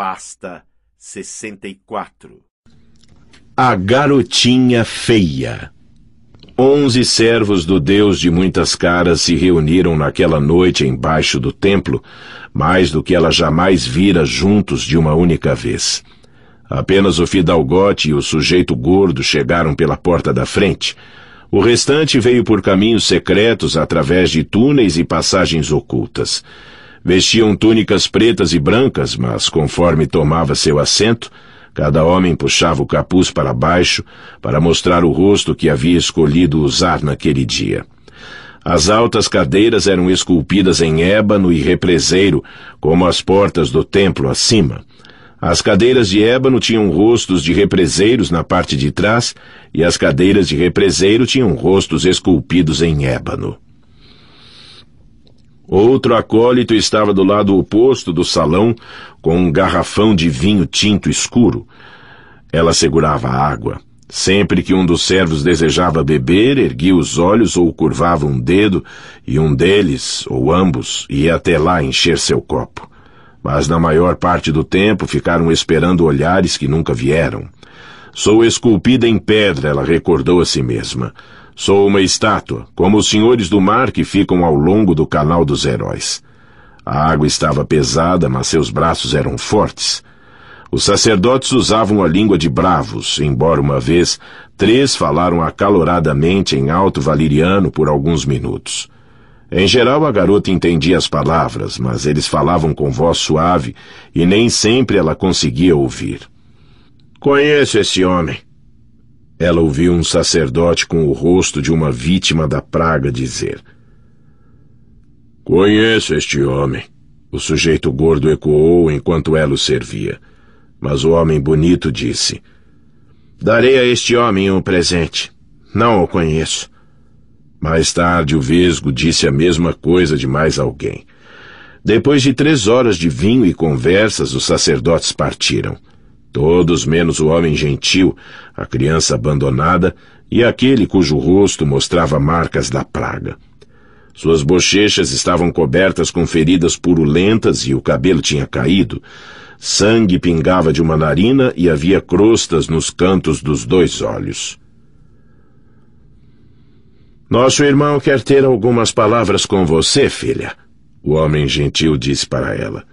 pasta 64. A garotinha feia. Onze servos do Deus de muitas caras se reuniram naquela noite embaixo do templo, mais do que ela jamais vira juntos de uma única vez. Apenas o fidalgote e o sujeito gordo chegaram pela porta da frente. O restante veio por caminhos secretos através de túneis e passagens ocultas. Vestiam túnicas pretas e brancas, mas conforme tomava seu assento, cada homem puxava o capuz para baixo para mostrar o rosto que havia escolhido usar naquele dia. As altas cadeiras eram esculpidas em ébano e represeiro, como as portas do templo acima. As cadeiras de ébano tinham rostos de represeiros na parte de trás, e as cadeiras de represeiro tinham rostos esculpidos em ébano. Outro acólito estava do lado oposto do salão com um garrafão de vinho tinto escuro. Ela segurava a água. Sempre que um dos servos desejava beber, erguia os olhos ou curvava um dedo, e um deles, ou ambos, ia até lá encher seu copo. Mas na maior parte do tempo ficaram esperando olhares que nunca vieram. Sou esculpida em pedra, ela recordou a si mesma. Sou uma estátua, como os senhores do mar que ficam ao longo do canal dos heróis. A água estava pesada, mas seus braços eram fortes. Os sacerdotes usavam a língua de bravos, embora uma vez três falaram acaloradamente em alto valiriano por alguns minutos. Em geral, a garota entendia as palavras, mas eles falavam com voz suave e nem sempre ela conseguia ouvir. Conheço esse homem, ela ouviu um sacerdote com o rosto de uma vítima da praga dizer: Conheço este homem. O sujeito gordo ecoou enquanto ela o servia. Mas o homem bonito disse: Darei a este homem um presente. Não o conheço. Mais tarde, o vesgo disse a mesma coisa de mais alguém. Depois de três horas de vinho e conversas, os sacerdotes partiram. Todos menos o homem gentil, a criança abandonada e aquele cujo rosto mostrava marcas da praga. Suas bochechas estavam cobertas com feridas purulentas e o cabelo tinha caído. Sangue pingava de uma narina e havia crostas nos cantos dos dois olhos. Nosso irmão quer ter algumas palavras com você, filha. O homem gentil disse para ela.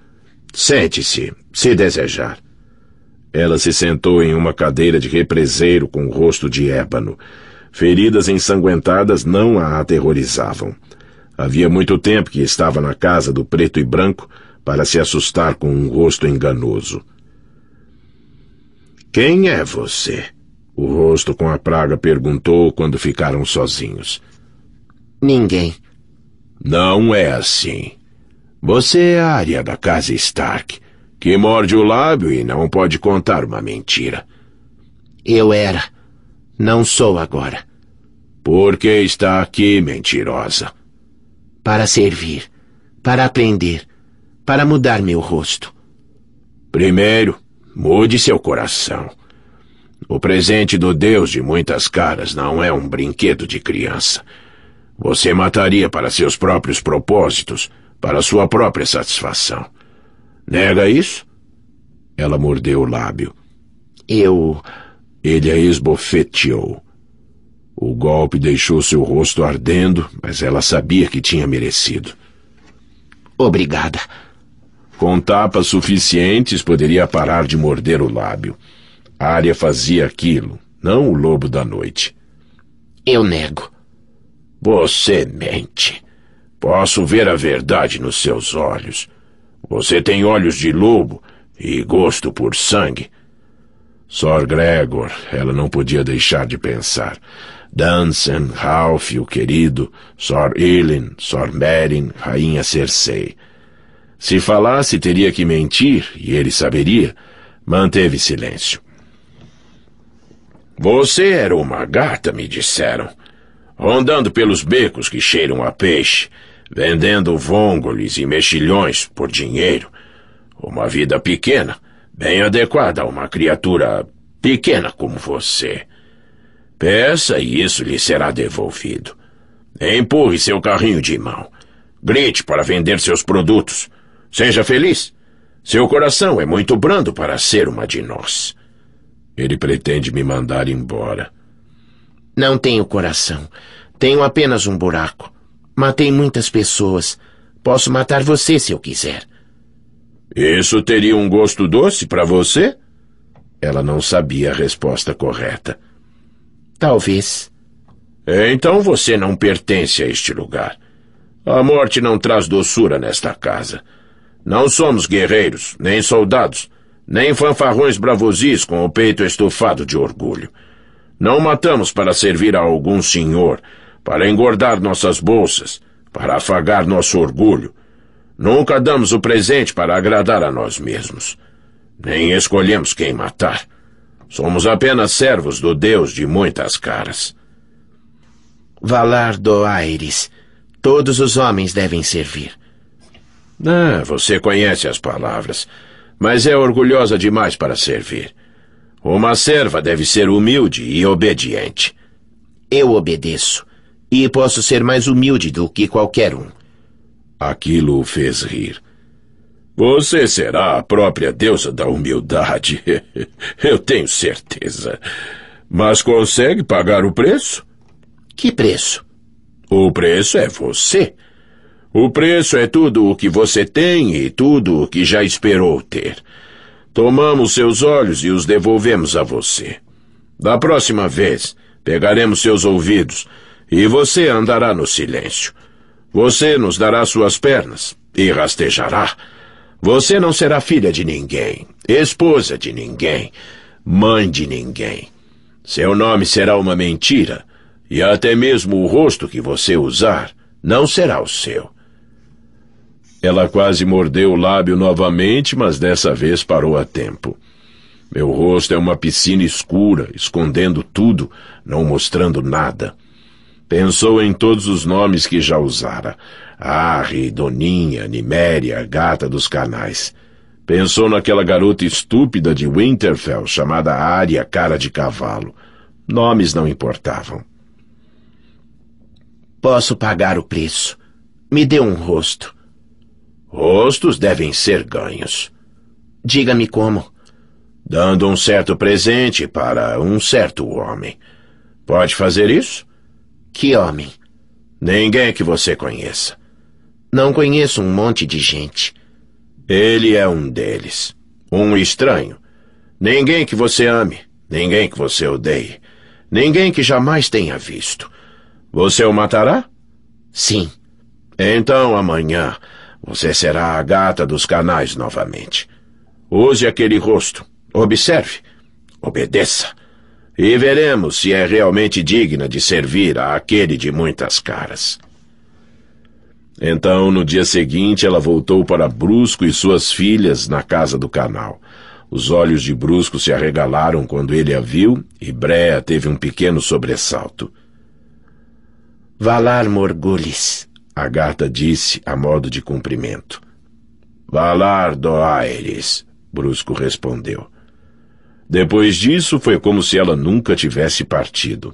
Sente-se, se desejar. Ela se sentou em uma cadeira de represeiro com o rosto de ébano. Feridas ensanguentadas não a aterrorizavam. Havia muito tempo que estava na casa do preto e branco para se assustar com um rosto enganoso. Quem é você? O rosto com a praga perguntou quando ficaram sozinhos. Ninguém. Não é assim. Você é a área da casa Stark que morde o lábio e não pode contar uma mentira. Eu era. Não sou agora. Por que está aqui, mentirosa? Para servir, para aprender, para mudar meu rosto. Primeiro, mude seu coração. O presente do Deus de muitas caras não é um brinquedo de criança. Você mataria para seus próprios propósitos, para sua própria satisfação. Nega isso? Ela mordeu o lábio. Eu. Ele a esbofeteou. O golpe deixou seu rosto ardendo, mas ela sabia que tinha merecido. Obrigada. Com tapas suficientes, poderia parar de morder o lábio. A área fazia aquilo, não o lobo da noite. Eu nego. Você mente. Posso ver a verdade nos seus olhos. Você tem olhos de lobo e gosto por sangue. Sor Gregor, ela não podia deixar de pensar. Dansen, Ralph, o querido, Sor Ilin, Sor Merin, Rainha Cersei. Se falasse, teria que mentir, e ele saberia. Manteve silêncio. Você era uma gata, me disseram, rondando pelos becos que cheiram a peixe vendendo vongoles e mexilhões por dinheiro. Uma vida pequena, bem adequada a uma criatura pequena como você. Peça e isso lhe será devolvido. Empurre seu carrinho de mão. Grite para vender seus produtos. Seja feliz. Seu coração é muito brando para ser uma de nós. Ele pretende me mandar embora. Não tenho coração. Tenho apenas um buraco. Matei muitas pessoas. Posso matar você se eu quiser. Isso teria um gosto doce para você? Ela não sabia a resposta correta. Talvez. É, então você não pertence a este lugar. A morte não traz doçura nesta casa. Não somos guerreiros, nem soldados, nem fanfarrões bravosis com o peito estufado de orgulho. Não matamos para servir a algum senhor, para engordar nossas bolsas, para afagar nosso orgulho. Nunca damos o presente para agradar a nós mesmos. Nem escolhemos quem matar. Somos apenas servos do Deus de muitas caras. Valar do Aires. Todos os homens devem servir. Ah, você conhece as palavras, mas é orgulhosa demais para servir. Uma serva deve ser humilde e obediente. Eu obedeço. E posso ser mais humilde do que qualquer um. Aquilo o fez rir. Você será a própria deusa da humildade. Eu tenho certeza. Mas consegue pagar o preço? Que preço? O preço é você. O preço é tudo o que você tem e tudo o que já esperou ter. Tomamos seus olhos e os devolvemos a você. Da próxima vez, pegaremos seus ouvidos e você andará no silêncio. Você nos dará suas pernas e rastejará. Você não será filha de ninguém, esposa de ninguém, mãe de ninguém. Seu nome será uma mentira, e até mesmo o rosto que você usar não será o seu. Ela quase mordeu o lábio novamente, mas dessa vez parou a tempo. Meu rosto é uma piscina escura, escondendo tudo, não mostrando nada. Pensou em todos os nomes que já usara. Arre, Doninha, Niméria, Gata dos Canais. Pensou naquela garota estúpida de Winterfell, chamada Arya Cara de Cavalo. Nomes não importavam. Posso pagar o preço. Me dê um rosto. Rostos devem ser ganhos. Diga-me como. Dando um certo presente para um certo homem. Pode fazer isso? Que homem? Ninguém que você conheça. Não conheço um monte de gente. Ele é um deles. Um estranho. Ninguém que você ame. Ninguém que você odeie. Ninguém que jamais tenha visto. Você o matará? Sim. Então amanhã você será a gata dos canais novamente. Use aquele rosto. Observe. Obedeça e veremos se é realmente digna de servir a aquele de muitas caras. Então, no dia seguinte, ela voltou para Brusco e suas filhas na casa do canal. Os olhos de Brusco se arregalaram quando ele a viu e Brea teve um pequeno sobressalto. Valar Morgulis, a gata disse a modo de cumprimento. Valar Doaires, Brusco respondeu. Depois disso, foi como se ela nunca tivesse partido.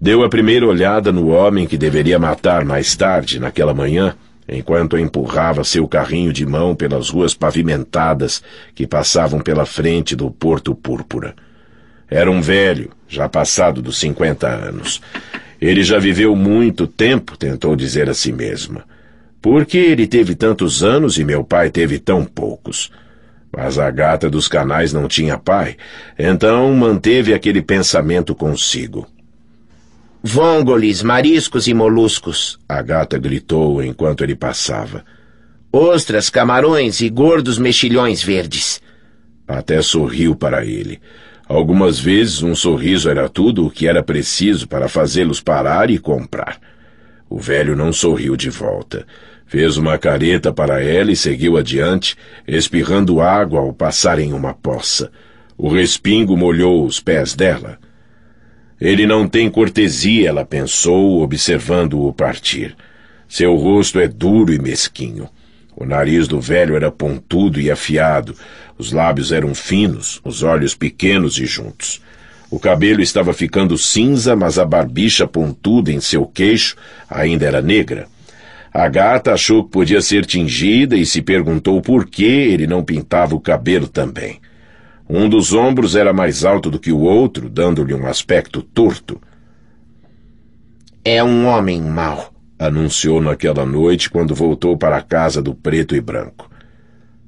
Deu a primeira olhada no homem que deveria matar mais tarde, naquela manhã, enquanto empurrava seu carrinho de mão pelas ruas pavimentadas que passavam pela frente do Porto Púrpura. Era um velho, já passado dos cinquenta anos. Ele já viveu muito tempo, tentou dizer a si mesma. Por que ele teve tantos anos e meu pai teve tão poucos? Mas A gata dos canais não tinha pai, então manteve aquele pensamento consigo. Vongoles, mariscos e moluscos, a gata gritou enquanto ele passava. Ostras, camarões e gordos mexilhões verdes. Até sorriu para ele. Algumas vezes um sorriso era tudo o que era preciso para fazê-los parar e comprar. O velho não sorriu de volta. Fez uma careta para ela e seguiu adiante, espirrando água ao passar em uma poça. O respingo molhou os pés dela. Ele não tem cortesia, ela pensou, observando-o partir. Seu rosto é duro e mesquinho. O nariz do velho era pontudo e afiado, os lábios eram finos, os olhos pequenos e juntos. O cabelo estava ficando cinza, mas a barbicha pontuda em seu queixo ainda era negra. A gata achou que podia ser tingida e se perguntou por que ele não pintava o cabelo também. Um dos ombros era mais alto do que o outro, dando-lhe um aspecto torto. É um homem mau, anunciou naquela noite quando voltou para a casa do preto e branco.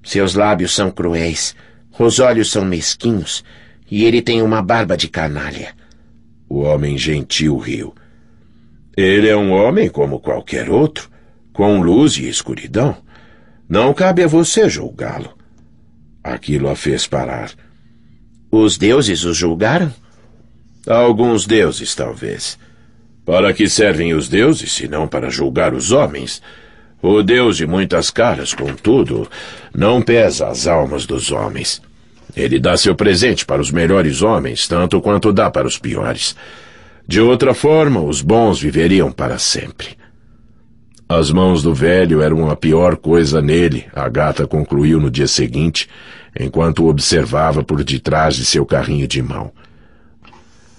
Seus lábios são cruéis, os olhos são mesquinhos e ele tem uma barba de canalha. O homem gentil riu. Ele é um homem como qualquer outro com luz e escuridão, não cabe a você julgá-lo. Aquilo a fez parar. Os deuses os julgaram? Alguns deuses, talvez. Para que servem os deuses, se não para julgar os homens? O Deus de muitas caras, contudo, não pesa as almas dos homens. Ele dá seu presente para os melhores homens, tanto quanto dá para os piores. De outra forma, os bons viveriam para sempre. As mãos do velho eram a pior coisa nele, a gata concluiu no dia seguinte, enquanto observava por detrás de seu carrinho de mão.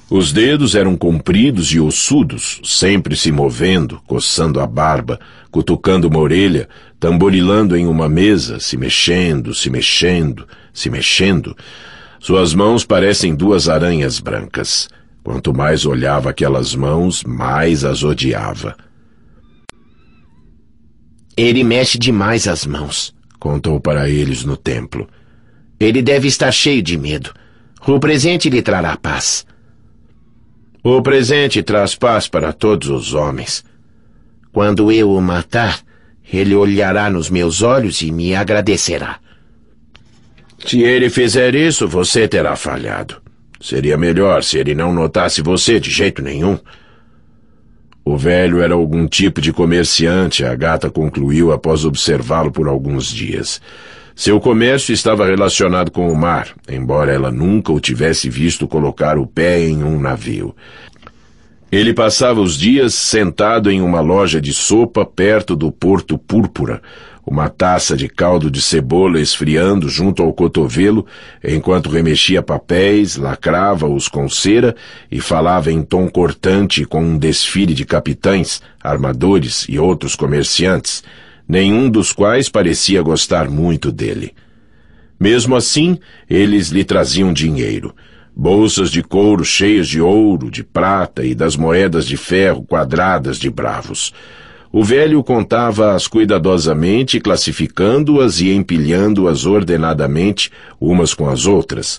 Os dedos eram compridos e ossudos, sempre se movendo, coçando a barba, cutucando uma orelha, tamborilando em uma mesa, se mexendo, se mexendo, se mexendo. Suas mãos parecem duas aranhas brancas. Quanto mais olhava aquelas mãos, mais as odiava. Ele mexe demais as mãos, contou para eles no templo. Ele deve estar cheio de medo. O presente lhe trará paz. O presente traz paz para todos os homens. Quando eu o matar, ele olhará nos meus olhos e me agradecerá. Se ele fizer isso, você terá falhado. Seria melhor se ele não notasse você de jeito nenhum. O velho era algum tipo de comerciante, a gata concluiu após observá-lo por alguns dias. Seu comércio estava relacionado com o mar, embora ela nunca o tivesse visto colocar o pé em um navio. Ele passava os dias sentado em uma loja de sopa perto do Porto Púrpura, uma taça de caldo de cebola esfriando junto ao cotovelo, enquanto remexia papéis, lacrava-os com cera e falava em tom cortante com um desfile de capitães, armadores e outros comerciantes, nenhum dos quais parecia gostar muito dele. Mesmo assim, eles lhe traziam dinheiro. Bolsas de couro cheias de ouro, de prata e das moedas de ferro quadradas de bravos. O velho contava-as cuidadosamente, classificando-as e empilhando-as ordenadamente umas com as outras.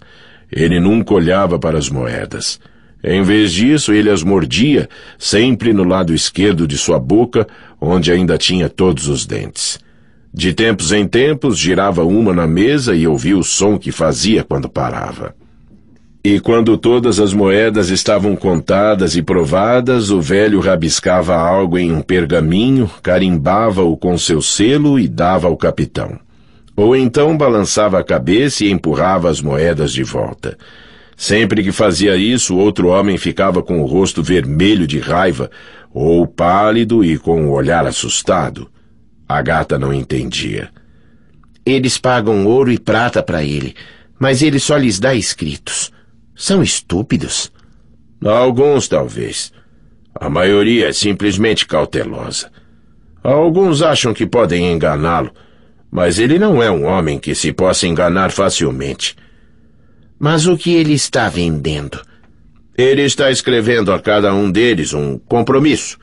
Ele nunca olhava para as moedas. Em vez disso, ele as mordia, sempre no lado esquerdo de sua boca, onde ainda tinha todos os dentes. De tempos em tempos, girava uma na mesa e ouvia o som que fazia quando parava. E quando todas as moedas estavam contadas e provadas, o velho rabiscava algo em um pergaminho, carimbava-o com seu selo e dava ao capitão. Ou então balançava a cabeça e empurrava as moedas de volta. Sempre que fazia isso, outro homem ficava com o rosto vermelho de raiva, ou pálido e com o um olhar assustado. A gata não entendia. Eles pagam ouro e prata para ele, mas ele só lhes dá escritos. São estúpidos? Alguns, talvez. A maioria é simplesmente cautelosa. Alguns acham que podem enganá-lo, mas ele não é um homem que se possa enganar facilmente. Mas o que ele está vendendo? Ele está escrevendo a cada um deles um compromisso.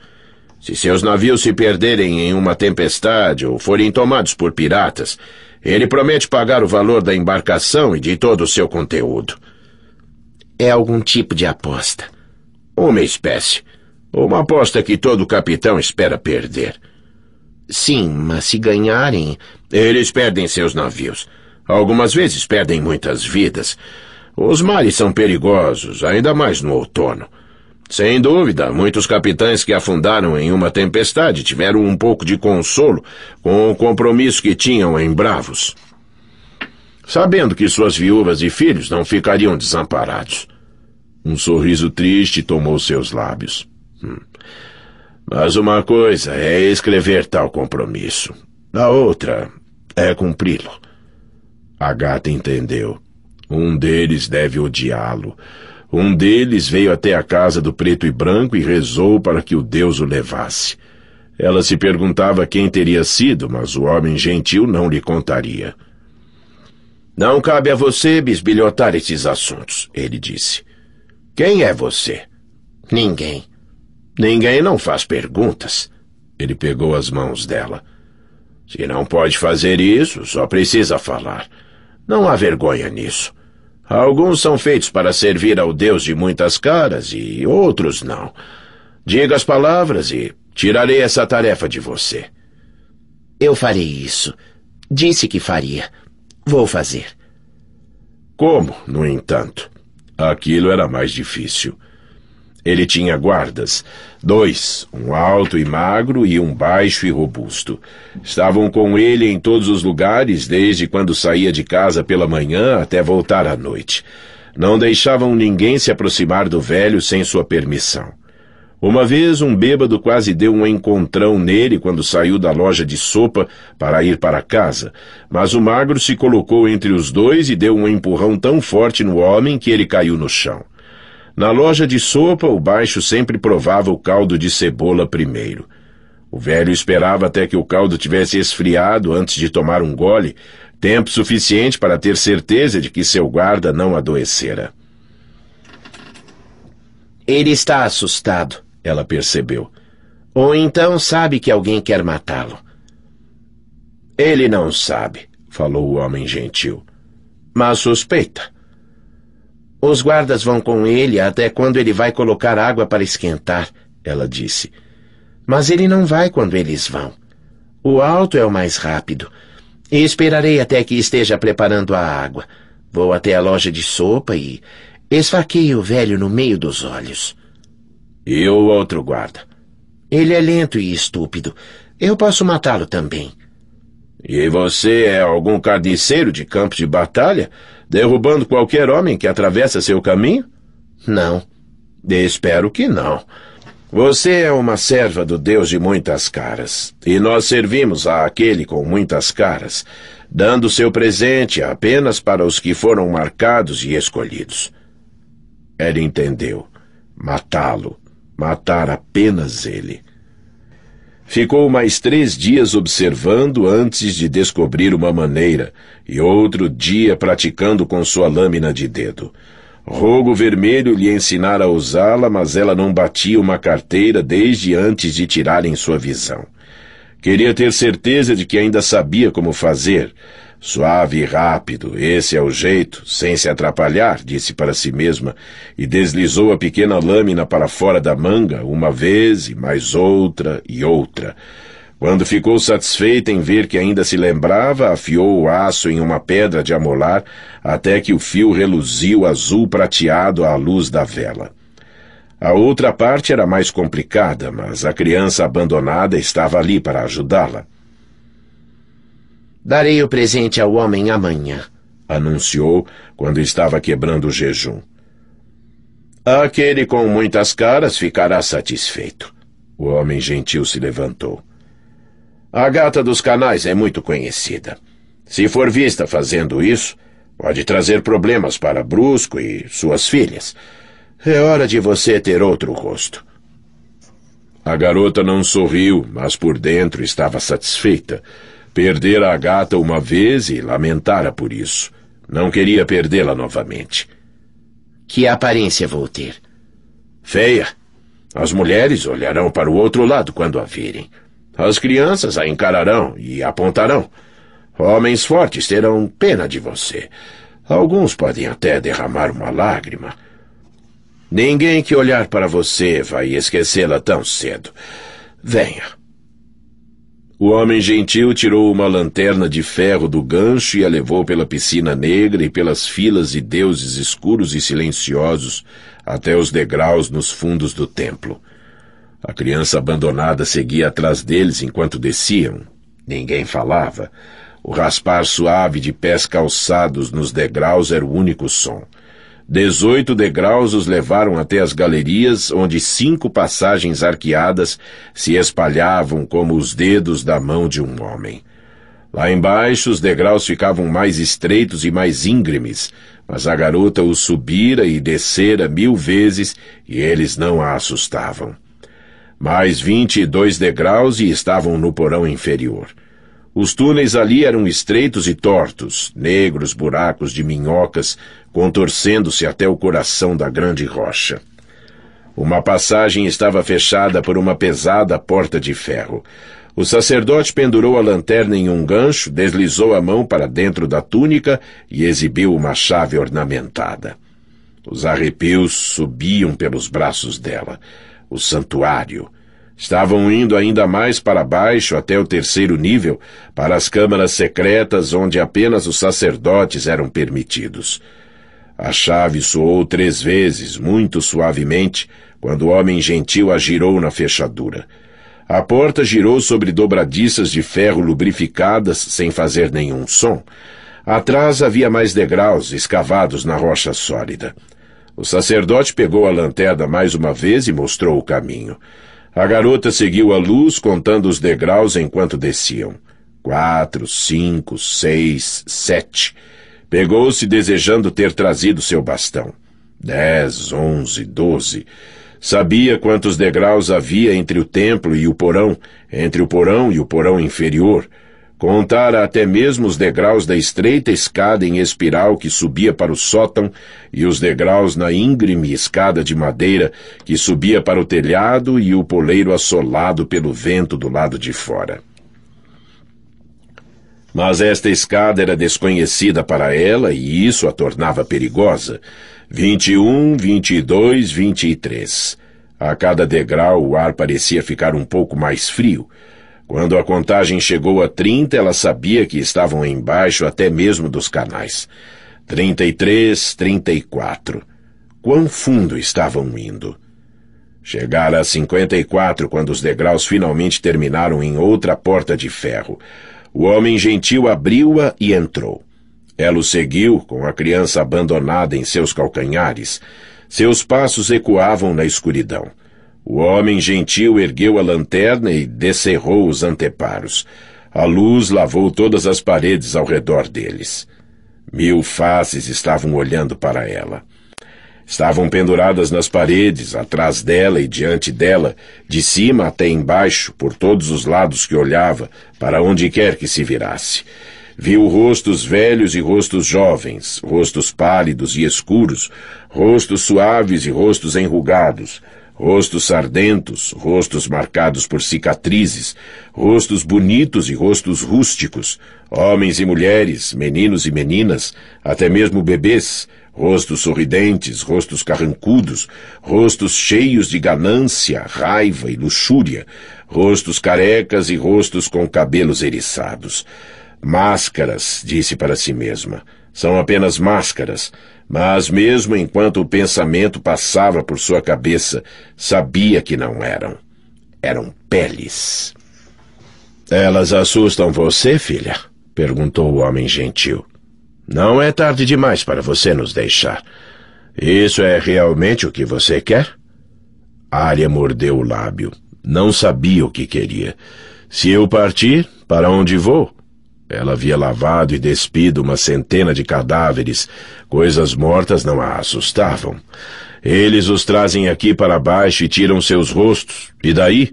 Se seus navios se perderem em uma tempestade ou forem tomados por piratas, ele promete pagar o valor da embarcação e de todo o seu conteúdo é algum tipo de aposta. Uma espécie. Uma aposta que todo capitão espera perder. Sim, mas se ganharem. Eles perdem seus navios. Algumas vezes perdem muitas vidas. Os mares são perigosos, ainda mais no outono. Sem dúvida, muitos capitães que afundaram em uma tempestade tiveram um pouco de consolo com o compromisso que tinham em Bravos sabendo que suas viúvas e filhos não ficariam desamparados. Um sorriso triste tomou seus lábios. Hum. Mas uma coisa é escrever tal compromisso. A outra é cumpri-lo. A gata entendeu. Um deles deve odiá-lo. Um deles veio até a casa do preto e branco e rezou para que o Deus o levasse. Ela se perguntava quem teria sido, mas o homem gentil não lhe contaria. Não cabe a você bisbilhotar esses assuntos, ele disse. Quem é você? Ninguém. Ninguém não faz perguntas. Ele pegou as mãos dela. Se não pode fazer isso, só precisa falar. Não há vergonha nisso. Alguns são feitos para servir ao Deus de muitas caras e outros não. Diga as palavras e tirarei essa tarefa de você. Eu farei isso. Disse que faria. Vou fazer. Como, no entanto? Aquilo era mais difícil. Ele tinha guardas, dois, um alto e magro e um baixo e robusto. Estavam com ele em todos os lugares, desde quando saía de casa pela manhã até voltar à noite. Não deixavam ninguém se aproximar do velho sem sua permissão. Uma vez um bêbado quase deu um encontrão nele quando saiu da loja de sopa para ir para casa, mas o magro se colocou entre os dois e deu um empurrão tão forte no homem que ele caiu no chão. Na loja de sopa, o baixo sempre provava o caldo de cebola primeiro. O velho esperava até que o caldo tivesse esfriado antes de tomar um gole, tempo suficiente para ter certeza de que seu guarda não adoecera. Ele está assustado, ela percebeu. Ou então sabe que alguém quer matá-lo. Ele não sabe, falou o homem gentil. Mas suspeita. Os guardas vão com ele até quando ele vai colocar água para esquentar, ela disse. Mas ele não vai quando eles vão. O alto é o mais rápido. E esperarei até que esteja preparando a água. Vou até a loja de sopa e esfaquei o velho no meio dos olhos. E o outro guarda? Ele é lento e estúpido. Eu posso matá-lo também. E você é algum carniceiro de campos de batalha, derrubando qualquer homem que atravessa seu caminho? Não. Espero que não. Você é uma serva do Deus de muitas caras, e nós servimos a aquele com muitas caras, dando seu presente apenas para os que foram marcados e escolhidos. Ela entendeu. Matá-lo matar apenas ele. Ficou mais três dias observando antes de descobrir uma maneira, e outro dia praticando com sua lâmina de dedo. Rogo Vermelho lhe ensinara a usá-la, mas ela não batia uma carteira desde antes de tirarem sua visão. Queria ter certeza de que ainda sabia como fazer, Suave e rápido, esse é o jeito, sem se atrapalhar, disse para si mesma, e deslizou a pequena lâmina para fora da manga uma vez e mais outra e outra. Quando ficou satisfeita em ver que ainda se lembrava, afiou o aço em uma pedra de amolar até que o fio reluziu azul prateado à luz da vela. A outra parte era mais complicada, mas a criança abandonada estava ali para ajudá-la. Darei o presente ao homem amanhã, anunciou quando estava quebrando o jejum. Aquele com muitas caras ficará satisfeito. O homem gentil se levantou. A gata dos canais é muito conhecida. Se for vista fazendo isso, pode trazer problemas para Brusco e suas filhas. É hora de você ter outro rosto. A garota não sorriu, mas por dentro estava satisfeita. Perdera a gata uma vez e lamentara por isso. Não queria perdê-la novamente. Que aparência vou ter? Feia. As mulheres olharão para o outro lado quando a virem. As crianças a encararão e apontarão. Homens fortes terão pena de você. Alguns podem até derramar uma lágrima. Ninguém que olhar para você vai esquecê-la tão cedo. Venha. O homem gentil tirou uma lanterna de ferro do gancho e a levou pela piscina negra e pelas filas de deuses escuros e silenciosos até os degraus nos fundos do templo. A criança abandonada seguia atrás deles enquanto desciam. Ninguém falava. O raspar suave de pés calçados nos degraus era o único som. Dezoito degraus os levaram até as galerias, onde cinco passagens arqueadas se espalhavam como os dedos da mão de um homem. Lá embaixo, os degraus ficavam mais estreitos e mais íngremes, mas a garota os subira e descera mil vezes e eles não a assustavam. Mais vinte e dois degraus e estavam no porão inferior. Os túneis ali eram estreitos e tortos, negros buracos de minhocas contorcendo-se até o coração da grande rocha. Uma passagem estava fechada por uma pesada porta de ferro. O sacerdote pendurou a lanterna em um gancho, deslizou a mão para dentro da túnica e exibiu uma chave ornamentada. Os arrepios subiam pelos braços dela. O santuário, Estavam indo ainda mais para baixo, até o terceiro nível, para as câmaras secretas onde apenas os sacerdotes eram permitidos. A chave soou três vezes, muito suavemente, quando o homem gentil a girou na fechadura. A porta girou sobre dobradiças de ferro lubrificadas, sem fazer nenhum som. Atrás havia mais degraus escavados na rocha sólida. O sacerdote pegou a lanterna mais uma vez e mostrou o caminho. A garota seguiu a luz contando os degraus enquanto desciam. Quatro, cinco, seis, sete. Pegou-se desejando ter trazido seu bastão. Dez, onze, doze. Sabia quantos degraus havia entre o templo e o porão, entre o porão e o porão inferior — contara até mesmo os degraus da estreita escada em espiral que subia para o sótão e os degraus na íngreme escada de madeira que subia para o telhado e o poleiro assolado pelo vento do lado de fora. Mas esta escada era desconhecida para ela e isso a tornava perigosa. 21, 22, 23. A cada degrau o ar parecia ficar um pouco mais frio. Quando a contagem chegou a 30, ela sabia que estavam embaixo até mesmo dos canais. 33, 34. Quão fundo estavam indo? Chegara a 54 quando os degraus finalmente terminaram em outra porta de ferro. O homem gentil abriu-a e entrou. Ela o seguiu, com a criança abandonada em seus calcanhares. Seus passos ecoavam na escuridão. O homem gentil ergueu a lanterna e descerrou os anteparos. A luz lavou todas as paredes ao redor deles. Mil faces estavam olhando para ela. Estavam penduradas nas paredes, atrás dela e diante dela, de cima até embaixo, por todos os lados que olhava, para onde quer que se virasse. Viu rostos velhos e rostos jovens, rostos pálidos e escuros, rostos suaves e rostos enrugados, Rostos sardentos, rostos marcados por cicatrizes, rostos bonitos e rostos rústicos, homens e mulheres, meninos e meninas, até mesmo bebês, rostos sorridentes, rostos carrancudos, rostos cheios de ganância, raiva e luxúria, rostos carecas e rostos com cabelos eriçados. Máscaras, disse para si mesma. São apenas máscaras. Mas, mesmo enquanto o pensamento passava por sua cabeça, sabia que não eram. Eram peles. Elas assustam você, filha? perguntou o homem gentil. Não é tarde demais para você nos deixar. Isso é realmente o que você quer? Arya mordeu o lábio. Não sabia o que queria. Se eu partir, para onde vou? Ela havia lavado e despido uma centena de cadáveres. Coisas mortas não a assustavam. Eles os trazem aqui para baixo e tiram seus rostos. E daí?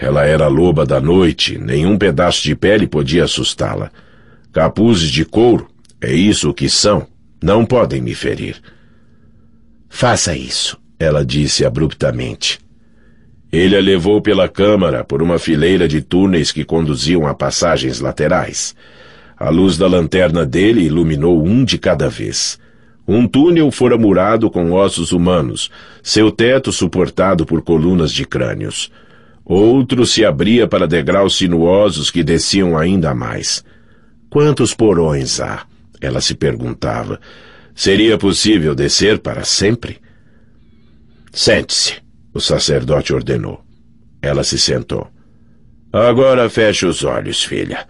Ela era loba da noite, nenhum pedaço de pele podia assustá-la. Capuzes de couro, é isso o que são. Não podem me ferir. Faça isso, ela disse abruptamente. Ele a levou pela câmara por uma fileira de túneis que conduziam a passagens laterais. A luz da lanterna dele iluminou um de cada vez. Um túnel fora murado com ossos humanos, seu teto suportado por colunas de crânios. Outro se abria para degraus sinuosos que desciam ainda mais. Quantos porões há? Ela se perguntava. Seria possível descer para sempre? Sente-se, o sacerdote ordenou. Ela se sentou. Agora feche os olhos, filha.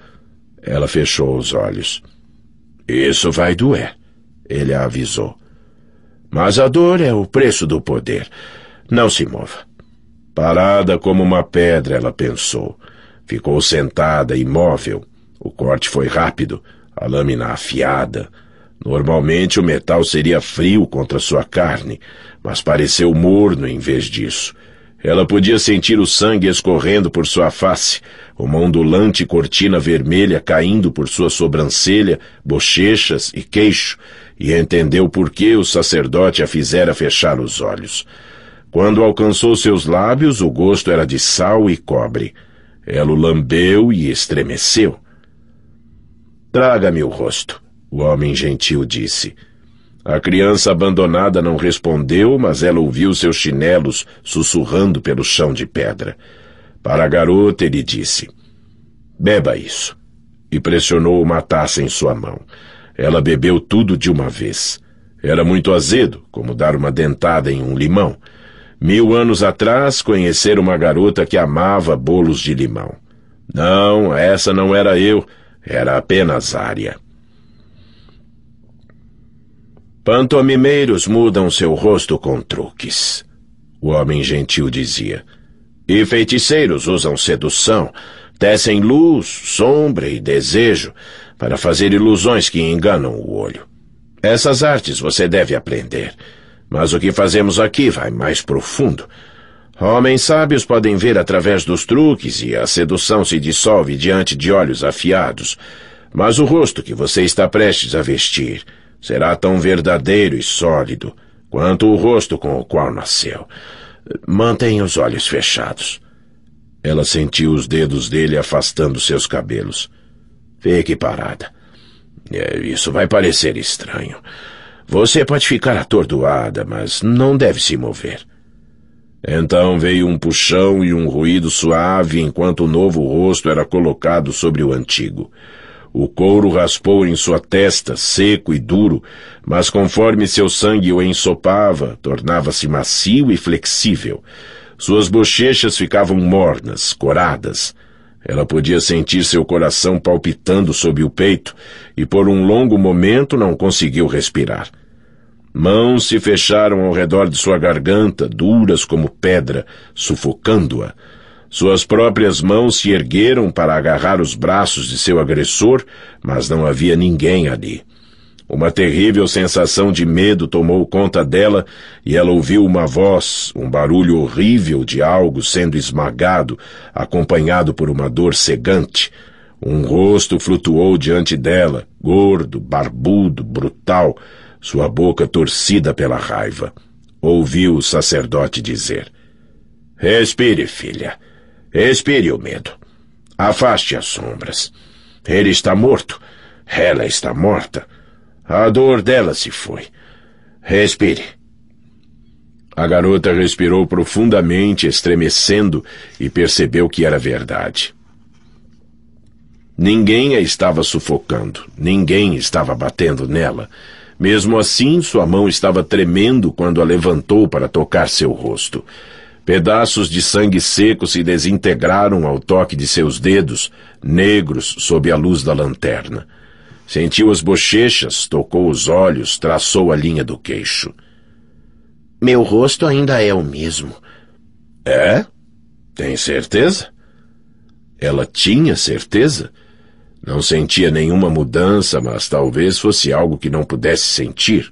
Ela fechou os olhos. Isso vai doer, ele a avisou. Mas a dor é o preço do poder. Não se mova. Parada como uma pedra, ela pensou. Ficou sentada, imóvel. O corte foi rápido, a lâmina afiada. Normalmente o metal seria frio contra sua carne, mas pareceu morno em vez disso. Ela podia sentir o sangue escorrendo por sua face, uma ondulante cortina vermelha caindo por sua sobrancelha, bochechas e queixo, e entendeu por que o sacerdote a fizera fechar os olhos. Quando alcançou seus lábios, o gosto era de sal e cobre. Ela o lambeu e estremeceu. Traga-me o rosto, o homem gentil disse. A criança abandonada não respondeu, mas ela ouviu seus chinelos sussurrando pelo chão de pedra. Para a garota, ele disse: Beba isso. E pressionou uma taça em sua mão. Ela bebeu tudo de uma vez. Era muito azedo, como dar uma dentada em um limão. Mil anos atrás, conhecer uma garota que amava bolos de limão. Não, essa não era eu, era apenas Ária. Pantomimeiros mudam seu rosto com truques, o homem gentil dizia. E feiticeiros usam sedução, tecem luz, sombra e desejo para fazer ilusões que enganam o olho. Essas artes você deve aprender, mas o que fazemos aqui vai mais profundo. Homens sábios podem ver através dos truques e a sedução se dissolve diante de olhos afiados, mas o rosto que você está prestes a vestir será tão verdadeiro e sólido quanto o rosto com o qual nasceu. Mantenha os olhos fechados. Ela sentiu os dedos dele afastando seus cabelos. Fique parada. É, isso vai parecer estranho. Você pode ficar atordoada, mas não deve se mover. Então veio um puxão e um ruído suave enquanto o novo rosto era colocado sobre o antigo. O couro raspou em sua testa, seco e duro, mas conforme seu sangue o ensopava, tornava-se macio e flexível. Suas bochechas ficavam mornas, coradas. Ela podia sentir seu coração palpitando sob o peito e por um longo momento não conseguiu respirar. Mãos se fecharam ao redor de sua garganta, duras como pedra, sufocando-a. Suas próprias mãos se ergueram para agarrar os braços de seu agressor, mas não havia ninguém ali. Uma terrível sensação de medo tomou conta dela e ela ouviu uma voz, um barulho horrível de algo sendo esmagado, acompanhado por uma dor cegante. Um rosto flutuou diante dela, gordo, barbudo, brutal, sua boca torcida pela raiva. Ouviu o sacerdote dizer: Respire, filha. Expire o medo. Afaste as sombras. Ele está morto. Ela está morta. A dor dela se foi. Respire. A garota respirou profundamente, estremecendo, e percebeu que era verdade. Ninguém a estava sufocando, ninguém estava batendo nela. Mesmo assim, sua mão estava tremendo quando a levantou para tocar seu rosto. Pedaços de sangue seco se desintegraram ao toque de seus dedos, negros sob a luz da lanterna. Sentiu as bochechas, tocou os olhos, traçou a linha do queixo. Meu rosto ainda é o mesmo. É? Tem certeza? Ela tinha certeza? Não sentia nenhuma mudança, mas talvez fosse algo que não pudesse sentir.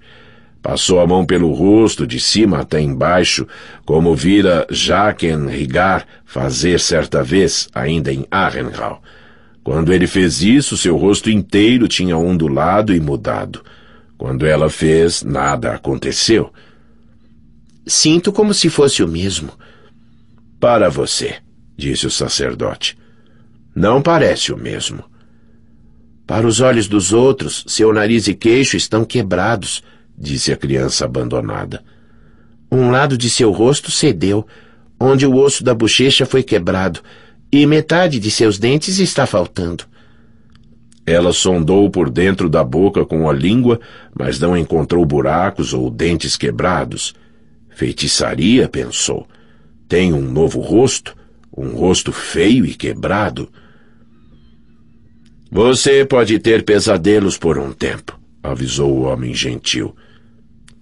Passou a mão pelo rosto, de cima até embaixo, como vira Jaquen Rigar fazer certa vez, ainda em Arrenhal Quando ele fez isso, seu rosto inteiro tinha ondulado e mudado. Quando ela fez, nada aconteceu. Sinto como se fosse o mesmo. Para você, disse o sacerdote. Não parece o mesmo. Para os olhos dos outros, seu nariz e queixo estão quebrados disse a criança abandonada. Um lado de seu rosto cedeu, onde o osso da bochecha foi quebrado, e metade de seus dentes está faltando. Ela sondou por dentro da boca com a língua, mas não encontrou buracos ou dentes quebrados. Feitiçaria, pensou. Tem um novo rosto, um rosto feio e quebrado. Você pode ter pesadelos por um tempo, avisou o homem gentil.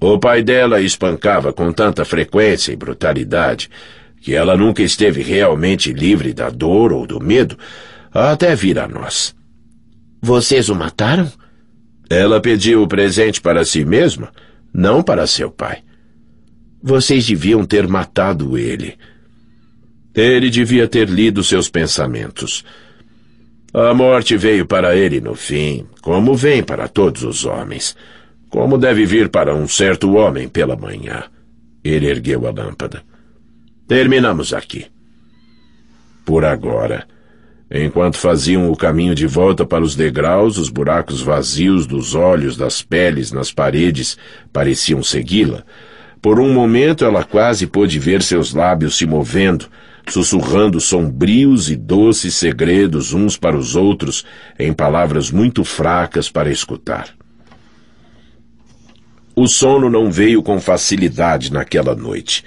O pai dela espancava com tanta frequência e brutalidade que ela nunca esteve realmente livre da dor ou do medo até vir a nós. Vocês o mataram? Ela pediu o presente para si mesma, não para seu pai. Vocês deviam ter matado ele. Ele devia ter lido seus pensamentos. A morte veio para ele no fim, como vem para todos os homens. Como deve vir para um certo homem pela manhã. Ele ergueu a lâmpada. Terminamos aqui. Por agora. Enquanto faziam o caminho de volta para os degraus, os buracos vazios dos olhos, das peles, nas paredes, pareciam segui-la. Por um momento ela quase pôde ver seus lábios se movendo, sussurrando sombrios e doces segredos uns para os outros, em palavras muito fracas para escutar. O sono não veio com facilidade naquela noite.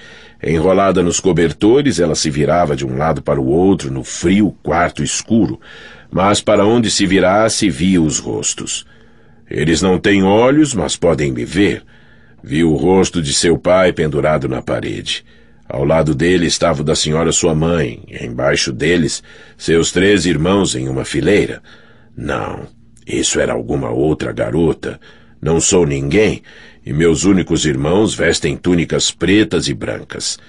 Enrolada nos cobertores, ela se virava de um lado para o outro no frio quarto escuro, mas para onde se virasse via os rostos. Eles não têm olhos, mas podem me ver. Viu o rosto de seu pai pendurado na parede. Ao lado dele estava o da senhora sua mãe, embaixo deles, seus três irmãos em uma fileira. Não, isso era alguma outra garota. Não sou ninguém, e meus únicos irmãos vestem túnicas pretas e brancas.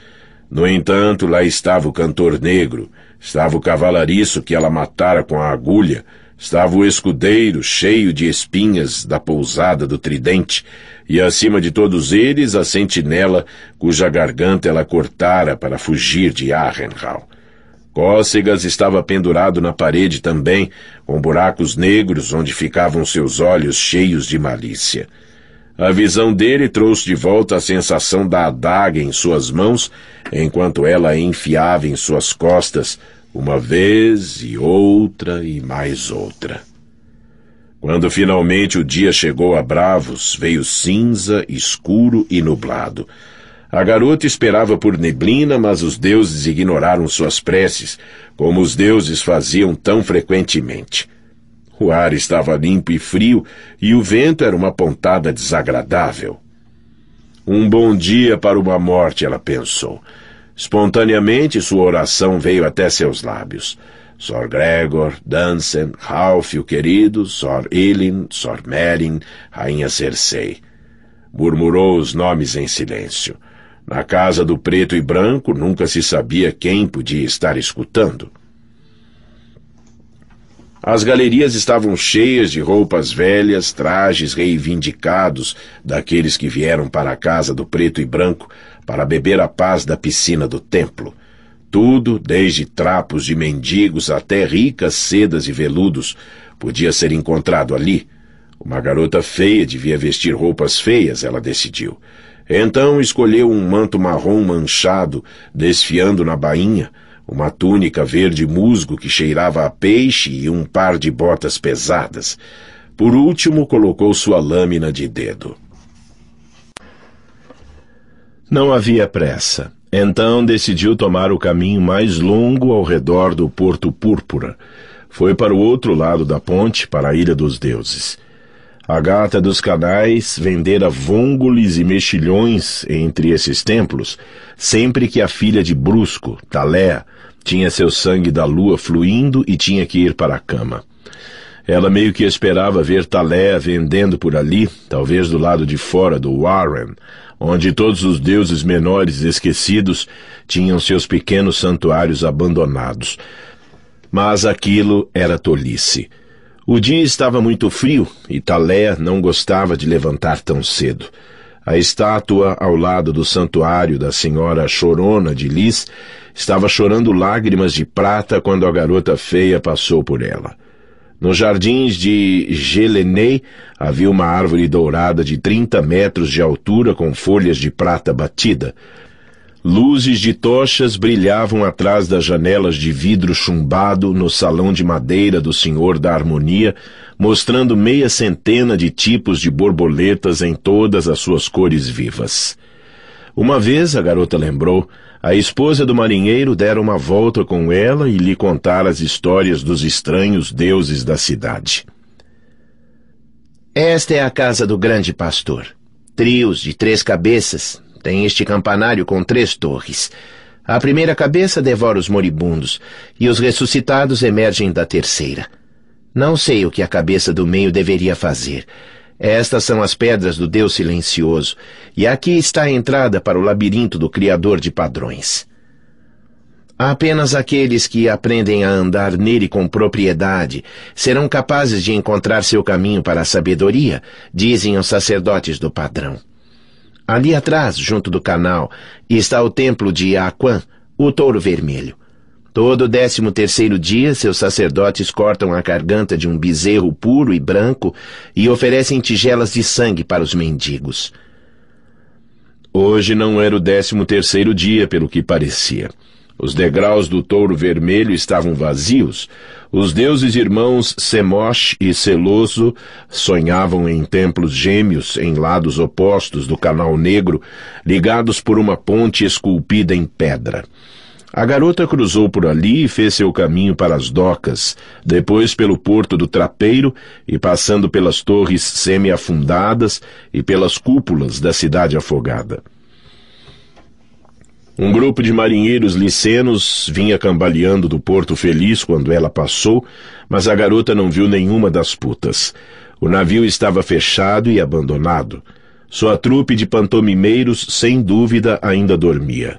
No entanto, lá estava o cantor negro, estava o cavalariço que ela matara com a agulha, estava o escudeiro cheio de espinhas da pousada do tridente, e acima de todos eles a sentinela cuja garganta ela cortara para fugir de Arrenhal. Cócegas estava pendurado na parede também, com buracos negros onde ficavam seus olhos cheios de malícia. A visão dele trouxe de volta a sensação da adaga em suas mãos, enquanto ela enfiava em suas costas, uma vez e outra e mais outra. Quando finalmente o dia chegou a Bravos, veio cinza, escuro e nublado. A garota esperava por neblina, mas os deuses ignoraram suas preces, como os deuses faziam tão frequentemente. O ar estava limpo e frio e o vento era uma pontada desagradável. Um bom dia para uma morte, ela pensou. Espontaneamente, sua oração veio até seus lábios. Sor Gregor, Dansen, Ralph, o querido, Sor Ilin, Sor Merin, Rainha Cersei. Murmurou os nomes em silêncio. Na casa do preto e branco nunca se sabia quem podia estar escutando. As galerias estavam cheias de roupas velhas, trajes reivindicados daqueles que vieram para a casa do preto e branco para beber a paz da piscina do templo. Tudo, desde trapos de mendigos até ricas sedas e veludos, podia ser encontrado ali. Uma garota feia devia vestir roupas feias, ela decidiu. Então escolheu um manto marrom manchado, desfiando na bainha, uma túnica verde musgo que cheirava a peixe e um par de botas pesadas. Por último, colocou sua lâmina de dedo. Não havia pressa. Então decidiu tomar o caminho mais longo ao redor do Porto Púrpura. Foi para o outro lado da ponte, para a Ilha dos Deuses. A gata dos canais vendera vôngules e mexilhões entre esses templos, sempre que a filha de Brusco, Talea, tinha seu sangue da lua fluindo e tinha que ir para a cama. Ela meio que esperava ver Talé vendendo por ali, talvez do lado de fora do Warren, onde todos os deuses menores esquecidos tinham seus pequenos santuários abandonados. Mas aquilo era tolice. O dia estava muito frio e Talé não gostava de levantar tão cedo. A estátua ao lado do santuário da senhora Chorona de Lis Estava chorando lágrimas de prata quando a garota feia passou por ela. Nos jardins de Gelenay havia uma árvore dourada de 30 metros de altura com folhas de prata batida. Luzes de tochas brilhavam atrás das janelas de vidro chumbado no salão de madeira do Senhor da Harmonia, mostrando meia centena de tipos de borboletas em todas as suas cores vivas. Uma vez, a garota lembrou, a esposa do marinheiro dera uma volta com ela e lhe contara as histórias dos estranhos deuses da cidade. Esta é a casa do grande pastor. Trios de três cabeças. Tem este campanário com três torres. A primeira cabeça devora os moribundos, e os ressuscitados emergem da terceira. Não sei o que a cabeça do meio deveria fazer. Estas são as pedras do Deus silencioso, e aqui está a entrada para o labirinto do Criador de padrões. Apenas aqueles que aprendem a andar nele com propriedade serão capazes de encontrar seu caminho para a sabedoria, dizem os sacerdotes do padrão. Ali atrás, junto do canal, está o templo de Aquan, o touro vermelho. Todo décimo terceiro dia, seus sacerdotes cortam a garganta de um bezerro puro e branco e oferecem tigelas de sangue para os mendigos. Hoje não era o décimo terceiro dia, pelo que parecia. Os degraus do touro vermelho estavam vazios. Os deuses irmãos Semosh e Celoso sonhavam em templos gêmeos em lados opostos do canal negro, ligados por uma ponte esculpida em pedra. A garota cruzou por ali e fez seu caminho para as docas, depois pelo porto do Trapeiro e passando pelas torres semi-afundadas e pelas cúpulas da cidade afogada. Um grupo de marinheiros licenos vinha cambaleando do Porto Feliz quando ela passou, mas a garota não viu nenhuma das putas. O navio estava fechado e abandonado. Sua trupe de pantomimeiros, sem dúvida, ainda dormia.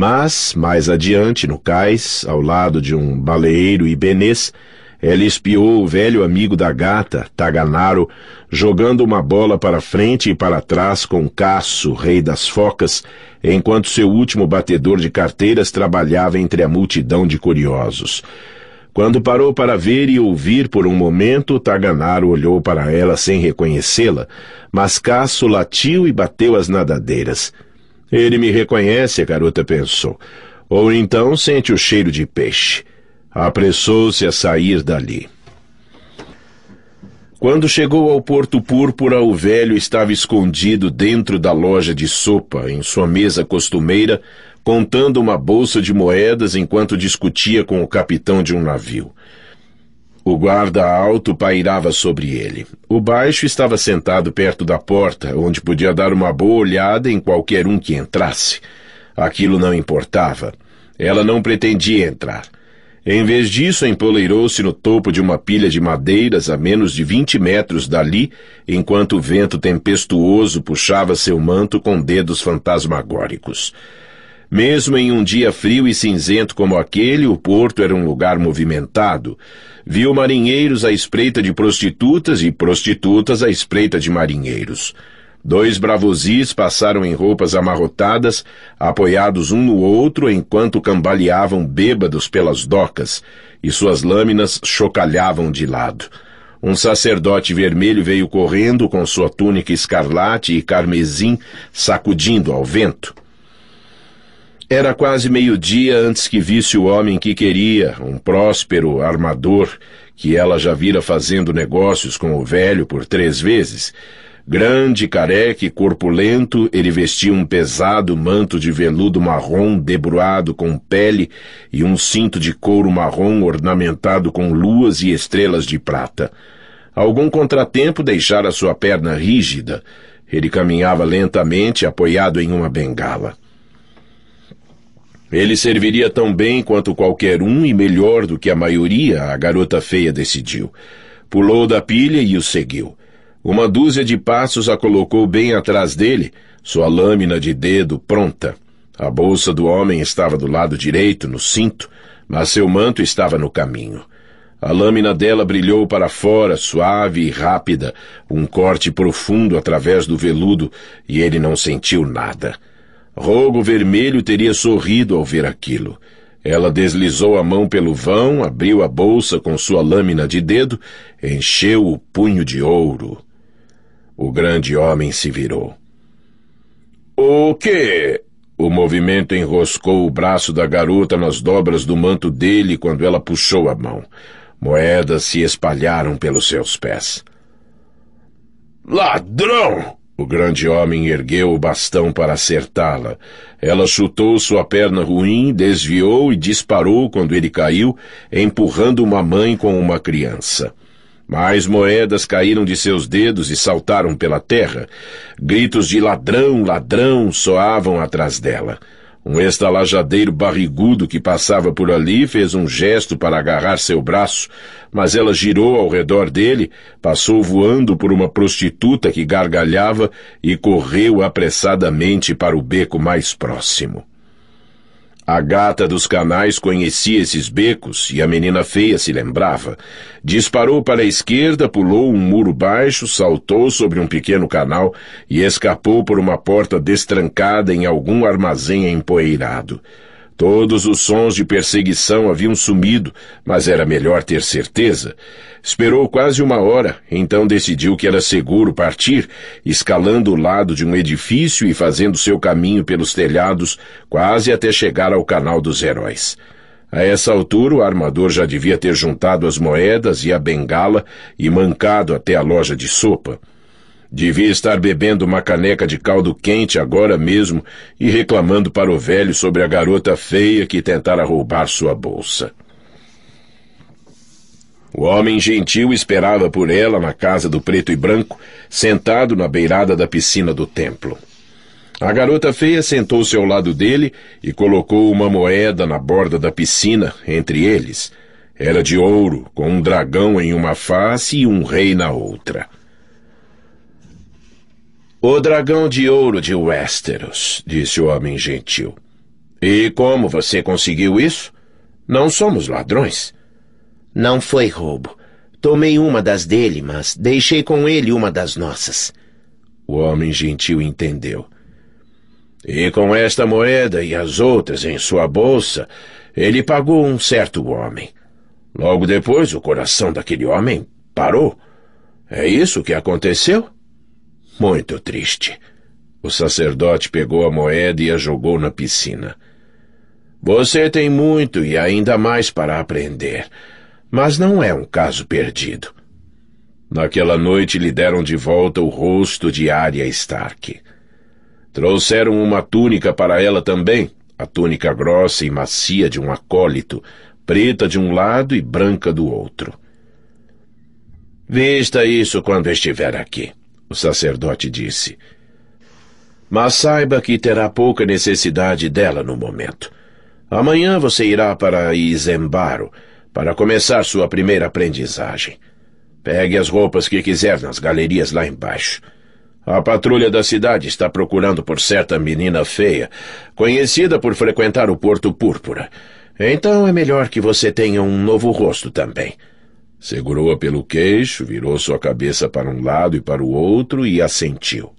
Mas, mais adiante, no cais, ao lado de um baleeiro ibenês, ela espiou o velho amigo da gata, Taganaro, jogando uma bola para frente e para trás com Caço, rei das focas, enquanto seu último batedor de carteiras trabalhava entre a multidão de curiosos. Quando parou para ver e ouvir por um momento, Taganaro olhou para ela sem reconhecê-la, mas Caço latiu e bateu as nadadeiras — ele me reconhece, a garota pensou. Ou então sente o cheiro de peixe. Apressou-se a sair dali. Quando chegou ao Porto Púrpura, o velho estava escondido dentro da loja de sopa, em sua mesa costumeira, contando uma bolsa de moedas enquanto discutia com o capitão de um navio. O guarda alto pairava sobre ele. O baixo estava sentado perto da porta, onde podia dar uma boa olhada em qualquer um que entrasse. Aquilo não importava. Ela não pretendia entrar. Em vez disso, empoleirou-se no topo de uma pilha de madeiras a menos de vinte metros dali, enquanto o vento tempestuoso puxava seu manto com dedos fantasmagóricos. Mesmo em um dia frio e cinzento como aquele, o porto era um lugar movimentado. Viu marinheiros à espreita de prostitutas e prostitutas à espreita de marinheiros. Dois bravosis passaram em roupas amarrotadas, apoiados um no outro enquanto cambaleavam bêbados pelas docas, e suas lâminas chocalhavam de lado. Um sacerdote vermelho veio correndo com sua túnica escarlate e carmesim, sacudindo ao vento. Era quase meio-dia antes que visse o homem que queria, um próspero armador, que ela já vira fazendo negócios com o velho por três vezes. Grande, careca e corpulento, ele vestia um pesado manto de veludo marrom debruado com pele e um cinto de couro marrom ornamentado com luas e estrelas de prata. Algum contratempo deixara sua perna rígida. Ele caminhava lentamente, apoiado em uma bengala. Ele serviria tão bem quanto qualquer um e melhor do que a maioria, a garota feia decidiu. Pulou da pilha e o seguiu. Uma dúzia de passos a colocou bem atrás dele, sua lâmina de dedo pronta. A bolsa do homem estava do lado direito, no cinto, mas seu manto estava no caminho. A lâmina dela brilhou para fora, suave e rápida, um corte profundo através do veludo, e ele não sentiu nada. Rogo Vermelho teria sorrido ao ver aquilo. Ela deslizou a mão pelo vão, abriu a bolsa com sua lâmina de dedo, encheu o punho de ouro. O grande homem se virou. O quê? O movimento enroscou o braço da garota nas dobras do manto dele quando ela puxou a mão. Moedas se espalharam pelos seus pés. Ladrão! O grande homem ergueu o bastão para acertá-la. Ela chutou sua perna ruim, desviou e disparou quando ele caiu, empurrando uma mãe com uma criança. Mais moedas caíram de seus dedos e saltaram pela terra. Gritos de ladrão, ladrão soavam atrás dela. Um estalajadeiro barrigudo que passava por ali fez um gesto para agarrar seu braço, mas ela girou ao redor dele, passou voando por uma prostituta que gargalhava e correu apressadamente para o beco mais próximo. A gata dos canais conhecia esses becos e a menina feia se lembrava. Disparou para a esquerda, pulou um muro baixo, saltou sobre um pequeno canal e escapou por uma porta destrancada em algum armazém empoeirado. Todos os sons de perseguição haviam sumido, mas era melhor ter certeza. Esperou quase uma hora, então decidiu que era seguro partir, escalando o lado de um edifício e fazendo seu caminho pelos telhados, quase até chegar ao canal dos heróis. A essa altura, o armador já devia ter juntado as moedas e a bengala e mancado até a loja de sopa. Devia estar bebendo uma caneca de caldo quente agora mesmo e reclamando para o velho sobre a garota feia que tentara roubar sua bolsa. O homem gentil esperava por ela na casa do preto e branco, sentado na beirada da piscina do templo. A garota feia sentou-se ao lado dele e colocou uma moeda na borda da piscina, entre eles. Era de ouro, com um dragão em uma face e um rei na outra. O dragão de ouro de Westeros, disse o homem gentil. E como você conseguiu isso? Não somos ladrões. Não foi roubo. Tomei uma das dele, mas deixei com ele uma das nossas. O homem gentil entendeu. E com esta moeda e as outras em sua bolsa, ele pagou um certo homem. Logo depois, o coração daquele homem parou. É isso que aconteceu? Muito triste. O sacerdote pegou a moeda e a jogou na piscina. Você tem muito e ainda mais para aprender, mas não é um caso perdido. Naquela noite lhe deram de volta o rosto de Arya Stark. Trouxeram uma túnica para ela também, a túnica grossa e macia de um acólito, preta de um lado e branca do outro. Vista isso quando estiver aqui. O sacerdote disse. Mas saiba que terá pouca necessidade dela no momento. Amanhã você irá para Isembaro para começar sua primeira aprendizagem. Pegue as roupas que quiser nas galerias lá embaixo. A patrulha da cidade está procurando por certa menina feia, conhecida por frequentar o Porto Púrpura. Então é melhor que você tenha um novo rosto também. Segurou-a pelo queixo, virou sua cabeça para um lado e para o outro e assentiu.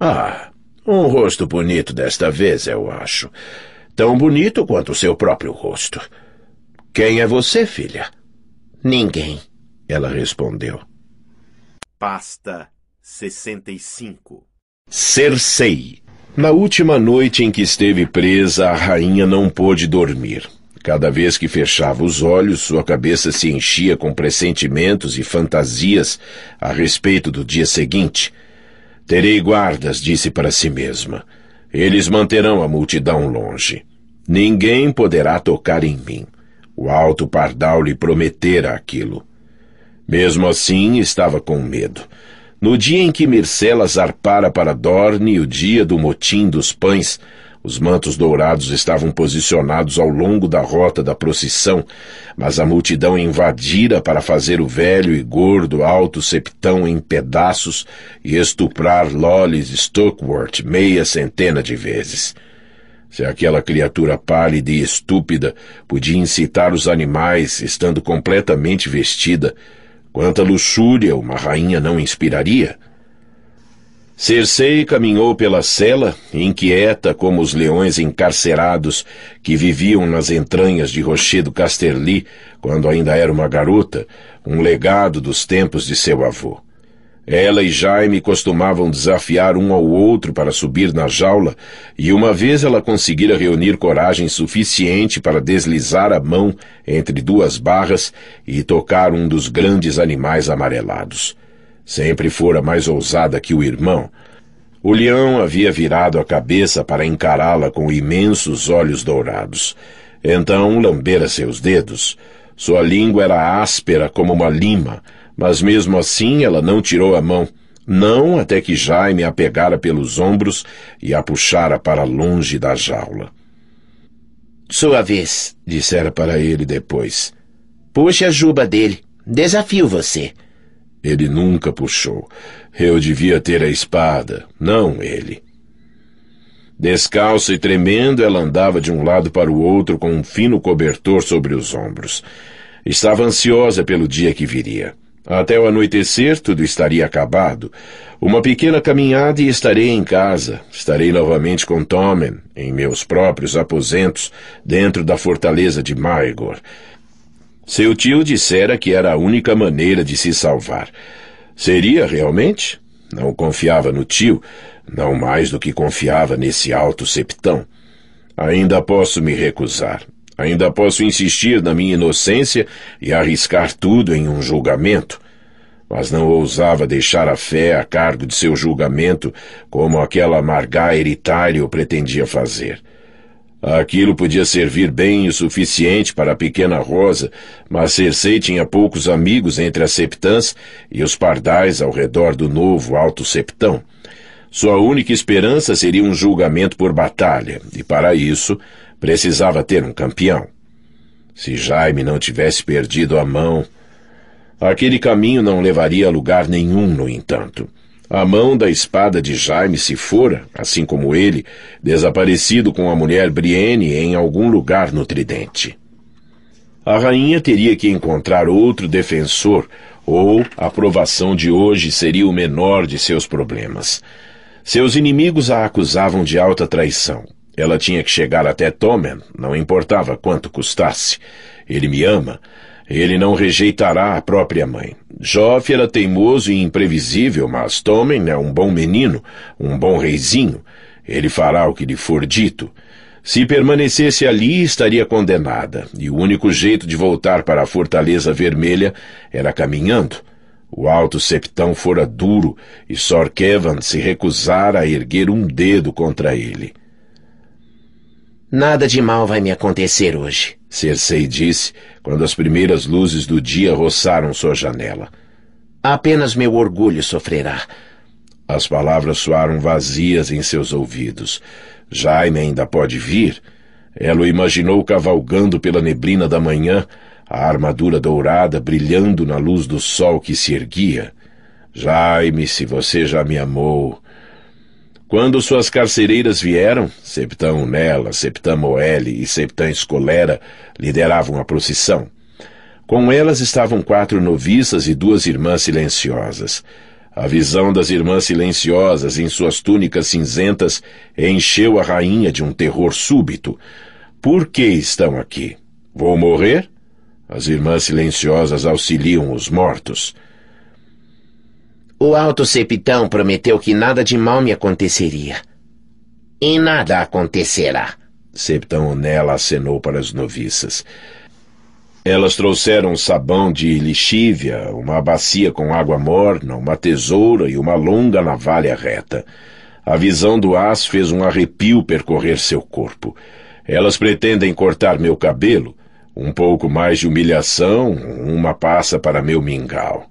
Ah, um rosto bonito desta vez, eu acho. Tão bonito quanto o seu próprio rosto. Quem é você, filha? Ninguém, ela respondeu. Pasta 65 Cersei. Na última noite em que esteve presa, a rainha não pôde dormir. Cada vez que fechava os olhos, sua cabeça se enchia com pressentimentos e fantasias a respeito do dia seguinte. Terei guardas, disse para si mesma. Eles manterão a multidão longe. Ninguém poderá tocar em mim. O alto pardal lhe prometera aquilo. Mesmo assim, estava com medo. No dia em que Mircela zarpara para Dorne, o dia do motim dos pães, os mantos dourados estavam posicionados ao longo da rota da procissão, mas a multidão invadira para fazer o velho e gordo alto septão em pedaços e estuprar Lollis Stockworth meia centena de vezes. Se aquela criatura pálida e estúpida podia incitar os animais estando completamente vestida, quanta luxúria uma rainha não inspiraria! Cersei caminhou pela cela, inquieta como os leões encarcerados que viviam nas entranhas de Rochedo Casterly quando ainda era uma garota, um legado dos tempos de seu avô. Ela e Jaime costumavam desafiar um ao outro para subir na jaula, e uma vez ela conseguira reunir coragem suficiente para deslizar a mão entre duas barras e tocar um dos grandes animais amarelados. Sempre fora mais ousada que o irmão. O leão havia virado a cabeça para encará-la com imensos olhos dourados. Então lambera seus dedos. Sua língua era áspera como uma lima, mas mesmo assim ela não tirou a mão. Não até que Jaime a pegara pelos ombros e a puxara para longe da jaula. Sua vez, dissera para ele depois. Puxe a juba dele. Desafio você. Ele nunca puxou. Eu devia ter a espada, não ele. Descalça e tremendo, ela andava de um lado para o outro com um fino cobertor sobre os ombros. Estava ansiosa pelo dia que viria. Até o anoitecer, tudo estaria acabado. Uma pequena caminhada e estarei em casa. Estarei novamente com Tommen, em meus próprios aposentos, dentro da fortaleza de Maigor. Seu tio dissera que era a única maneira de se salvar. Seria realmente? Não confiava no tio, não mais do que confiava nesse alto septão. Ainda posso me recusar. Ainda posso insistir na minha inocência e arriscar tudo em um julgamento. Mas não ousava deixar a fé a cargo de seu julgamento, como aquela Margaire Itália pretendia fazer. Aquilo podia servir bem o suficiente para a pequena Rosa, mas Cersei tinha poucos amigos entre as septãs e os pardais ao redor do novo alto septão. Sua única esperança seria um julgamento por batalha, e para isso precisava ter um campeão. Se Jaime não tivesse perdido a mão. Aquele caminho não levaria a lugar nenhum, no entanto. A mão da espada de Jaime se fora, assim como ele, desaparecido com a mulher Brienne em algum lugar no tridente. A rainha teria que encontrar outro defensor, ou a provação de hoje seria o menor de seus problemas. Seus inimigos a acusavam de alta traição. Ela tinha que chegar até Tommen, não importava quanto custasse. Ele me ama. Ele não rejeitará a própria mãe. Joff era teimoso e imprevisível, mas Tommen é um bom menino, um bom reizinho. Ele fará o que lhe for dito. Se permanecesse ali, estaria condenada, e o único jeito de voltar para a Fortaleza Vermelha era caminhando. O alto septão fora duro, e Sor Kevan se recusara a erguer um dedo contra ele. Nada de mal vai me acontecer hoje, Circei disse, quando as primeiras luzes do dia roçaram sua janela. Apenas meu orgulho sofrerá. As palavras soaram vazias em seus ouvidos. Jaime ainda pode vir. Ela o imaginou cavalgando pela neblina da manhã, a armadura dourada brilhando na luz do sol que se erguia. Jaime, se você já me amou, quando suas carcereiras vieram, Septã Unela, Septã Moele e Septã Escolera lideravam a procissão. Com elas estavam quatro noviças e duas irmãs silenciosas. A visão das irmãs silenciosas em suas túnicas cinzentas encheu a rainha de um terror súbito. Por que estão aqui? Vou morrer? As irmãs silenciosas auxiliam os mortos. O alto septão prometeu que nada de mal me aconteceria. E nada acontecerá. Septão Nela acenou para as noviças. Elas trouxeram sabão de lixívia, uma bacia com água morna, uma tesoura e uma longa navalha reta. A visão do as fez um arrepio percorrer seu corpo. Elas pretendem cortar meu cabelo. Um pouco mais de humilhação, uma passa para meu mingau.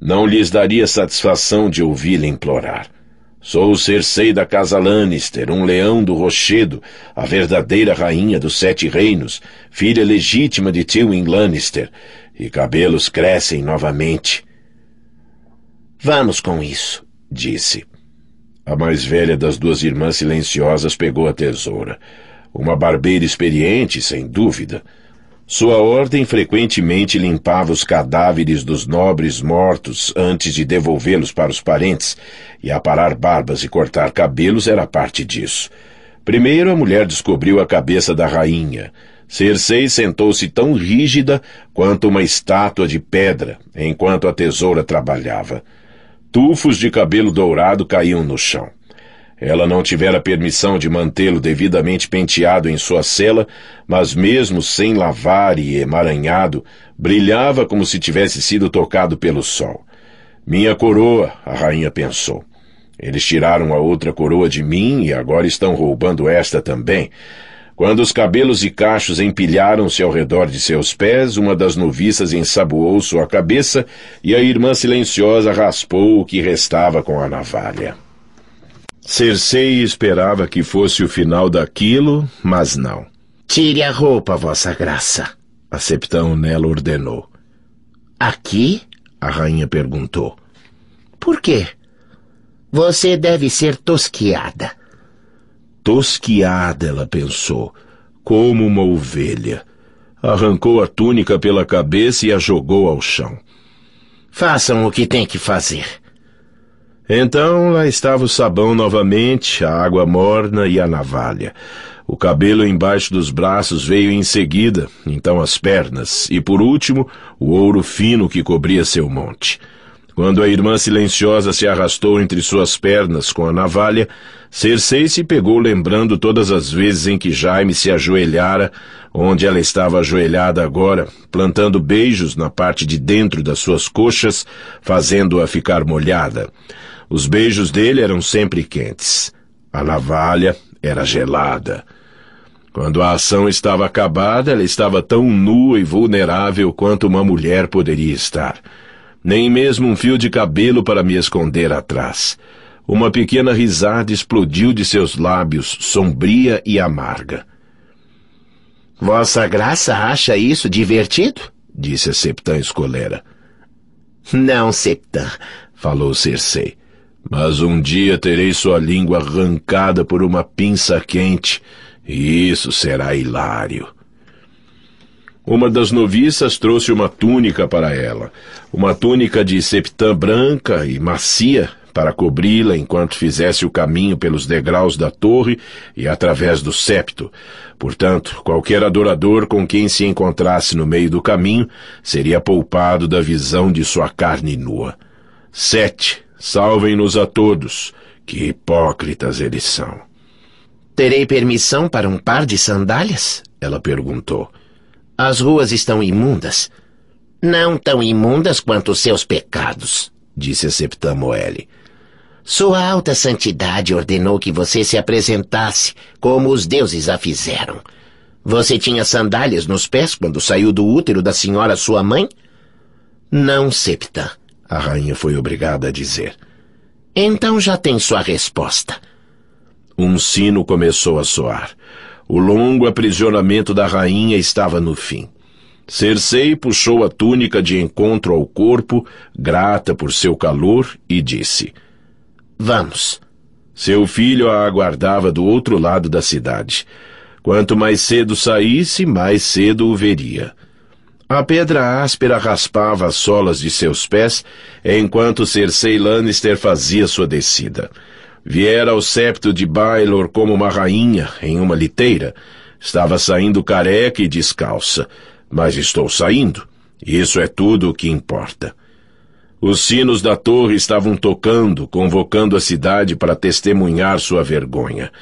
Não lhes daria satisfação de ouvi-la implorar. Sou o Cersei da casa Lannister, um leão do rochedo, a verdadeira rainha dos sete reinos, filha legítima de Tywin Lannister, e cabelos crescem novamente. Vamos com isso, disse. A mais velha das duas irmãs silenciosas pegou a tesoura. Uma barbeira experiente, sem dúvida, sua ordem frequentemente limpava os cadáveres dos nobres mortos antes de devolvê-los para os parentes, e aparar barbas e cortar cabelos era parte disso. Primeiro a mulher descobriu a cabeça da rainha. Cersei sentou-se tão rígida quanto uma estátua de pedra, enquanto a tesoura trabalhava. Tufos de cabelo dourado caíam no chão. Ela não tivera permissão de mantê-lo devidamente penteado em sua cela, mas mesmo sem lavar e emaranhado, brilhava como se tivesse sido tocado pelo sol. Minha coroa, a rainha pensou. Eles tiraram a outra coroa de mim e agora estão roubando esta também. Quando os cabelos e cachos empilharam-se ao redor de seus pés, uma das noviças ensaboou sua cabeça e a irmã silenciosa raspou o que restava com a navalha. Cercei esperava que fosse o final daquilo, mas não. Tire a roupa, vossa graça, Aceptão Nela ordenou. Aqui? A rainha perguntou. Por quê? Você deve ser tosquiada. Tosquiada, ela pensou, como uma ovelha. Arrancou a túnica pela cabeça e a jogou ao chão. Façam o que têm que fazer. Então lá estava o sabão novamente, a água morna e a navalha. O cabelo embaixo dos braços veio em seguida, então as pernas, e por último, o ouro fino que cobria seu monte. Quando a irmã silenciosa se arrastou entre suas pernas com a navalha, Cersei se pegou lembrando todas as vezes em que Jaime se ajoelhara, onde ela estava ajoelhada agora, plantando beijos na parte de dentro das suas coxas, fazendo-a ficar molhada. Os beijos dele eram sempre quentes. A navalha era gelada. Quando a ação estava acabada, ela estava tão nua e vulnerável quanto uma mulher poderia estar. Nem mesmo um fio de cabelo para me esconder atrás. Uma pequena risada explodiu de seus lábios, sombria e amarga. Vossa Graça acha isso divertido? disse a Septã escolera. Não, Septã, falou Cersei mas um dia terei sua língua arrancada por uma pinça quente, e isso será hilário. Uma das noviças trouxe uma túnica para ela, uma túnica de septã branca e macia para cobri-la enquanto fizesse o caminho pelos degraus da torre e através do septo. Portanto, qualquer adorador com quem se encontrasse no meio do caminho seria poupado da visão de sua carne nua. Sete Salvem-nos a todos. Que hipócritas eles são. Terei permissão para um par de sandálias? Ela perguntou. As ruas estão imundas. Não tão imundas quanto os seus pecados, disse a Septamoele. Sua alta santidade ordenou que você se apresentasse, como os deuses a fizeram. Você tinha sandálias nos pés quando saiu do útero da senhora sua mãe? Não, Septa. A rainha foi obrigada a dizer. Então já tem sua resposta. Um sino começou a soar. O longo aprisionamento da rainha estava no fim. Cersei puxou a túnica de encontro ao corpo, grata por seu calor, e disse: Vamos. Seu filho a aguardava do outro lado da cidade. Quanto mais cedo saísse, mais cedo o veria. A pedra áspera raspava as solas de seus pés, enquanto Cersei Lannister fazia sua descida. Viera ao septo de Baelor como uma rainha em uma liteira. Estava saindo careca e descalça. Mas estou saindo. Isso é tudo o que importa. Os sinos da torre estavam tocando, convocando a cidade para testemunhar sua vergonha.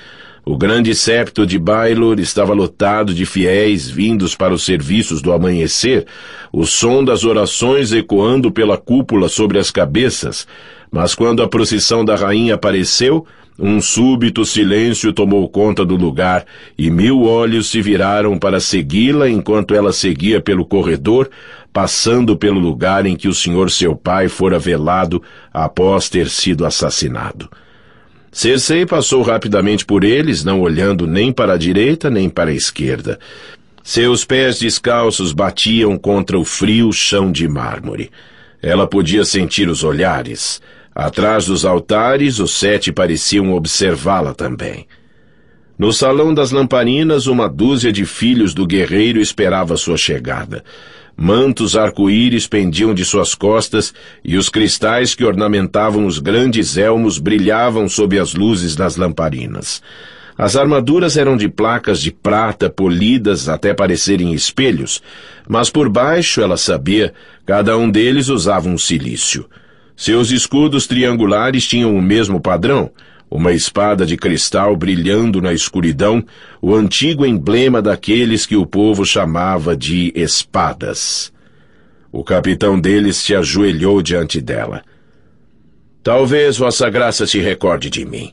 O grande septo de Bailor estava lotado de fiéis vindos para os serviços do amanhecer, o som das orações ecoando pela cúpula sobre as cabeças. Mas quando a procissão da rainha apareceu, um súbito silêncio tomou conta do lugar e mil olhos se viraram para segui-la enquanto ela seguia pelo corredor, passando pelo lugar em que o senhor seu pai fora velado após ter sido assassinado. Cersei passou rapidamente por eles, não olhando nem para a direita nem para a esquerda. Seus pés descalços batiam contra o frio chão de mármore. Ela podia sentir os olhares. Atrás dos altares, os sete pareciam observá-la também. No salão das lamparinas, uma dúzia de filhos do guerreiro esperava sua chegada mantos arco-íris pendiam de suas costas e os cristais que ornamentavam os grandes elmos brilhavam sob as luzes das lamparinas. As armaduras eram de placas de prata polidas até parecerem espelhos, mas por baixo, ela sabia, cada um deles usava um silício. Seus escudos triangulares tinham o mesmo padrão, uma espada de cristal brilhando na escuridão, o antigo emblema daqueles que o povo chamava de espadas. O capitão deles se ajoelhou diante dela. Talvez Vossa Graça se recorde de mim.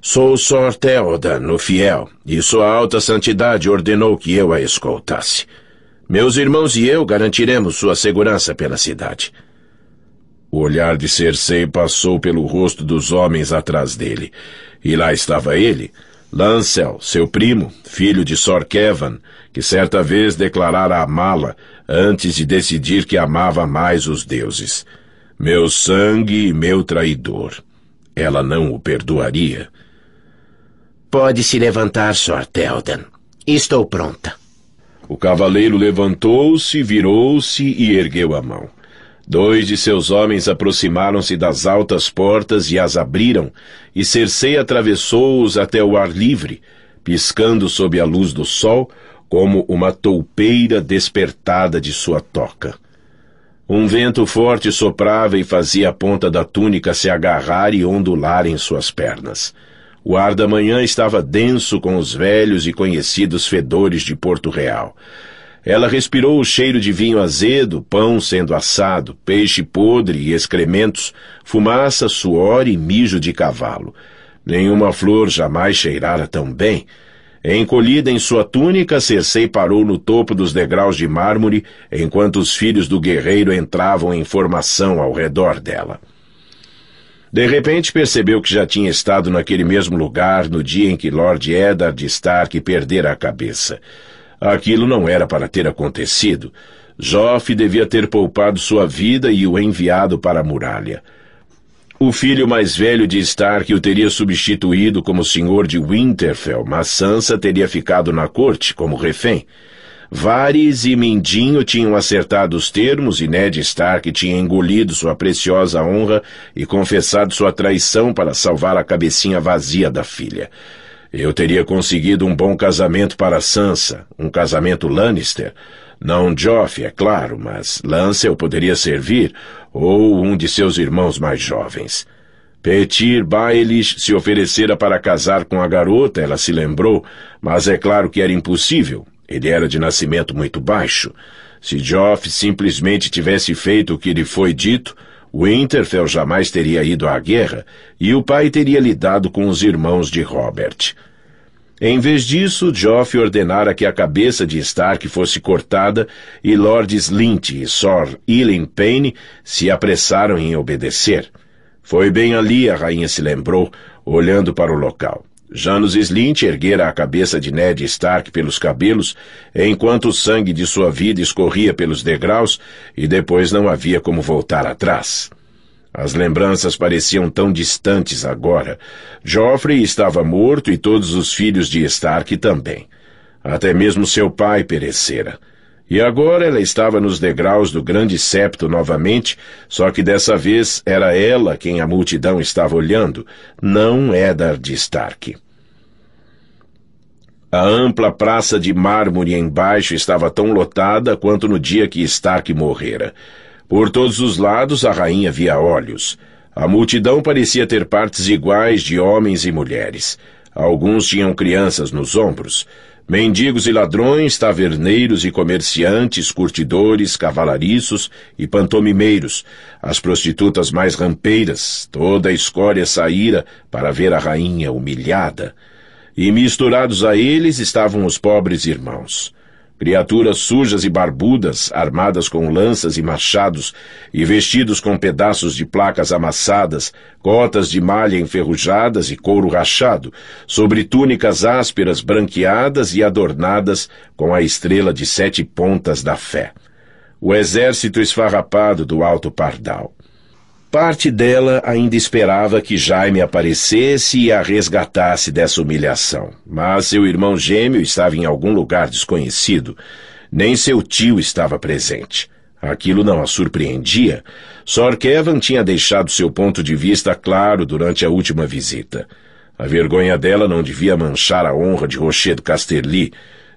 Sou o Sor Theodan, o fiel, e sua alta santidade ordenou que eu a escoltasse. Meus irmãos e eu garantiremos sua segurança pela cidade. O olhar de Cersei passou pelo rosto dos homens atrás dele. E lá estava ele, Lancel, seu primo, filho de Sor Kevan, que certa vez declarara amá-la antes de decidir que amava mais os deuses. Meu sangue e meu traidor. Ela não o perdoaria. Pode se levantar, Sor Teldan. Estou pronta. O cavaleiro levantou-se, virou-se e ergueu a mão. Dois de seus homens aproximaram-se das altas portas e as abriram, e Cersei atravessou-os até o ar livre, piscando sob a luz do sol como uma toupeira despertada de sua toca. Um vento forte soprava e fazia a ponta da túnica se agarrar e ondular em suas pernas. O ar da manhã estava denso com os velhos e conhecidos fedores de Porto Real. Ela respirou o cheiro de vinho azedo, pão sendo assado, peixe podre e excrementos, fumaça, suor e mijo de cavalo. Nenhuma flor jamais cheirara tão bem. Encolhida em sua túnica, Cersei parou no topo dos degraus de mármore, enquanto os filhos do guerreiro entravam em formação ao redor dela. De repente percebeu que já tinha estado naquele mesmo lugar no dia em que Lord Eddard Stark perdera a cabeça. Aquilo não era para ter acontecido. Joff devia ter poupado sua vida e o enviado para a muralha. O filho mais velho de Stark o teria substituído como senhor de Winterfell, mas Sansa teria ficado na corte como refém. Vares e Mindinho tinham acertado os termos e Ned Stark tinha engolido sua preciosa honra e confessado sua traição para salvar a cabecinha vazia da filha. Eu teria conseguido um bom casamento para Sansa, um casamento Lannister. Não Joffrey, é claro, mas Lancel poderia servir, ou um de seus irmãos mais jovens. Petir Baelish se oferecera para casar com a garota, ela se lembrou, mas é claro que era impossível. Ele era de nascimento muito baixo. Se Joff simplesmente tivesse feito o que lhe foi dito, Winterfell jamais teria ido à guerra e o pai teria lidado com os irmãos de Robert. Em vez disso, Joffrey ordenara que a cabeça de Stark fosse cortada e Lords Lint e Sor Ilen Payne se apressaram em obedecer. Foi bem ali, a rainha se lembrou, olhando para o local. Janus Slint erguera a cabeça de Ned Stark pelos cabelos, enquanto o sangue de sua vida escorria pelos degraus e depois não havia como voltar atrás. As lembranças pareciam tão distantes agora. Joffrey estava morto e todos os filhos de Stark também. Até mesmo seu pai perecera. E agora ela estava nos degraus do grande septo novamente, só que dessa vez era ela quem a multidão estava olhando, não Eddard de Stark. A ampla praça de mármore embaixo estava tão lotada quanto no dia que Stark morrera. Por todos os lados a rainha via olhos. A multidão parecia ter partes iguais de homens e mulheres. Alguns tinham crianças nos ombros mendigos e ladrões, taverneiros e comerciantes, curtidores, cavalariços e pantomimeiros, as prostitutas mais rampeiras, toda a escória saíra para ver a rainha humilhada. E misturados a eles estavam os pobres irmãos. Criaturas sujas e barbudas, armadas com lanças e machados, e vestidos com pedaços de placas amassadas, cotas de malha enferrujadas e couro rachado, sobre túnicas ásperas branqueadas e adornadas com a estrela de sete pontas da fé. O exército esfarrapado do Alto Pardal. Parte dela ainda esperava que Jaime aparecesse e a resgatasse dessa humilhação. Mas seu irmão gêmeo estava em algum lugar desconhecido. Nem seu tio estava presente. Aquilo não a surpreendia. Sor Kevin tinha deixado seu ponto de vista claro durante a última visita. A vergonha dela não devia manchar a honra de Rochedo Casterly.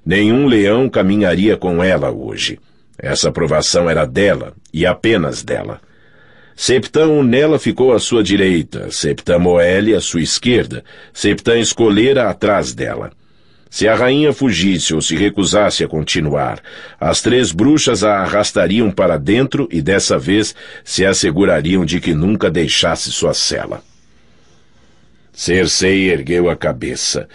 Nenhum leão caminharia com ela hoje. Essa aprovação era dela e apenas dela. Septão nela ficou à sua direita, Septã Moele à sua esquerda, Septã Escolhera atrás dela. Se a rainha fugisse ou se recusasse a continuar, as três bruxas a arrastariam para dentro e dessa vez se assegurariam de que nunca deixasse sua cela. Cersei ergueu a cabeça.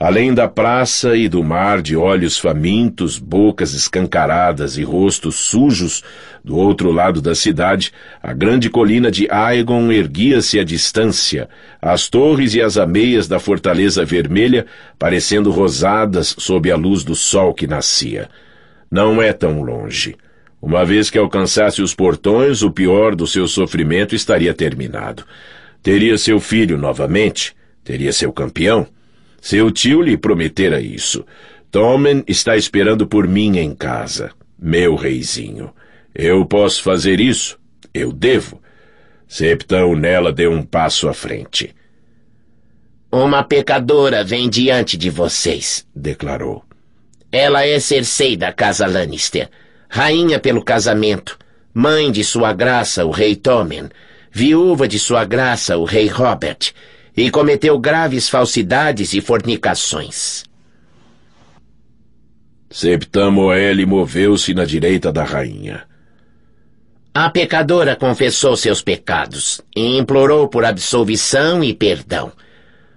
Além da praça e do mar de olhos famintos, bocas escancaradas e rostos sujos, do outro lado da cidade, a grande colina de Aegon erguia-se à distância, as torres e as ameias da fortaleza vermelha parecendo rosadas sob a luz do sol que nascia. Não é tão longe. Uma vez que alcançasse os portões, o pior do seu sofrimento estaria terminado. Teria seu filho novamente, teria seu campeão seu tio lhe prometera isso. Tommen está esperando por mim em casa. Meu reizinho. Eu posso fazer isso. Eu devo. Septão nela deu um passo à frente. Uma pecadora vem diante de vocês, declarou. Ela é Cersei da casa Lannister, rainha pelo casamento, mãe de sua graça, o rei Tommen, viúva de sua graça, o rei Robert, e cometeu graves falsidades e fornicações. Septamoele moveu-se na direita da rainha. A pecadora confessou seus pecados e implorou por absolvição e perdão.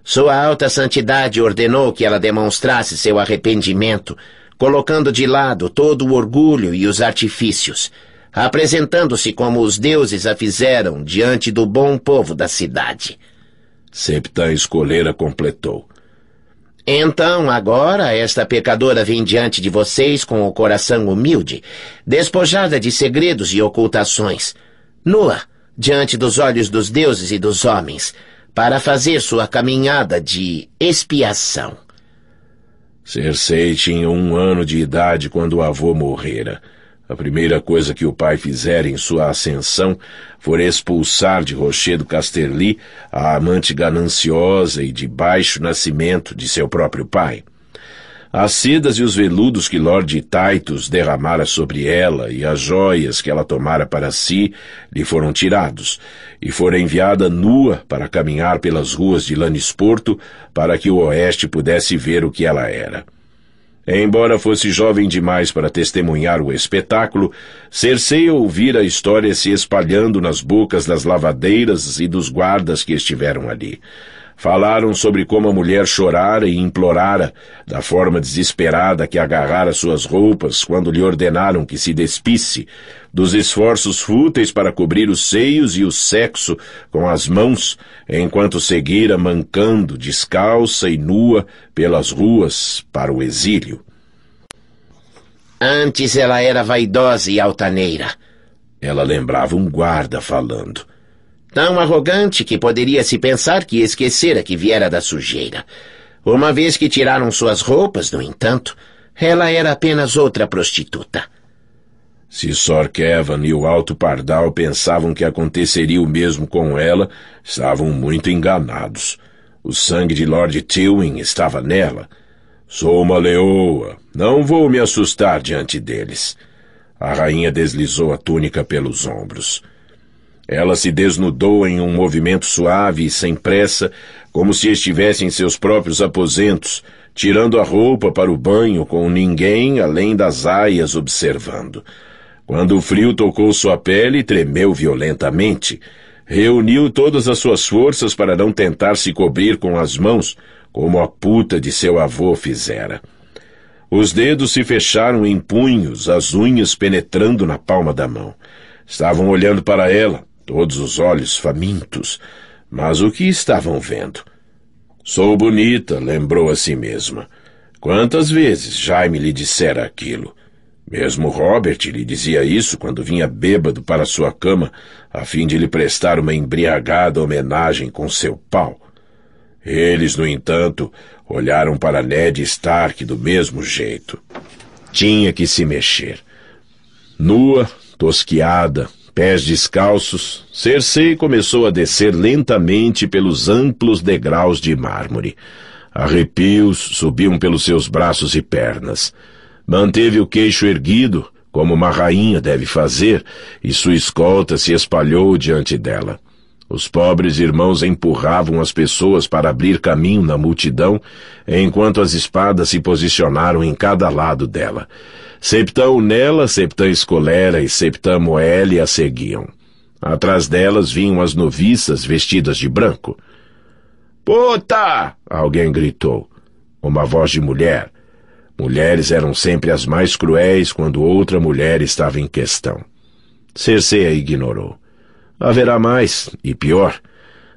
Sua alta santidade ordenou que ela demonstrasse seu arrependimento, colocando de lado todo o orgulho e os artifícios, apresentando-se como os deuses a fizeram diante do bom povo da cidade. Septã escolheira completou. Então, agora, esta pecadora vem diante de vocês com o coração humilde, despojada de segredos e ocultações, nua diante dos olhos dos deuses e dos homens, para fazer sua caminhada de expiação. Cersei tinha um ano de idade quando o avô morrera. A primeira coisa que o pai fizer em sua ascensão for expulsar de Rochedo Casterly a amante gananciosa e de baixo nascimento de seu próprio pai. As sedas e os veludos que Lord Taitos derramara sobre ela e as joias que ela tomara para si lhe foram tirados, e fora enviada nua para caminhar pelas ruas de Lanesporto para que o oeste pudesse ver o que ela era. Embora fosse jovem demais para testemunhar o espetáculo, Cersei ouvira a história se espalhando nas bocas das lavadeiras e dos guardas que estiveram ali. Falaram sobre como a mulher chorara e implorara, da forma desesperada que agarrara suas roupas quando lhe ordenaram que se despisse, dos esforços fúteis para cobrir os seios e o sexo com as mãos, enquanto seguira mancando, descalça e nua, pelas ruas para o exílio. Antes ela era vaidosa e altaneira. Ela lembrava um guarda falando. Tão arrogante que poderia se pensar que esquecera que viera da sujeira. Uma vez que tiraram suas roupas, no entanto, ela era apenas outra prostituta. Se Sor Kevin e o Alto Pardal pensavam que aconteceria o mesmo com ela, estavam muito enganados. O sangue de Lord Tilwyn estava nela. Sou uma leoa. Não vou me assustar diante deles. A rainha deslizou a túnica pelos ombros. Ela se desnudou em um movimento suave e sem pressa, como se estivesse em seus próprios aposentos, tirando a roupa para o banho com ninguém além das aias observando. Quando o frio tocou sua pele, tremeu violentamente. Reuniu todas as suas forças para não tentar se cobrir com as mãos, como a puta de seu avô fizera. Os dedos se fecharam em punhos, as unhas penetrando na palma da mão. Estavam olhando para ela, todos os olhos famintos, mas o que estavam vendo? Sou bonita, lembrou a si mesma. Quantas vezes Jaime lhe dissera aquilo? Mesmo Robert lhe dizia isso quando vinha bêbado para sua cama, a fim de lhe prestar uma embriagada homenagem com seu pau. Eles, no entanto, olharam para Ned Stark do mesmo jeito. Tinha que se mexer. Nua, tosquiada, Pés descalços, Cersei começou a descer lentamente pelos amplos degraus de mármore. Arrepios subiam pelos seus braços e pernas. Manteve o queixo erguido, como uma rainha deve fazer, e sua escolta se espalhou diante dela. Os pobres irmãos empurravam as pessoas para abrir caminho na multidão, enquanto as espadas se posicionaram em cada lado dela. Septão nela, Septã Escolera e Septã Moele a seguiam. Atrás delas vinham as noviças vestidas de branco. Puta! Alguém gritou. Uma voz de mulher. Mulheres eram sempre as mais cruéis quando outra mulher estava em questão. Cerceia ignorou. Haverá mais, e pior.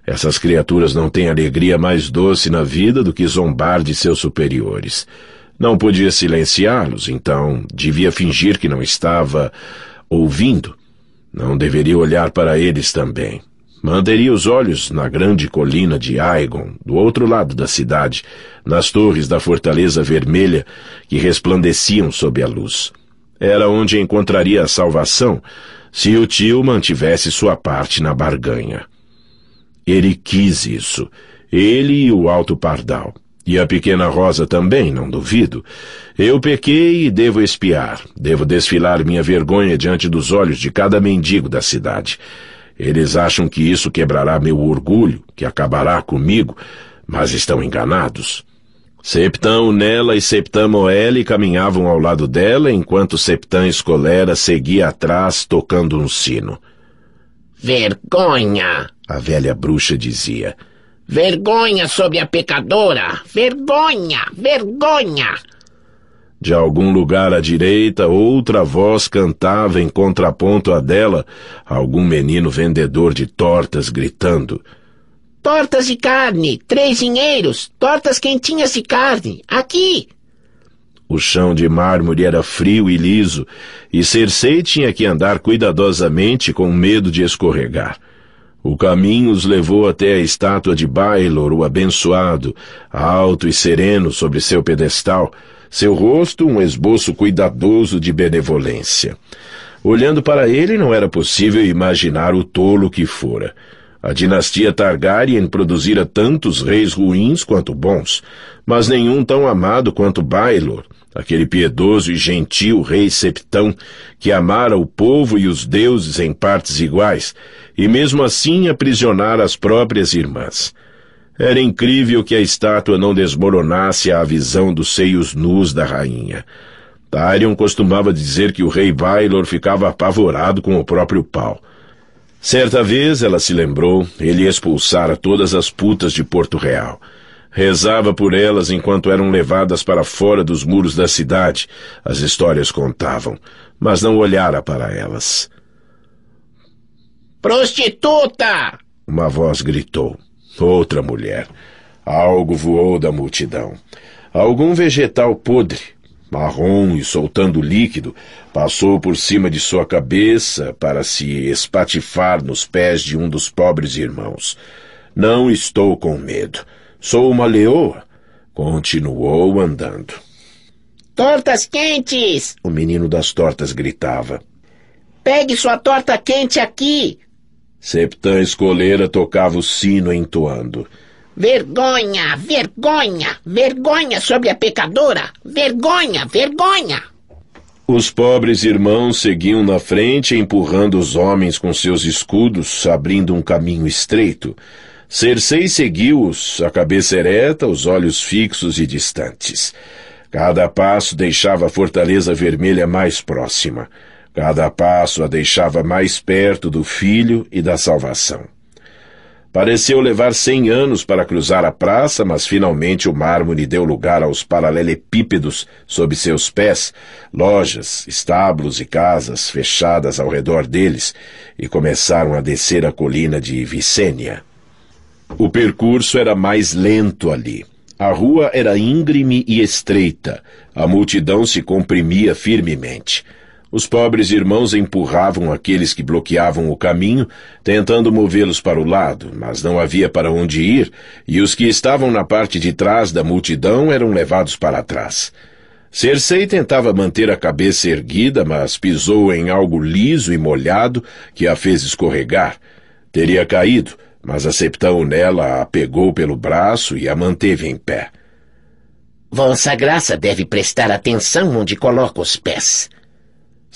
Essas criaturas não têm alegria mais doce na vida do que zombar de seus superiores. Não podia silenciá-los, então devia fingir que não estava ouvindo. Não deveria olhar para eles também. Manteria os olhos na grande colina de Aigon, do outro lado da cidade, nas torres da Fortaleza Vermelha que resplandeciam sob a luz. Era onde encontraria a salvação se o tio mantivesse sua parte na barganha. Ele quis isso, ele e o Alto Pardal. E a pequena Rosa também, não duvido. Eu pequei e devo espiar. Devo desfilar minha vergonha diante dos olhos de cada mendigo da cidade. Eles acham que isso quebrará meu orgulho, que acabará comigo, mas estão enganados. Septão Nela e Septã Moele caminhavam ao lado dela, enquanto Septã Escolera seguia atrás, tocando um sino. Vergonha! A velha bruxa dizia. Vergonha sobre a pecadora! Vergonha! Vergonha! De algum lugar à direita, outra voz cantava em contraponto à dela, algum menino vendedor de tortas gritando: Tortas de carne, três dinheiros, tortas quentinhas de carne, aqui! O chão de mármore era frio e liso, e Cersei tinha que andar cuidadosamente com medo de escorregar. O caminho os levou até a estátua de Bailor, o abençoado, alto e sereno sobre seu pedestal, seu rosto um esboço cuidadoso de benevolência. Olhando para ele, não era possível imaginar o tolo que fora. A dinastia Targaryen produzira tantos reis ruins quanto bons, mas nenhum tão amado quanto Bailor, aquele piedoso e gentil rei Septão, que amara o povo e os deuses em partes iguais, e mesmo assim aprisionar as próprias irmãs. Era incrível que a estátua não desmoronasse à visão dos seios nus da rainha. Tyrion costumava dizer que o rei Bailor ficava apavorado com o próprio pau. Certa vez, ela se lembrou, ele expulsara todas as putas de Porto Real. Rezava por elas enquanto eram levadas para fora dos muros da cidade, as histórias contavam, mas não olhara para elas. Prostituta! Uma voz gritou. Outra mulher. Algo voou da multidão. Algum vegetal podre, marrom e soltando líquido, passou por cima de sua cabeça para se espatifar nos pés de um dos pobres irmãos. Não estou com medo. Sou uma leoa. Continuou andando. Tortas quentes! O menino das tortas gritava. Pegue sua torta quente aqui! Septã Escolera tocava o sino entoando. Vergonha, vergonha, vergonha sobre a pecadora, vergonha, vergonha. Os pobres irmãos seguiam na frente, empurrando os homens com seus escudos, abrindo um caminho estreito. Cercei seguiu-os, a cabeça ereta, os olhos fixos e distantes. Cada passo deixava a fortaleza vermelha mais próxima. Cada passo a deixava mais perto do filho e da salvação. Pareceu levar cem anos para cruzar a praça, mas finalmente o mármore deu lugar aos paralelepípedos sob seus pés, lojas, estábulos e casas fechadas ao redor deles, e começaram a descer a colina de Vicênia. O percurso era mais lento ali. A rua era íngreme e estreita. A multidão se comprimia firmemente. Os pobres irmãos empurravam aqueles que bloqueavam o caminho, tentando movê-los para o lado, mas não havia para onde ir, e os que estavam na parte de trás da multidão eram levados para trás. Cersei tentava manter a cabeça erguida, mas pisou em algo liso e molhado que a fez escorregar. Teria caído, mas a septão nela a pegou pelo braço e a manteve em pé. Vossa Graça deve prestar atenção onde coloca os pés,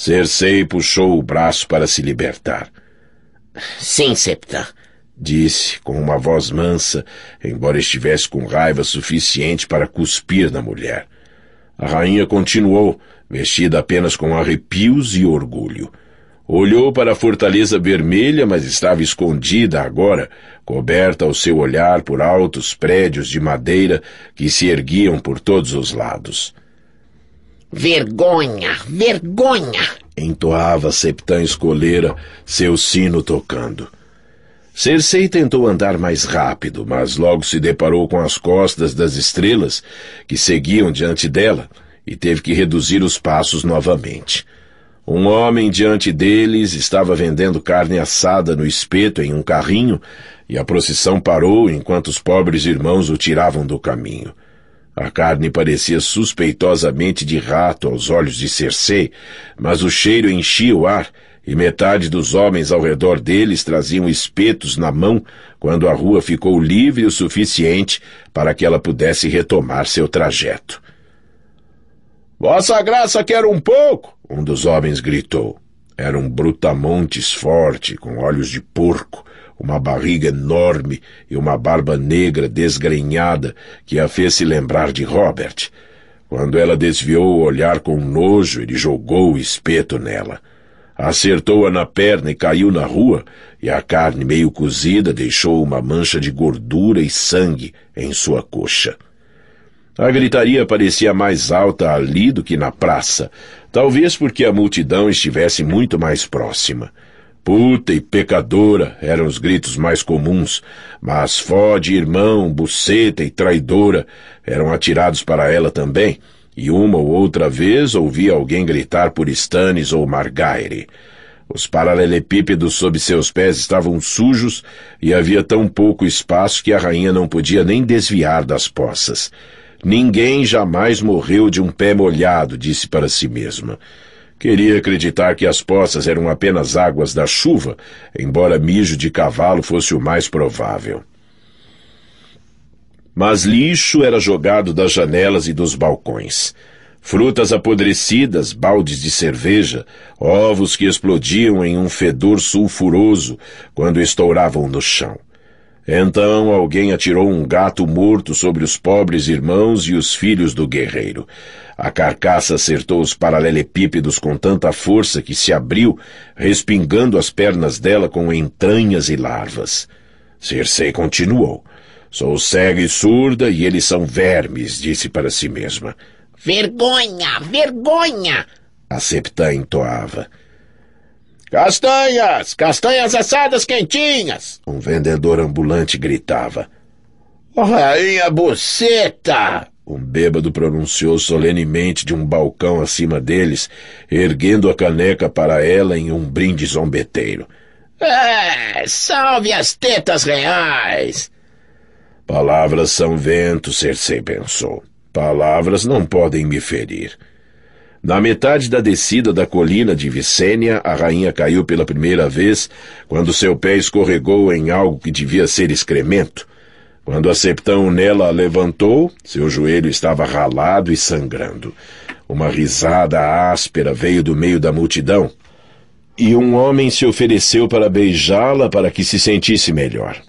Cersei puxou o braço para se libertar. Sim, Septa, disse com uma voz mansa, embora estivesse com raiva suficiente para cuspir na mulher. A rainha continuou, vestida apenas com arrepios e orgulho. Olhou para a fortaleza vermelha, mas estava escondida agora, coberta ao seu olhar por altos prédios de madeira que se erguiam por todos os lados. Vergonha, vergonha! Entoava Septã Escoleira, seu sino tocando. Cersei tentou andar mais rápido, mas logo se deparou com as costas das estrelas que seguiam diante dela e teve que reduzir os passos novamente. Um homem diante deles estava vendendo carne assada no espeto em um carrinho e a procissão parou enquanto os pobres irmãos o tiravam do caminho. A carne parecia suspeitosamente de rato aos olhos de Circe, mas o cheiro enchia o ar e metade dos homens ao redor deles traziam espetos na mão quando a rua ficou livre o suficiente para que ela pudesse retomar seu trajeto. Vossa Graça quer um pouco! um dos homens gritou. Era um brutamontes forte, com olhos de porco, uma barriga enorme e uma barba negra desgrenhada que a fez se lembrar de Robert. Quando ela desviou o olhar com nojo, ele jogou o espeto nela. Acertou-a na perna e caiu na rua, e a carne meio cozida deixou uma mancha de gordura e sangue em sua coxa. A gritaria parecia mais alta ali do que na praça, talvez porque a multidão estivesse muito mais próxima. Puta e pecadora eram os gritos mais comuns, mas fode, irmão, buceta e traidora eram atirados para ela também, e uma ou outra vez ouvia alguém gritar por Stannis ou Margaire. Os paralelepípedos sob seus pés estavam sujos e havia tão pouco espaço que a rainha não podia nem desviar das poças. Ninguém jamais morreu de um pé molhado, disse para si mesma. Queria acreditar que as poças eram apenas águas da chuva, embora mijo de cavalo fosse o mais provável. Mas lixo era jogado das janelas e dos balcões. Frutas apodrecidas, baldes de cerveja, ovos que explodiam em um fedor sulfuroso quando estouravam no chão. Então alguém atirou um gato morto sobre os pobres irmãos e os filhos do guerreiro. A carcaça acertou os paralelepípedos com tanta força que se abriu, respingando as pernas dela com entranhas e larvas. Circei continuou. Sou cega e surda e eles são vermes, disse para si mesma. Vergonha! Vergonha! A septã entoava. Castanhas! Castanhas assadas quentinhas! Um vendedor ambulante gritava. Oh, rainha Buceta! Um bêbado pronunciou solenemente de um balcão acima deles, erguendo a caneca para ela em um brinde zombeteiro. É, salve as tetas reais! Palavras são vento, Cersei pensou. Palavras não podem me ferir. Na metade da descida da colina de Vicênia, a rainha caiu pela primeira vez quando seu pé escorregou em algo que devia ser excremento. Quando a septão nela levantou, seu joelho estava ralado e sangrando. Uma risada áspera veio do meio da multidão. E um homem se ofereceu para beijá-la para que se sentisse melhor.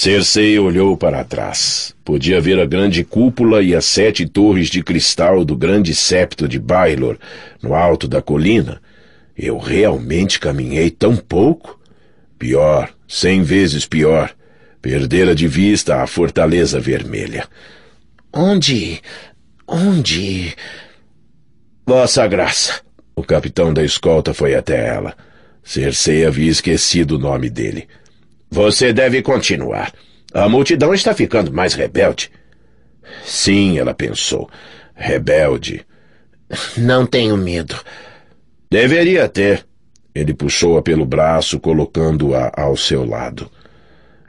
Cersei olhou para trás. Podia ver a grande cúpula e as sete torres de cristal do grande septo de Bailor, no alto da colina. Eu realmente caminhei tão pouco? Pior, cem vezes pior. Perdera de vista a fortaleza vermelha. Onde. onde. Vossa Graça. O capitão da escolta foi até ela. Cersei havia esquecido o nome dele. Você deve continuar. A multidão está ficando mais rebelde. Sim, ela pensou. Rebelde. Não tenho medo. Deveria ter. Ele puxou-a pelo braço, colocando-a ao seu lado.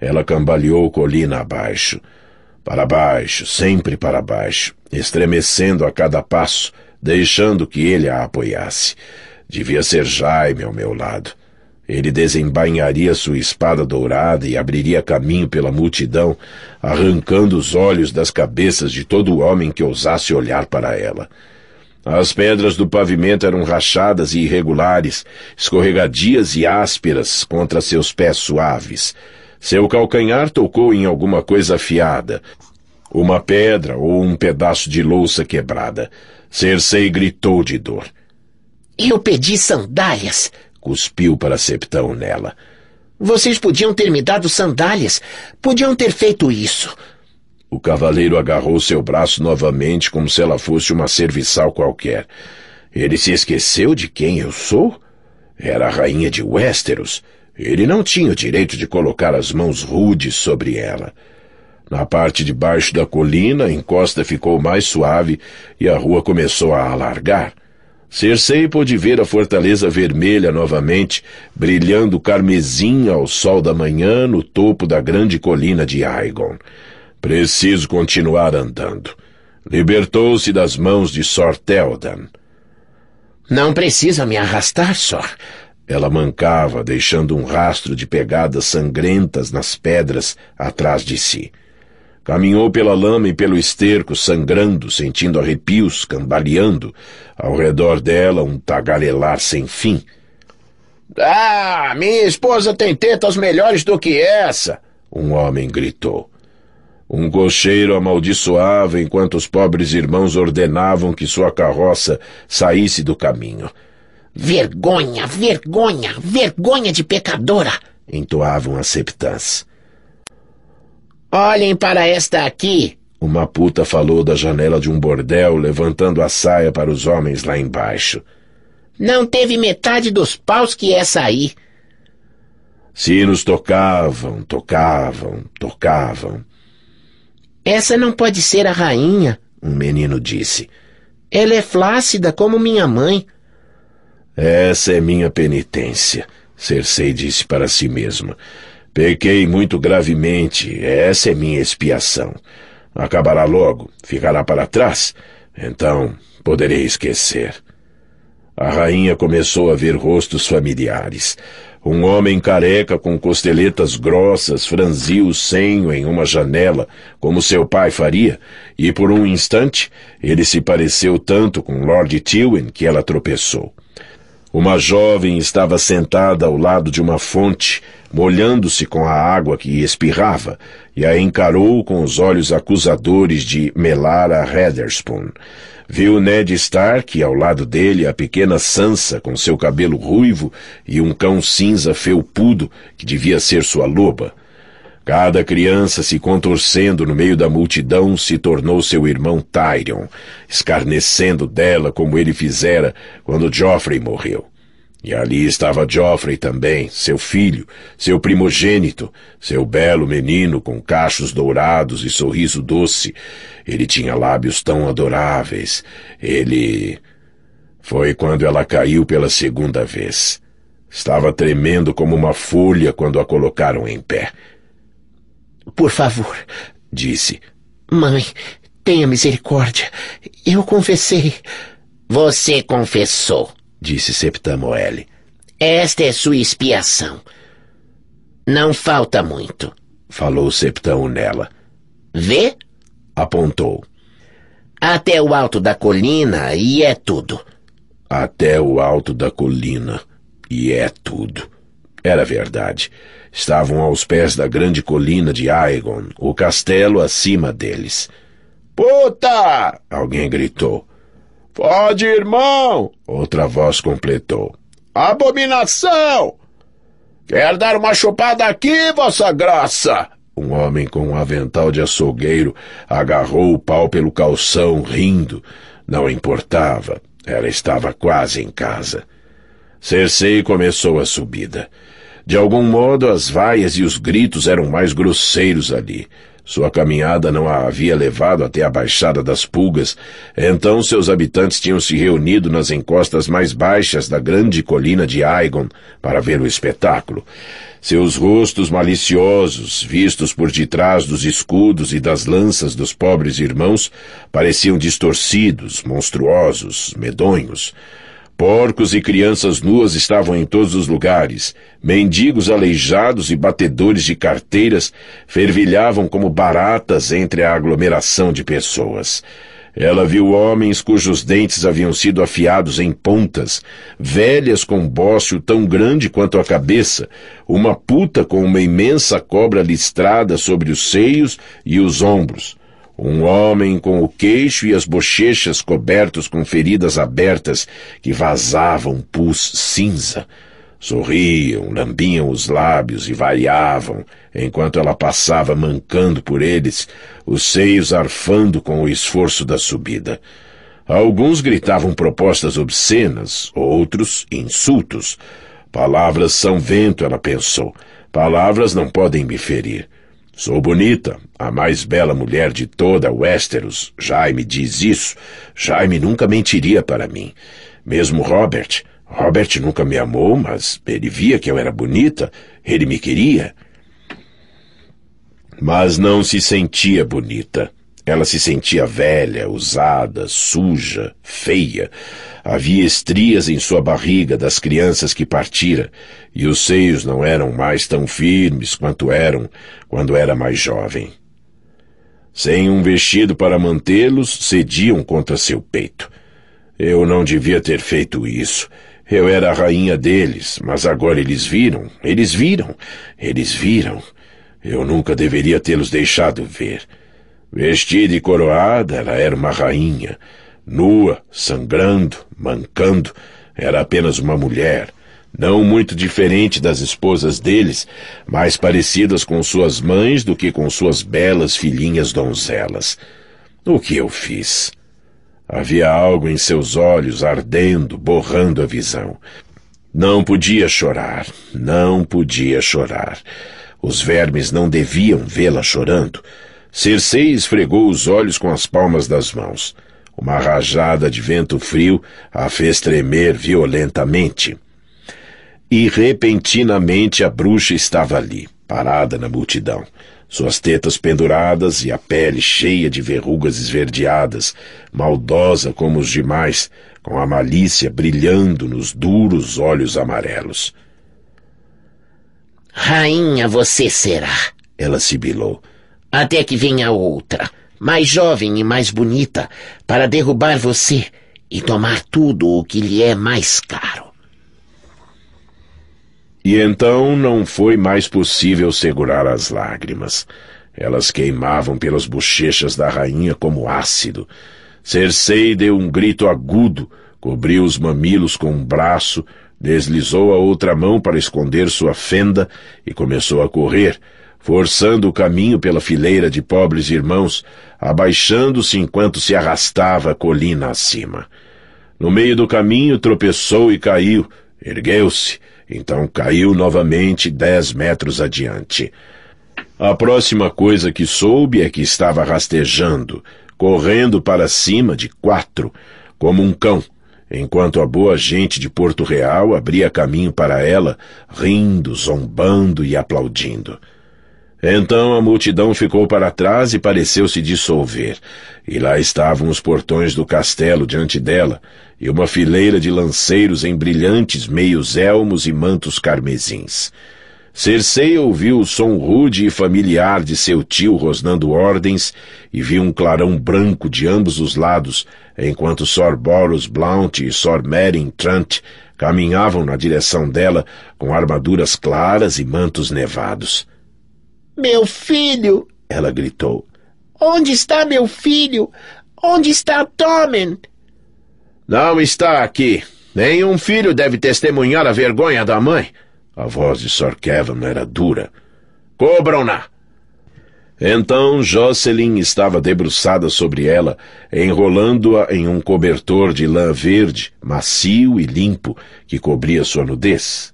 Ela cambaleou colina abaixo. Para baixo, sempre para baixo, estremecendo a cada passo, deixando que ele a apoiasse. Devia ser Jaime ao meu lado. Ele desembainharia sua espada dourada e abriria caminho pela multidão, arrancando os olhos das cabeças de todo homem que ousasse olhar para ela. As pedras do pavimento eram rachadas e irregulares, escorregadias e ásperas contra seus pés suaves. Seu calcanhar tocou em alguma coisa afiada, uma pedra ou um pedaço de louça quebrada. Cersei gritou de dor. Eu pedi sandálias, Cuspiu para Septão nela. Vocês podiam ter me dado sandálias. Podiam ter feito isso. O cavaleiro agarrou seu braço novamente como se ela fosse uma serviçal qualquer. Ele se esqueceu de quem eu sou? Era a rainha de Westeros. Ele não tinha o direito de colocar as mãos rudes sobre ela. Na parte de baixo da colina, a encosta ficou mais suave e a rua começou a alargar. Cersei pôde ver a fortaleza vermelha novamente, brilhando carmesim ao sol da manhã no topo da grande colina de Aigon. Preciso continuar andando. Libertou-se das mãos de Sor Theodan. Não precisa me arrastar, Sor. Ela mancava, deixando um rastro de pegadas sangrentas nas pedras atrás de si. Caminhou pela lama e pelo esterco, sangrando, sentindo arrepios, cambaleando. Ao redor dela, um tagarelar sem fim. Ah, minha esposa tem tetas melhores do que essa! Um homem gritou. Um cocheiro amaldiçoava enquanto os pobres irmãos ordenavam que sua carroça saísse do caminho. Vergonha, vergonha, vergonha de pecadora! entoavam as septãs. Olhem para esta aqui! Uma puta falou da janela de um bordel, levantando a saia para os homens lá embaixo. Não teve metade dos paus que essa aí. Sinos tocavam, tocavam, tocavam. Essa não pode ser a rainha, um menino disse. Ela é flácida como minha mãe. Essa é minha penitência, Cersei disse para si mesma. Pequei muito gravemente, essa é minha expiação. Acabará logo, ficará para trás, então poderei esquecer. A rainha começou a ver rostos familiares. Um homem careca com costeletas grossas franziu o senho em uma janela, como seu pai faria, e por um instante ele se pareceu tanto com Lord Tilwyn que ela tropeçou. Uma jovem estava sentada ao lado de uma fonte molhando-se com a água que espirrava, e a encarou com os olhos acusadores de Melara Heatherspoon. Viu Ned Stark ao lado dele a pequena Sansa com seu cabelo ruivo e um cão cinza felpudo que devia ser sua loba. Cada criança se contorcendo no meio da multidão se tornou seu irmão Tyrion, escarnecendo dela como ele fizera quando Joffrey morreu. E ali estava Geoffrey também, seu filho, seu primogênito, seu belo menino com cachos dourados e sorriso doce. Ele tinha lábios tão adoráveis. Ele. Foi quando ela caiu pela segunda vez. Estava tremendo como uma folha quando a colocaram em pé. Por favor, disse. Mãe, tenha misericórdia. Eu confessei. Você confessou, disse Septamoele. Esta é sua expiação. Não falta muito, falou Septão nela. Vê? apontou. Até o alto da colina e é tudo. Até o alto da colina e é tudo. Era verdade. Estavam aos pés da grande colina de Aegon, o castelo acima deles. Puta! Alguém gritou. Pode, irmão! Outra voz completou. Abominação! Quer dar uma chupada aqui, vossa graça? Um homem com um avental de açougueiro agarrou o pau pelo calção, rindo. Não importava, ela estava quase em casa. Cercei começou a subida. De algum modo, as vaias e os gritos eram mais grosseiros ali. Sua caminhada não a havia levado até a Baixada das Pulgas, então seus habitantes tinham se reunido nas encostas mais baixas da grande colina de Aigon para ver o espetáculo. Seus rostos maliciosos, vistos por detrás dos escudos e das lanças dos pobres irmãos, pareciam distorcidos, monstruosos, medonhos. Porcos e crianças nuas estavam em todos os lugares. Mendigos aleijados e batedores de carteiras fervilhavam como baratas entre a aglomeração de pessoas. Ela viu homens cujos dentes haviam sido afiados em pontas, velhas com bócio tão grande quanto a cabeça, uma puta com uma imensa cobra listrada sobre os seios e os ombros, um homem com o queixo e as bochechas cobertos com feridas abertas que vazavam pus cinza. Sorriam, lambiam os lábios e vaiavam, enquanto ela passava mancando por eles, os seios arfando com o esforço da subida. Alguns gritavam propostas obscenas, outros insultos. Palavras são vento, ela pensou. Palavras não podem me ferir. Sou bonita, a mais bela mulher de toda Westeros. Jaime diz isso. Jaime nunca mentiria para mim. Mesmo Robert. Robert nunca me amou, mas ele via que eu era bonita. Ele me queria. Mas não se sentia bonita. Ela se sentia velha, usada, suja, feia. Havia estrias em sua barriga das crianças que partira, e os seios não eram mais tão firmes quanto eram quando era mais jovem. Sem um vestido para mantê-los, cediam contra seu peito. Eu não devia ter feito isso. Eu era a rainha deles, mas agora eles viram, eles viram, eles viram. Eu nunca deveria tê-los deixado ver. Vestida e coroada, ela era uma rainha. Nua, sangrando, mancando, era apenas uma mulher. Não muito diferente das esposas deles, mais parecidas com suas mães do que com suas belas filhinhas donzelas. O que eu fiz? Havia algo em seus olhos ardendo, borrando a visão. Não podia chorar, não podia chorar. Os vermes não deviam vê-la chorando. Circei esfregou os olhos com as palmas das mãos. Uma rajada de vento frio a fez tremer violentamente. E repentinamente a bruxa estava ali, parada na multidão. Suas tetas penduradas e a pele cheia de verrugas esverdeadas, maldosa como os demais, com a malícia brilhando nos duros olhos amarelos. Rainha você será, ela sibilou até que venha outra, mais jovem e mais bonita, para derrubar você e tomar tudo o que lhe é mais caro. E então não foi mais possível segurar as lágrimas. Elas queimavam pelas bochechas da rainha como ácido. Cersei deu um grito agudo, cobriu os mamilos com um braço, deslizou a outra mão para esconder sua fenda e começou a correr, forçando o caminho pela fileira de pobres irmãos, abaixando-se enquanto se arrastava colina acima. No meio do caminho tropeçou e caiu, ergueu-se, então caiu novamente dez metros adiante. A próxima coisa que soube é que estava rastejando, correndo para cima de quatro, como um cão, enquanto a boa gente de Porto Real abria caminho para ela, rindo, zombando e aplaudindo. Então a multidão ficou para trás e pareceu se dissolver. E lá estavam os portões do castelo diante dela, e uma fileira de lanceiros em brilhantes meios elmos e mantos carmesins. Cersei ouviu o som rude e familiar de seu tio rosnando ordens e viu um clarão branco de ambos os lados, enquanto Sor Boros Blount e Sor Meryn Trant caminhavam na direção dela com armaduras claras e mantos nevados. Meu filho! Ela gritou. Onde está meu filho? Onde está Tommen? Não está aqui. Nenhum filho deve testemunhar a vergonha da mãe. A voz de Sir Kevin era dura. Cobram-na! Então Jocelyn estava debruçada sobre ela, enrolando-a em um cobertor de lã verde, macio e limpo, que cobria sua nudez.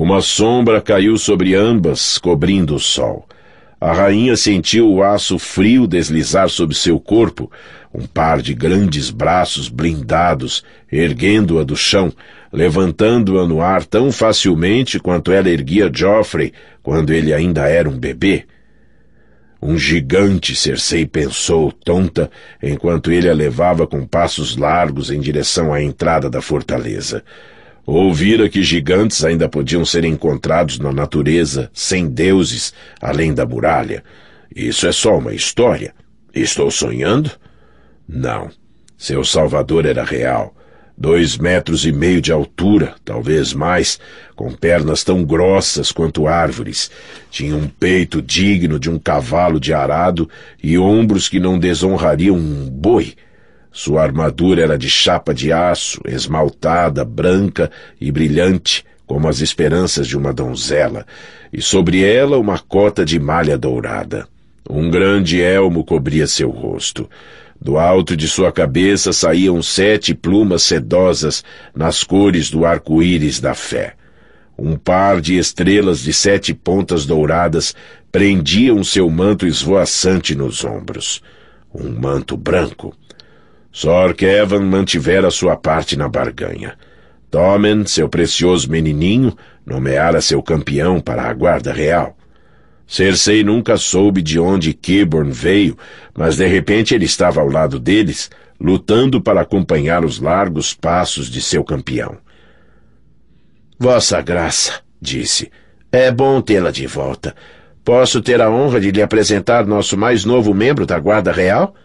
Uma sombra caiu sobre ambas, cobrindo o sol. A rainha sentiu o aço frio deslizar sobre seu corpo, um par de grandes braços blindados, erguendo-a do chão, levantando-a no ar tão facilmente quanto ela erguia Geoffrey quando ele ainda era um bebê. Um gigante, Cersei pensou, tonta, enquanto ele a levava com passos largos em direção à entrada da fortaleza. Ouvira que gigantes ainda podiam ser encontrados na natureza, sem deuses, além da muralha. Isso é só uma história. Estou sonhando? Não. Seu salvador era real. Dois metros e meio de altura, talvez mais, com pernas tão grossas quanto árvores. Tinha um peito digno de um cavalo de arado e ombros que não desonrariam um boi. Sua armadura era de chapa de aço, esmaltada, branca e brilhante, como as esperanças de uma donzela, e sobre ela uma cota de malha dourada. Um grande elmo cobria seu rosto. Do alto de sua cabeça saíam sete plumas sedosas nas cores do arco-íris da fé. Um par de estrelas de sete pontas douradas prendiam seu manto esvoaçante nos ombros. Um manto branco. Sor Kevin mantivera sua parte na barganha. Tommen, seu precioso menininho, nomeara seu campeão para a guarda real. Cersei nunca soube de onde Kiborn veio, mas de repente ele estava ao lado deles, lutando para acompanhar os largos passos de seu campeão. Vossa Graça, disse, é bom tê-la de volta. Posso ter a honra de lhe apresentar nosso mais novo membro da Guarda Real? —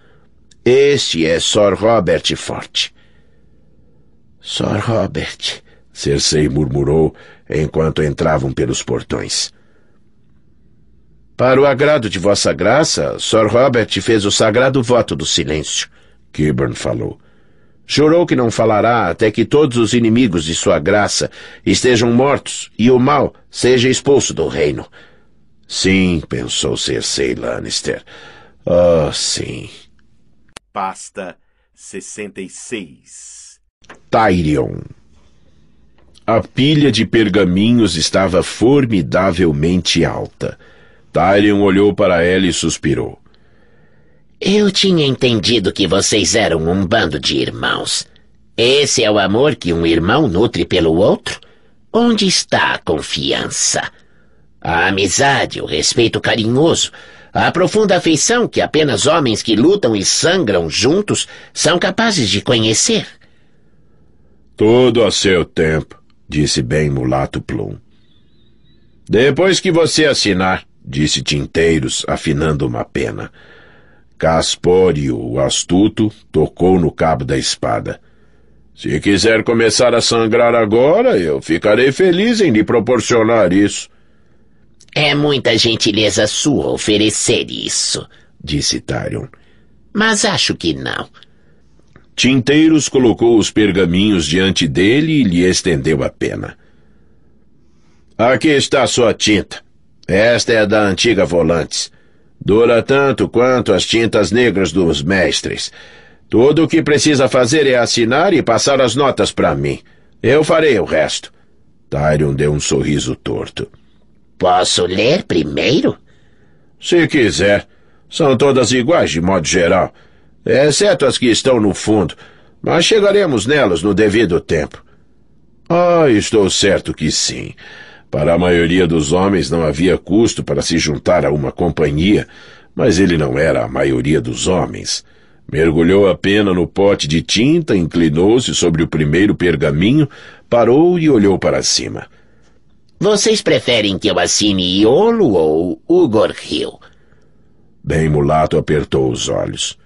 este é Sir Robert Forte. Sir Robert, Cersei murmurou enquanto entravam pelos portões. Para o agrado de Vossa Graça, Sir Robert fez o sagrado voto do silêncio, Kilburn falou. Jurou que não falará até que todos os inimigos de Sua Graça estejam mortos e o mal seja expulso do reino. Sim, pensou Cersei Lannister. Oh, sim pasta 66. Tyrion. A pilha de pergaminhos estava formidavelmente alta. Tyrion olhou para ela e suspirou. Eu tinha entendido que vocês eram um bando de irmãos. Esse é o amor que um irmão nutre pelo outro? Onde está a confiança? A amizade, o respeito carinhoso, a profunda afeição que apenas homens que lutam e sangram juntos são capazes de conhecer. Tudo a seu tempo, disse bem mulato Plum. Depois que você assinar, disse Tinteiros, afinando uma pena. Caspório, o astuto, tocou no cabo da espada. Se quiser começar a sangrar agora, eu ficarei feliz em lhe proporcionar isso. É muita gentileza sua oferecer isso, disse Tyrion. Mas acho que não. Tinteiros colocou os pergaminhos diante dele e lhe estendeu a pena. Aqui está sua tinta. Esta é da antiga Volantes. Dura tanto quanto as tintas negras dos mestres. Tudo o que precisa fazer é assinar e passar as notas para mim. Eu farei o resto. Tyrion deu um sorriso torto. Posso ler primeiro? Se quiser. São todas iguais, de modo geral, exceto as que estão no fundo, mas chegaremos nelas no devido tempo. Ah, estou certo que sim. Para a maioria dos homens não havia custo para se juntar a uma companhia, mas ele não era a maioria dos homens. Mergulhou a pena no pote de tinta, inclinou-se sobre o primeiro pergaminho, parou e olhou para cima. Vocês preferem que eu assine Iolo ou Ugor Hill? Bem mulato apertou os olhos.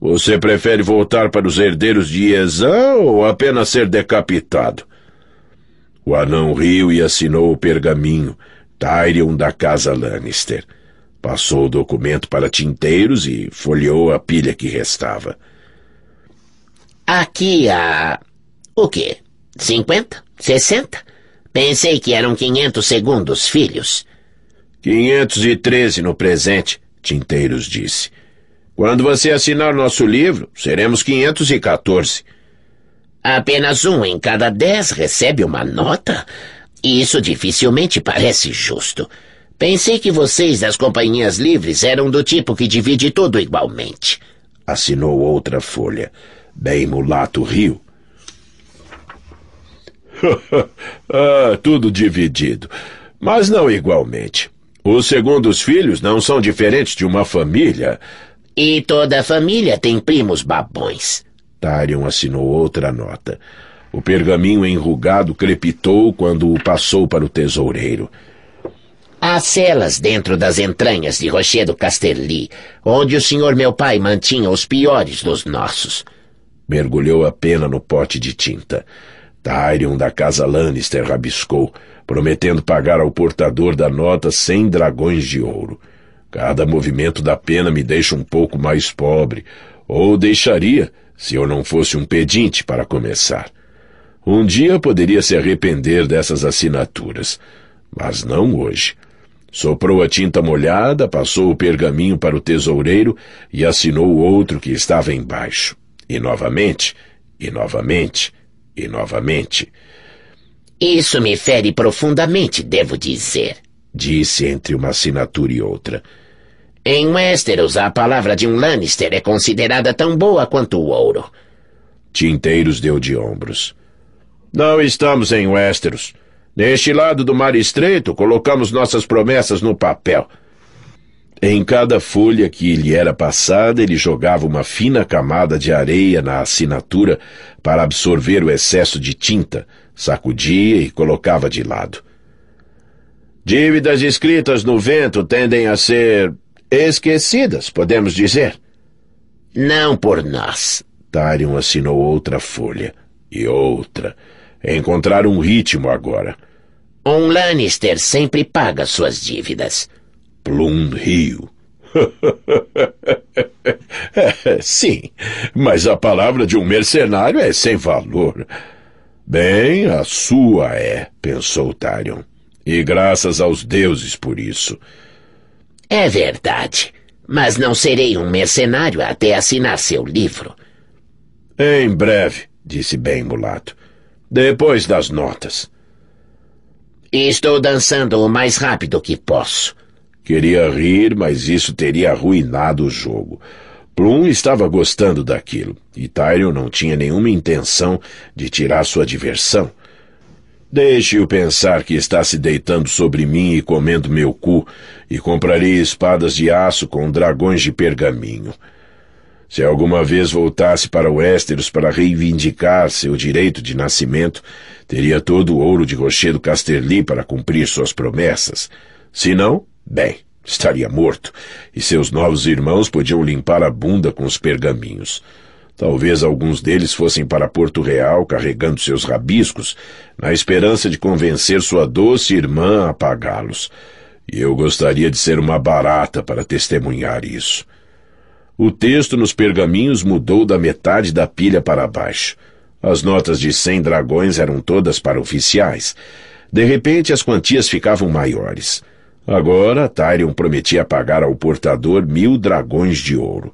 Você prefere voltar para os herdeiros de Iezan ou apenas ser decapitado? O anão riu e assinou o pergaminho, Tyrion da casa Lannister. Passou o documento para Tinteiros e folheou a pilha que restava. Aqui há. o quê? Cinquenta? Sessenta? Pensei que eram 500 segundos, filhos. 513 no presente, Tinteiros disse. Quando você assinar nosso livro, seremos 514. Apenas um em cada dez recebe uma nota? Isso dificilmente parece justo. Pensei que vocês das companhias livres eram do tipo que divide tudo igualmente. Assinou outra folha. Bem, mulato riu. ah, tudo dividido. Mas não igualmente. Os segundos filhos não são diferentes de uma família. E toda família tem primos babões. Tarion assinou outra nota. O pergaminho enrugado crepitou quando o passou para o tesoureiro. Há celas dentro das entranhas de Rochedo Castelli, onde o senhor meu pai mantinha os piores dos nossos. Mergulhou a pena no pote de tinta. Tyrion da casa Lannister rabiscou, prometendo pagar ao portador da nota cem dragões de ouro. Cada movimento da pena me deixa um pouco mais pobre, ou deixaria, se eu não fosse um pedinte para começar. Um dia poderia se arrepender dessas assinaturas, mas não hoje. Soprou a tinta molhada, passou o pergaminho para o tesoureiro e assinou o outro que estava embaixo. E novamente, e novamente, e novamente. Isso me fere profundamente, devo dizer, disse entre uma assinatura e outra. Em Westeros, a palavra de um Lannister é considerada tão boa quanto o ouro. Tinteiros deu de ombros. Não estamos em Westeros. Neste lado do mar estreito, colocamos nossas promessas no papel. Em cada folha que lhe era passada, ele jogava uma fina camada de areia na assinatura para absorver o excesso de tinta, sacudia e colocava de lado. Dívidas escritas no vento tendem a ser esquecidas, podemos dizer. Não por nós. Tarion assinou outra folha e outra. Encontraram um ritmo agora. Um Lannister sempre paga suas dívidas. Plum riu. Sim, mas a palavra de um mercenário é sem valor. Bem, a sua é, pensou Tarion. E graças aos deuses por isso. É verdade, mas não serei um mercenário até assinar seu livro. Em breve, disse bem mulato. Depois das notas. Estou dançando o mais rápido que posso. Queria rir, mas isso teria arruinado o jogo. Plum estava gostando daquilo, e Tyrion não tinha nenhuma intenção de tirar sua diversão. Deixe-o pensar que está se deitando sobre mim e comendo meu cu, e compraria espadas de aço com dragões de pergaminho. Se alguma vez voltasse para Westeros para reivindicar seu direito de nascimento, teria todo o ouro de Rochedo Casterly para cumprir suas promessas. Se não, Bem, estaria morto, e seus novos irmãos podiam limpar a bunda com os pergaminhos. Talvez alguns deles fossem para Porto Real carregando seus rabiscos, na esperança de convencer sua doce irmã a pagá-los. E eu gostaria de ser uma barata para testemunhar isso. O texto nos pergaminhos mudou da metade da pilha para baixo. As notas de cem dragões eram todas para oficiais. De repente, as quantias ficavam maiores. Agora Tyrion prometia pagar ao portador mil dragões de ouro.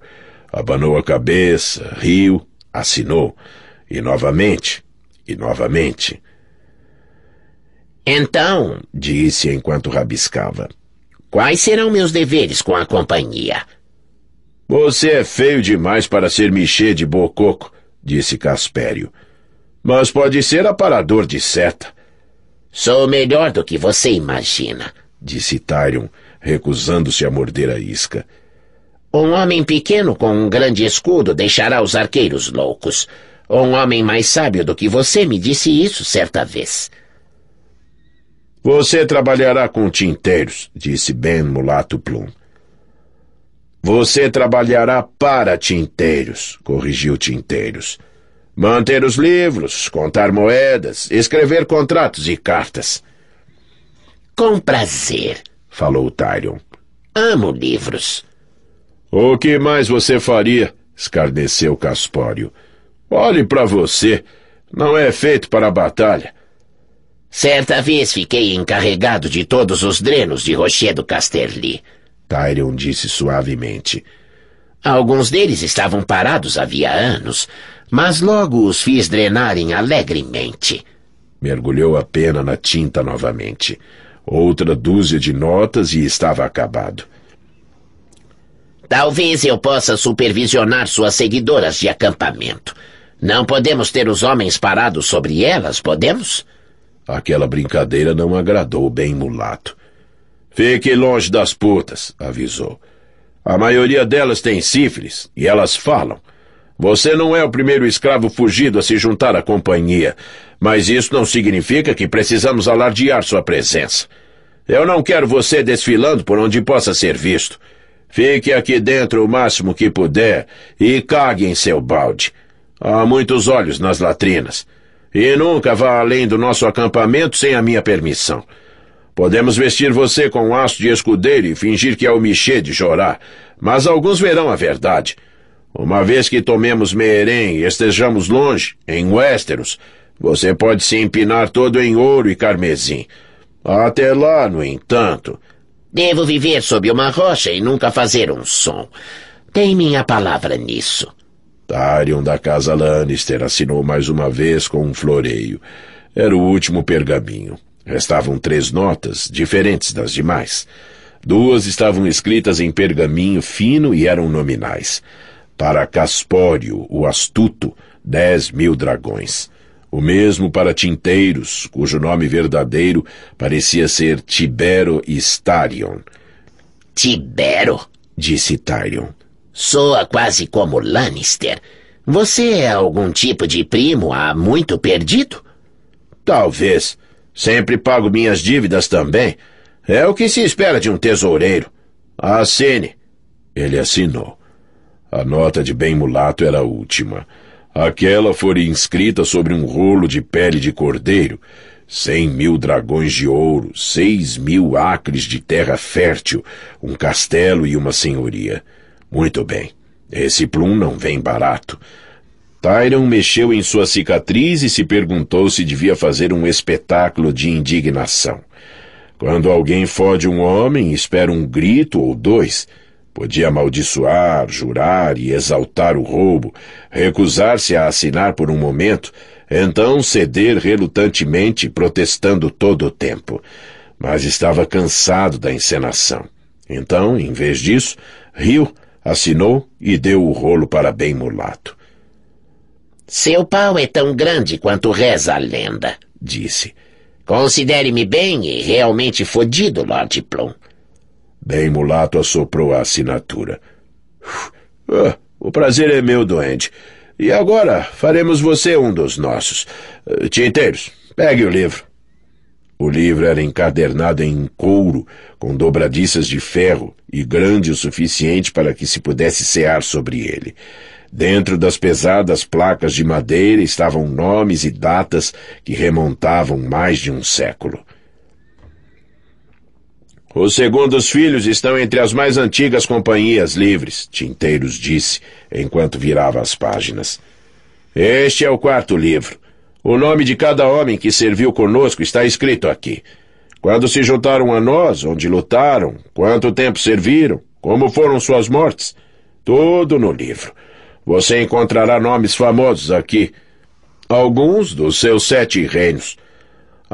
Abanou a cabeça, riu, assinou. E novamente, e novamente. Então, disse enquanto rabiscava, quais serão meus deveres com a companhia? Você é feio demais para ser Michê de Bococo, disse Caspério. Mas pode ser aparador de seta. Sou melhor do que você imagina disse Tyrion, recusando-se a morder a isca. Um homem pequeno com um grande escudo deixará os arqueiros loucos. Um homem mais sábio do que você me disse isso certa vez. Você trabalhará com tinteiros, disse Ben Mulato Plum. Você trabalhará para tinteiros, corrigiu Tinteiros. Manter os livros, contar moedas, escrever contratos e cartas. Com prazer, falou Tyrion. Amo livros. O que mais você faria? escarneceu Caspório. Olhe para você. Não é feito para a batalha. Certa vez fiquei encarregado de todos os drenos de Rochedo Casterly. Tyrion disse suavemente. Alguns deles estavam parados havia anos, mas logo os fiz drenarem alegremente. Mergulhou a pena na tinta novamente outra dúzia de notas e estava acabado. Talvez eu possa supervisionar suas seguidoras de acampamento. Não podemos ter os homens parados sobre elas, podemos? Aquela brincadeira não agradou bem mulato. Fique longe das putas, avisou. A maioria delas tem sífilis e elas falam. Você não é o primeiro escravo fugido a se juntar à companhia. Mas isso não significa que precisamos alardear sua presença. Eu não quero você desfilando por onde possa ser visto. Fique aqui dentro o máximo que puder e cague em seu balde. Há muitos olhos nas latrinas. E nunca vá além do nosso acampamento sem a minha permissão. Podemos vestir você com um aço de escudeiro e fingir que é o Michê de chorar, mas alguns verão a verdade. Uma vez que tomemos Meerém e estejamos longe, em Westeros, você pode se empinar todo em ouro e carmesim. Até lá, no entanto. Devo viver sob uma rocha e nunca fazer um som. Tem minha palavra nisso. Tarion da casa Lannister assinou mais uma vez com um floreio. Era o último pergaminho. Restavam três notas, diferentes das demais. Duas estavam escritas em pergaminho fino e eram nominais. Para Caspório, o astuto, dez mil dragões. O mesmo para Tinteiros, cujo nome verdadeiro parecia ser Tibero Starion. Tibero? disse Tyrion. Soa quase como Lannister. Você é algum tipo de primo há muito perdido? Talvez. Sempre pago minhas dívidas também. É o que se espera de um tesoureiro. Assine. Ele assinou. A nota de bem mulato era a última aquela for inscrita sobre um rolo de pele de cordeiro, cem mil dragões de ouro, seis mil acres de terra fértil, um castelo e uma senhoria. Muito bem. Esse plum não vem barato. Tyron mexeu em sua cicatriz e se perguntou se devia fazer um espetáculo de indignação. Quando alguém fode um homem, espera um grito ou dois — Podia amaldiçoar, jurar e exaltar o roubo, recusar-se a assinar por um momento, então ceder relutantemente, protestando todo o tempo. Mas estava cansado da encenação. Então, em vez disso, riu, assinou e deu o rolo para bem mulato. Seu pau é tão grande quanto reza a lenda, disse. Considere-me bem e realmente fodido, Lord Plum. Bem mulato assoprou a assinatura. Ah, o prazer é meu, doente. E agora faremos você um dos nossos. Ah, Tinteiros, pegue o livro. O livro era encadernado em couro, com dobradiças de ferro, e grande o suficiente para que se pudesse cear sobre ele. Dentro das pesadas placas de madeira estavam nomes e datas que remontavam mais de um século. Os segundos filhos estão entre as mais antigas companhias livres, Tinteiros disse, enquanto virava as páginas. Este é o quarto livro. O nome de cada homem que serviu conosco está escrito aqui. Quando se juntaram a nós, onde lutaram, quanto tempo serviram, como foram suas mortes, tudo no livro. Você encontrará nomes famosos aqui. Alguns dos seus sete reinos.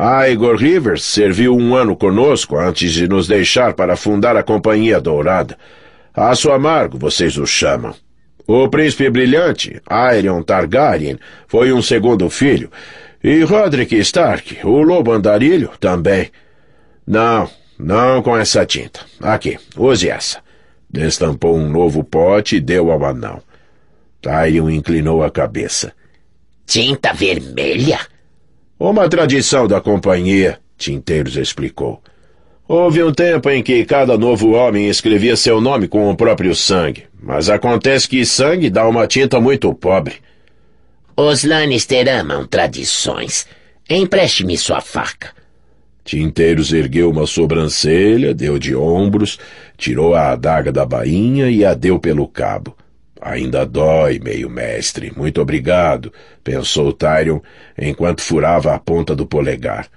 A ah, Igor Rivers serviu um ano conosco antes de nos deixar para fundar a Companhia Dourada. Aço amargo, vocês o chamam. O príncipe brilhante, Aerion Targaryen, foi um segundo filho. E Roderick Stark, o lobo andarilho, também. Não, não com essa tinta. Aqui, use essa. Destampou um novo pote e deu ao anão. Tyrion inclinou a cabeça. Tinta vermelha? Uma tradição da companhia, Tinteiros explicou. Houve um tempo em que cada novo homem escrevia seu nome com o próprio sangue, mas acontece que sangue dá uma tinta muito pobre. Os Lannister amam tradições. Empreste-me sua faca. Tinteiros ergueu uma sobrancelha, deu de ombros, tirou a adaga da bainha e a deu pelo cabo. Ainda dói, meio mestre. Muito obrigado, pensou Tyrion enquanto furava a ponta do polegar.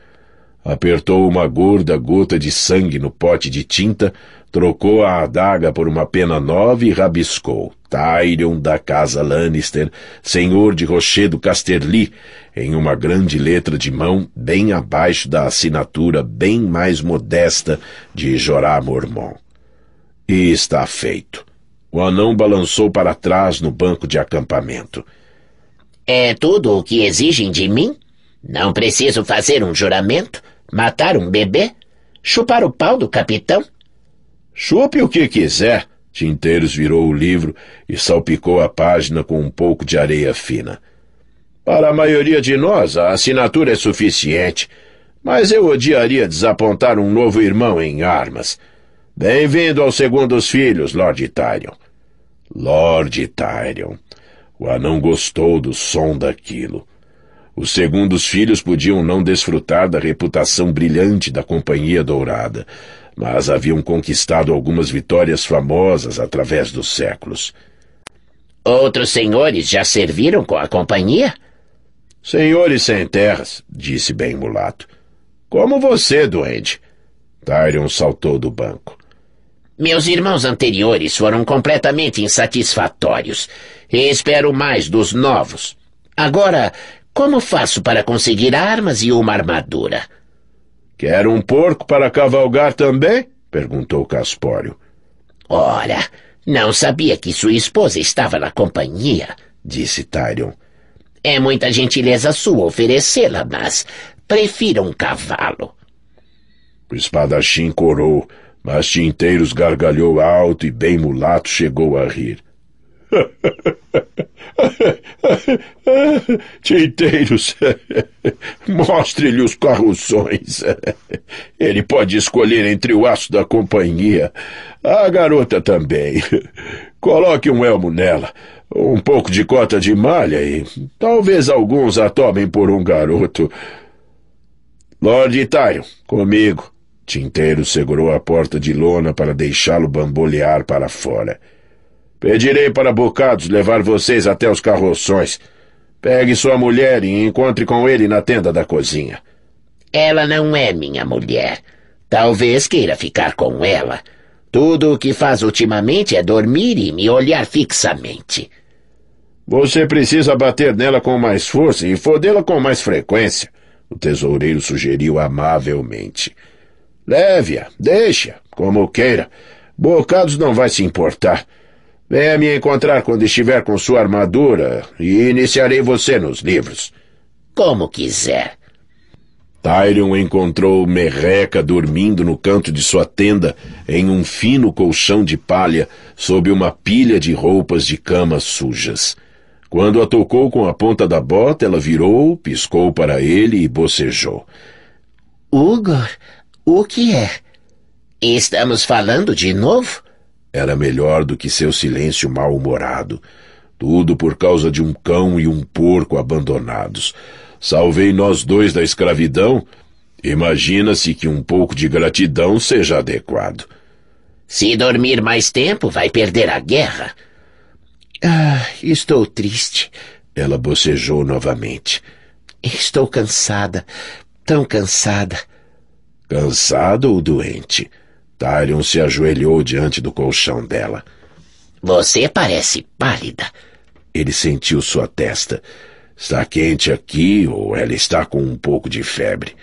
Apertou uma gorda gota de sangue no pote de tinta, trocou a adaga por uma pena nova e rabiscou. Tyrion da casa Lannister, senhor de Rochedo Casterly, em uma grande letra de mão, bem abaixo da assinatura bem mais modesta de Jorah Mormon. E está feito. O anão balançou para trás no banco de acampamento. É tudo o que exigem de mim? Não preciso fazer um juramento? Matar um bebê? Chupar o pau do capitão? Chupe o que quiser. Tinteiros virou o livro e salpicou a página com um pouco de areia fina. Para a maioria de nós, a assinatura é suficiente, mas eu odiaria desapontar um novo irmão em armas. Bem-vindo ao Segundos filhos, Lord Tyrion. Lord Tyrion. O anão gostou do som daquilo. Os segundos filhos podiam não desfrutar da reputação brilhante da Companhia Dourada, mas haviam conquistado algumas vitórias famosas através dos séculos. Outros senhores já serviram com a Companhia? Senhores sem terras, disse bem mulato. Como você, doente. Tyrion saltou do banco. Meus irmãos anteriores foram completamente insatisfatórios. espero mais dos novos. Agora, como faço para conseguir armas e uma armadura? Quer um porco para cavalgar também? perguntou Caspório. Ora, não sabia que sua esposa estava na companhia, disse Tyrion. É muita gentileza sua oferecê-la, mas prefiro um cavalo. O espadachim corou. Mas Tinteiros gargalhou alto e bem mulato chegou a rir. Tinteiros, mostre-lhe os carruções. Ele pode escolher entre o aço da companhia. A garota também. Coloque um elmo nela, um pouco de cota de malha e talvez alguns a tomem por um garoto. Lord Tyron, comigo. Tinteiro segurou a porta de lona para deixá-lo bambolear para fora. Pedirei para Bocados levar vocês até os carroções. Pegue sua mulher e encontre com ele na tenda da cozinha. Ela não é minha mulher. Talvez queira ficar com ela. Tudo o que faz ultimamente é dormir e me olhar fixamente. Você precisa bater nela com mais força e fodê-la com mais frequência, o tesoureiro sugeriu amavelmente. Leve-a, deixa, como queira. Bocados não vai se importar. Venha me encontrar quando estiver com sua armadura e iniciarei você nos livros. Como quiser. Tyrion encontrou Merreca dormindo no canto de sua tenda em um fino colchão de palha sob uma pilha de roupas de cama sujas. Quando a tocou com a ponta da bota, ela virou, piscou para ele e bocejou. Ugor, o que é? Estamos falando de novo? Era melhor do que seu silêncio mal-humorado. Tudo por causa de um cão e um porco abandonados. Salvei nós dois da escravidão. Imagina-se que um pouco de gratidão seja adequado. Se dormir mais tempo, vai perder a guerra. Ah, estou triste. Ela bocejou novamente. Estou cansada, tão cansada cansado ou doente. Tyrion se ajoelhou diante do colchão dela. Você parece pálida. Ele sentiu sua testa. Está quente aqui ou ela está com um pouco de febre?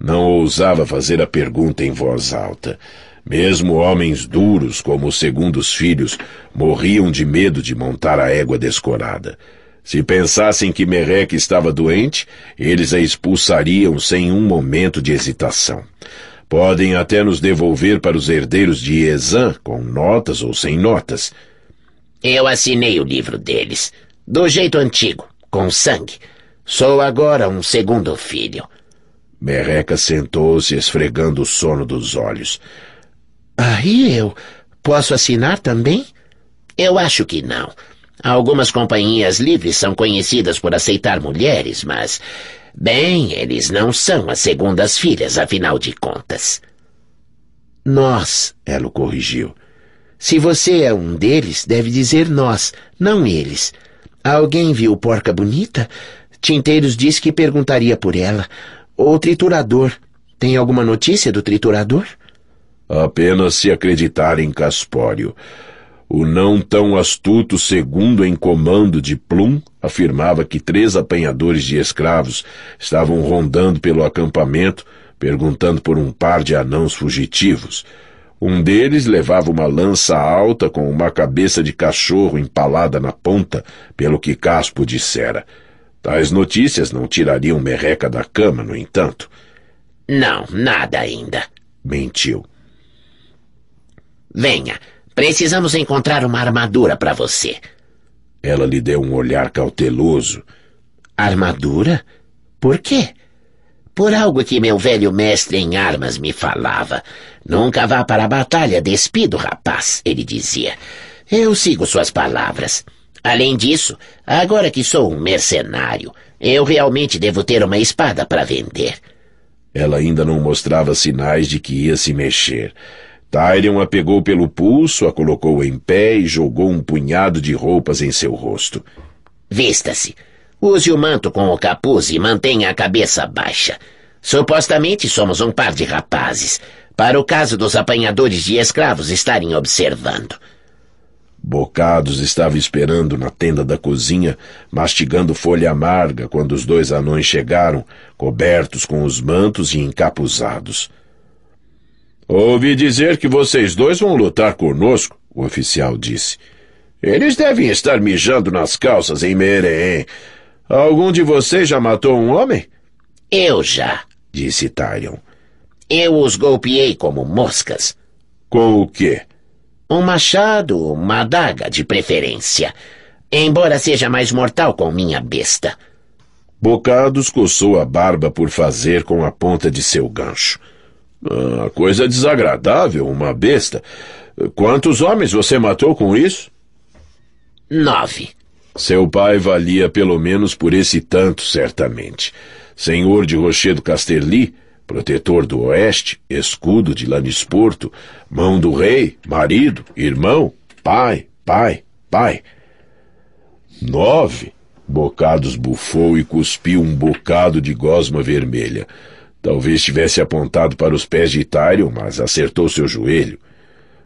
Não ousava fazer a pergunta em voz alta. Mesmo homens duros como os segundos filhos morriam de medo de montar a égua descorada. Se pensassem que Merec estava doente, eles a expulsariam sem um momento de hesitação. Podem até nos devolver para os herdeiros de Ezan, com notas ou sem notas. Eu assinei o livro deles, do jeito antigo, com sangue. Sou agora um segundo filho. Merreca sentou-se esfregando o sono dos olhos. Aí ah, eu posso assinar também? Eu acho que não. Algumas companhias livres são conhecidas por aceitar mulheres, mas. Bem, eles não são as segundas filhas, afinal de contas. Nós, ela o corrigiu. Se você é um deles, deve dizer nós, não eles. Alguém viu porca bonita? Tinteiros disse que perguntaria por ela. O triturador. Tem alguma notícia do triturador? Apenas se acreditar em Caspório. O não tão astuto segundo em comando de Plum afirmava que três apanhadores de escravos estavam rondando pelo acampamento, perguntando por um par de anãos fugitivos. Um deles levava uma lança alta com uma cabeça de cachorro empalada na ponta, pelo que Caspo dissera. Tais notícias não tirariam Merreca da cama, no entanto. Não, nada ainda, mentiu. Venha, Precisamos encontrar uma armadura para você. Ela lhe deu um olhar cauteloso. Armadura? Por quê? Por algo que meu velho mestre em armas me falava. Nunca vá para a batalha despido, rapaz, ele dizia. Eu sigo suas palavras. Além disso, agora que sou um mercenário, eu realmente devo ter uma espada para vender. Ela ainda não mostrava sinais de que ia se mexer. Tyrion a pegou pelo pulso, a colocou em pé e jogou um punhado de roupas em seu rosto. Vista-se. Use o manto com o capuz e mantenha a cabeça baixa. Supostamente somos um par de rapazes, para o caso dos apanhadores de escravos estarem observando. Bocados estava esperando na tenda da cozinha, mastigando folha amarga quando os dois anões chegaram, cobertos com os mantos e encapuzados. Ouvi dizer que vocês dois vão lutar conosco, o oficial disse. Eles devem estar mijando nas calças em Meereen. Algum de vocês já matou um homem? Eu já, disse Tyrion. Eu os golpeei como moscas. Com o quê? Um machado, uma adaga, de preferência. Embora seja mais mortal com minha besta. Bocados coçou a barba por fazer com a ponta de seu gancho. Ah, coisa desagradável, uma besta. Quantos homens você matou com isso? Nove. Seu pai valia pelo menos por esse tanto, certamente. Senhor de Rochedo Casterli, protetor do Oeste, escudo de Lanisporto, mão do rei, marido, irmão, pai, pai, pai. Nove. Bocados bufou e cuspiu um bocado de gosma vermelha. Talvez tivesse apontado para os pés de Itálio mas acertou seu joelho.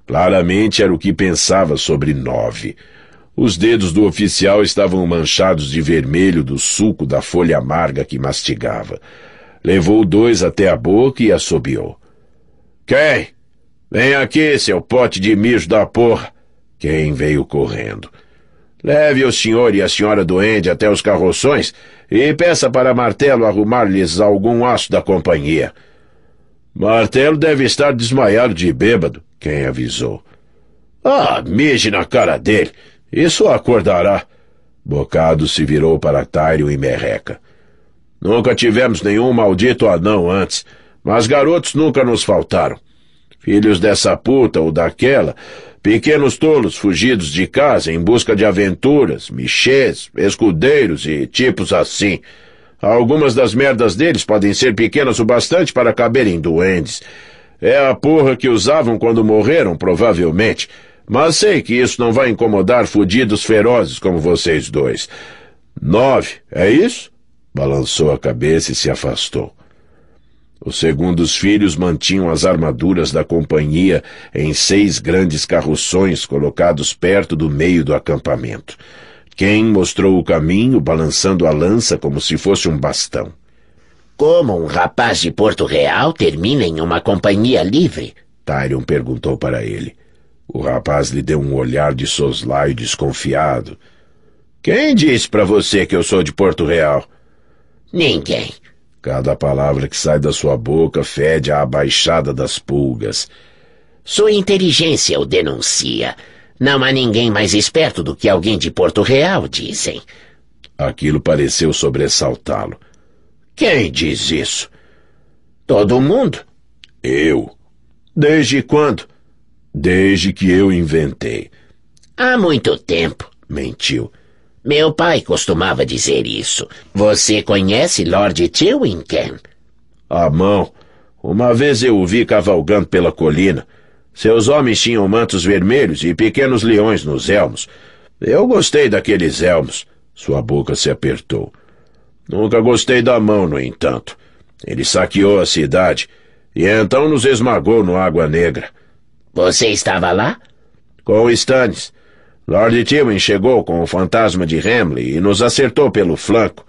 Claramente era o que pensava sobre nove. Os dedos do oficial estavam manchados de vermelho do suco da folha amarga que mastigava. Levou dois até a boca e assobiou. Quem? Vem aqui, seu pote de mijo da porra! Quem veio correndo? Leve o senhor e a senhora doente até os carroções e peça para Martelo arrumar-lhes algum aço da companhia. Martelo deve estar desmaiado de bêbado, quem avisou. Ah, mije na cara dele. Isso acordará. Bocado se virou para Tyrion e Merreca. Nunca tivemos nenhum maldito anão antes, mas garotos nunca nos faltaram. Filhos dessa puta ou daquela Pequenos tolos fugidos de casa em busca de aventuras, michês, escudeiros e tipos assim. Algumas das merdas deles podem ser pequenas o bastante para caberem duendes. É a porra que usavam quando morreram, provavelmente. Mas sei que isso não vai incomodar fudidos ferozes como vocês dois. Nove, é isso? Balançou a cabeça e se afastou. Os segundos filhos mantinham as armaduras da companhia em seis grandes carroções colocados perto do meio do acampamento. Quem mostrou o caminho, balançando a lança como se fosse um bastão. Como um rapaz de Porto Real termina em uma companhia livre? Tyrion perguntou para ele. O rapaz lhe deu um olhar de soslaio desconfiado. Quem disse para você que eu sou de Porto Real? Ninguém. Cada palavra que sai da sua boca fede à baixada das pulgas. Sua inteligência o denuncia. Não há ninguém mais esperto do que alguém de Porto Real, dizem. Aquilo pareceu sobressaltá-lo. Quem diz isso? Todo mundo. Eu. Desde quando? Desde que eu inventei. Há muito tempo, mentiu. Meu pai costumava dizer isso. Você conhece Lord Tewinken? A ah, mão. Uma vez eu o vi cavalgando pela colina. Seus homens tinham mantos vermelhos e pequenos leões nos elmos. Eu gostei daqueles elmos. Sua boca se apertou. Nunca gostei da mão, no entanto. Ele saqueou a cidade e então nos esmagou no Água Negra. Você estava lá? Com o Stannis. Lord Tywin chegou com o fantasma de Hamley e nos acertou pelo flanco.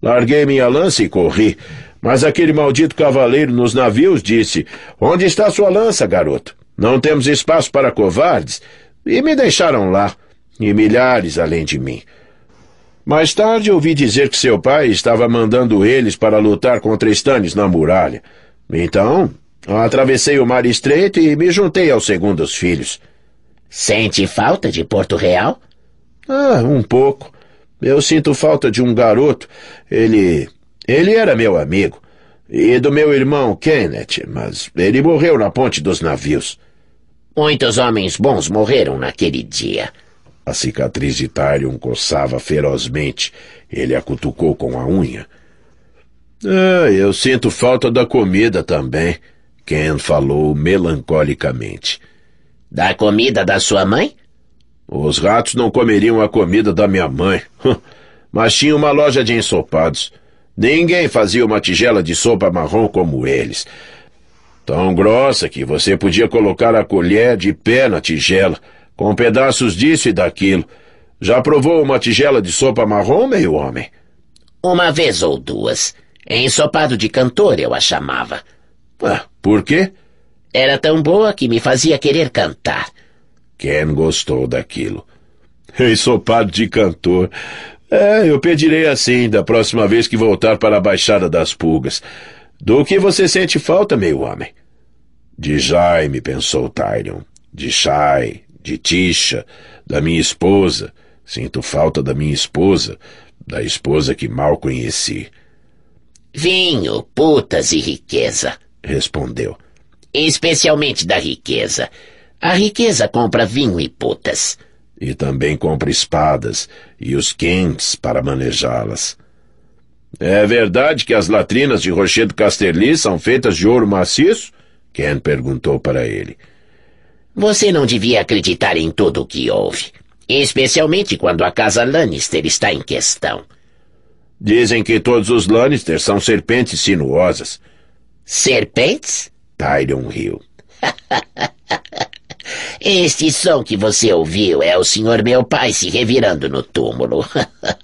Larguei minha lança e corri, mas aquele maldito cavaleiro nos navios disse: Onde está sua lança, garoto? Não temos espaço para covardes. E me deixaram lá, e milhares além de mim. Mais tarde ouvi dizer que seu pai estava mandando eles para lutar contra Stannis na muralha. Então, atravessei o mar estreito e me juntei aos segundos filhos. Sente falta de Porto Real? Ah, um pouco. Eu sinto falta de um garoto. Ele. Ele era meu amigo. E do meu irmão Kenneth, mas ele morreu na ponte dos navios. Muitos homens bons morreram naquele dia. A cicatriz de Tyrion coçava ferozmente. Ele a cutucou com a unha. Ah, eu sinto falta da comida também, Ken falou melancolicamente. Da comida da sua mãe? Os ratos não comeriam a comida da minha mãe, mas tinha uma loja de ensopados. Ninguém fazia uma tigela de sopa marrom como eles. Tão grossa que você podia colocar a colher de pé na tigela, com pedaços disso e daquilo. Já provou uma tigela de sopa marrom, meio homem? Uma vez ou duas. Ensopado de cantor, eu a chamava. Ah, por quê? Era tão boa que me fazia querer cantar. Ken gostou daquilo. Ensopado de cantor. É, eu pedirei assim da próxima vez que voltar para a Baixada das Pulgas. Do que você sente falta, meu homem? De Jaime, pensou Tyrion. De Shai, de Tisha, da minha esposa. Sinto falta da minha esposa, da esposa que mal conheci. Vinho, putas e riqueza, respondeu. Especialmente da riqueza. A riqueza compra vinho e putas. E também compra espadas e os quentes para manejá-las. É verdade que as latrinas de Rochedo Casterly são feitas de ouro maciço? Ken perguntou para ele. Você não devia acreditar em tudo o que houve, especialmente quando a casa Lannister está em questão. Dizem que todos os Lannister são serpentes sinuosas. Serpentes? Tyron riu. Este som que você ouviu é o senhor meu pai se revirando no túmulo.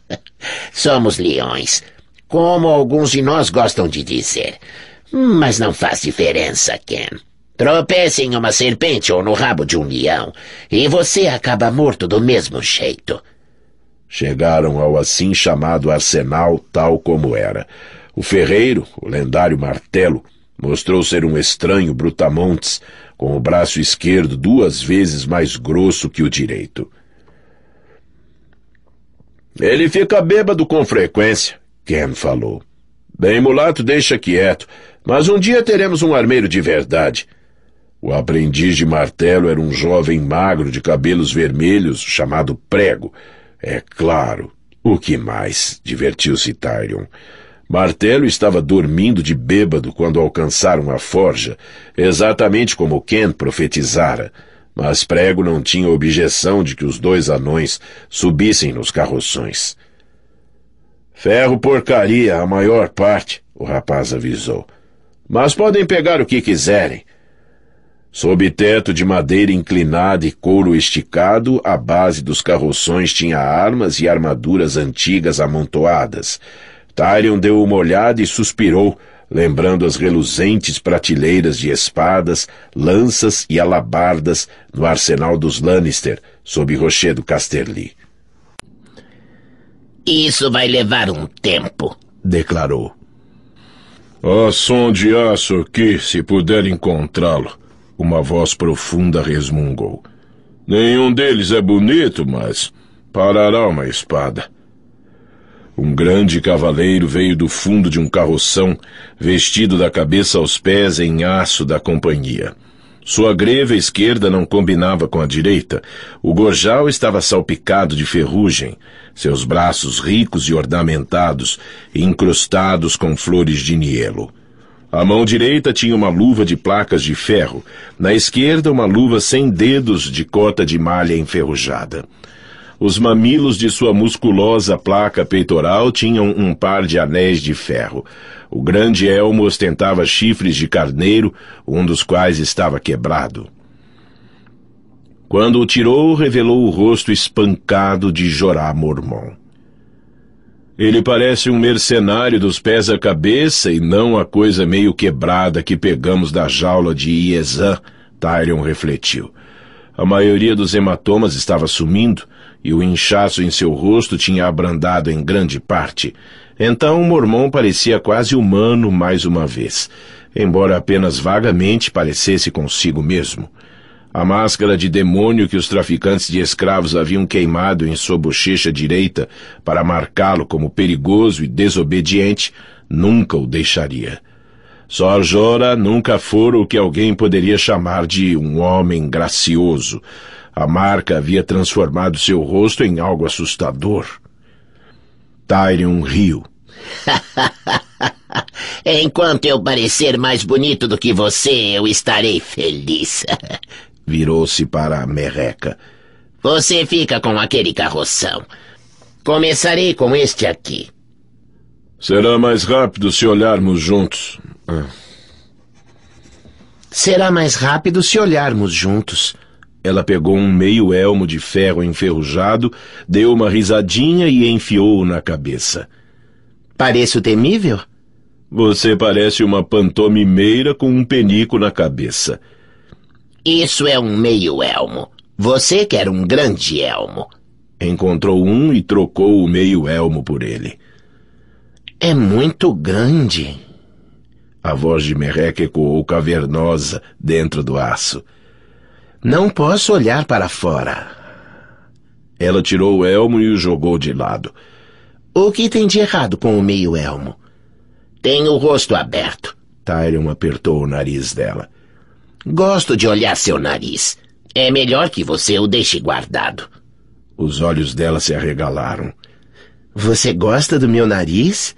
Somos leões, como alguns de nós gostam de dizer. Mas não faz diferença, Ken. Tropece em uma serpente ou no rabo de um leão, e você acaba morto do mesmo jeito. Chegaram ao assim chamado arsenal tal como era. O ferreiro, o lendário martelo, Mostrou ser um estranho brutamontes, com o braço esquerdo duas vezes mais grosso que o direito. Ele fica bêbado com frequência, Ken falou. Bem, mulato, deixa quieto, mas um dia teremos um armeiro de verdade. O aprendiz de martelo era um jovem magro de cabelos vermelhos chamado Prego. É claro. O que mais? divertiu-se Tyrion. Martelo estava dormindo de bêbado quando alcançaram a forja, exatamente como Ken profetizara, mas Prego não tinha objeção de que os dois anões subissem nos carroções. Ferro porcaria, a maior parte, o rapaz avisou. Mas podem pegar o que quiserem. Sob teto de madeira inclinada e couro esticado, a base dos carroções tinha armas e armaduras antigas amontoadas, Tyrion deu uma olhada e suspirou, lembrando as reluzentes prateleiras de espadas, lanças e alabardas no arsenal dos Lannister, sob rochedo Casterly. Isso vai levar um tempo, declarou. Ah, som de aço aqui, se puder encontrá-lo, uma voz profunda resmungou. Nenhum deles é bonito, mas parará uma espada. Um grande cavaleiro veio do fundo de um carroção, vestido da cabeça aos pés em aço da companhia. Sua greve esquerda não combinava com a direita. O gorjal estava salpicado de ferrugem. Seus braços ricos e ornamentados, incrustados com flores de nielo. A mão direita tinha uma luva de placas de ferro. Na esquerda, uma luva sem dedos de cota de malha enferrujada. Os mamilos de sua musculosa placa peitoral tinham um par de anéis de ferro. O grande elmo ostentava chifres de carneiro, um dos quais estava quebrado. Quando o tirou, revelou o rosto espancado de Jorá Mormon. Ele parece um mercenário dos pés à cabeça e não a coisa meio quebrada que pegamos da jaula de Iezã, Tyrion refletiu. A maioria dos hematomas estava sumindo e o inchaço em seu rosto tinha abrandado em grande parte. Então o mormon parecia quase humano mais uma vez, embora apenas vagamente parecesse consigo mesmo. A máscara de demônio que os traficantes de escravos haviam queimado em sua bochecha direita para marcá-lo como perigoso e desobediente nunca o deixaria. Sor Jora nunca fora o que alguém poderia chamar de um homem gracioso. A marca havia transformado seu rosto em algo assustador. Tyrion riu. Enquanto eu parecer mais bonito do que você, eu estarei feliz. Virou-se para a merreca. Você fica com aquele carroção. Começarei com este aqui. Será mais rápido se olharmos juntos. Será mais rápido se olharmos juntos. Ela pegou um meio elmo de ferro enferrujado, deu uma risadinha e enfiou-o na cabeça. Pareço temível? Você parece uma pantomimeira com um penico na cabeça. Isso é um meio elmo. Você quer um grande elmo. Encontrou um e trocou o meio elmo por ele. É muito grande. A voz de Merrek ecoou cavernosa dentro do aço. Não posso olhar para fora. Ela tirou o elmo e o jogou de lado. O que tem de errado com o meio elmo? Tem o rosto aberto. Tyrion apertou o nariz dela. Gosto de olhar seu nariz. É melhor que você o deixe guardado. Os olhos dela se arregalaram. Você gosta do meu nariz?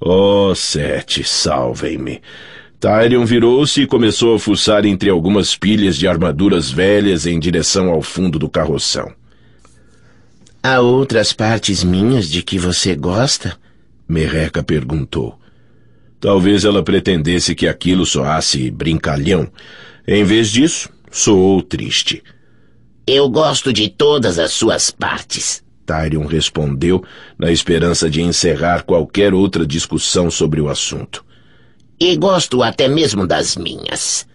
Oh, Sete, salvem-me. Tyrion virou-se e começou a fuçar entre algumas pilhas de armaduras velhas em direção ao fundo do carroção. Há outras partes minhas de que você gosta? Merreca perguntou. Talvez ela pretendesse que aquilo soasse brincalhão. Em vez disso, soou triste. Eu gosto de todas as suas partes. Tyrion respondeu, na esperança de encerrar qualquer outra discussão sobre o assunto. E gosto até mesmo das minhas.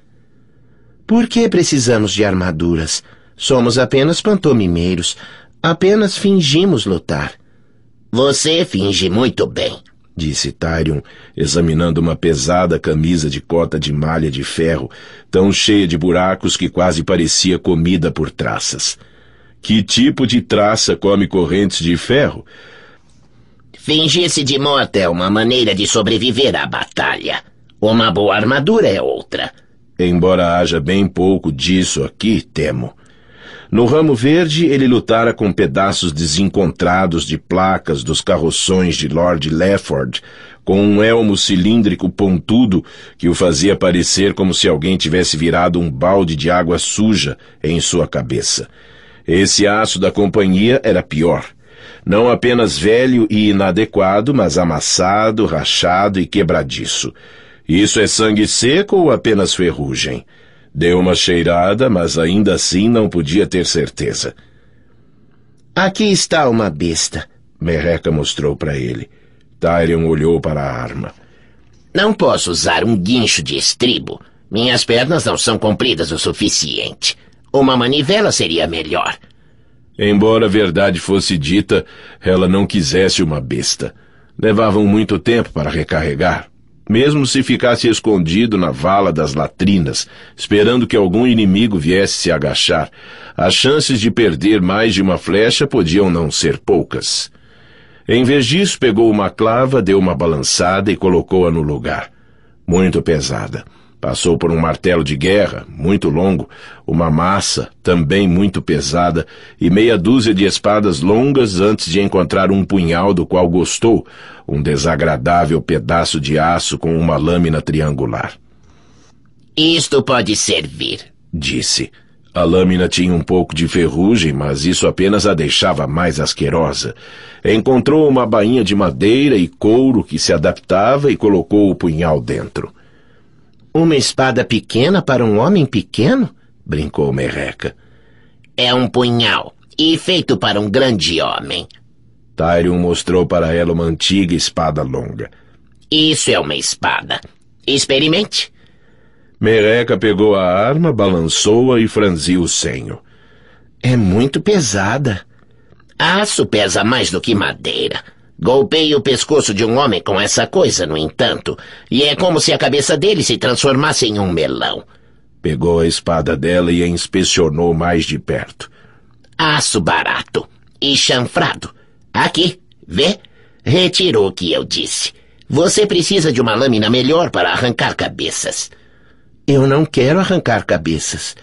Por que precisamos de armaduras? Somos apenas pantomimeiros. Apenas fingimos lutar. Você finge muito bem, disse Tyrion, examinando uma pesada camisa de cota de malha de ferro, tão cheia de buracos que quase parecia comida por traças. Que tipo de traça come correntes de ferro? Fingir-se de morta é uma maneira de sobreviver à batalha. Uma boa armadura é outra. Embora haja bem pouco disso aqui, temo. No ramo verde, ele lutara com pedaços desencontrados de placas dos carroções de Lord Lefford, com um elmo cilíndrico pontudo que o fazia parecer como se alguém tivesse virado um balde de água suja em sua cabeça. Esse aço da companhia era pior. Não apenas velho e inadequado, mas amassado, rachado e quebradiço. Isso é sangue seco ou apenas ferrugem? Deu uma cheirada, mas ainda assim não podia ter certeza. Aqui está uma besta. Merreca mostrou para ele. Tyrion olhou para a arma. Não posso usar um guincho de estribo. Minhas pernas não são compridas o suficiente. Uma manivela seria melhor. Embora a verdade fosse dita, ela não quisesse uma besta. Levavam muito tempo para recarregar. Mesmo se ficasse escondido na vala das latrinas, esperando que algum inimigo viesse se agachar, as chances de perder mais de uma flecha podiam não ser poucas. Em vez disso, pegou uma clava, deu uma balançada e colocou-a no lugar. Muito pesada. Passou por um martelo de guerra, muito longo, uma massa, também muito pesada, e meia dúzia de espadas longas antes de encontrar um punhal do qual gostou, um desagradável pedaço de aço com uma lâmina triangular. Isto pode servir, disse. A lâmina tinha um pouco de ferrugem, mas isso apenas a deixava mais asquerosa. Encontrou uma bainha de madeira e couro que se adaptava e colocou o punhal dentro. Uma espada pequena para um homem pequeno? brincou Merreca. É um punhal, e feito para um grande homem. Tyrion mostrou para ela uma antiga espada longa. Isso é uma espada. Experimente. Mereca pegou a arma, balançou-a e franziu o senho. É muito pesada. Aço pesa mais do que madeira. Golpei o pescoço de um homem com essa coisa, no entanto, e é como se a cabeça dele se transformasse em um melão. Pegou a espada dela e a inspecionou mais de perto. Aço barato e chanfrado. Aqui, vê? Retirou o que eu disse. Você precisa de uma lâmina melhor para arrancar cabeças. Eu não quero arrancar cabeças.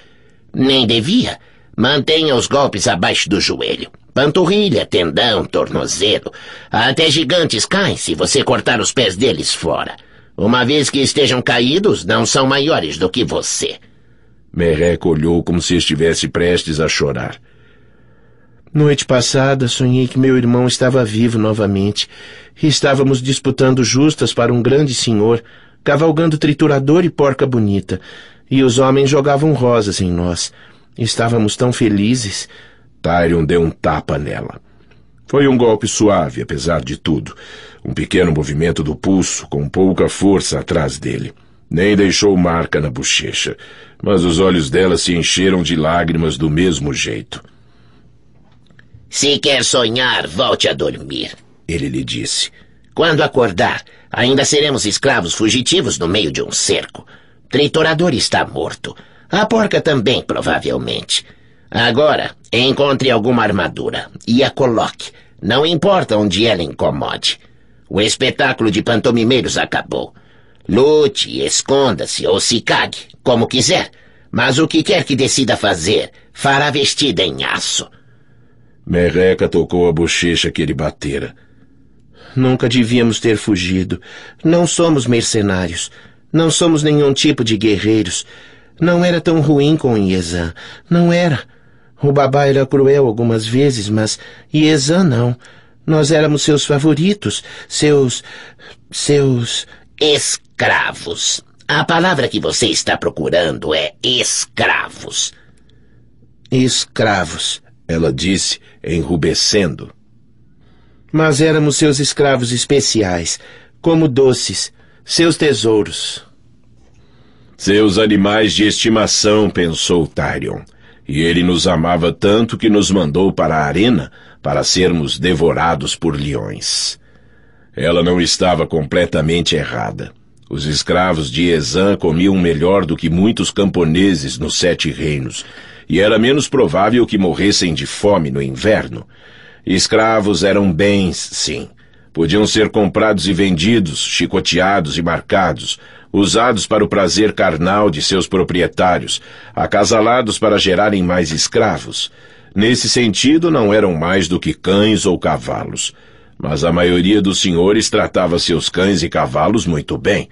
Nem devia. Mantenha os golpes abaixo do joelho. Panturrilha, tendão, tornozelo. Até gigantes caem se você cortar os pés deles fora. Uma vez que estejam caídos, não são maiores do que você. Merreco olhou como se estivesse prestes a chorar. Noite passada sonhei que meu irmão estava vivo novamente. Estávamos disputando justas para um grande senhor, cavalgando triturador e porca bonita, e os homens jogavam rosas em nós. Estávamos tão felizes. Tyrion deu um tapa nela. Foi um golpe suave, apesar de tudo. Um pequeno movimento do pulso, com pouca força atrás dele. Nem deixou marca na bochecha, mas os olhos dela se encheram de lágrimas do mesmo jeito. Se quer sonhar, volte a dormir, ele lhe disse. Quando acordar, ainda seremos escravos fugitivos no meio de um cerco. Treitorador está morto. A porca também, provavelmente. Agora, encontre alguma armadura e a coloque. Não importa onde ela incomode. O espetáculo de pantomimeiros acabou. Lute, esconda-se ou se cague, como quiser. Mas o que quer que decida fazer, fará vestida em aço. Merreca tocou a bochecha que ele batera. Nunca devíamos ter fugido. Não somos mercenários. Não somos nenhum tipo de guerreiros. Não era tão ruim com Iezan. Não era. O babá era cruel algumas vezes, mas Iezan não. Nós éramos seus favoritos, seus. seus. escravos. A palavra que você está procurando é escravos. Escravos, ela disse, enrubescendo. Mas éramos seus escravos especiais, como doces, seus tesouros. Seus animais de estimação, pensou Tarion. E ele nos amava tanto que nos mandou para a arena para sermos devorados por leões. Ela não estava completamente errada. Os escravos de Ezan comiam melhor do que muitos camponeses nos sete reinos, e era menos provável que morressem de fome no inverno. Escravos eram bens, sim. Podiam ser comprados e vendidos, chicoteados e marcados, usados para o prazer carnal de seus proprietários, acasalados para gerarem mais escravos. Nesse sentido, não eram mais do que cães ou cavalos. Mas a maioria dos senhores tratava seus cães e cavalos muito bem.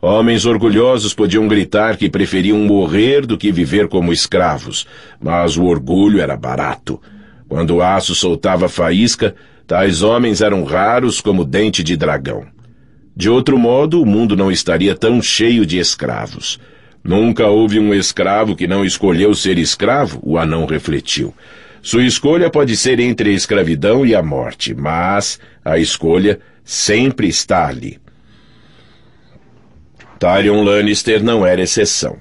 Homens orgulhosos podiam gritar que preferiam morrer do que viver como escravos, mas o orgulho era barato. Quando o aço soltava faísca, tais homens eram raros como dente de dragão. De outro modo, o mundo não estaria tão cheio de escravos. Nunca houve um escravo que não escolheu ser escravo, o anão refletiu. Sua escolha pode ser entre a escravidão e a morte, mas a escolha sempre está ali. Tyrion Lannister não era exceção.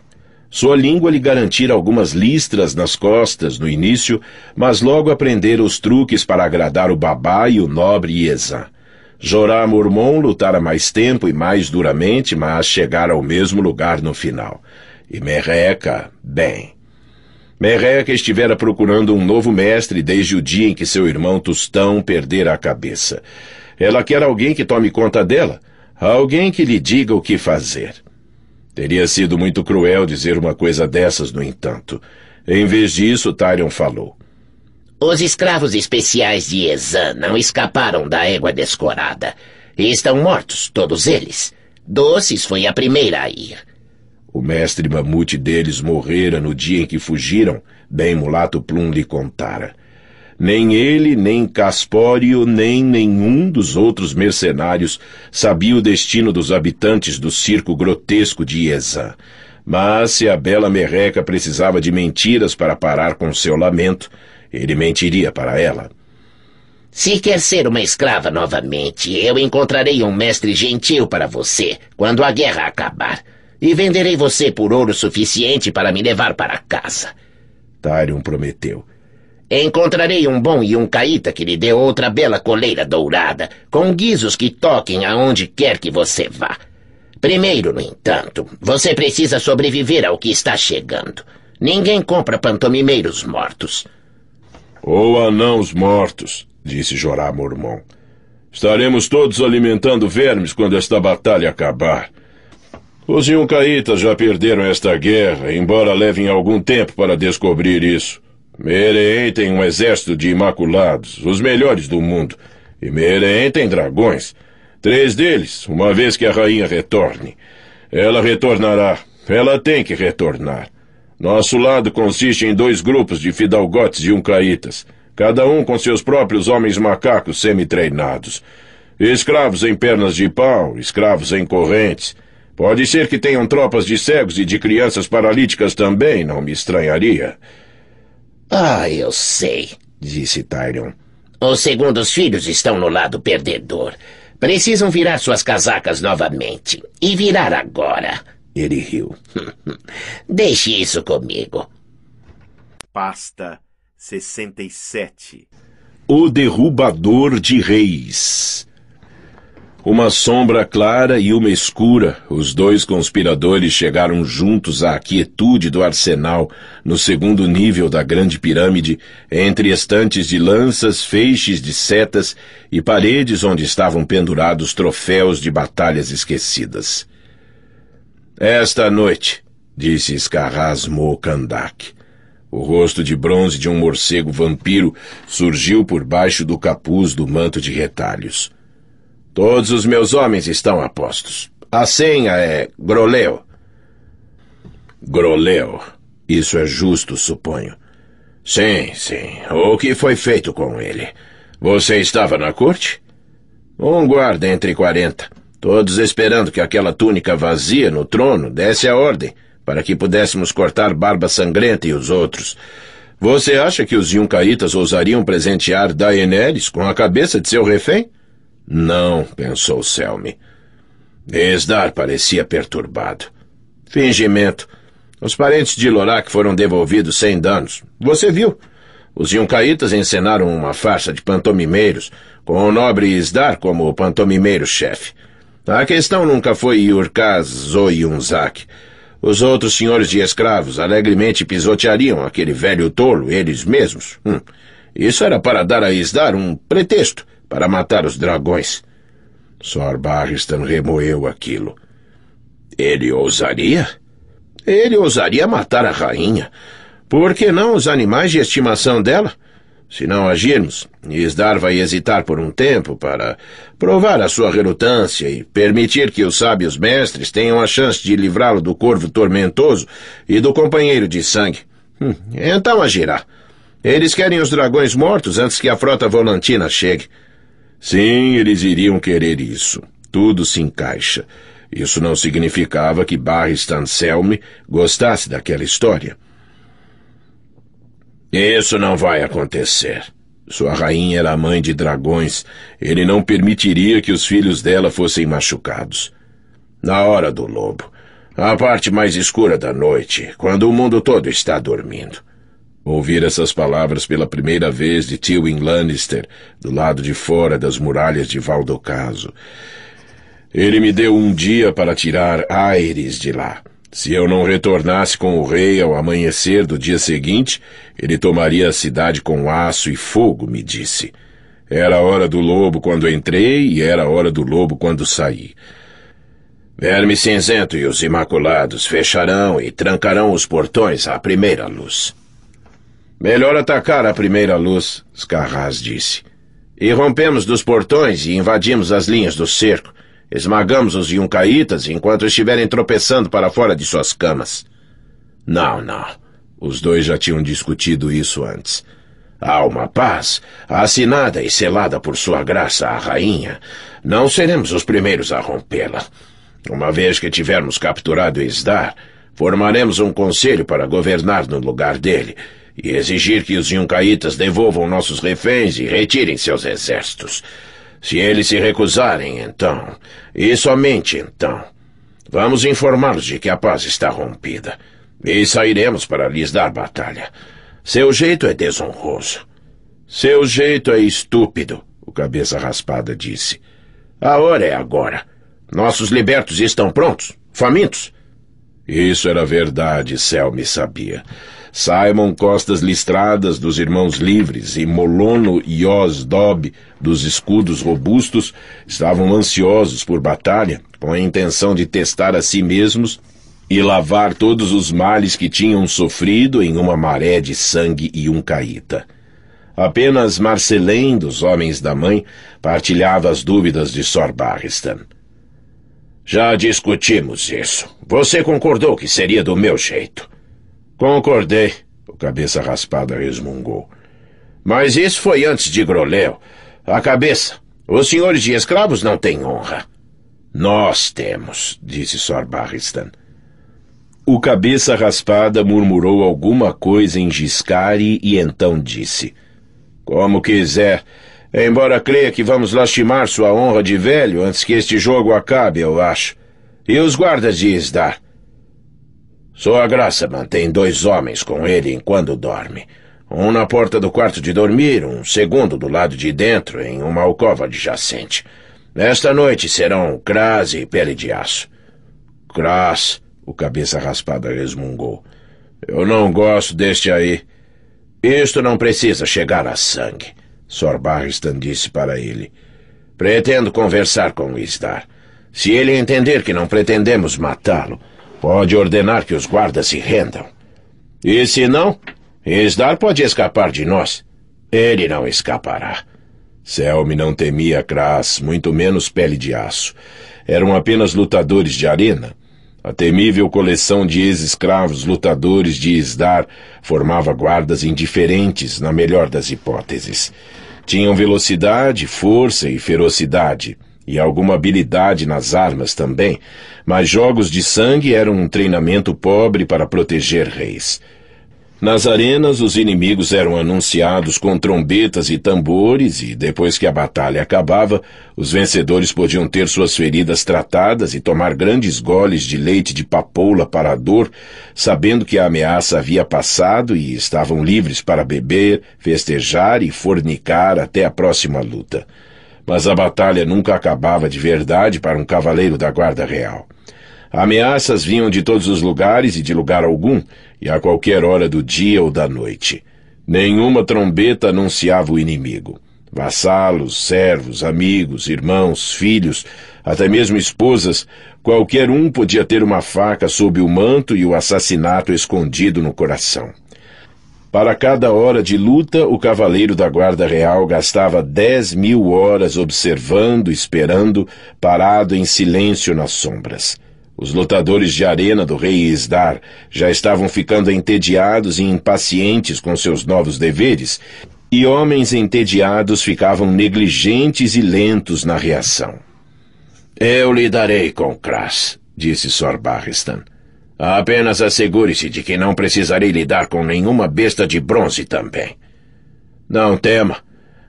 Sua língua lhe garantira algumas listras nas costas no início, mas logo aprendera os truques para agradar o babá e o nobre Yezan. Jorá Mormon lutara mais tempo e mais duramente, mas chegara ao mesmo lugar no final. E Merreca, bem. Merreca estivera procurando um novo mestre desde o dia em que seu irmão Tustão perdera a cabeça. Ela quer alguém que tome conta dela, alguém que lhe diga o que fazer. Teria sido muito cruel dizer uma coisa dessas, no entanto. Em vez disso, Tyrion falou. Os escravos especiais de Ezan não escaparam da égua descorada. E estão mortos, todos eles. Doces foi a primeira a ir. O mestre mamute deles morrera no dia em que fugiram, bem mulato Plum lhe contara. Nem ele, nem Caspório, nem nenhum dos outros mercenários sabia o destino dos habitantes do circo grotesco de Ezan. Mas se a bela merreca precisava de mentiras para parar com seu lamento, ele mentiria para ela. Se quer ser uma escrava novamente, eu encontrarei um mestre gentil para você quando a guerra acabar. E venderei você por ouro suficiente para me levar para casa. Tyrion prometeu. Encontrarei um bom e um caíta que lhe dê outra bela coleira dourada, com guizos que toquem aonde quer que você vá. Primeiro, no entanto, você precisa sobreviver ao que está chegando. Ninguém compra pantomimeiros mortos. Ou anãos mortos, disse Jorá Mormon. Estaremos todos alimentando vermes quando esta batalha acabar. Os Yunkaitas já perderam esta guerra, embora levem algum tempo para descobrir isso. Meereen tem um exército de imaculados, os melhores do mundo, e Meereen tem dragões. Três deles, uma vez que a rainha retorne. Ela retornará. Ela tem que retornar. Nosso lado consiste em dois grupos de fidalgotes e caítas, cada um com seus próprios homens macacos semi-treinados. Escravos em pernas de pau, escravos em correntes. Pode ser que tenham tropas de cegos e de crianças paralíticas também, não me estranharia. Ah, eu sei, disse Tyron. Os segundos filhos estão no lado perdedor. Precisam virar suas casacas novamente. E virar agora. Ele riu. Deixe isso comigo. Pasta 67 O Derrubador de Reis Uma sombra clara e uma escura, os dois conspiradores chegaram juntos à quietude do arsenal, no segundo nível da Grande Pirâmide, entre estantes de lanças, feixes de setas e paredes onde estavam pendurados troféus de batalhas esquecidas. Esta noite, disse Scarras Mokandak. O rosto de bronze de um morcego vampiro surgiu por baixo do capuz do manto de retalhos. Todos os meus homens estão a postos. A senha é Groleu. Groleu. Isso é justo, suponho. Sim, sim. O que foi feito com ele? Você estava na corte? Um guarda entre quarenta. Todos esperando que aquela túnica vazia no trono desse a ordem, para que pudéssemos cortar Barba Sangrenta e os outros. Você acha que os Yunkaitas ousariam presentear Daenerys com a cabeça de seu refém? Não, pensou Selmy. Esdar parecia perturbado. Fingimento. Os parentes de Lorak foram devolvidos sem danos. Você viu? Os Yunkaitas encenaram uma farsa de pantomimeiros, com o nobre Isdar como pantomimeiro-chefe. A questão nunca foi Yurkaz ou Yunzak. Os outros senhores de escravos alegremente pisoteariam aquele velho tolo eles mesmos. Hum. Isso era para dar a Isdar um pretexto para matar os dragões. Sor Barristan remoeu aquilo. Ele ousaria? Ele ousaria matar a rainha. Por que não os animais de estimação dela? — se não agirmos, Isdar vai hesitar por um tempo para provar a sua relutância e permitir que os sábios mestres tenham a chance de livrá-lo do corvo tormentoso e do companheiro de sangue. Hum, então agirá. Eles querem os dragões mortos antes que a frota volantina chegue. Sim, eles iriam querer isso. Tudo se encaixa. Isso não significava que Barry Stanselme gostasse daquela história. Isso não vai acontecer. Sua rainha era mãe de dragões. Ele não permitiria que os filhos dela fossem machucados. Na hora do lobo, a parte mais escura da noite, quando o mundo todo está dormindo. Ouvir essas palavras pela primeira vez de Tywin Lannister, do lado de fora das muralhas de Valdocaso. Ele me deu um dia para tirar Aires de lá. Se eu não retornasse com o rei ao amanhecer do dia seguinte, ele tomaria a cidade com aço e fogo, me disse. Era a hora do lobo quando entrei e era a hora do lobo quando saí. Verme cinzento e os imaculados fecharão e trancarão os portões à primeira luz. Melhor atacar à primeira luz, Scarras disse. E rompemos dos portões e invadimos as linhas do cerco. Esmagamos os yuncaítas enquanto estiverem tropeçando para fora de suas camas. Não, não. Os dois já tinham discutido isso antes. Há uma paz, assinada e selada por sua graça à rainha. Não seremos os primeiros a rompê-la. Uma vez que tivermos capturado Isdar, formaremos um conselho para governar no lugar dele e exigir que os yuncaítas devolvam nossos reféns e retirem seus exércitos. Se eles se recusarem, então, e somente então, vamos informá-los de que a paz está rompida e sairemos para lhes dar batalha. Seu jeito é desonroso. Seu jeito é estúpido, o cabeça raspada disse. A hora é agora. Nossos libertos estão prontos, famintos. Isso era verdade, Selmy sabia. Simon Costas Listradas, dos Irmãos Livres, e Molono Oz Dob, dos Escudos Robustos, estavam ansiosos por batalha, com a intenção de testar a si mesmos e lavar todos os males que tinham sofrido em uma maré de sangue e um caíta. Apenas Marcelin, dos Homens da Mãe, partilhava as dúvidas de Sor Barristan. Já discutimos isso. Você concordou que seria do meu jeito. Concordei, o cabeça raspada resmungou. Mas isso foi antes de Groleu. A cabeça. Os senhores de escravos não têm honra. Nós temos, disse Sor Barristan. O cabeça raspada murmurou alguma coisa em Giscari e então disse: Como quiser. Embora creia que vamos lastimar sua honra de velho antes que este jogo acabe, eu acho. E os guardas de Isdar? Sua Graça mantém dois homens com ele enquanto dorme. Um na porta do quarto de dormir, um segundo do lado de dentro, em uma alcova adjacente. Esta noite serão Cras e Pele de Aço. Cras, o cabeça raspada resmungou. Eu não gosto deste aí. Isto não precisa chegar a sangue, Sor Barristan disse para ele. Pretendo conversar com Isdar. Se ele entender que não pretendemos matá-lo, Pode ordenar que os guardas se rendam. E se não, Isdar pode escapar de nós. Ele não escapará. Selmy não temia Kras, muito menos pele de aço. Eram apenas lutadores de arena. A temível coleção de ex-escravos lutadores de Isdar formava guardas indiferentes, na melhor das hipóteses. Tinham velocidade, força e ferocidade e alguma habilidade nas armas também, mas jogos de sangue eram um treinamento pobre para proteger reis. Nas arenas, os inimigos eram anunciados com trombetas e tambores, e depois que a batalha acabava, os vencedores podiam ter suas feridas tratadas e tomar grandes goles de leite de papoula para a dor, sabendo que a ameaça havia passado e estavam livres para beber, festejar e fornicar até a próxima luta mas a batalha nunca acabava de verdade para um cavaleiro da Guarda Real. Ameaças vinham de todos os lugares e de lugar algum, e a qualquer hora do dia ou da noite. Nenhuma trombeta anunciava o inimigo. Vassalos, servos, amigos, irmãos, filhos, até mesmo esposas, qualquer um podia ter uma faca sob o manto e o assassinato escondido no coração. Para cada hora de luta, o cavaleiro da Guarda Real gastava dez mil horas observando, esperando, parado em silêncio nas sombras. Os lutadores de arena do rei Isdar já estavam ficando entediados e impacientes com seus novos deveres, e homens entediados ficavam negligentes e lentos na reação. Eu lidarei com Kras, disse Sor Barristan. Apenas assegure-se de que não precisarei lidar com nenhuma besta de bronze também. Não tema.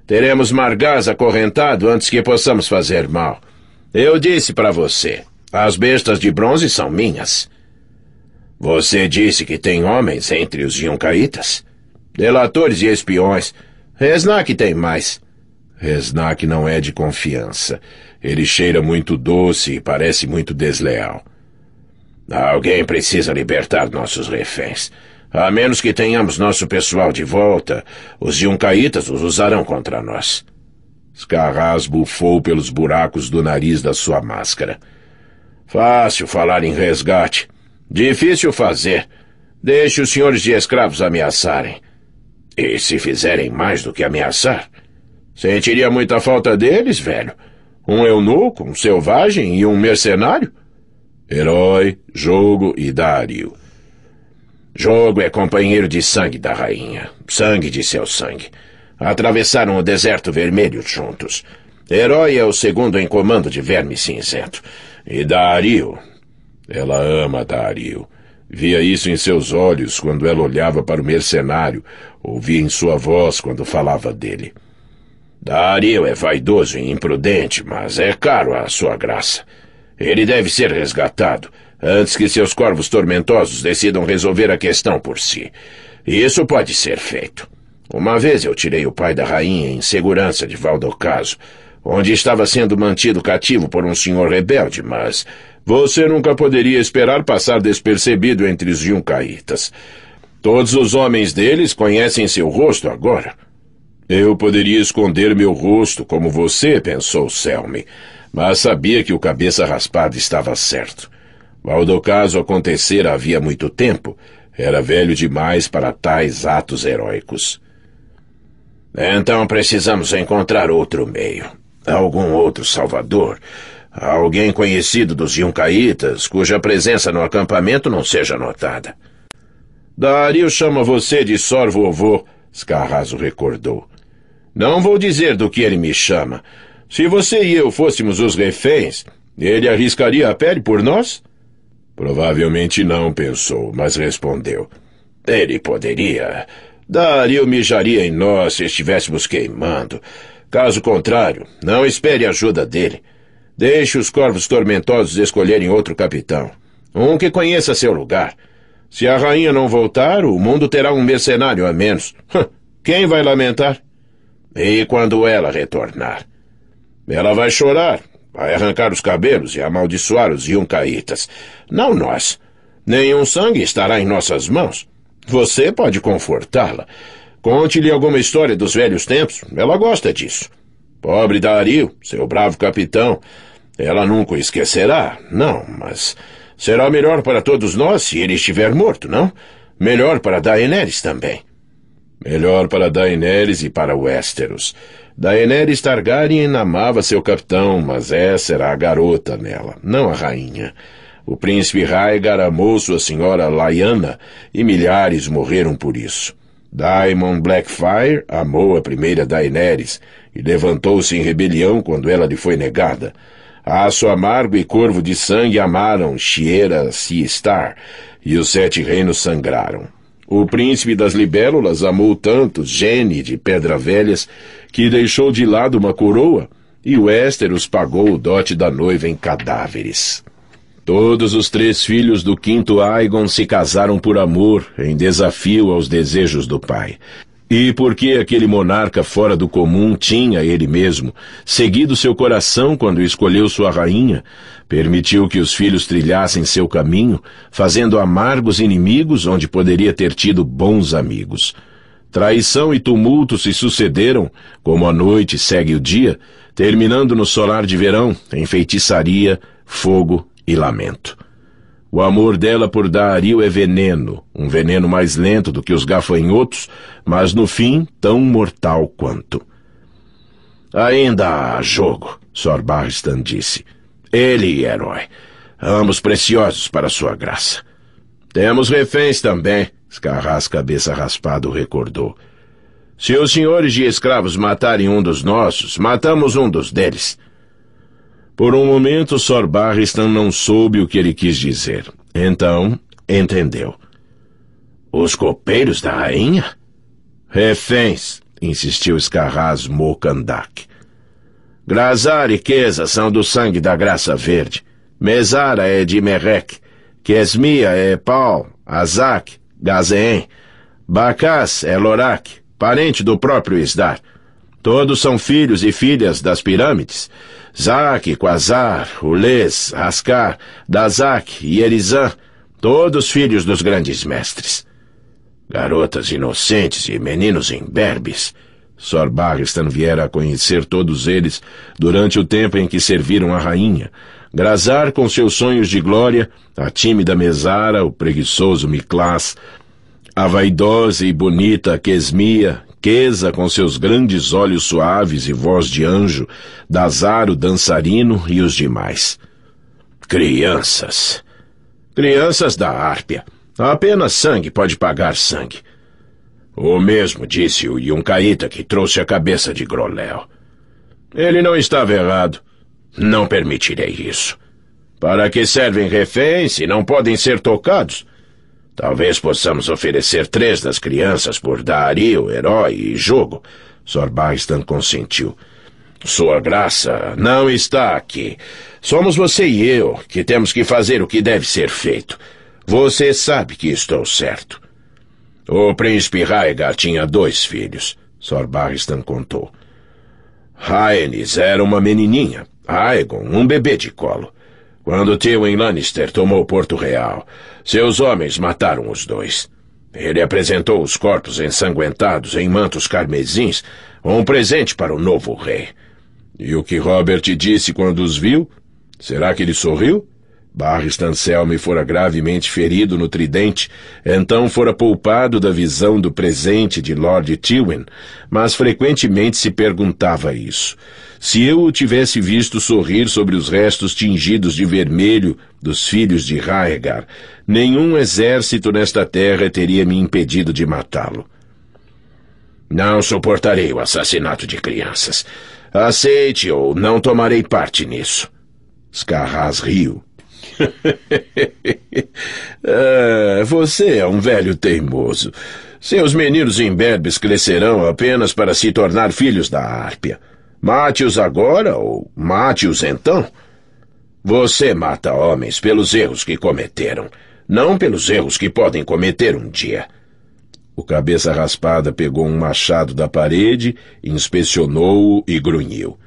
Teremos Margaz acorrentado antes que possamos fazer mal. Eu disse para você, as bestas de bronze são minhas. Você disse que tem homens entre os Yunkaitas, Delatores e espiões. Resnak tem mais. Resnak não é de confiança. Ele cheira muito doce e parece muito desleal. Alguém precisa libertar nossos reféns. A menos que tenhamos nosso pessoal de volta, os Yuncaítas os usarão contra nós. Scarras bufou pelos buracos do nariz da sua máscara. Fácil falar em resgate. Difícil fazer. Deixe os senhores de escravos ameaçarem. E se fizerem mais do que ameaçar? Sentiria muita falta deles, velho. Um eunuco, um selvagem e um mercenário? Herói, Jogo e Dario. Jogo é companheiro de sangue da rainha, sangue de seu sangue. Atravessaram o deserto vermelho juntos. Herói é o segundo em comando de Verme Cinzento. E Dario. Ela ama Dario. Via isso em seus olhos quando ela olhava para o mercenário, ouvia em sua voz quando falava dele. Dario é vaidoso e imprudente, mas é caro a sua graça. Ele deve ser resgatado antes que seus corvos tormentosos decidam resolver a questão por si. Isso pode ser feito. Uma vez eu tirei o pai da rainha em segurança de Valdocaso, onde estava sendo mantido cativo por um senhor rebelde, mas você nunca poderia esperar passar despercebido entre os Yuncaítas. Todos os homens deles conhecem seu rosto agora. Eu poderia esconder meu rosto, como você pensou, Selmy mas sabia que o cabeça raspada estava certo. Valdo caso acontecera havia muito tempo, era velho demais para tais atos heróicos. Então precisamos encontrar outro meio. Algum outro salvador. Alguém conhecido dos Yuncaítas, cuja presença no acampamento não seja notada. Dario chama você de Sor Vovô, Scarraso recordou. Não vou dizer do que ele me chama, se você e eu fôssemos os reféns, ele arriscaria a pele por nós? Provavelmente não pensou, mas respondeu. Ele poderia. Dario mijaria em nós se estivéssemos queimando. Caso contrário, não espere ajuda dele. Deixe os corvos tormentosos escolherem outro capitão. Um que conheça seu lugar. Se a rainha não voltar, o mundo terá um mercenário a menos. Quem vai lamentar? E quando ela retornar? Ela vai chorar, vai arrancar os cabelos e amaldiçoar os yuncaítas. Não nós. Nenhum sangue estará em nossas mãos. Você pode confortá-la. Conte-lhe alguma história dos velhos tempos. Ela gosta disso. Pobre Dario, seu bravo capitão. Ela nunca o esquecerá, não, mas será melhor para todos nós se ele estiver morto, não? Melhor para Daenerys também. Melhor para Daenerys e para Westeros. Daenerys Targaryen amava seu capitão, mas essa era a garota nela, não a rainha. O príncipe Rhaegar amou sua senhora Lyanna e milhares morreram por isso. Daemon Blackfyre amou a primeira Daenerys e levantou-se em rebelião quando ela lhe foi negada. Aço Amargo e Corvo de Sangue amaram Shiera Sea Star e os Sete Reinos sangraram. O príncipe das libélulas amou tanto Gene de Pedra Velhas que deixou de lado uma coroa e Westeros pagou o dote da noiva em cadáveres. Todos os três filhos do quinto Aegon se casaram por amor, em desafio aos desejos do pai. E por que aquele monarca fora do comum tinha ele mesmo seguido seu coração quando escolheu sua rainha, permitiu que os filhos trilhassem seu caminho, fazendo amargos inimigos onde poderia ter tido bons amigos. Traição e tumulto se sucederam, como a noite segue o dia, terminando no solar de verão, em feitiçaria, fogo e lamento. O amor dela por Dario é veneno, um veneno mais lento do que os gafanhotos, mas no fim tão mortal quanto. Ainda há jogo, Sorbarstan disse. Ele, herói. Ambos preciosos para sua graça. Temos reféns também, Scarras, Cabeça Raspado recordou. Se os senhores de escravos matarem um dos nossos, matamos um dos deles. Por um momento, Sor Barristan não soube o que ele quis dizer. Então, entendeu. Os copeiros da rainha? Reféns, insistiu Scarraz Mokandak. Grazar e Queza são do sangue da Graça Verde. Mesara é de Merrek. Kesmia é Pau, Azak, Gazeen. Bacás é Lorak, parente do próprio Isdar. Todos são filhos e filhas das pirâmides. Zaque, Quasar, Ulês, Ascar, Dazak e Erizan, todos filhos dos grandes mestres. Garotas inocentes e meninos imberbes. Sor Sorbaristan viera a conhecer todos eles durante o tempo em que serviram a rainha. Grazar com seus sonhos de glória, a tímida Mesara, o preguiçoso Miklas, a vaidosa e bonita Quesmia turquesa com seus grandes olhos suaves e voz de anjo, Dazaro dançarino e os demais. Crianças. Crianças da Árpia. Apenas sangue pode pagar sangue. O mesmo disse o Yuncaíta que trouxe a cabeça de Groléu. Ele não estava errado. Não permitirei isso. Para que servem reféns se não podem ser tocados? Talvez possamos oferecer três das crianças por Dario, herói e jogo. Sorbaistan consentiu. Sua graça não está aqui. Somos você e eu que temos que fazer o que deve ser feito. Você sabe que estou certo. O príncipe Raegar tinha dois filhos, Sorbaristan contou. Rhaenys era uma menininha, Aegon um bebê de colo quando Tywin Lannister tomou Porto Real. Seus homens mataram os dois. Ele apresentou os corpos ensanguentados em mantos carmesins, um presente para o novo rei. E o que Robert disse quando os viu? Será que ele sorriu? Barristan Selmy fora gravemente ferido no tridente, então fora poupado da visão do presente de Lord Tywin, mas frequentemente se perguntava isso. Se eu o tivesse visto sorrir sobre os restos tingidos de vermelho dos filhos de Raegar, nenhum exército nesta terra teria me impedido de matá-lo. Não suportarei o assassinato de crianças. Aceite ou não tomarei parte nisso. Scarras riu. Ah, você é um velho teimoso. Seus meninos imberbes crescerão apenas para se tornar filhos da Árpia. Mate-os agora ou mate-os então. Você mata homens pelos erros que cometeram, não pelos erros que podem cometer um dia. O cabeça raspada pegou um machado da parede, inspecionou-o e grunhiu.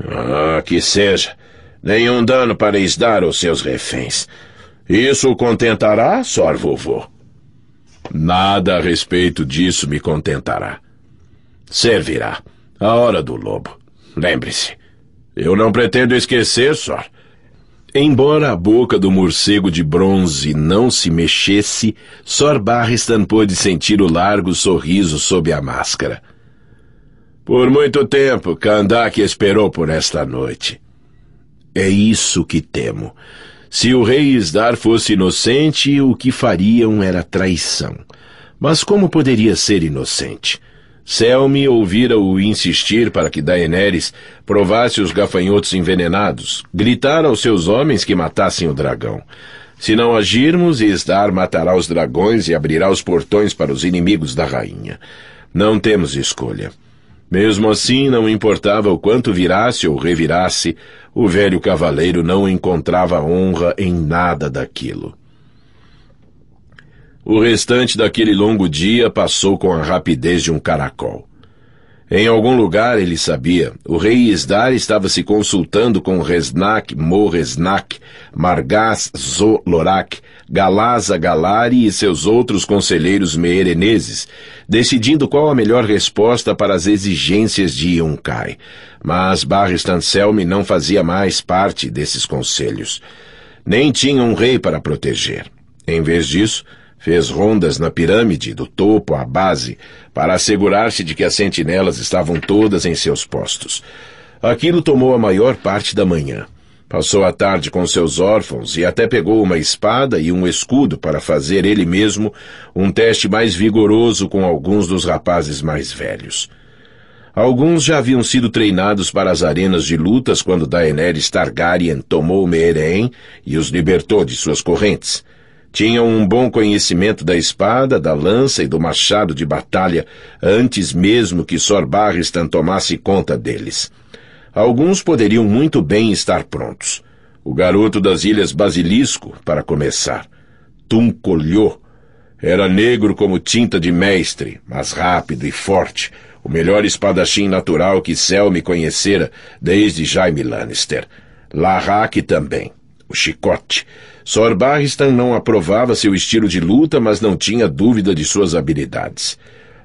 Ah, que seja. Nenhum dano pareis dar aos seus reféns. Isso o contentará, Sor Vovô? Nada a respeito disso me contentará. Servirá. A hora do lobo. Lembre-se. Eu não pretendo esquecer, Sor. Embora a boca do morcego de bronze não se mexesse, Sor Barristan pôde sentir o largo sorriso sob a máscara. Por muito tempo, Kandak esperou por esta noite. É isso que temo. Se o rei Isdar fosse inocente, o que fariam era traição. Mas como poderia ser inocente? Selmy ouvira o insistir para que Daenerys provasse os gafanhotos envenenados, gritar aos seus homens que matassem o dragão. Se não agirmos, Isdar matará os dragões e abrirá os portões para os inimigos da rainha. Não temos escolha. Mesmo assim, não importava o quanto virasse ou revirasse, o velho cavaleiro não encontrava honra em nada daquilo. O restante daquele longo dia passou com a rapidez de um caracol. Em algum lugar, ele sabia, o rei Isdar estava se consultando com Resnak, Morresnak, Margaz, Zolorak, Galaza, Galari e seus outros conselheiros meereneses, decidindo qual a melhor resposta para as exigências de Yunkai. Mas Barristanselmi não fazia mais parte desses conselhos. Nem tinha um rei para proteger. Em vez disso, Fez rondas na pirâmide, do topo à base, para assegurar-se de que as sentinelas estavam todas em seus postos. Aquilo tomou a maior parte da manhã. Passou a tarde com seus órfãos e até pegou uma espada e um escudo para fazer ele mesmo um teste mais vigoroso com alguns dos rapazes mais velhos. Alguns já haviam sido treinados para as arenas de lutas quando Daenerys Targaryen tomou Meereen e os libertou de suas correntes. Tinham um bom conhecimento da espada, da lança e do machado de batalha, antes mesmo que Sor Barristan tomasse conta deles. Alguns poderiam muito bem estar prontos. O garoto das Ilhas Basilisco, para começar. Tuncolhô. Era negro como tinta de mestre, mas rápido e forte, o melhor espadachim natural que Selmy conhecera desde Jaime Lannister. Larraque também, o chicote, Sor Barristan não aprovava seu estilo de luta, mas não tinha dúvida de suas habilidades.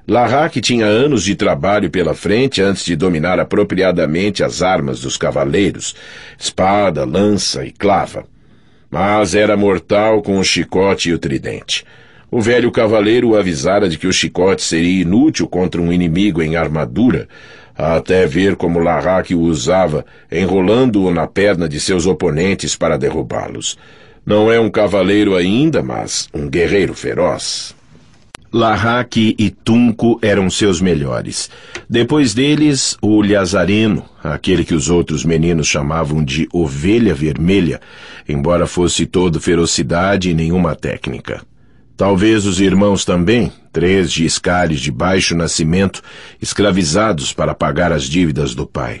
Larraque tinha anos de trabalho pela frente antes de dominar apropriadamente as armas dos cavaleiros, espada, lança e clava. Mas era mortal com o chicote e o tridente. O velho cavaleiro o avisara de que o chicote seria inútil contra um inimigo em armadura, até ver como Larraque o usava, enrolando-o na perna de seus oponentes para derrubá-los. Não é um cavaleiro ainda, mas um guerreiro feroz. Larraque e Tunco eram seus melhores. Depois deles, o Lhazareno, aquele que os outros meninos chamavam de Ovelha Vermelha, embora fosse todo ferocidade e nenhuma técnica. Talvez os irmãos também, três de escários de baixo nascimento, escravizados para pagar as dívidas do pai.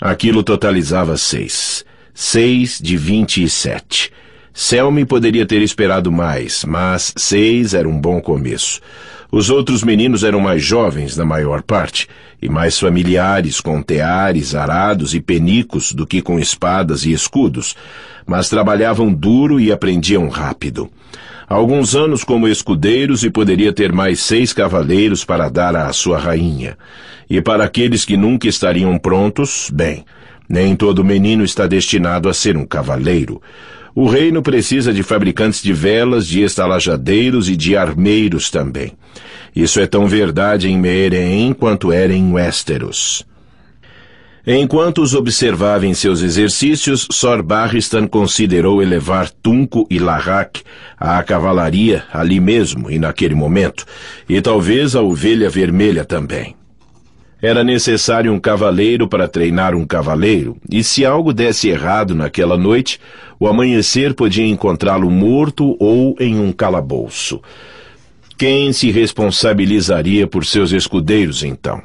Aquilo totalizava seis. 6 de 27. Selmy poderia ter esperado mais, mas seis era um bom começo. Os outros meninos eram mais jovens, na maior parte, e mais familiares com teares, arados e penicos do que com espadas e escudos, mas trabalhavam duro e aprendiam rápido. alguns anos como escudeiros e poderia ter mais seis cavaleiros para dar à sua rainha. E para aqueles que nunca estariam prontos, bem, nem todo menino está destinado a ser um cavaleiro. O reino precisa de fabricantes de velas, de estalajadeiros e de armeiros também. Isso é tão verdade em Meereen quanto era em Westeros. Enquanto os observava em seus exercícios, Sor Barristan considerou elevar Tunco e Larrak à cavalaria ali mesmo e naquele momento, e talvez a ovelha vermelha também. Era necessário um cavaleiro para treinar um cavaleiro, e se algo desse errado naquela noite, o amanhecer podia encontrá-lo morto ou em um calabouço. Quem se responsabilizaria por seus escudeiros, então?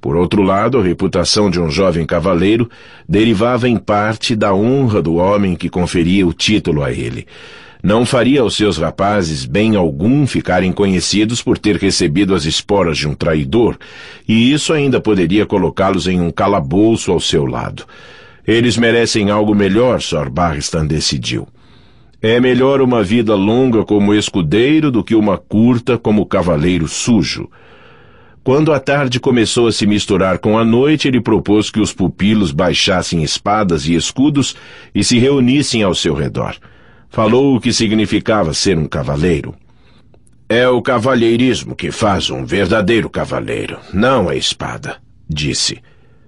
Por outro lado, a reputação de um jovem cavaleiro derivava em parte da honra do homem que conferia o título a ele. Não faria aos seus rapazes bem algum ficarem conhecidos por ter recebido as esporas de um traidor, e isso ainda poderia colocá-los em um calabouço ao seu lado. Eles merecem algo melhor, Sr. Barristan decidiu. É melhor uma vida longa como escudeiro do que uma curta como cavaleiro sujo. Quando a tarde começou a se misturar com a noite, ele propôs que os pupilos baixassem espadas e escudos e se reunissem ao seu redor falou o que significava ser um cavaleiro. É o cavalheirismo que faz um verdadeiro cavaleiro, não a espada, disse.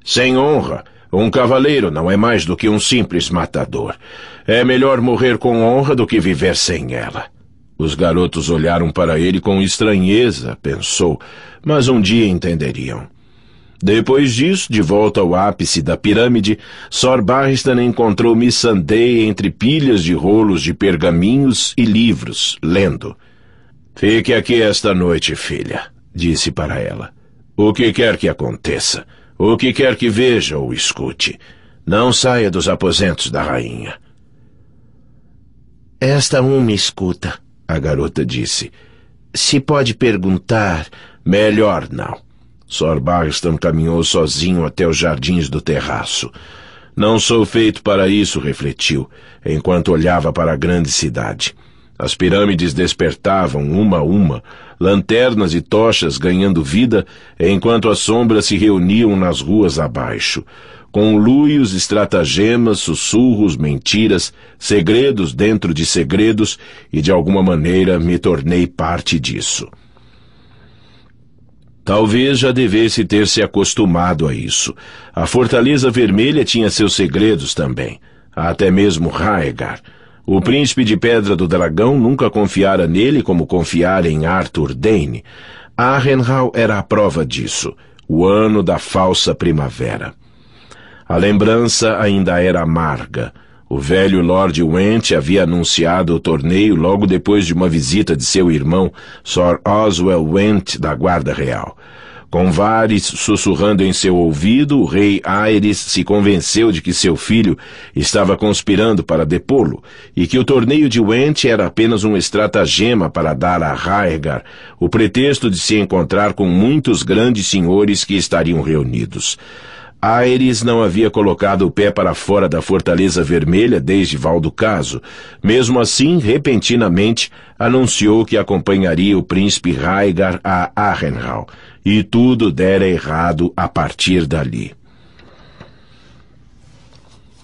Sem honra, um cavaleiro não é mais do que um simples matador. É melhor morrer com honra do que viver sem ela. Os garotos olharam para ele com estranheza, pensou, mas um dia entenderiam. Depois disso, de volta ao ápice da pirâmide, Sor Barristan encontrou Missandei entre pilhas de rolos de pergaminhos e livros, lendo. Fique aqui esta noite, filha, disse para ela. O que quer que aconteça, o que quer que veja ou escute, não saia dos aposentos da rainha. Esta uma escuta, a garota disse. Se pode perguntar, melhor não. Sor Barkstam caminhou sozinho até os jardins do terraço. Não sou feito para isso, refletiu, enquanto olhava para a grande cidade. As pirâmides despertavam uma a uma, lanternas e tochas ganhando vida, enquanto as sombras se reuniam nas ruas abaixo. Conluios, estratagemas, sussurros, mentiras, segredos dentro de segredos, e de alguma maneira me tornei parte disso. Talvez já devesse ter se acostumado a isso. A Fortaleza Vermelha tinha seus segredos também. Até mesmo Raegar. O príncipe de Pedra do Dragão nunca confiara nele como confiara em Arthur Dane. Arrenhal era a prova disso. O ano da falsa primavera. A lembrança ainda era amarga. O velho Lord Wendt havia anunciado o torneio logo depois de uma visita de seu irmão, Sir Oswell Wendt, da Guarda Real. Com vários sussurrando em seu ouvido, o rei Aires se convenceu de que seu filho estava conspirando para depô-lo e que o torneio de Wendt era apenas um estratagema para dar a Raegar o pretexto de se encontrar com muitos grandes senhores que estariam reunidos. Aires não havia colocado o pé para fora da Fortaleza Vermelha desde Valdo Caso. Mesmo assim, repentinamente, anunciou que acompanharia o príncipe Raigar a Arrenhal, e tudo dera errado a partir dali.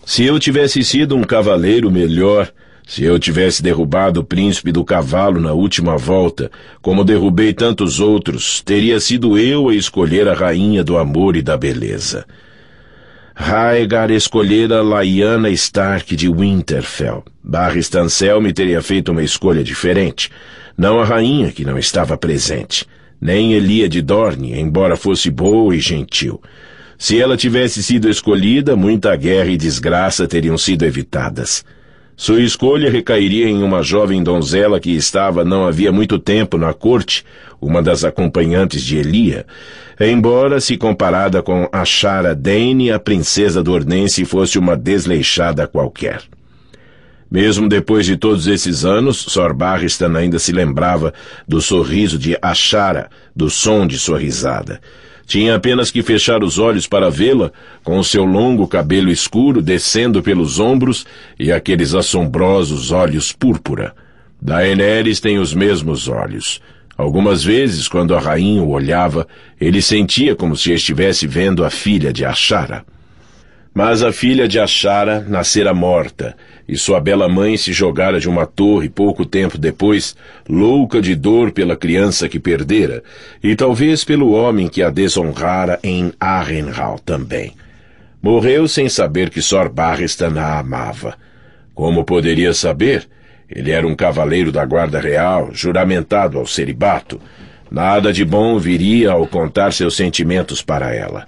Se eu tivesse sido um cavaleiro melhor, se eu tivesse derrubado o príncipe do cavalo na última volta, como derrubei tantos outros, teria sido eu a escolher a rainha do amor e da beleza. Raegar escolhera Lyanna Stark de Winterfell. Barra me teria feito uma escolha diferente. Não a rainha, que não estava presente. Nem Elia de Dorne, embora fosse boa e gentil. Se ela tivesse sido escolhida, muita guerra e desgraça teriam sido evitadas. Sua escolha recairia em uma jovem donzela que estava não havia muito tempo na corte, uma das acompanhantes de Elia, embora se comparada com Achara Dane, a princesa do Ornense fosse uma desleixada qualquer. Mesmo depois de todos esses anos, Sor Barristan ainda se lembrava do sorriso de Achara, do som de sua risada. Tinha apenas que fechar os olhos para vê-la, com seu longo cabelo escuro descendo pelos ombros e aqueles assombrosos olhos púrpura. Daenerys tem os mesmos olhos. Algumas vezes, quando a rainha o olhava, ele sentia como se estivesse vendo a filha de Achara. Mas a filha de Achara nascera morta, e sua bela mãe se jogara de uma torre pouco tempo depois, louca de dor pela criança que perdera, e talvez pelo homem que a desonrara em Arenhal também. Morreu sem saber que Sor Barristan a amava. Como poderia saber? Ele era um cavaleiro da Guarda Real, juramentado ao celibato. Nada de bom viria ao contar seus sentimentos para ela.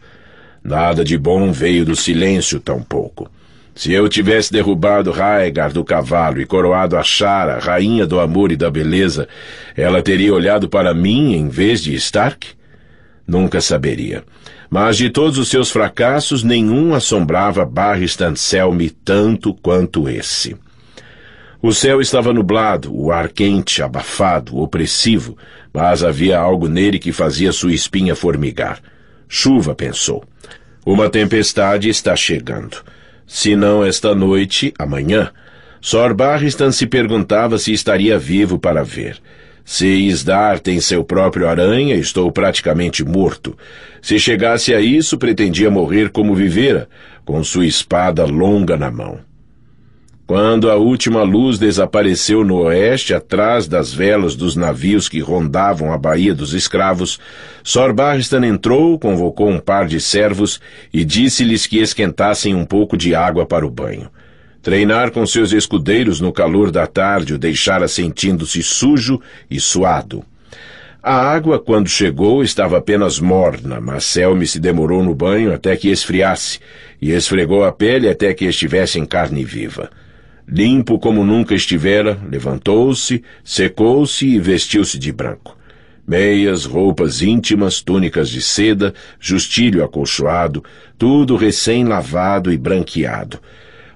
Nada de bom veio do silêncio tampouco. Se eu tivesse derrubado Raegar do cavalo e coroado a Shara, rainha do amor e da beleza, ela teria olhado para mim em vez de Stark? Nunca saberia. Mas de todos os seus fracassos, nenhum assombrava Barristan Selmy tanto quanto esse. O céu estava nublado, o ar quente, abafado, opressivo, mas havia algo nele que fazia sua espinha formigar. Chuva, pensou. Uma tempestade está chegando. Se não esta noite, amanhã. Sor Barristan se perguntava se estaria vivo para ver. Se Isdar tem seu próprio aranha, estou praticamente morto. Se chegasse a isso, pretendia morrer como vivera, com sua espada longa na mão. Quando a última luz desapareceu no oeste, atrás das velas dos navios que rondavam a Baía dos Escravos, Sor Barristan entrou, convocou um par de servos e disse-lhes que esquentassem um pouco de água para o banho. Treinar com seus escudeiros no calor da tarde o deixara sentindo-se sujo e suado. A água, quando chegou, estava apenas morna, mas Selmy se demorou no banho até que esfriasse e esfregou a pele até que estivesse em carne viva. Limpo como nunca estivera, levantou-se, secou-se e vestiu-se de branco. Meias, roupas íntimas, túnicas de seda, justilho acolchoado, tudo recém-lavado e branqueado.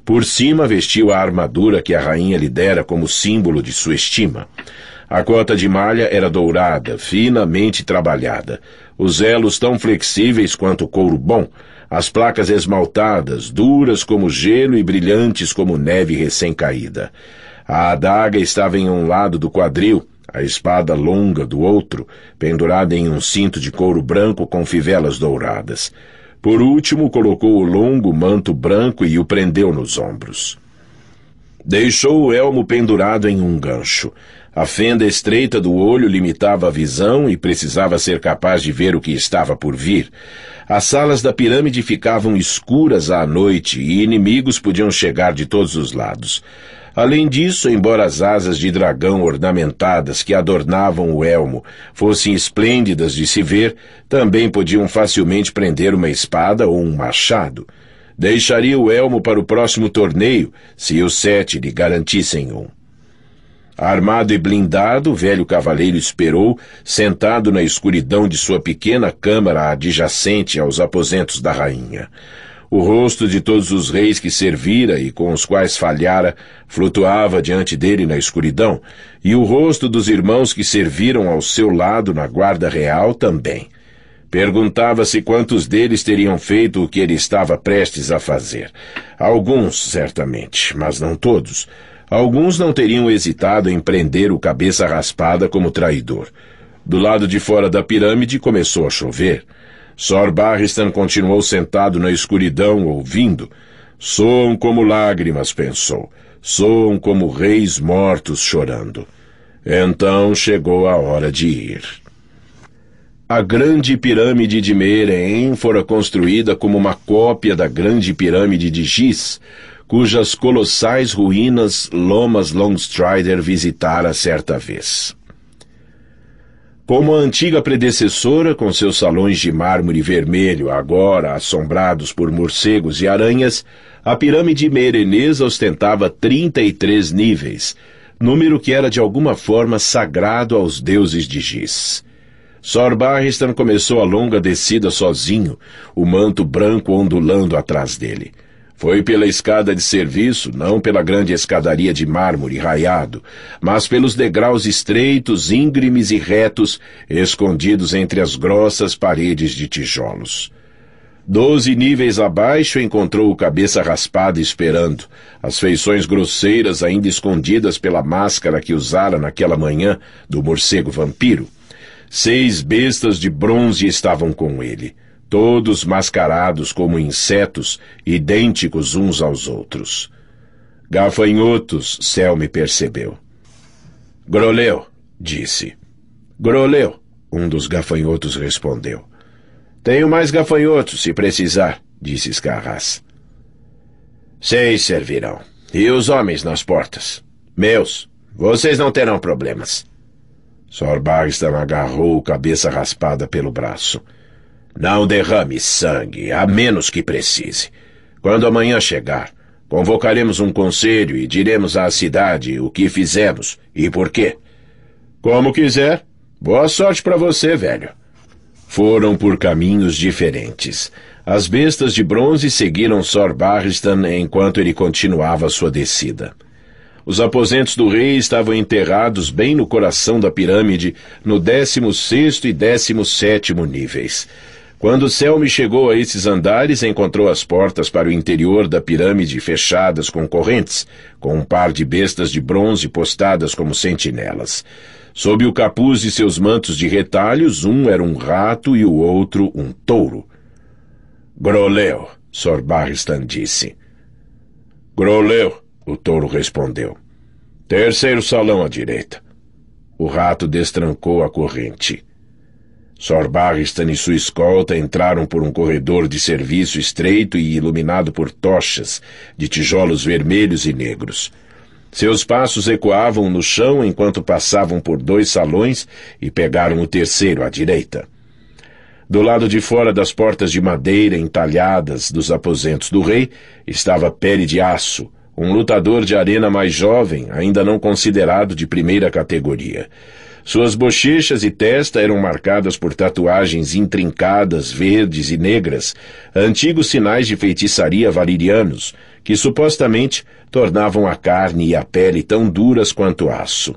Por cima vestiu a armadura que a rainha lhe dera como símbolo de sua estima. A cota de malha era dourada, finamente trabalhada, os elos tão flexíveis quanto couro bom, as placas esmaltadas, duras como gelo e brilhantes como neve recém-caída. A adaga estava em um lado do quadril, a espada longa do outro, pendurada em um cinto de couro branco com fivelas douradas. Por último, colocou o longo manto branco e o prendeu nos ombros. Deixou o elmo pendurado em um gancho. A fenda estreita do olho limitava a visão e precisava ser capaz de ver o que estava por vir. As salas da pirâmide ficavam escuras à noite e inimigos podiam chegar de todos os lados. Além disso, embora as asas de dragão ornamentadas que adornavam o elmo fossem esplêndidas de se ver, também podiam facilmente prender uma espada ou um machado. Deixaria o elmo para o próximo torneio se os sete lhe garantissem um. Armado e blindado, o velho cavaleiro esperou, sentado na escuridão de sua pequena câmara adjacente aos aposentos da rainha. O rosto de todos os reis que servira e com os quais falhara flutuava diante dele na escuridão, e o rosto dos irmãos que serviram ao seu lado na guarda real também. Perguntava-se quantos deles teriam feito o que ele estava prestes a fazer. Alguns, certamente, mas não todos. Alguns não teriam hesitado em prender o cabeça raspada como traidor. Do lado de fora da pirâmide começou a chover. Sor Barristan continuou sentado na escuridão, ouvindo. Soam como lágrimas, pensou. Soam como reis mortos chorando. Então chegou a hora de ir. A Grande Pirâmide de Meirem fora construída como uma cópia da Grande Pirâmide de Giz, cujas colossais ruínas Lomas Longstrider visitara certa vez. Como a antiga predecessora, com seus salões de mármore vermelho, agora assombrados por morcegos e aranhas, a pirâmide Merenês ostentava 33 níveis, número que era de alguma forma sagrado aos deuses de Giz. Sor Barristan começou a longa descida sozinho, o manto branco ondulando atrás dele. Foi pela escada de serviço, não pela grande escadaria de mármore raiado, mas pelos degraus estreitos, íngremes e retos, escondidos entre as grossas paredes de tijolos. Doze níveis abaixo encontrou o cabeça raspada esperando, as feições grosseiras ainda escondidas pela máscara que usara naquela manhã do morcego vampiro. Seis bestas de bronze estavam com ele todos mascarados como insetos, idênticos uns aos outros. Gafanhotos, me percebeu. Groleu, disse. Groleu, um dos gafanhotos respondeu. Tenho mais gafanhotos, se precisar, disse Escarras. Seis servirão. E os homens nas portas? Meus. Vocês não terão problemas. Sorbagstam agarrou a cabeça raspada pelo braço. Não derrame sangue, a menos que precise. Quando amanhã chegar, convocaremos um conselho e diremos à cidade o que fizemos e por quê. Como quiser. Boa sorte para você, velho. Foram por caminhos diferentes. As bestas de bronze seguiram Sor Barristan enquanto ele continuava sua descida. Os aposentos do rei estavam enterrados bem no coração da pirâmide, no 16 e 17 níveis. Quando Selmy chegou a esses andares, encontrou as portas para o interior da pirâmide fechadas com correntes, com um par de bestas de bronze postadas como sentinelas. Sob o capuz e seus mantos de retalhos, um era um rato e o outro um touro. Groleu, Sorbaristan disse. Groleu, o touro respondeu. Terceiro salão à direita. O rato destrancou a corrente. Barristan e sua escolta entraram por um corredor de serviço estreito e iluminado por tochas de tijolos vermelhos e negros. Seus passos ecoavam no chão enquanto passavam por dois salões e pegaram o terceiro à direita. Do lado de fora das portas de madeira entalhadas dos aposentos do rei estava Pele de Aço, um lutador de arena mais jovem, ainda não considerado de primeira categoria. Suas bochechas e testa eram marcadas por tatuagens intrincadas, verdes e negras, antigos sinais de feitiçaria valirianos, que supostamente tornavam a carne e a pele tão duras quanto aço.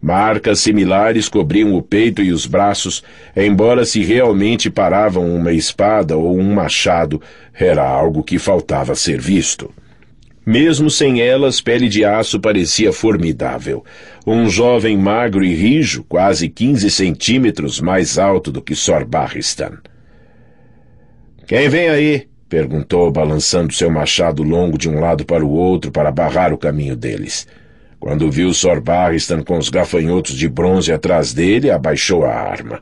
Marcas similares cobriam o peito e os braços, embora se realmente paravam uma espada ou um machado, era algo que faltava ser visto. Mesmo sem elas, Pele de Aço parecia formidável. Um jovem magro e rijo, quase 15 centímetros mais alto do que Sor Barristan. Quem vem aí? perguntou, balançando seu machado longo de um lado para o outro para barrar o caminho deles. Quando viu Sor Barristan com os gafanhotos de bronze atrás dele, abaixou a arma.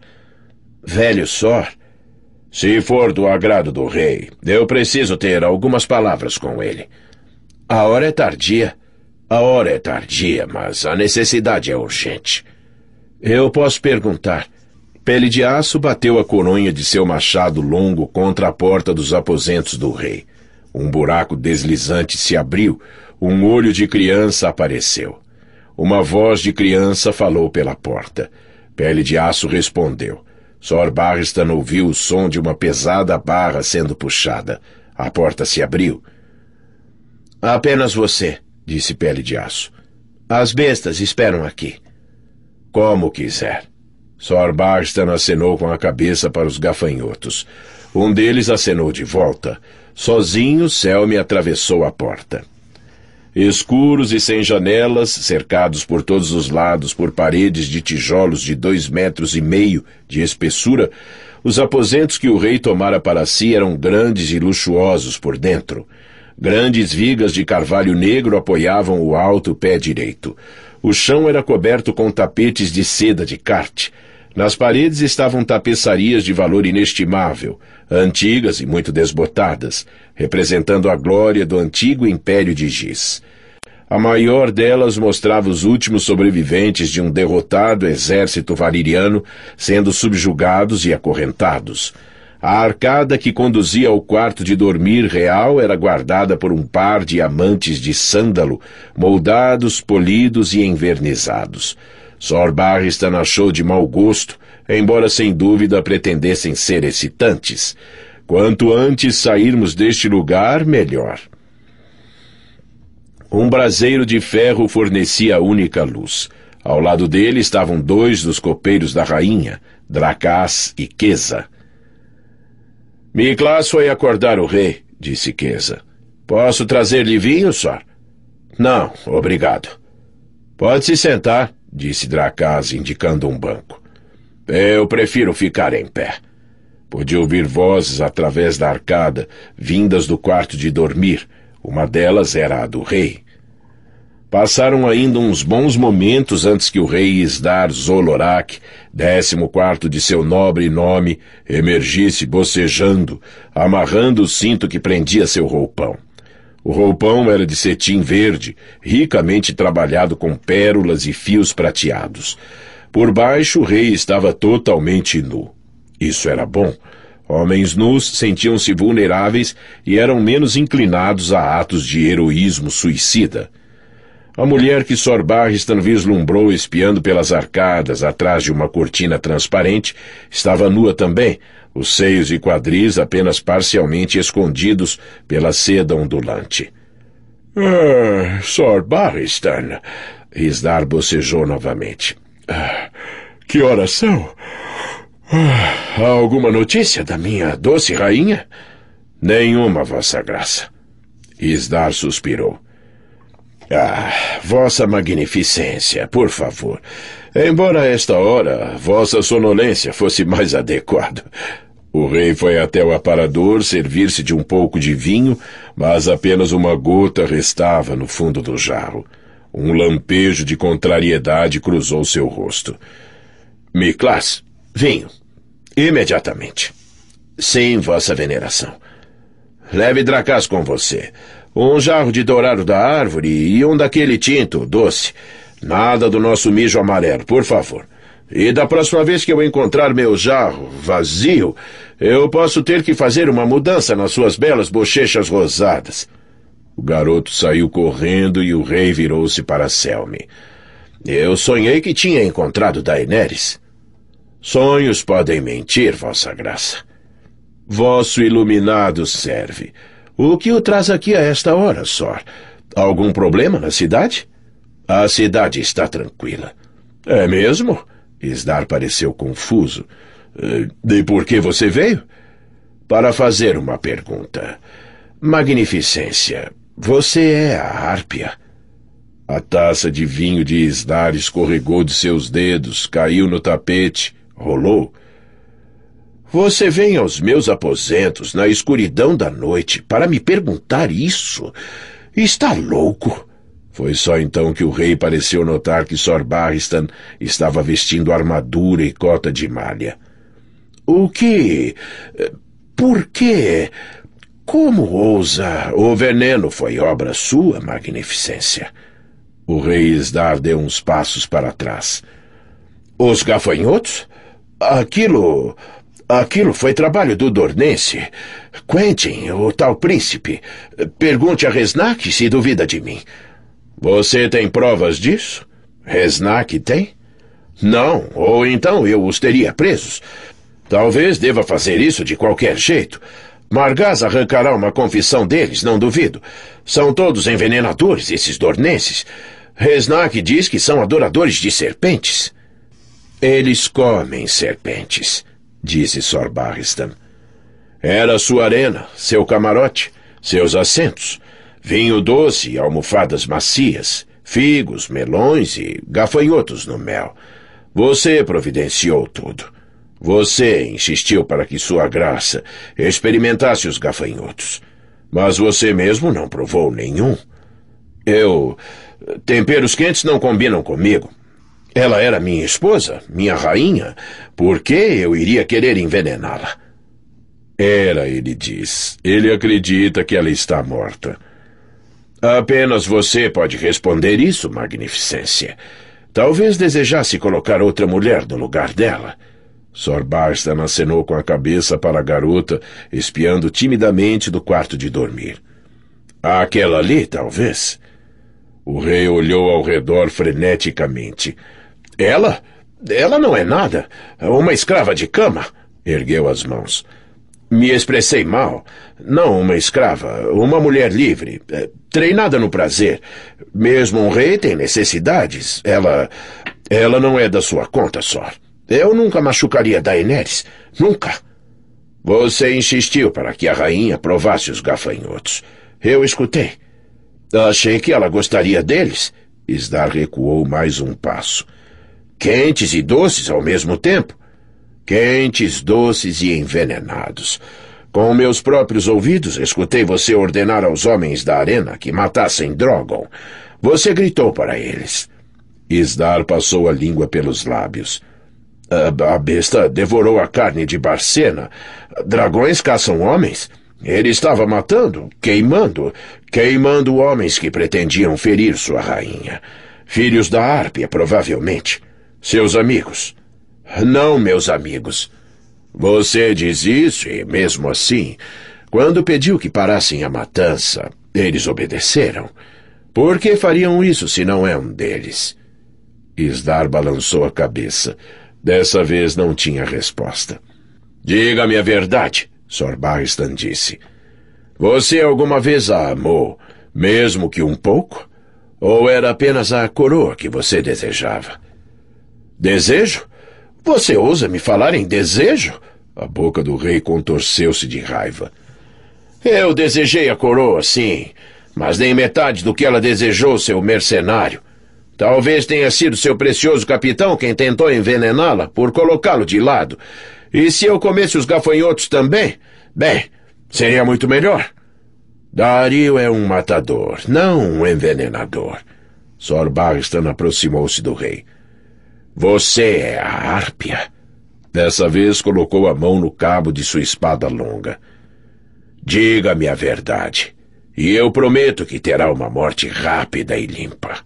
Velho Sor, se for do agrado do rei, eu preciso ter algumas palavras com ele. A hora é tardia. A hora é tardia, mas a necessidade é urgente. Eu posso perguntar. Pele de Aço bateu a coronha de seu machado longo contra a porta dos aposentos do rei. Um buraco deslizante se abriu, um olho de criança apareceu. Uma voz de criança falou pela porta. Pele de Aço respondeu. Sor Barristan ouviu o som de uma pesada barra sendo puxada. A porta se abriu. Apenas você, disse Pele de Aço. As bestas esperam aqui. Como quiser. Sor Barstan acenou com a cabeça para os gafanhotos. Um deles acenou de volta. Sozinho, Selme atravessou a porta. Escuros e sem janelas, cercados por todos os lados por paredes de tijolos de dois metros e meio de espessura, os aposentos que o rei tomara para si eram grandes e luxuosos por dentro. Grandes vigas de carvalho negro apoiavam o alto pé direito. O chão era coberto com tapetes de seda de carte. Nas paredes estavam tapeçarias de valor inestimável, antigas e muito desbotadas, representando a glória do antigo império de Giz. A maior delas mostrava os últimos sobreviventes de um derrotado exército valiriano sendo subjugados e acorrentados. A arcada que conduzia ao quarto de dormir real era guardada por um par de amantes de sândalo, moldados, polidos e envernizados. Sor Barristan achou de mau gosto, embora sem dúvida pretendessem ser excitantes. Quanto antes sairmos deste lugar, melhor. Um braseiro de ferro fornecia a única luz. Ao lado dele estavam dois dos copeiros da rainha, Dracás e Queza. Miklas foi acordar o rei, disse Queza. Posso trazer-lhe vinho, Sor? Não, obrigado. Pode se sentar, disse Dracás, indicando um banco. Eu prefiro ficar em pé. Podia ouvir vozes através da arcada, vindas do quarto de dormir. Uma delas era a do rei. Passaram ainda uns bons momentos antes que o rei Isdar Zolorak, décimo quarto de seu nobre nome, emergisse bocejando, amarrando o cinto que prendia seu roupão. O roupão era de cetim verde, ricamente trabalhado com pérolas e fios prateados. Por baixo, o rei estava totalmente nu. Isso era bom. Homens nus sentiam-se vulneráveis e eram menos inclinados a atos de heroísmo suicida. A mulher que Sor Barristan vislumbrou espiando pelas arcadas atrás de uma cortina transparente estava nua também, os seios e quadris apenas parcialmente escondidos pela seda ondulante. Ah, Sor Barristan, Risdar bocejou novamente. Ah, que horas são? Ah, há alguma notícia da minha doce rainha? Nenhuma, Vossa Graça. Isdar suspirou. Ah, Vossa Magnificência, por favor. Embora esta hora vossa sonolência fosse mais adequado. O rei foi até o aparador servir-se de um pouco de vinho, mas apenas uma gota restava no fundo do jarro. Um lampejo de contrariedade cruzou seu rosto. Miklas, vinho. Imediatamente. Sim, vossa veneração. Leve Dracás com você um jarro de dourado da árvore e um daquele tinto, doce. Nada do nosso mijo amarelo, por favor. E da próxima vez que eu encontrar meu jarro vazio, eu posso ter que fazer uma mudança nas suas belas bochechas rosadas. O garoto saiu correndo e o rei virou-se para Selmy. Eu sonhei que tinha encontrado Daenerys. Sonhos podem mentir, vossa graça. Vosso iluminado serve. O que o traz aqui a esta hora, Sor? Algum problema na cidade? A cidade está tranquila. É mesmo? Isdar pareceu confuso. Eh, de por que você veio? Para fazer uma pergunta. Magnificência, você é a Árpia. A taça de vinho de Isdar escorregou de seus dedos, caiu no tapete, rolou. Você vem aos meus aposentos na escuridão da noite para me perguntar isso? Está louco? Foi só então que o rei pareceu notar que Sor Barristan estava vestindo armadura e cota de malha. O que? Por quê? Como ousa? O veneno foi obra sua, magnificência. O rei Isdar deu uns passos para trás. Os gafanhotos? Aquilo. Aquilo foi trabalho do Dornense. Quentin, o tal príncipe. Pergunte a Resnack se duvida de mim. Você tem provas disso? Resnack tem? Não, ou então eu os teria presos. Talvez deva fazer isso de qualquer jeito. Margaz arrancará uma confissão deles, não duvido. São todos envenenadores, esses dornenses. Resnack diz que são adoradores de serpentes. Eles comem serpentes disse Sor Barristan. Era sua arena, seu camarote, seus assentos, vinho doce e almofadas macias, figos, melões e gafanhotos no mel. Você providenciou tudo. Você insistiu para que sua graça experimentasse os gafanhotos. Mas você mesmo não provou nenhum. Eu. Temperos quentes não combinam comigo. Ela era minha esposa, minha rainha. Por que eu iria querer envenená-la? Era, ele diz. Ele acredita que ela está morta. Apenas você pode responder isso, Magnificência. Talvez desejasse colocar outra mulher no lugar dela. Sor Barstan acenou com a cabeça para a garota, espiando timidamente do quarto de dormir. Aquela ali, talvez. O rei olhou ao redor freneticamente. Ela? Ela não é nada. Uma escrava de cama. Ergueu as mãos. Me expressei mal. Não uma escrava, uma mulher livre, é, treinada no prazer. Mesmo um rei tem necessidades. Ela. Ela não é da sua conta, só. Eu nunca machucaria Daenerys. Nunca. Você insistiu para que a rainha provasse os gafanhotos. Eu escutei. Achei que ela gostaria deles. Isdar recuou mais um passo quentes e doces ao mesmo tempo. Quentes, doces e envenenados. Com meus próprios ouvidos, escutei você ordenar aos homens da arena que matassem Drogon. Você gritou para eles. Isdar passou a língua pelos lábios. A, a besta devorou a carne de Barcena. Dragões caçam homens? Ele estava matando, queimando, queimando homens que pretendiam ferir sua rainha. Filhos da Árpia, provavelmente. Seus amigos. Não, meus amigos. Você diz isso e, mesmo assim, quando pediu que parassem a matança, eles obedeceram. Por que fariam isso se não é um deles? Isdar balançou a cabeça. Dessa vez não tinha resposta. Diga-me a verdade, Sorbaistan disse. Você alguma vez a amou, mesmo que um pouco? Ou era apenas a coroa que você desejava? Desejo? Você ousa me falar em desejo? A boca do rei contorceu-se de raiva. Eu desejei a coroa, sim, mas nem metade do que ela desejou, seu mercenário. Talvez tenha sido seu precioso capitão quem tentou envenená-la por colocá-lo de lado. E se eu comesse os gafanhotos também? Bem, seria muito melhor. Dario é um matador, não um envenenador. Sor Barristan aproximou-se do rei. Você é a Árpia. Dessa vez colocou a mão no cabo de sua espada longa. Diga-me a verdade, e eu prometo que terá uma morte rápida e limpa.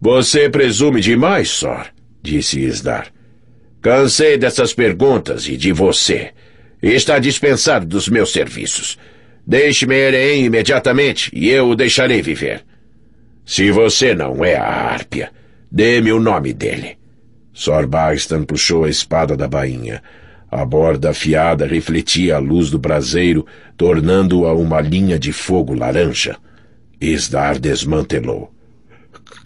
Você presume demais, Sor, disse Isdar. Cansei dessas perguntas e de você. Está dispensado dos meus serviços. Deixe-me Eren imediatamente e eu o deixarei viver. Se você não é a Árpia, Dê-me o nome dele. Sor Bagstan puxou a espada da bainha. A borda afiada refletia a luz do braseiro, tornando-a uma linha de fogo laranja. Isdar desmantelou.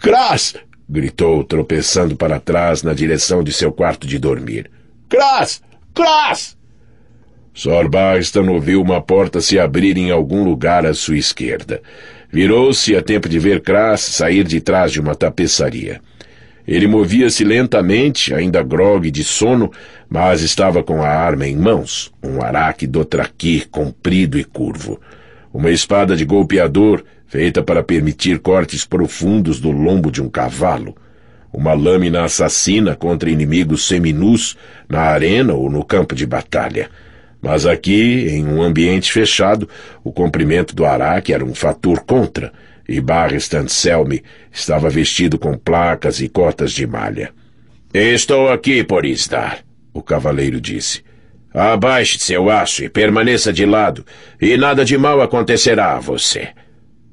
Cras! gritou, tropeçando para trás na direção de seu quarto de dormir. Cras! Cras! Sor Bagstan ouviu uma porta se abrir em algum lugar à sua esquerda. Virou-se a tempo de ver Cras sair de trás de uma tapeçaria. Ele movia-se lentamente, ainda grogue de sono, mas estava com a arma em mãos, um araque dotraqui comprido e curvo. Uma espada de golpeador, feita para permitir cortes profundos do lombo de um cavalo. Uma lâmina assassina contra inimigos seminus na arena ou no campo de batalha. Mas aqui, em um ambiente fechado, o comprimento do araque era um fator contra — Ibarra Stanselmi estava vestido com placas e cotas de malha. Estou aqui por estar, o cavaleiro disse. Abaixe seu aço e permaneça de lado, e nada de mal acontecerá a você.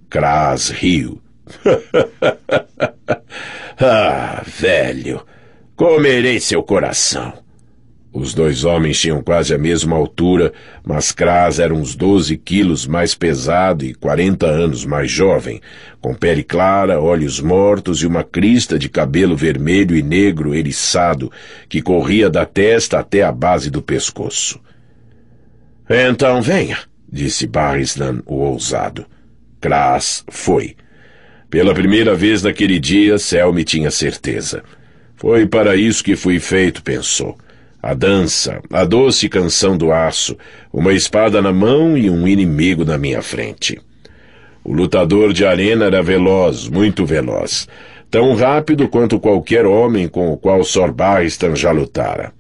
Kras riu. ah, velho, comerei seu coração. Os dois homens tinham quase a mesma altura, mas Kras era uns 12 quilos mais pesado e 40 anos mais jovem, com pele clara, olhos mortos e uma crista de cabelo vermelho e negro eriçado que corria da testa até a base do pescoço. Então venha, disse Barislan, o ousado. Kras foi. Pela primeira vez naquele dia, Selmy tinha certeza. Foi para isso que fui feito, pensou a dança, a doce canção do aço, uma espada na mão e um inimigo na minha frente. O lutador de arena era veloz, muito veloz, tão rápido quanto qualquer homem com o qual Sorbastan já lutara.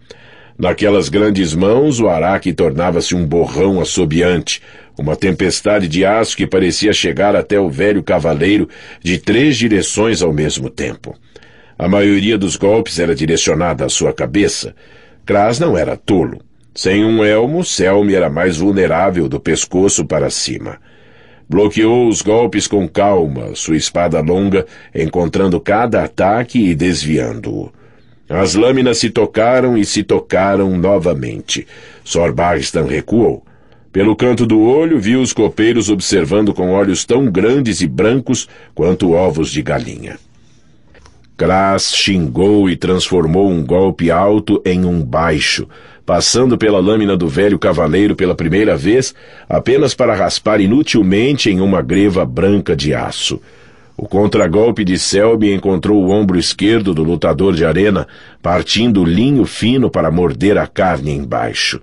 Naquelas grandes mãos, o araque tornava-se um borrão assobiante, uma tempestade de aço que parecia chegar até o velho cavaleiro de três direções ao mesmo tempo. A maioria dos golpes era direcionada à sua cabeça, Kras não era tolo. Sem um elmo, Selmy era mais vulnerável do pescoço para cima. Bloqueou os golpes com calma, sua espada longa, encontrando cada ataque e desviando-o. As lâminas se tocaram e se tocaram novamente. Sorbagstan recuou. Pelo canto do olho, viu os copeiros observando com olhos tão grandes e brancos quanto ovos de galinha. Kras xingou e transformou um golpe alto em um baixo, passando pela lâmina do velho cavaleiro pela primeira vez, apenas para raspar inutilmente em uma greva branca de aço. O contragolpe de Selby encontrou o ombro esquerdo do lutador de arena, partindo o linho fino para morder a carne embaixo.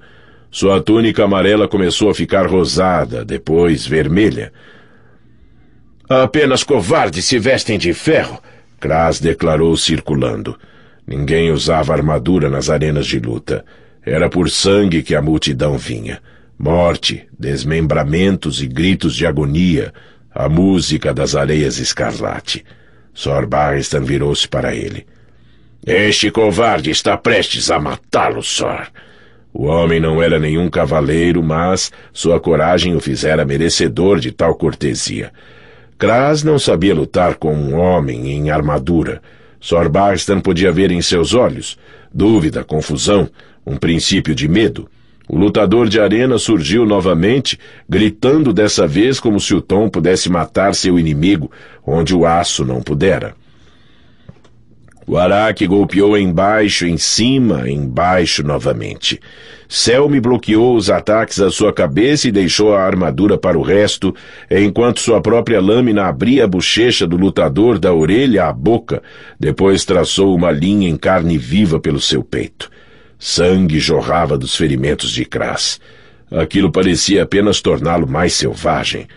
Sua túnica amarela começou a ficar rosada, depois vermelha. Apenas covardes se vestem de ferro, Kras declarou circulando. Ninguém usava armadura nas arenas de luta. Era por sangue que a multidão vinha. Morte, desmembramentos e gritos de agonia, a música das areias escarlate. Sor Barristan virou-se para ele. Este covarde está prestes a matá-lo, Sor. O homem não era nenhum cavaleiro, mas sua coragem o fizera merecedor de tal cortesia. Kras não sabia lutar com um homem em armadura. Sor Barstan podia ver em seus olhos dúvida, confusão, um princípio de medo. O lutador de arena surgiu novamente, gritando dessa vez como se o tom pudesse matar seu inimigo, onde o aço não pudera. O Araque golpeou embaixo, em cima, embaixo novamente. Selme bloqueou os ataques à sua cabeça e deixou a armadura para o resto, enquanto sua própria lâmina abria a bochecha do lutador da orelha à boca, depois traçou uma linha em carne viva pelo seu peito. Sangue jorrava dos ferimentos de Kras. Aquilo parecia apenas torná-lo mais selvagem.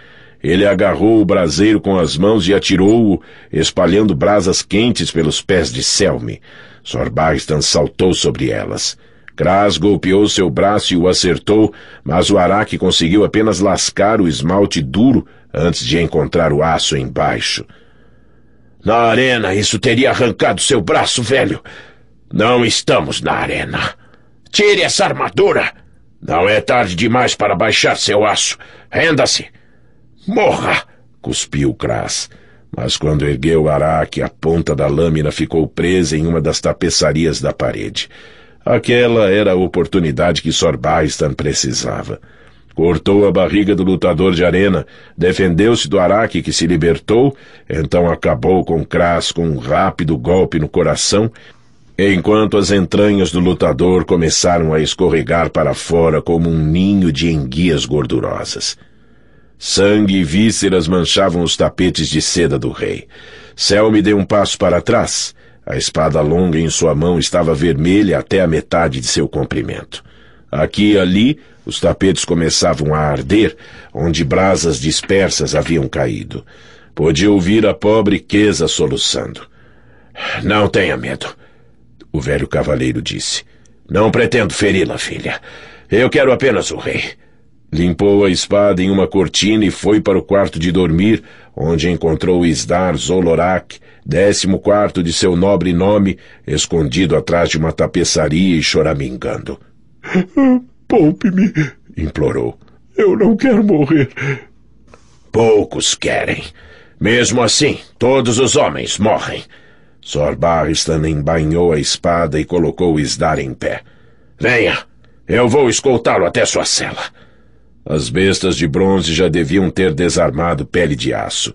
Ele agarrou o braseiro com as mãos e atirou-o, espalhando brasas quentes pelos pés de Selme. Sorbagstan saltou sobre elas. Kras golpeou seu braço e o acertou, mas o araque conseguiu apenas lascar o esmalte duro antes de encontrar o aço embaixo. Na arena, isso teria arrancado seu braço, velho. Não estamos na arena. Tire essa armadura. Não é tarde demais para baixar seu aço. Renda-se. Morra! cuspiu Cras. Mas quando ergueu Araque, a ponta da lâmina ficou presa em uma das tapeçarias da parede. Aquela era a oportunidade que Sorbaistan precisava. Cortou a barriga do lutador de arena, defendeu-se do Araque que se libertou, então acabou com Cras com um rápido golpe no coração, enquanto as entranhas do lutador começaram a escorregar para fora como um ninho de enguias gordurosas. Sangue e vísceras manchavam os tapetes de seda do rei. Selme deu um passo para trás. A espada longa em sua mão estava vermelha até a metade de seu comprimento. Aqui e ali, os tapetes começavam a arder, onde brasas dispersas haviam caído. Podia ouvir a pobre Quesa soluçando. Não tenha medo, o velho cavaleiro disse. Não pretendo feri-la, filha. Eu quero apenas o rei. Limpou a espada em uma cortina e foi para o quarto de dormir, onde encontrou Isdar Zolorak, décimo quarto de seu nobre nome, escondido atrás de uma tapeçaria e choramingando. Poupe-me, implorou. Eu não quero morrer. Poucos querem. Mesmo assim, todos os homens morrem. Sor Barristan embainhou a espada e colocou Isdar em pé. Venha, eu vou escoltá-lo até sua cela. As bestas de bronze já deviam ter desarmado pele de aço.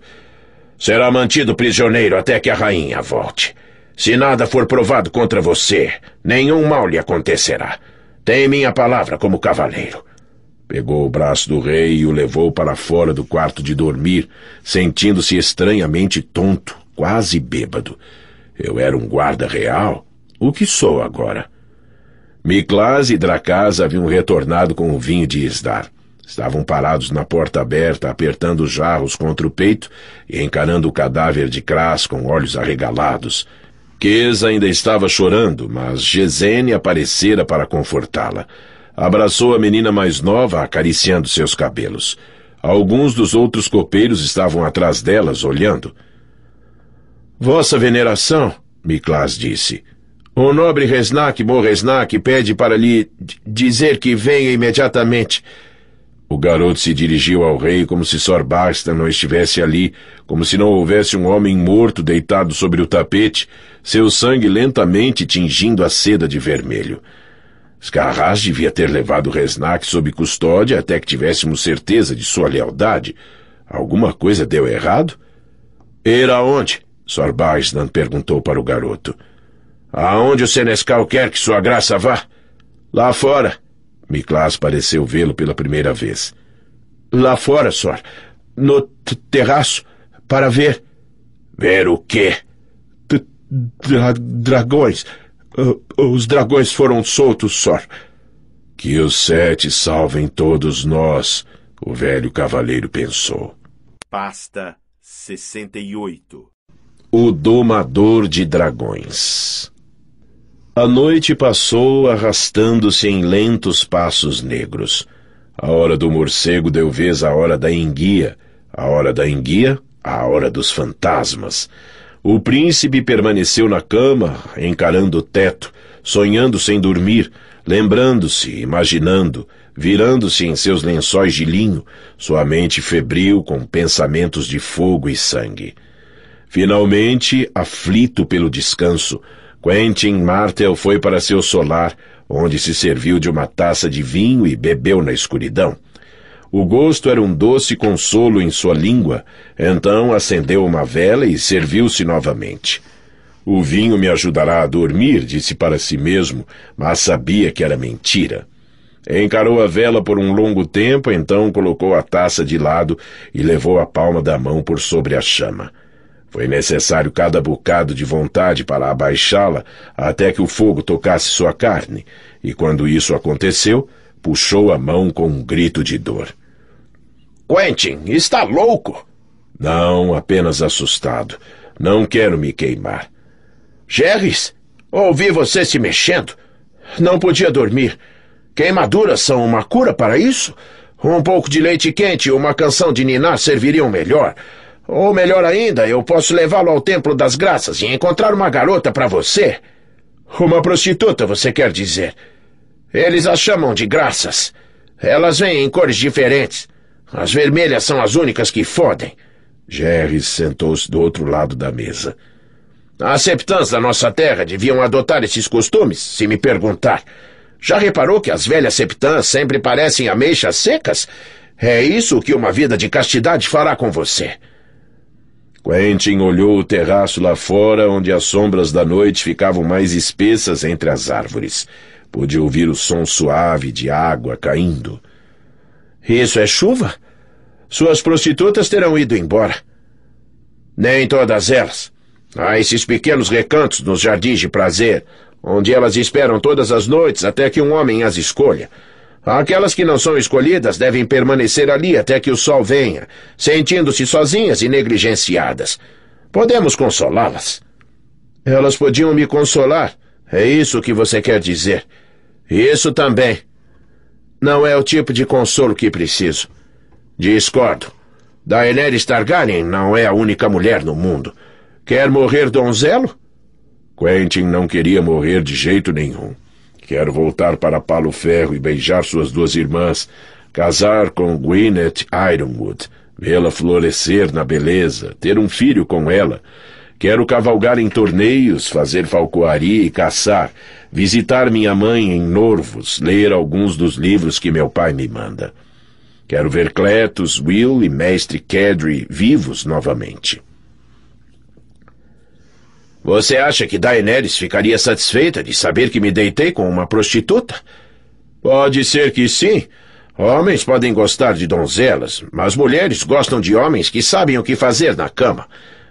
Será mantido prisioneiro até que a rainha volte. Se nada for provado contra você, nenhum mal lhe acontecerá. Tem minha palavra como cavaleiro. Pegou o braço do rei e o levou para fora do quarto de dormir, sentindo-se estranhamente tonto, quase bêbado. Eu era um guarda real? O que sou agora? Miklas e Dracás haviam retornado com o vinho de Isdar. Estavam parados na porta aberta, apertando os jarros contra o peito e encarando o cadáver de Kras com olhos arregalados. Kes ainda estava chorando, mas Gesene aparecera para confortá-la. Abraçou a menina mais nova, acariciando seus cabelos. Alguns dos outros copeiros estavam atrás delas, olhando. Vossa veneração, Miklas disse. O nobre Resnak Resnak, pede para lhe dizer que venha imediatamente. O garoto se dirigiu ao rei como se Sorbasta não estivesse ali, como se não houvesse um homem morto deitado sobre o tapete, seu sangue lentamente tingindo a seda de vermelho. Scarras devia ter levado Resnack sob custódia até que tivéssemos certeza de sua lealdade. Alguma coisa deu errado? Era onde? Sorbasdan perguntou para o garoto. Aonde o senescal quer que sua graça vá? Lá fora. Miklas pareceu vê-lo pela primeira vez. Lá fora, Sor. No terraço. Para ver. Ver o quê? D dra dragões. Uh, os dragões foram soltos, Sor. Que os sete salvem todos nós, o velho cavaleiro pensou. Pasta 68 O Domador de Dragões a noite passou arrastando-se em lentos passos negros. A hora do morcego deu vez à hora da enguia, a hora da enguia, a hora dos fantasmas. O príncipe permaneceu na cama, encarando o teto, sonhando sem dormir, lembrando-se, imaginando, virando-se em seus lençóis de linho, sua mente febril com pensamentos de fogo e sangue. Finalmente, aflito pelo descanso, Quentin Martel foi para seu solar, onde se serviu de uma taça de vinho e bebeu na escuridão. O gosto era um doce consolo em sua língua, então acendeu uma vela e serviu-se novamente. O vinho me ajudará a dormir, disse para si mesmo, mas sabia que era mentira. Encarou a vela por um longo tempo, então colocou a taça de lado e levou a palma da mão por sobre a chama. Foi necessário cada bocado de vontade para abaixá-la até que o fogo tocasse sua carne, e quando isso aconteceu, puxou a mão com um grito de dor. Quentin, está louco! Não, apenas assustado. Não quero me queimar. Jerris, ouvi você se mexendo. Não podia dormir. Queimaduras são uma cura para isso? Um pouco de leite quente e uma canção de ninar serviriam melhor. Ou melhor ainda, eu posso levá-lo ao Templo das Graças e encontrar uma garota para você. Uma prostituta, você quer dizer. Eles as chamam de graças. Elas vêm em cores diferentes. As vermelhas são as únicas que fodem. Jerry sentou-se do outro lado da mesa. As septãs da nossa terra deviam adotar esses costumes, se me perguntar. Já reparou que as velhas septãs sempre parecem ameixas secas? É isso que uma vida de castidade fará com você. Quentin olhou o terraço lá fora, onde as sombras da noite ficavam mais espessas entre as árvores. Pôde ouvir o som suave de água caindo. Isso é chuva? Suas prostitutas terão ido embora. Nem todas elas. Há esses pequenos recantos nos jardins de prazer, onde elas esperam todas as noites até que um homem as escolha. Aquelas que não são escolhidas devem permanecer ali até que o sol venha, sentindo-se sozinhas e negligenciadas. Podemos consolá-las. Elas podiam me consolar. É isso que você quer dizer. Isso também. Não é o tipo de consolo que preciso. Discordo. Daenerys Targaryen não é a única mulher no mundo. Quer morrer donzelo? Quentin não queria morrer de jeito nenhum. Quero voltar para Palo Ferro e beijar suas duas irmãs, casar com Gwyneth Ironwood, vê-la florescer na beleza, ter um filho com ela. Quero cavalgar em torneios, fazer falcoaria e caçar, visitar minha mãe em Norvos, ler alguns dos livros que meu pai me manda. Quero ver Cletus, Will e Mestre Kedri vivos novamente. Você acha que Daenerys ficaria satisfeita de saber que me deitei com uma prostituta? Pode ser que sim. Homens podem gostar de donzelas, mas mulheres gostam de homens que sabem o que fazer na cama.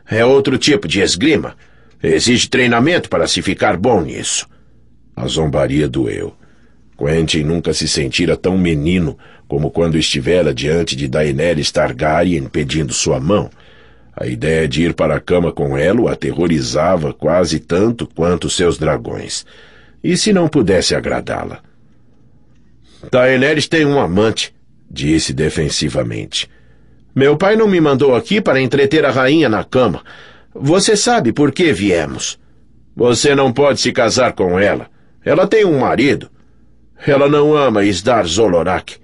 É outro tipo de esgrima. Exige treinamento para se ficar bom nisso. A zombaria doeu. Quentin nunca se sentira tão menino como quando estivera diante de Daenerys Targaryen pedindo sua mão — a ideia de ir para a cama com ela o aterrorizava quase tanto quanto seus dragões. E se não pudesse agradá-la? Daenerys tem um amante, disse defensivamente. Meu pai não me mandou aqui para entreter a rainha na cama. Você sabe por que viemos. Você não pode se casar com ela. Ela tem um marido. Ela não ama Isdar Zolorak.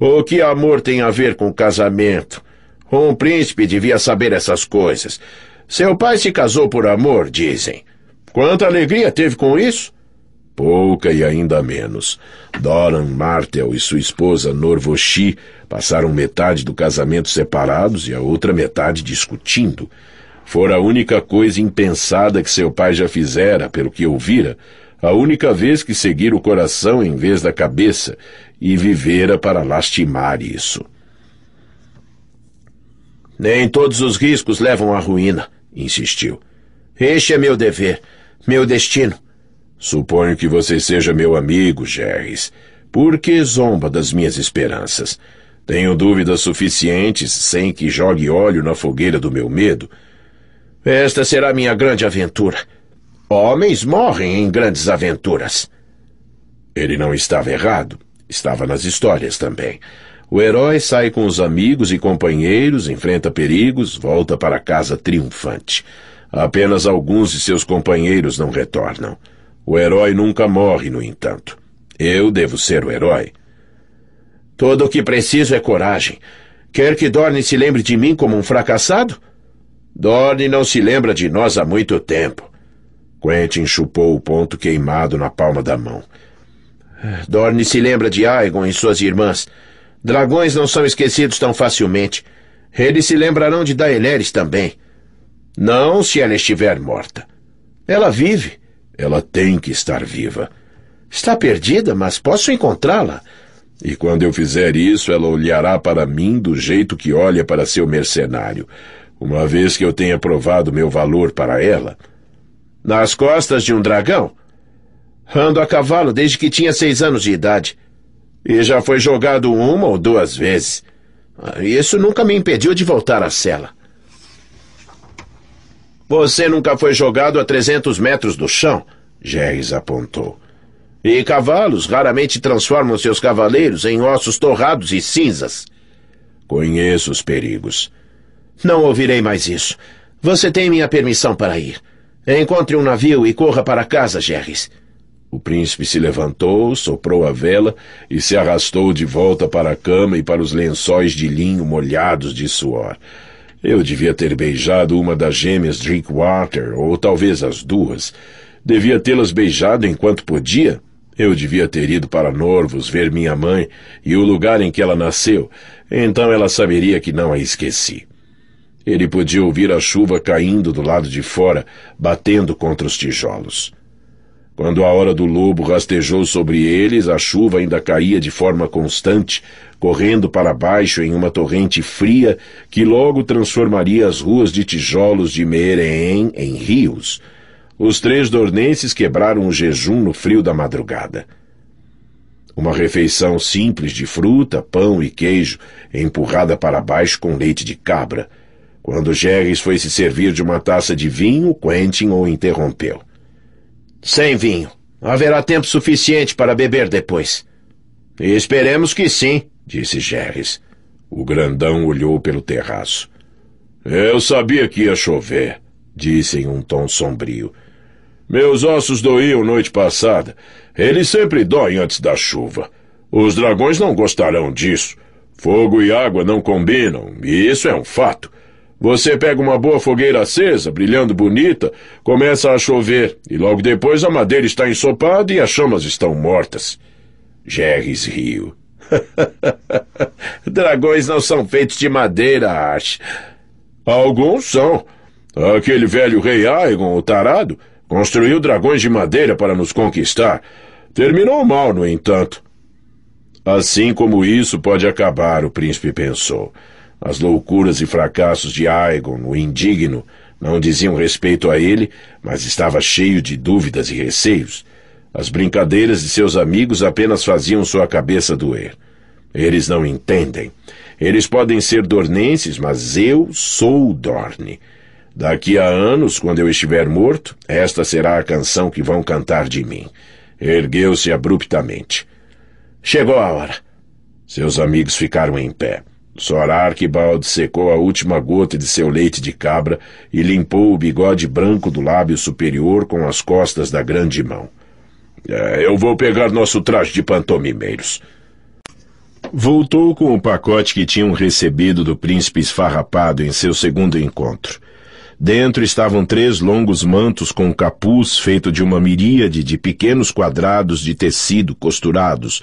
O que amor tem a ver com casamento? Um príncipe devia saber essas coisas. Seu pai se casou por amor, dizem. Quanta alegria teve com isso? Pouca e ainda menos. Doran Martel e sua esposa Norvoshi passaram metade do casamento separados e a outra metade discutindo. Fora a única coisa impensada que seu pai já fizera, pelo que ouvira, a única vez que seguira o coração em vez da cabeça, e vivera para lastimar isso. Nem todos os riscos levam à ruína, insistiu. Este é meu dever, meu destino. Suponho que você seja meu amigo, Gerris. Por que zomba das minhas esperanças? Tenho dúvidas suficientes sem que jogue óleo na fogueira do meu medo. Esta será minha grande aventura. Homens morrem em grandes aventuras. Ele não estava errado. Estava nas histórias também. O herói sai com os amigos e companheiros, enfrenta perigos, volta para casa triunfante. Apenas alguns de seus companheiros não retornam. O herói nunca morre, no entanto. Eu devo ser o herói. Todo o que preciso é coragem. Quer que Dorne se lembre de mim como um fracassado? Dorne não se lembra de nós há muito tempo. Quentin chupou o ponto queimado na palma da mão. Dorne se lembra de Aegon e suas irmãs. Dragões não são esquecidos tão facilmente. Eles se lembrarão de Daenerys também. Não se ela estiver morta. Ela vive. Ela tem que estar viva. Está perdida, mas posso encontrá-la. E quando eu fizer isso, ela olhará para mim do jeito que olha para seu mercenário, uma vez que eu tenha provado meu valor para ela. Nas costas de um dragão? Ando a cavalo desde que tinha seis anos de idade. E já foi jogado uma ou duas vezes. Ah, isso nunca me impediu de voltar à cela. Você nunca foi jogado a 300 metros do chão, Jerris apontou. E cavalos raramente transformam seus cavaleiros em ossos torrados e cinzas. Conheço os perigos. Não ouvirei mais isso. Você tem minha permissão para ir. Encontre um navio e corra para casa, Jerris. O príncipe se levantou, soprou a vela e se arrastou de volta para a cama e para os lençóis de linho molhados de suor. Eu devia ter beijado uma das gêmeas Drinkwater, ou talvez as duas. Devia tê-las beijado enquanto podia. Eu devia ter ido para Norvos ver minha mãe e o lugar em que ela nasceu. Então ela saberia que não a esqueci. Ele podia ouvir a chuva caindo do lado de fora, batendo contra os tijolos. Quando a hora do lobo rastejou sobre eles, a chuva ainda caía de forma constante, correndo para baixo em uma torrente fria que logo transformaria as ruas de tijolos de Meereen em rios. Os três dornenses quebraram o jejum no frio da madrugada. Uma refeição simples de fruta, pão e queijo, empurrada para baixo com leite de cabra. Quando Jerris foi se servir de uma taça de vinho, Quentin o interrompeu. Sem vinho. Haverá tempo suficiente para beber depois. E esperemos que sim, disse Gerres. O grandão olhou pelo terraço. Eu sabia que ia chover, disse em um tom sombrio. Meus ossos doíam noite passada. Eles sempre doem antes da chuva. Os dragões não gostarão disso. Fogo e água não combinam, e isso é um fato. Você pega uma boa fogueira acesa, brilhando bonita, começa a chover, e logo depois a madeira está ensopada e as chamas estão mortas. Jerris riu. Dragões não são feitos de madeira, acho. Alguns são. Aquele velho rei Aegon, o tarado, construiu dragões de madeira para nos conquistar. Terminou mal, no entanto. Assim como isso pode acabar, o príncipe pensou. As loucuras e fracassos de Aegon, o indigno, não diziam respeito a ele, mas estava cheio de dúvidas e receios. As brincadeiras de seus amigos apenas faziam sua cabeça doer. Eles não entendem. Eles podem ser dornenses, mas eu sou Dorne. Daqui a anos, quando eu estiver morto, esta será a canção que vão cantar de mim. Ergueu-se abruptamente. Chegou a hora. Seus amigos ficaram em pé. Sora Arquibald secou a última gota de seu leite de cabra e limpou o bigode branco do lábio superior com as costas da grande mão. É, eu vou pegar nosso traje de pantomimeiros. Voltou com o pacote que tinham recebido do príncipe esfarrapado em seu segundo encontro. Dentro estavam três longos mantos com capuz feito de uma miríade de pequenos quadrados de tecido costurados,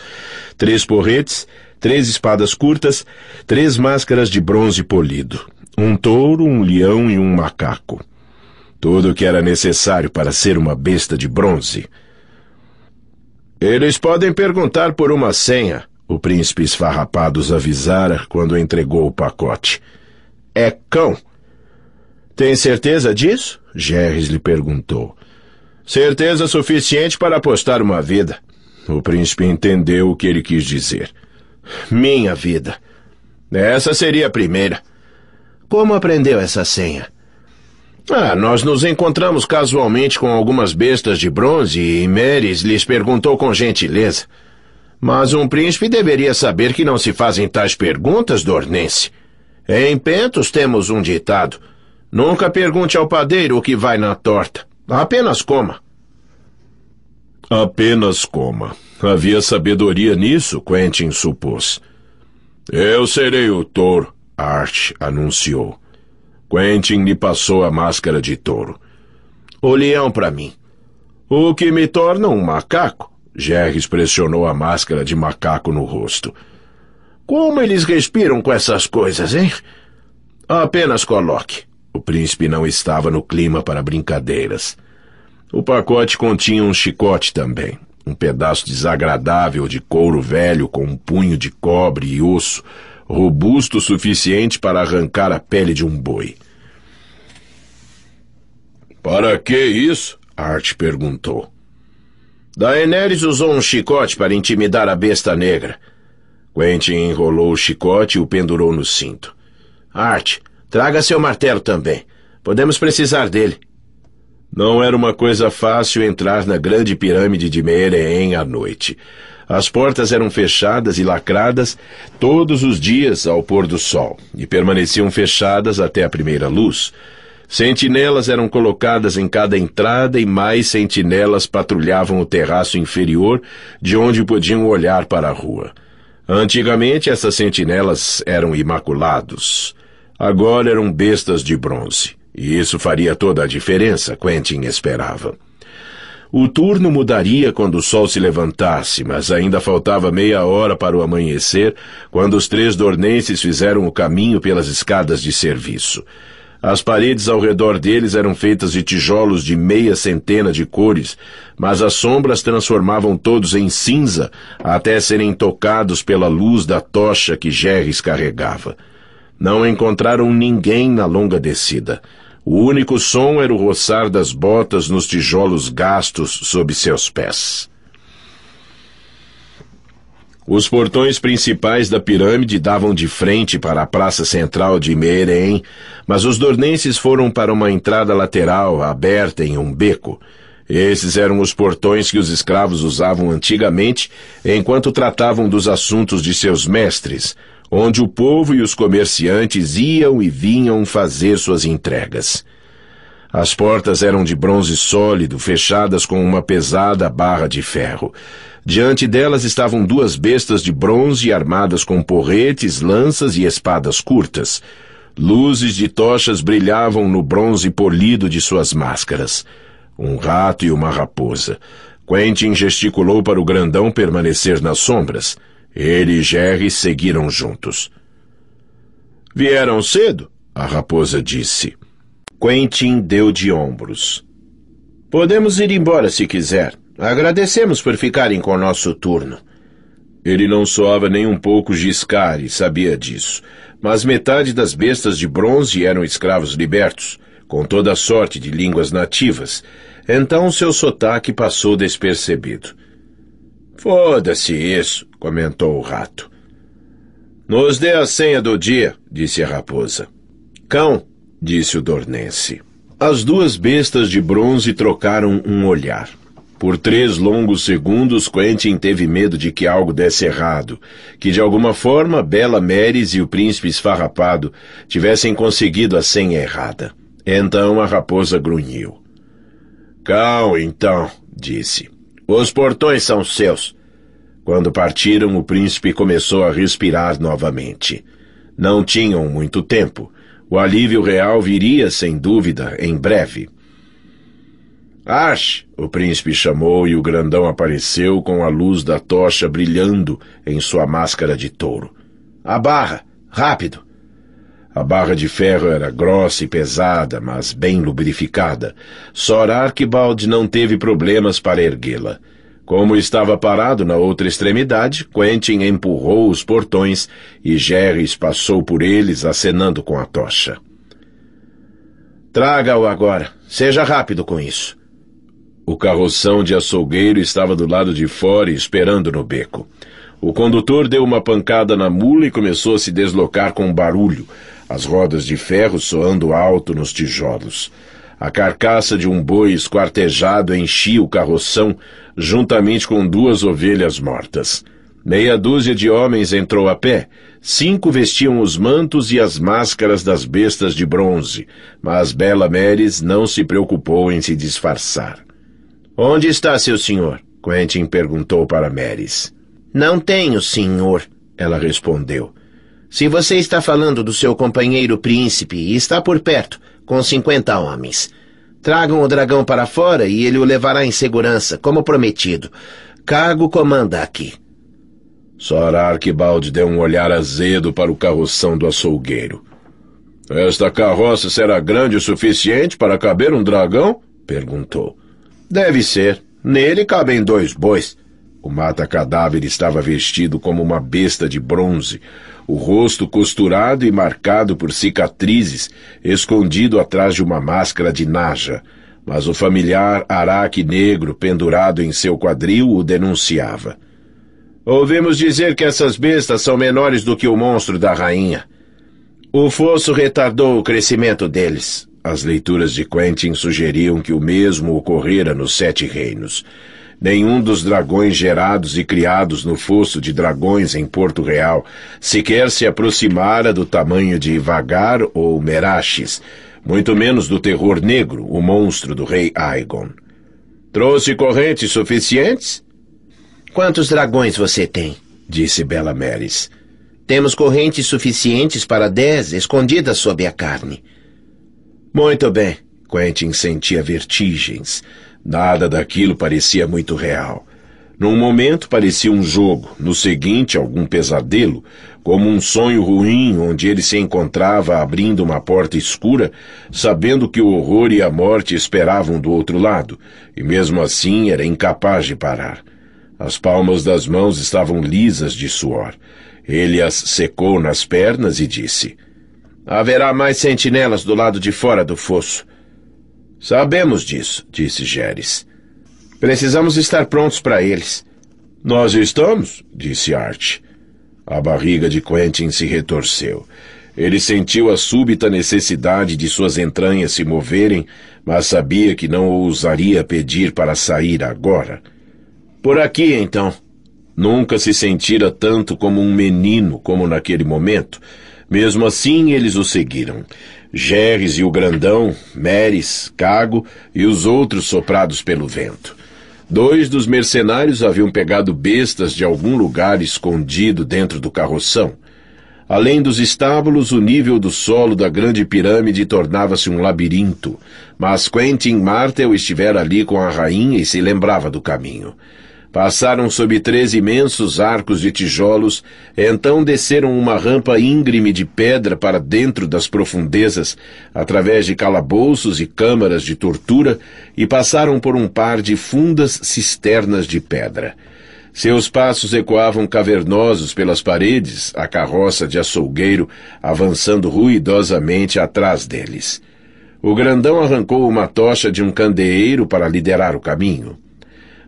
três porretes três espadas curtas, três máscaras de bronze polido, um touro, um leão e um macaco. Tudo o que era necessário para ser uma besta de bronze. Eles podem perguntar por uma senha, o príncipe esfarrapados avisara quando entregou o pacote. É cão. Tem certeza disso? Gerres lhe perguntou. Certeza suficiente para apostar uma vida. O príncipe entendeu o que ele quis dizer. Minha vida. Essa seria a primeira. Como aprendeu essa senha? Ah, nós nos encontramos casualmente com algumas bestas de bronze e Meres lhes perguntou com gentileza. Mas um príncipe deveria saber que não se fazem tais perguntas, Dornense. Em Pentos temos um ditado. Nunca pergunte ao padeiro o que vai na torta. Apenas coma. Apenas coma. Havia sabedoria nisso, Quentin supôs. Eu serei o touro, Arch anunciou. Quentin lhe passou a máscara de touro. O leão para mim. O que me torna um macaco? Jerris pressionou a máscara de macaco no rosto. Como eles respiram com essas coisas, hein? Apenas coloque. O príncipe não estava no clima para brincadeiras. O pacote continha um chicote também um pedaço desagradável de couro velho com um punho de cobre e osso, robusto o suficiente para arrancar a pele de um boi. Para que isso? Art perguntou. Daenerys usou um chicote para intimidar a besta negra. Quentin enrolou o chicote e o pendurou no cinto. Art, traga seu martelo também. Podemos precisar dele. Não era uma coisa fácil entrar na grande pirâmide de Meereen à noite. As portas eram fechadas e lacradas todos os dias ao pôr do sol e permaneciam fechadas até a primeira luz. Sentinelas eram colocadas em cada entrada e mais sentinelas patrulhavam o terraço inferior, de onde podiam olhar para a rua. Antigamente essas sentinelas eram imaculados. Agora eram bestas de bronze. E isso faria toda a diferença, Quentin esperava. O turno mudaria quando o sol se levantasse, mas ainda faltava meia hora para o amanhecer, quando os três dornenses fizeram o caminho pelas escadas de serviço. As paredes ao redor deles eram feitas de tijolos de meia centena de cores, mas as sombras transformavam todos em cinza até serem tocados pela luz da tocha que Gerres carregava. Não encontraram ninguém na longa descida. O único som era o roçar das botas nos tijolos gastos sob seus pés. Os portões principais da pirâmide davam de frente para a praça central de Meerem, mas os dornenses foram para uma entrada lateral aberta em um beco. Esses eram os portões que os escravos usavam antigamente enquanto tratavam dos assuntos de seus mestres, onde o povo e os comerciantes iam e vinham fazer suas entregas. As portas eram de bronze sólido, fechadas com uma pesada barra de ferro. Diante delas estavam duas bestas de bronze armadas com porretes, lanças e espadas curtas. Luzes de tochas brilhavam no bronze polido de suas máscaras. Um rato e uma raposa. Quentin gesticulou para o grandão permanecer nas sombras. Ele e Jerry seguiram juntos. Vieram cedo? A raposa disse. Quentin deu de ombros. Podemos ir embora se quiser. Agradecemos por ficarem com nosso turno. Ele não soava nem um pouco Giscari, e sabia disso, mas metade das bestas de bronze eram escravos libertos, com toda a sorte de línguas nativas, então seu sotaque passou despercebido. Foda-se isso, comentou o rato. Nos dê a senha do dia, disse a raposa. Cão, disse o dornense. As duas bestas de bronze trocaram um olhar. Por três longos segundos, Quentin teve medo de que algo desse errado, que de alguma forma Bela Meres e o príncipe esfarrapado tivessem conseguido a senha errada. Então a raposa grunhiu. Cão, então, disse. Os portões são seus. Quando partiram, o príncipe começou a respirar novamente. Não tinham muito tempo. O alívio real viria, sem dúvida, em breve. Ash! O príncipe chamou e o grandão apareceu com a luz da tocha brilhando em sua máscara de touro. A barra! Rápido! A barra de ferro era grossa e pesada, mas bem lubrificada. Sor Archibald não teve problemas para erguê-la. Como estava parado na outra extremidade, Quentin empurrou os portões e Gerres passou por eles, acenando com a tocha. Traga-o agora. Seja rápido com isso. O carroção de açougueiro estava do lado de fora e esperando no beco. O condutor deu uma pancada na mula e começou a se deslocar com um barulho, as rodas de ferro soando alto nos tijolos. A carcaça de um boi esquartejado enchia o carroção, juntamente com duas ovelhas mortas. Meia dúzia de homens entrou a pé. Cinco vestiam os mantos e as máscaras das bestas de bronze, mas Bela Meres não se preocupou em se disfarçar. Onde está seu senhor? Quentin perguntou para Meres. Não tenho, senhor, ela respondeu. Se você está falando do seu companheiro príncipe está por perto, com cinquenta homens, Tragam o dragão para fora e ele o levará em segurança, como prometido. Cargo comanda aqui. Sora Arquibaldi deu um olhar azedo para o carroção do açougueiro. Esta carroça será grande o suficiente para caber um dragão? perguntou. Deve ser. Nele cabem dois bois. O mata-cadáver estava vestido como uma besta de bronze, o rosto costurado e marcado por cicatrizes, escondido atrás de uma máscara de naja. Mas o familiar araque negro pendurado em seu quadril o denunciava. Ouvimos dizer que essas bestas são menores do que o monstro da rainha. O fosso retardou o crescimento deles. As leituras de Quentin sugeriam que o mesmo ocorrera nos Sete Reinos nenhum dos dragões gerados e criados no fosso de dragões em Porto Real sequer se aproximara do tamanho de Vagar ou Meraxes, muito menos do terror negro, o monstro do rei Aegon. Trouxe correntes suficientes? Quantos dragões você tem? disse Bela Meres. Temos correntes suficientes para dez escondidas sob a carne. Muito bem. Quentin sentia vertigens. Nada daquilo parecia muito real. Num momento parecia um jogo, no seguinte, algum pesadelo, como um sonho ruim onde ele se encontrava abrindo uma porta escura, sabendo que o horror e a morte esperavam do outro lado, e mesmo assim era incapaz de parar. As palmas das mãos estavam lisas de suor. Ele as secou nas pernas e disse: Haverá mais sentinelas do lado de fora do fosso. Sabemos disso, disse Geres. Precisamos estar prontos para eles. Nós estamos, disse Art. A barriga de Quentin se retorceu. Ele sentiu a súbita necessidade de suas entranhas se moverem, mas sabia que não ousaria pedir para sair agora. Por aqui, então. Nunca se sentira tanto como um menino como naquele momento. Mesmo assim, eles o seguiram. Geres e o Grandão, Meres, Cago e os outros soprados pelo vento. Dois dos mercenários haviam pegado bestas de algum lugar escondido dentro do carroção. Além dos estábulos, o nível do solo da grande pirâmide tornava-se um labirinto, mas Quentin Martel estivera ali com a rainha e se lembrava do caminho. Passaram sob três imensos arcos de tijolos, então desceram uma rampa íngreme de pedra para dentro das profundezas, através de calabouços e câmaras de tortura, e passaram por um par de fundas cisternas de pedra. Seus passos ecoavam cavernosos pelas paredes, a carroça de açougueiro avançando ruidosamente atrás deles. O grandão arrancou uma tocha de um candeeiro para liderar o caminho.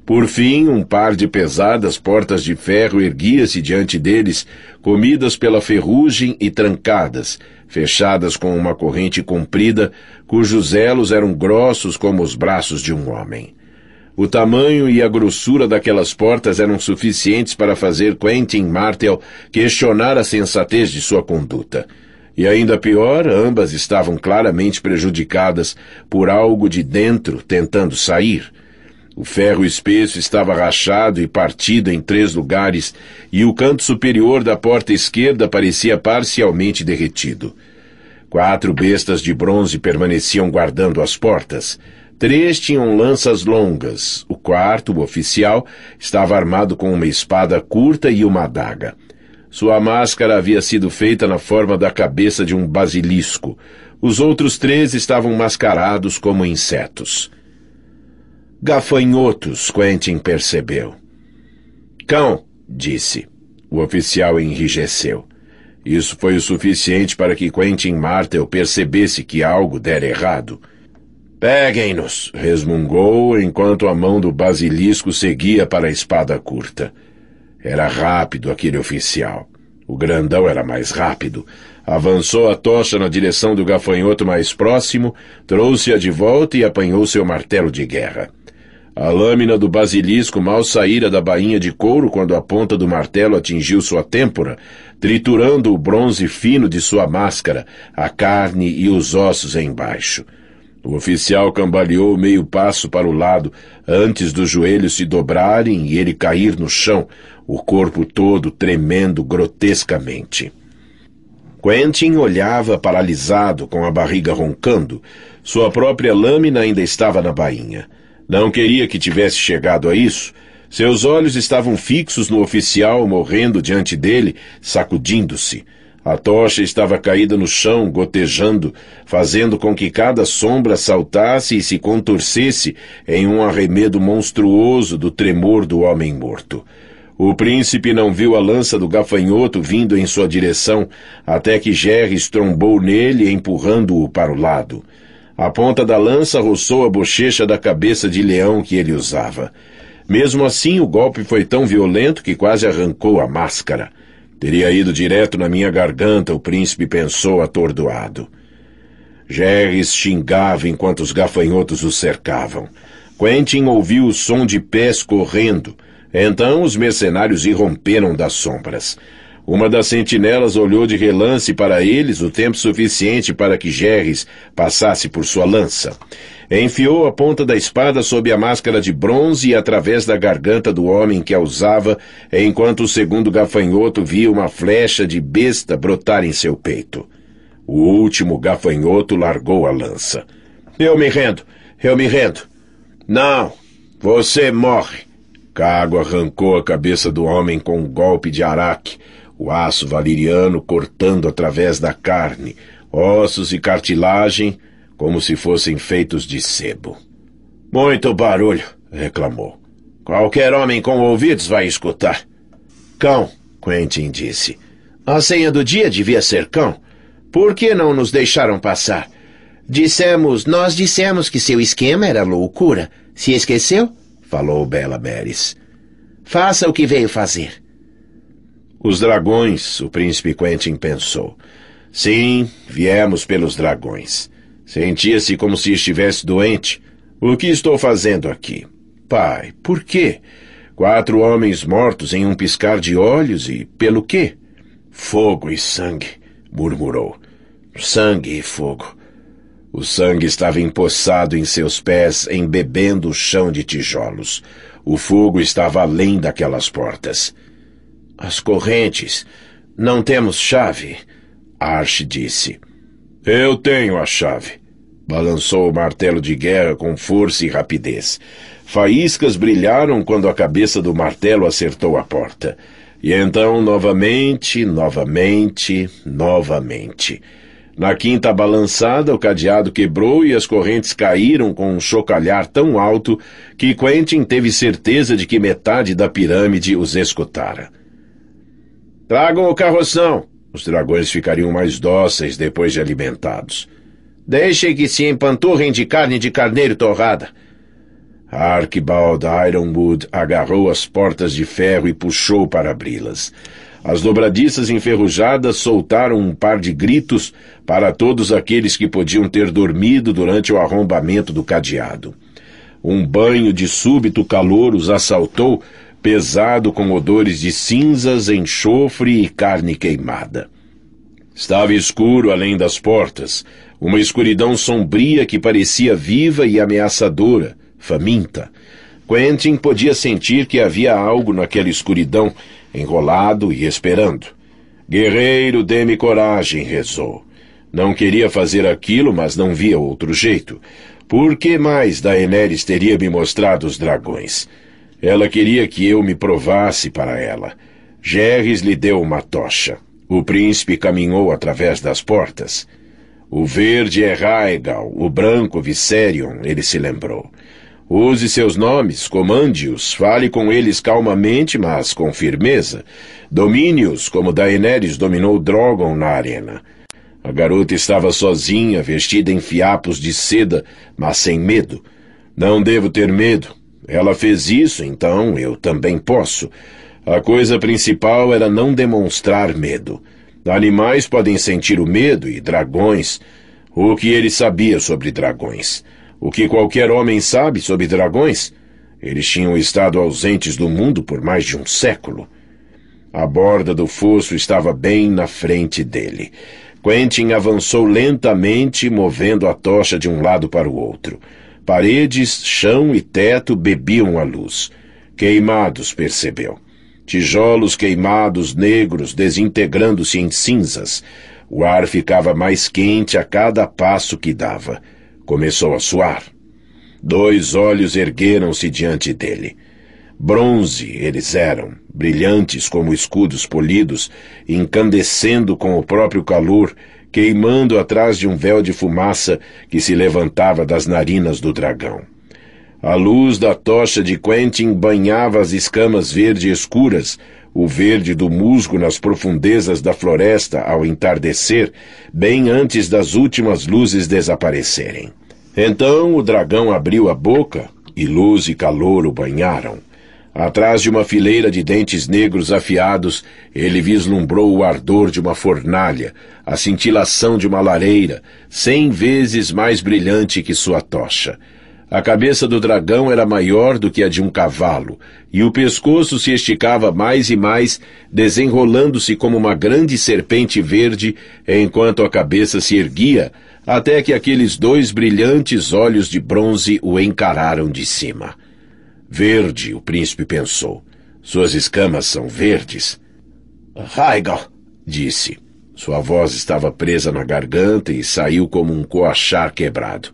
Por fim, um par de pesadas portas de ferro erguia-se diante deles, comidas pela ferrugem e trancadas, fechadas com uma corrente comprida, cujos elos eram grossos como os braços de um homem. O tamanho e a grossura daquelas portas eram suficientes para fazer Quentin Martel questionar a sensatez de sua conduta. E ainda pior, ambas estavam claramente prejudicadas por algo de dentro tentando sair. O ferro espesso estava rachado e partido em três lugares, e o canto superior da porta esquerda parecia parcialmente derretido. Quatro bestas de bronze permaneciam guardando as portas. Três tinham lanças longas. O quarto, o oficial, estava armado com uma espada curta e uma adaga. Sua máscara havia sido feita na forma da cabeça de um basilisco. Os outros três estavam mascarados como insetos. Gafanhotos, Quentin percebeu. Cão, disse. O oficial enrijeceu. Isso foi o suficiente para que Quentin Martel percebesse que algo dera errado. Peguem-nos, resmungou enquanto a mão do basilisco seguia para a espada curta. Era rápido aquele oficial. O grandão era mais rápido. Avançou a tocha na direção do gafanhoto mais próximo, trouxe-a de volta e apanhou seu martelo de guerra. A lâmina do basilisco mal saíra da bainha de couro quando a ponta do martelo atingiu sua têmpora, triturando o bronze fino de sua máscara, a carne e os ossos embaixo. O oficial cambaleou meio passo para o lado, antes dos joelhos se dobrarem e ele cair no chão, o corpo todo tremendo grotescamente. Quentin olhava paralisado, com a barriga roncando. Sua própria lâmina ainda estava na bainha. Não queria que tivesse chegado a isso. Seus olhos estavam fixos no oficial morrendo diante dele, sacudindo-se. A tocha estava caída no chão, gotejando, fazendo com que cada sombra saltasse e se contorcesse em um arremedo monstruoso do tremor do homem morto. O príncipe não viu a lança do gafanhoto vindo em sua direção, até que Gerres trombou nele, empurrando-o para o lado. A ponta da lança roçou a bochecha da cabeça de leão que ele usava. Mesmo assim, o golpe foi tão violento que quase arrancou a máscara. Teria ido direto na minha garganta, o príncipe pensou atordoado. Gerres xingava enquanto os gafanhotos o cercavam. Quentin ouviu o som de pés correndo. Então os mercenários irromperam das sombras. Uma das sentinelas olhou de relance para eles o tempo suficiente para que Gerres passasse por sua lança. Enfiou a ponta da espada sob a máscara de bronze e através da garganta do homem que a usava, enquanto o segundo gafanhoto via uma flecha de besta brotar em seu peito. O último gafanhoto largou a lança. Eu me rendo, eu me rendo. Não, você morre. Cago arrancou a cabeça do homem com um golpe de araque o aço valeriano cortando através da carne, ossos e cartilagem, como se fossem feitos de sebo. Muito barulho, reclamou. Qualquer homem com ouvidos vai escutar. Cão, Quentin disse. A senha do dia devia ser cão. Por que não nos deixaram passar? Dissemos, nós dissemos que seu esquema era loucura. Se esqueceu? Falou Bela Beres. Faça o que veio fazer. Os dragões, o príncipe Quentin pensou. Sim, viemos pelos dragões. Sentia-se como se estivesse doente. O que estou fazendo aqui? Pai, por quê? Quatro homens mortos em um piscar de olhos e pelo quê? Fogo e sangue, murmurou. Sangue e fogo. O sangue estava empoçado em seus pés, embebendo o chão de tijolos. O fogo estava além daquelas portas. As correntes. Não temos chave, Arch disse. Eu tenho a chave. Balançou o martelo de guerra com força e rapidez. Faíscas brilharam quando a cabeça do martelo acertou a porta. E então, novamente, novamente, novamente. Na quinta balançada, o cadeado quebrou e as correntes caíram com um chocalhar tão alto que Quentin teve certeza de que metade da pirâmide os escutara. Tragam o carroção. Os dragões ficariam mais dóceis depois de alimentados. Deixem que se empanturrem de carne de carneiro torrada. Archibald Ironwood agarrou as portas de ferro e puxou para abri-las. As dobradiças enferrujadas soltaram um par de gritos para todos aqueles que podiam ter dormido durante o arrombamento do cadeado. Um banho de súbito calor os assaltou pesado com odores de cinzas, enxofre e carne queimada. Estava escuro além das portas, uma escuridão sombria que parecia viva e ameaçadora, faminta. Quentin podia sentir que havia algo naquela escuridão, enrolado e esperando. Guerreiro, dê-me coragem, rezou. Não queria fazer aquilo, mas não via outro jeito. Por que mais Daenerys teria me mostrado os dragões? Ela queria que eu me provasse para ela. Gerres lhe deu uma tocha. O príncipe caminhou através das portas. O verde é Raegal, o branco Viserion, ele se lembrou. Use seus nomes, comande-os, fale com eles calmamente, mas com firmeza. Domine-os, como Daenerys dominou Drogon na arena. A garota estava sozinha, vestida em fiapos de seda, mas sem medo. Não devo ter medo, ela fez isso, então eu também posso. A coisa principal era não demonstrar medo. Animais podem sentir o medo e dragões. O que ele sabia sobre dragões? O que qualquer homem sabe sobre dragões? Eles tinham estado ausentes do mundo por mais de um século. A borda do fosso estava bem na frente dele. Quentin avançou lentamente, movendo a tocha de um lado para o outro. Paredes, chão e teto bebiam a luz. Queimados, percebeu. Tijolos queimados, negros, desintegrando-se em cinzas. O ar ficava mais quente a cada passo que dava. Começou a suar. Dois olhos ergueram-se diante dele. Bronze eles eram, brilhantes como escudos polidos, incandescendo com o próprio calor queimando atrás de um véu de fumaça que se levantava das narinas do dragão. A luz da tocha de Quentin banhava as escamas verde escuras, o verde do musgo nas profundezas da floresta ao entardecer, bem antes das últimas luzes desaparecerem. Então o dragão abriu a boca e luz e calor o banharam. Atrás de uma fileira de dentes negros afiados, ele vislumbrou o ardor de uma fornalha, a cintilação de uma lareira, cem vezes mais brilhante que sua tocha. A cabeça do dragão era maior do que a de um cavalo, e o pescoço se esticava mais e mais, desenrolando-se como uma grande serpente verde, enquanto a cabeça se erguia, até que aqueles dois brilhantes olhos de bronze o encararam de cima. Verde, o príncipe pensou. Suas escamas são verdes. raigal disse. Sua voz estava presa na garganta e saiu como um coachar quebrado.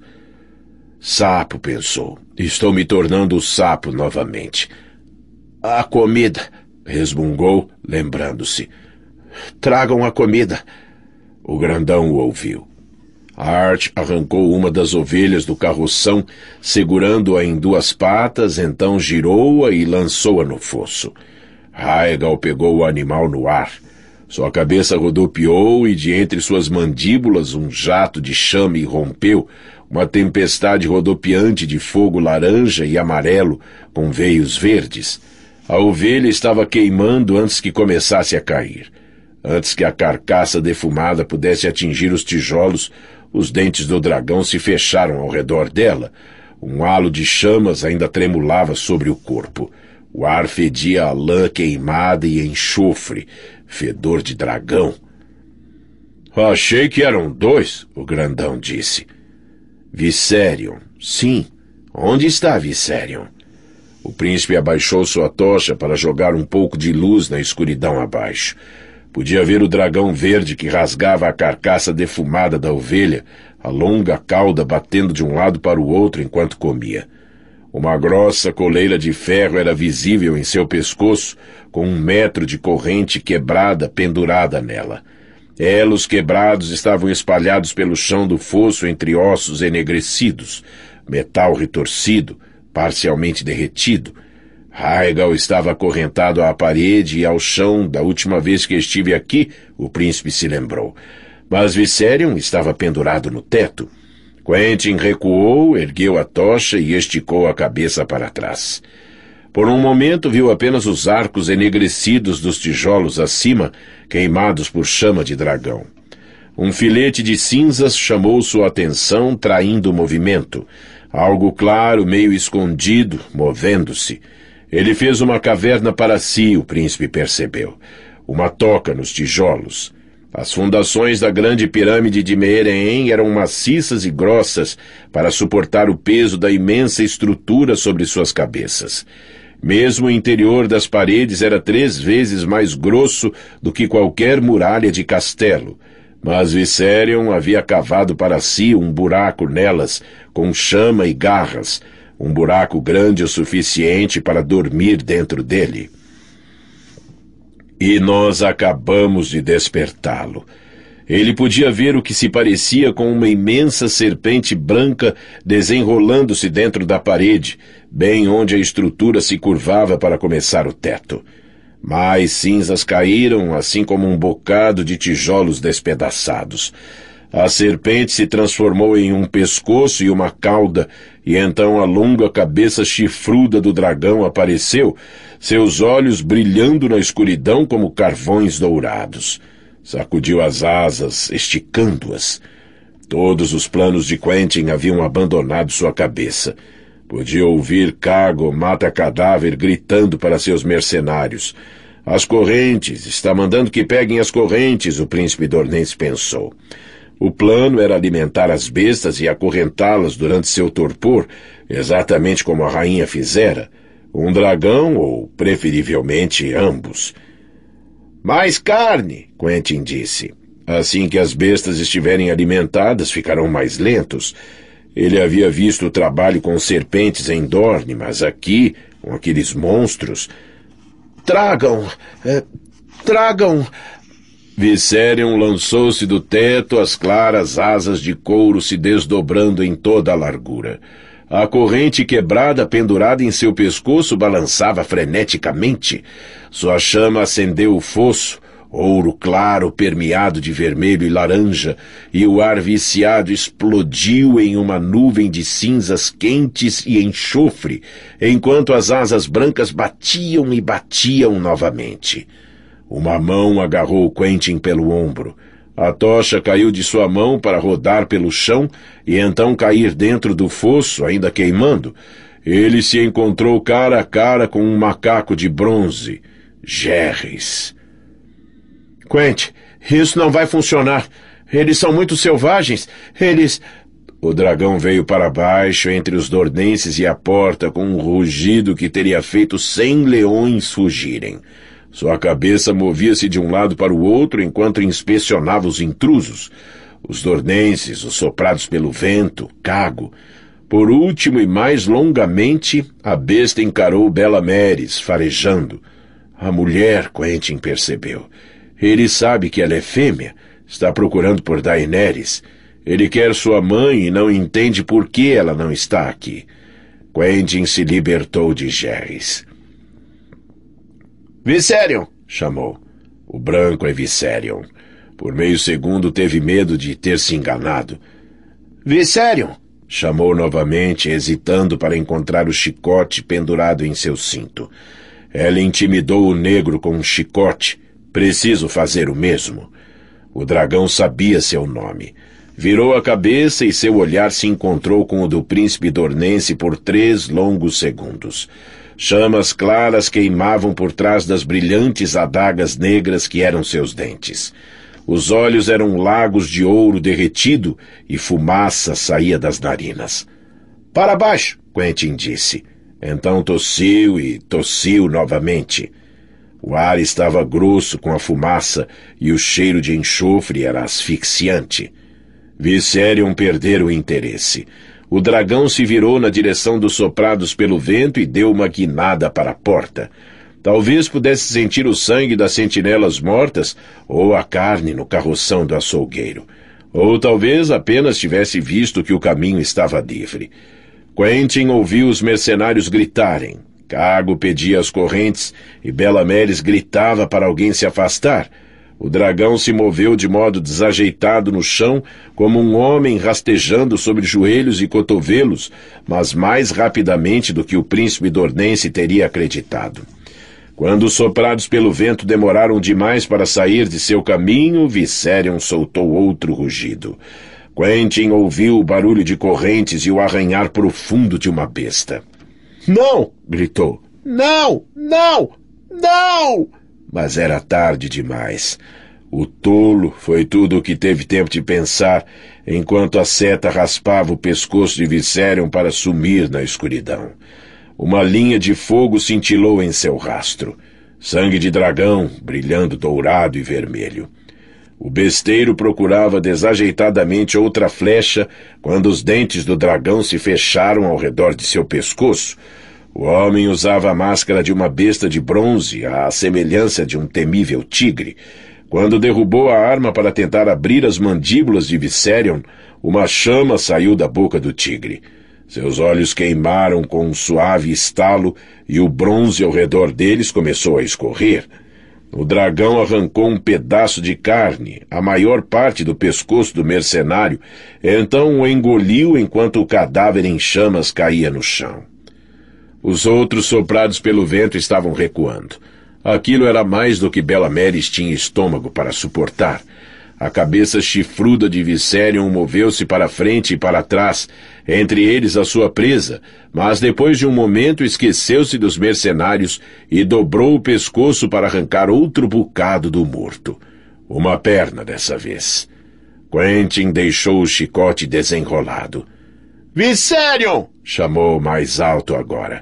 Sapo, pensou. Estou me tornando sapo novamente. A comida, resmungou, lembrando-se. Tragam a comida. O grandão o ouviu. Art arrancou uma das ovelhas do carroção, segurando-a em duas patas, então girou-a e lançou-a no fosso. Raegal pegou o animal no ar. Sua cabeça rodopiou e de entre suas mandíbulas um jato de chama irrompeu, uma tempestade rodopiante de fogo laranja e amarelo, com veios verdes. A ovelha estava queimando antes que começasse a cair. Antes que a carcaça defumada pudesse atingir os tijolos, os dentes do dragão se fecharam ao redor dela. Um halo de chamas ainda tremulava sobre o corpo. O ar fedia a lã queimada e enxofre, fedor de dragão. Achei que eram dois, o grandão disse. Viserion, sim. Onde está Viserion? O príncipe abaixou sua tocha para jogar um pouco de luz na escuridão abaixo. Podia ver o dragão verde que rasgava a carcaça defumada da ovelha, a longa cauda batendo de um lado para o outro enquanto comia. Uma grossa coleira de ferro era visível em seu pescoço, com um metro de corrente quebrada pendurada nela. Elos quebrados estavam espalhados pelo chão do fosso entre ossos enegrecidos, metal retorcido, parcialmente derretido, Raigal estava acorrentado à parede e ao chão da última vez que estive aqui, o príncipe se lembrou. Mas Viserion estava pendurado no teto. Quentin recuou, ergueu a tocha e esticou a cabeça para trás. Por um momento viu apenas os arcos enegrecidos dos tijolos acima, queimados por chama de dragão. Um filete de cinzas chamou sua atenção, traindo o movimento. Algo claro, meio escondido, movendo-se. Ele fez uma caverna para si, o príncipe percebeu. Uma toca nos tijolos. As fundações da grande pirâmide de Meeren eram maciças e grossas para suportar o peso da imensa estrutura sobre suas cabeças. Mesmo o interior das paredes era três vezes mais grosso do que qualquer muralha de castelo. Mas Viserion havia cavado para si um buraco nelas, com chama e garras, um buraco grande o suficiente para dormir dentro dele. E nós acabamos de despertá-lo. Ele podia ver o que se parecia com uma imensa serpente branca desenrolando-se dentro da parede, bem onde a estrutura se curvava para começar o teto. Mais cinzas caíram, assim como um bocado de tijolos despedaçados. A serpente se transformou em um pescoço e uma cauda, e então a longa cabeça chifruda do dragão apareceu, seus olhos brilhando na escuridão como carvões dourados. Sacudiu as asas, esticando-as. Todos os planos de Quentin haviam abandonado sua cabeça. Podia ouvir Cago mata-cadáver gritando para seus mercenários. As correntes, está mandando que peguem as correntes, o príncipe Dornense pensou. O plano era alimentar as bestas e acorrentá-las durante seu torpor, exatamente como a rainha fizera, um dragão ou, preferivelmente, ambos. Mais carne, Quentin disse. Assim que as bestas estiverem alimentadas, ficarão mais lentos. Ele havia visto o trabalho com serpentes em Dorne, mas aqui, com aqueles monstros. Tragam! Eh, tragam Viserion lançou-se do teto, as claras asas de couro se desdobrando em toda a largura. A corrente quebrada pendurada em seu pescoço balançava freneticamente. Sua chama acendeu o fosso, ouro claro permeado de vermelho e laranja, e o ar viciado explodiu em uma nuvem de cinzas quentes e enxofre, enquanto as asas brancas batiam e batiam novamente. Uma mão agarrou Quentin pelo ombro. A tocha caiu de sua mão para rodar pelo chão e então cair dentro do fosso, ainda queimando. Ele se encontrou cara a cara com um macaco de bronze, Gerres. Quentin, isso não vai funcionar. Eles são muito selvagens. Eles. O dragão veio para baixo entre os dordenses e a porta com um rugido que teria feito cem leões fugirem. Sua cabeça movia-se de um lado para o outro enquanto inspecionava os intrusos, os dornenses, os soprados pelo vento, cago. Por último e mais longamente, a besta encarou Bela Meres, farejando. A mulher, Quentin percebeu. Ele sabe que ela é fêmea, está procurando por Daenerys. Ele quer sua mãe e não entende por que ela não está aqui. Quentin se libertou de Gerres. Viserion! chamou. O branco é Viserion. Por meio segundo teve medo de ter se enganado. Viserion! chamou novamente, hesitando para encontrar o chicote pendurado em seu cinto. Ela intimidou o negro com um chicote. Preciso fazer o mesmo. O dragão sabia seu nome. Virou a cabeça e seu olhar se encontrou com o do príncipe dornense por três longos segundos. Chamas claras queimavam por trás das brilhantes adagas negras que eram seus dentes. Os olhos eram lagos de ouro derretido e fumaça saía das narinas. Para baixo, Quentin disse. Então tossiu e tossiu novamente. O ar estava grosso com a fumaça e o cheiro de enxofre era asfixiante. Viserion perdera o interesse. O dragão se virou na direção dos soprados pelo vento e deu uma guinada para a porta. Talvez pudesse sentir o sangue das sentinelas mortas ou a carne no carroção do açougueiro. Ou talvez apenas tivesse visto que o caminho estava livre. Quentin ouviu os mercenários gritarem. Cago pedia as correntes e Bela Meres gritava para alguém se afastar. O dragão se moveu de modo desajeitado no chão, como um homem rastejando sobre joelhos e cotovelos, mas mais rapidamente do que o príncipe Dornense teria acreditado. Quando os soprados pelo vento demoraram demais para sair de seu caminho, Viserion soltou outro rugido. Quentin ouviu o barulho de correntes e o arranhar profundo de uma besta. Não! gritou. Não! Não! Não! mas era tarde demais. O tolo foi tudo o que teve tempo de pensar enquanto a seta raspava o pescoço de Viserion para sumir na escuridão. Uma linha de fogo cintilou em seu rastro, sangue de dragão brilhando dourado e vermelho. O besteiro procurava desajeitadamente outra flecha quando os dentes do dragão se fecharam ao redor de seu pescoço, o homem usava a máscara de uma besta de bronze, à semelhança de um temível tigre. Quando derrubou a arma para tentar abrir as mandíbulas de Viserion, uma chama saiu da boca do tigre. Seus olhos queimaram com um suave estalo e o bronze ao redor deles começou a escorrer. O dragão arrancou um pedaço de carne, a maior parte do pescoço do mercenário, então o engoliu enquanto o cadáver em chamas caía no chão. Os outros, soprados pelo vento, estavam recuando. Aquilo era mais do que Bela Meres tinha estômago para suportar. A cabeça chifruda de Viserion moveu-se para frente e para trás, entre eles a sua presa, mas depois de um momento esqueceu-se dos mercenários e dobrou o pescoço para arrancar outro bocado do morto. Uma perna dessa vez. Quentin deixou o chicote desenrolado. Viserion! chamou mais alto agora.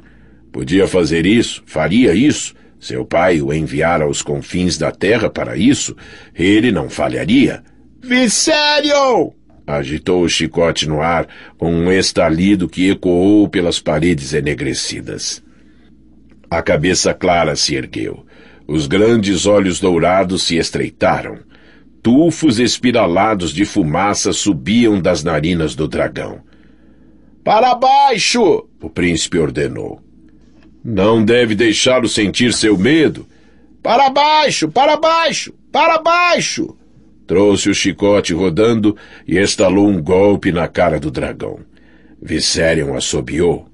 Podia fazer isso, faria isso. Seu pai o enviara aos confins da terra para isso. Ele não falharia. Vissério! Agitou o chicote no ar com um estalido que ecoou pelas paredes enegrecidas. A cabeça clara se ergueu. Os grandes olhos dourados se estreitaram. Tufos espiralados de fumaça subiam das narinas do dragão. Para baixo! o príncipe ordenou. Não deve deixá-lo sentir seu medo. Para baixo, para baixo, para baixo! Trouxe o chicote rodando e estalou um golpe na cara do dragão. Viserion assobiou.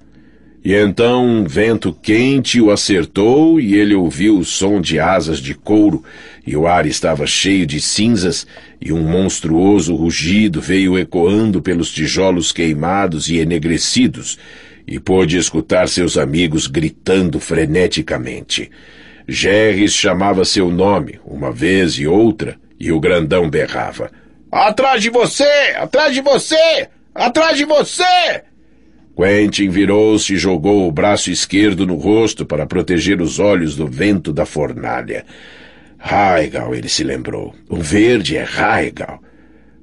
E então um vento quente o acertou e ele ouviu o som de asas de couro, e o ar estava cheio de cinzas, e um monstruoso rugido veio ecoando pelos tijolos queimados e enegrecidos, e pôde escutar seus amigos gritando freneticamente. Gerres chamava seu nome, uma vez e outra, e o grandão berrava. Atrás de você! Atrás de você! Atrás de você! Quentin virou-se e jogou o braço esquerdo no rosto para proteger os olhos do vento da fornalha. Raigal, ele se lembrou. O verde é Raigal.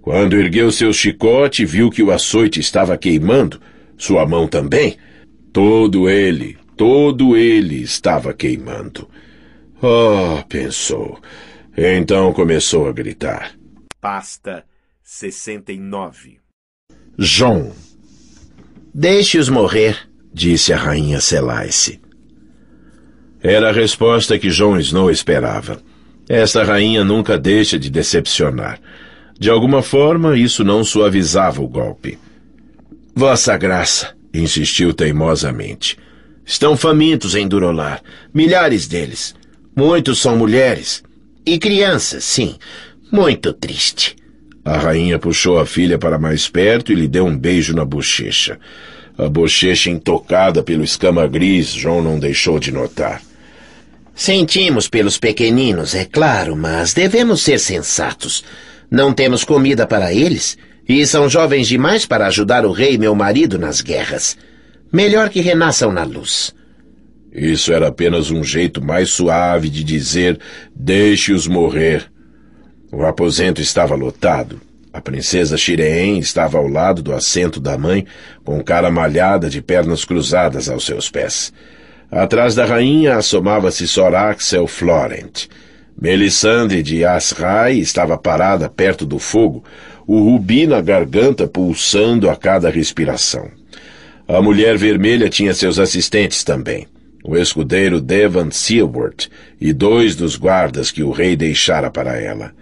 Quando ergueu seu chicote, viu que o açoite estava queimando sua mão também? Todo ele, todo ele estava queimando. Oh, pensou. Então começou a gritar. Pasta 69 João, Deixe-os morrer, disse a rainha Selaisse. Era a resposta que João Snow esperava. Esta rainha nunca deixa de decepcionar. De alguma forma, isso não suavizava o golpe. Vossa Graça, insistiu teimosamente. Estão famintos em Durolar, milhares deles. Muitos são mulheres. E crianças, sim. Muito triste. A rainha puxou a filha para mais perto e lhe deu um beijo na bochecha. A bochecha intocada pelo escama gris, João não deixou de notar. Sentimos pelos pequeninos, é claro, mas devemos ser sensatos. Não temos comida para eles. E são jovens demais para ajudar o rei meu marido nas guerras. Melhor que renasçam na luz. Isso era apenas um jeito mais suave de dizer: deixe-os morrer. O aposento estava lotado. A princesa Shireen estava ao lado do assento da mãe, com cara malhada de pernas cruzadas aos seus pés. Atrás da rainha assomava-se Sor Axel Florent. Melisandre de Asrai estava parada perto do fogo, o rubi na garganta pulsando a cada respiração. A mulher vermelha tinha seus assistentes também, o escudeiro Devon Silwart e dois dos guardas que o rei deixara para ela.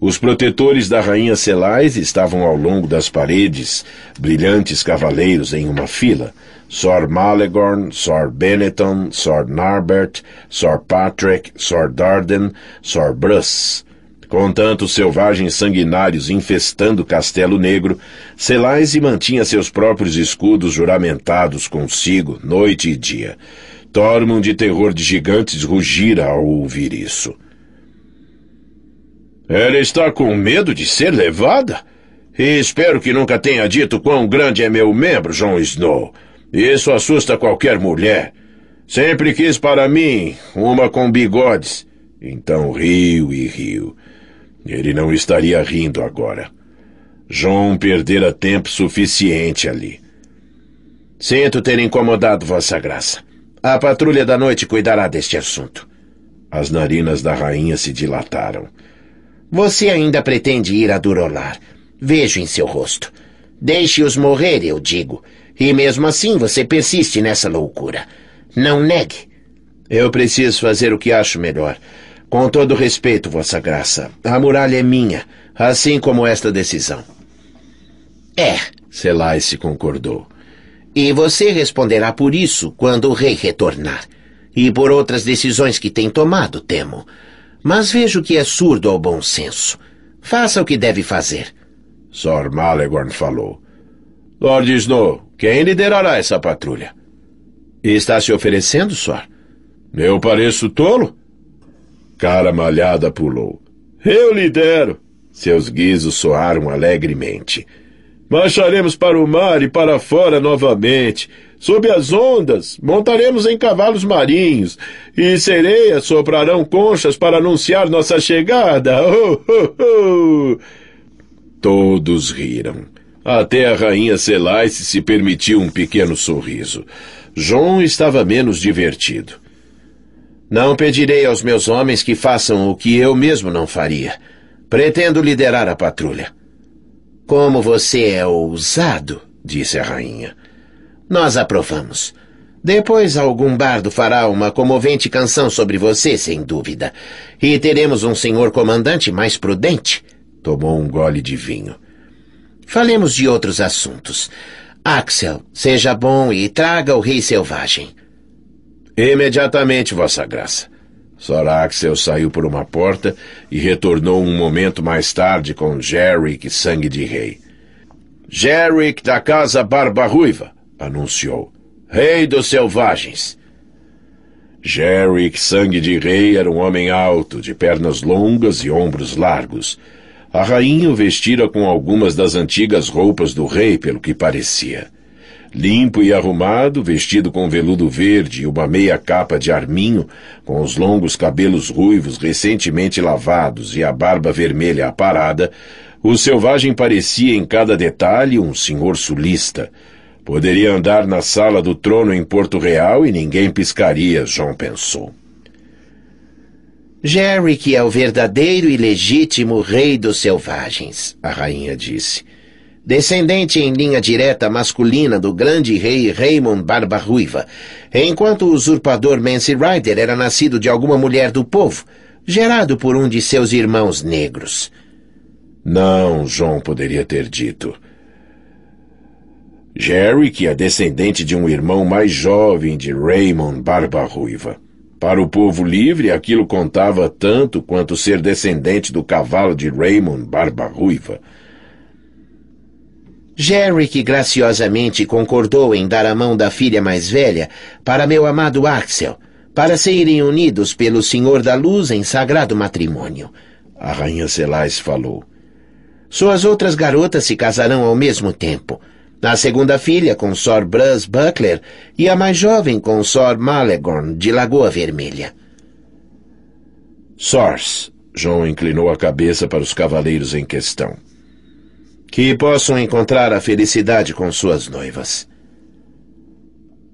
Os protetores da rainha Selais estavam ao longo das paredes, brilhantes cavaleiros em uma fila, Sor Maligorn, Sor Benetton, Sor Narbert, Sor Patrick, Sor Darden, Sor Brus. Contanto selvagens sanguinários infestando Castelo Negro, Selais mantinha seus próprios escudos juramentados consigo, noite e dia. Tormund de terror de gigantes rugira ao ouvir isso. Ela está com medo de ser levada? E espero que nunca tenha dito quão grande é meu membro, John Snow. Isso assusta qualquer mulher. Sempre quis para mim uma com bigodes. Então riu e riu. Ele não estaria rindo agora. João perdera tempo suficiente ali. Sinto ter incomodado Vossa Graça. A patrulha da noite cuidará deste assunto. As narinas da rainha se dilataram. Você ainda pretende ir a Durolar. Vejo em seu rosto. Deixe-os morrer, eu digo. E mesmo assim você persiste nessa loucura. Não negue. Eu preciso fazer o que acho melhor. Com todo respeito, Vossa Graça, a muralha é minha, assim como esta decisão. É, se concordou. E você responderá por isso quando o rei retornar. E por outras decisões que tem tomado, temo. Mas vejo que é surdo ao bom senso. Faça o que deve fazer. Sor Malegorn falou. Lord Snow, quem liderará essa patrulha? Está se oferecendo, Sor? Eu pareço tolo? Cara malhada pulou. Eu lidero. Seus guizos soaram alegremente. Marcharemos para o mar e para fora novamente. Sob as ondas, montaremos em cavalos marinhos. E sereias soprarão conchas para anunciar nossa chegada. Oh, oh, oh. Todos riram. Até a rainha Celeste se permitiu um pequeno sorriso. João estava menos divertido. Não pedirei aos meus homens que façam o que eu mesmo não faria. Pretendo liderar a patrulha. Como você é ousado, disse a rainha. Nós aprovamos. Depois algum bardo fará uma comovente canção sobre você, sem dúvida. E teremos um senhor comandante mais prudente. Tomou um gole de vinho. Falemos de outros assuntos. Axel, seja bom e traga o rei selvagem. Imediatamente, Vossa Graça. Sor Axel saiu por uma porta e retornou um momento mais tarde com Jerick Sangue de Rei. Jerick da Casa Barba Ruiva, anunciou. Rei dos Selvagens. Jerick Sangue de Rei era um homem alto, de pernas longas e ombros largos. A rainha o vestira com algumas das antigas roupas do rei, pelo que parecia. Limpo e arrumado, vestido com veludo verde e uma meia capa de arminho, com os longos cabelos ruivos recentemente lavados e a barba vermelha aparada, o selvagem parecia em cada detalhe um senhor sulista. Poderia andar na sala do trono em Porto Real e ninguém piscaria, João pensou. Jerry que é o verdadeiro e legítimo rei dos selvagens, a rainha disse. Descendente em linha direta masculina do grande rei Raymond Barba Ruiva, enquanto o usurpador Mancy Ryder era nascido de alguma mulher do povo, gerado por um de seus irmãos negros. Não, John poderia ter dito. Jerry, que é descendente de um irmão mais jovem de Raymond Barba Ruiva. Para o povo livre, aquilo contava tanto quanto ser descendente do cavalo de Raymond Barba Ruiva. Jerry, que graciosamente concordou em dar a mão da filha mais velha para meu amado Axel, para serem unidos pelo Senhor da Luz em sagrado matrimônio. A rainha Celais falou. Suas outras garotas se casarão ao mesmo tempo. A segunda filha com Sor Brans Buckler e a mais jovem com Sor Malegorn, de Lagoa Vermelha. Sors, João inclinou a cabeça para os cavaleiros em questão. Que possam encontrar a felicidade com suas noivas.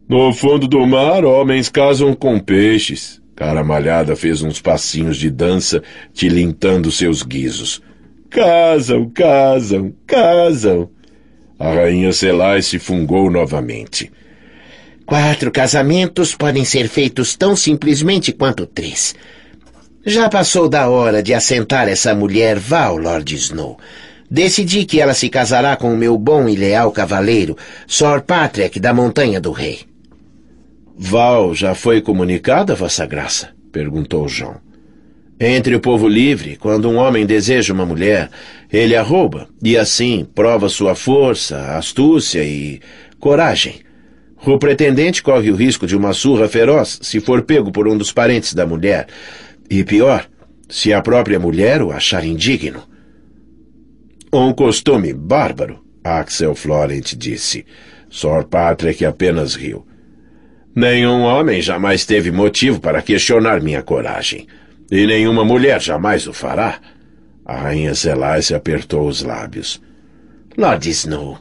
No fundo do mar, homens casam com peixes. Cara Malhada fez uns passinhos de dança, tilintando seus guizos. Casam, casam, casam. A rainha Selai se fungou novamente. Quatro casamentos podem ser feitos tão simplesmente quanto três. Já passou da hora de assentar essa mulher Val Lord Snow. Decidi que ela se casará com o meu bom e leal cavaleiro, Sor Patrick, da Montanha do Rei. Val já foi comunicada, Vossa Graça? perguntou João. Entre o povo livre, quando um homem deseja uma mulher, ele a rouba e assim prova sua força, astúcia e coragem. O pretendente corre o risco de uma surra feroz se for pego por um dos parentes da mulher. E pior, se a própria mulher o achar indigno. Um costume bárbaro, Axel Florent disse. Sor Patrick apenas riu. Nenhum homem jamais teve motivo para questionar minha coragem. E nenhuma mulher jamais o fará. A rainha se apertou os lábios. Lord Snow,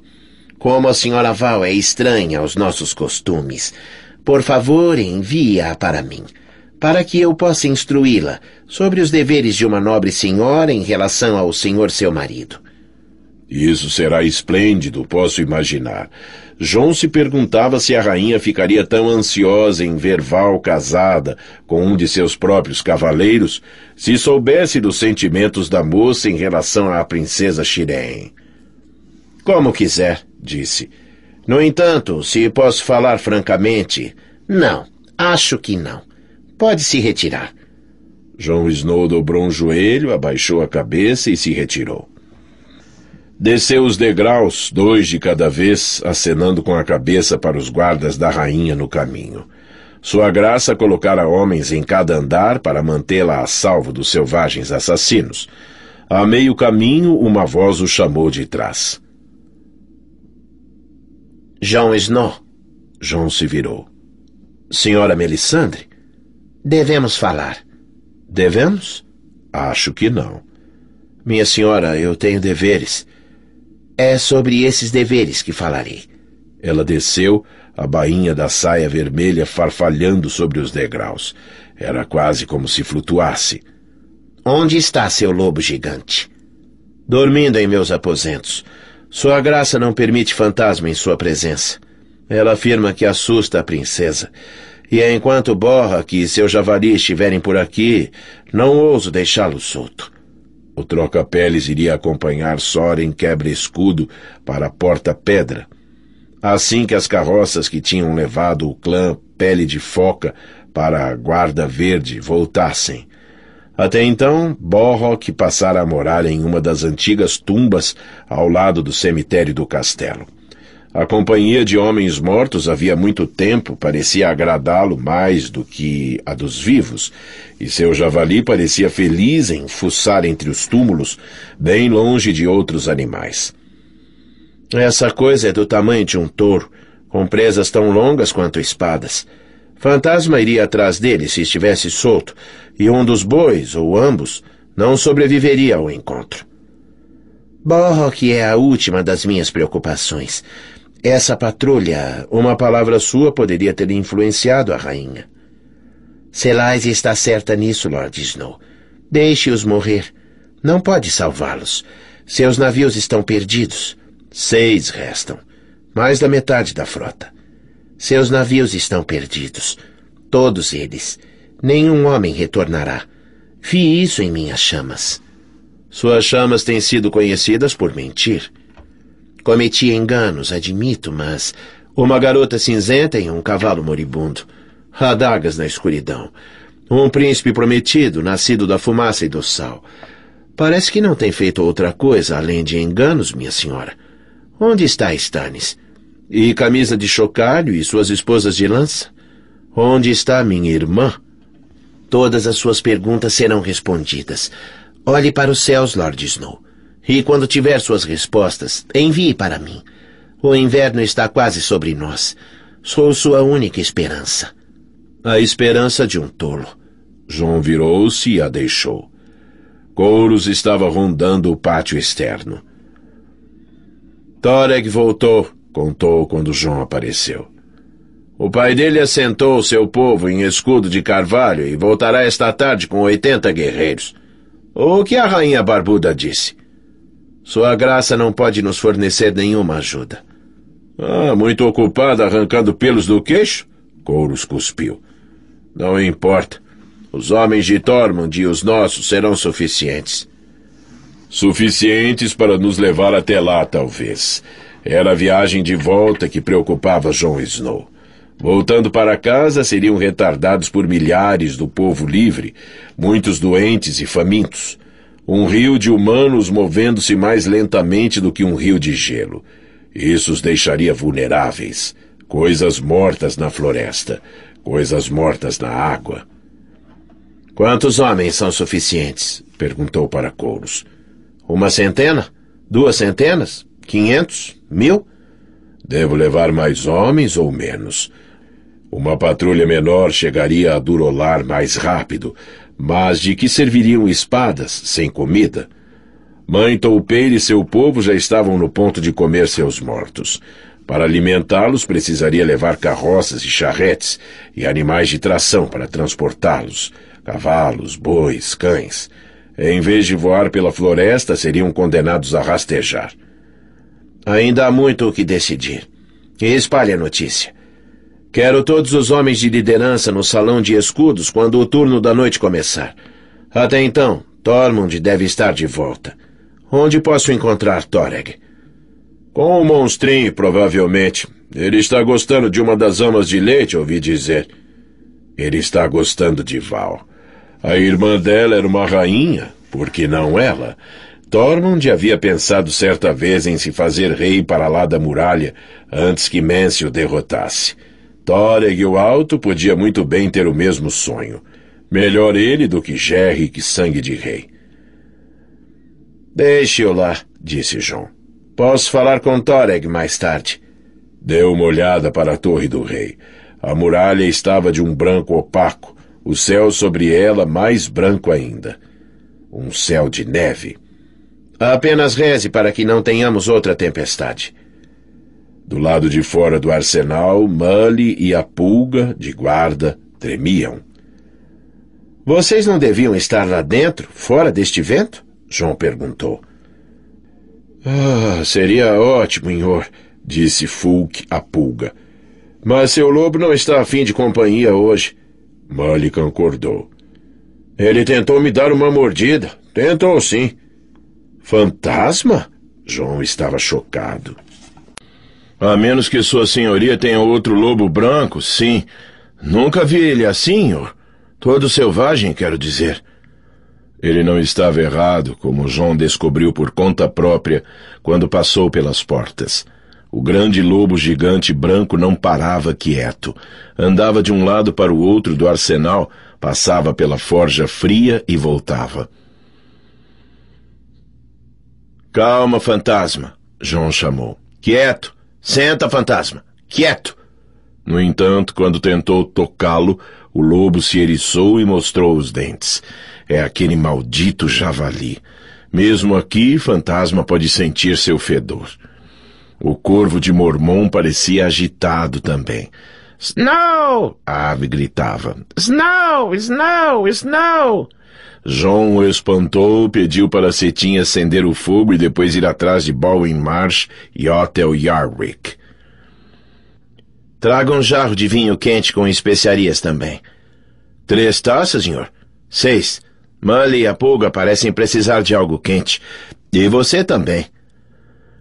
como a senhora Val é estranha aos nossos costumes, por favor envie-a para mim, para que eu possa instruí-la sobre os deveres de uma nobre senhora em relação ao senhor seu marido. Isso será esplêndido, posso imaginar. João se perguntava se a rainha ficaria tão ansiosa em ver Val casada com um de seus próprios cavaleiros se soubesse dos sentimentos da moça em relação à princesa Shireen. Como quiser, disse. No entanto, se posso falar francamente, não, acho que não. Pode se retirar. João Snow dobrou um joelho, abaixou a cabeça e se retirou. Desceu os degraus, dois de cada vez, acenando com a cabeça para os guardas da rainha no caminho. Sua graça colocara homens em cada andar para mantê-la a salvo dos selvagens assassinos. A meio caminho, uma voz o chamou de trás. João Snow. João se virou. Senhora Melisandre? Devemos falar. Devemos? Acho que não. Minha senhora, eu tenho deveres. É sobre esses deveres que falarei. Ela desceu, a bainha da saia vermelha farfalhando sobre os degraus. Era quase como se flutuasse. Onde está seu lobo gigante? Dormindo em meus aposentos. Sua graça não permite fantasma em sua presença. Ela afirma que assusta a princesa. E é enquanto borra que seu javali estiverem por aqui, não ouso deixá-lo solto. O troca-peles iria acompanhar Soren quebra-escudo para a Porta-Pedra. Assim que as carroças que tinham levado o clã Pele de Foca para a Guarda Verde voltassem. Até então, Borrock passara a morar em uma das antigas tumbas ao lado do cemitério do castelo. A companhia de homens mortos havia muito tempo parecia agradá-lo mais do que a dos vivos, e seu javali parecia feliz em fuçar entre os túmulos, bem longe de outros animais. Essa coisa é do tamanho de um touro, com presas tão longas quanto espadas. Fantasma iria atrás dele se estivesse solto, e um dos bois, ou ambos, não sobreviveria ao encontro. Borro que é a última das minhas preocupações. Essa patrulha, uma palavra sua poderia ter influenciado a rainha. Celais está certa nisso, Lord Snow. Deixe-os morrer. Não pode salvá-los. Seus navios estão perdidos. Seis restam. Mais da metade da frota. Seus navios estão perdidos. Todos eles. Nenhum homem retornará. Fie isso em minhas chamas. Suas chamas têm sido conhecidas por mentir. Cometi enganos, admito, mas. Uma garota cinzenta e um cavalo moribundo. Adagas na escuridão. Um príncipe prometido, nascido da fumaça e do sal. Parece que não tem feito outra coisa além de enganos, minha senhora. Onde está Stannis? E camisa de chocalho e suas esposas de lança? Onde está minha irmã? Todas as suas perguntas serão respondidas. Olhe para os céus, Lord Snow. E quando tiver suas respostas, envie para mim. O inverno está quase sobre nós. Sou sua única esperança. A esperança de um tolo. João virou-se e a deixou. Couros estava rondando o pátio externo. Toreg voltou, contou quando João apareceu. O pai dele assentou seu povo em escudo de carvalho e voltará esta tarde com oitenta guerreiros. O que a rainha barbuda disse? Sua graça não pode nos fornecer nenhuma ajuda. Ah, muito ocupada arrancando pelos do queixo? Couros cuspiu. Não importa. Os homens de Tormund e os nossos serão suficientes. Suficientes para nos levar até lá, talvez. Era a viagem de volta que preocupava John Snow. Voltando para casa, seriam retardados por milhares do povo livre, muitos doentes e famintos um rio de humanos movendo-se mais lentamente do que um rio de gelo. Isso os deixaria vulneráveis. Coisas mortas na floresta, coisas mortas na água. Quantos homens são suficientes? perguntou para Couros. Uma centena? Duas centenas? Quinhentos? Mil? Devo levar mais homens ou menos? Uma patrulha menor chegaria a durolar mais rápido, mas de que serviriam espadas sem comida? Mãe Toupeira e seu povo já estavam no ponto de comer seus mortos. Para alimentá-los, precisaria levar carroças e charretes e animais de tração para transportá-los cavalos, bois, cães. Em vez de voar pela floresta, seriam condenados a rastejar. Ainda há muito o que decidir. Espalhe a notícia. Quero todos os homens de liderança no salão de escudos quando o turno da noite começar. Até então, Tormund deve estar de volta. Onde posso encontrar Toreg? Com o monstrinho, provavelmente. Ele está gostando de uma das amas de leite, ouvi dizer. Ele está gostando de Val. A irmã dela era uma rainha, por que não ela? Tormund havia pensado certa vez em se fazer rei para lá da muralha antes que o derrotasse. Toreg, o alto, podia muito bem ter o mesmo sonho. Melhor ele do que Jerry que sangue de rei. Deixe-o lá, disse John. Posso falar com Toreg mais tarde. Deu uma olhada para a torre do rei. A muralha estava de um branco opaco, o céu sobre ela mais branco ainda. Um céu de neve. Apenas reze para que não tenhamos outra tempestade. Do lado de fora do arsenal, Mully e a pulga, de guarda, tremiam. Vocês não deviam estar lá dentro, fora deste vento? João perguntou. Ah, seria ótimo, senhor, disse Fulk a pulga. Mas seu lobo não está afim de companhia hoje. Mully concordou. Ele tentou me dar uma mordida. Tentou sim. Fantasma? João estava chocado. A menos que sua senhoria tenha outro lobo branco, sim. Nunca vi ele assim, senhor. Todo selvagem, quero dizer. Ele não estava errado, como João descobriu por conta própria quando passou pelas portas. O grande lobo gigante branco não parava quieto. Andava de um lado para o outro do arsenal, passava pela forja fria e voltava. Calma, fantasma, João chamou. Quieto. Senta, fantasma. Quieto. No entanto, quando tentou tocá-lo, o lobo se eriçou e mostrou os dentes. É aquele maldito javali. Mesmo aqui, fantasma pode sentir seu fedor. O corvo de Mormon parecia agitado também. Snow! A ave gritava. Snow! Snow! Snow! João o espantou, pediu para Cetim acender o fogo e depois ir atrás de Bowen Marsh e Otel Yarwick. Traga um jarro de vinho quente com especiarias também. Três taças, senhor? Seis. Mully e a pulga parecem precisar de algo quente. E você também.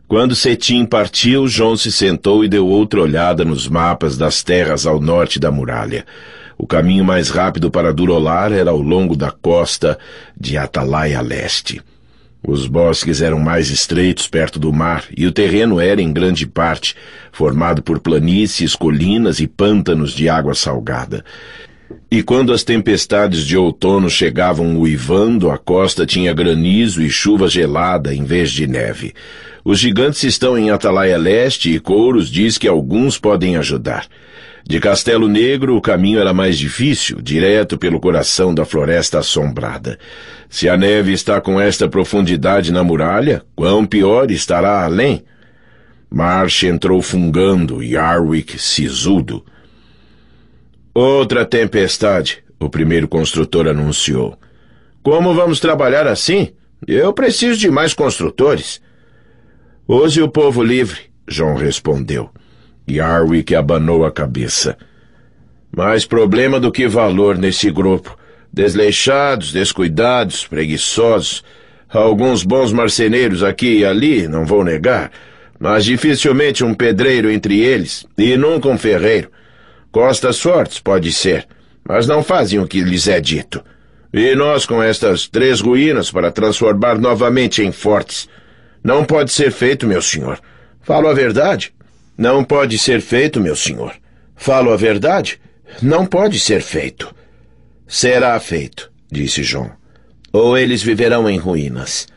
Quando Cetim partiu, João se sentou e deu outra olhada nos mapas das terras ao norte da muralha. O caminho mais rápido para Durolar era ao longo da costa de Atalaia Leste. Os bosques eram mais estreitos perto do mar e o terreno era, em grande parte, formado por planícies, colinas e pântanos de água salgada. E quando as tempestades de outono chegavam uivando, a costa tinha granizo e chuva gelada em vez de neve. Os gigantes estão em Atalaia Leste e Couros diz que alguns podem ajudar. De Castelo Negro, o caminho era mais difícil, direto pelo coração da floresta assombrada. Se a neve está com esta profundidade na muralha, quão pior estará além? Marsh entrou fungando e Arwick sisudo. Outra tempestade, o primeiro construtor anunciou. Como vamos trabalhar assim? Eu preciso de mais construtores. Use o povo livre, John respondeu. Yarwick abanou a cabeça. Mais problema do que valor nesse grupo. Desleixados, descuidados, preguiçosos. Alguns bons marceneiros aqui e ali, não vou negar, mas dificilmente um pedreiro entre eles, e nunca um ferreiro. Costa fortes pode ser, mas não fazem o que lhes é dito. E nós com estas três ruínas para transformar novamente em fortes. Não pode ser feito, meu senhor. Falo a verdade. Não pode ser feito, meu senhor. Falo a verdade. Não pode ser feito. Será feito, disse João. Ou eles viverão em ruínas.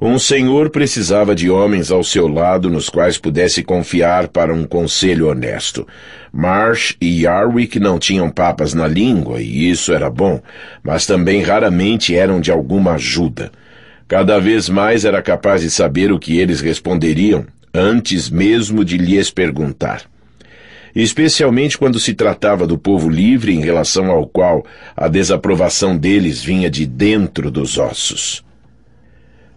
Um senhor precisava de homens ao seu lado nos quais pudesse confiar para um conselho honesto. Marsh e Yarwick não tinham papas na língua, e isso era bom, mas também raramente eram de alguma ajuda. Cada vez mais era capaz de saber o que eles responderiam antes mesmo de lhes perguntar. Especialmente quando se tratava do povo livre em relação ao qual a desaprovação deles vinha de dentro dos ossos.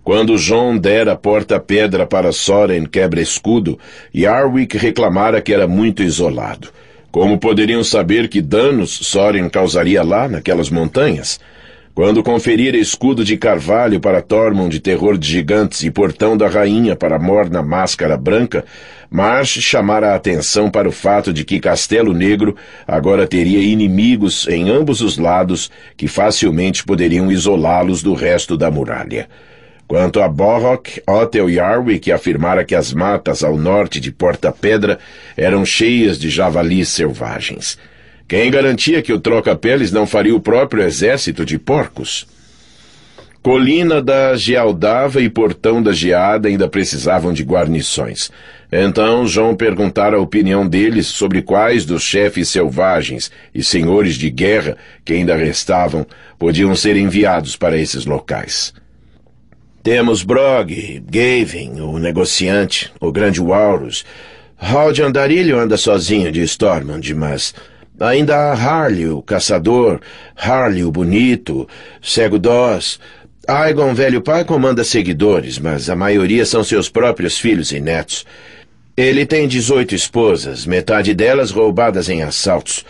Quando John dera porta-pedra para Soren quebra-escudo, Yarwick reclamara que era muito isolado. Como poderiam saber que danos Soren causaria lá, naquelas montanhas? Quando conferir escudo de carvalho para Tormund, terror de gigantes, e portão da rainha para morna máscara branca, Marsh chamara a atenção para o fato de que Castelo Negro agora teria inimigos em ambos os lados que facilmente poderiam isolá-los do resto da muralha. Quanto a Borrock, Otto Yarwick afirmara que as matas ao norte de Porta Pedra eram cheias de javalis selvagens — quem garantia que o Troca-Peles não faria o próprio exército de porcos? Colina da Gealdava e Portão da Geada ainda precisavam de guarnições. Então João perguntara a opinião deles sobre quais dos chefes selvagens e senhores de guerra que ainda restavam podiam ser enviados para esses locais. Temos Brog, Gavin, o negociante, o grande Walrus. Hald Andarilho anda sozinho de Stormond, mas Ainda há Harley, o caçador, Harley, o bonito, cego Dós. Aigon, velho pai, comanda seguidores, mas a maioria são seus próprios filhos e netos. Ele tem 18 esposas, metade delas roubadas em assaltos.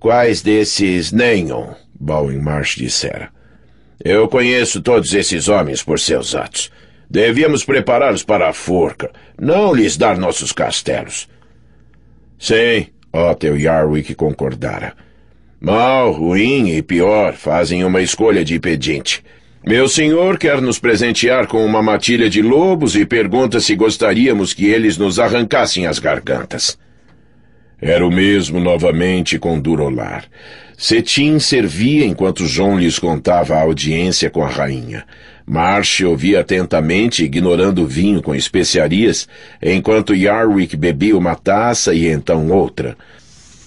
Quais desses nenhum? Bowen Marsh dissera. Eu conheço todos esses homens por seus atos. Devíamos prepará-los para a forca, não lhes dar nossos castelos. Sim, Otel Yarwick concordara. Mal, ruim e pior fazem uma escolha de pedinte. Meu senhor quer nos presentear com uma matilha de lobos e pergunta se gostaríamos que eles nos arrancassem as gargantas. Era o mesmo novamente com Durolar. Cetim servia enquanto João lhes contava a audiência com a rainha. Marsh ouvia atentamente, ignorando o vinho com especiarias, enquanto Yarwick bebia uma taça e então outra.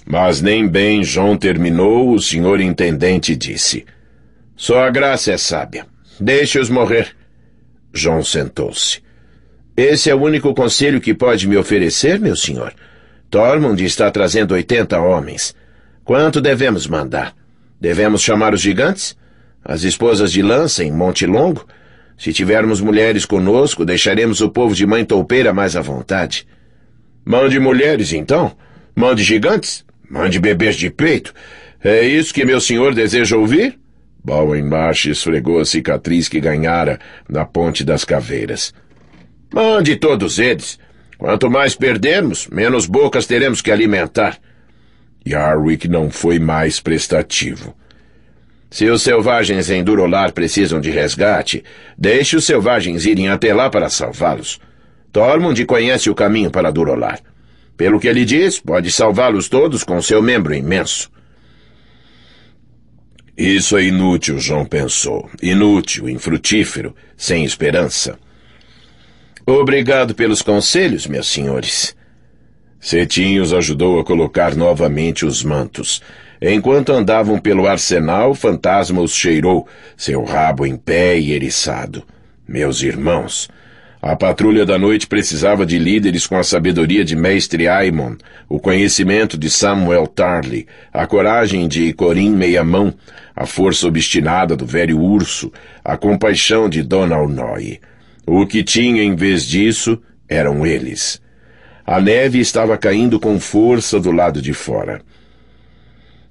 Mas nem bem John terminou, o senhor intendente disse: Só a graça é sábia. Deixe-os morrer. John sentou-se. Esse é o único conselho que pode me oferecer, meu senhor. Tormund está trazendo oitenta homens. Quanto devemos mandar? Devemos chamar os gigantes? As esposas de lança em Monte Longo? Se tivermos mulheres conosco, deixaremos o povo de mãe toupeira mais à vontade. Mande mulheres, então? Mande gigantes? Mande bebês de peito? É isso que meu senhor deseja ouvir? Bauenbach esfregou a cicatriz que ganhara na ponte das caveiras. Mande todos eles. Quanto mais perdermos, menos bocas teremos que alimentar. Yarwick não foi mais prestativo. Se os selvagens em Durolar precisam de resgate, deixe os selvagens irem até lá para salvá-los. Tormund conhece o caminho para Durolar. Pelo que ele diz, pode salvá-los todos com seu membro imenso. Isso é inútil, João pensou. Inútil, infrutífero, sem esperança. Obrigado pelos conselhos, meus senhores. Cetim os ajudou a colocar novamente os mantos. Enquanto andavam pelo arsenal, o fantasma os cheirou, seu rabo em pé e eriçado. Meus irmãos, a patrulha da noite precisava de líderes com a sabedoria de Mestre Aimon, o conhecimento de Samuel Tarly, a coragem de Corim Meiamão, a força obstinada do velho urso, a compaixão de Donald Noi. O que tinha em vez disso eram eles. A neve estava caindo com força do lado de fora.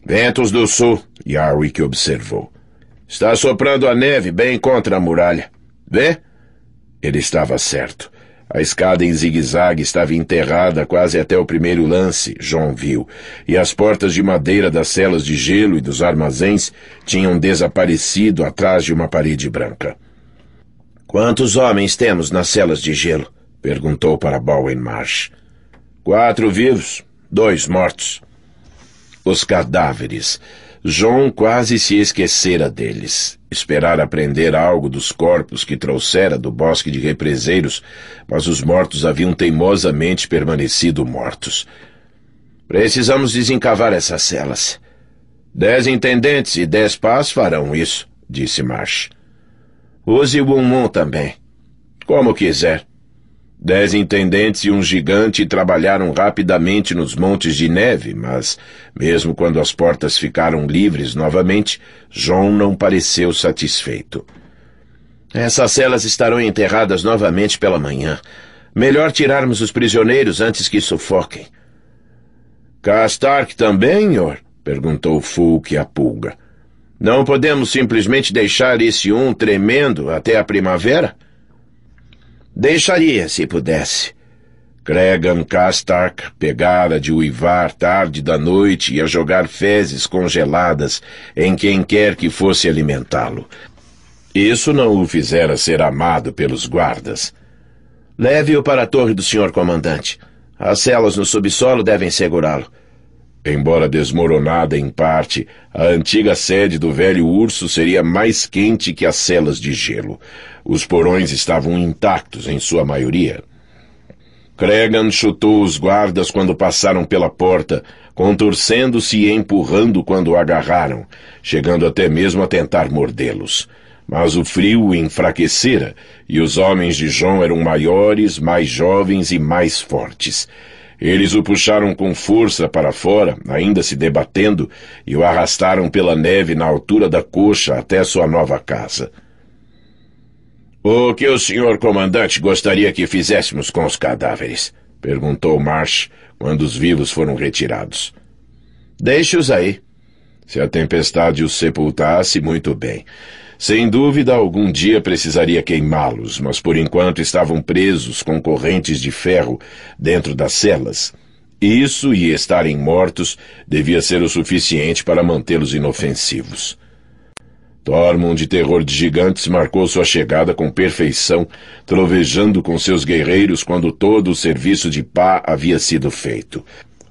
Ventos do sul, Yarwick observou. Está soprando a neve bem contra a muralha. Vê? Ele estava certo. A escada em zigue-zague estava enterrada quase até o primeiro lance, John viu, e as portas de madeira das celas de gelo e dos armazéns tinham desaparecido atrás de uma parede branca. Quantos homens temos nas celas de gelo? perguntou para Bowen Marsh. Quatro vivos, dois mortos os cadáveres. John quase se esquecera deles. Esperara aprender algo dos corpos que trouxera do bosque de represeiros, mas os mortos haviam teimosamente permanecido mortos. Precisamos desencavar essas celas. Dez intendentes e dez pás farão isso, disse Marsh. Use o Bumun também. Como quiser. Dez intendentes e um gigante trabalharam rapidamente nos montes de neve, mas, mesmo quando as portas ficaram livres novamente, João não pareceu satisfeito. Essas celas estarão enterradas novamente pela manhã. Melhor tirarmos os prisioneiros antes que sufoquem. Castark também, senhor? perguntou Fulk a pulga. Não podemos simplesmente deixar esse um tremendo até a primavera? — Deixaria, se pudesse. Cregan Castark pegara de uivar tarde da noite e a jogar fezes congeladas em quem quer que fosse alimentá-lo. Isso não o fizera ser amado pelos guardas. Leve-o para a torre do senhor comandante. As celas no subsolo devem segurá-lo. Embora desmoronada em parte, a antiga sede do velho urso seria mais quente que as celas de gelo. Os porões estavam intactos em sua maioria. Cregan chutou os guardas quando passaram pela porta, contorcendo-se e empurrando quando o agarraram, chegando até mesmo a tentar mordê-los. Mas o frio o enfraquecera, e os homens de João eram maiores, mais jovens e mais fortes. Eles o puxaram com força para fora, ainda se debatendo, e o arrastaram pela neve na altura da coxa até sua nova casa. O que o senhor comandante gostaria que fizéssemos com os cadáveres? perguntou Marsh quando os vivos foram retirados. Deixe-os aí. Se a tempestade os sepultasse, muito bem. Sem dúvida, algum dia precisaria queimá-los, mas por enquanto estavam presos com correntes de ferro dentro das celas. Isso e estarem mortos devia ser o suficiente para mantê-los inofensivos. Tormund, terror de gigantes, marcou sua chegada com perfeição, trovejando com seus guerreiros quando todo o serviço de pá havia sido feito.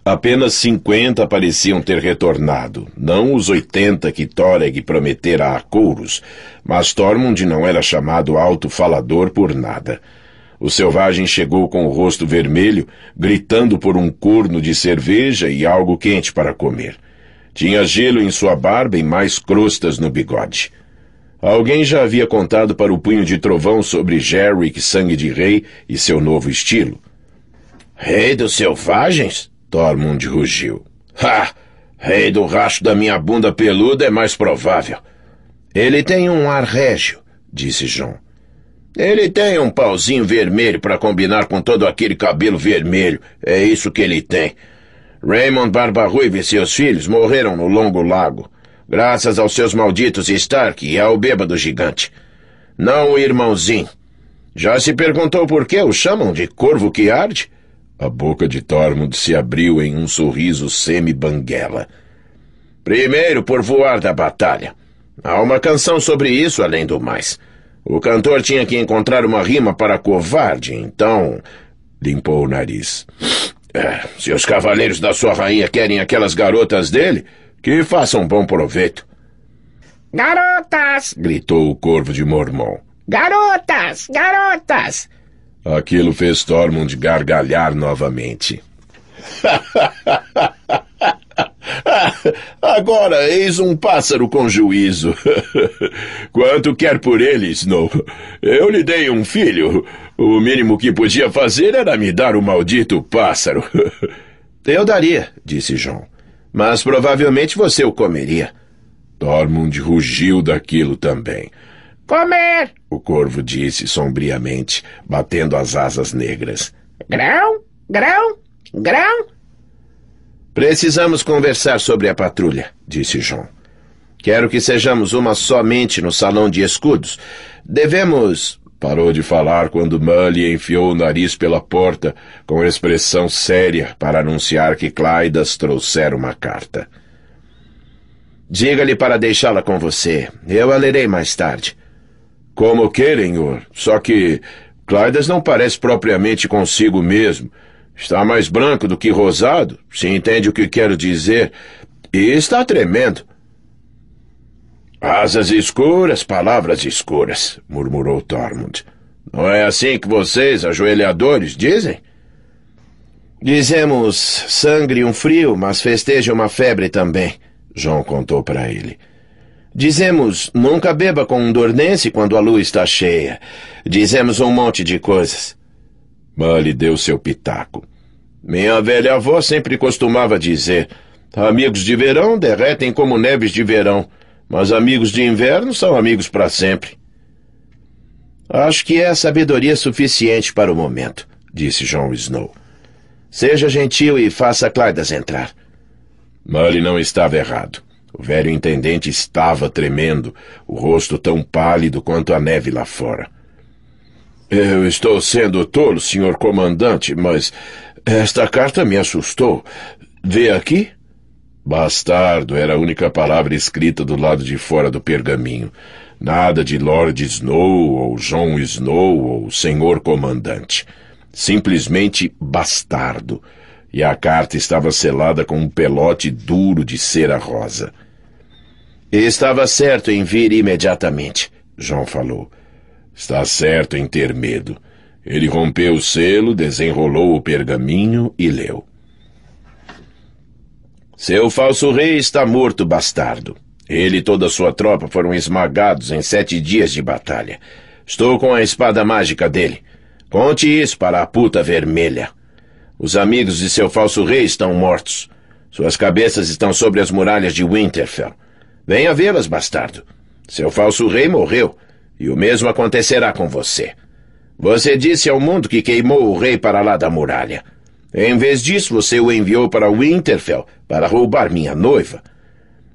Apenas 50 pareciam ter retornado, não os 80 que Toreg prometera a Couros, mas Tormund não era chamado alto-falador por nada. O selvagem chegou com o rosto vermelho, gritando por um corno de cerveja e algo quente para comer. Tinha gelo em sua barba e mais crostas no bigode. Alguém já havia contado para o punho de trovão sobre Jerry, sangue de rei, e seu novo estilo. Rei dos selvagens? Tormund rugiu. Ha! Rei do racho da minha bunda peluda é mais provável. Ele tem um ar régio, disse John. Ele tem um pauzinho vermelho para combinar com todo aquele cabelo vermelho. É isso que ele tem. Raymond Barbarruiva e seus filhos morreram no Longo Lago, graças aos seus malditos Stark e ao bêbado gigante. Não o irmãozinho. Já se perguntou por que o chamam de corvo que arde? A boca de Tormund se abriu em um sorriso semi-banguela. Primeiro por voar da batalha. Há uma canção sobre isso, além do mais. O cantor tinha que encontrar uma rima para covarde, então... Limpou o nariz. É, se os cavaleiros da sua rainha querem aquelas garotas dele, que façam bom proveito. Garotas! gritou o corvo de Mormon. Garotas! Garotas! Aquilo fez Tormund gargalhar novamente. Agora eis um pássaro com juízo. Quanto quer por ele, Snow? Eu lhe dei um filho. O mínimo que podia fazer era me dar o maldito pássaro. Eu daria, disse John. Mas provavelmente você o comeria. Tormund rugiu daquilo também. Comer! O corvo disse sombriamente, batendo as asas negras. Grão, grão, grão! Precisamos conversar sobre a patrulha, disse João. Quero que sejamos uma somente no salão de escudos. Devemos. Parou de falar quando Mully enfiou o nariz pela porta, com expressão séria, para anunciar que Claidas trouxera uma carta. Diga-lhe para deixá-la com você. Eu a lerei mais tarde. Como querem, senhor. Só que Clydas não parece propriamente consigo mesmo. Está mais branco do que rosado, se entende o que quero dizer, e está tremendo. Asas escuras, palavras escuras, murmurou Tormund. Não é assim que vocês, ajoelhadores, dizem? Dizemos, sangre um frio, mas festeja uma febre também, João contou para ele. Dizemos nunca beba com um dornense quando a lua está cheia. Dizemos um monte de coisas. Mali deu seu pitaco. Minha velha avó sempre costumava dizer: amigos de verão derretem como neves de verão, mas amigos de inverno são amigos para sempre. Acho que é sabedoria suficiente para o momento, disse John Snow. Seja gentil e faça Clydas entrar. Mully não estava errado. O velho intendente estava tremendo, o rosto tão pálido quanto a neve lá fora. Eu estou sendo tolo, senhor comandante, mas esta carta me assustou. Vê aqui? Bastardo era a única palavra escrita do lado de fora do pergaminho. Nada de Lord Snow ou John Snow ou Senhor Comandante. Simplesmente bastardo. E a carta estava selada com um pelote duro de cera rosa. Estava certo em vir imediatamente, João falou. Está certo em ter medo. Ele rompeu o selo, desenrolou o pergaminho e leu. Seu falso rei está morto, bastardo. Ele e toda sua tropa foram esmagados em sete dias de batalha. Estou com a espada mágica dele. Conte isso para a puta vermelha. Os amigos de seu falso rei estão mortos. Suas cabeças estão sobre as muralhas de Winterfell. Venha vê-las, bastardo. Seu falso rei morreu, e o mesmo acontecerá com você. Você disse ao mundo que queimou o rei para lá da muralha. Em vez disso, você o enviou para Winterfell para roubar minha noiva.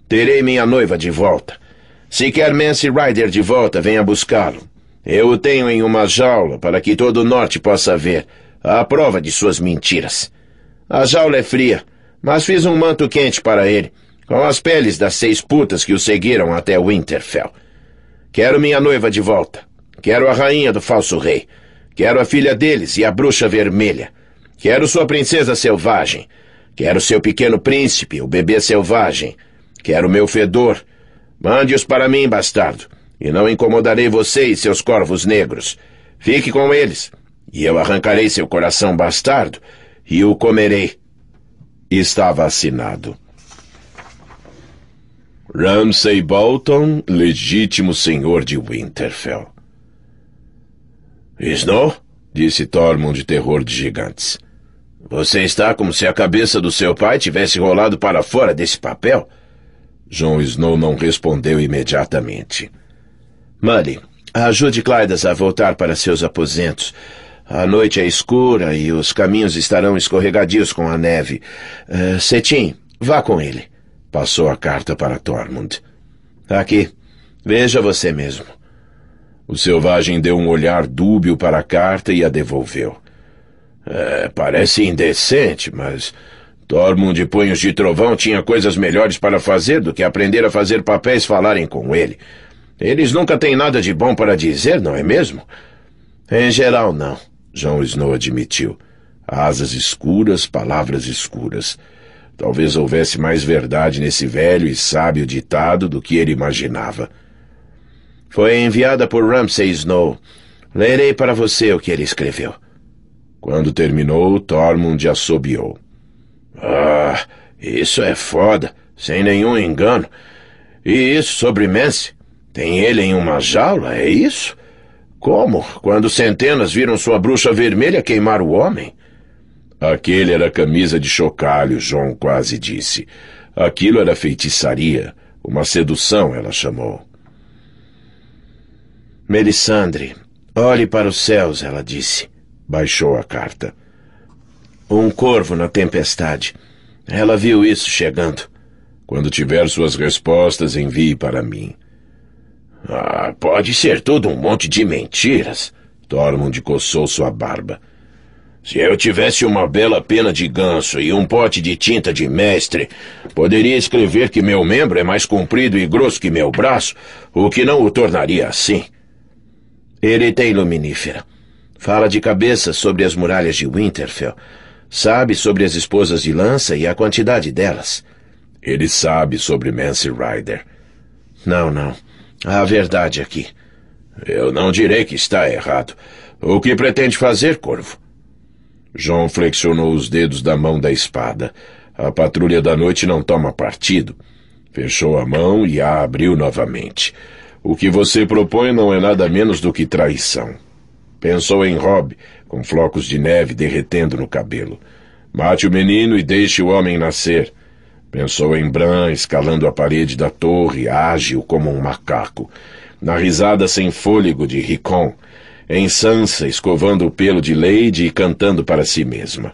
Terei minha noiva de volta. Se quer Mance Rider de volta, venha buscá-lo. Eu o tenho em uma jaula para que todo o norte possa ver, a prova de suas mentiras. A jaula é fria, mas fiz um manto quente para ele com as peles das seis putas que o seguiram até Winterfell. Quero minha noiva de volta. Quero a rainha do falso rei. Quero a filha deles e a bruxa vermelha. Quero sua princesa selvagem. Quero seu pequeno príncipe, o bebê selvagem. Quero meu fedor. Mande-os para mim, bastardo, e não incomodarei você e seus corvos negros. Fique com eles, e eu arrancarei seu coração bastardo e o comerei. Estava assinado. Ramsay Bolton, legítimo senhor de Winterfell. Snow? disse Tormund, terror de gigantes. Você está como se a cabeça do seu pai tivesse rolado para fora desse papel? Jon Snow não respondeu imediatamente. Mully, ajude Clydas a voltar para seus aposentos. A noite é escura e os caminhos estarão escorregadios com a neve. Uh, eh, Cetim, vá com ele. Passou a carta para Tormund. Aqui, veja você mesmo. O selvagem deu um olhar dúbio para a carta e a devolveu. É, parece indecente, mas Tormund de Punhos de Trovão tinha coisas melhores para fazer do que aprender a fazer papéis falarem com ele. Eles nunca têm nada de bom para dizer, não é mesmo? Em geral, não, João Snow admitiu. Asas escuras, palavras escuras. Talvez houvesse mais verdade nesse velho e sábio ditado do que ele imaginava. Foi enviada por Ramsay Snow. Lerei para você o que ele escreveu. Quando terminou, Tormund assobiou. Ah, isso é foda, sem nenhum engano. E isso sobre Mance? Tem ele em uma jaula, é isso? Como? Quando centenas viram sua bruxa vermelha queimar o homem? Aquele era camisa de chocalho, João quase disse. Aquilo era feitiçaria. Uma sedução, ela chamou. Melisandre, olhe para os céus, ela disse. Baixou a carta. Um corvo na tempestade. Ela viu isso chegando. Quando tiver suas respostas, envie para mim. Ah, pode ser todo um monte de mentiras. Tormund coçou sua barba. Se eu tivesse uma bela pena de ganso e um pote de tinta de mestre, poderia escrever que meu membro é mais comprido e grosso que meu braço, o que não o tornaria assim. Ele tem luminífera. Fala de cabeça sobre as muralhas de Winterfell. Sabe sobre as esposas de lança e a quantidade delas. Ele sabe sobre Mance Rider. Não, não. Há verdade aqui. Eu não direi que está errado. O que pretende fazer, Corvo? João flexionou os dedos da mão da espada. A patrulha da noite não toma partido. Fechou a mão e a abriu novamente. O que você propõe não é nada menos do que traição. Pensou em Rob, com flocos de neve derretendo no cabelo. Mate o menino e deixe o homem nascer. Pensou em Bran escalando a parede da torre, ágil como um macaco. Na risada sem fôlego de Ricon, em Sansa, escovando o pelo de Lady e cantando para si mesma.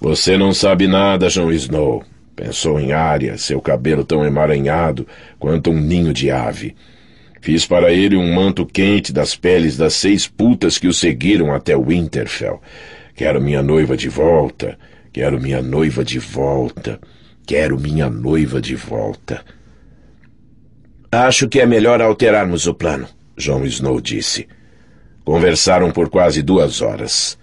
Você não sabe nada, Jon Snow, pensou em Arya, seu cabelo tão emaranhado quanto um ninho de ave. Fiz para ele um manto quente das peles das seis putas que o seguiram até Winterfell. Quero minha noiva de volta, quero minha noiva de volta, quero minha noiva de volta. Acho que é melhor alterarmos o plano, John Snow disse. Conversaram por quase duas horas.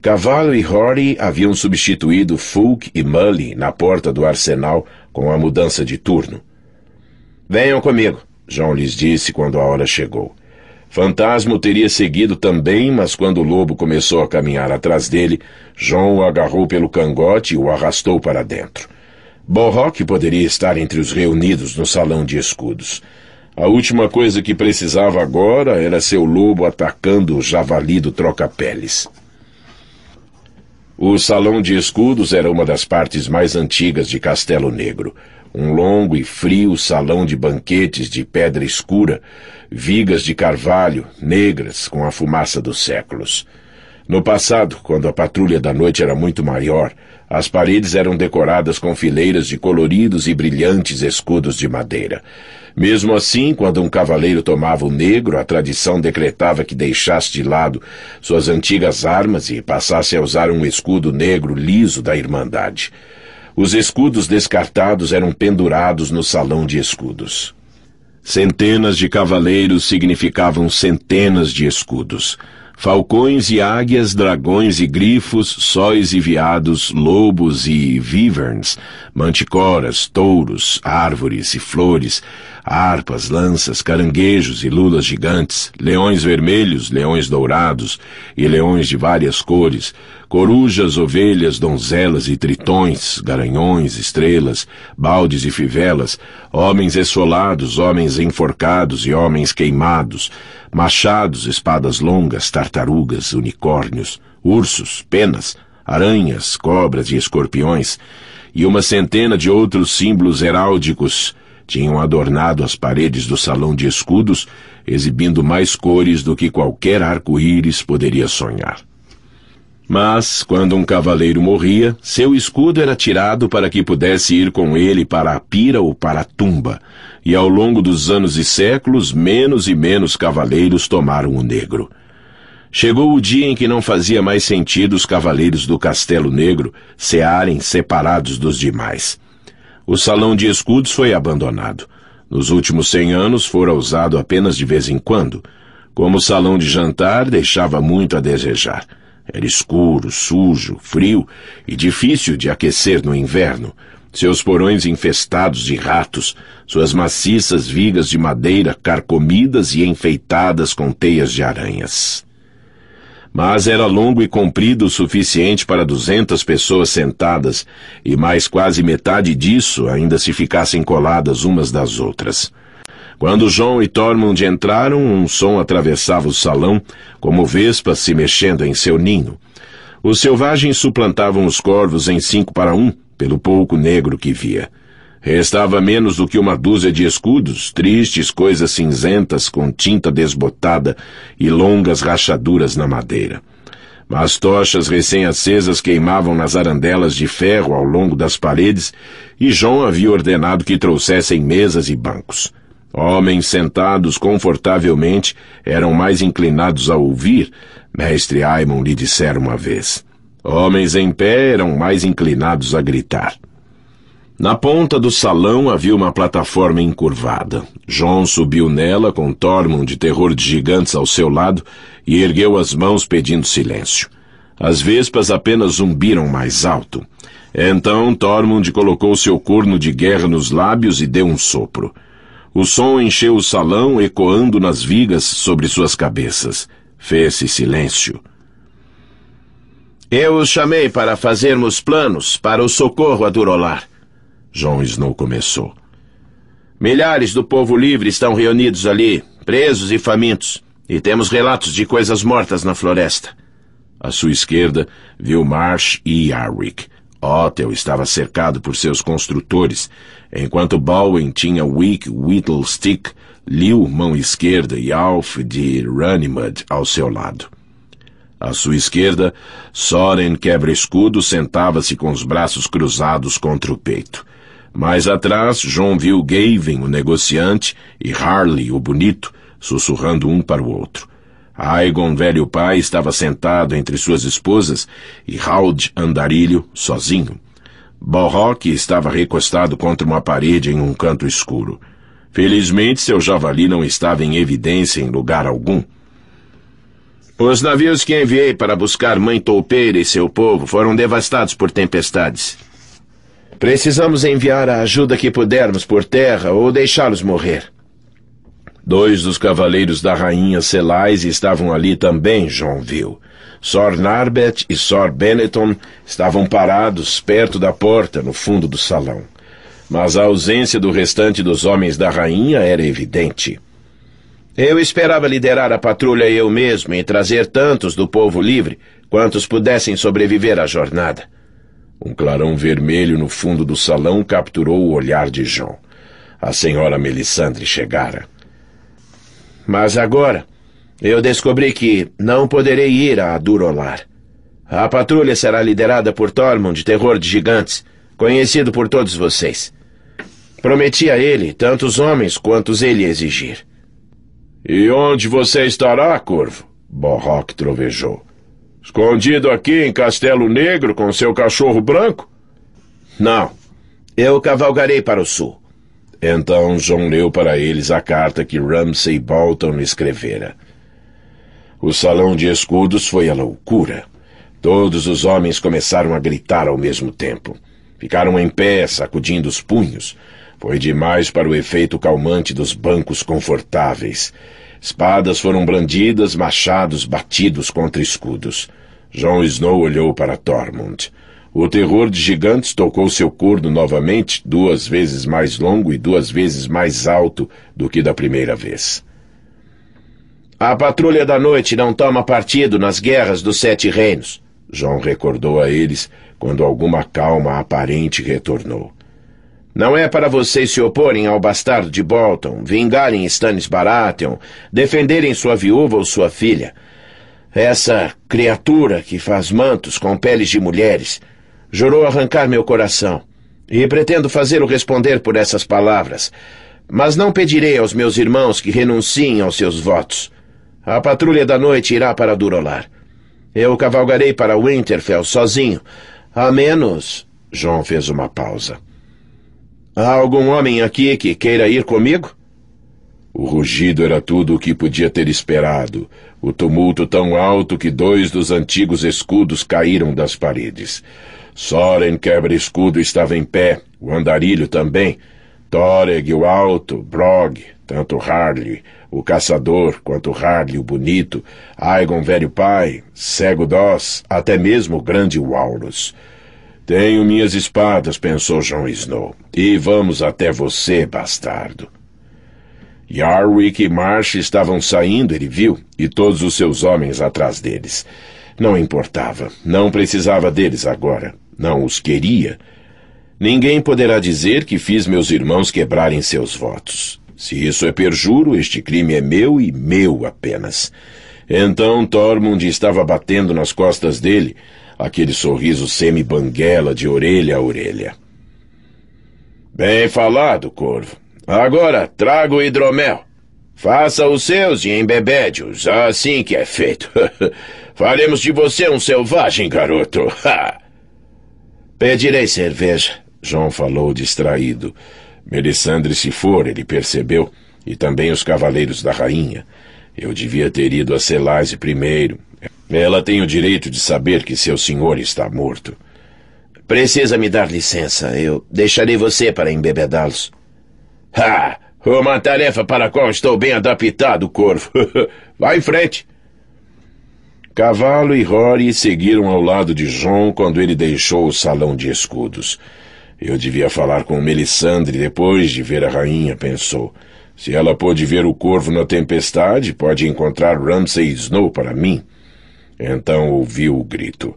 Cavallo e Horry haviam substituído Fulk e Mully na porta do arsenal com a mudança de turno. Venham comigo, John lhes disse quando a hora chegou. Fantasma teria seguido também, mas quando o lobo começou a caminhar atrás dele, John o agarrou pelo cangote e o arrastou para dentro. Borrock poderia estar entre os reunidos no salão de escudos. A última coisa que precisava agora era seu lobo atacando o javali do troca-peles. O salão de escudos era uma das partes mais antigas de Castelo Negro. Um longo e frio salão de banquetes de pedra escura, vigas de carvalho, negras, com a fumaça dos séculos. No passado, quando a patrulha da noite era muito maior, as paredes eram decoradas com fileiras de coloridos e brilhantes escudos de madeira. Mesmo assim, quando um cavaleiro tomava o negro, a tradição decretava que deixasse de lado suas antigas armas e passasse a usar um escudo negro liso da Irmandade. Os escudos descartados eram pendurados no salão de escudos. Centenas de cavaleiros significavam centenas de escudos. Falcões e águias, dragões e grifos, sóis e veados, lobos e víverns, manticoras, touros, árvores e flores harpas, lanças, caranguejos e lulas gigantes, leões vermelhos, leões dourados e leões de várias cores, corujas, ovelhas, donzelas e tritões, garanhões, estrelas, baldes e fivelas, homens essolados, homens enforcados e homens queimados, machados, espadas longas, tartarugas, unicórnios, ursos, penas, aranhas, cobras e escorpiões, e uma centena de outros símbolos heráldicos tinham adornado as paredes do salão de escudos, exibindo mais cores do que qualquer arco-íris poderia sonhar. Mas, quando um cavaleiro morria, seu escudo era tirado para que pudesse ir com ele para a pira ou para a tumba, e ao longo dos anos e séculos, menos e menos cavaleiros tomaram o negro. Chegou o dia em que não fazia mais sentido os cavaleiros do Castelo Negro searem separados dos demais o salão de escudos foi abandonado. Nos últimos cem anos fora usado apenas de vez em quando. Como salão de jantar, deixava muito a desejar. Era escuro, sujo, frio e difícil de aquecer no inverno. Seus porões infestados de ratos, suas maciças vigas de madeira carcomidas e enfeitadas com teias de aranhas mas era longo e comprido o suficiente para duzentas pessoas sentadas, e mais quase metade disso ainda se ficassem coladas umas das outras. Quando João e Tormund entraram, um som atravessava o salão, como vespas se mexendo em seu ninho. Os selvagens suplantavam os corvos em cinco para um, pelo pouco negro que via. Restava menos do que uma dúzia de escudos, tristes coisas cinzentas com tinta desbotada e longas rachaduras na madeira. Mas tochas recém-acesas queimavam nas arandelas de ferro ao longo das paredes, e João havia ordenado que trouxessem mesas e bancos. Homens sentados confortavelmente eram mais inclinados a ouvir, mestre Aimon lhe dissera uma vez. Homens em pé eram mais inclinados a gritar. Na ponta do salão havia uma plataforma encurvada. John subiu nela com Tormund de terror de gigantes ao seu lado e ergueu as mãos pedindo silêncio. As vespas apenas zumbiram mais alto. Então Tormund colocou seu corno de guerra nos lábios e deu um sopro. O som encheu o salão, ecoando nas vigas sobre suas cabeças. Fez-se silêncio. Eu os chamei para fazermos planos para o socorro a Durolar. John Snow começou. Milhares do povo livre estão reunidos ali, presos e famintos, e temos relatos de coisas mortas na floresta. À sua esquerda, viu Marsh e Yarwick. Otel estava cercado por seus construtores, enquanto Bowen tinha Wick Whittlestick, Liu, mão esquerda, e Alf de Runnymud ao seu lado. À sua esquerda, Soren Quebra-Escudo sentava-se com os braços cruzados contra o peito. Mais atrás, John viu Gavin, o negociante, e Harley, o bonito, sussurrando um para o outro. Aigon, velho pai, estava sentado entre suas esposas e Hald, andarilho, sozinho. Borroque estava recostado contra uma parede em um canto escuro. Felizmente, seu javali não estava em evidência em lugar algum. Os navios que enviei para buscar Mãe Toupeira e seu povo foram devastados por tempestades, Precisamos enviar a ajuda que pudermos por terra ou deixá-los morrer. Dois dos cavaleiros da rainha Selais estavam ali também, João viu. Sor Narbet e Sor Benetton estavam parados perto da porta, no fundo do salão. Mas a ausência do restante dos homens da rainha era evidente. Eu esperava liderar a patrulha eu mesmo e trazer tantos do povo livre quantos pudessem sobreviver à jornada. Um clarão vermelho no fundo do salão capturou o olhar de João. A senhora Melisandre chegara. Mas agora, eu descobri que não poderei ir a Durolar. A patrulha será liderada por Tormund, terror de gigantes, conhecido por todos vocês. Prometi a ele tantos homens quantos ele exigir. E onde você estará, Corvo? Borrock trovejou. Escondido aqui em Castelo Negro com seu cachorro branco? Não. Eu cavalgarei para o sul. Então John leu para eles a carta que Ramsay Bolton escrevera. O salão de escudos foi a loucura. Todos os homens começaram a gritar ao mesmo tempo. Ficaram em pé, sacudindo os punhos. Foi demais para o efeito calmante dos bancos confortáveis. Espadas foram brandidas, machados batidos contra escudos. João Snow olhou para Tormund. O terror de gigantes tocou seu corno novamente, duas vezes mais longo e duas vezes mais alto do que da primeira vez. A patrulha da noite não toma partido nas guerras dos Sete Reinos, João recordou a eles quando alguma calma aparente retornou. Não é para vocês se oporem ao bastardo de Bolton, vingarem Stannis Baratheon, defenderem sua viúva ou sua filha. Essa criatura que faz mantos com peles de mulheres jurou arrancar meu coração, e pretendo fazê-lo responder por essas palavras. Mas não pedirei aos meus irmãos que renunciem aos seus votos. A patrulha da noite irá para Durolar. Eu cavalgarei para Winterfell sozinho, a menos... João fez uma pausa. Há algum homem aqui que queira ir comigo? O rugido era tudo o que podia ter esperado, o tumulto tão alto que dois dos antigos escudos caíram das paredes. Soren Quebra-Escudo estava em pé, o andarilho também. Toreg, o alto, Brog, tanto Harley, o caçador, quanto Harley, o bonito, Aegon, velho pai, Cego Dós, até mesmo o grande Walrus. Tenho minhas espadas, pensou John Snow, e vamos até você, bastardo. Yarwick e Marsh estavam saindo, ele viu, e todos os seus homens atrás deles. Não importava, não precisava deles agora, não os queria. Ninguém poderá dizer que fiz meus irmãos quebrarem seus votos. Se isso é perjuro, este crime é meu e meu apenas. Então Tormund estava batendo nas costas dele, aquele sorriso semi-banguela de orelha a orelha. Bem falado, corvo. Agora traga o hidromel. Faça os seus e embebede-os, assim que é feito. Faremos de você um selvagem, garoto. Pedirei cerveja, João falou distraído. Melisandre se for, ele percebeu, e também os cavaleiros da rainha. Eu devia ter ido a Celase primeiro, ela tem o direito de saber que seu senhor está morto. Precisa me dar licença. Eu deixarei você para embebedá-los. Ah, Uma tarefa para a qual estou bem adaptado, Corvo. Vá em frente. Cavalo e Rory seguiram ao lado de John quando ele deixou o salão de escudos. Eu devia falar com Melisandre depois de ver a rainha, pensou. Se ela pôde ver o corvo na tempestade, pode encontrar Ramsay Snow para mim. Então ouviu o grito,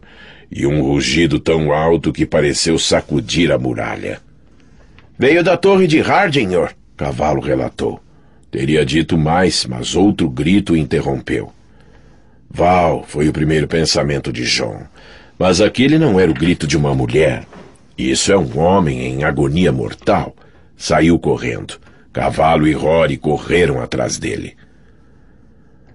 e um rugido tão alto que pareceu sacudir a muralha. Veio da torre de Hardinor, Cavalo relatou. Teria dito mais, mas outro grito o interrompeu. Val foi o primeiro pensamento de John. Mas aquele não era o grito de uma mulher. Isso é um homem em agonia mortal. Saiu correndo. Cavalo e Rory correram atrás dele.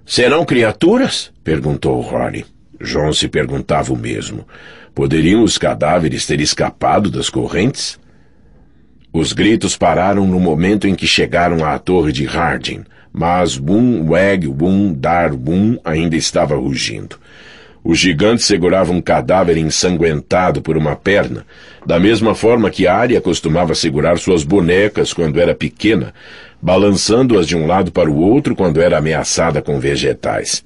Serão criaturas? perguntou Rory. John se perguntava o mesmo. Poderiam os cadáveres ter escapado das correntes? Os gritos pararam no momento em que chegaram à torre de Harding, mas Boom, Weg, Boom, Dar, Boom ainda estava rugindo. O gigante segurava um cadáver ensanguentado por uma perna, da mesma forma que Arya costumava segurar suas bonecas quando era pequena, balançando-as de um lado para o outro quando era ameaçada com vegetais.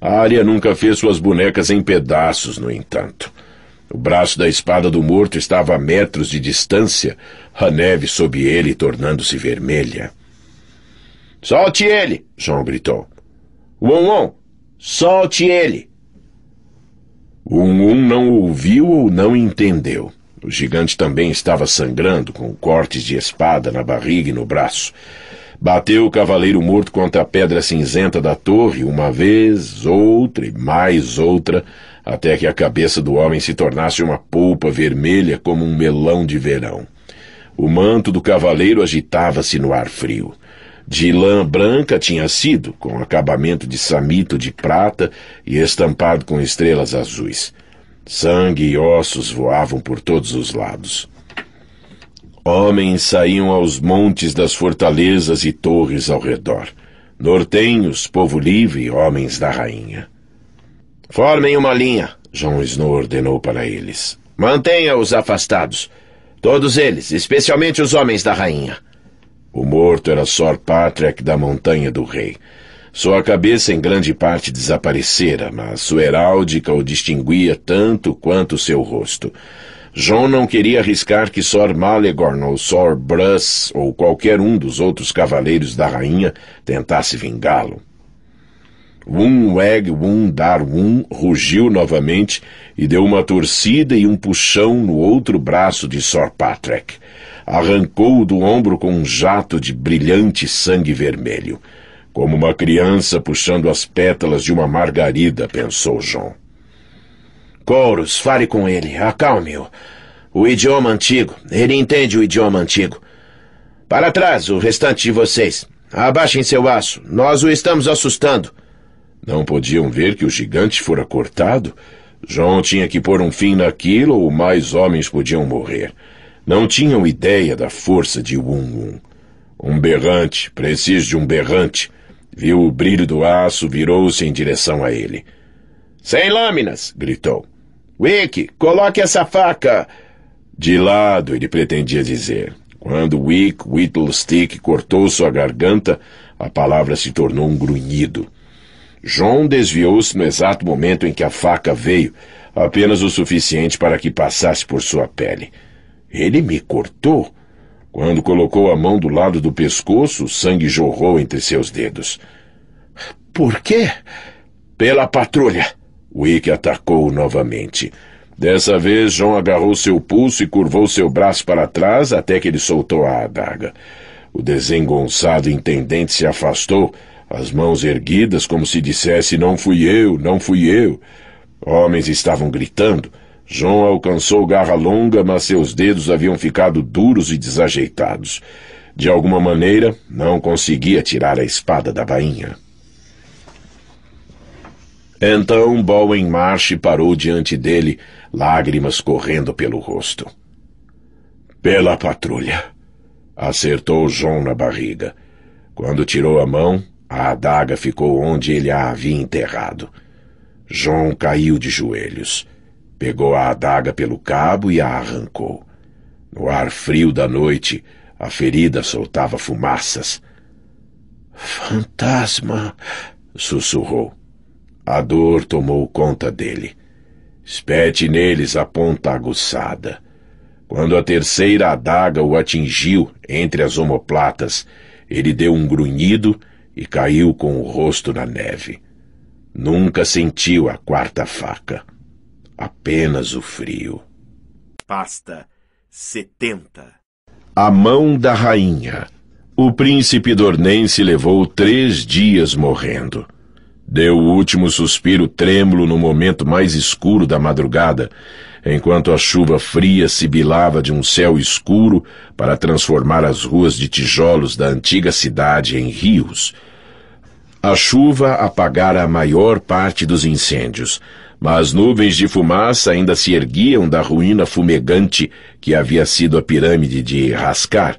A área nunca fez suas bonecas em pedaços, no entanto. O braço da espada do morto estava a metros de distância, a neve sob ele tornando-se vermelha. Solte ele! João gritou. Um um, solte ele! um, um não ouviu ou não entendeu. O gigante também estava sangrando, com cortes de espada na barriga e no braço. Bateu o cavaleiro morto contra a pedra cinzenta da torre uma vez, outra e mais outra, até que a cabeça do homem se tornasse uma polpa vermelha como um melão de verão. O manto do cavaleiro agitava-se no ar frio. De lã branca tinha sido, com acabamento de samito de prata e estampado com estrelas azuis. Sangue e ossos voavam por todos os lados. Homens saíam aos montes das fortalezas e torres ao redor. Nortenhos, povo livre, homens da rainha. Formem uma linha, John Snow ordenou para eles. Mantenha-os afastados. Todos eles, especialmente os homens da rainha. O morto era Sor Patrick da Montanha do Rei, sua cabeça em grande parte desaparecera, mas sua heráldica o distinguia tanto quanto seu rosto. John não queria arriscar que Sor Malegorn ou Sor Bruss ou qualquer um dos outros cavaleiros da rainha tentasse vingá-lo. Wun Weg Wun Dar Wun rugiu novamente e deu uma torcida e um puxão no outro braço de Sor Patrick. Arrancou-o do ombro com um jato de brilhante sangue vermelho. Como uma criança puxando as pétalas de uma margarida, pensou John. Couros, fale com ele, acalme-o. O idioma antigo, ele entende o idioma antigo. Para trás, o restante de vocês. Abaixem seu aço, nós o estamos assustando. Não podiam ver que o gigante fora cortado? John tinha que pôr um fim naquilo ou mais homens podiam morrer. Não tinham ideia da força de Wun Wun. Um berrante, preciso de um berrante. Viu o brilho do aço, virou-se em direção a ele. Sem lâminas! gritou. Wick, coloque essa faca! De lado, ele pretendia dizer. Quando Wick Whittlestick cortou sua garganta, a palavra se tornou um grunhido. John desviou-se no exato momento em que a faca veio, apenas o suficiente para que passasse por sua pele. Ele me cortou? Quando colocou a mão do lado do pescoço, o sangue jorrou entre seus dedos. Por quê? Pela patrulha. Wick atacou novamente. Dessa vez, John agarrou seu pulso e curvou seu braço para trás até que ele soltou a adaga. O desengonçado intendente se afastou, as mãos erguidas como se dissesse: Não fui eu, não fui eu. Homens estavam gritando. João alcançou garra longa, mas seus dedos haviam ficado duros e desajeitados. De alguma maneira, não conseguia tirar a espada da bainha. Então Bowen March parou diante dele, lágrimas correndo pelo rosto. Pela patrulha! Acertou João na barriga. Quando tirou a mão, a adaga ficou onde ele a havia enterrado. João caiu de joelhos. Pegou a adaga pelo cabo e a arrancou. No ar frio da noite, a ferida soltava fumaças. Fantasma! sussurrou. A dor tomou conta dele. Espete neles a ponta aguçada. Quando a terceira adaga o atingiu entre as omoplatas, ele deu um grunhido e caiu com o rosto na neve. Nunca sentiu a quarta faca apenas o frio. Pasta 70 A mão da rainha. O príncipe Dornense levou três dias morrendo. Deu o último suspiro trêmulo no momento mais escuro da madrugada, enquanto a chuva fria sibilava de um céu escuro para transformar as ruas de tijolos da antiga cidade em rios. A chuva apagara a maior parte dos incêndios, mas nuvens de fumaça ainda se erguiam da ruína fumegante que havia sido a pirâmide de Rascar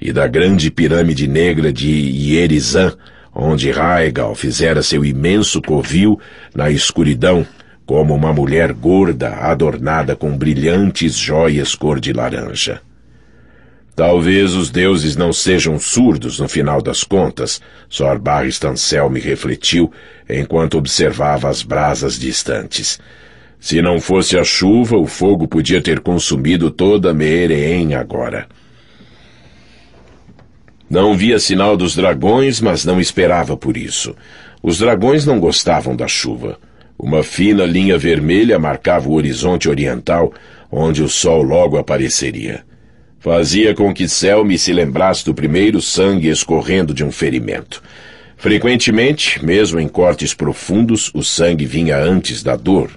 e da grande pirâmide negra de Hierizan, onde Raigal fizera seu imenso covil na escuridão, como uma mulher gorda adornada com brilhantes jóias cor de laranja. Talvez os deuses não sejam surdos no final das contas, Sorbar me refletiu enquanto observava as brasas distantes. Se não fosse a chuva, o fogo podia ter consumido toda Meereen agora. Não via sinal dos dragões, mas não esperava por isso. Os dragões não gostavam da chuva. Uma fina linha vermelha marcava o horizonte oriental, onde o sol logo apareceria. Fazia com que Selmy se lembrasse do primeiro sangue escorrendo de um ferimento. Frequentemente, mesmo em cortes profundos, o sangue vinha antes da dor.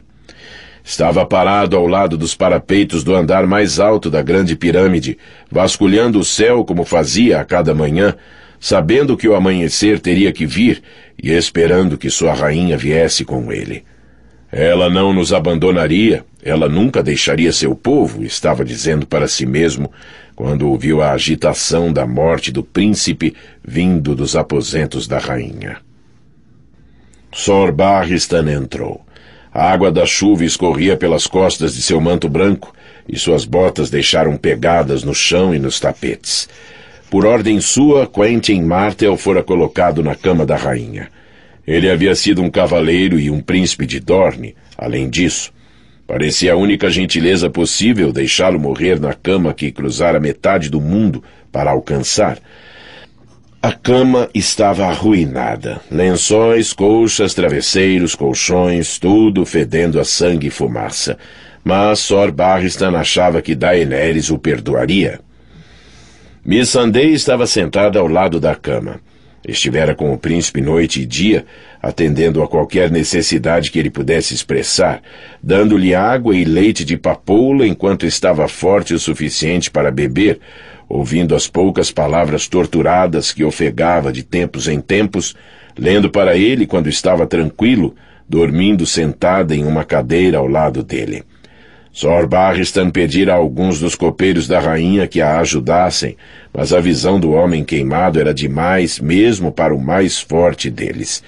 Estava parado ao lado dos parapeitos do andar mais alto da grande pirâmide, vasculhando o céu como fazia a cada manhã, sabendo que o amanhecer teria que vir e esperando que sua rainha viesse com ele. Ela não nos abandonaria, ela nunca deixaria seu povo, estava dizendo para si mesmo, quando ouviu a agitação da morte do príncipe vindo dos aposentos da rainha. Sor Barristan entrou. A água da chuva escorria pelas costas de seu manto branco e suas botas deixaram pegadas no chão e nos tapetes. Por ordem sua, Quentin Martel fora colocado na cama da rainha. Ele havia sido um cavaleiro e um príncipe de Dorne, além disso. Parecia a única gentileza possível deixá-lo morrer na cama que cruzara metade do mundo para alcançar. A cama estava arruinada. Lençóis, colchas, travesseiros, colchões, tudo fedendo a sangue e fumaça. Mas Sor Barristan achava que Daenerys o perdoaria. Missandei estava sentada ao lado da cama. Estivera com o príncipe noite e dia, atendendo a qualquer necessidade que ele pudesse expressar, dando-lhe água e leite de papoula enquanto estava forte o suficiente para beber, ouvindo as poucas palavras torturadas que ofegava de tempos em tempos, lendo para ele quando estava tranquilo, dormindo sentada em uma cadeira ao lado dele. Sor Barristan pedira a alguns dos copeiros da rainha que a ajudassem, mas a visão do homem queimado era demais mesmo para o mais forte deles.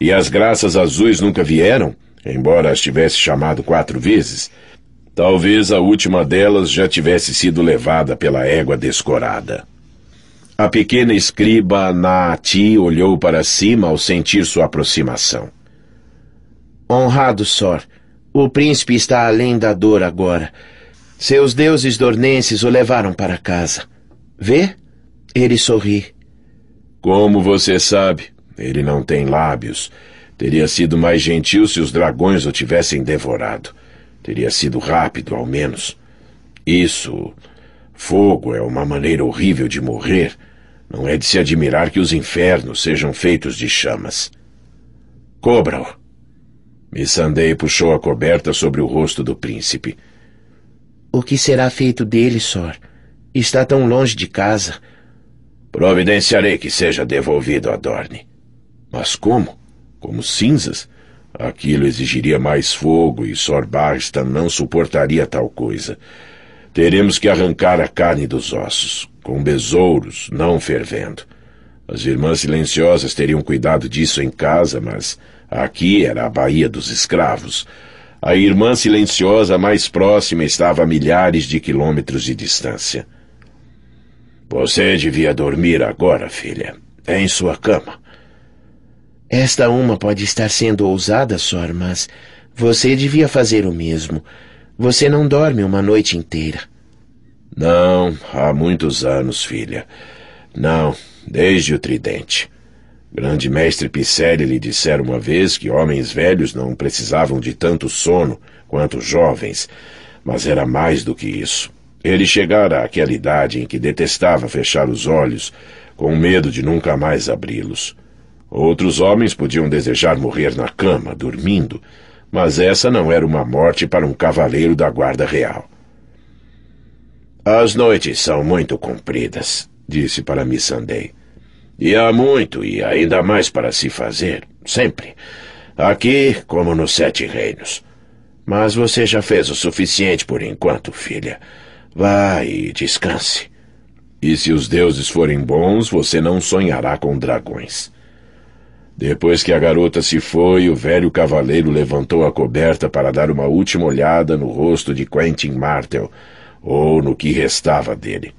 E as graças azuis nunca vieram, embora as tivesse chamado quatro vezes. Talvez a última delas já tivesse sido levada pela égua descorada. A pequena escriba Naati olhou para cima ao sentir sua aproximação. Honrado, Sor, — o príncipe está além da dor agora. Seus deuses dornenses o levaram para casa. Vê? Ele sorri. Como você sabe, ele não tem lábios. Teria sido mais gentil se os dragões o tivessem devorado. Teria sido rápido, ao menos. Isso. Fogo é uma maneira horrível de morrer. Não é de se admirar que os infernos sejam feitos de chamas. Cobra-o. Missandei puxou a coberta sobre o rosto do príncipe. O que será feito dele, Sor? Está tão longe de casa. Providenciarei que seja devolvido a Dorne. Mas como? Como cinzas? Aquilo exigiria mais fogo e Sor Barsta não suportaria tal coisa. Teremos que arrancar a carne dos ossos, com besouros, não fervendo. As irmãs silenciosas teriam cuidado disso em casa, mas Aqui era a Baía dos Escravos. A irmã silenciosa mais próxima estava a milhares de quilômetros de distância. Você devia dormir agora, filha. Em sua cama. Esta uma pode estar sendo ousada, Sor, mas você devia fazer o mesmo. Você não dorme uma noite inteira. Não, há muitos anos, filha. Não, desde o tridente. Grande mestre Picelli lhe dissera uma vez que homens velhos não precisavam de tanto sono quanto jovens, mas era mais do que isso. Ele chegara àquela idade em que detestava fechar os olhos, com medo de nunca mais abri-los. Outros homens podiam desejar morrer na cama, dormindo, mas essa não era uma morte para um cavaleiro da guarda real. As noites são muito compridas, disse para Missandei. E há muito e ainda mais para se fazer, sempre. Aqui como nos Sete Reinos. Mas você já fez o suficiente por enquanto, filha. Vá e descanse. E se os deuses forem bons, você não sonhará com dragões. Depois que a garota se foi, o velho cavaleiro levantou a coberta para dar uma última olhada no rosto de Quentin Martel, ou no que restava dele.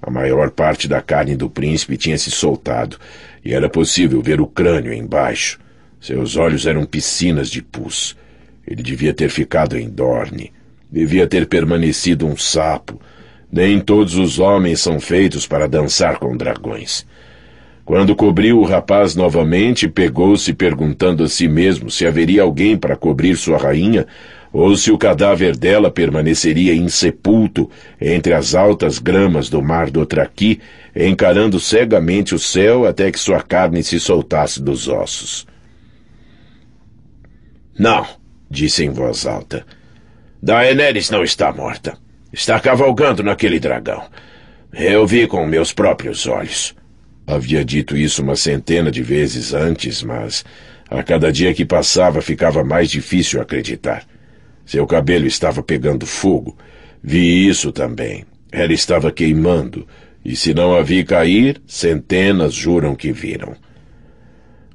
A maior parte da carne do príncipe tinha se soltado, e era possível ver o crânio embaixo. Seus olhos eram piscinas de pus. Ele devia ter ficado em Dorne. Devia ter permanecido um sapo. Nem todos os homens são feitos para dançar com dragões. Quando cobriu o rapaz novamente, pegou-se perguntando a si mesmo se haveria alguém para cobrir sua rainha ou se o cadáver dela permaneceria insepulto entre as altas gramas do mar do Traqui, encarando cegamente o céu até que sua carne se soltasse dos ossos. Não, disse em voz alta. Daenerys não está morta. Está cavalgando naquele dragão. Eu vi com meus próprios olhos. Havia dito isso uma centena de vezes antes, mas a cada dia que passava ficava mais difícil acreditar. Seu cabelo estava pegando fogo. Vi isso também. Ela estava queimando, e se não a vi cair, centenas juram que viram.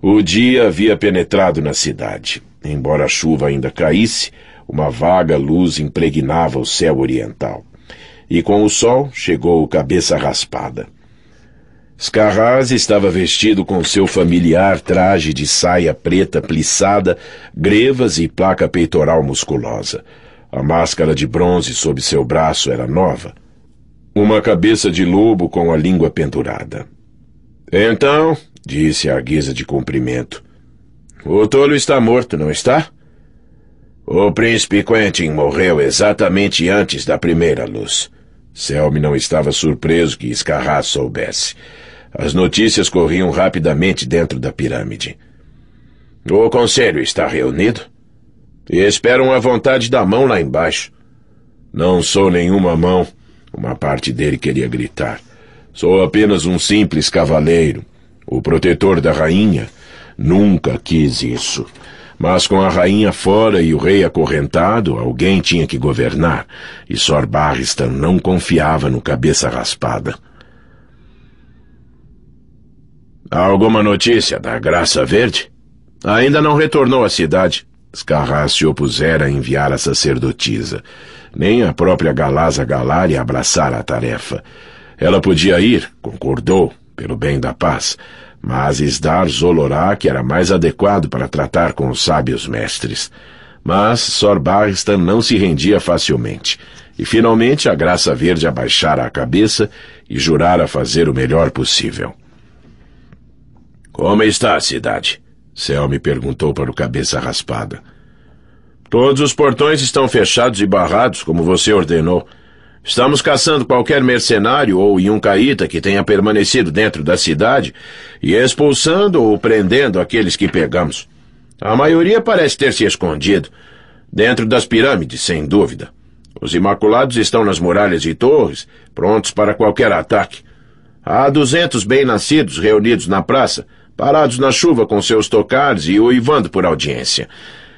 O dia havia penetrado na cidade. Embora a chuva ainda caísse, uma vaga luz impregnava o céu oriental. E com o sol chegou o cabeça raspada. Scarraz estava vestido com seu familiar traje de saia preta plissada, grevas e placa peitoral musculosa. A máscara de bronze sob seu braço era nova. Uma cabeça de lobo com a língua pendurada. Então, disse à guisa de cumprimento, o tolo está morto, não está? O príncipe Quentin morreu exatamente antes da primeira luz. Selmy não estava surpreso que Scarraz soubesse. As notícias corriam rapidamente dentro da pirâmide. O conselho está reunido e esperam a vontade da mão lá embaixo. Não sou nenhuma mão, uma parte dele queria gritar. Sou apenas um simples cavaleiro, o protetor da rainha. Nunca quis isso. Mas com a rainha fora e o rei acorrentado, alguém tinha que governar, e Sor Barristan não confiava no cabeça raspada. Há alguma notícia da Graça Verde? Ainda não retornou à cidade. Scarra se opusera a enviar a sacerdotisa. Nem a própria Galaza Galari abraçara a tarefa. Ela podia ir, concordou, pelo bem da paz, mas Isdar Zolorak era mais adequado para tratar com os sábios mestres. Mas Sor Barristan não se rendia facilmente, e finalmente a Graça Verde abaixara a cabeça e jurara fazer o melhor possível. Como está a cidade? Céu me perguntou para o cabeça raspada. Todos os portões estão fechados e barrados, como você ordenou. Estamos caçando qualquer mercenário ou yuncaíta que tenha permanecido dentro da cidade e expulsando ou prendendo aqueles que pegamos. A maioria parece ter se escondido. Dentro das pirâmides, sem dúvida. Os Imaculados estão nas muralhas e torres, prontos para qualquer ataque. Há duzentos bem-nascidos reunidos na praça, parados na chuva com seus tocares e uivando por audiência.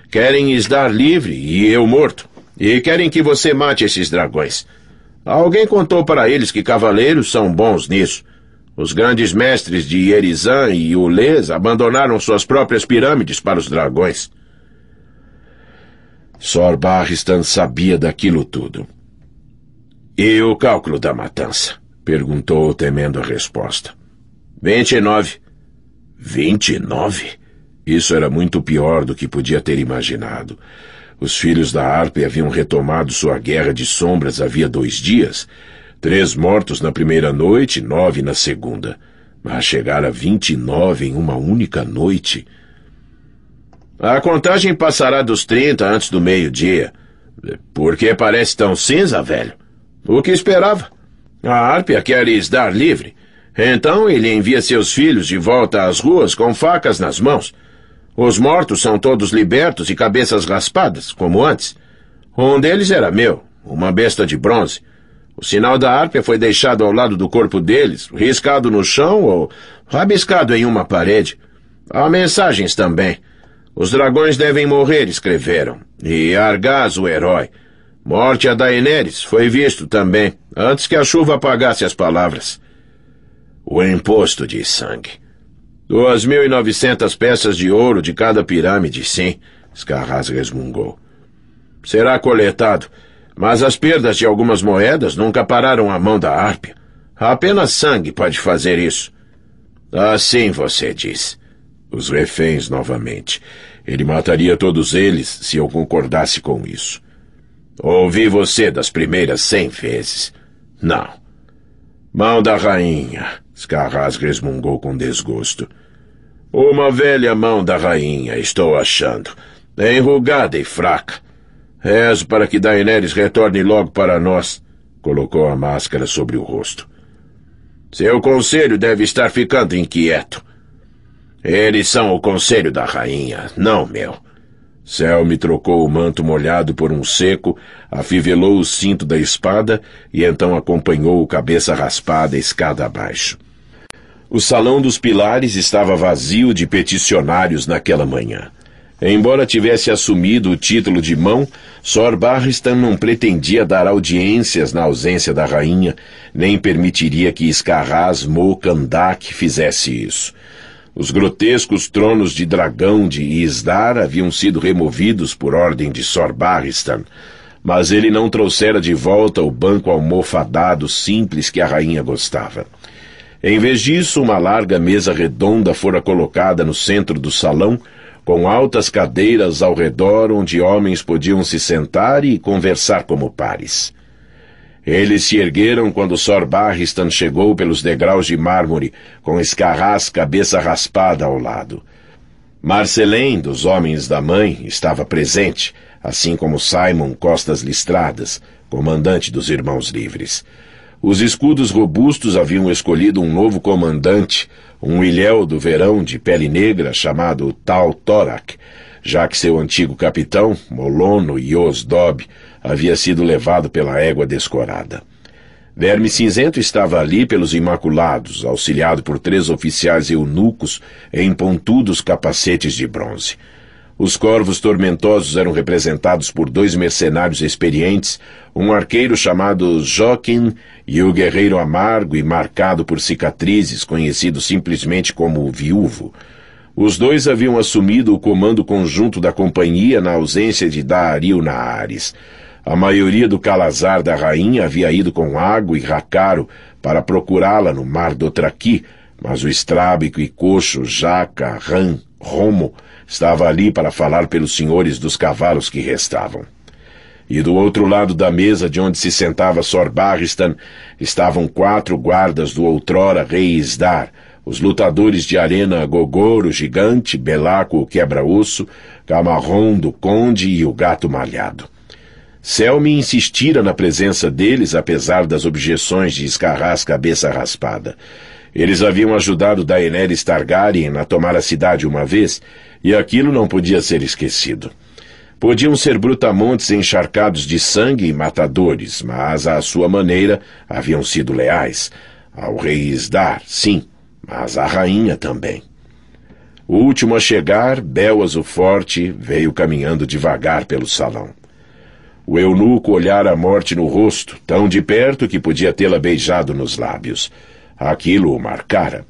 Querem Isdar livre e eu morto. E querem que você mate esses dragões. Alguém contou para eles que cavaleiros são bons nisso. Os grandes mestres de Yerizan e Ules abandonaram suas próprias pirâmides para os dragões. Sor Barristan sabia daquilo tudo. E o cálculo da matança? Perguntou, temendo a resposta. Vinte e nove. Vinte e nove? Isso era muito pior do que podia ter imaginado. Os filhos da Harpe haviam retomado sua guerra de sombras havia dois dias. Três mortos na primeira noite, nove na segunda. Mas chegar a vinte e nove em uma única noite... A contagem passará dos trinta antes do meio-dia. Por que parece tão cinza, velho? O que esperava? A quer lhes dar livre. Então ele envia seus filhos de volta às ruas com facas nas mãos. Os mortos são todos libertos e cabeças raspadas, como antes. Um deles era meu, uma besta de bronze. O sinal da harpa foi deixado ao lado do corpo deles, riscado no chão ou rabiscado em uma parede. Há mensagens também. Os dragões devem morrer, escreveram. E Argaz, o herói. Morte a Daenerys foi visto também, antes que a chuva apagasse as palavras o imposto de sangue. Duas mil e novecentas peças de ouro de cada pirâmide, sim, Scarras resmungou. Será coletado, mas as perdas de algumas moedas nunca pararam a mão da árpia. Apenas sangue pode fazer isso. Assim você diz. Os reféns novamente. Ele mataria todos eles se eu concordasse com isso. Ouvi você das primeiras cem vezes. Não. Mão da rainha. Scarras resmungou com desgosto. Uma velha mão da rainha, estou achando. É enrugada e fraca. Rezo para que Daenerys retorne logo para nós. Colocou a máscara sobre o rosto. Seu conselho deve estar ficando inquieto. Eles são o conselho da rainha, não meu. Selmy trocou o manto molhado por um seco, afivelou o cinto da espada e então acompanhou o cabeça raspada escada abaixo. O salão dos pilares estava vazio de peticionários naquela manhã. Embora tivesse assumido o título de mão, Sor Barristan não pretendia dar audiências na ausência da rainha, nem permitiria que Scarras, Mokandak fizesse isso. Os grotescos tronos de dragão de Isdar haviam sido removidos por ordem de Sor Barristan, mas ele não trouxera de volta o banco almofadado simples que a rainha gostava. Em vez disso, uma larga mesa redonda fora colocada no centro do salão, com altas cadeiras ao redor onde homens podiam se sentar e conversar como pares. Eles se ergueram quando Sor Barristan chegou pelos degraus de mármore, com Escarras cabeça raspada ao lado. Marcelém, dos homens da mãe, estava presente, assim como Simon Costas Listradas, comandante dos Irmãos Livres. Os escudos robustos haviam escolhido um novo comandante, um ilhéu do verão de pele negra chamado Tal Torak, já que seu antigo capitão, Molono Yosdob, havia sido levado pela égua descorada. Verme Cinzento estava ali pelos Imaculados, auxiliado por três oficiais eunucos em pontudos capacetes de bronze. Os corvos tormentosos eram representados por dois mercenários experientes, um arqueiro chamado Joaquim e o guerreiro amargo e marcado por cicatrizes, conhecido simplesmente como Viúvo. Os dois haviam assumido o comando conjunto da companhia na ausência de Daaril Naares. A maioria do calazar da rainha havia ido com Água e Racaro para procurá-la no mar do Traqui, mas o Estrábico e Coxo, Jaca, Ram, Romo Estava ali para falar pelos senhores dos cavalos que restavam. E do outro lado da mesa de onde se sentava Sor Barristan estavam quatro guardas do outrora rei Isdar, os lutadores de arena Gogoro Gigante, Belaco o Quebra-Osso, Camarron do Conde e o Gato Malhado. Selmi insistira na presença deles, apesar das objeções de Escarrás Cabeça Raspada. Eles haviam ajudado Daenerys Targaryen a tomar a cidade uma vez, e aquilo não podia ser esquecido. Podiam ser brutamontes encharcados de sangue e matadores, mas, à sua maneira, haviam sido leais. Ao rei Isdar, sim, mas à rainha também. O último a chegar, Belas o Forte, veio caminhando devagar pelo salão. O eunuco olhara a morte no rosto, tão de perto que podia tê-la beijado nos lábios. Aquilo o marcara.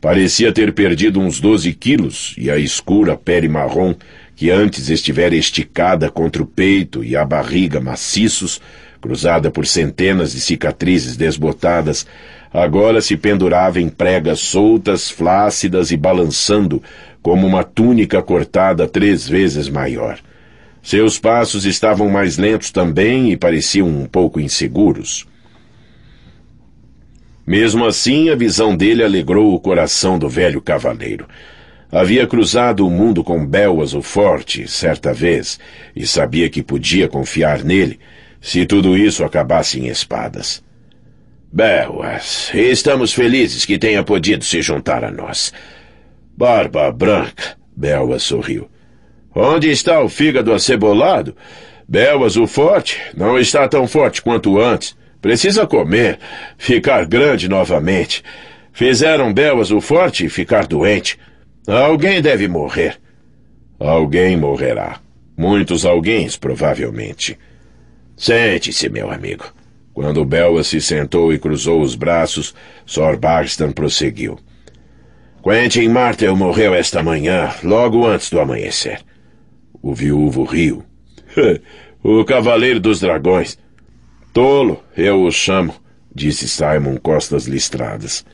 Parecia ter perdido uns doze quilos e a escura pele marrom, que antes estivera esticada contra o peito e a barriga maciços, cruzada por centenas de cicatrizes desbotadas, agora se pendurava em pregas soltas, flácidas e balançando, como uma túnica cortada três vezes maior. Seus passos estavam mais lentos também e pareciam um pouco inseguros. Mesmo assim, a visão dele alegrou o coração do velho cavaleiro. Havia cruzado o mundo com Belas o Forte certa vez e sabia que podia confiar nele se tudo isso acabasse em espadas. Belas, estamos felizes que tenha podido se juntar a nós. Barba Branca, Belas sorriu. Onde está o fígado acebolado? Belas o Forte não está tão forte quanto antes. Precisa comer, ficar grande novamente. Fizeram Belas o forte e ficar doente. Alguém deve morrer. Alguém morrerá. Muitos alguéms, provavelmente. Sente-se, meu amigo. Quando Belas se sentou e cruzou os braços, Sor Barstan prosseguiu. Quentin Martel morreu esta manhã, logo antes do amanhecer. O viúvo riu. o Cavaleiro dos Dragões. Tolo, eu o chamo, disse Simon Costas Listradas.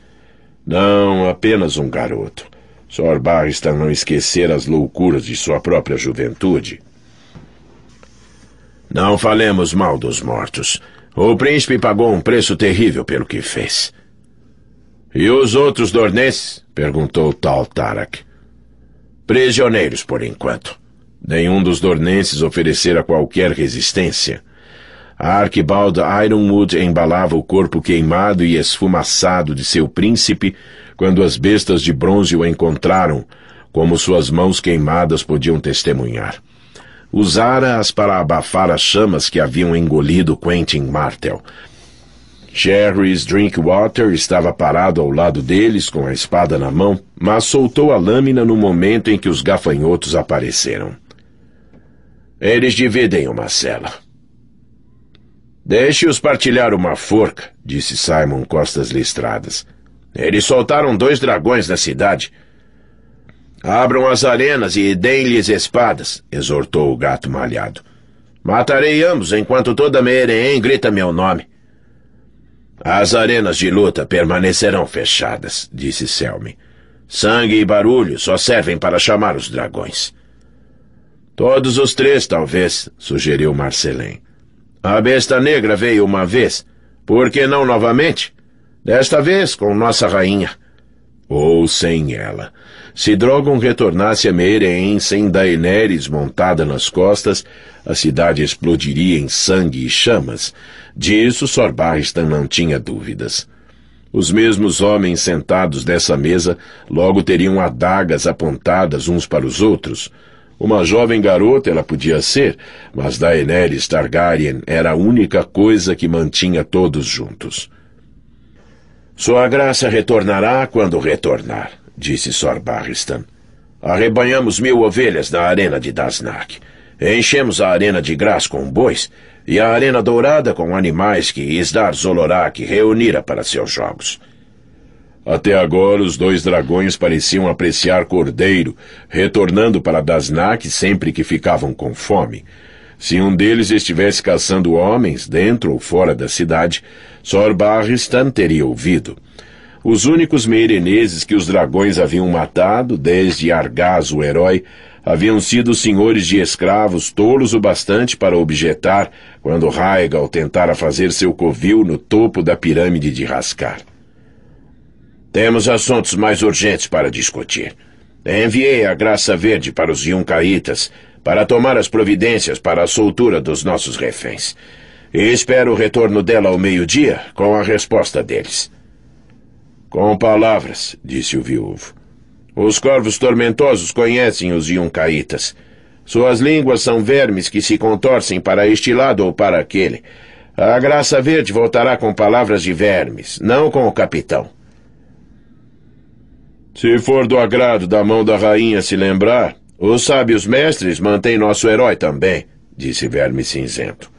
Não, apenas um garoto. Sr. Barristan não esquecer as loucuras de sua própria juventude. Não falemos mal dos mortos. O príncipe pagou um preço terrível pelo que fez. E os outros Dornenses? perguntou Tal Tarak. Prisioneiros, por enquanto. Nenhum dos dornenses oferecera qualquer resistência. A Archibald Ironwood embalava o corpo queimado e esfumaçado de seu príncipe quando as bestas de bronze o encontraram, como suas mãos queimadas podiam testemunhar. Usara-as para abafar as chamas que haviam engolido Quentin Martel. Jerry's Drinkwater estava parado ao lado deles com a espada na mão, mas soltou a lâmina no momento em que os gafanhotos apareceram. Eles dividem uma cela, Deixe-os partilhar uma forca, disse Simon Costas Listradas. Eles soltaram dois dragões na cidade. Abram as arenas e deem-lhes espadas, exortou o gato malhado. Matarei ambos enquanto toda Meereen grita meu nome. As arenas de luta permanecerão fechadas, disse Selmy. Sangue e barulho só servem para chamar os dragões. Todos os três, talvez, sugeriu Marcelin. A besta negra veio uma vez. Por que não novamente? Desta vez com nossa rainha. Ou sem ela. Se Drogon retornasse a Meereen sem Daenerys montada nas costas, a cidade explodiria em sangue e chamas. Disso Sor Barristan não tinha dúvidas. Os mesmos homens sentados dessa mesa logo teriam adagas apontadas uns para os outros. Uma jovem garota ela podia ser, mas Daenerys Targaryen era a única coisa que mantinha todos juntos. Sua graça retornará quando retornar, disse Sor Barristan. Arrebanhamos mil ovelhas na arena de Dasnak. Enchemos a arena de graça com bois e a arena dourada com animais que Isdar Zolorak reunira para seus jogos. Até agora, os dois dragões pareciam apreciar Cordeiro, retornando para Dasnak sempre que ficavam com fome. Se um deles estivesse caçando homens, dentro ou fora da cidade, Sor Barristan teria ouvido. Os únicos meireneses que os dragões haviam matado, desde Argaz, o herói, haviam sido senhores de escravos tolos o bastante para objetar quando Raegal tentara fazer seu covil no topo da pirâmide de Rascar. Temos assuntos mais urgentes para discutir. Enviei a Graça Verde para os Yuncaítas para tomar as providências para a soltura dos nossos reféns. E espero o retorno dela ao meio-dia com a resposta deles. Com palavras, disse o viúvo. Os corvos tormentosos conhecem os Yuncaítas. Suas línguas são vermes que se contorcem para este lado ou para aquele. A Graça Verde voltará com palavras de vermes, não com o capitão. Se for do agrado da mão da rainha se lembrar, os sábios mestres mantêm nosso herói também, disse Verme Cinzento.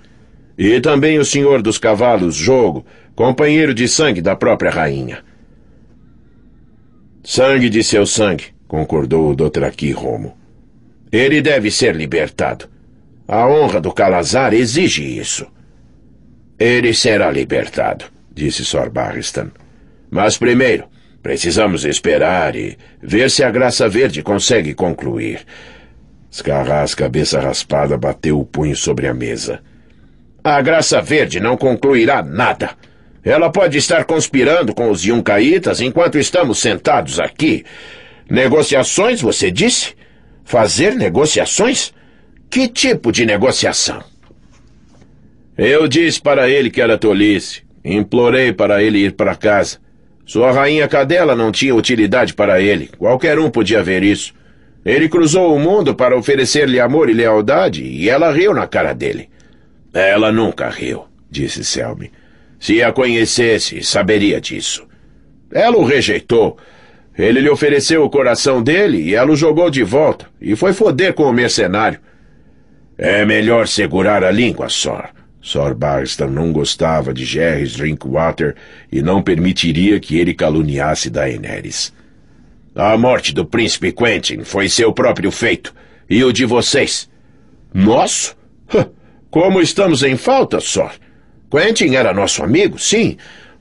E também o senhor dos cavalos, Jogo, companheiro de sangue da própria rainha. Sangue de seu sangue, concordou o Dotraqui Romo. Ele deve ser libertado. A honra do Calazar exige isso. Ele será libertado, disse Sor Barristan. Mas primeiro, Precisamos esperar e ver se a Graça Verde consegue concluir. Scarras, cabeça raspada, bateu o punho sobre a mesa. A Graça Verde não concluirá nada. Ela pode estar conspirando com os Yunkaitas enquanto estamos sentados aqui. Negociações, você disse? Fazer negociações? Que tipo de negociação? Eu disse para ele que era tolice. Implorei para ele ir para casa. Sua rainha cadela não tinha utilidade para ele, qualquer um podia ver isso. Ele cruzou o mundo para oferecer-lhe amor e lealdade, e ela riu na cara dele. Ela nunca riu, disse Selmy. Se a conhecesse, saberia disso. Ela o rejeitou. Ele lhe ofereceu o coração dele e ela o jogou de volta, e foi foder com o mercenário. É melhor segurar a língua, Sor. Sr. Barstan não gostava de Jerry Drinkwater e não permitiria que ele caluniasse Daenerys. A morte do príncipe Quentin foi seu próprio feito, e o de vocês. Nosso? Como estamos em falta, Sor. Quentin era nosso amigo, sim.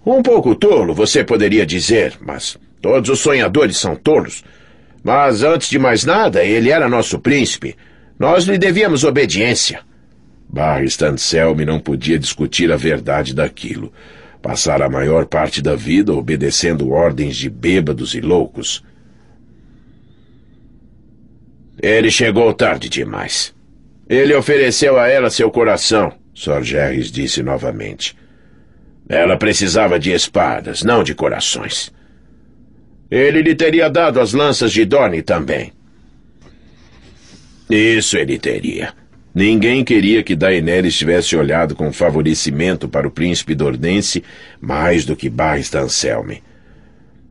Um pouco tolo, você poderia dizer, mas todos os sonhadores são tolos. Mas antes de mais nada, ele era nosso príncipe. Nós lhe devíamos obediência. Barris Anselme não podia discutir a verdade daquilo. Passara a maior parte da vida obedecendo ordens de bêbados e loucos. Ele chegou tarde demais. Ele ofereceu a ela seu coração, Sorgeres disse novamente. Ela precisava de espadas, não de corações. Ele lhe teria dado as lanças de Dorne também. Isso ele teria. Ninguém queria que Daenerys tivesse olhado com favorecimento para o príncipe dordense mais do que Barris Anselme.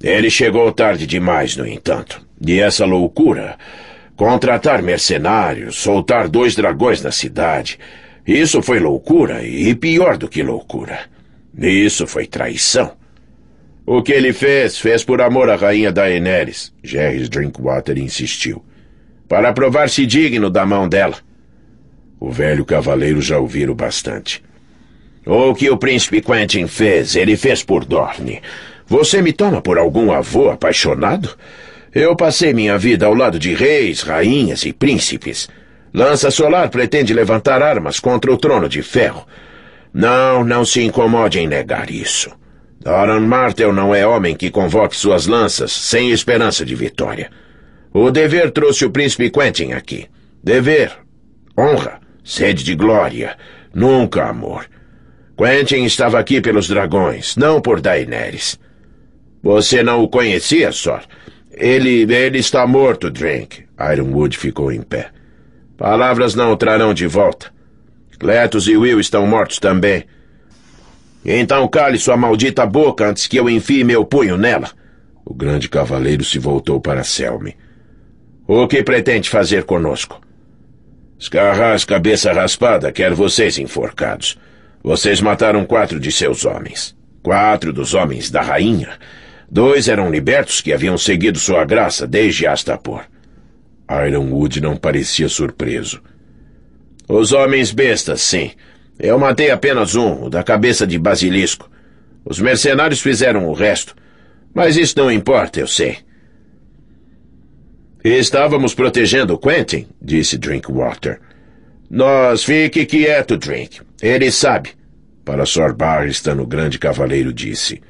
Ele chegou tarde demais, no entanto. E essa loucura... Contratar mercenários, soltar dois dragões na cidade... Isso foi loucura e pior do que loucura. Isso foi traição. O que ele fez, fez por amor à rainha Daenerys, Jerry Drinkwater insistiu. Para provar-se digno da mão dela. O velho cavaleiro já ouviu bastante. O que o príncipe Quentin fez, ele fez por Dorne. Você me toma por algum avô apaixonado? Eu passei minha vida ao lado de reis, rainhas e príncipes. Lança Solar pretende levantar armas contra o Trono de Ferro. Não, não se incomode em negar isso. Doran Martel não é homem que convoque suas lanças sem esperança de vitória. O dever trouxe o príncipe Quentin aqui. Dever. Honra. Sede de glória. Nunca, amor. Quentin estava aqui pelos dragões, não por Daenerys. Você não o conhecia, Sor? Ele, ele está morto, Drink. Ironwood ficou em pé. Palavras não o trarão de volta. Cletus e Will estão mortos também. Então cale sua maldita boca antes que eu enfie meu punho nela. O grande cavaleiro se voltou para Selmy. O que pretende fazer conosco? Scarras, cabeça raspada, quer vocês enforcados. Vocês mataram quatro de seus homens. Quatro dos homens da rainha. Dois eram libertos que haviam seguido sua graça desde Astapor. Ironwood não parecia surpreso. Os homens bestas, sim. Eu matei apenas um, o da cabeça de basilisco. Os mercenários fizeram o resto. Mas isso não importa, eu sei. Estávamos protegendo Quentin, disse Drinkwater. Nós fique quieto, Drink. Ele sabe. Para Sor Barristan, o grande cavaleiro disse.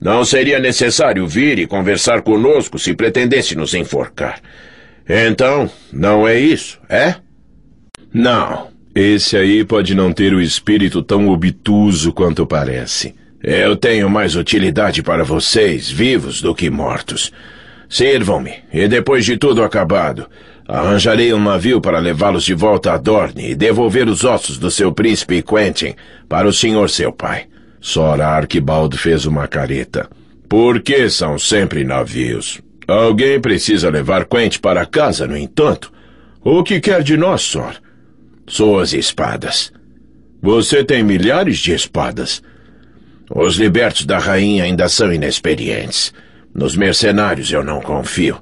Não seria necessário vir e conversar conosco se pretendesse nos enforcar. Então, não é isso, é? Não. Esse aí pode não ter o espírito tão obtuso quanto parece. Eu tenho mais utilidade para vocês, vivos, do que mortos. Sirvam-me, e depois de tudo acabado, arranjarei um navio para levá-los de volta a Dorne e devolver os ossos do seu príncipe Quentin para o senhor seu pai. Sora Arquibald fez uma careta. Por que são sempre navios? Alguém precisa levar Quentin para casa, no entanto. O que quer de nós, Sor? Suas espadas. Você tem milhares de espadas. Os libertos da rainha ainda são inexperientes. Nos mercenários eu não confio.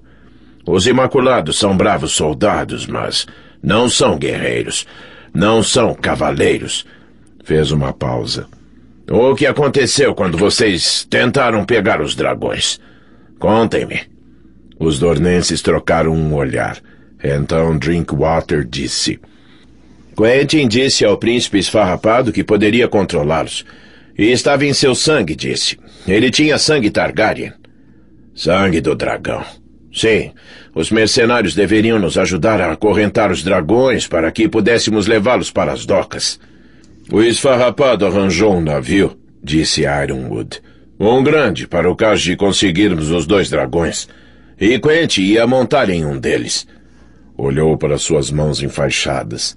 Os Imaculados são bravos soldados, mas não são guerreiros. Não são cavaleiros. Fez uma pausa. O que aconteceu quando vocês tentaram pegar os dragões? Contem-me. Os dornenses trocaram um olhar. Então Drinkwater disse. Quentin disse ao príncipe esfarrapado que poderia controlá-los. E estava em seu sangue, disse. Ele tinha sangue Targaryen. Sangue do dragão. Sim, os mercenários deveriam nos ajudar a acorrentar os dragões para que pudéssemos levá-los para as docas. O esfarrapado arranjou um navio, disse Ironwood. Um grande, para o caso de conseguirmos os dois dragões. E Quente ia montar em um deles. Olhou para suas mãos enfaixadas.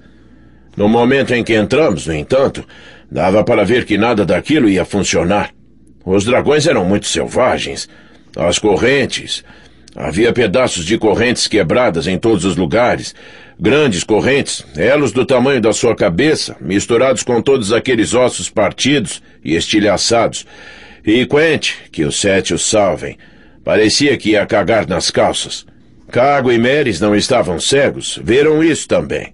No momento em que entramos, no entanto, dava para ver que nada daquilo ia funcionar. Os dragões eram muito selvagens as correntes. Havia pedaços de correntes quebradas em todos os lugares, grandes correntes, elos do tamanho da sua cabeça, misturados com todos aqueles ossos partidos e estilhaçados. E Quente, que os sete os salvem, parecia que ia cagar nas calças. Cago e Meres não estavam cegos, viram isso também.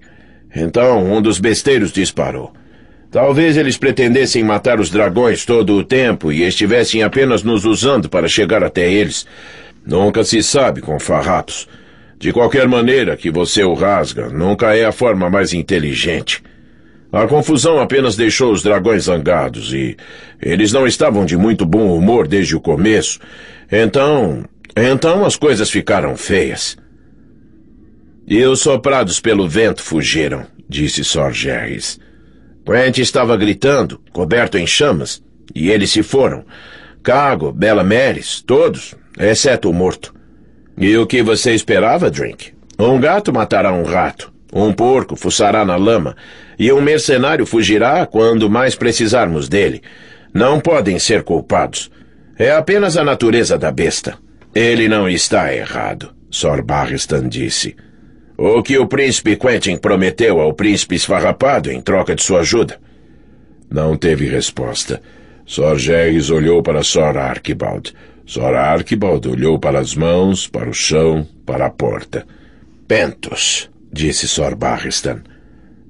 Então um dos besteiros disparou. Talvez eles pretendessem matar os dragões todo o tempo e estivessem apenas nos usando para chegar até eles. Nunca se sabe com farrapos. De qualquer maneira que você o rasga, nunca é a forma mais inteligente. A confusão apenas deixou os dragões zangados e eles não estavam de muito bom humor desde o começo. Então, então as coisas ficaram feias. E os soprados pelo vento fugiram, disse Sor Gerris. Grant estava gritando, coberto em chamas, e eles se foram. Cago, Bela Meres, todos, exceto o morto. E o que você esperava, Drink? Um gato matará um rato, um porco fuçará na lama, e um mercenário fugirá quando mais precisarmos dele. Não podem ser culpados. É apenas a natureza da besta. Ele não está errado, Sor Barristan disse. O que o príncipe Quentin prometeu ao príncipe esfarrapado em troca de sua ajuda? Não teve resposta. Sor Gerges olhou para Sor Archibald. Sor Archibald olhou para as mãos, para o chão, para a porta. Pentos, disse Sor Barristan.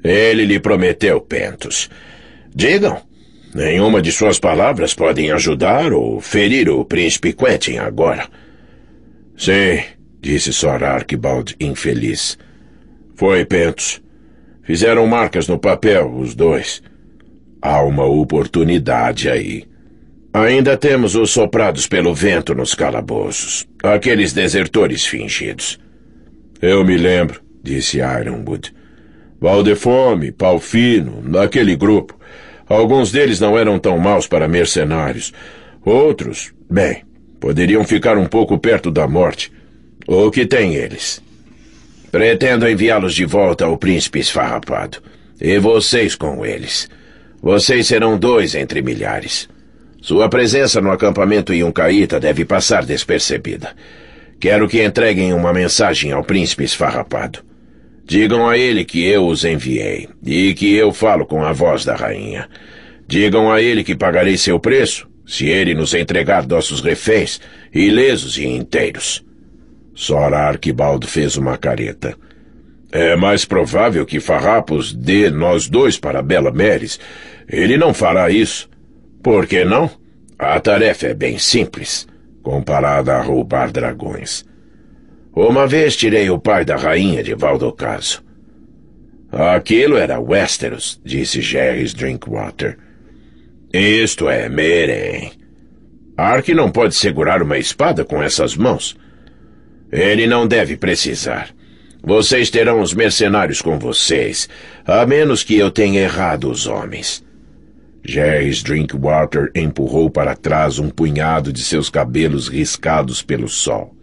Ele lhe prometeu Pentos. Digam, nenhuma de suas palavras podem ajudar ou ferir o príncipe Quentin agora. Sim, disse Sora Archibald infeliz. Foi, Pentos. Fizeram marcas no papel, os dois. Há uma oportunidade aí. Ainda temos os soprados pelo vento nos calabouços aqueles desertores fingidos. Eu me lembro, disse Ironwood. Valdefome, Palfino, naquele grupo. Alguns deles não eram tão maus para mercenários. Outros, bem, poderiam ficar um pouco perto da morte. O que tem eles? Pretendo enviá-los de volta ao príncipe esfarrapado. E vocês com eles. Vocês serão dois entre milhares. Sua presença no acampamento Yuncaíta deve passar despercebida. Quero que entreguem uma mensagem ao príncipe esfarrapado. Digam a ele que eu os enviei e que eu falo com a voz da rainha. Digam a ele que pagarei seu preço se ele nos entregar nossos reféns, ilesos e inteiros. Sora Arquibaldo fez uma careta. É mais provável que Farrapos dê nós dois para Bela Meres. Ele não fará isso. Por que não? A tarefa é bem simples, comparada a roubar dragões. Uma vez tirei o pai da rainha de Valdocaso. Aquilo era Westeros, disse Jerry's Drinkwater. Isto é Meren. Ark não pode segurar uma espada com essas mãos. Ele não deve precisar. Vocês terão os mercenários com vocês, a menos que eu tenha errado os homens. Jerry's Drinkwater empurrou para trás um punhado de seus cabelos riscados pelo sol.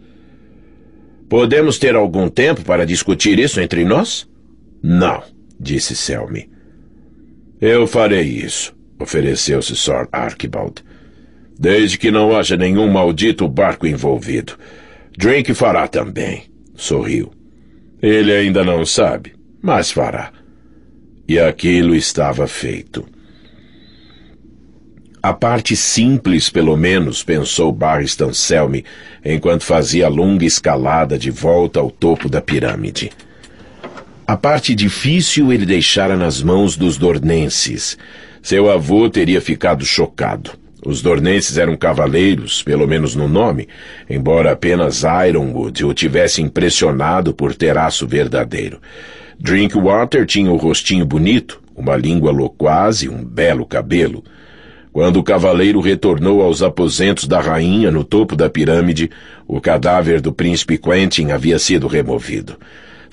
Podemos ter algum tempo para discutir isso entre nós? Não, disse Selmy. Eu farei isso, ofereceu-se Sir Archibald. Desde que não haja nenhum maldito barco envolvido. Drake fará também, sorriu. Ele ainda não sabe, mas fará. E aquilo estava feito. A parte simples, pelo menos, pensou Barristan Selmy, enquanto fazia a longa escalada de volta ao topo da pirâmide. A parte difícil ele deixara nas mãos dos dornenses. Seu avô teria ficado chocado. Os Dornenses eram cavaleiros, pelo menos no nome, embora apenas Ironwood o tivesse impressionado por ter aço verdadeiro. Drinkwater tinha o um rostinho bonito, uma língua loquaz e um belo cabelo. Quando o cavaleiro retornou aos aposentos da rainha no topo da pirâmide, o cadáver do príncipe Quentin havia sido removido.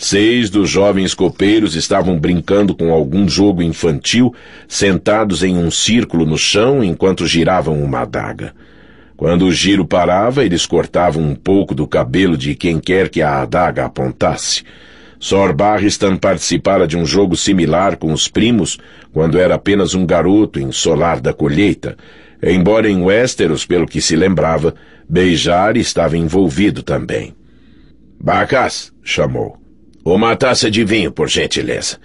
Seis dos jovens copeiros estavam brincando com algum jogo infantil, sentados em um círculo no chão enquanto giravam uma adaga. Quando o giro parava, eles cortavam um pouco do cabelo de quem quer que a adaga apontasse. Sor Barristan participara de um jogo similar com os primos quando era apenas um garoto em solar da colheita, embora em Westeros, pelo que se lembrava, Beijar estava envolvido também. Bacas, chamou. Uma taça de vinho, por gentileza.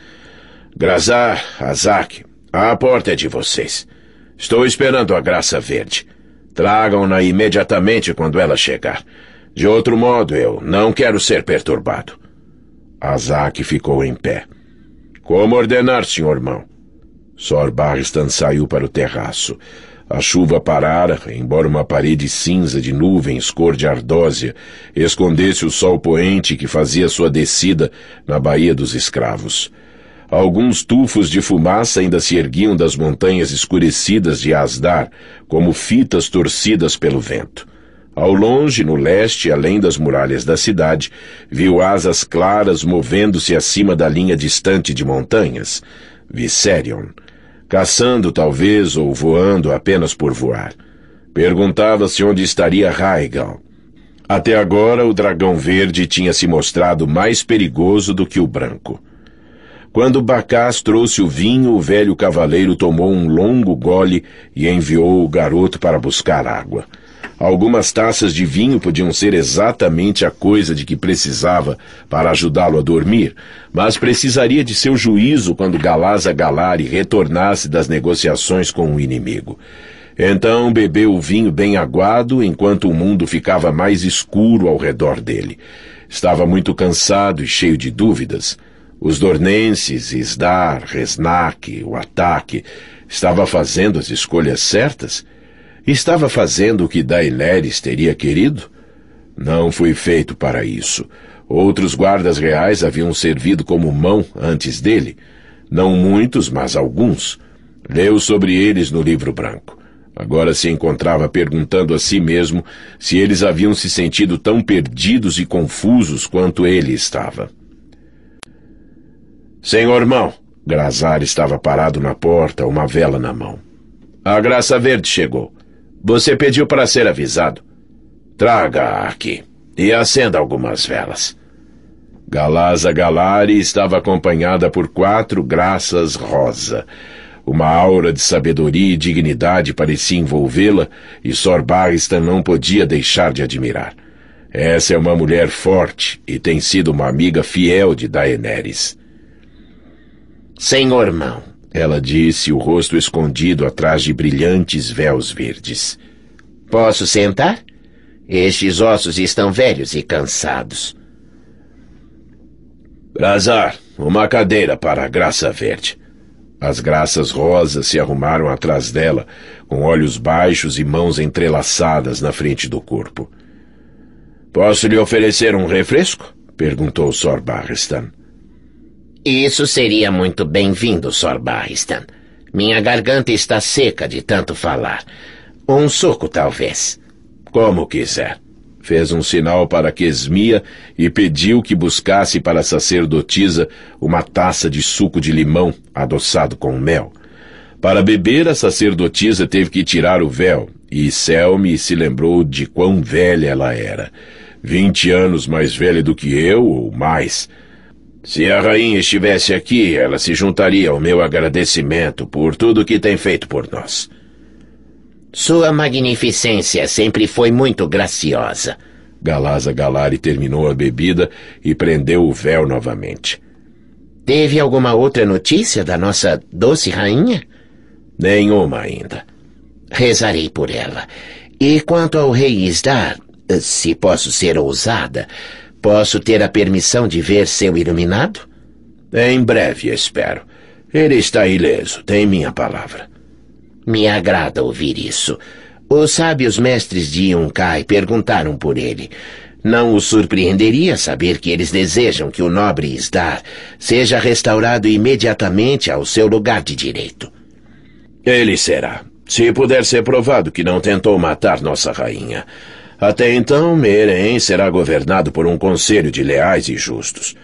Grazar, Azak, a porta é de vocês. Estou esperando a graça verde. Tragam-na imediatamente quando ela chegar. De outro modo, eu não quero ser perturbado. Azak ficou em pé. Como ordenar, senhor irmão? Sor Barristan saiu para o terraço. A chuva parara, embora uma parede cinza de nuvens cor de ardósia escondesse o sol poente que fazia sua descida na Baía dos Escravos. Alguns tufos de fumaça ainda se erguiam das montanhas escurecidas de Asdar, como fitas torcidas pelo vento. Ao longe, no leste, além das muralhas da cidade, viu asas claras movendo-se acima da linha distante de montanhas. Viserion caçando talvez ou voando apenas por voar. Perguntava-se onde estaria Raigal. Até agora, o dragão verde tinha se mostrado mais perigoso do que o branco. Quando Bacás trouxe o vinho, o velho cavaleiro tomou um longo gole e enviou o garoto para buscar água. Algumas taças de vinho podiam ser exatamente a coisa de que precisava para ajudá-lo a dormir, mas precisaria de seu juízo quando Galaza Galari retornasse das negociações com o inimigo. Então bebeu o vinho bem aguado enquanto o mundo ficava mais escuro ao redor dele. Estava muito cansado e cheio de dúvidas. Os dornenses, Isdar, Resnak, o ataque, estava fazendo as escolhas certas? Estava fazendo o que Daenerys teria querido? Não fui feito para isso. Outros guardas reais haviam servido como mão antes dele. Não muitos, mas alguns. Leu sobre eles no livro branco. Agora se encontrava perguntando a si mesmo se eles haviam se sentido tão perdidos e confusos quanto ele estava. Senhor Mão! Grazar estava parado na porta, uma vela na mão. A Graça Verde chegou. Você pediu para ser avisado. Traga aqui e acenda algumas velas. Galaza Galari estava acompanhada por quatro graças rosa. Uma aura de sabedoria e dignidade parecia envolvê-la e Sor Barristan não podia deixar de admirar. Essa é uma mulher forte e tem sido uma amiga fiel de Daenerys. Senhor Mão, ela disse, o rosto escondido atrás de brilhantes véus verdes. Posso sentar? Estes ossos estão velhos e cansados. Brazar, uma cadeira para a Graça Verde. As graças rosas se arrumaram atrás dela, com olhos baixos e mãos entrelaçadas na frente do corpo. Posso lhe oferecer um refresco? perguntou Sor Barristan. Isso seria muito bem-vindo, Sr. Barristan. Minha garganta está seca de tanto falar. Um suco, talvez. Como quiser. Fez um sinal para Quesmia e pediu que buscasse para a sacerdotisa uma taça de suco de limão adoçado com mel. Para beber, a sacerdotisa teve que tirar o véu, e Selmi se lembrou de quão velha ela era. Vinte anos mais velha do que eu, ou mais. Se a rainha estivesse aqui, ela se juntaria ao meu agradecimento por tudo que tem feito por nós. Sua magnificência sempre foi muito graciosa. Galaza Galari terminou a bebida e prendeu o véu novamente. Teve alguma outra notícia da nossa doce rainha? Nenhuma ainda. Rezarei por ela. E quanto ao rei Isdar, se posso ser ousada, Posso ter a permissão de ver seu iluminado? Em breve, espero. Ele está ileso, tem minha palavra. Me agrada ouvir isso. Os sábios mestres de Yunkai perguntaram por ele. Não o surpreenderia saber que eles desejam que o nobre Isdar seja restaurado imediatamente ao seu lugar de direito. Ele será, se puder ser provado que não tentou matar nossa rainha. Até então, Meereen será governado por um conselho de leais e justos.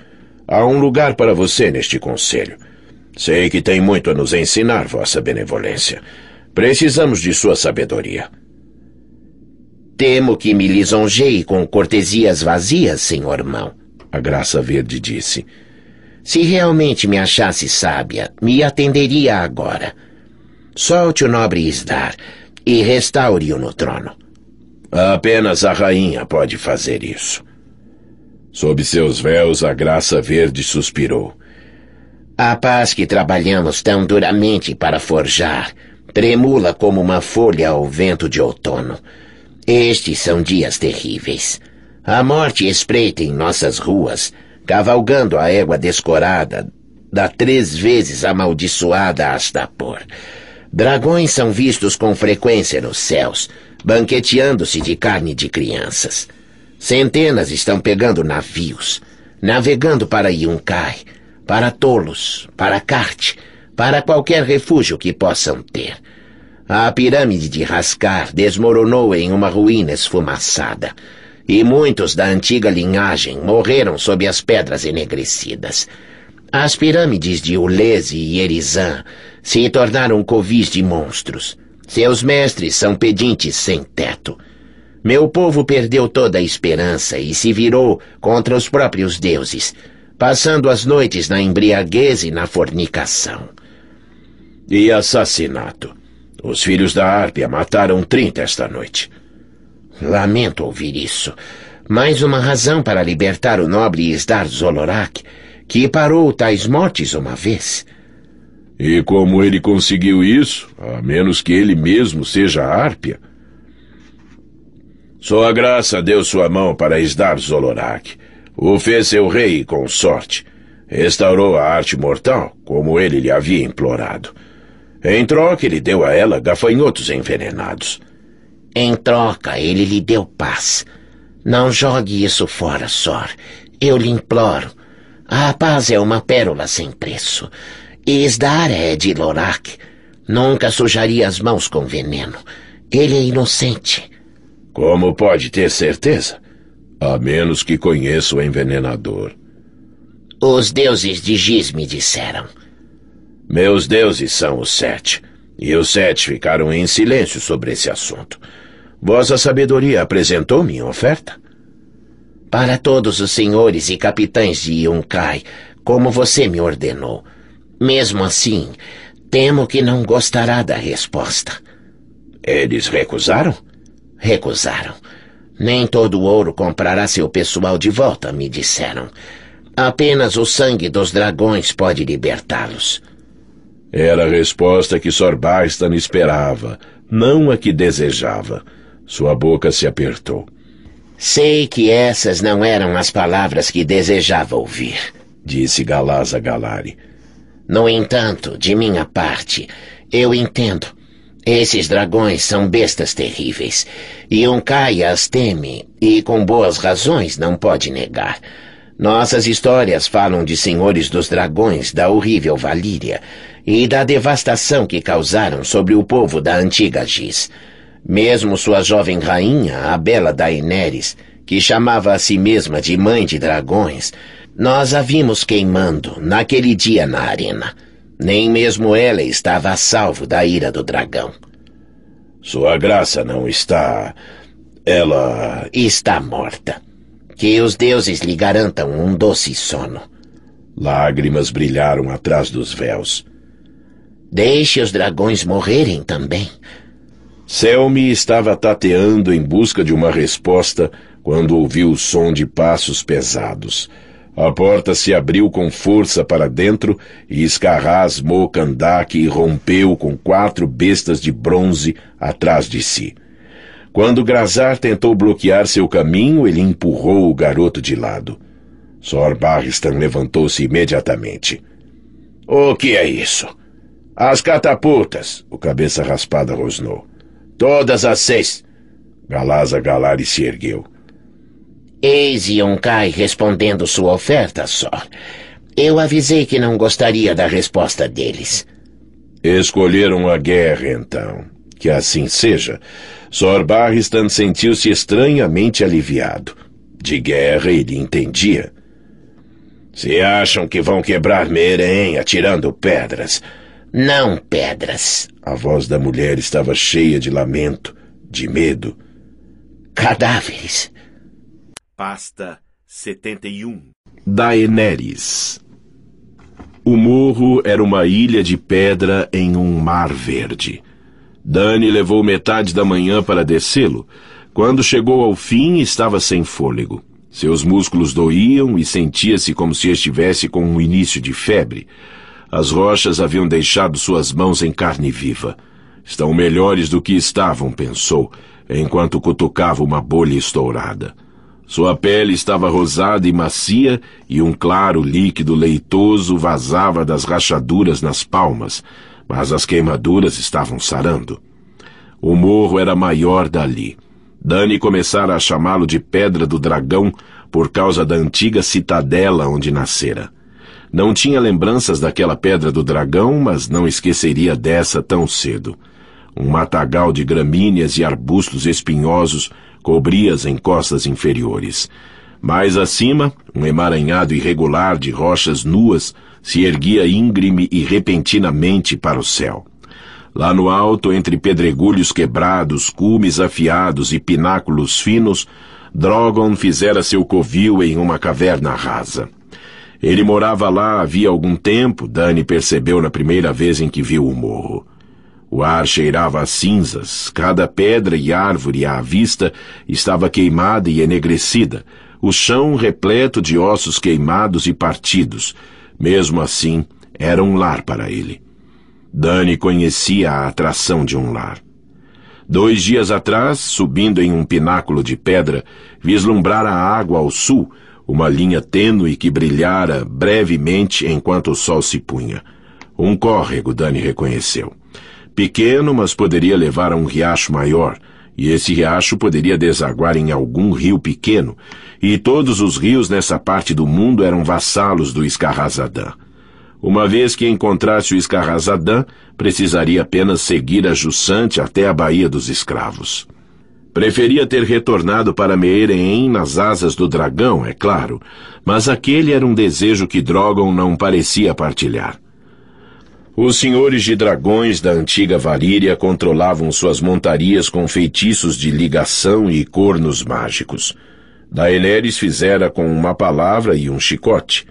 Há um lugar para você neste conselho. Sei que tem muito a nos ensinar, Vossa Benevolência. Precisamos de sua sabedoria. Temo que me lisonjei com cortesias vazias, senhor mão, a Graça Verde disse. Se realmente me achasse sábia, me atenderia agora. Solte o nobre Isdar e restaure-o no trono. Apenas a rainha pode fazer isso. Sob seus véus, a graça verde suspirou. A paz que trabalhamos tão duramente para forjar tremula como uma folha ao vento de outono. Estes são dias terríveis. A morte espreita em nossas ruas, cavalgando a égua descorada da três vezes amaldiçoada Astapor. Dragões são vistos com frequência nos céus, banqueteando-se de carne de crianças. Centenas estão pegando navios, navegando para Yunkai, para Tolos, para Kart, para qualquer refúgio que possam ter. A pirâmide de Rascar desmoronou em uma ruína esfumaçada, e muitos da antiga linhagem morreram sob as pedras enegrecidas. As pirâmides de Ulese e Erizan se tornaram covis de monstros. Seus mestres são pedintes sem teto. Meu povo perdeu toda a esperança e se virou contra os próprios deuses, passando as noites na embriaguez e na fornicação. E assassinato. Os filhos da Árpia mataram trinta esta noite. Lamento ouvir isso. Mais uma razão para libertar o nobre Isdar Zolorak, que parou tais mortes uma vez. E como ele conseguiu isso, a menos que ele mesmo seja árpia? Sua graça deu sua mão para Isdar Zolorak. O fez seu rei e consorte. Restaurou a arte mortal, como ele lhe havia implorado. Em troca, ele deu a ela gafanhotos envenenados. Em troca, ele lhe deu paz. Não jogue isso fora, Sor. Eu lhe imploro. A paz é uma pérola sem preço. Isdar é de Lorak. Nunca sujaria as mãos com veneno. Ele é inocente. Como pode ter certeza? A menos que conheça o envenenador. Os deuses de Giz me disseram. Meus deuses são os sete, e os sete ficaram em silêncio sobre esse assunto. Vossa sabedoria apresentou minha oferta? Para todos os senhores e capitães de Yunkai, como você me ordenou. Mesmo assim, temo que não gostará da resposta. Eles recusaram? Recusaram. Nem todo o ouro comprará seu pessoal de volta, me disseram. Apenas o sangue dos dragões pode libertá-los. Era a resposta que Sorbastan esperava, não a que desejava. Sua boca se apertou. Sei que essas não eram as palavras que desejava ouvir, disse Galaza Galari. No entanto, de minha parte, eu entendo. Esses dragões são bestas terríveis, e Unkai as teme, e com boas razões não pode negar. Nossas histórias falam de senhores dos dragões da horrível Valíria e da devastação que causaram sobre o povo da antiga Giz. Mesmo sua jovem rainha, a bela Daenerys, que chamava a si mesma de mãe de dragões, nós a vimos queimando naquele dia na arena. Nem mesmo ela estava a salvo da ira do dragão. Sua graça não está. Ela. Está morta. Que os deuses lhe garantam um doce sono. Lágrimas brilharam atrás dos véus. Deixe os dragões morrerem também. Selmy estava tateando em busca de uma resposta quando ouviu o som de passos pesados. A porta se abriu com força para dentro e escarrasmou Mokandak e rompeu com quatro bestas de bronze atrás de si. Quando Grazar tentou bloquear seu caminho, ele empurrou o garoto de lado. Sor Barristan levantou-se imediatamente. O que é isso? As catapultas, o cabeça raspada rosnou. Todas as seis. Galaza Galari se ergueu. Eis Yonkai respondendo sua oferta, Sor. Eu avisei que não gostaria da resposta deles. Escolheram a guerra, então. Que assim seja. Sor Barristan sentiu-se estranhamente aliviado. De guerra ele entendia. Se acham que vão quebrar Meren atirando pedras. Não pedras. A voz da mulher estava cheia de lamento, de medo. Cadáveres. Pasta 71 Daenerys O morro era uma ilha de pedra em um mar verde. Dani levou metade da manhã para descê-lo. Quando chegou ao fim, estava sem fôlego. Seus músculos doíam e sentia-se como se estivesse com um início de febre. As rochas haviam deixado suas mãos em carne viva. Estão melhores do que estavam, pensou, enquanto cutucava uma bolha estourada. Sua pele estava rosada e macia, e um claro líquido leitoso vazava das rachaduras nas palmas, mas as queimaduras estavam sarando. O morro era maior dali. Dani começara a chamá-lo de Pedra do Dragão por causa da antiga citadela onde nascera. Não tinha lembranças daquela Pedra do Dragão, mas não esqueceria dessa tão cedo. Um matagal de gramíneas e arbustos espinhosos cobria as encostas inferiores. Mais acima, um emaranhado irregular de rochas nuas se erguia íngreme e repentinamente para o céu. Lá no alto, entre pedregulhos quebrados, cumes afiados e pináculos finos, Drogon fizera seu covil em uma caverna rasa. Ele morava lá havia algum tempo, Dani percebeu na primeira vez em que viu o morro. O ar cheirava a cinzas, cada pedra e árvore à vista estava queimada e enegrecida, o chão repleto de ossos queimados e partidos. Mesmo assim, era um lar para ele. Dani conhecia a atração de um lar. Dois dias atrás, subindo em um pináculo de pedra, vislumbrara a água ao sul, uma linha tênue que brilhara brevemente enquanto o sol se punha. Um córrego, Dani reconheceu pequeno, mas poderia levar a um riacho maior, e esse riacho poderia desaguar em algum rio pequeno, e todos os rios nessa parte do mundo eram vassalos do Escarrazadã. Uma vez que encontrasse o Escarrazadã, precisaria apenas seguir a Jussante até a Baía dos Escravos. Preferia ter retornado para Meereen nas asas do dragão, é claro, mas aquele era um desejo que Drogon não parecia partilhar. Os senhores de dragões da antiga Varíria controlavam suas montarias com feitiços de ligação e cornos mágicos. Daenerys fizera com uma palavra e um chicote.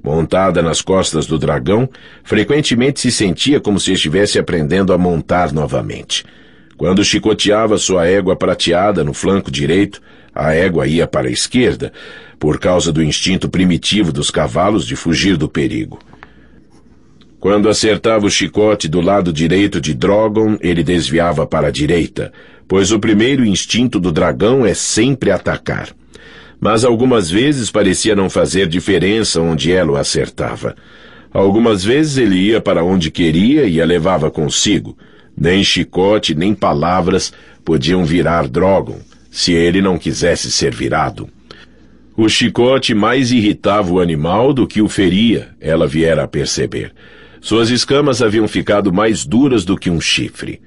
Montada nas costas do dragão, frequentemente se sentia como se estivesse aprendendo a montar novamente. Quando chicoteava sua égua prateada no flanco direito, a égua ia para a esquerda, por causa do instinto primitivo dos cavalos de fugir do perigo. Quando acertava o chicote do lado direito de Drogon, ele desviava para a direita, pois o primeiro instinto do dragão é sempre atacar. Mas algumas vezes parecia não fazer diferença onde ela o acertava. Algumas vezes ele ia para onde queria e a levava consigo. Nem chicote, nem palavras podiam virar Drogon, se ele não quisesse ser virado. O chicote mais irritava o animal do que o feria, ela viera a perceber. Suas escamas haviam ficado mais duras do que um chifre.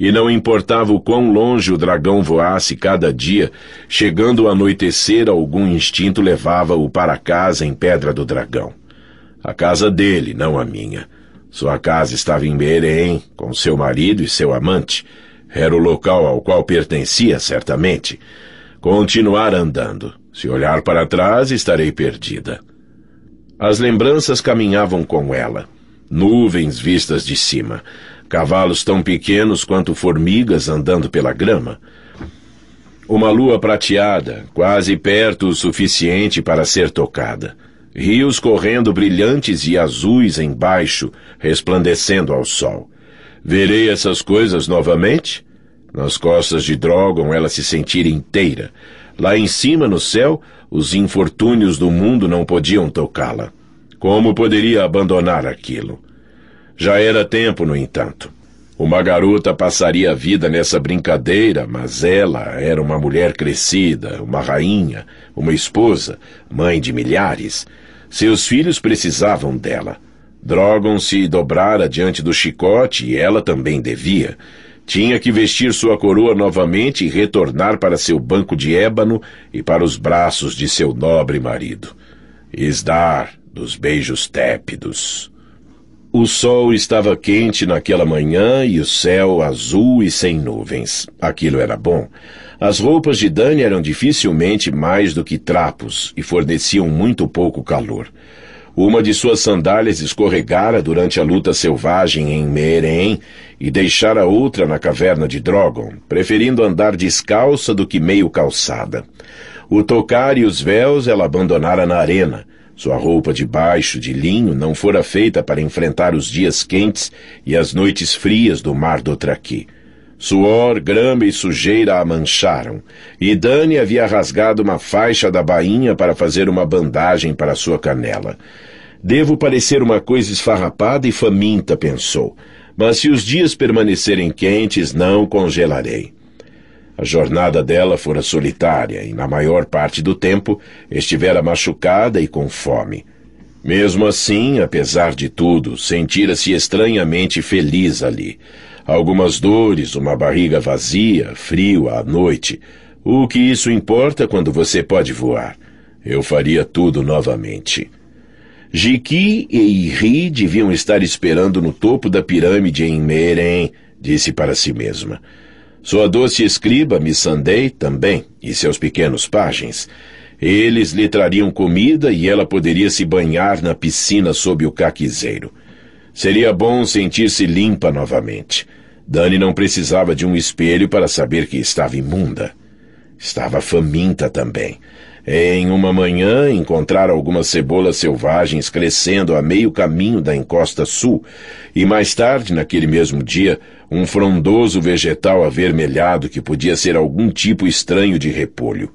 E não importava o quão longe o dragão voasse cada dia, chegando o anoitecer, algum instinto levava-o para casa em Pedra do Dragão. A casa dele, não a minha. Sua casa estava em Belém, com seu marido e seu amante. Era o local ao qual pertencia, certamente. Continuar andando. Se olhar para trás, estarei perdida. As lembranças caminhavam com ela nuvens vistas de cima, cavalos tão pequenos quanto formigas andando pela grama. Uma lua prateada, quase perto o suficiente para ser tocada. Rios correndo brilhantes e azuis embaixo, resplandecendo ao sol. Verei essas coisas novamente? Nas costas de Drogon ela se sentir inteira. Lá em cima, no céu, os infortúnios do mundo não podiam tocá-la. Como poderia abandonar aquilo? Já era tempo, no entanto. Uma garota passaria a vida nessa brincadeira, mas ela era uma mulher crescida, uma rainha, uma esposa, mãe de milhares. Seus filhos precisavam dela. Drogon-se dobrara diante do chicote e ela também devia. Tinha que vestir sua coroa novamente e retornar para seu banco de ébano e para os braços de seu nobre marido. Isdar, dos beijos tépidos. O sol estava quente naquela manhã e o céu azul e sem nuvens. Aquilo era bom. As roupas de Dani eram dificilmente mais do que trapos e forneciam muito pouco calor. Uma de suas sandálias escorregara durante a luta selvagem em Meren e deixara outra na caverna de Drogon, preferindo andar descalça do que meio calçada. O tocar e os véus ela abandonara na arena — sua roupa de baixo de linho não fora feita para enfrentar os dias quentes e as noites frias do mar do Traqui. Suor, grama e sujeira a mancharam, e Dani havia rasgado uma faixa da bainha para fazer uma bandagem para sua canela. Devo parecer uma coisa esfarrapada e faminta, pensou, mas se os dias permanecerem quentes, não congelarei. A jornada dela fora solitária e, na maior parte do tempo, estivera machucada e com fome. Mesmo assim, apesar de tudo, sentira-se estranhamente feliz ali. Algumas dores, uma barriga vazia, frio à noite. O que isso importa quando você pode voar? Eu faria tudo novamente. Jiqui e Iri deviam estar esperando no topo da pirâmide em Meren, disse para si mesma. Sua doce escriba, Missandei, também, e seus pequenos pajens. Eles lhe trariam comida e ela poderia se banhar na piscina sob o caquizeiro. Seria bom sentir-se limpa novamente. Dani não precisava de um espelho para saber que estava imunda. Estava faminta também. Em uma manhã, encontrar algumas cebolas selvagens crescendo a meio caminho da encosta sul, e mais tarde, naquele mesmo dia, um frondoso vegetal avermelhado que podia ser algum tipo estranho de repolho.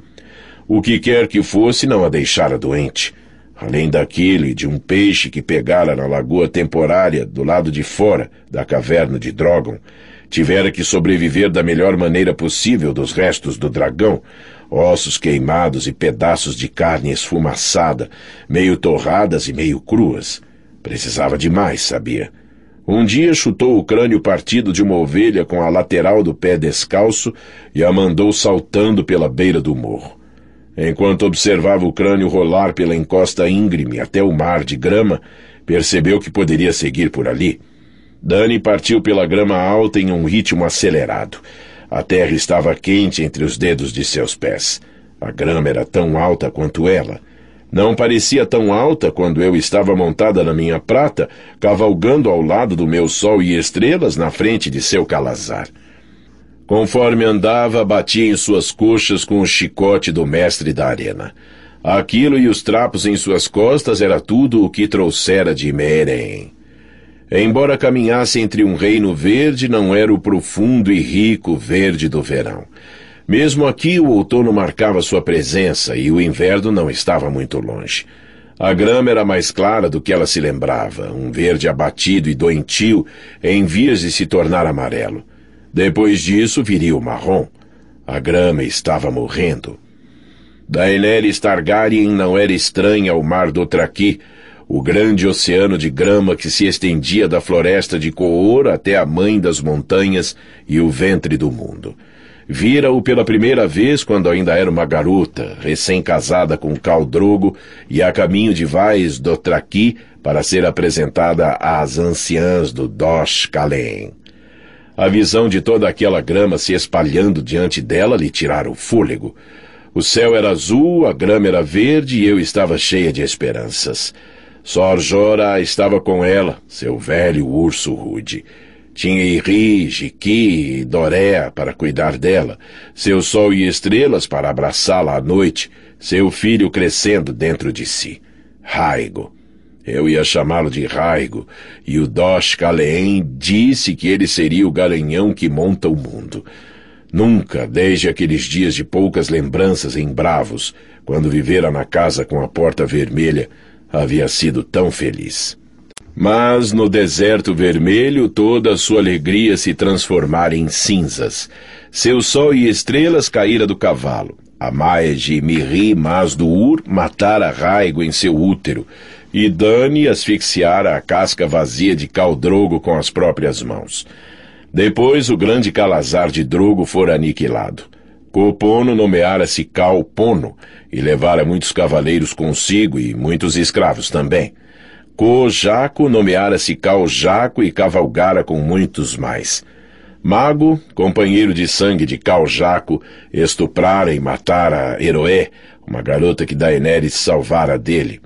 O que quer que fosse não a deixara doente. Além daquele de um peixe que pegara na lagoa temporária do lado de fora da caverna de Drogon, tivera que sobreviver da melhor maneira possível dos restos do dragão, ossos queimados e pedaços de carne esfumaçada, meio torradas e meio cruas. Precisava demais, sabia? Um dia chutou o crânio partido de uma ovelha com a lateral do pé descalço e a mandou saltando pela beira do morro. Enquanto observava o crânio rolar pela encosta íngreme até o mar de grama, percebeu que poderia seguir por ali. Dani partiu pela grama alta em um ritmo acelerado. A terra estava quente entre os dedos de seus pés. A grama era tão alta quanto ela. Não parecia tão alta quando eu estava montada na minha prata, cavalgando ao lado do meu sol e estrelas na frente de seu calazar. Conforme andava, batia em suas coxas com o chicote do mestre da arena. Aquilo e os trapos em suas costas era tudo o que trouxera de Meren. Embora caminhasse entre um reino verde, não era o profundo e rico verde do verão. Mesmo aqui, o outono marcava sua presença e o inverno não estava muito longe. A grama era mais clara do que ela se lembrava, um verde abatido e doentio em vias de se tornar amarelo. Depois disso viria o marrom. A grama estava morrendo. Daenerys Targaryen não era estranha ao mar do Traqui, o grande oceano de grama que se estendia da floresta de Coor até a mãe das montanhas e o ventre do mundo. Vira-o pela primeira vez quando ainda era uma garota, recém-casada com Caldrogo e a caminho de Vais do Traqui para ser apresentada às anciãs do Dosh Kalem. A visão de toda aquela grama se espalhando diante dela lhe tirara o fôlego. O céu era azul, a grama era verde e eu estava cheia de esperanças. Sor Jora estava com ela, seu velho urso rude. Tinha Iri, Jiqui e Doréa para cuidar dela, seu sol e estrelas para abraçá-la à noite, seu filho crescendo dentro de si. Raigo. Eu ia chamá-lo de Raigo, e o Dosh Kaleem disse que ele seria o garanhão que monta o mundo. Nunca, desde aqueles dias de poucas lembranças em Bravos, quando vivera na casa com a porta vermelha, havia sido tão feliz. Mas no deserto vermelho toda a sua alegria se transformara em cinzas. Seu sol e estrelas caíra do cavalo. A mais de Mirri Mas do Ur matara Raigo em seu útero. E Dani asfixiara a casca vazia de Cal Drogo com as próprias mãos. Depois o grande calazar de Drogo fora aniquilado. Cupono nomeara se Pono e levara muitos cavaleiros consigo e muitos escravos também. Cojaco nomeara se Caljaco e cavalgara com muitos mais. Mago, companheiro de sangue de Caljaco, estuprara e matara Heroé, uma garota que Daenerys salvara dele.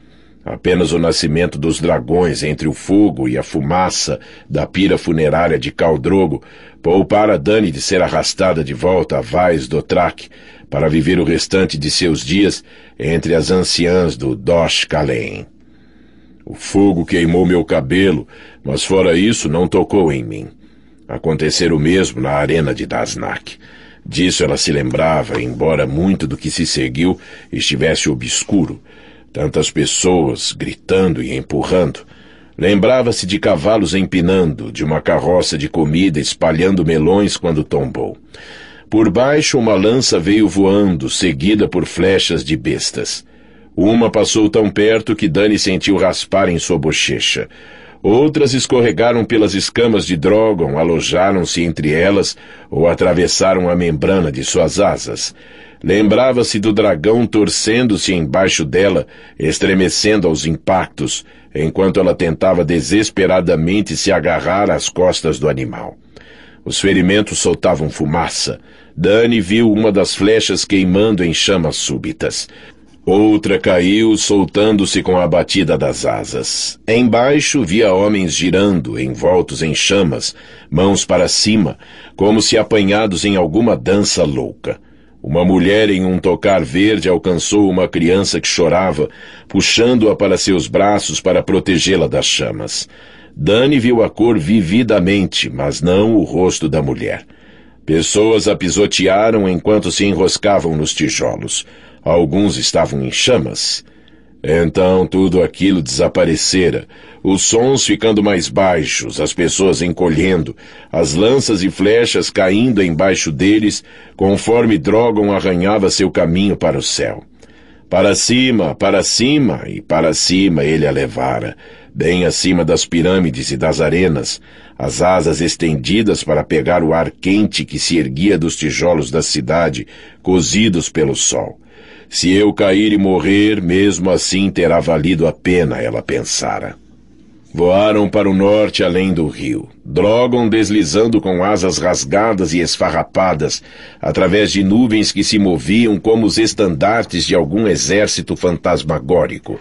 Apenas o nascimento dos dragões entre o fogo e a fumaça da pira funerária de Caldrogo poupara Dani de ser arrastada de volta a Vais do Traque para viver o restante de seus dias entre as anciãs do Dosh O fogo queimou meu cabelo, mas fora isso não tocou em mim. Acontecera o mesmo na arena de Dasnak. Disso ela se lembrava, embora muito do que se seguiu estivesse obscuro — tantas pessoas gritando e empurrando. Lembrava-se de cavalos empinando, de uma carroça de comida espalhando melões quando tombou. Por baixo, uma lança veio voando, seguida por flechas de bestas. Uma passou tão perto que Dani sentiu raspar em sua bochecha. Outras escorregaram pelas escamas de Drogon, alojaram-se entre elas ou atravessaram a membrana de suas asas. Lembrava-se do dragão torcendo-se embaixo dela, estremecendo aos impactos, enquanto ela tentava desesperadamente se agarrar às costas do animal. Os ferimentos soltavam fumaça. Dani viu uma das flechas queimando em chamas súbitas. Outra caiu, soltando-se com a batida das asas. Embaixo via homens girando, envoltos em chamas, mãos para cima, como se apanhados em alguma dança louca. Uma mulher em um tocar verde alcançou uma criança que chorava, puxando-a para seus braços para protegê-la das chamas. Dani viu a cor vividamente, mas não o rosto da mulher. Pessoas a pisotearam enquanto se enroscavam nos tijolos. Alguns estavam em chamas. Então tudo aquilo desaparecera, os sons ficando mais baixos, as pessoas encolhendo, as lanças e flechas caindo embaixo deles, conforme Drogon arranhava seu caminho para o céu. Para cima, para cima e para cima ele a levara, bem acima das pirâmides e das arenas, as asas estendidas para pegar o ar quente que se erguia dos tijolos da cidade, cozidos pelo sol. Se eu cair e morrer, mesmo assim terá valido a pena, ela pensara. Voaram para o norte além do rio, Drogon deslizando com asas rasgadas e esfarrapadas, através de nuvens que se moviam como os estandartes de algum exército fantasmagórico.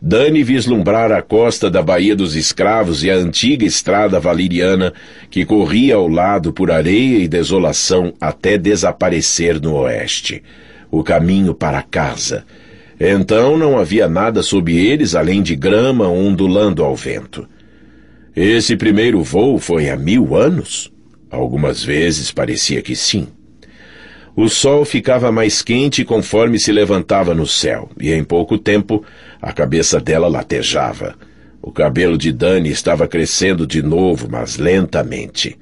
Dani vislumbrara a costa da Baía dos Escravos e a antiga estrada valiriana que corria ao lado por areia e desolação até desaparecer no oeste. O caminho para casa — então não havia nada sob eles além de grama ondulando ao vento. Esse primeiro voo foi há mil anos? Algumas vezes parecia que sim. O sol ficava mais quente conforme se levantava no céu, e em pouco tempo a cabeça dela latejava. O cabelo de Dani estava crescendo de novo, mas lentamente.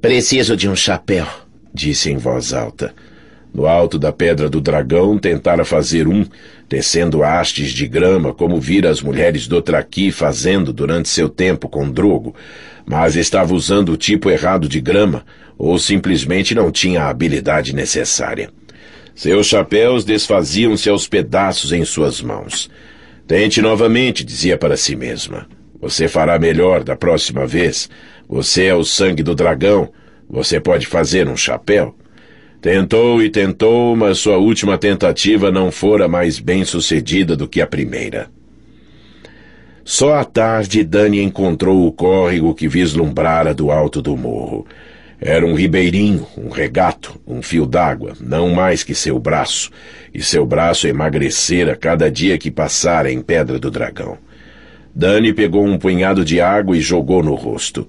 Preciso de um chapéu, disse em voz alta. No alto da pedra do dragão tentara fazer um, tecendo hastes de grama, como vira as mulheres do Traqui fazendo durante seu tempo com Drogo, mas estava usando o tipo errado de grama, ou simplesmente não tinha a habilidade necessária. Seus chapéus desfaziam-se aos pedaços em suas mãos. Tente novamente, dizia para si mesma. Você fará melhor da próxima vez. Você é o sangue do dragão. Você pode fazer um chapéu. Tentou e tentou, mas sua última tentativa não fora mais bem sucedida do que a primeira. Só à tarde Dani encontrou o córrego que vislumbrara do alto do morro. Era um ribeirinho, um regato, um fio d'água, não mais que seu braço, e seu braço emagrecera cada dia que passara em Pedra do Dragão. Dani pegou um punhado de água e jogou no rosto.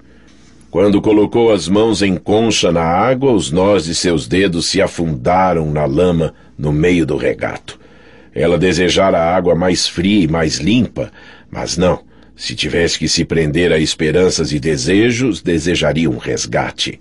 Quando colocou as mãos em concha na água, os nós de seus dedos se afundaram na lama no meio do regato. Ela desejara a água mais fria e mais limpa, mas não. Se tivesse que se prender a esperanças e desejos, desejaria um resgate.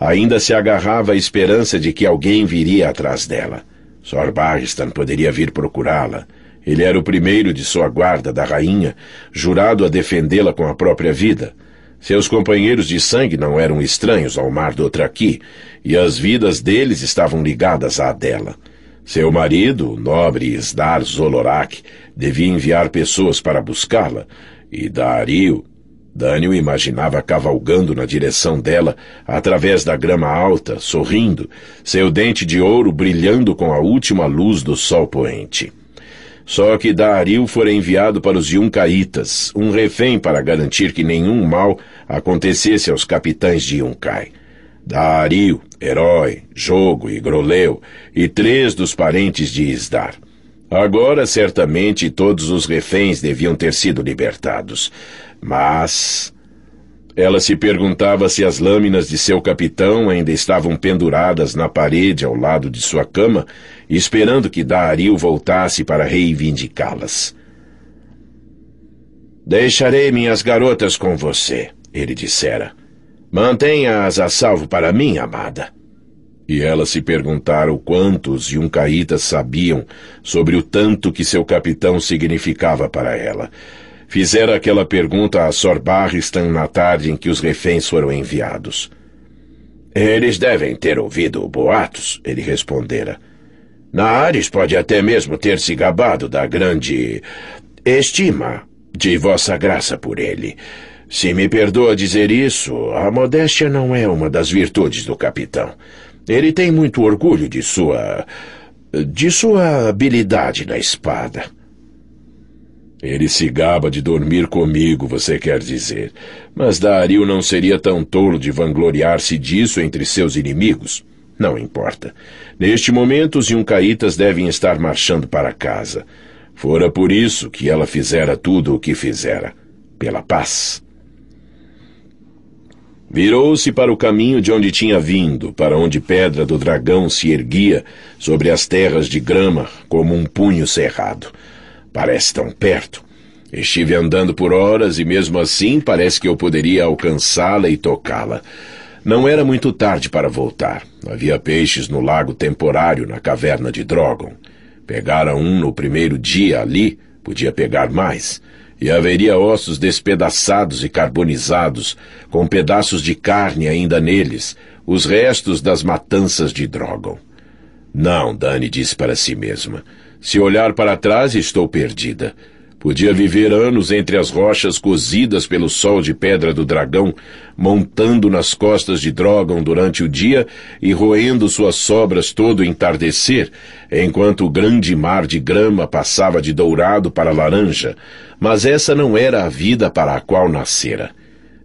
Ainda se agarrava à esperança de que alguém viria atrás dela. Sor Barristan poderia vir procurá-la. Ele era o primeiro de sua guarda da rainha, jurado a defendê-la com a própria vida. Seus companheiros de sangue não eram estranhos ao mar do Traqui, e as vidas deles estavam ligadas à dela. Seu marido, nobre Isdar Zolorak, devia enviar pessoas para buscá-la, e Dario. Daniel imaginava cavalgando na direção dela, através da grama alta, sorrindo, seu dente de ouro brilhando com a última luz do sol poente. Só que Daaril fora enviado para os Yuncaítas, um refém para garantir que nenhum mal acontecesse aos capitães de Yunkai. Daaril, Herói, Jogo e Groleu, e três dos parentes de Isdar. Agora, certamente, todos os reféns deviam ter sido libertados. Mas... Ela se perguntava se as lâminas de seu capitão ainda estavam penduradas na parede ao lado de sua cama esperando que Dario voltasse para reivindicá-las. Deixarei minhas garotas com você, ele dissera. Mantenha-as a salvo para mim, amada. E elas se perguntaram quantos e um sabiam sobre o tanto que seu capitão significava para ela. Fizera aquela pergunta a Sor Barristan na tarde em que os reféns foram enviados. Eles devem ter ouvido boatos, ele respondera. Na Ares pode até mesmo ter se gabado da grande estima de vossa graça por ele. Se me perdoa dizer isso, a modéstia não é uma das virtudes do capitão. Ele tem muito orgulho de sua. de sua habilidade na espada. Ele se gaba de dormir comigo, você quer dizer. Mas Dario não seria tão tolo de vangloriar-se disso entre seus inimigos. Não importa. Neste momento, os Yuncaítas devem estar marchando para casa. Fora por isso que ela fizera tudo o que fizera pela paz. Virou-se para o caminho de onde tinha vindo, para onde Pedra do Dragão se erguia sobre as terras de grama como um punho cerrado. Parece tão perto. Estive andando por horas e mesmo assim parece que eu poderia alcançá-la e tocá-la. Não era muito tarde para voltar. Havia peixes no lago temporário na caverna de Drogon. Pegara um no primeiro dia ali, podia pegar mais. E haveria ossos despedaçados e carbonizados, com pedaços de carne ainda neles, os restos das matanças de Drogon. Não, Dani disse para si mesma. Se olhar para trás, estou perdida. Podia viver anos entre as rochas cozidas pelo sol de pedra do dragão, montando nas costas de Drogon durante o dia e roendo suas sobras todo o entardecer, enquanto o grande mar de grama passava de dourado para laranja, mas essa não era a vida para a qual nascera.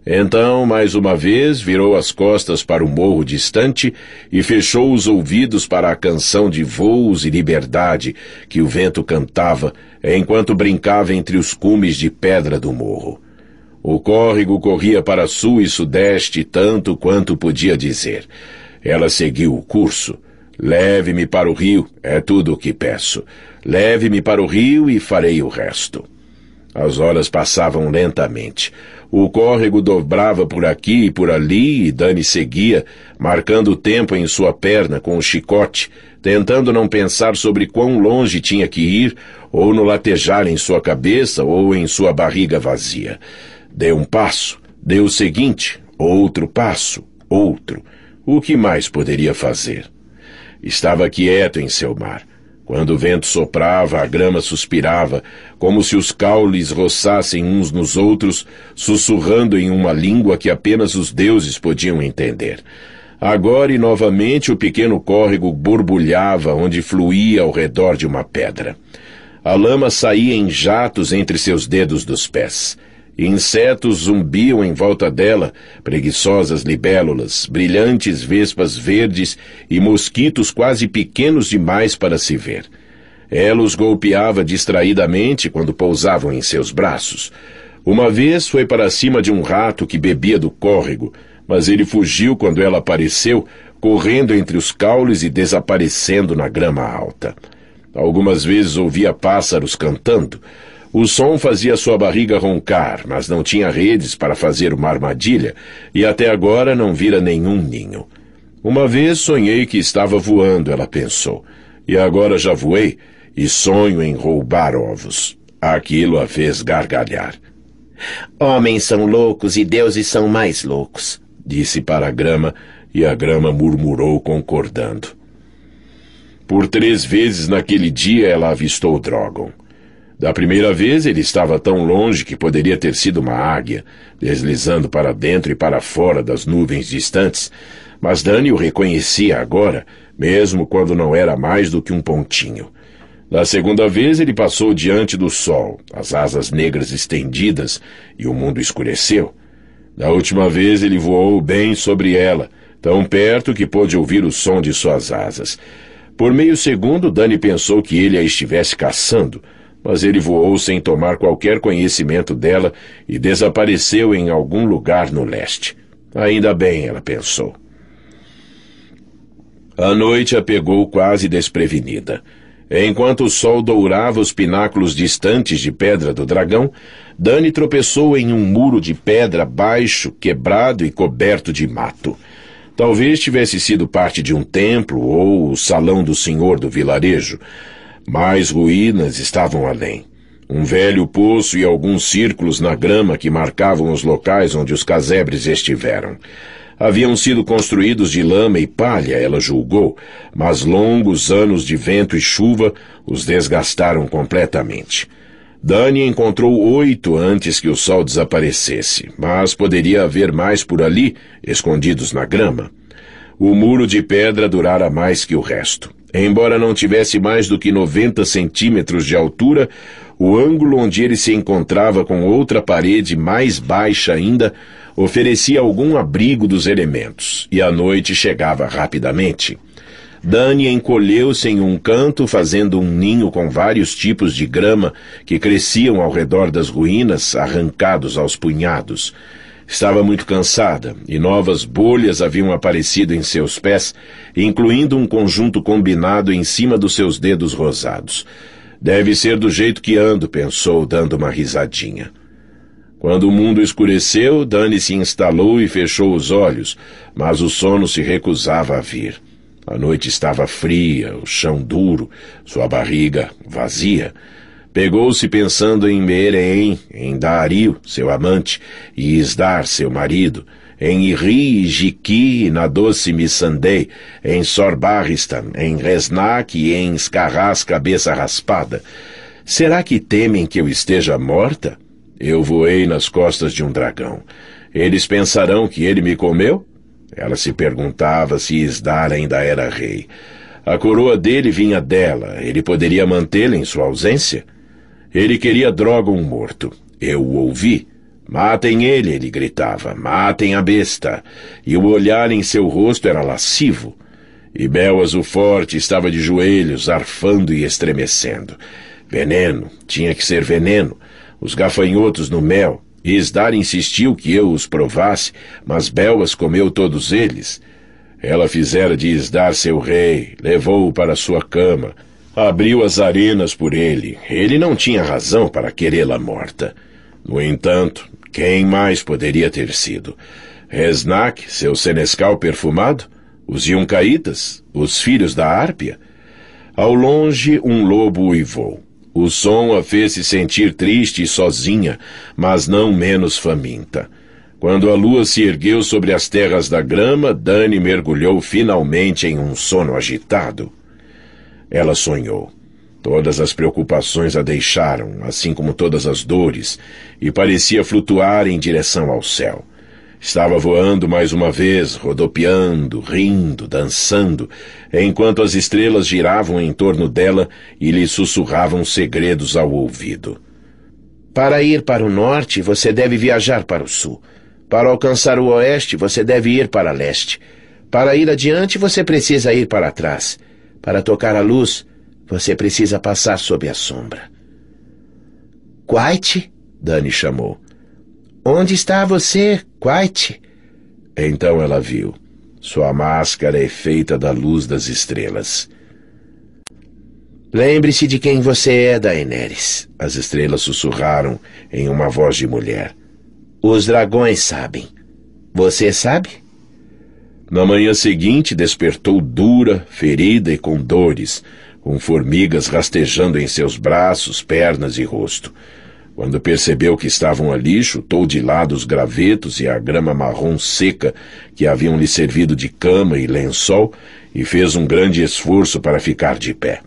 Então, mais uma vez, virou as costas para o morro distante e fechou os ouvidos para a canção de voos e liberdade que o vento cantava enquanto brincava entre os cumes de pedra do morro. O córrego corria para sul e sudeste tanto quanto podia dizer. Ela seguiu o curso. Leve-me para o rio, é tudo o que peço. Leve-me para o rio e farei o resto. As horas passavam lentamente. O córrego dobrava por aqui e por ali e Dani seguia, marcando o tempo em sua perna com o chicote, tentando não pensar sobre quão longe tinha que ir, ou no latejar em sua cabeça ou em sua barriga vazia. Deu um passo, deu o seguinte, outro passo, outro. O que mais poderia fazer? Estava quieto em seu mar. Quando o vento soprava, a grama suspirava, como se os caules roçassem uns nos outros, sussurrando em uma língua que apenas os deuses podiam entender. Agora e novamente o pequeno córrego borbulhava onde fluía ao redor de uma pedra. A lama saía em jatos entre seus dedos dos pés insetos zumbiam em volta dela, preguiçosas libélulas, brilhantes vespas verdes e mosquitos quase pequenos demais para se ver. Ela os golpeava distraidamente quando pousavam em seus braços. Uma vez foi para cima de um rato que bebia do córrego, mas ele fugiu quando ela apareceu, correndo entre os caules e desaparecendo na grama alta. Algumas vezes ouvia pássaros cantando, o som fazia sua barriga roncar, mas não tinha redes para fazer uma armadilha, e até agora não vira nenhum ninho. Uma vez sonhei que estava voando, ela pensou, e agora já voei e sonho em roubar ovos. Aquilo a fez gargalhar. Homens são loucos e deuses são mais loucos, disse para a grama, e a grama murmurou concordando. Por três vezes naquele dia ela avistou o Drogon. Da primeira vez, ele estava tão longe que poderia ter sido uma águia, deslizando para dentro e para fora das nuvens distantes, mas Dani o reconhecia agora, mesmo quando não era mais do que um pontinho. Da segunda vez, ele passou diante do sol, as asas negras estendidas, e o mundo escureceu. Da última vez, ele voou bem sobre ela, tão perto que pôde ouvir o som de suas asas. Por meio segundo, Dani pensou que ele a estivesse caçando — mas ele voou sem tomar qualquer conhecimento dela e desapareceu em algum lugar no leste. Ainda bem, ela pensou. A noite a pegou quase desprevenida. Enquanto o sol dourava os pináculos distantes de pedra do dragão, Dani tropeçou em um muro de pedra baixo, quebrado e coberto de mato. Talvez tivesse sido parte de um templo ou o salão do senhor do vilarejo mais ruínas estavam além. Um velho poço e alguns círculos na grama que marcavam os locais onde os casebres estiveram. Haviam sido construídos de lama e palha, ela julgou, mas longos anos de vento e chuva os desgastaram completamente. Dani encontrou oito antes que o sol desaparecesse, mas poderia haver mais por ali, escondidos na grama. O muro de pedra durara mais que o resto. Embora não tivesse mais do que 90 centímetros de altura, o ângulo onde ele se encontrava com outra parede mais baixa ainda oferecia algum abrigo dos elementos, e a noite chegava rapidamente. Dani encolheu-se em um canto, fazendo um ninho com vários tipos de grama que cresciam ao redor das ruínas, arrancados aos punhados. Estava muito cansada e novas bolhas haviam aparecido em seus pés, incluindo um conjunto combinado em cima dos seus dedos rosados. Deve ser do jeito que ando, pensou, dando uma risadinha. Quando o mundo escureceu, Dani se instalou e fechou os olhos, mas o sono se recusava a vir. A noite estava fria, o chão duro, sua barriga vazia. Pegou-se pensando em Meerem, em Dario, seu amante, e Isdar, seu marido, em Irri e Jiqui, na doce Missandei, em Sorbarristan, em Resnak e em Scarras Cabeça Raspada. Será que temem que eu esteja morta? Eu voei nas costas de um dragão. Eles pensarão que ele me comeu? Ela se perguntava se Isdar ainda era rei. A coroa dele vinha dela, ele poderia mantê-la em sua ausência? Ele queria droga um morto. Eu o ouvi. Matem ele, ele gritava. Matem a besta. E o olhar em seu rosto era lascivo. E Belas o Forte estava de joelhos, arfando e estremecendo. Veneno. Tinha que ser veneno. Os gafanhotos no mel. Isdar insistiu que eu os provasse, mas Belas comeu todos eles. Ela fizera de Isdar seu rei, levou-o para sua cama. Abriu as arenas por ele. Ele não tinha razão para querê-la morta. No entanto, quem mais poderia ter sido? Resnak, seu senescal perfumado? Os Yuncaítas? Os filhos da Árpia? Ao longe, um lobo uivou. O som a fez se sentir triste e sozinha, mas não menos faminta. Quando a lua se ergueu sobre as terras da grama, Dani mergulhou finalmente em um sono agitado. Ela sonhou. Todas as preocupações a deixaram, assim como todas as dores, e parecia flutuar em direção ao céu. Estava voando mais uma vez, rodopiando, rindo, dançando, enquanto as estrelas giravam em torno dela e lhe sussurravam segredos ao ouvido. Para ir para o norte, você deve viajar para o sul. Para alcançar o oeste, você deve ir para leste. Para ir adiante, você precisa ir para trás. Para tocar a luz, você precisa passar sob a sombra. Quite? Dani chamou. Onde está você, Quite? Então ela viu. Sua máscara é feita da luz das estrelas. Lembre-se de quem você é, Daenerys. As estrelas sussurraram em uma voz de mulher. Os dragões sabem. Você sabe? Na manhã seguinte despertou dura, ferida e com dores, com formigas rastejando em seus braços, pernas e rosto. Quando percebeu que estavam ali, chutou de lado os gravetos e a grama marrom seca que haviam lhe servido de cama e lençol e fez um grande esforço para ficar de pé.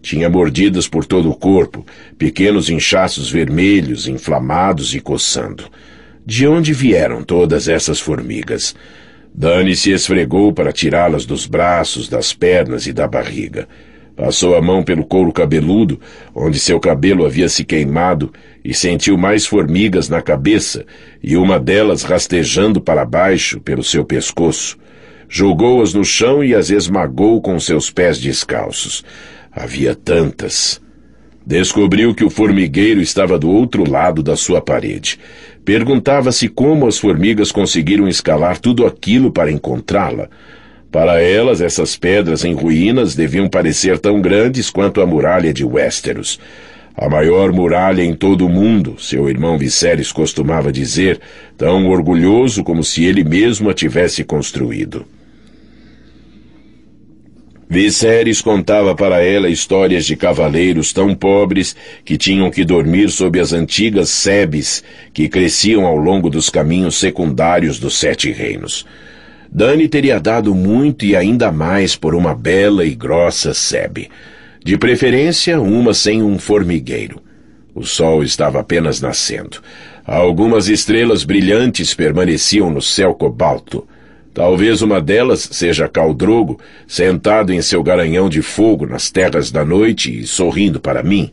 Tinha mordidas por todo o corpo, pequenos inchaços vermelhos, inflamados e coçando. De onde vieram todas essas formigas? Dani se esfregou para tirá-las dos braços, das pernas e da barriga. Passou a mão pelo couro cabeludo, onde seu cabelo havia se queimado, e sentiu mais formigas na cabeça, e uma delas rastejando para baixo pelo seu pescoço. Jogou-as no chão e as esmagou com seus pés descalços. Havia tantas. Descobriu que o formigueiro estava do outro lado da sua parede. Perguntava-se como as formigas conseguiram escalar tudo aquilo para encontrá-la. Para elas, essas pedras em ruínas deviam parecer tão grandes quanto a muralha de Westeros. A maior muralha em todo o mundo, seu irmão Viserys costumava dizer, tão orgulhoso como se ele mesmo a tivesse construído. Viserys contava para ela histórias de cavaleiros tão pobres que tinham que dormir sob as antigas sebes que cresciam ao longo dos caminhos secundários dos Sete Reinos. Dani teria dado muito e ainda mais por uma bela e grossa sebe. De preferência, uma sem um formigueiro. O sol estava apenas nascendo. Algumas estrelas brilhantes permaneciam no céu cobalto. Talvez uma delas seja Caldrogo, sentado em seu garanhão de fogo nas terras da noite e sorrindo para mim.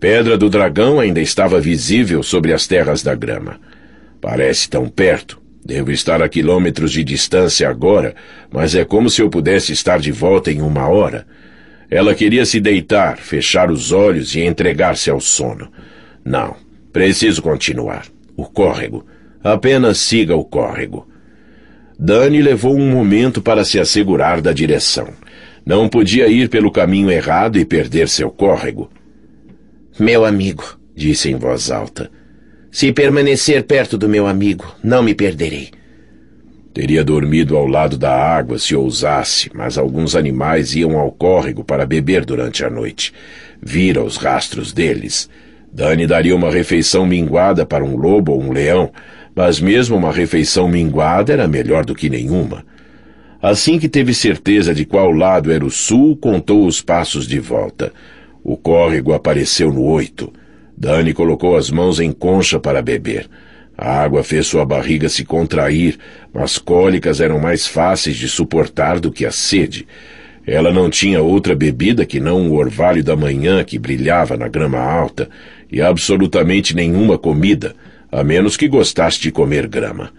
Pedra do dragão ainda estava visível sobre as terras da grama. Parece tão perto. Devo estar a quilômetros de distância agora, mas é como se eu pudesse estar de volta em uma hora. Ela queria se deitar, fechar os olhos e entregar-se ao sono. Não, preciso continuar. O córrego. Apenas siga o córrego. Dani levou um momento para se assegurar da direção. Não podia ir pelo caminho errado e perder seu córrego. Meu amigo, disse em voz alta. Se permanecer perto do meu amigo, não me perderei. Teria dormido ao lado da água se ousasse, mas alguns animais iam ao córrego para beber durante a noite. Vira os rastros deles. Dani daria uma refeição minguada para um lobo ou um leão, mas mesmo uma refeição minguada era melhor do que nenhuma. Assim que teve certeza de qual lado era o sul, contou os passos de volta. O córrego apareceu no oito. Dani colocou as mãos em concha para beber. A água fez sua barriga se contrair, mas cólicas eram mais fáceis de suportar do que a sede. Ela não tinha outra bebida que não o orvalho da manhã que brilhava na grama alta, e absolutamente nenhuma comida, a menos que gostasse de comer grama.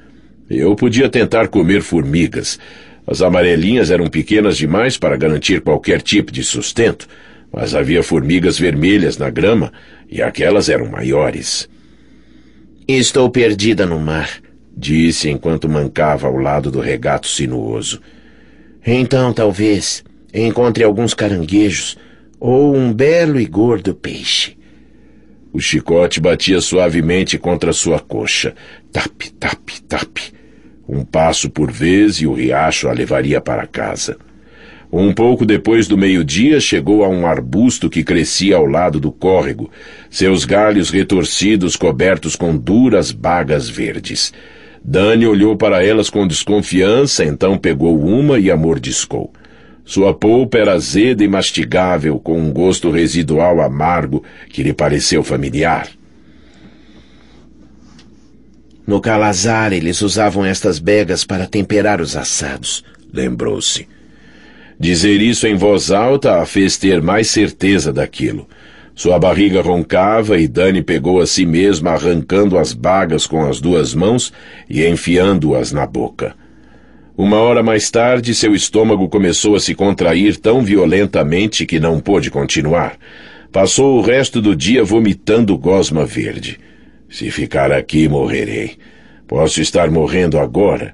Eu podia tentar comer formigas. As amarelinhas eram pequenas demais para garantir qualquer tipo de sustento, mas havia formigas vermelhas na grama e aquelas eram maiores. Estou perdida no mar, disse enquanto mancava ao lado do regato sinuoso. Então talvez encontre alguns caranguejos ou um belo e gordo peixe. O chicote batia suavemente contra sua coxa. Tap, tap, tap. Um passo por vez e o riacho a levaria para casa. Um pouco depois do meio-dia, chegou a um arbusto que crescia ao lado do córrego, seus galhos retorcidos cobertos com duras bagas verdes. Dani olhou para elas com desconfiança, então pegou uma e a mordiscou. Sua polpa era azeda e mastigável, com um gosto residual amargo que lhe pareceu familiar. No Calazar, eles usavam estas begas para temperar os assados, lembrou-se. Dizer isso em voz alta a fez ter mais certeza daquilo. Sua barriga roncava e Dani pegou a si mesma arrancando as bagas com as duas mãos e enfiando-as na boca. Uma hora mais tarde, seu estômago começou a se contrair tão violentamente que não pôde continuar. Passou o resto do dia vomitando gosma verde. Se ficar aqui, morrerei. Posso estar morrendo agora.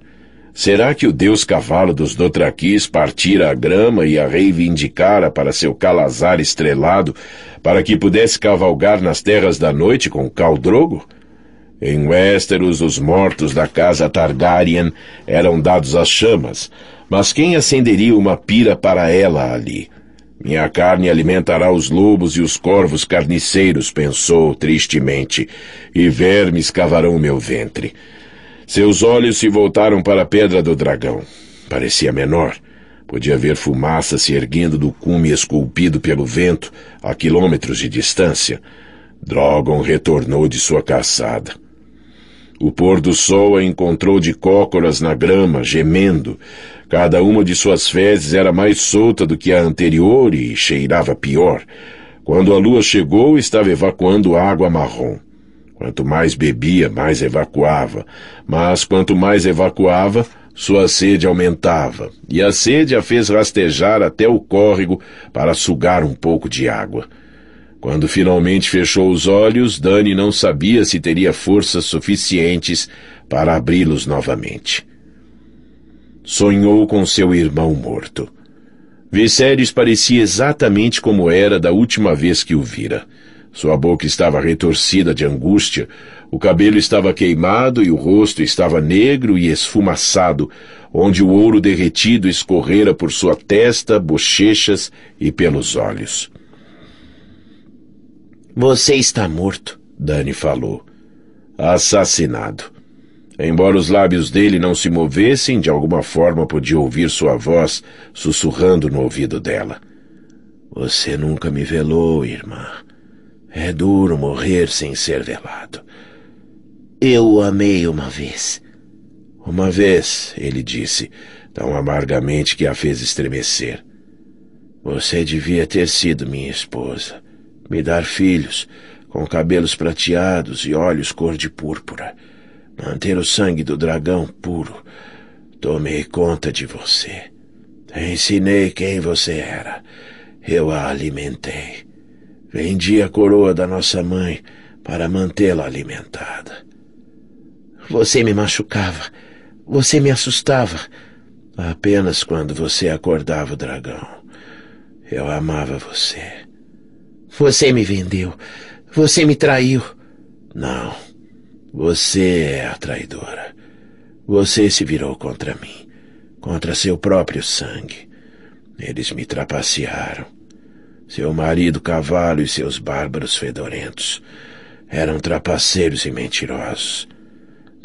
Será que o deus cavalo dos Dotraquis partira a grama e a reivindicara para seu calazar estrelado, para que pudesse cavalgar nas terras da noite com o Caldrogo? Em Westeros, os mortos da casa Targaryen eram dados às chamas, mas quem acenderia uma pira para ela ali? Minha carne alimentará os lobos e os corvos carniceiros, pensou tristemente, e vermes cavarão meu ventre. Seus olhos se voltaram para a pedra do dragão. Parecia menor. Podia ver fumaça se erguendo do cume esculpido pelo vento, a quilômetros de distância. Drogon retornou de sua caçada. O pôr do sol a encontrou de cócoras na grama, gemendo. Cada uma de suas fezes era mais solta do que a anterior e cheirava pior. Quando a lua chegou, estava evacuando água marrom. Quanto mais bebia, mais evacuava. Mas quanto mais evacuava, sua sede aumentava, e a sede a fez rastejar até o córrego para sugar um pouco de água. Quando finalmente fechou os olhos, Dani não sabia se teria forças suficientes para abri-los novamente. Sonhou com seu irmão morto. Viserys parecia exatamente como era da última vez que o vira. Sua boca estava retorcida de angústia, o cabelo estava queimado e o rosto estava negro e esfumaçado, onde o ouro derretido escorrera por sua testa, bochechas e pelos olhos. Você está morto, Dani falou. Assassinado. Embora os lábios dele não se movessem, de alguma forma podia ouvir sua voz sussurrando no ouvido dela. Você nunca me velou, irmã. É duro morrer sem ser velado. Eu o amei uma vez. Uma vez, ele disse, tão amargamente que a fez estremecer. Você devia ter sido minha esposa me dar filhos, com cabelos prateados e olhos cor de púrpura, manter o sangue do dragão puro. Tomei conta de você. Ensinei quem você era. Eu a alimentei. Vendi a coroa da nossa mãe para mantê-la alimentada. Você me machucava. Você me assustava. Apenas quando você acordava o dragão. Eu amava você. Você me vendeu. Você me traiu. Não. Você é a traidora. Você se virou contra mim, contra seu próprio sangue. Eles me trapacearam. Seu marido cavalo e seus bárbaros fedorentos eram trapaceiros e mentirosos.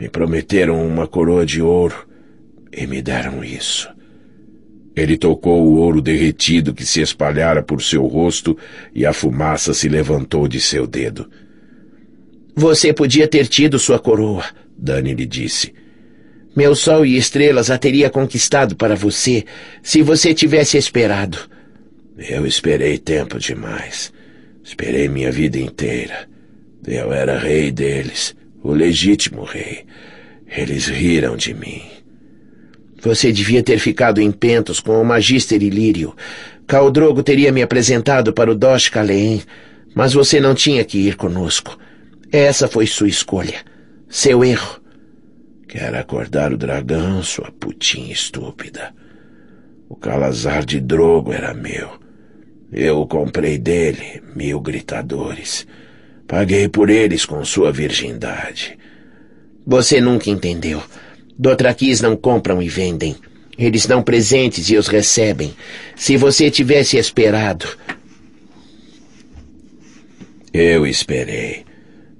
Me prometeram uma coroa de ouro e me deram isso. Ele tocou o ouro derretido que se espalhara por seu rosto e a fumaça se levantou de seu dedo. Você podia ter tido sua coroa, Dani lhe disse. Meu sol e estrelas a teria conquistado para você se você tivesse esperado. Eu esperei tempo demais. Esperei minha vida inteira. Eu era rei deles, o legítimo rei. Eles riram de mim. Você devia ter ficado em Pentos com o Magister Ilírio. Caldrogo teria me apresentado para o Dosh Caleim, mas você não tinha que ir conosco. Essa foi sua escolha. Seu erro. Quer acordar o dragão, sua putinha estúpida. O calazar de Drogo era meu. Eu o comprei dele, mil gritadores. Paguei por eles com sua virgindade. Você nunca entendeu. Dotraquis não compram e vendem. Eles dão presentes e os recebem. Se você tivesse esperado. Eu esperei.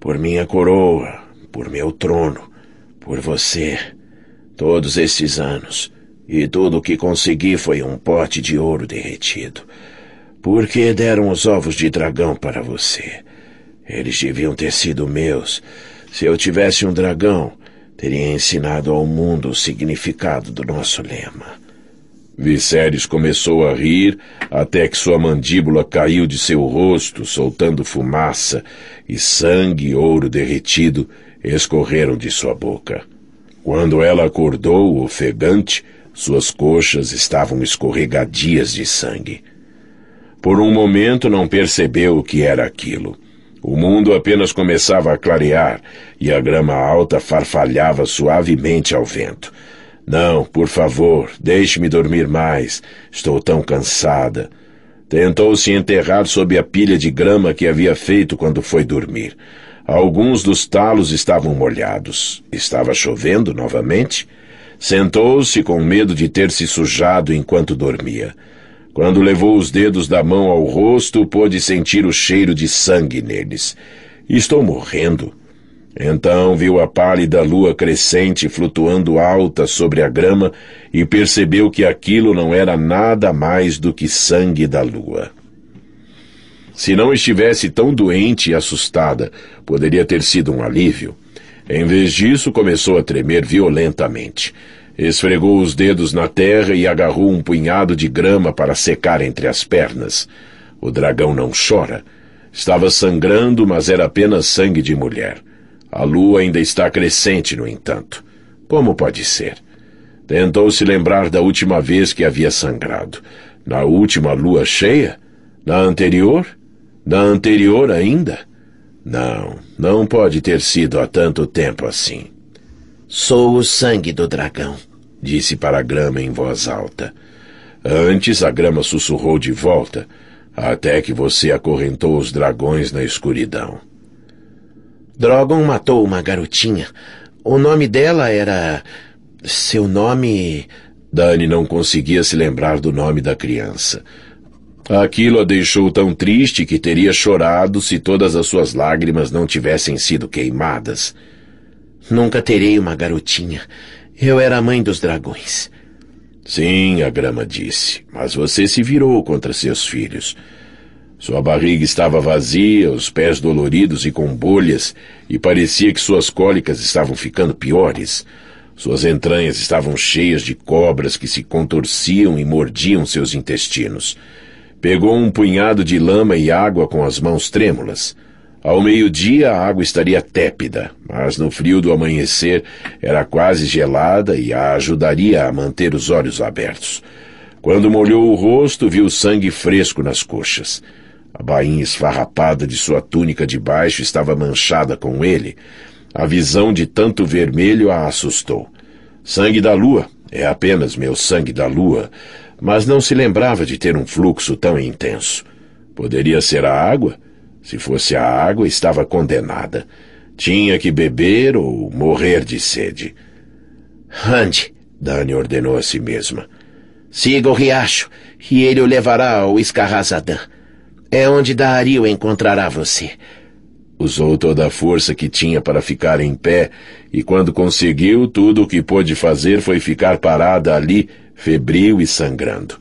Por minha coroa, por meu trono, por você. Todos esses anos. E tudo o que consegui foi um pote de ouro derretido. Por que deram os ovos de dragão para você? Eles deviam ter sido meus. Se eu tivesse um dragão, teria ensinado ao mundo o significado do nosso lema. Viceres começou a rir até que sua mandíbula caiu de seu rosto, soltando fumaça, e sangue e ouro derretido escorreram de sua boca. Quando ela acordou, ofegante, suas coxas estavam escorregadias de sangue. Por um momento não percebeu o que era aquilo. O mundo apenas começava a clarear e a grama alta farfalhava suavemente ao vento. Não, por favor, deixe-me dormir mais. Estou tão cansada. Tentou se enterrar sob a pilha de grama que havia feito quando foi dormir. Alguns dos talos estavam molhados. Estava chovendo novamente. Sentou-se com medo de ter se sujado enquanto dormia. Quando levou os dedos da mão ao rosto, pôde sentir o cheiro de sangue neles. Estou morrendo. Então viu a pálida lua crescente flutuando alta sobre a grama e percebeu que aquilo não era nada mais do que sangue da lua. Se não estivesse tão doente e assustada, poderia ter sido um alívio. Em vez disso, começou a tremer violentamente. Esfregou os dedos na terra e agarrou um punhado de grama para secar entre as pernas. O dragão não chora. Estava sangrando, mas era apenas sangue de mulher. A lua ainda está crescente, no entanto. Como pode ser? Tentou se lembrar da última vez que havia sangrado. Na última lua cheia? Na anterior? Na anterior ainda? Não, não pode ter sido há tanto tempo assim. Sou o sangue do dragão, disse para a grama em voz alta. Antes a grama sussurrou de volta, até que você acorrentou os dragões na escuridão. Drogon matou uma garotinha. O nome dela era. Seu nome. Dani não conseguia se lembrar do nome da criança. Aquilo a deixou tão triste que teria chorado se todas as suas lágrimas não tivessem sido queimadas. Nunca terei uma garotinha. Eu era a mãe dos dragões. Sim, a grama disse, mas você se virou contra seus filhos. Sua barriga estava vazia, os pés doloridos e com bolhas, e parecia que suas cólicas estavam ficando piores. Suas entranhas estavam cheias de cobras que se contorciam e mordiam seus intestinos. Pegou um punhado de lama e água com as mãos trêmulas. Ao meio-dia a água estaria tépida, mas no frio do amanhecer era quase gelada e a ajudaria a manter os olhos abertos. Quando molhou o rosto, viu sangue fresco nas coxas. A bainha esfarrapada de sua túnica de baixo estava manchada com ele. A visão de tanto vermelho a assustou. Sangue da lua, é apenas meu sangue da lua, mas não se lembrava de ter um fluxo tão intenso. Poderia ser a água? Se fosse a água, estava condenada. Tinha que beber ou morrer de sede. Ande, Dani ordenou a si mesma. Siga o riacho e ele o levará ao Escarrazadã. É onde Dario encontrará você. Usou toda a força que tinha para ficar em pé, e quando conseguiu, tudo o que pôde fazer foi ficar parada ali, febril e sangrando.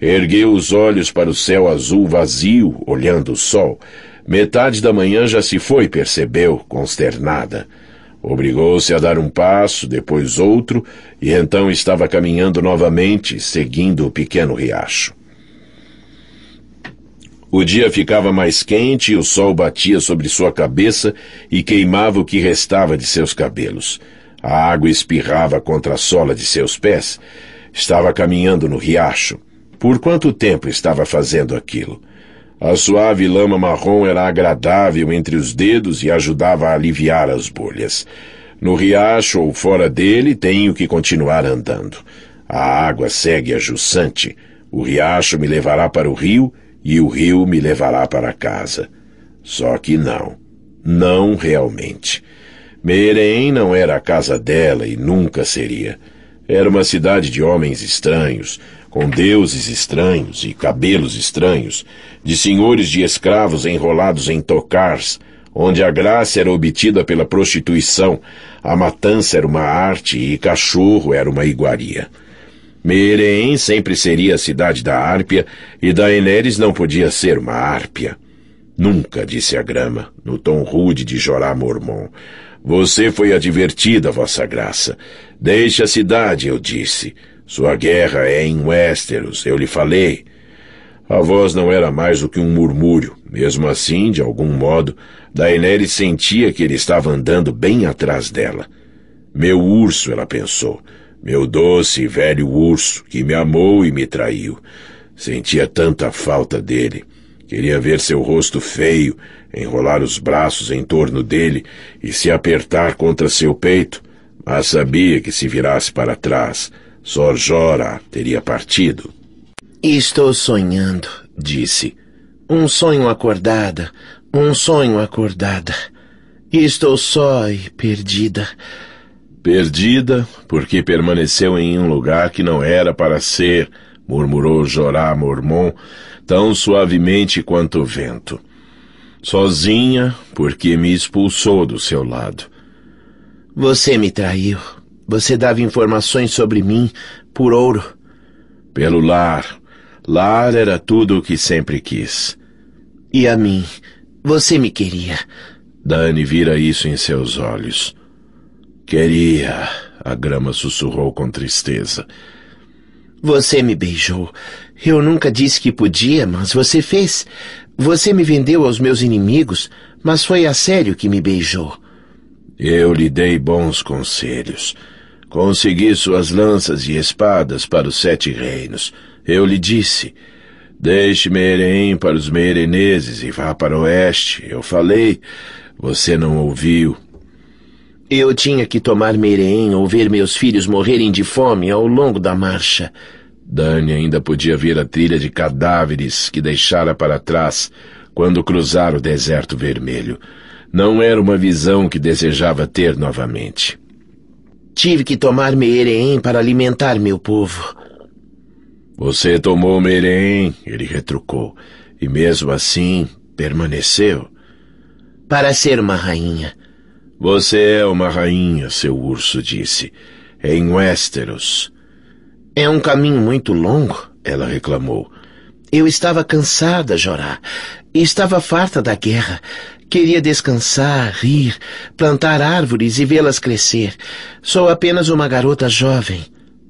Ergueu os olhos para o céu azul vazio, olhando o sol. Metade da manhã já se foi, percebeu, consternada. Obrigou-se a dar um passo, depois outro, e então estava caminhando novamente, seguindo o pequeno riacho. O dia ficava mais quente e o sol batia sobre sua cabeça e queimava o que restava de seus cabelos. A água espirrava contra a sola de seus pés. Estava caminhando no riacho. Por quanto tempo estava fazendo aquilo? A suave lama marrom era agradável entre os dedos e ajudava a aliviar as bolhas. No riacho ou fora dele, tenho que continuar andando. A água segue a jusante. O riacho me levará para o rio e o rio me levará para casa. Só que não. Não realmente. Meerem não era a casa dela e nunca seria. Era uma cidade de homens estranhos, com deuses estranhos e cabelos estranhos, de senhores de escravos enrolados em tocars, onde a graça era obtida pela prostituição, a matança era uma arte e cachorro era uma iguaria. Meereen sempre seria a cidade da Árpia, e Daenerys não podia ser uma Árpia. Nunca, disse a grama, no tom rude de Jorá Mormon. Você foi advertida, vossa graça. Deixe a cidade, eu disse. Sua guerra é em Westeros, eu lhe falei. A voz não era mais do que um murmúrio. Mesmo assim, de algum modo, Daenerys sentia que ele estava andando bem atrás dela. Meu urso, ela pensou. Meu doce e velho urso, que me amou e me traiu. Sentia tanta falta dele. Queria ver seu rosto feio, enrolar os braços em torno dele e se apertar contra seu peito, mas sabia que se virasse para trás, só Jora teria partido. Estou sonhando, disse. Um sonho acordada, um sonho acordada. Estou só e perdida. Perdida porque permaneceu em um lugar que não era para ser, murmurou Jorá Mormon, tão suavemente quanto o vento. Sozinha porque me expulsou do seu lado. Você me traiu, você dava informações sobre mim por ouro. Pelo lar. Lar era tudo o que sempre quis. E a mim? Você me queria. Dani vira isso em seus olhos. Queria, a grama sussurrou com tristeza. Você me beijou. Eu nunca disse que podia, mas você fez. Você me vendeu aos meus inimigos, mas foi a sério que me beijou. Eu lhe dei bons conselhos. Consegui suas lanças e espadas para os sete reinos. Eu lhe disse: Deixe Meerem para os meereneses e vá para o oeste. Eu falei, você não ouviu. Eu tinha que tomar Meerem ou ver meus filhos morrerem de fome ao longo da marcha. Dani ainda podia ver a trilha de cadáveres que deixara para trás quando cruzara o deserto vermelho. Não era uma visão que desejava ter novamente. Tive que tomar Meereen para alimentar meu povo. Você tomou Meereen, ele retrucou, e mesmo assim permaneceu. Para ser uma rainha. Você é uma rainha, seu urso disse, em Westeros. É um caminho muito longo, ela reclamou. Eu estava cansada, Jorá. Estava farta da guerra. Queria descansar, rir, plantar árvores e vê-las crescer. Sou apenas uma garota jovem.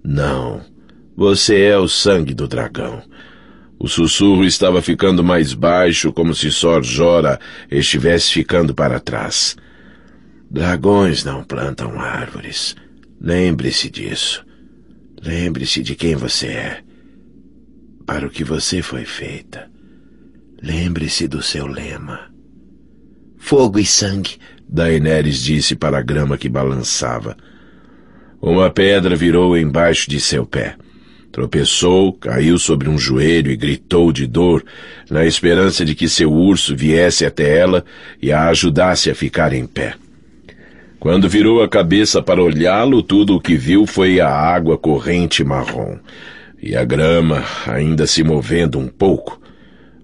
Não. Você é o sangue do dragão. O sussurro estava ficando mais baixo, como se Sor Jora estivesse ficando para trás. Dragões não plantam árvores. Lembre-se disso. Lembre-se de quem você é. Para o que você foi feita. Lembre-se do seu lema. Fogo e sangue, Daenerys disse para a grama que balançava. Uma pedra virou embaixo de seu pé. Tropeçou, caiu sobre um joelho e gritou de dor, na esperança de que seu urso viesse até ela e a ajudasse a ficar em pé. Quando virou a cabeça para olhá-lo, tudo o que viu foi a água corrente marrom e a grama ainda se movendo um pouco.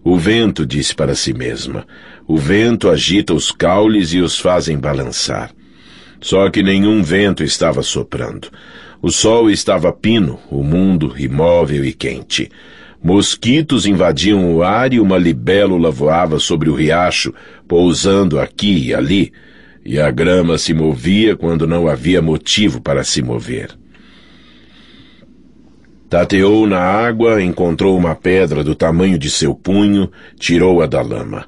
O vento disse para si mesma: o vento agita os caules e os fazem balançar. Só que nenhum vento estava soprando. O sol estava pino, o mundo imóvel e quente. Mosquitos invadiam o ar e uma libélula voava sobre o riacho, pousando aqui e ali, e a grama se movia quando não havia motivo para se mover. Tateou na água, encontrou uma pedra do tamanho de seu punho, tirou-a da lama.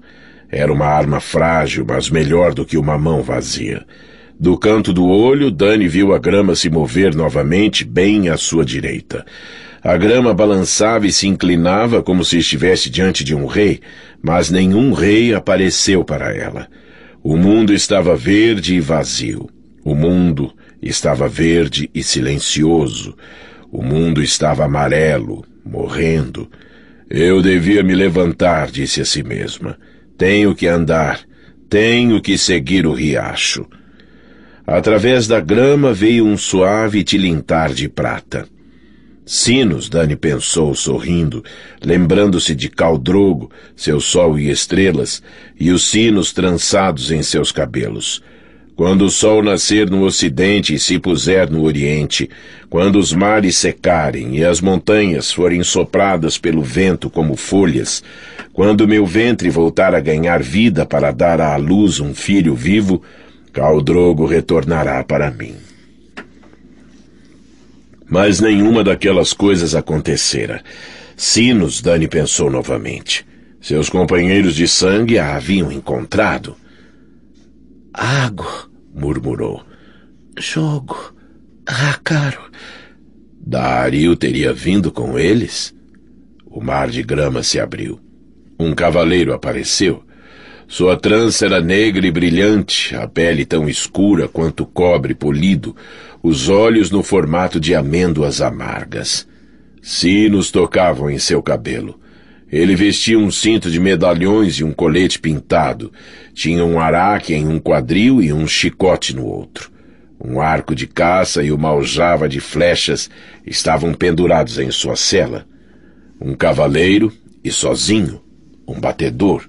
Era uma arma frágil, mas melhor do que uma mão vazia. Do canto do olho, Dani viu a grama se mover novamente bem à sua direita. A grama balançava e se inclinava como se estivesse diante de um rei, mas nenhum rei apareceu para ela. O mundo estava verde e vazio. O mundo estava verde e silencioso. O mundo estava amarelo, morrendo. Eu devia me levantar, disse a si mesma. Tenho que andar, tenho que seguir o riacho. Através da grama veio um suave tilintar de prata. Sinos, Dani pensou, sorrindo, lembrando-se de Caldrogo, seu sol e estrelas, e os sinos trançados em seus cabelos. Quando o sol nascer no ocidente e se puser no oriente, quando os mares secarem e as montanhas forem sopradas pelo vento como folhas, quando meu ventre voltar a ganhar vida para dar à luz um filho vivo, Caldrogo retornará para mim. Mas nenhuma daquelas coisas acontecera. Sinos, Dani pensou novamente. Seus companheiros de sangue a haviam encontrado. Água, murmurou. Jogo. Ah, caro. Dario teria vindo com eles? O mar de grama se abriu. Um cavaleiro apareceu. Sua trança era negra e brilhante, a pele tão escura quanto cobre polido, os olhos no formato de amêndoas amargas. Sinos tocavam em seu cabelo. Ele vestia um cinto de medalhões e um colete pintado. Tinha um araque em um quadril e um chicote no outro. Um arco de caça e uma aljava de flechas estavam pendurados em sua cela. Um cavaleiro e sozinho, um batedor.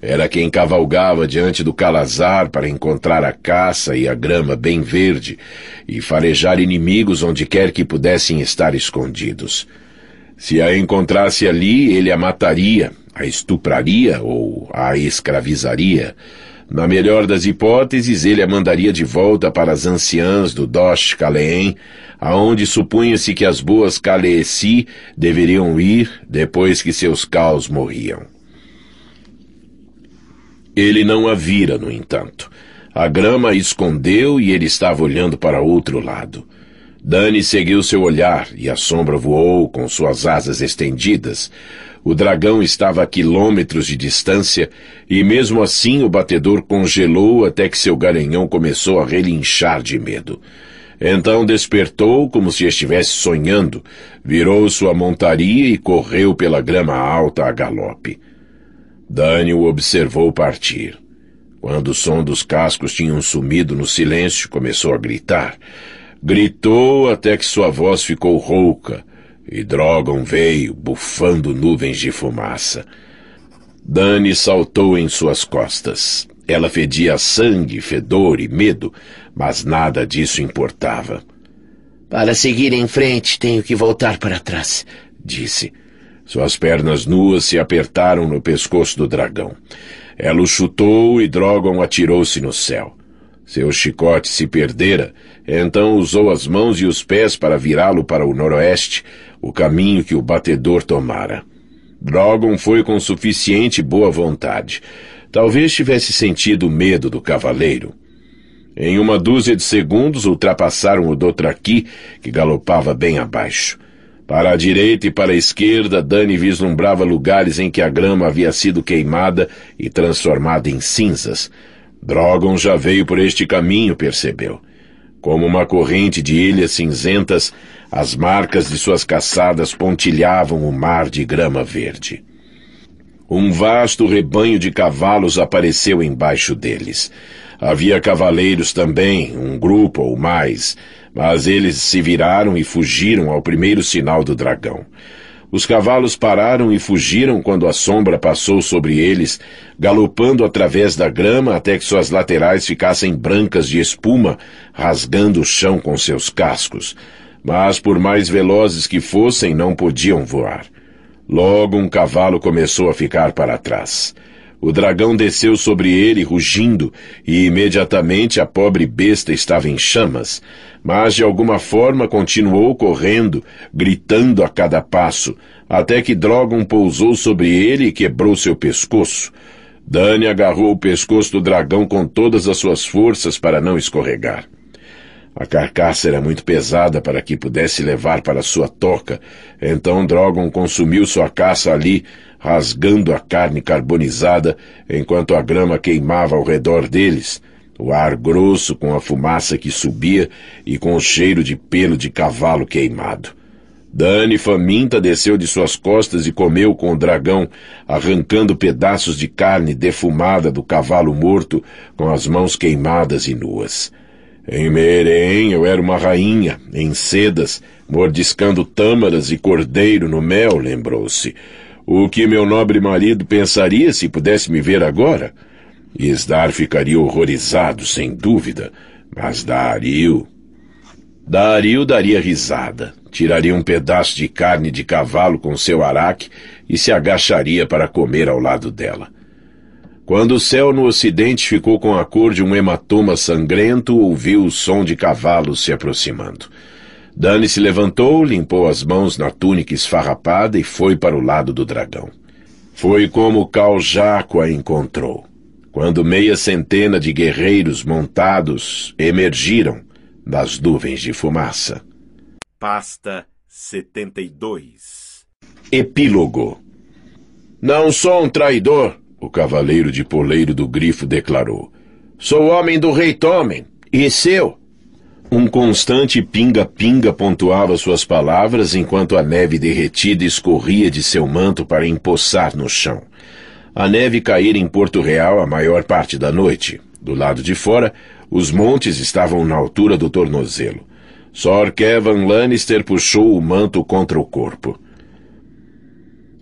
Era quem cavalgava diante do calazar para encontrar a caça e a grama bem verde e farejar inimigos onde quer que pudessem estar escondidos. Se a encontrasse ali, ele a mataria, a estupraria ou a escravizaria. Na melhor das hipóteses, ele a mandaria de volta para as anciãs do Dosh Caleem, aonde supunha-se que as boas Kaleesi deveriam ir depois que seus caos morriam. Ele não a vira, no entanto. A grama a escondeu e ele estava olhando para outro lado. Dani seguiu seu olhar e a sombra voou com suas asas estendidas. O dragão estava a quilômetros de distância e, mesmo assim, o batedor congelou até que seu garanhão começou a relinchar de medo. Então despertou como se estivesse sonhando, virou sua montaria e correu pela grama alta a galope. Dani o observou partir. Quando o som dos cascos tinham sumido no silêncio, começou a gritar. Gritou até que sua voz ficou rouca, e Drogon veio, bufando nuvens de fumaça. Dani saltou em suas costas. Ela fedia sangue, fedor e medo, mas nada disso importava. Para seguir em frente, tenho que voltar para trás, disse. Suas pernas nuas se apertaram no pescoço do dragão. Ela o chutou e Drogon atirou-se no céu. Seu chicote se perdera, então usou as mãos e os pés para virá-lo para o noroeste, o caminho que o batedor tomara. Drogon foi com suficiente boa vontade. Talvez tivesse sentido medo do cavaleiro. Em uma dúzia de segundos ultrapassaram o Dotraqui, que galopava bem abaixo. Para a direita e para a esquerda, Dani vislumbrava lugares em que a grama havia sido queimada e transformada em cinzas. Drogon já veio por este caminho, percebeu. Como uma corrente de ilhas cinzentas, as marcas de suas caçadas pontilhavam o mar de grama verde. Um vasto rebanho de cavalos apareceu embaixo deles. Havia cavaleiros também, um grupo ou mais, mas eles se viraram e fugiram ao primeiro sinal do dragão. Os cavalos pararam e fugiram quando a sombra passou sobre eles, galopando através da grama até que suas laterais ficassem brancas de espuma, rasgando o chão com seus cascos. Mas, por mais velozes que fossem, não podiam voar. Logo, um cavalo começou a ficar para trás. O dragão desceu sobre ele, rugindo, e imediatamente a pobre besta estava em chamas, mas de alguma forma continuou correndo, gritando a cada passo, até que Drogon pousou sobre ele e quebrou seu pescoço. Dani agarrou o pescoço do dragão com todas as suas forças para não escorregar. A carcaça era muito pesada para que pudesse levar para sua toca, então Drogon consumiu sua caça ali, rasgando a carne carbonizada enquanto a grama queimava ao redor deles, o ar grosso com a fumaça que subia e com o cheiro de pelo de cavalo queimado. Dani, faminta, desceu de suas costas e comeu com o dragão, arrancando pedaços de carne defumada do cavalo morto com as mãos queimadas e nuas. Em Merém eu era uma rainha, em sedas, mordiscando tâmaras e cordeiro no mel, lembrou-se. O que meu nobre marido pensaria se pudesse me ver agora? Isdar ficaria horrorizado, sem dúvida, mas Dario. Dario daria risada, tiraria um pedaço de carne de cavalo com seu araque e se agacharia para comer ao lado dela. Quando o céu no ocidente ficou com a cor de um hematoma sangrento, ouviu o som de cavalos se aproximando. Dani se levantou, limpou as mãos na túnica esfarrapada e foi para o lado do dragão. Foi como Cal Jaco a encontrou. Quando meia centena de guerreiros montados emergiram das nuvens de fumaça. Pasta 72 Epílogo Não sou um traidor, o cavaleiro de poleiro do grifo declarou. Sou homem do rei Tomem, e seu. Um constante pinga-pinga pontuava suas palavras enquanto a neve derretida escorria de seu manto para empoçar no chão. A neve caíra em Porto Real a maior parte da noite. Do lado de fora, os montes estavam na altura do tornozelo. Sor Kevin Lannister puxou o manto contra o corpo.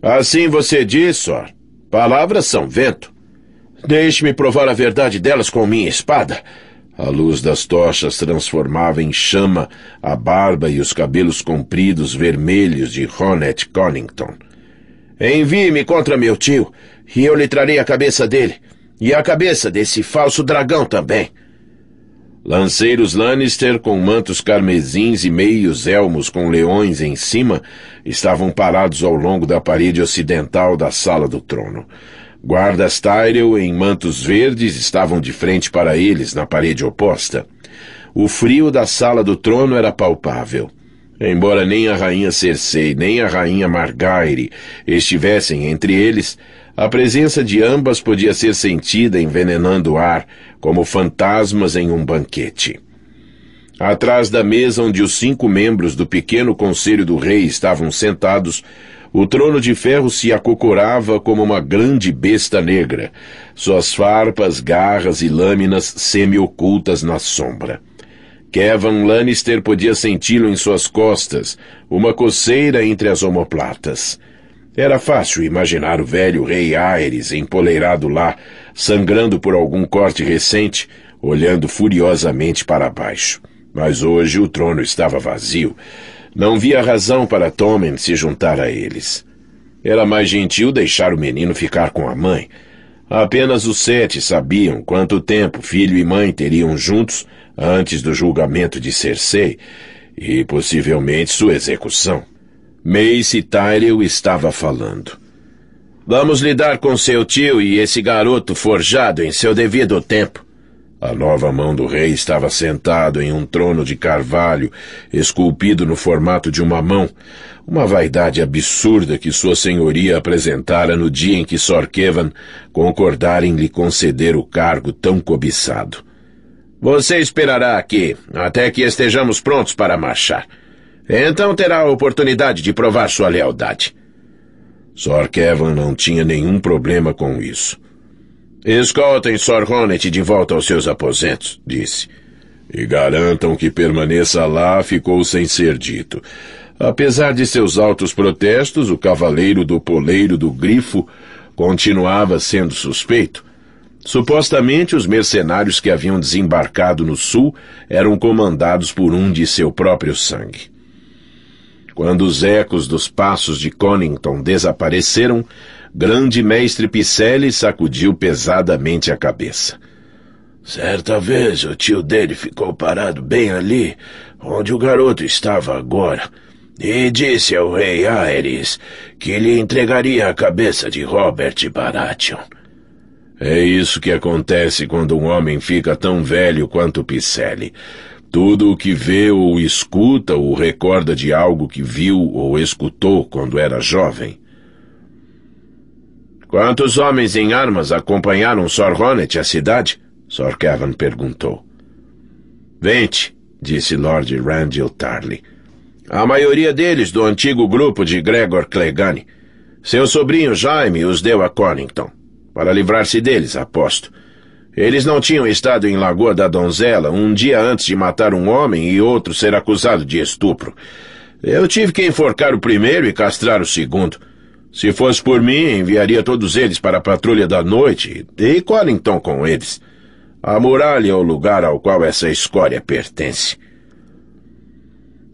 Assim você diz, Sor. Palavras são vento. Deixe-me provar a verdade delas com minha espada. A luz das tochas transformava em chama a barba e os cabelos compridos vermelhos de Ronet Connington. Envie-me contra meu tio, e eu lhe trarei a cabeça dele, e a cabeça desse falso dragão também. Lanceiros Lannister, com mantos carmesins e meios elmos com leões em cima, estavam parados ao longo da parede ocidental da sala do trono. Guardas Tyrell em mantos verdes estavam de frente para eles, na parede oposta. O frio da sala do trono era palpável. Embora nem a rainha Cersei nem a rainha Margaire estivessem entre eles, a presença de ambas podia ser sentida envenenando o ar, como fantasmas em um banquete. Atrás da mesa onde os cinco membros do pequeno conselho do rei estavam sentados, o trono de ferro se acocorava como uma grande besta negra, suas farpas, garras e lâminas semi-ocultas na sombra. Kevin Lannister podia senti-lo em suas costas, uma coceira entre as omoplatas. Era fácil imaginar o velho rei Ares empoleirado lá, sangrando por algum corte recente, olhando furiosamente para baixo. Mas hoje o trono estava vazio. Não via razão para Tommen se juntar a eles. Era mais gentil deixar o menino ficar com a mãe. Apenas os sete sabiam quanto tempo filho e mãe teriam juntos antes do julgamento de Cersei e possivelmente sua execução. Mace Tyrell estava falando. Vamos lidar com seu tio e esse garoto forjado em seu devido tempo. A nova mão do rei estava sentado em um trono de carvalho, esculpido no formato de uma mão, uma vaidade absurda que sua senhoria apresentara no dia em que Sor Kevan concordara em lhe conceder o cargo tão cobiçado. Você esperará aqui, até que estejamos prontos para marchar. Então terá a oportunidade de provar sua lealdade. Sor Kevin não tinha nenhum problema com isso. Escoltem Sr. Hornet de volta aos seus aposentos, disse. E garantam que permaneça lá ficou sem ser dito. Apesar de seus altos protestos, o cavaleiro do poleiro do grifo continuava sendo suspeito. Supostamente, os mercenários que haviam desembarcado no sul eram comandados por um de seu próprio sangue. Quando os ecos dos passos de Conington desapareceram, Grande mestre Picelli sacudiu pesadamente a cabeça. Certa vez o tio dele ficou parado bem ali, onde o garoto estava agora, e disse ao rei Ares que lhe entregaria a cabeça de Robert Baratheon. É isso que acontece quando um homem fica tão velho quanto Picelli. Tudo o que vê ou escuta ou recorda de algo que viu ou escutou quando era jovem. Quantos homens em armas acompanharam Sor Hornet à cidade? Sor Kevin perguntou. Vinte, disse Lord Randall Tarley. A maioria deles do antigo grupo de Gregor Clegane. Seu sobrinho Jaime os deu a Connington, para livrar-se deles, aposto. Eles não tinham estado em Lagoa da Donzela um dia antes de matar um homem e outro ser acusado de estupro. Eu tive que enforcar o primeiro e castrar o segundo. Se fosse por mim, enviaria todos eles para a patrulha da noite e colhe então com eles. A muralha é o lugar ao qual essa escória pertence.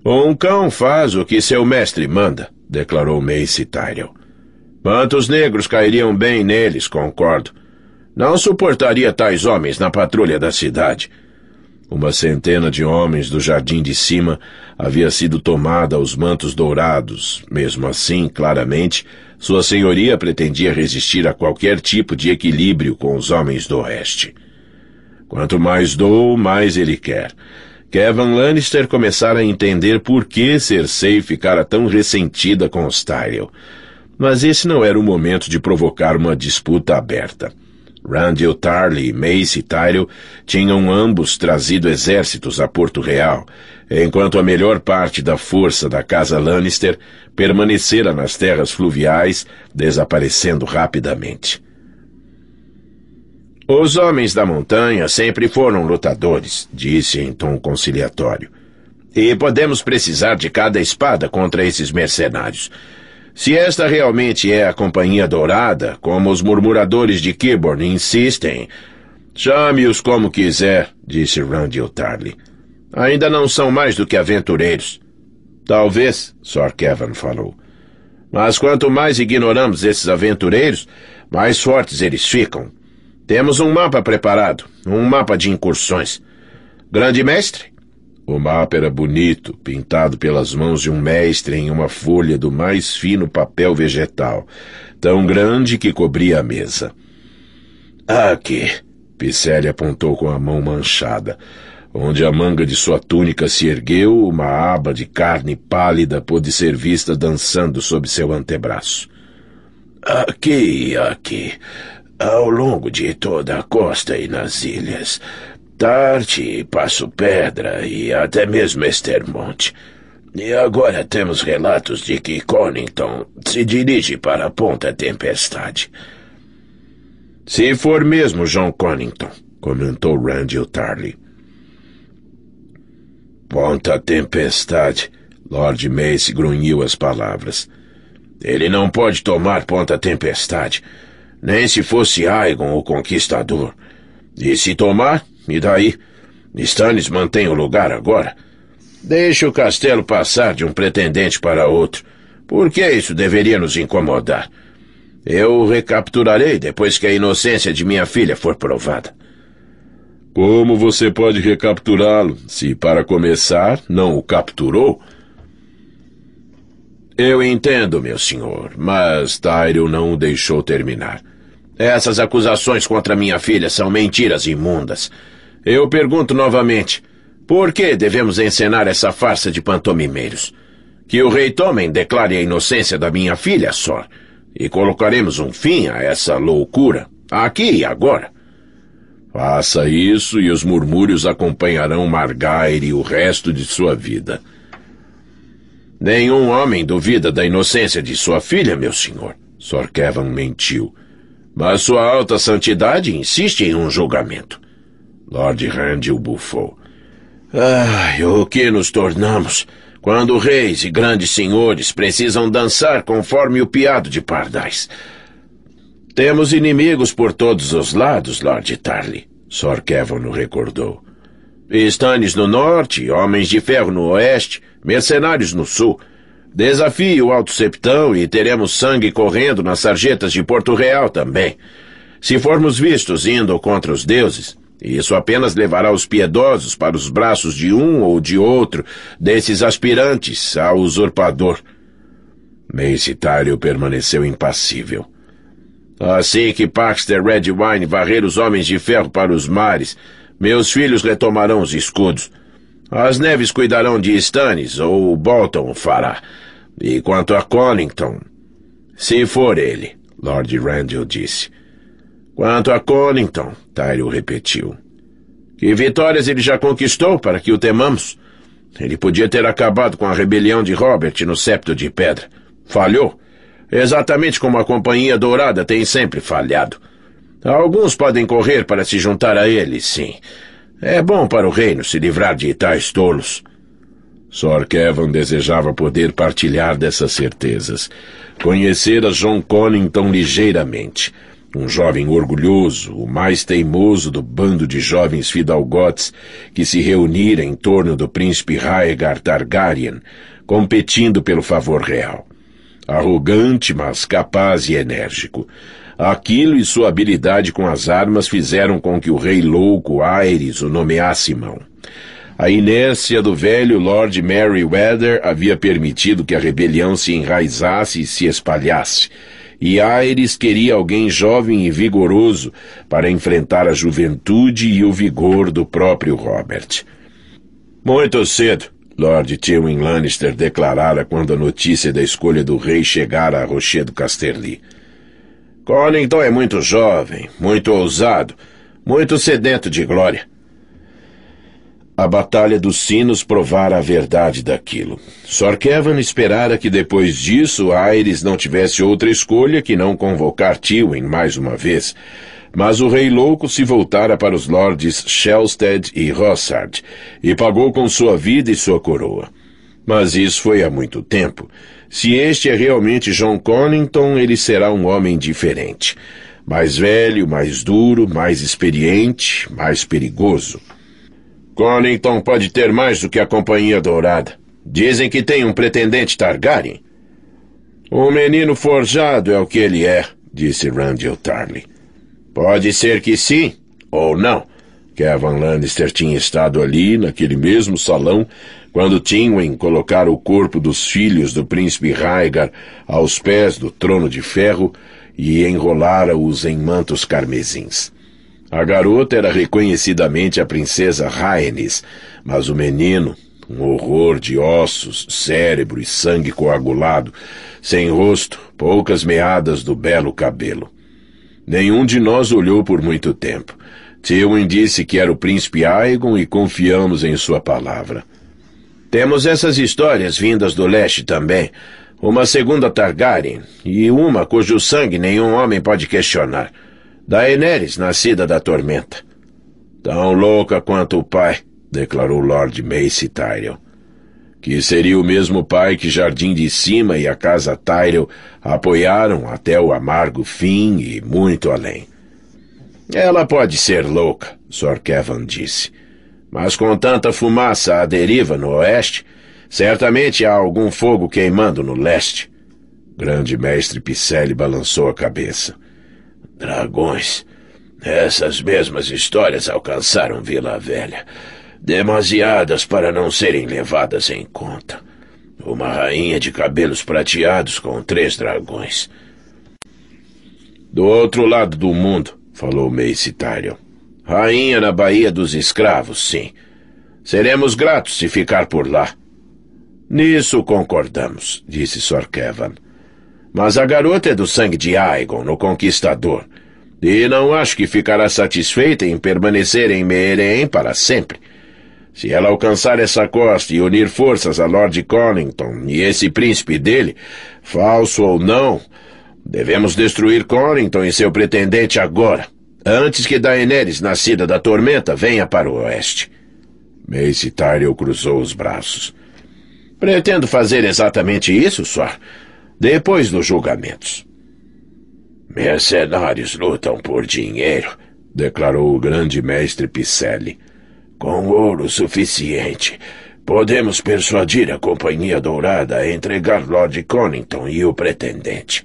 Um cão faz o que seu mestre manda, declarou Mace Tyrell. Quantos negros cairiam bem neles, concordo. Não suportaria tais homens na patrulha da cidade. Uma centena de homens do jardim de cima havia sido tomada aos mantos dourados. Mesmo assim, claramente, sua senhoria pretendia resistir a qualquer tipo de equilíbrio com os homens do oeste. Quanto mais dou, mais ele quer. Kevin Lannister começara a entender por que Cersei ficara tão ressentida com os Tyrell. Mas esse não era o momento de provocar uma disputa aberta. Randy O'Tarley e Macy Tyrell tinham ambos trazido exércitos a Porto Real, enquanto a melhor parte da força da Casa Lannister permanecera nas terras fluviais, desaparecendo rapidamente. Os homens da montanha sempre foram lutadores, disse em tom conciliatório. E podemos precisar de cada espada contra esses mercenários. Se esta realmente é a Companhia Dourada, como os murmuradores de Kiborn insistem. Chame-os como quiser, disse Randy O'Tarly. Ainda não são mais do que aventureiros. Talvez, sor Kevin falou. Mas quanto mais ignoramos esses aventureiros, mais fortes eles ficam. Temos um mapa preparado, um mapa de incursões. Grande mestre, o mapa era bonito, pintado pelas mãos de um mestre em uma folha do mais fino papel vegetal, tão grande que cobria a mesa. Aqui, Picelli apontou com a mão manchada. Onde a manga de sua túnica se ergueu, uma aba de carne pálida pôde ser vista dançando sob seu antebraço. Aqui, aqui, ao longo de toda a costa e nas ilhas, Tarte, Passo Pedra e até mesmo Estermonte. E agora temos relatos de que Connington se dirige para a Ponta Tempestade. Se for mesmo John Connington, comentou Randall tarly Ponta Tempestade, Lord Mace grunhiu as palavras. Ele não pode tomar Ponta Tempestade, nem se fosse Aegon o Conquistador. E se tomar, e daí? Stannis mantém o lugar agora? Deixa o castelo passar de um pretendente para outro. Por que isso deveria nos incomodar? Eu o recapturarei depois que a inocência de minha filha for provada. Como você pode recapturá-lo se, para começar, não o capturou? Eu entendo, meu senhor, mas Tyrion não o deixou terminar. Essas acusações contra minha filha são mentiras imundas. Eu pergunto novamente: por que devemos encenar essa farsa de pantomimeiros? Que o rei Tommen declare a inocência da minha filha, Sor, e colocaremos um fim a essa loucura, aqui e agora. Faça isso e os murmúrios acompanharão Margaire o resto de sua vida. Nenhum homem duvida da inocência de sua filha, meu senhor. Kevin mentiu. Mas sua alta santidade insiste em um julgamento. Lord Randall bufou. Ai, o que nos tornamos quando reis e grandes senhores precisam dançar conforme o piado de pardais. Temos inimigos por todos os lados, Lord Tarly, Sor o recordou. Estanes no norte, homens de ferro no oeste, mercenários no sul. Desafie o Alto Septão e teremos sangue correndo nas sarjetas de Porto Real também. Se formos vistos indo contra os deuses, isso apenas levará os piedosos para os braços de um ou de outro desses aspirantes ao usurpador. Mensitário permaneceu impassível. Assim que Paxter Redwine varrer os homens de ferro para os mares, meus filhos retomarão os escudos. As neves cuidarão de Stannis, ou Bolton o fará. E quanto a Connington... Se for ele, Lord Randall disse... Quanto a Connington, Tyro repetiu. Que vitórias ele já conquistou para que o temamos? Ele podia ter acabado com a rebelião de Robert no septo de pedra. Falhou. Exatamente como a Companhia Dourada tem sempre falhado. Alguns podem correr para se juntar a ele, sim. É bom para o reino se livrar de tais tolos. Sor Kevin desejava poder partilhar dessas certezas, conhecer a John Connington ligeiramente um jovem orgulhoso, o mais teimoso do bando de jovens fidalgotes que se reunira em torno do príncipe Raegar Targaryen, competindo pelo favor real. Arrogante, mas capaz e enérgico. Aquilo e sua habilidade com as armas fizeram com que o rei louco Ares o nomeasse mão. A inércia do velho Lord Meriwether havia permitido que a rebelião se enraizasse e se espalhasse, e Aires queria alguém jovem e vigoroso para enfrentar a juventude e o vigor do próprio Robert. Muito cedo, Lord Tywin Lannister declarara quando a notícia da escolha do rei chegara a Rochedo Casterly. Connington é muito jovem, muito ousado, muito sedento de glória. A Batalha dos Sinos provara a verdade daquilo. Kevin esperara que depois disso Aires não tivesse outra escolha que não convocar Tywin mais uma vez. Mas o Rei Louco se voltara para os lordes Shelsted e Rossard e pagou com sua vida e sua coroa. Mas isso foi há muito tempo. Se este é realmente John Connington, ele será um homem diferente. Mais velho, mais duro, mais experiente, mais perigoso. Connington então, pode ter mais do que a Companhia Dourada. Dizem que tem um pretendente Targaryen. O menino forjado é o que ele é, disse Randall Tarly. Pode ser que sim ou não. Kevin Lannister tinha estado ali, naquele mesmo salão, quando Tinwen colocara o corpo dos filhos do príncipe Rhaegar aos pés do trono de ferro e enrolara-os em mantos carmesins. A garota era reconhecidamente a princesa Rhaenys, mas o menino, um horror de ossos, cérebro e sangue coagulado, sem rosto, poucas meadas do belo cabelo. Nenhum de nós olhou por muito tempo. Tywin disse que era o príncipe Aegon e confiamos em sua palavra. Temos essas histórias vindas do leste também. Uma segunda Targaryen e uma cujo sangue nenhum homem pode questionar. Daenerys, nascida da tormenta. Tão louca quanto o pai, declarou Lord Macy Tyrell. Que seria o mesmo pai que Jardim de Cima e a Casa Tyrell apoiaram até o amargo fim e muito além. Ela pode ser louca, Sor Kevin disse. Mas com tanta fumaça à deriva no oeste, certamente há algum fogo queimando no leste. Grande mestre Picelli balançou a cabeça. Dragões. Essas mesmas histórias alcançaram Vila Velha. Demasiadas para não serem levadas em conta. Uma rainha de cabelos prateados com três dragões. Do outro lado do mundo, falou Mace Tyrion. Rainha na Baía dos Escravos, sim. Seremos gratos se ficar por lá. Nisso concordamos, disse Sor Kevin. Mas a garota é do sangue de Aegon, o Conquistador, e não acho que ficará satisfeita em permanecer em Meereen para sempre. Se ela alcançar essa costa e unir forças a Lord Connington e esse príncipe dele, falso ou não, devemos destruir Connington e seu pretendente agora, antes que Daenerys, nascida da tormenta, venha para o oeste. Mace Tyrell cruzou os braços. Pretendo fazer exatamente isso, Suar depois dos julgamentos. Mercenários lutam por dinheiro, declarou o grande mestre Picelli. Com ouro suficiente, podemos persuadir a Companhia Dourada a entregar Lord Connington e o pretendente.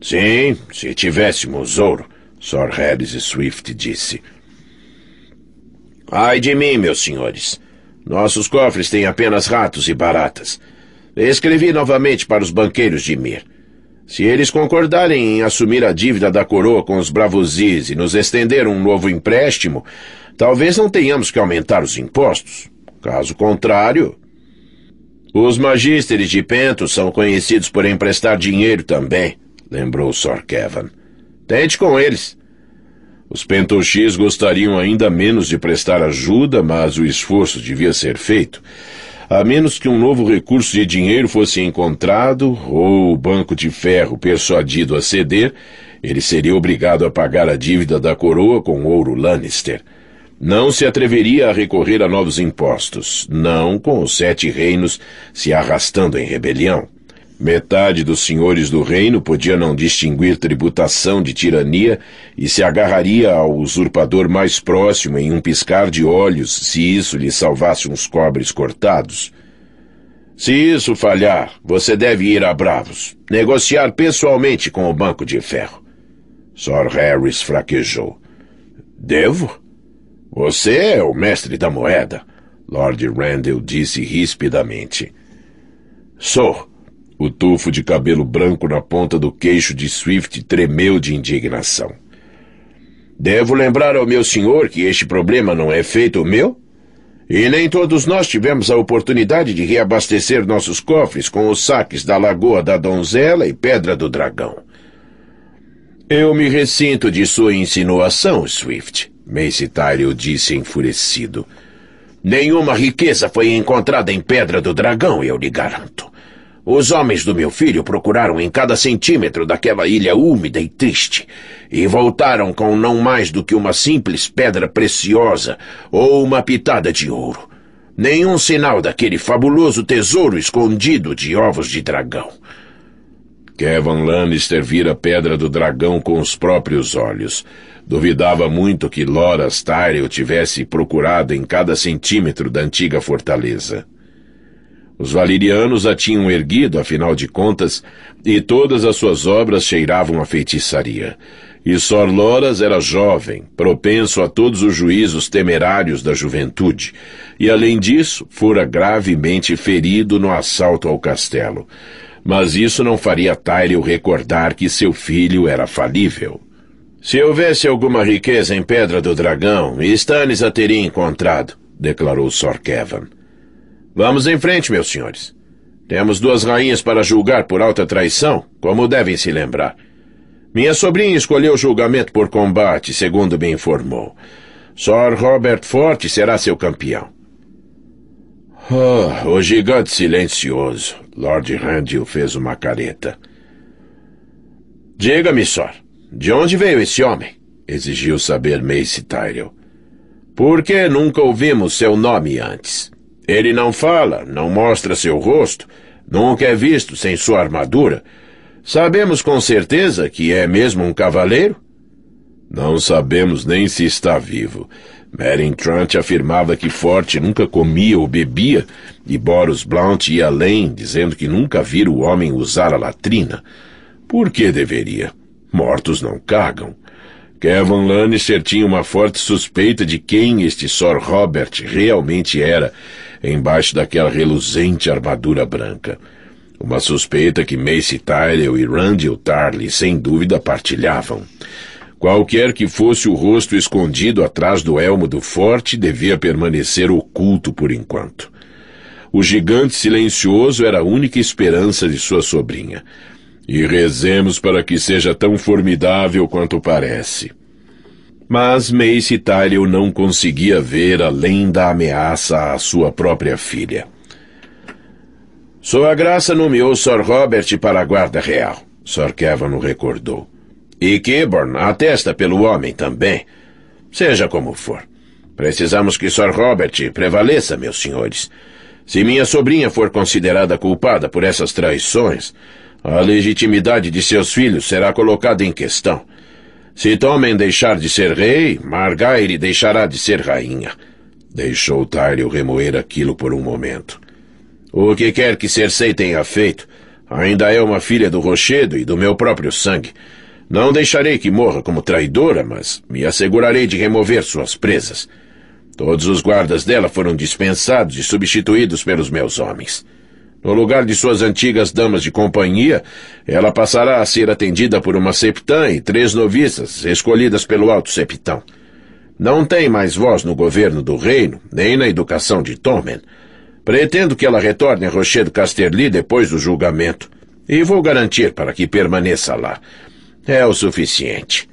Sim, se tivéssemos ouro, Sor Harris Swift disse. Ai de mim, meus senhores. Nossos cofres têm apenas ratos e baratas. Escrevi novamente para os banqueiros de Mir. Se eles concordarem em assumir a dívida da coroa com os bravuzis e nos estender um novo empréstimo, talvez não tenhamos que aumentar os impostos. Caso contrário. Os magísteres de Pento são conhecidos por emprestar dinheiro também, lembrou Sor Kevin. Tente com eles. Os pentoxis gostariam ainda menos de prestar ajuda, mas o esforço devia ser feito. A menos que um novo recurso de dinheiro fosse encontrado ou o Banco de Ferro persuadido a ceder, ele seria obrigado a pagar a dívida da coroa com ouro Lannister. Não se atreveria a recorrer a novos impostos, não com os sete reinos se arrastando em rebelião. Metade dos senhores do reino podia não distinguir tributação de tirania e se agarraria ao usurpador mais próximo em um piscar de olhos se isso lhe salvasse uns cobres cortados. Se isso falhar, você deve ir a Bravos, negociar pessoalmente com o Banco de Ferro. Sir Harris fraquejou. Devo? Você é o mestre da moeda, Lord Randall disse rispidamente. Sou. O tufo de cabelo branco na ponta do queixo de Swift tremeu de indignação. Devo lembrar ao meu senhor que este problema não é feito meu? E nem todos nós tivemos a oportunidade de reabastecer nossos cofres com os saques da Lagoa da Donzela e Pedra do Dragão. Eu me ressinto de sua insinuação, Swift, Mace disse enfurecido. Nenhuma riqueza foi encontrada em Pedra do Dragão, eu lhe garanto. Os homens do meu filho procuraram em cada centímetro daquela ilha úmida e triste, e voltaram com não mais do que uma simples pedra preciosa ou uma pitada de ouro. Nenhum sinal daquele fabuloso tesouro escondido de ovos de dragão. Kevin Lannister vira a pedra do dragão com os próprios olhos. Duvidava muito que Loras Tyrell tivesse procurado em cada centímetro da antiga fortaleza. Os Valerianos a tinham erguido, afinal de contas, e todas as suas obras cheiravam a feitiçaria. E Sor Loras era jovem, propenso a todos os juízos temerários da juventude, e além disso, fora gravemente ferido no assalto ao castelo. Mas isso não faria Tyrell recordar que seu filho era falível. Se houvesse alguma riqueza em Pedra do Dragão, Stannis a teria encontrado, declarou Sor Kevin. Vamos em frente, meus senhores. Temos duas rainhas para julgar por alta traição, como devem se lembrar. Minha sobrinha escolheu o julgamento por combate, segundo me informou. Sor Robert Forte será seu campeão. Oh, o gigante silencioso. Lord Randall fez uma careta. Diga-me, Sor, de onde veio esse homem? Exigiu saber Mace Tyrell. Por que nunca ouvimos seu nome antes? Ele não fala, não mostra seu rosto, nunca é visto sem sua armadura. Sabemos com certeza que é mesmo um cavaleiro? Não sabemos nem se está vivo. Meryn Trant afirmava que Forte nunca comia ou bebia, e Boris Blount ia além, dizendo que nunca vira o homem usar a latrina. Por que deveria? Mortos não cagam. Kevin Lannister tinha uma forte suspeita de quem este Sr. Robert realmente era, embaixo daquela reluzente armadura branca. Uma suspeita que Macy Tyrell e Randall Tarly sem dúvida partilhavam. Qualquer que fosse o rosto escondido atrás do elmo do forte devia permanecer oculto por enquanto. O gigante silencioso era a única esperança de sua sobrinha. E rezemos para que seja tão formidável quanto parece. Mas Macy Tyrion não conseguia ver além da ameaça à sua própria filha. Sua Graça nomeou Sir Robert para a Guarda Real, Sir Kevin recordou. E Kiborn atesta pelo homem também. Seja como for. Precisamos que Sir Robert prevaleça, meus senhores. Se minha sobrinha for considerada culpada por essas traições, a legitimidade de seus filhos será colocada em questão. Se tomem deixar de ser rei, Margaire deixará de ser rainha. Deixou Tyrion remoer aquilo por um momento. O que quer que Cersei tenha feito, ainda é uma filha do rochedo e do meu próprio sangue. Não deixarei que morra como traidora, mas me assegurarei de remover suas presas. Todos os guardas dela foram dispensados e substituídos pelos meus homens. No lugar de suas antigas damas de companhia, ela passará a ser atendida por uma septã e três noviças, escolhidas pelo alto septão. Não tem mais voz no governo do reino, nem na educação de Tommen. Pretendo que ela retorne a Rochedo Casterly depois do julgamento, e vou garantir para que permaneça lá. É o suficiente.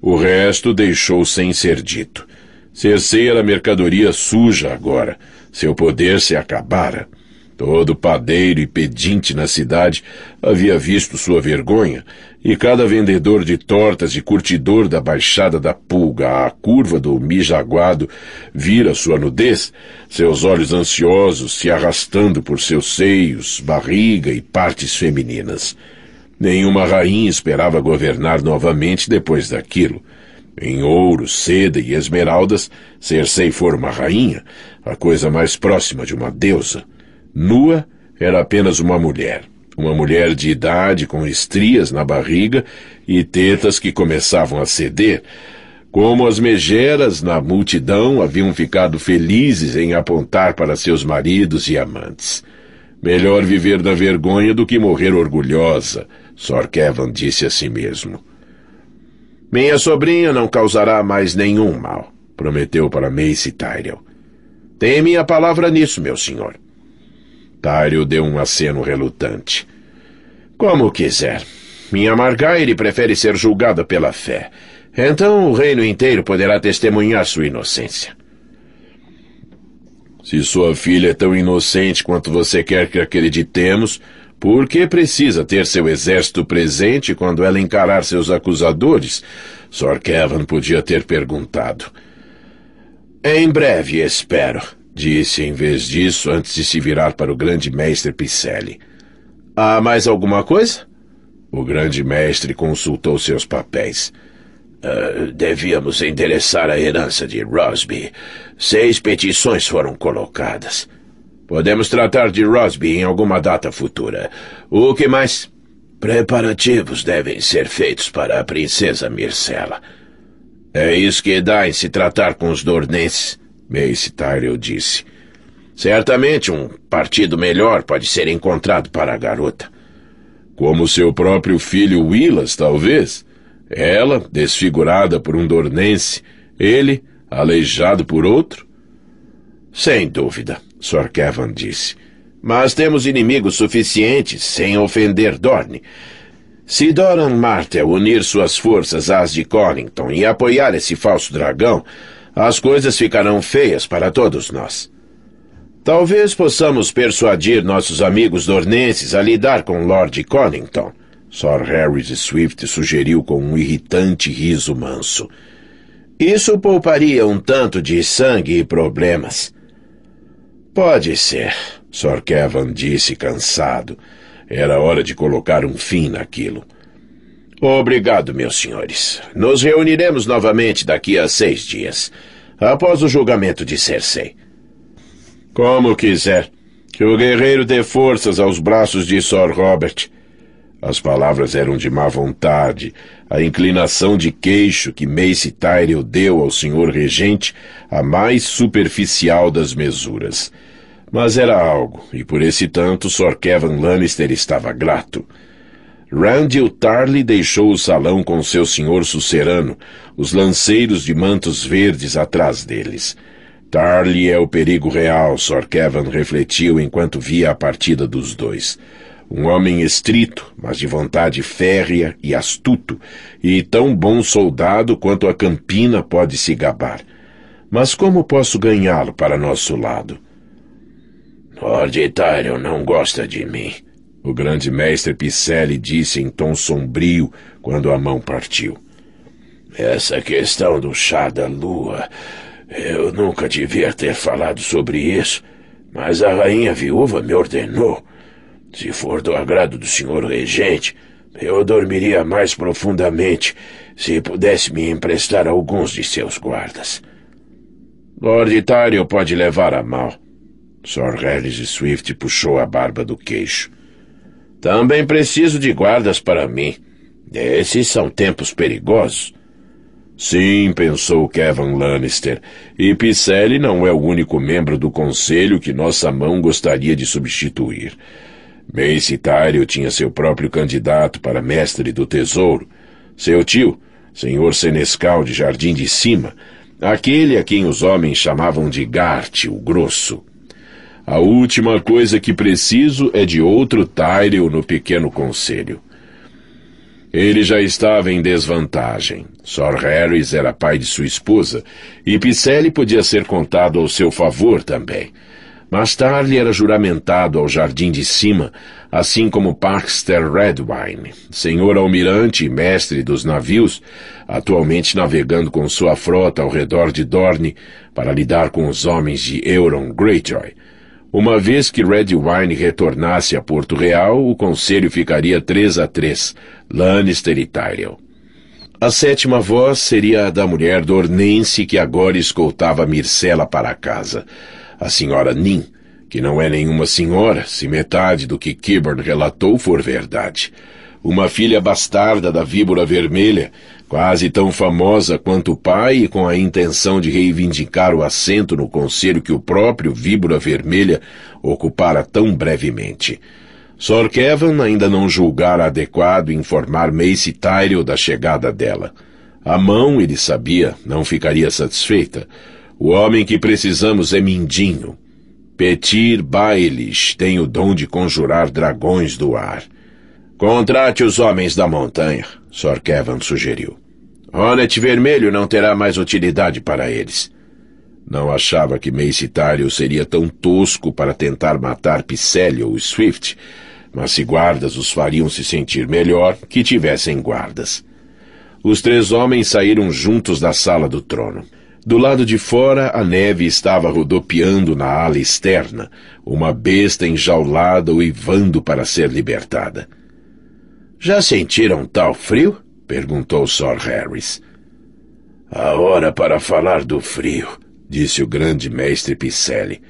O resto deixou sem ser dito. Cersei era mercadoria suja agora. Seu poder se acabara. Todo padeiro e pedinte na cidade havia visto sua vergonha, e cada vendedor de tortas e curtidor da Baixada da Pulga à curva do Mijaguado vira sua nudez, seus olhos ansiosos se arrastando por seus seios, barriga e partes femininas. Nenhuma rainha esperava governar novamente depois daquilo. Em ouro, seda e esmeraldas, Cersei for uma rainha, a coisa mais próxima de uma deusa nua, era apenas uma mulher. Uma mulher de idade, com estrias na barriga e tetas que começavam a ceder. Como as megeras na multidão haviam ficado felizes em apontar para seus maridos e amantes. Melhor viver da vergonha do que morrer orgulhosa, Sor Kevin disse a si mesmo. Minha sobrinha não causará mais nenhum mal, prometeu para Macy Tyrell. Tem minha palavra nisso, meu senhor secretário deu um aceno relutante. Como quiser. Minha Margaire prefere ser julgada pela fé. Então o reino inteiro poderá testemunhar sua inocência. Se sua filha é tão inocente quanto você quer que acreditemos, por que precisa ter seu exército presente quando ela encarar seus acusadores? Sor Kevin podia ter perguntado. Em breve, espero, Disse em vez disso antes de se virar para o grande mestre Picelli. Há mais alguma coisa? O grande mestre consultou seus papéis. Uh, devíamos endereçar a herança de Rosby. Seis petições foram colocadas. Podemos tratar de Rosby em alguma data futura. O que mais? Preparativos devem ser feitos para a princesa Mircela. É isso que dá em se tratar com os dornenses. Mace Tyrell disse. Certamente um partido melhor pode ser encontrado para a garota. Como seu próprio filho Willas, talvez. Ela, desfigurada por um dornense, ele, aleijado por outro? Sem dúvida, Sr. Kevin disse. Mas temos inimigos suficientes sem ofender Dorne. Se Doran Martel unir suas forças às de Cornington e apoiar esse falso dragão, as coisas ficarão feias para todos nós. Talvez possamos persuadir nossos amigos dornenses a lidar com Lord Connington. Sor Harris Swift sugeriu com um irritante riso manso. Isso pouparia um tanto de sangue e problemas. Pode ser, Sor Kevin disse cansado. Era hora de colocar um fim naquilo. Obrigado, meus senhores. Nos reuniremos novamente daqui a seis dias, após o julgamento de Cersei. Como quiser. Que o guerreiro dê forças aos braços de Sir Robert. As palavras eram de má vontade. A inclinação de queixo que Mace Tyrell deu ao senhor regente, a mais superficial das mesuras. Mas era algo, e por esse tanto Sir Kevin Lannister estava grato. Randall Tarley deixou o salão com seu senhor sucerano, os lanceiros de mantos verdes atrás deles. Tarley é o perigo real, Sor Kevin refletiu enquanto via a partida dos dois. Um homem estrito, mas de vontade férrea e astuto, e tão bom soldado quanto a Campina pode se gabar. Mas como posso ganhá-lo para nosso lado? Lord Tyrion não gosta de mim, o grande mestre Picelli disse em tom sombrio quando a mão partiu. Essa questão do chá da lua. Eu nunca devia ter falado sobre isso, mas a rainha viúva me ordenou. Se for do agrado do senhor regente, eu dormiria mais profundamente se pudesse me emprestar alguns de seus guardas. Lord Itário pode levar a mal. Sr. Harris Swift puxou a barba do queixo. Também preciso de guardas para mim. Esses são tempos perigosos. Sim, pensou Kevin Lannister, e Picelli não é o único membro do conselho que nossa mão gostaria de substituir. Mace tinha seu próprio candidato para mestre do tesouro. Seu tio, senhor senescal de Jardim de Cima, aquele a quem os homens chamavam de Garte, o Grosso. A última coisa que preciso é de outro Tyrell no pequeno conselho. Ele já estava em desvantagem. Sor Harris era pai de sua esposa, e Picelli podia ser contado ao seu favor também. Mas Tarly era juramentado ao Jardim de Cima, assim como Parkster Redwine, senhor almirante e mestre dos navios, atualmente navegando com sua frota ao redor de Dorne para lidar com os homens de Euron Greyjoy. Uma vez que Red Wine retornasse a Porto Real, o conselho ficaria 3 a 3, Lannister e Tyrell. A sétima voz seria a da mulher dornense que agora escoltava Mircela para casa, a senhora Nin, que não é nenhuma senhora, se metade do que Kiburn relatou for verdade. Uma filha bastarda da víbora vermelha, Quase tão famosa quanto o pai e com a intenção de reivindicar o assento no conselho que o próprio Víbora Vermelha ocupara tão brevemente. Sor Kevin ainda não julgara adequado informar Macy Tyrell da chegada dela. A mão, ele sabia, não ficaria satisfeita. O homem que precisamos é mindinho. Petir Bailes tem o dom de conjurar dragões do ar. Contrate os homens da montanha, Sor Kevin sugeriu. Hornet Vermelho não terá mais utilidade para eles. Não achava que Mace Tario seria tão tosco para tentar matar Picelli ou Swift, mas se guardas os fariam se sentir melhor que tivessem guardas. Os três homens saíram juntos da sala do trono. Do lado de fora, a neve estava rodopiando na ala externa, uma besta enjaulada uivando para ser libertada. Já sentiram tal frio? Perguntou Sor Harris. A hora para falar do frio, disse o grande mestre Picelli.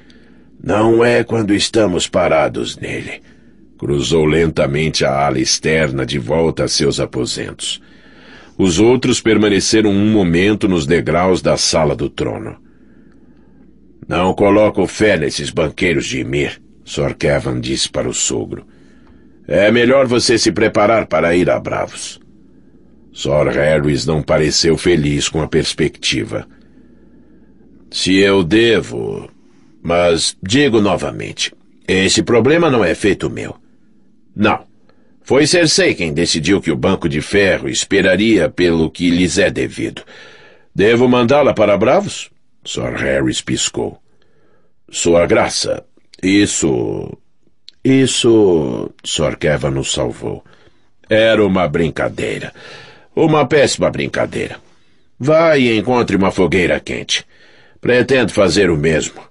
Não é quando estamos parados nele. Cruzou lentamente a ala externa de volta a seus aposentos. Os outros permaneceram um momento nos degraus da sala do trono. Não coloco fé nesses banqueiros de Ymir, Sor Kevin disse para o sogro. É melhor você se preparar para ir a Bravos. Sor Harris não pareceu feliz com a perspectiva. Se eu devo. Mas digo novamente: esse problema não é feito meu. Não. Foi Cersei quem decidiu que o Banco de Ferro esperaria pelo que lhes é devido. Devo mandá-la para Bravos? Sor Harris piscou. Sua graça, isso. Isso. Sor Kevin nos salvou. Era uma brincadeira. Uma péssima brincadeira. Vá e encontre uma fogueira quente. Pretendo fazer o mesmo.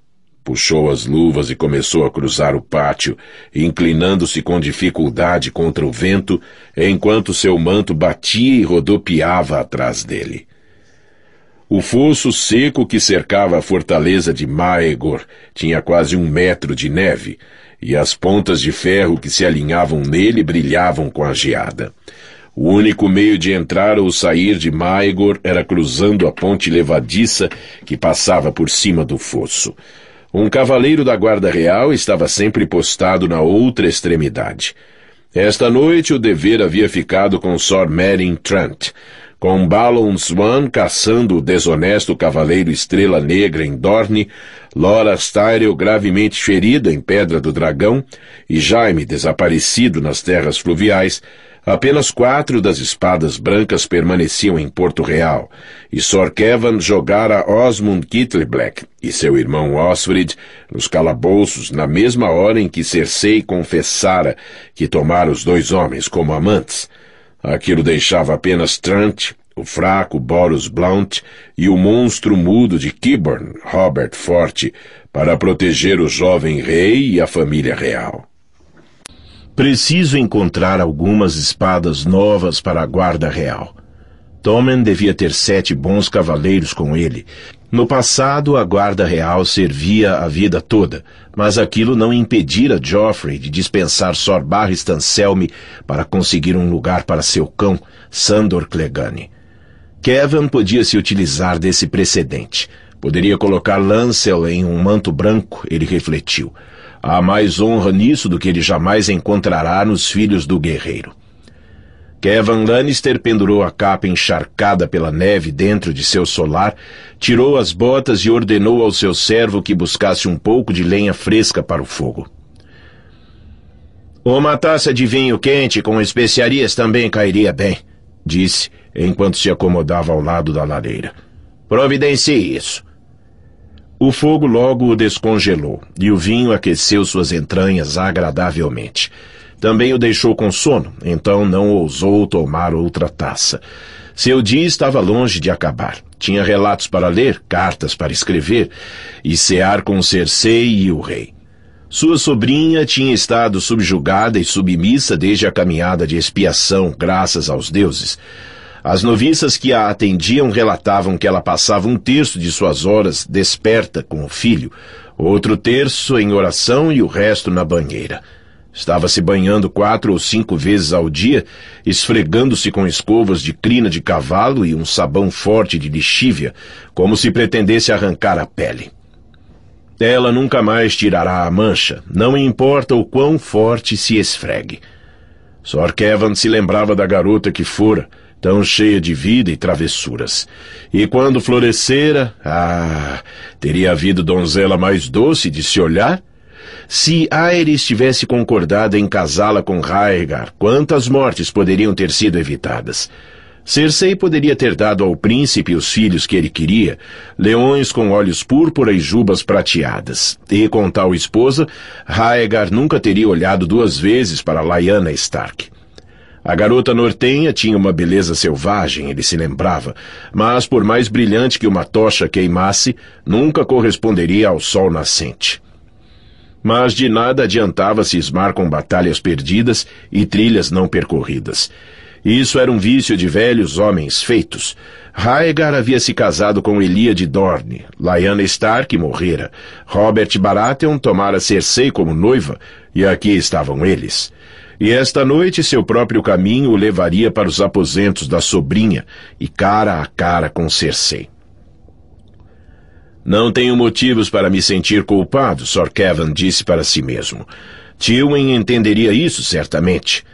Puxou as luvas e começou a cruzar o pátio, inclinando-se com dificuldade contra o vento, enquanto seu manto batia e rodopiava atrás dele. O fosso seco que cercava a fortaleza de Maegor tinha quase um metro de neve, e as pontas de ferro que se alinhavam nele brilhavam com a geada. O único meio de entrar ou sair de Maigor era cruzando a ponte levadiça que passava por cima do fosso. Um cavaleiro da guarda real estava sempre postado na outra extremidade. Esta noite o dever havia ficado com Sir Merin Trant, com Balon Swan caçando o desonesto cavaleiro Estrela Negra em Dorne, Laura Styrel gravemente ferida em Pedra do Dragão e Jaime desaparecido nas terras fluviais, Apenas quatro das espadas brancas permaneciam em Porto Real, e Sor Kevin jogara Osmund Kittleblack e seu irmão Osfrid nos calabouços na mesma hora em que Cersei confessara que tomara os dois homens como amantes. Aquilo deixava apenas Trant, o fraco Boros Blount e o monstro mudo de Kiborn, Robert Forte, para proteger o jovem rei e a família real. Preciso encontrar algumas espadas novas para a guarda real. Tommen devia ter sete bons cavaleiros com ele. No passado, a guarda real servia a vida toda, mas aquilo não impedira Joffrey de dispensar Sor Sorbar Stanselme para conseguir um lugar para seu cão, Sandor Clegane. Kevin podia se utilizar desse precedente. Poderia colocar Lancel em um manto branco, ele refletiu. Há mais honra nisso do que ele jamais encontrará nos filhos do guerreiro. Kevin Lannister pendurou a capa encharcada pela neve dentro de seu solar, tirou as botas e ordenou ao seu servo que buscasse um pouco de lenha fresca para o fogo. Uma taça de vinho quente com especiarias também cairia bem, disse, enquanto se acomodava ao lado da lareira. Providencie isso. O fogo logo o descongelou, e o vinho aqueceu suas entranhas agradavelmente. Também o deixou com sono, então não ousou tomar outra taça. Seu dia estava longe de acabar. Tinha relatos para ler, cartas para escrever, e cear com Cersei e o rei. Sua sobrinha tinha estado subjugada e submissa desde a caminhada de expiação, graças aos deuses. As noviças que a atendiam relatavam que ela passava um terço de suas horas desperta com o filho, outro terço em oração e o resto na banheira. Estava se banhando quatro ou cinco vezes ao dia, esfregando-se com escovas de crina de cavalo e um sabão forte de lixívia, como se pretendesse arrancar a pele. Ela nunca mais tirará a mancha, não importa o quão forte se esfregue. Sor Kevin se lembrava da garota que fora, tão cheia de vida e travessuras. E quando florescera, ah, teria havido donzela mais doce de se olhar? Se Ares tivesse concordado em casá-la com Raegar, quantas mortes poderiam ter sido evitadas? Cersei poderia ter dado ao príncipe os filhos que ele queria, leões com olhos púrpura e jubas prateadas. E com tal esposa, Raegar nunca teria olhado duas vezes para Lyanna Stark. A garota nortenha tinha uma beleza selvagem, ele se lembrava, mas por mais brilhante que uma tocha queimasse, nunca corresponderia ao sol nascente. Mas de nada adiantava cismar com batalhas perdidas e trilhas não percorridas. Isso era um vício de velhos homens feitos. Raegar havia se casado com Elia de Dorne, Lyanna Stark morrera, Robert Baratheon tomara Cersei como noiva, e aqui estavam eles — e esta noite seu próprio caminho o levaria para os aposentos da sobrinha e cara a cara com Cersei. Não tenho motivos para me sentir culpado, Sr. Kevin disse para si mesmo. Tywin entenderia isso, certamente.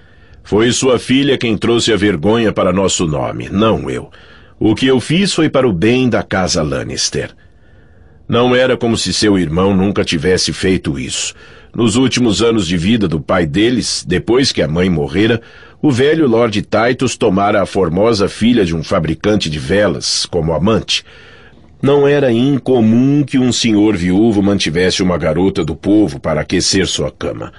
Foi sua filha quem trouxe a vergonha para nosso nome, não eu. O que eu fiz foi para o bem da casa Lannister. Não era como se seu irmão nunca tivesse feito isso. Nos últimos anos de vida do pai deles, depois que a mãe morrera, o velho Lord Titus tomara a formosa filha de um fabricante de velas como amante. Não era incomum que um senhor viúvo mantivesse uma garota do povo para aquecer sua cama.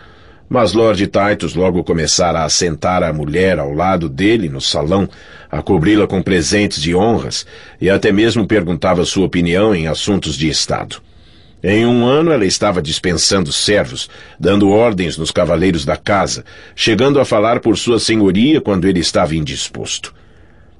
Mas Lord Titus logo começara a sentar a mulher ao lado dele no salão, a cobri-la com presentes de honras e até mesmo perguntava sua opinião em assuntos de Estado. Em um ano ela estava dispensando servos, dando ordens nos cavaleiros da casa, chegando a falar por sua senhoria quando ele estava indisposto.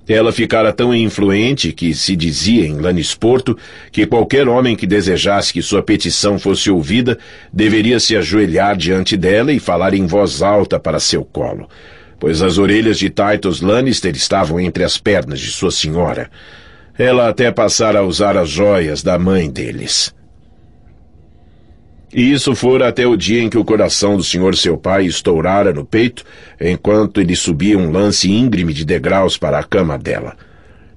Ela ficara tão influente que se dizia em Lanisporto que qualquer homem que desejasse que sua petição fosse ouvida deveria se ajoelhar diante dela e falar em voz alta para seu colo, pois as orelhas de Titus Lannister estavam entre as pernas de sua senhora. Ela até passara a usar as joias da mãe deles. E isso fora até o dia em que o coração do senhor seu pai estourara no peito, enquanto ele subia um lance íngreme de degraus para a cama dela.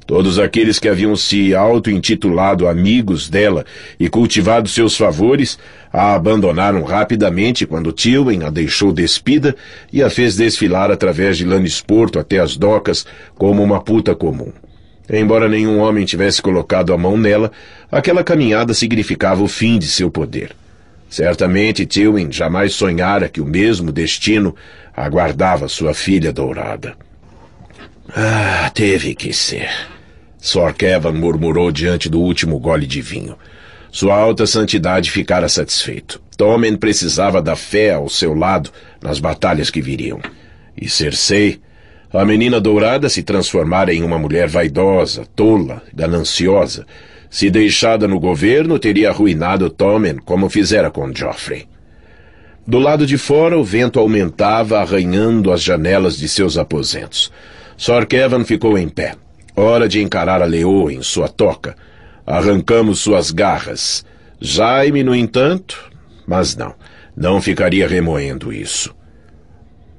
Todos aqueles que haviam se auto-intitulado amigos dela e cultivado seus favores a abandonaram rapidamente quando Tilwen a deixou despida e a fez desfilar através de Lanisporto até as docas como uma puta comum. Embora nenhum homem tivesse colocado a mão nela, aquela caminhada significava o fim de seu poder. Certamente Tilwin jamais sonhara que o mesmo destino aguardava sua filha dourada. Ah, teve que ser. Kevin murmurou diante do último gole de vinho. Sua alta santidade ficara satisfeito. Tommen precisava da fé ao seu lado nas batalhas que viriam. E Cersei, a menina dourada se transformara em uma mulher vaidosa, tola, gananciosa, se deixada no governo, teria arruinado Tommen, como fizera com Joffrey. Do lado de fora, o vento aumentava, arranhando as janelas de seus aposentos. Sor Kevin ficou em pé. Hora de encarar a leoa em sua toca. Arrancamos suas garras. Jaime, no entanto... Mas não, não ficaria remoendo isso.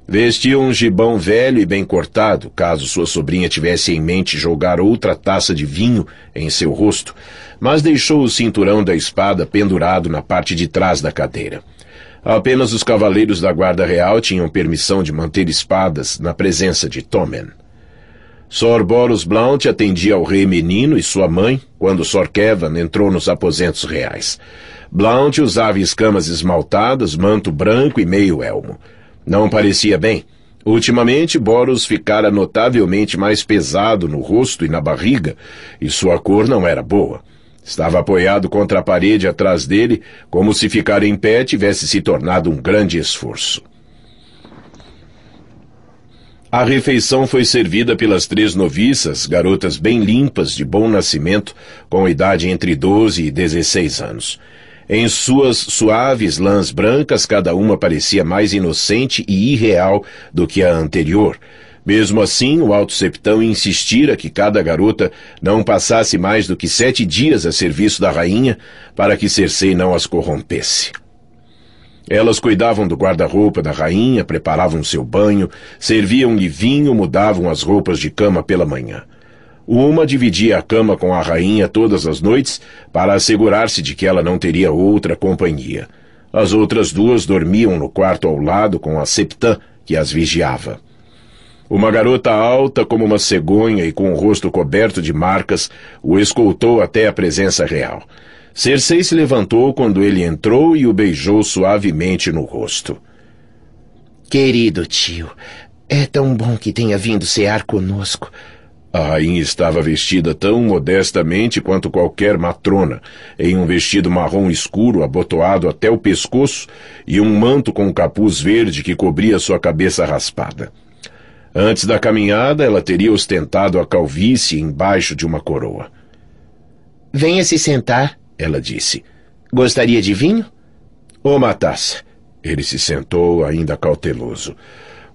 Vestia um gibão velho e bem cortado, caso sua sobrinha tivesse em mente jogar outra taça de vinho em seu rosto, mas deixou o cinturão da espada pendurado na parte de trás da cadeira. Apenas os cavaleiros da Guarda Real tinham permissão de manter espadas na presença de Tommen. Sor Boros Blount atendia ao rei menino e sua mãe quando Sor Kevan entrou nos aposentos reais. Blount usava escamas esmaltadas, manto branco e meio elmo. Não parecia bem. Ultimamente, Boros ficara notavelmente mais pesado no rosto e na barriga, e sua cor não era boa. Estava apoiado contra a parede atrás dele, como se ficar em pé tivesse se tornado um grande esforço. A refeição foi servida pelas três noviças, garotas bem limpas, de bom nascimento, com idade entre 12 e 16 anos. Em suas suaves lãs brancas, cada uma parecia mais inocente e irreal do que a anterior. Mesmo assim, o alto septão insistira que cada garota não passasse mais do que sete dias a serviço da rainha, para que Cersei não as corrompesse. Elas cuidavam do guarda-roupa da rainha, preparavam seu banho, serviam-lhe vinho, mudavam as roupas de cama pela manhã. Uma dividia a cama com a rainha todas as noites para assegurar-se de que ela não teria outra companhia. As outras duas dormiam no quarto ao lado com a Septã, que as vigiava. Uma garota alta como uma cegonha e com o rosto coberto de marcas o escoltou até a presença real. Cersei se levantou quando ele entrou e o beijou suavemente no rosto. Querido tio, é tão bom que tenha vindo cear conosco. A rainha estava vestida tão modestamente quanto qualquer matrona, em um vestido marrom escuro abotoado até o pescoço e um manto com um capuz verde que cobria sua cabeça raspada. Antes da caminhada, ela teria ostentado a calvície embaixo de uma coroa. Venha se sentar, ela disse. Gostaria de vinho? Uma taça. Ele se sentou, ainda cauteloso.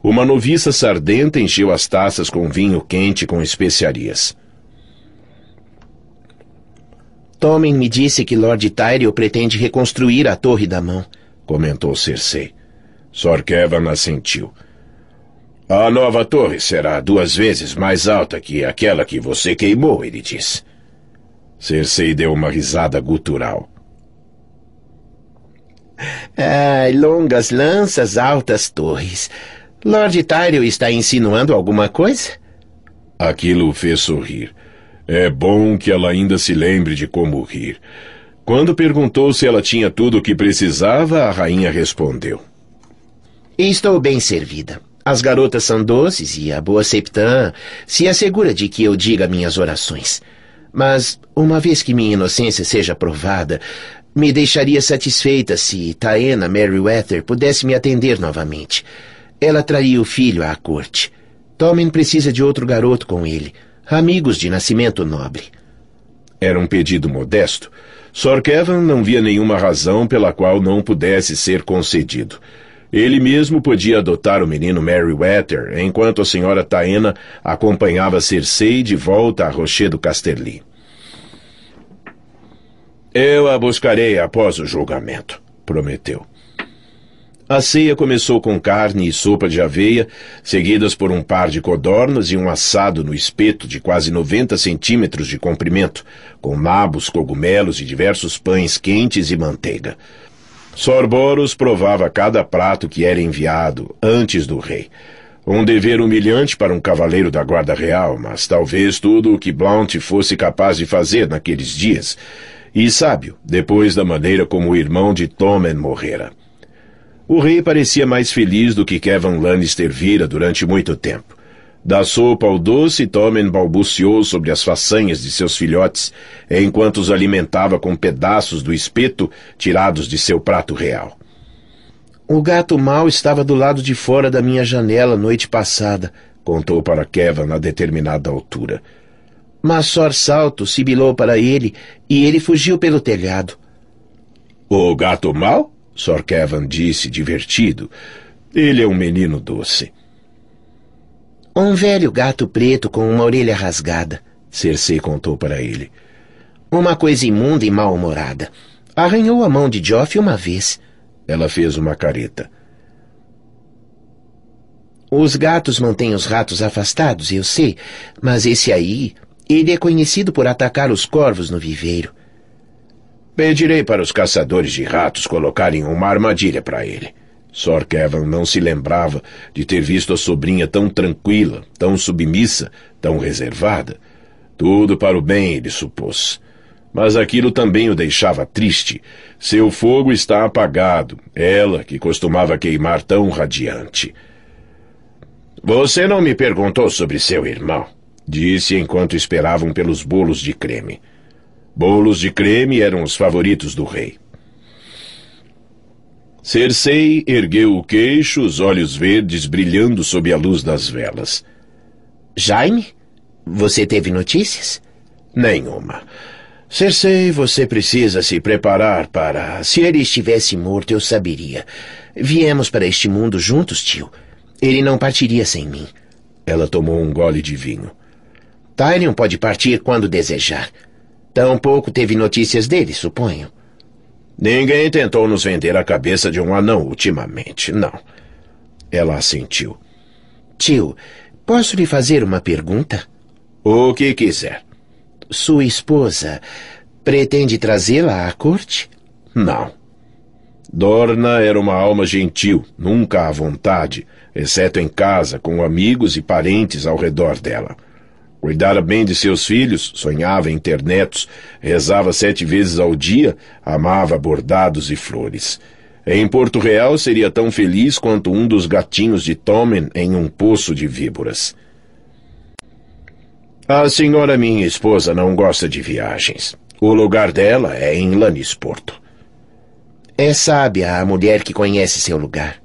Uma noviça sardenta encheu as taças com vinho quente com especiarias. Tommen me disse que Lord Tyrion pretende reconstruir a Torre da Mão, comentou Cersei. Sorkevan assentiu. A nova torre será duas vezes mais alta que aquela que você queimou, ele disse. Cersei deu uma risada gutural. Ai, longas lanças, altas torres. Lord Tyrion está insinuando alguma coisa? Aquilo o fez sorrir. É bom que ela ainda se lembre de como rir. Quando perguntou se ela tinha tudo o que precisava, a rainha respondeu. Estou bem servida. As garotas são doces e a boa Septã se assegura de que eu diga minhas orações. Mas, uma vez que minha inocência seja provada, me deixaria satisfeita se Taena Meriwether pudesse me atender novamente. Ela traiu o filho à corte. Tommen precisa de outro garoto com ele, amigos de nascimento nobre. Era um pedido modesto. Sor Kevin não via nenhuma razão pela qual não pudesse ser concedido. Ele mesmo podia adotar o menino Meriwether, enquanto a senhora Taena acompanhava Cersei de volta a do Casterly. Eu a buscarei após o julgamento, prometeu. A ceia começou com carne e sopa de aveia, seguidas por um par de codornas e um assado no espeto de quase 90 centímetros de comprimento, com nabos, cogumelos e diversos pães quentes e manteiga. Sorboros provava cada prato que era enviado antes do rei. Um dever humilhante para um cavaleiro da Guarda Real, mas talvez tudo o que Blount fosse capaz de fazer naqueles dias. E sábio, depois da maneira como o irmão de Tommen morrera. O rei parecia mais feliz do que Kevin Lannister vira durante muito tempo. Da sopa ao doce, Tommen balbuciou sobre as façanhas de seus filhotes, enquanto os alimentava com pedaços do espeto tirados de seu prato real. O gato mau estava do lado de fora da minha janela noite passada, contou para Kevin a determinada altura. Mas Sor Salto sibilou para ele e ele fugiu pelo telhado. O gato mau? Sr. Kevin disse, divertido. Ele é um menino doce. Um velho gato preto com uma orelha rasgada, Cersei contou para ele. Uma coisa imunda e mal-humorada. Arranhou a mão de Geoff uma vez. Ela fez uma careta. Os gatos mantêm os ratos afastados, eu sei, mas esse aí, ele é conhecido por atacar os corvos no viveiro. Pedirei para os caçadores de ratos colocarem uma armadilha para ele. Sor Kevin não se lembrava de ter visto a sobrinha tão tranquila, tão submissa, tão reservada. Tudo para o bem, ele supôs. Mas aquilo também o deixava triste. Seu fogo está apagado, ela que costumava queimar tão radiante. Você não me perguntou sobre seu irmão, disse enquanto esperavam pelos bolos de creme. Bolos de creme eram os favoritos do rei. Cersei ergueu o queixo, os olhos verdes brilhando sob a luz das velas. Jaime, você teve notícias? Nenhuma. Cersei, você precisa se preparar para. Se ele estivesse morto, eu saberia. Viemos para este mundo juntos, tio. Ele não partiria sem mim. Ela tomou um gole de vinho. Tyrion pode partir quando desejar. Tampouco teve notícias dele, suponho. Ninguém tentou nos vender a cabeça de um anão ultimamente, não. Ela assentiu. Tio, posso lhe fazer uma pergunta? O que quiser. Sua esposa pretende trazê-la à corte? Não. Dorna era uma alma gentil, nunca à vontade, exceto em casa, com amigos e parentes ao redor dela. Cuidara bem de seus filhos, sonhava em ter netos, rezava sete vezes ao dia, amava bordados e flores. Em Porto Real seria tão feliz quanto um dos gatinhos de Tomen em um poço de víboras. A senhora minha esposa não gosta de viagens. O lugar dela é em Lanisporto. É sábia a mulher que conhece seu lugar.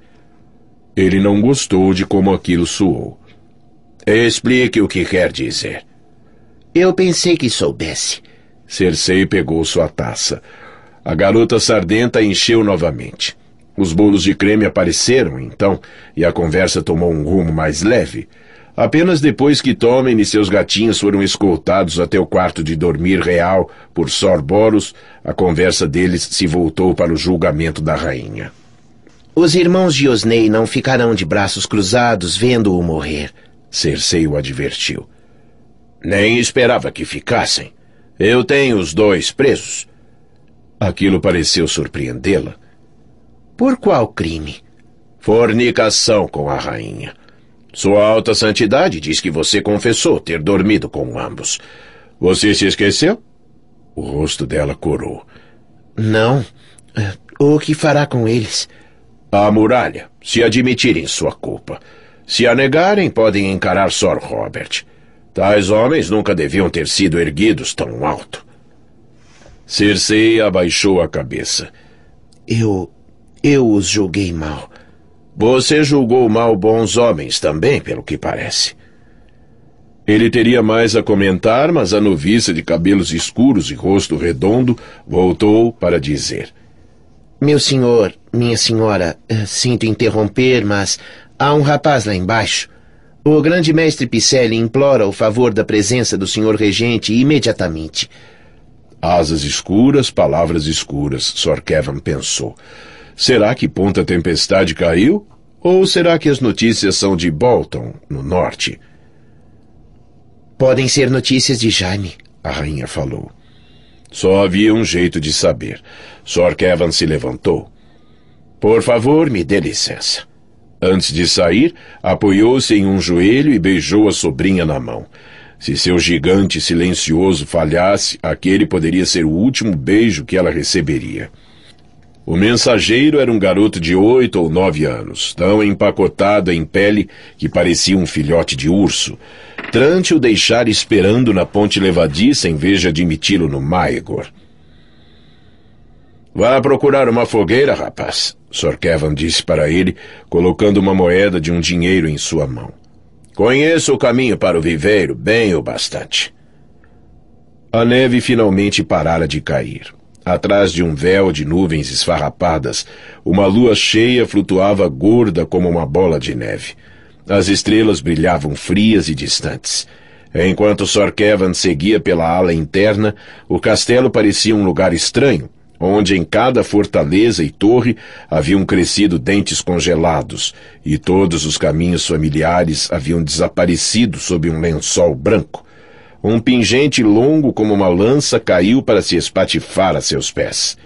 Ele não gostou de como aquilo soou. Explique o que quer dizer. Eu pensei que soubesse. Cersei pegou sua taça. A garota sardenta encheu novamente. Os bolos de creme apareceram, então, e a conversa tomou um rumo mais leve. Apenas depois que Tommen e seus gatinhos foram escoltados até o quarto de dormir real por Sor Boros, a conversa deles se voltou para o julgamento da rainha. Os irmãos de Osney não ficarão de braços cruzados vendo-o morrer. Cersei o advertiu. Nem esperava que ficassem. Eu tenho os dois presos. Aquilo pareceu surpreendê-la. Por qual crime? Fornicação com a rainha. Sua alta santidade diz que você confessou ter dormido com ambos. Você se esqueceu? O rosto dela corou. Não. O que fará com eles? A muralha, se admitirem sua culpa. Se a negarem, podem encarar Sr. Robert. Tais homens nunca deviam ter sido erguidos tão alto. Cersei abaixou a cabeça. Eu. eu os julguei mal. Você julgou mal bons homens também, pelo que parece. Ele teria mais a comentar, mas a noviça de cabelos escuros e rosto redondo voltou para dizer: Meu senhor, minha senhora, eh, sinto interromper, mas Há um rapaz lá embaixo. O grande mestre Picelli implora o favor da presença do senhor regente imediatamente. Asas escuras, palavras escuras, Sr. Kevin pensou. Será que Ponta Tempestade caiu? Ou será que as notícias são de Bolton, no norte? Podem ser notícias de Jaime, a rainha falou. Só havia um jeito de saber. Sr. Kevin se levantou. Por favor, me dê licença. Antes de sair, apoiou-se em um joelho e beijou a sobrinha na mão. Se seu gigante silencioso falhasse, aquele poderia ser o último beijo que ela receberia. O mensageiro era um garoto de oito ou nove anos, tão empacotado em pele que parecia um filhote de urso. Trante o deixara esperando na ponte levadiça em vez de admiti-lo no Maegor. Vá procurar uma fogueira, rapaz, Sr. Kevin disse para ele, colocando uma moeda de um dinheiro em sua mão. Conheço o caminho para o viveiro bem o bastante. A neve finalmente parara de cair. Atrás de um véu de nuvens esfarrapadas, uma lua cheia flutuava gorda como uma bola de neve. As estrelas brilhavam frias e distantes. Enquanto Sor Kevin seguia pela ala interna, o castelo parecia um lugar estranho, onde em cada fortaleza e torre haviam crescido dentes congelados, e todos os caminhos familiares haviam desaparecido sob um lençol branco. Um pingente longo como uma lança caiu para se espatifar a seus pés.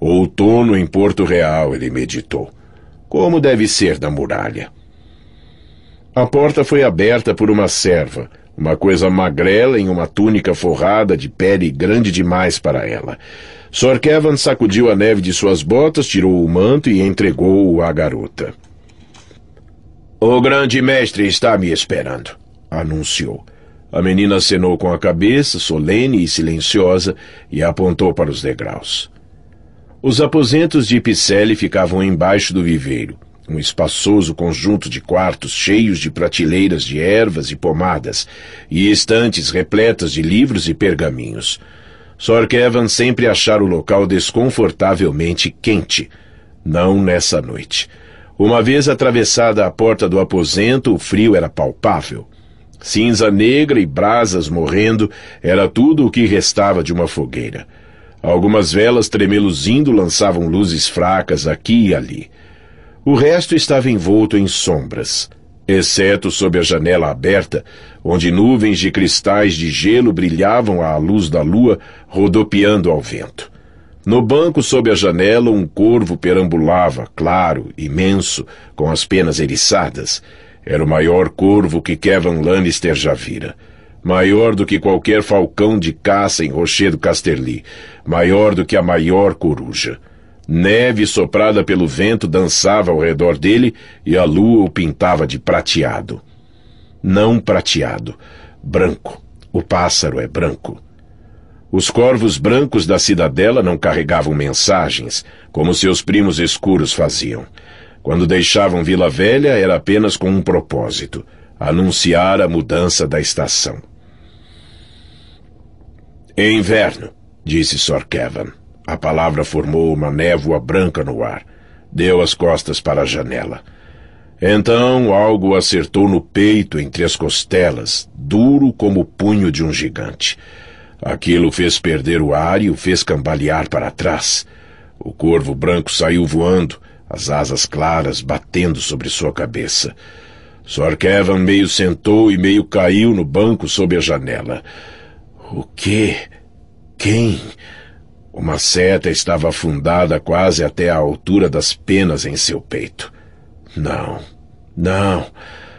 Outono em Porto Real, ele meditou. Como deve ser da muralha? A porta foi aberta por uma serva, uma coisa magrela em uma túnica forrada de pele grande demais para ela. Sor Kevin sacudiu a neve de suas botas, tirou o manto e entregou-o à garota. O grande mestre está me esperando, anunciou. A menina acenou com a cabeça, solene e silenciosa, e apontou para os degraus. Os aposentos de Picelli ficavam embaixo do viveiro, um espaçoso conjunto de quartos cheios de prateleiras de ervas e pomadas, e estantes repletas de livros e pergaminhos. Sor Kevin sempre achara o local desconfortavelmente quente. Não nessa noite. Uma vez atravessada a porta do aposento, o frio era palpável. Cinza negra e brasas morrendo era tudo o que restava de uma fogueira. Algumas velas tremeluzindo lançavam luzes fracas aqui e ali. O resto estava envolto em sombras exceto sob a janela aberta, onde nuvens de cristais de gelo brilhavam à luz da lua, rodopiando ao vento. No banco sob a janela, um corvo perambulava, claro, imenso, com as penas eriçadas. Era o maior corvo que Kevin Lannister já vira. Maior do que qualquer falcão de caça em Rochedo Casterly. Maior do que a maior coruja. Neve soprada pelo vento dançava ao redor dele e a lua o pintava de prateado. Não prateado, branco. O pássaro é branco. Os corvos brancos da cidadela não carregavam mensagens, como seus primos escuros faziam. Quando deixavam Vila Velha era apenas com um propósito: anunciar a mudança da estação. É inverno, disse Sor Kevin. A palavra formou uma névoa branca no ar. Deu as costas para a janela. Então algo acertou no peito entre as costelas, duro como o punho de um gigante. Aquilo fez perder o ar e o fez cambalear para trás. O corvo branco saiu voando, as asas claras batendo sobre sua cabeça. sor Kevin meio sentou e meio caiu no banco sob a janela. O quê? Quem? Uma seta estava afundada quase até a altura das penas em seu peito. Não, não.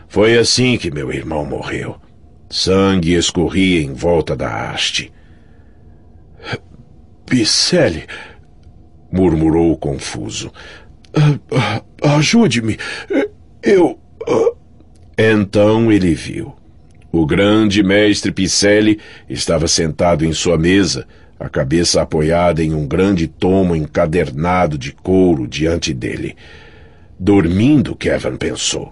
Foi assim que meu irmão morreu. Sangue escorria em volta da haste. Picelli, murmurou confuso. Ah, ajude-me. Eu. Ah. Então ele viu. O grande mestre Picelli estava sentado em sua mesa, a cabeça apoiada em um grande tomo encadernado de couro diante dele. Dormindo, Kevin pensou.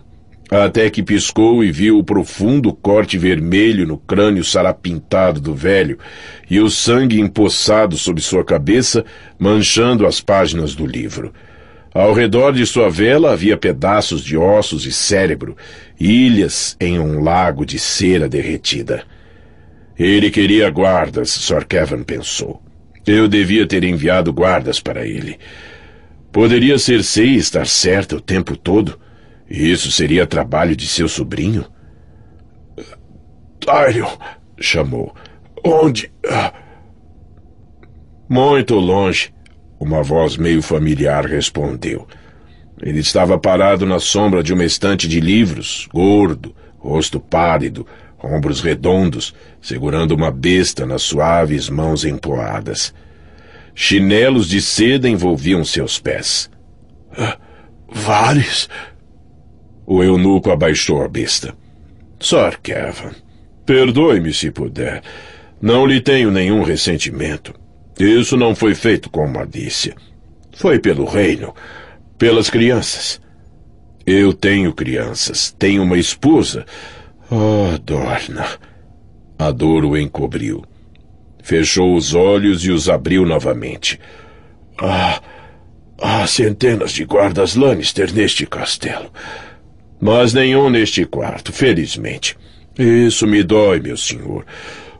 Até que piscou e viu o profundo corte vermelho no crânio sarapintado do velho e o sangue empoçado sob sua cabeça, manchando as páginas do livro. Ao redor de sua vela havia pedaços de ossos e cérebro, ilhas em um lago de cera derretida. Ele queria guardas, Sr. Kevin pensou. Eu devia ter enviado guardas para ele. Poderia ser Sei estar certa o tempo todo. isso seria trabalho de seu sobrinho? Tyrion, chamou. Onde? Muito longe, uma voz meio familiar respondeu. Ele estava parado na sombra de uma estante de livros, gordo, rosto pálido, ombros redondos, segurando uma besta nas suaves mãos empoadas. Chinelos de seda envolviam seus pés. Ah, vales Vares? O eunuco abaixou a besta. Sor Kevin, perdoe-me se puder. Não lhe tenho nenhum ressentimento. Isso não foi feito com malícia. Foi pelo reino, pelas crianças. Eu tenho crianças, tenho uma esposa, Oh, Dorna! A dor o encobriu. Fechou os olhos e os abriu novamente. Ah, há centenas de guardas Lannister neste castelo. Mas nenhum neste quarto, felizmente. Isso me dói, meu senhor.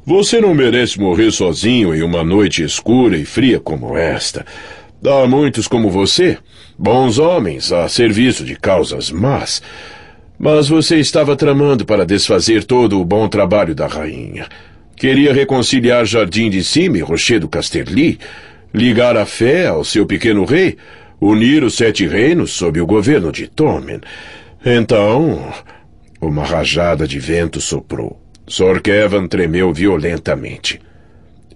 Você não merece morrer sozinho em uma noite escura e fria como esta. Há muitos como você, bons homens a serviço de causas más. Mas você estava tramando para desfazer todo o bom trabalho da rainha. Queria reconciliar Jardim de Sime, Rochedo Casterly, ligar a fé ao seu pequeno rei, unir os sete reinos sob o governo de Tommen. Então, uma rajada de vento soprou. Sor Kevin tremeu violentamente.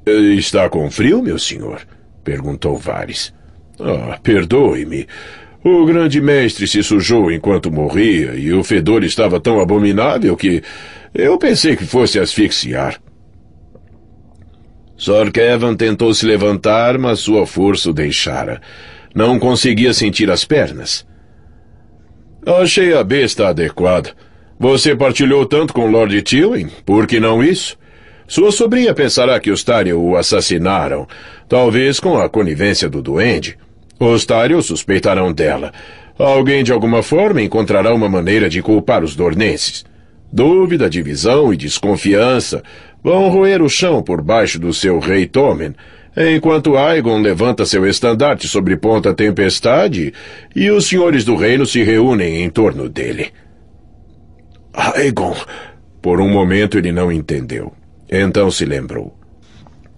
Eh, está com frio, meu senhor? perguntou Vares. Ah, perdoe-me. O grande mestre se sujou enquanto morria e o fedor estava tão abominável que eu pensei que fosse asfixiar. Sor Kevin tentou se levantar, mas sua força o deixara. Não conseguia sentir as pernas. Achei a besta adequada. Você partilhou tanto com Lord Tilling, por que não isso? Sua sobrinha pensará que os Tária o assassinaram, talvez com a conivência do duende. Os Tários suspeitarão dela. Alguém de alguma forma encontrará uma maneira de culpar os Dornenses. Dúvida, divisão e desconfiança vão roer o chão por baixo do seu rei Tommen, enquanto Aegon levanta seu estandarte sobre Ponta Tempestade e os senhores do reino se reúnem em torno dele. Aegon! Por um momento ele não entendeu. Então se lembrou.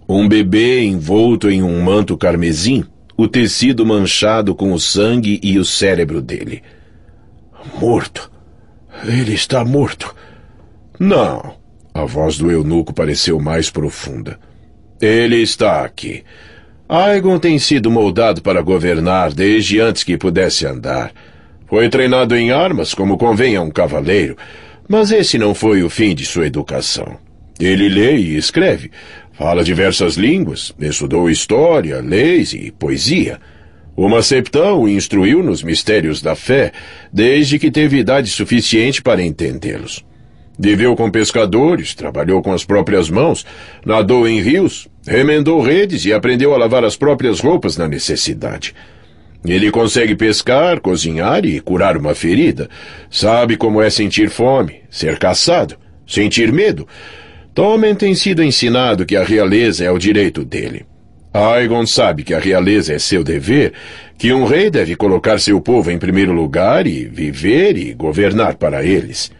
Um bebê envolto em um manto carmesim o tecido manchado com o sangue e o cérebro dele. Morto. Ele está morto. Não. A voz do eunuco pareceu mais profunda. Ele está aqui. Aegon tem sido moldado para governar desde antes que pudesse andar. Foi treinado em armas, como convém a um cavaleiro, mas esse não foi o fim de sua educação. Ele lê e escreve, Fala diversas línguas, estudou história, leis e poesia. O Maceptão instruiu nos mistérios da fé desde que teve idade suficiente para entendê-los. Viveu com pescadores, trabalhou com as próprias mãos, nadou em rios, remendou redes e aprendeu a lavar as próprias roupas na necessidade. Ele consegue pescar, cozinhar e curar uma ferida. Sabe como é sentir fome, ser caçado, sentir medo, Tommen tem sido ensinado que a realeza é o direito dele. Aegon sabe que a realeza é seu dever, que um rei deve colocar seu povo em primeiro lugar e viver e governar para eles.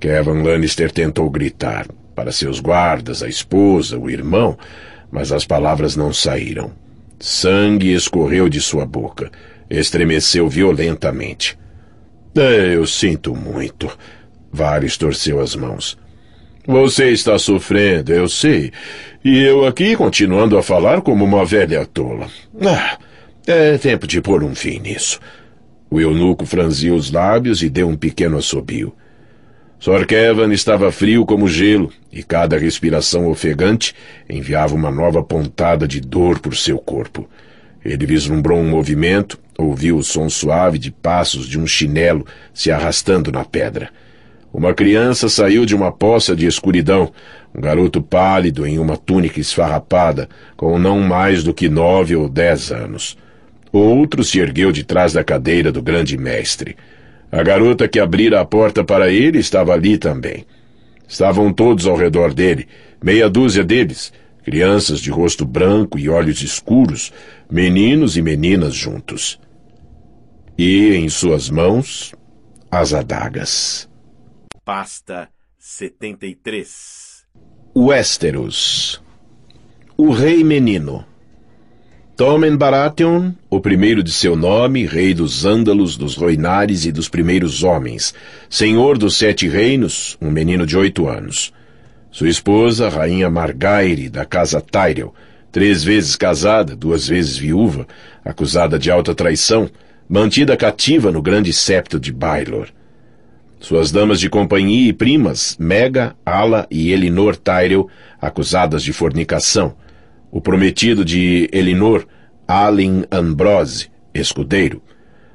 Kevin Lannister tentou gritar para seus guardas, a esposa, o irmão, mas as palavras não saíram. Sangue escorreu de sua boca. Estremeceu violentamente. Eu sinto muito. Varys torceu as mãos. Você está sofrendo, eu sei. E eu aqui continuando a falar como uma velha tola. Ah, é tempo de pôr um fim nisso. O eunuco franziu os lábios e deu um pequeno assobio. Sor Kevin estava frio como gelo, e cada respiração ofegante enviava uma nova pontada de dor por seu corpo. Ele vislumbrou um movimento, ouviu o som suave de passos de um chinelo se arrastando na pedra. Uma criança saiu de uma poça de escuridão, um garoto pálido em uma túnica esfarrapada, com não mais do que nove ou dez anos. Outro se ergueu de trás da cadeira do grande mestre. A garota que abrira a porta para ele estava ali também. Estavam todos ao redor dele, meia dúzia deles, crianças de rosto branco e olhos escuros, meninos e meninas juntos. E em suas mãos, as adagas. Pasta 73. Westeros. O Rei Menino. Tommen Baratheon, o primeiro de seu nome, rei dos Ândalos, dos Roinares e dos Primeiros Homens, senhor dos Sete Reinos, um menino de oito anos. Sua esposa, rainha Margaire, da casa Tyrell, três vezes casada, duas vezes viúva, acusada de alta traição, mantida cativa no grande septo de Bailor. Suas damas de companhia e primas, Mega, Ala e Elinor Tyrell, acusadas de fornicação. O prometido de Elinor, Alin Ambrose, escudeiro.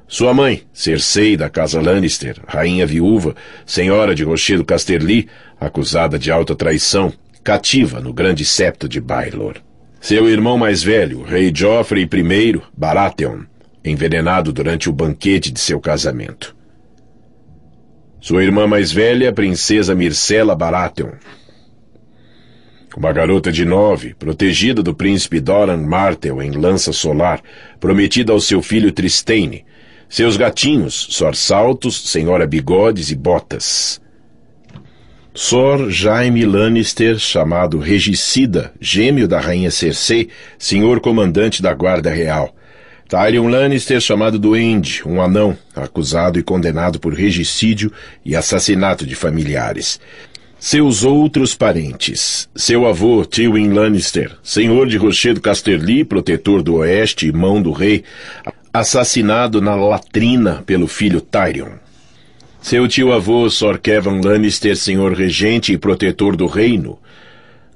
Sua mãe, Cersei da Casa Lannister, rainha viúva, senhora de Rochedo Casterly, acusada de alta traição, cativa no grande septo de Bailor. Seu irmão mais velho, rei Joffrey I, Baratheon, envenenado durante o banquete de seu casamento. Sua irmã mais velha, princesa Mircela Baratheon. Uma garota de nove, protegida do príncipe Doran Martel em lança solar, prometida ao seu filho Tristane. Seus gatinhos, Sor Saltos, Senhora Bigodes e Botas. Sor Jaime Lannister, chamado Regicida, gêmeo da Rainha Cersei, senhor comandante da Guarda Real. Tyrion Lannister, chamado Duende, um anão, acusado e condenado por regicídio e assassinato de familiares. Seus outros parentes. Seu avô, Tywin Lannister, senhor de Rochedo Casterly, protetor do Oeste e mão do rei, assassinado na latrina pelo filho Tyrion. Seu tio-avô, Sor Kevin Lannister, senhor regente e protetor do reino,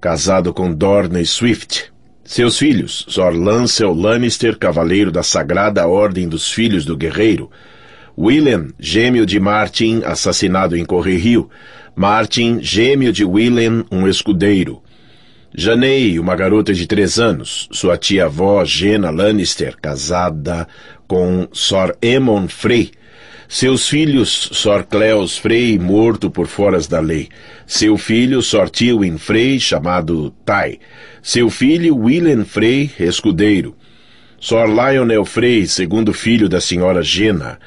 casado com Dorne Swift, seus filhos, Sor Lancel Lannister, cavaleiro da Sagrada Ordem dos Filhos do Guerreiro, Willem, gêmeo de Martin, assassinado em Correrio, Martin, gêmeo de Willem, um escudeiro, Janei, uma garota de três anos, sua tia-avó Jena Lannister, casada com Sor Emon Frey, seus filhos, Sor Cleos Frey morto por foras da lei. Seu filho, Sor Tilwin Frey chamado Tai. Seu filho, William Frey escudeiro. Sor Lionel Frey segundo filho da senhora Jena;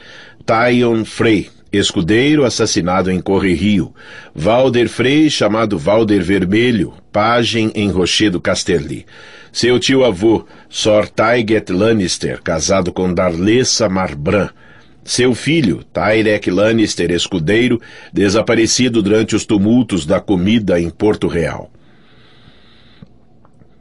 Tyon Frey escudeiro assassinado em Correrio, Valder Frey chamado Valder Vermelho, pajem em Rochedo Casterli, seu tio-avô, Sor Tyget Lannister, casado com Darlessa Marbran, seu filho, Tyrek Lannister Escudeiro, desaparecido durante os tumultos da comida em Porto Real.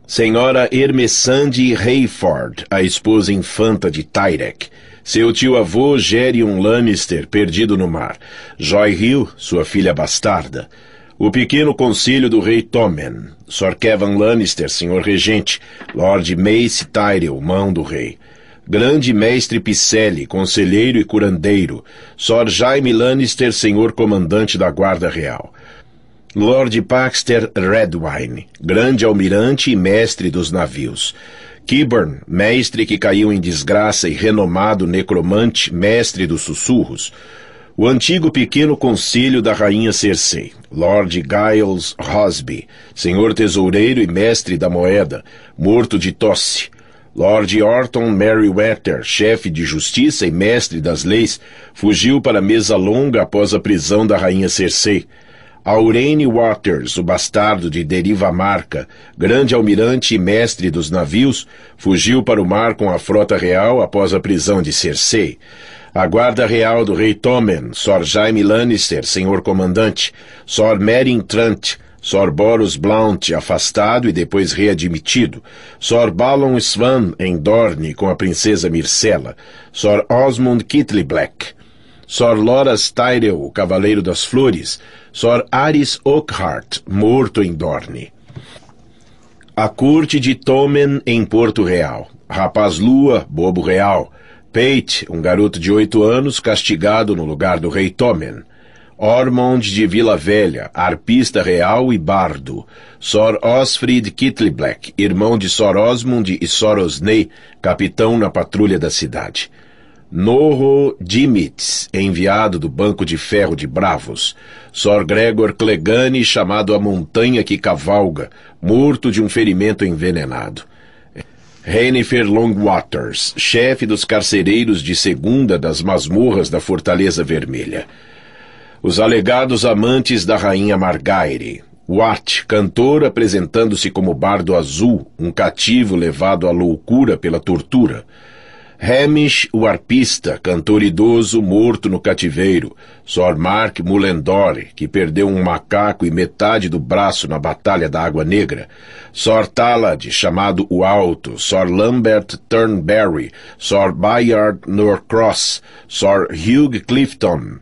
Senhora Hermesande Rayford, a esposa infanta de Tyrek. Seu tio-avô Gerion Lannister, perdido no mar. Joy Hill, sua filha bastarda. O pequeno conselho do rei Tommen. Sor Kevin Lannister, senhor regente. Lord Mace Tyrell, mão do rei grande mestre Picelli, conselheiro e curandeiro, Sor Jaime Lannister, senhor comandante da Guarda Real. Lord Paxter Redwine, grande almirante e mestre dos navios. Kiburn, mestre que caiu em desgraça e renomado necromante, mestre dos sussurros. O antigo pequeno Conselho da rainha Cersei, Lord Giles Rosby, senhor tesoureiro e mestre da moeda, morto de tosse. Lord Orton Merriweather, chefe de justiça e mestre das leis, fugiu para a mesa longa após a prisão da rainha Cersei. Aurene Waters, o bastardo de deriva marca, grande almirante e mestre dos navios, fugiu para o mar com a frota real após a prisão de Cersei. A guarda real do rei Tommen, Sor Jaime Lannister, senhor comandante, Sor Meryn Trant, Sor Boros Blount afastado e depois readmitido, Sor Balon Svan em Dorne com a princesa Mircella, Sor Osmond Black; Sor Loras Tyrell, o Cavaleiro das Flores, Sor Aris Ockhart, morto em Dorne. A corte de Tomen em Porto Real, Rapaz Lua, bobo real, Pate, um garoto de oito anos castigado no lugar do rei Tommen. Ormond de Vila Velha, arpista real e bardo, Sor Osfried Kittleblack, irmão de Sor Osmond e Sor Osney, capitão na patrulha da cidade. Norro Dimitz, enviado do Banco de Ferro de Bravos, Sor Gregor Clegane, chamado a Montanha que Cavalga, morto de um ferimento envenenado. Hennifer Longwaters, chefe dos carcereiros de segunda das masmorras da Fortaleza Vermelha. Os alegados amantes da rainha Margaire. Watt, cantor apresentando-se como bardo azul, um cativo levado à loucura pela tortura. Hamish, o arpista, cantor idoso morto no cativeiro. Sor Mark Mullendore, que perdeu um macaco e metade do braço na Batalha da Água Negra. Sor Talad, chamado o Alto. Sor Lambert Turnberry. Sor Bayard Norcross. Sor Hugh Clifton.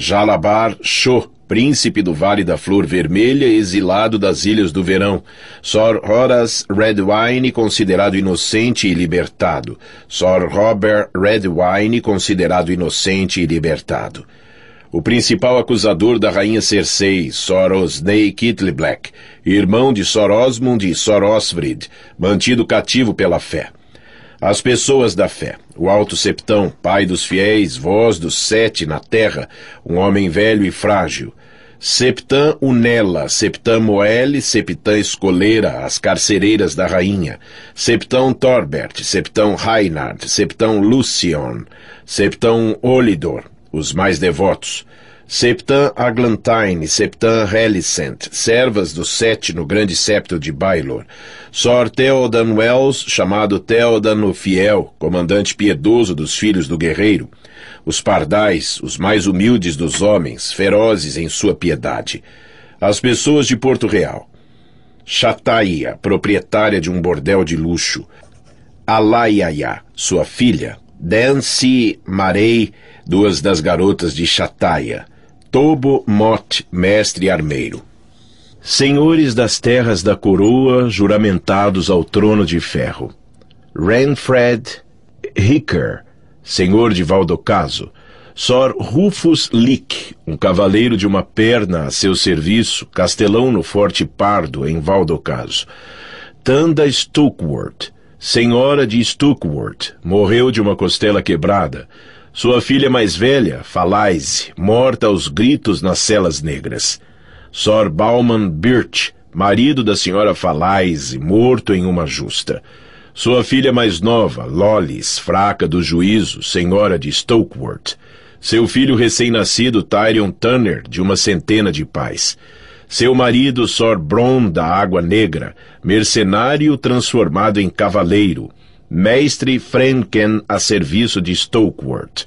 Jalabar Shô, príncipe do Vale da Flor Vermelha, exilado das Ilhas do Verão. Sor Horace Redwine, considerado inocente e libertado. Sor Robert Redwine, considerado inocente e libertado. O principal acusador da rainha Cersei, Sor Osney Kittleblack, irmão de Sor Osmund e Sor Osfrid, mantido cativo pela fé. As pessoas da fé. O alto septão, pai dos fiéis, voz dos sete na terra, um homem velho e frágil. Septã Unela, Septã Moele, Septã Escoleira, as carcereiras da rainha. Septão Torbert, Septão Reinhard, Septão Lucion, Septão Olidor, os mais devotos. Septan Aglantine, Septan Helicent, servas do Sete no grande septo de Bailor. Sor Theodan Wells, chamado Theodan o Fiel, comandante piedoso dos filhos do guerreiro. Os pardais, os mais humildes dos homens, ferozes em sua piedade. As pessoas de Porto Real. Chataia, proprietária de um bordel de luxo. Alaiaia, sua filha, Dancy Marei, duas das garotas de Chataia. Tobo Mote, mestre armeiro. Senhores das terras da coroa, juramentados ao trono de ferro. Renfred Hicker, senhor de Valdocaso. Sor Rufus Lick, um cavaleiro de uma perna a seu serviço, castelão no Forte Pardo, em Valdocaso. Tanda Stuckworth, senhora de Stuckworth, morreu de uma costela quebrada sua filha mais velha, Falaise, morta aos gritos nas celas negras. Sor Bauman Birch, marido da senhora Falaise, morto em uma justa. Sua filha mais nova, Lollis, fraca do juízo, senhora de Stokeworth. Seu filho recém-nascido, Tyrion Tanner, de uma centena de pais. Seu marido, Sor Bron da Água Negra, mercenário transformado em cavaleiro, Mestre Franken a serviço de Stokeworth.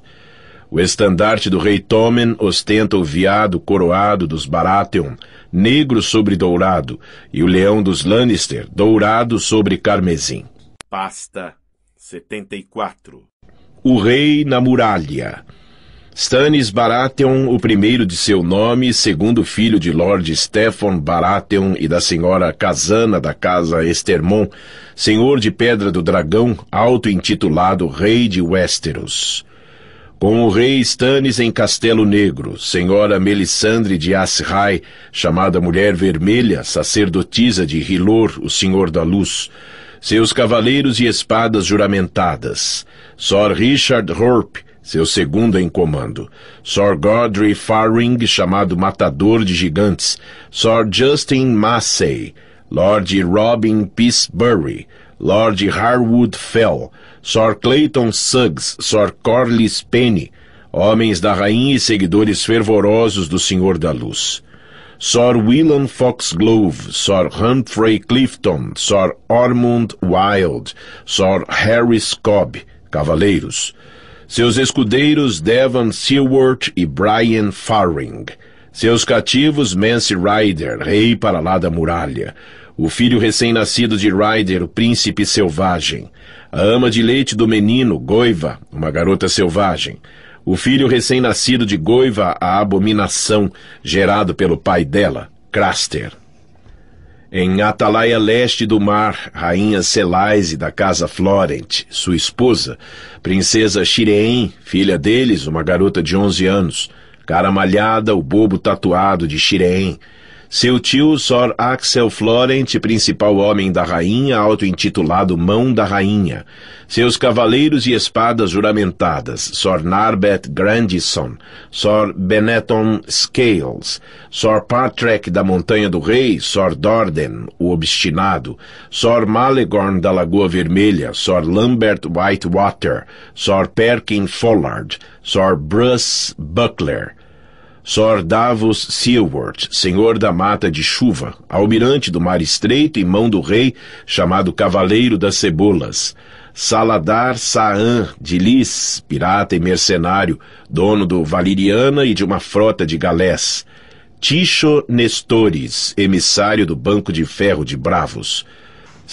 O estandarte do rei Tommen ostenta o viado coroado dos Baratheon, negro sobre dourado, e o leão dos Lannister, dourado sobre carmesim. Pasta 74 O rei na muralha. Stannis Baratheon, o primeiro de seu nome, segundo filho de Lord Stefan Baratheon e da senhora Casana da Casa Estermon, senhor de Pedra do Dragão, auto-intitulado Rei de Westeros. Com o rei Stannis em Castelo Negro, senhora Melisandre de Asrai, chamada Mulher Vermelha, sacerdotisa de Hilor, o Senhor da Luz, seus cavaleiros e espadas juramentadas, Sor Richard Horpe, seu segundo em comando, Sir Godfrey Faring, chamado Matador de Gigantes, Sir Justin Massey, Lord Robin Peacebury. Lord Harwood Fell, Sir Clayton Suggs, Sir Corliss Penny, homens da rainha e seguidores fervorosos do Senhor da Luz. Sir William Foxglove, Sir Humphrey Clifton, Sir Ormond Wilde, Sir Harry Cobb, cavaleiros, seus escudeiros Devon Seward e Brian Farring, seus cativos Mance Ryder, rei para lá da muralha, o filho recém-nascido de Ryder, o príncipe selvagem, a ama de leite do menino, Goiva, uma garota selvagem, o filho recém-nascido de Goiva, a abominação, gerado pelo pai dela, Craster. Em Atalaia Leste do Mar, Rainha Celaise da Casa Florent, sua esposa, Princesa Shireen, filha deles, uma garota de 11 anos, cara malhada, o bobo tatuado de Shireen, seu tio Sor Axel Florent, principal homem da rainha, auto-intitulado Mão da Rainha. Seus cavaleiros e espadas juramentadas, Sor Narbeth Grandison, Sor Benetton Scales, Sor Patrick da Montanha do Rei, Sor Dorden, o Obstinado, Sor Malegorn da Lagoa Vermelha, Sor Lambert Whitewater, Sor Perkin Follard, Sor Bruce Buckler, Sor Davos Silward, senhor da mata de chuva, almirante do mar estreito e mão do rei, chamado Cavaleiro das Cebolas, Saladar Saan de Lis, pirata e mercenário, dono do Valiriana e de uma frota de galés, Ticho Nestores, emissário do Banco de Ferro de Bravos,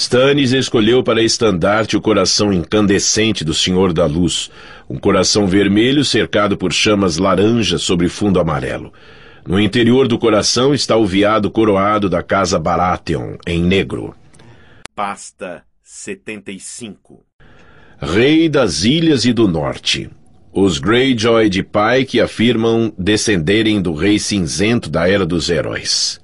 Stannis escolheu para estandarte o coração incandescente do Senhor da Luz, um coração vermelho cercado por chamas laranja sobre fundo amarelo. No interior do coração está o veado coroado da casa Baratheon, em negro. Pasta 75 Rei das Ilhas e do Norte Os Greyjoy de pai que afirmam descenderem do Rei Cinzento da Era dos Heróis.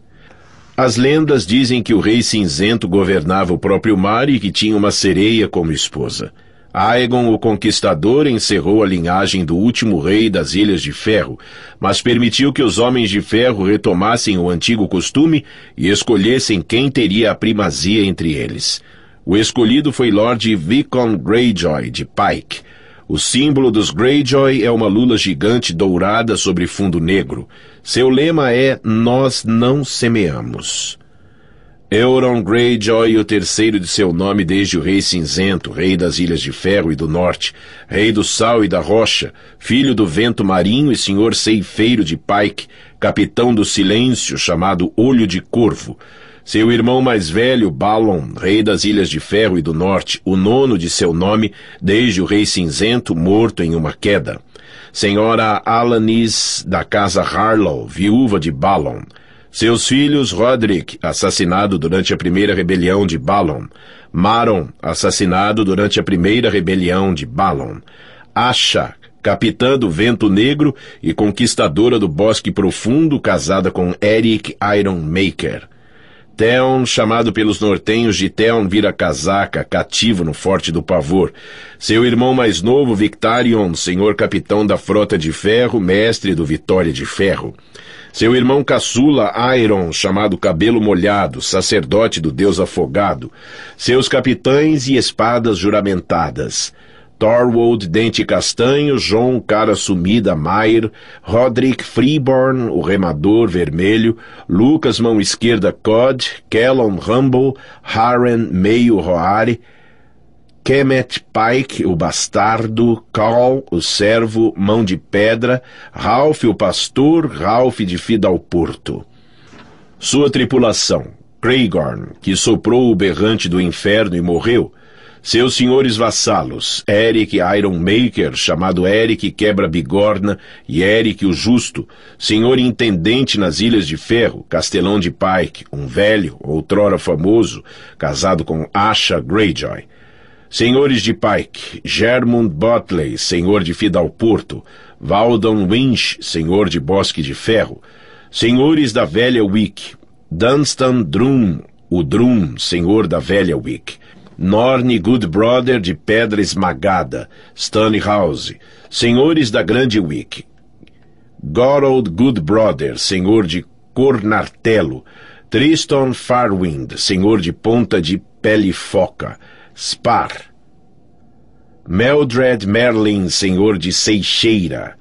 As lendas dizem que o rei cinzento governava o próprio mar e que tinha uma sereia como esposa. Aegon o Conquistador encerrou a linhagem do último rei das Ilhas de Ferro, mas permitiu que os Homens de Ferro retomassem o antigo costume e escolhessem quem teria a primazia entre eles. O escolhido foi Lord Vicon Greyjoy, de Pike. O símbolo dos Greyjoy é uma lula gigante dourada sobre fundo negro. Seu lema é Nós não semeamos. Euron Greyjoy, o terceiro de seu nome desde o Rei Cinzento, Rei das Ilhas de Ferro e do Norte, Rei do Sal e da Rocha, filho do vento marinho e senhor ceifeiro de Pike, capitão do silêncio chamado Olho de Corvo, seu irmão mais velho, Balon, rei das Ilhas de Ferro e do Norte, o nono de seu nome, desde o Rei Cinzento, morto em uma queda senhora Alanis da casa Harlow, viúva de Ballon, seus filhos Roderick, assassinado durante a primeira rebelião de Ballon, Maron, assassinado durante a primeira rebelião de Ballon, Asha, capitã do Vento Negro e conquistadora do Bosque Profundo, casada com Eric Ironmaker. Theon, chamado pelos nortenhos de Theon Vira-Casaca, cativo no Forte do Pavor. Seu irmão mais novo, Victarion, senhor capitão da Frota de Ferro, mestre do Vitória de Ferro. Seu irmão caçula, Iron, chamado Cabelo Molhado, sacerdote do Deus Afogado. Seus capitães e espadas juramentadas. Thorwald Dente Castanho, João Cara Sumida Mayer, Roderick Freeborn, o Remador Vermelho, Lucas Mão Esquerda Cod, Kellon Humble, Haren Meio Roari, Kemet Pike, o Bastardo, Carl, o Servo, Mão de Pedra, Ralph, o Pastor, Ralph de Fida Porto. Sua tripulação, Craigorn, que soprou o berrante do inferno e morreu, seus senhores vassalos, Eric Ironmaker, chamado Eric Quebra Bigorna, e Eric o Justo, senhor intendente nas Ilhas de Ferro, castelão de Pike, um velho, outrora famoso, casado com Asha Greyjoy. Senhores de Pike, Germund Botley, senhor de Fidalporto, Valdon Winch, senhor de Bosque de Ferro, senhores da Velha Wick, Dunstan Drum, o Drum, senhor da Velha Wick, Norne Good Brother de Pedra Esmagada, Stanley House, senhores da Grande Wick. Gorold Good Brother, senhor de Cornartelo, Triston Farwind, senhor de Ponta de Pele Foca, Spar. Meldred Merlin, senhor de Seixeira,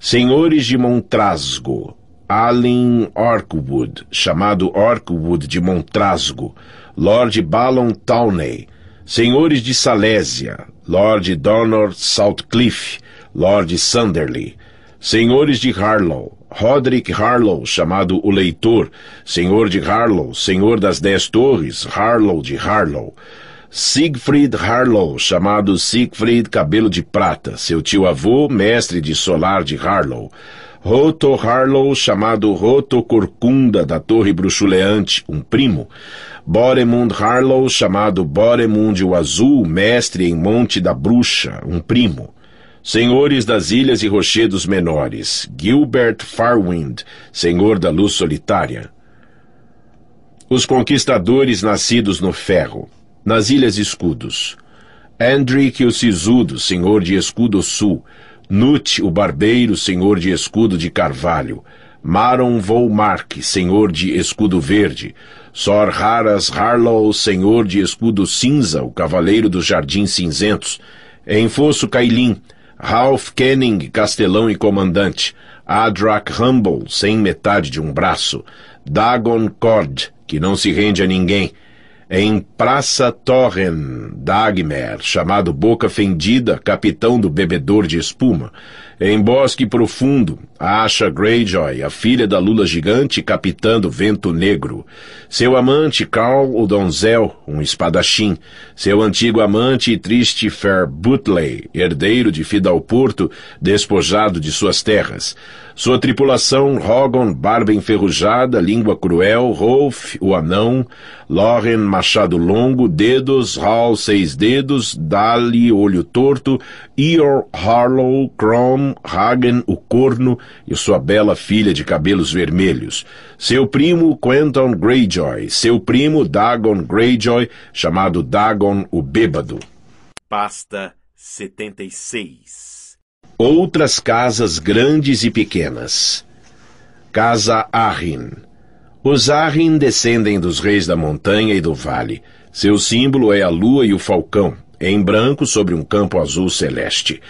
senhores de Montrasgo, Alan Orkwood, chamado Orkwood de Montrasgo, Lord Ballon Towney, senhores de Salésia, Lord Donor Southcliffe, Lord Sunderley, senhores de Harlow, Roderick Harlow, chamado o Leitor, senhor de Harlow, senhor das Dez Torres, Harlow de Harlow, Siegfried Harlow, chamado Siegfried Cabelo de Prata, seu tio-avô, mestre de solar de Harlow, Roto Harlow, chamado Roto Corcunda da Torre Bruxuleante, um primo, Boremund Harlow, chamado Boremund o Azul, mestre em Monte da Bruxa, um primo. Senhores das Ilhas e Rochedos Menores, Gilbert Farwind, Senhor da Luz Solitária. Os conquistadores nascidos no ferro, nas Ilhas Escudos. Andrick o Sisudo, Senhor de Escudo Sul, Nute, o barbeiro, senhor de escudo de carvalho, Maron Volmark, senhor de escudo verde, Sor Haras Harlow, senhor de escudo cinza, o cavaleiro dos jardins cinzentos, Enfosso Cailin, Ralph Kenning, castelão e comandante, Adrak Humble, sem metade de um braço, Dagon Cord, que não se rende a ninguém, em Praça Torren, Dagmer, chamado Boca Fendida, capitão do bebedor de espuma, em bosque profundo, acha Greyjoy, a filha da lula gigante, capitando vento negro. Seu amante, Carl, o donzel, um espadachim. Seu antigo amante e triste Fair Butley, herdeiro de Fidalporto, despojado de suas terras. Sua tripulação, Rogon, barba enferrujada, língua cruel, Rolf, o anão, Loren, machado longo, dedos, Hall, seis dedos, Dali, olho torto, Eor, Harlow, Crom, Hagen, o corno, e sua bela filha de cabelos vermelhos. Seu primo Quentin Greyjoy. Seu primo Dagon Greyjoy, chamado Dagon o Bêbado. Pasta 76 Outras casas grandes e pequenas. Casa Arryn. Os Arryn descendem dos reis da montanha e do vale. Seu símbolo é a lua e o falcão, em branco sobre um campo azul celeste.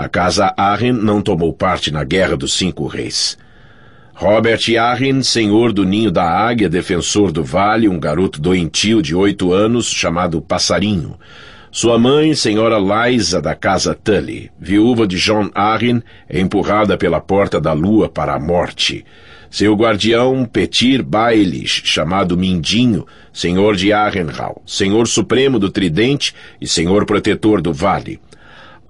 A casa Arryn não tomou parte na Guerra dos Cinco Reis. Robert Arryn, senhor do ninho da águia, defensor do vale, um garoto doentio de oito anos chamado Passarinho. Sua mãe, senhora Liza da casa Tully, viúva de John Arryn, empurrada pela porta da lua para a morte. Seu guardião, Petir Bailes, chamado Mindinho, senhor de Arrenhal, senhor supremo do Tridente e senhor protetor do vale.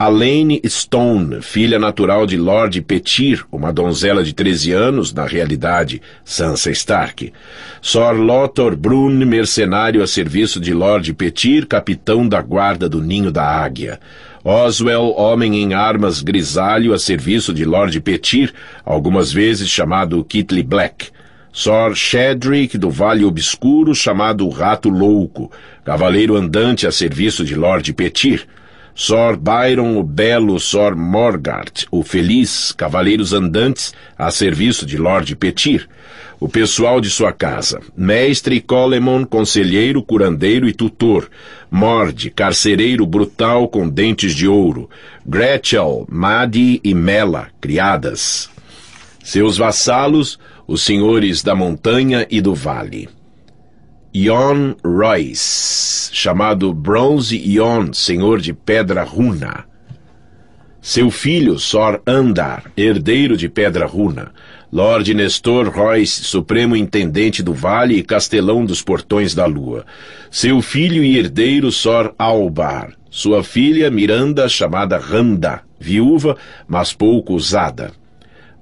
Alaine Stone, filha natural de Lord Petir, uma donzela de 13 anos, na realidade, Sansa Stark. Sor Lothar Brun, mercenário a serviço de Lord Petir, capitão da guarda do Ninho da Águia. Oswell, homem em armas grisalho a serviço de Lord Petir, algumas vezes chamado Kitley Black. Sor Shedrick do Vale Obscuro, chamado Rato Louco, cavaleiro andante a serviço de Lord Petir. Sor Byron o Belo, Sor Morgart o Feliz, cavaleiros andantes a serviço de Lord Petir, o pessoal de sua casa, mestre Colemon, conselheiro, curandeiro e tutor, Morde, carcereiro brutal com dentes de ouro, Gretel, Madi e Mela, criadas. Seus vassalos, os senhores da montanha e do vale. Ion Royce, chamado Bronze Ion, senhor de Pedra Runa. Seu filho Sor Andar, herdeiro de Pedra Runa. Lord Nestor Royce, Supremo Intendente do Vale e Castelão dos Portões da Lua. Seu filho e herdeiro Sor Albar. Sua filha Miranda, chamada Randa, viúva, mas pouco usada.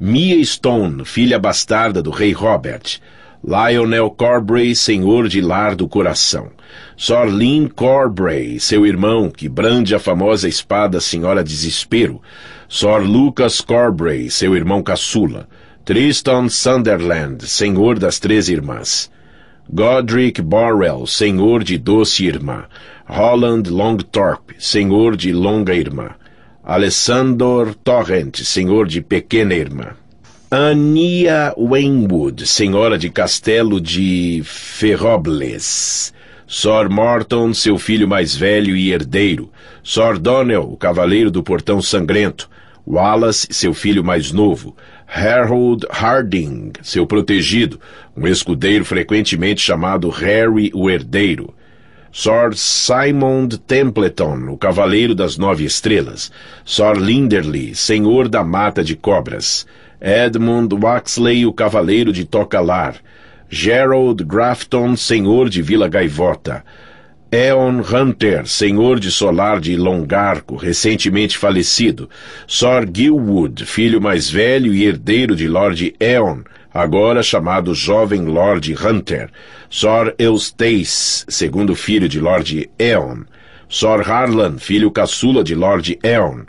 Mia Stone, filha bastarda do rei Robert. Lionel Corbray, senhor de Lar do Coração. Lin Corbray, seu irmão, que brande a famosa espada Senhora Desespero. Sor Lucas Corbray, seu irmão caçula. Tristan Sunderland, senhor das Três Irmãs. Godric Borrell, senhor de Doce Irmã. Holland Longthorpe, senhor de Longa Irmã. Alessandor Torrent, senhor de Pequena Irmã. Ania Wainwood, senhora de Castelo de Ferrobles. Sor Morton, seu filho mais velho e herdeiro. Sor Donnell, o cavaleiro do portão sangrento. Wallace, seu filho mais novo. Harold Harding, seu protegido, um escudeiro frequentemente chamado Harry o Herdeiro. Sor Simon Templeton, o Cavaleiro das Nove Estrelas. Sor Linderly, Senhor da Mata de Cobras. Edmund Waxley, o Cavaleiro de Tocalar, Gerald Grafton, Senhor de Vila Gaivota, Eon Hunter, senhor de Solar de Longarco, recentemente falecido, Sor Gilwood, filho mais velho e herdeiro de Lord Eon, agora chamado Jovem Lord Hunter, Sor Eustace, segundo filho de Lord Eon, Sor Harlan, filho caçula de Lord Eon,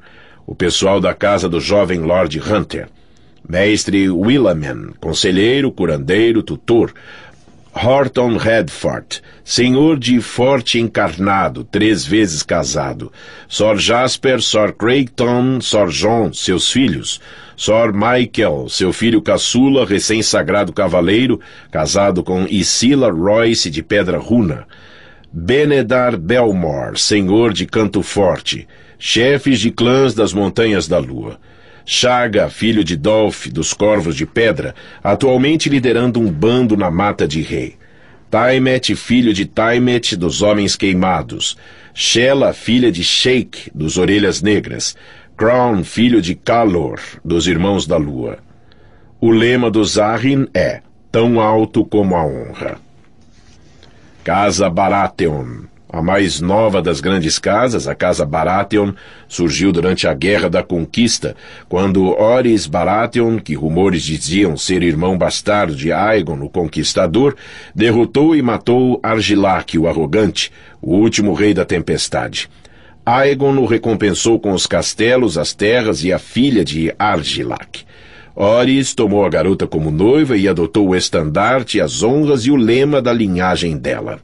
o pessoal da casa do jovem Lord Hunter, mestre Willaman, conselheiro, curandeiro, tutor, Horton Redford, senhor de forte encarnado, três vezes casado, Sor Jasper, Sor Creighton, Sor John, seus filhos, Sor Michael, seu filho caçula, recém-sagrado cavaleiro, casado com Isila Royce de Pedra Runa, Benedar Belmore, senhor de Canto Forte, chefes de clãs das Montanhas da Lua, Chaga, filho de Dolph, dos Corvos de Pedra, atualmente liderando um bando na Mata de Rei. Taimet, filho de Taimet, dos Homens Queimados. Shela, filha de Sheik, dos Orelhas Negras. Crown, filho de Calor, dos Irmãos da Lua. O lema dos Arrin é Tão alto como a honra. Casa Baratheon a mais nova das grandes casas, a Casa Baratheon, surgiu durante a Guerra da Conquista, quando Oris Baratheon, que rumores diziam ser irmão bastardo de Aegon, o Conquistador, derrotou e matou Argilac, o Arrogante, o último rei da Tempestade. Aegon o recompensou com os castelos, as terras e a filha de Argilac. Oris tomou a garota como noiva e adotou o estandarte, as honras e o lema da linhagem dela.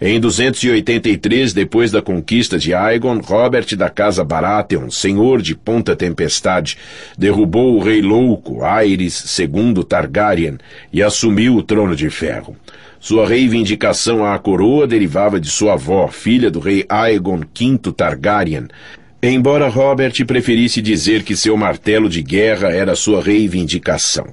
Em 283, depois da conquista de Aegon, Robert da Casa Baratheon, senhor de Ponta Tempestade, derrubou o rei louco Aerys II Targaryen e assumiu o trono de ferro. Sua reivindicação à coroa derivava de sua avó, filha do rei Aegon V Targaryen, embora Robert preferisse dizer que seu martelo de guerra era sua reivindicação.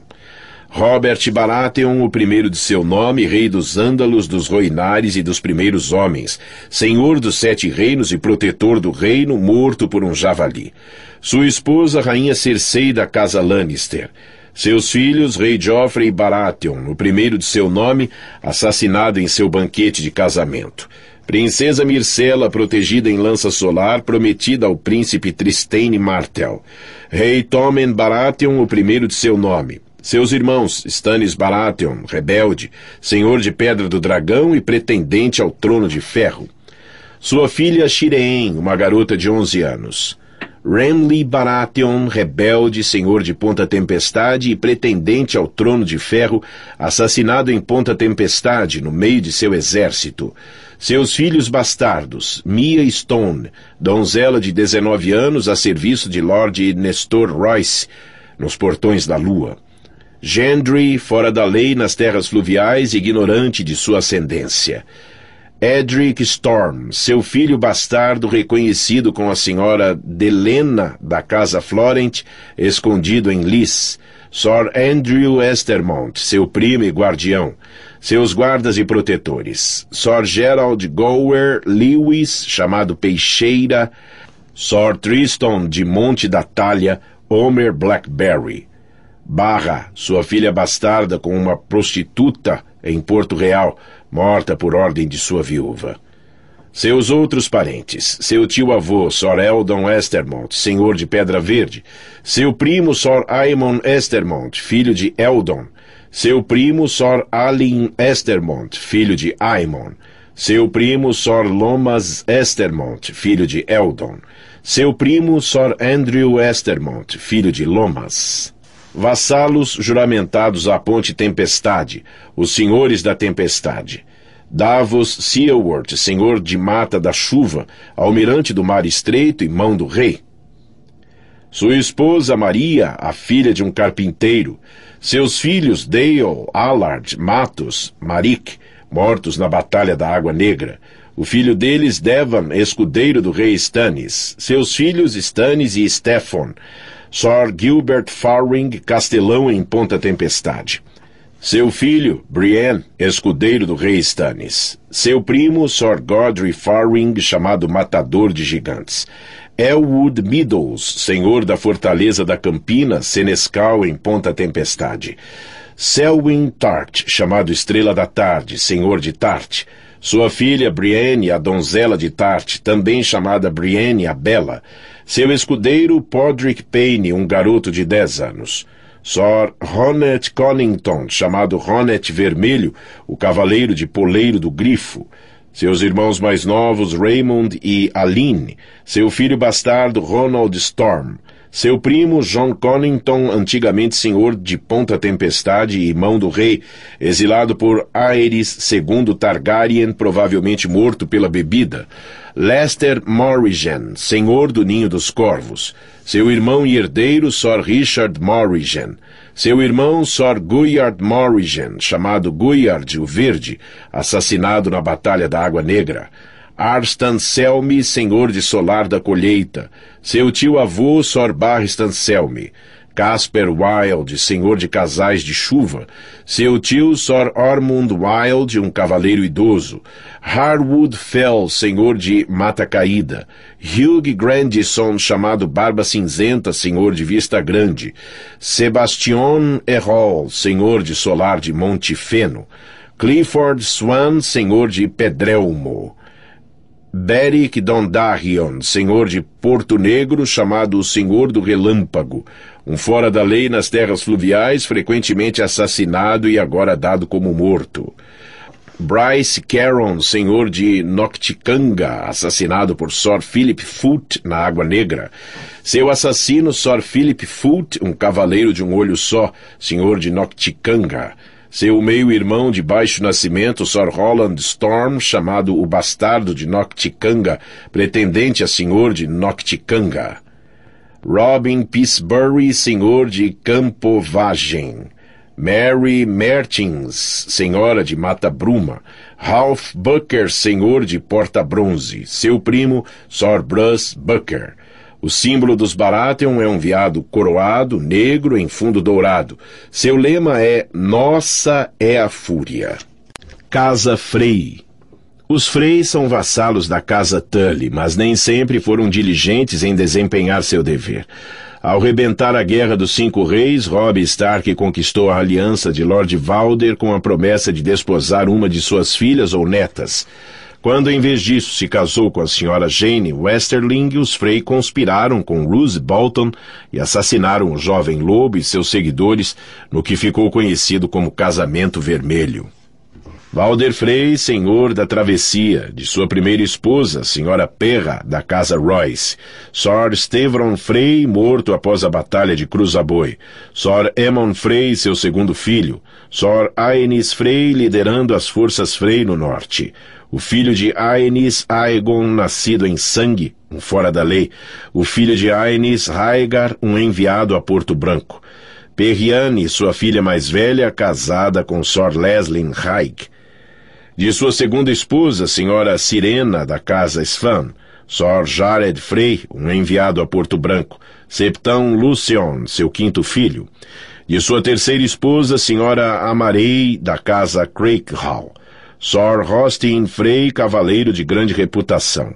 Robert Baratheon, o primeiro de seu nome, rei dos Ândalos, dos Roinares e dos Primeiros Homens, senhor dos Sete Reinos e protetor do reino, morto por um javali. Sua esposa, rainha Cersei da Casa Lannister. Seus filhos, rei Joffrey Baratheon, o primeiro de seu nome, assassinado em seu banquete de casamento. Princesa Mircela, protegida em lança solar, prometida ao príncipe Tristane Martel. Rei Tommen Baratheon, o primeiro de seu nome. Seus irmãos, Stannis Baratheon, rebelde, senhor de Pedra do Dragão e pretendente ao Trono de Ferro. Sua filha Shireen, uma garota de 11 anos. Renly Baratheon, rebelde, senhor de Ponta Tempestade e pretendente ao Trono de Ferro, assassinado em Ponta Tempestade, no meio de seu exército. Seus filhos bastardos, Mia Stone, donzela de 19 anos a serviço de Lord Nestor Royce, nos portões da Lua. Gendry, fora da lei nas terras fluviais, ignorante de sua ascendência. Edric Storm, seu filho bastardo reconhecido com a senhora Delena da Casa Florent, escondido em Lys. Sir Andrew Estermont, seu primo e guardião. Seus guardas e protetores. Sir Gerald Gower Lewis, chamado Peixeira. Sir Tristan de Monte da Talha, Homer Blackberry barra sua filha bastarda com uma prostituta em Porto Real, morta por ordem de sua viúva. Seus outros parentes, seu tio-avô, Sor Eldon Estermont, senhor de Pedra Verde, seu primo, Sor Aimon Estermont, filho de Eldon, seu primo, Sor Alin Estermont, filho de Aimon, seu primo, Sor Lomas Estermont, filho de Eldon, seu primo, Sor Andrew Estermont, filho de Lomas vassalos juramentados à ponte Tempestade, os senhores da tempestade. Davos Seaward, senhor de mata da chuva, almirante do mar estreito e mão do rei. Sua esposa Maria, a filha de um carpinteiro. Seus filhos Dale, Allard, Matos, Marik, mortos na Batalha da Água Negra. O filho deles, Devan, escudeiro do rei Stannis. Seus filhos, Stannis e Stefan. Sir Gilbert Farring Castelão em Ponta Tempestade. Seu filho, Brienne, escudeiro do rei Stannis. Seu primo, Sir Godfrey Farring, chamado Matador de Gigantes. Elwood Meadows, senhor da fortaleza da Campina, senescal em Ponta Tempestade. Selwyn Tart, chamado Estrela da Tarde, senhor de Tart. Sua filha, Brienne, a donzela de Tart, também chamada Brienne a Bela seu escudeiro Podrick Payne, um garoto de 10 anos. Sor Ronet Connington, chamado Ronet Vermelho, o cavaleiro de poleiro do grifo. Seus irmãos mais novos Raymond e Aline. Seu filho bastardo Ronald Storm. Seu primo John Connington, antigamente senhor de Ponta Tempestade e mão do rei, exilado por Aeres II Targaryen, provavelmente morto pela bebida. Lester Morrigan, senhor do Ninho dos Corvos, seu irmão e herdeiro Sir Richard Morrigan, seu irmão Sir Guyard Morrigan, chamado Guyard o Verde, assassinado na Batalha da Água Negra, Selmy, senhor de Solar da Colheita, seu tio-avô Sir Selmy. Casper Wilde, senhor de casais de chuva, seu tio Sir Ormond Wilde, um cavaleiro idoso, Harwood Fell, senhor de Mata Caída, Hugh Grandison, chamado Barba Cinzenta, senhor de Vista Grande, Sebastian Errol, senhor de Solar de Monte Feno, Clifford Swan, senhor de Pedrelmo, Beric Dondarion, senhor de Porto Negro, chamado o Senhor do Relâmpago, um fora da lei nas terras fluviais, frequentemente assassinado e agora dado como morto. Bryce Caron, senhor de Nocticanga, assassinado por Sir Philip Foote na Água Negra. Seu assassino, Sir Philip Foote, um cavaleiro de um olho só, senhor de Nocticanga. Seu meio-irmão de baixo nascimento, Sir Roland Storm, chamado o Bastardo de Nocticanga, pretendente a senhor de Nocticanga. Robin Peacebury, senhor de Campovagem. Mary Mertins, senhora de Mata Bruma. Ralph Bucker, senhor de Porta Bronze. Seu primo, Sir Bruce Bucker. O símbolo dos Baratheon é um veado coroado, negro, em fundo dourado. Seu lema é Nossa é a Fúria. Casa Frei. Os Freys são vassalos da Casa Tully, mas nem sempre foram diligentes em desempenhar seu dever. Ao rebentar a Guerra dos Cinco Reis, Robb Stark conquistou a aliança de Lord Valder com a promessa de desposar uma de suas filhas ou netas. Quando, em vez disso, se casou com a senhora Jane Westerling, os Frey conspiraram com Ruth Bolton e assassinaram o jovem Lobo e seus seguidores no que ficou conhecido como Casamento Vermelho. Valder Frey, senhor da travessia, de sua primeira esposa, senhora Perra, da casa Royce. Sor Stevron Frey, morto após a Batalha de Cruzaboi. Sor Emon Frey, seu segundo filho. Sor Aenis Frey, liderando as forças Frey no norte o filho de Aenis Aegon, nascido em sangue, um fora da lei, o filho de Aenis Raigar, um enviado a Porto Branco, Perriane, sua filha mais velha, casada com Sor Leslin Haig, de sua segunda esposa, senhora Sirena, da casa Svan, Sor Jared Frey, um enviado a Porto Branco, Septão Lucion, seu quinto filho, de sua terceira esposa, senhora Amarei, da casa Crake Hall, Sor Hostin Frey, cavaleiro de grande reputação.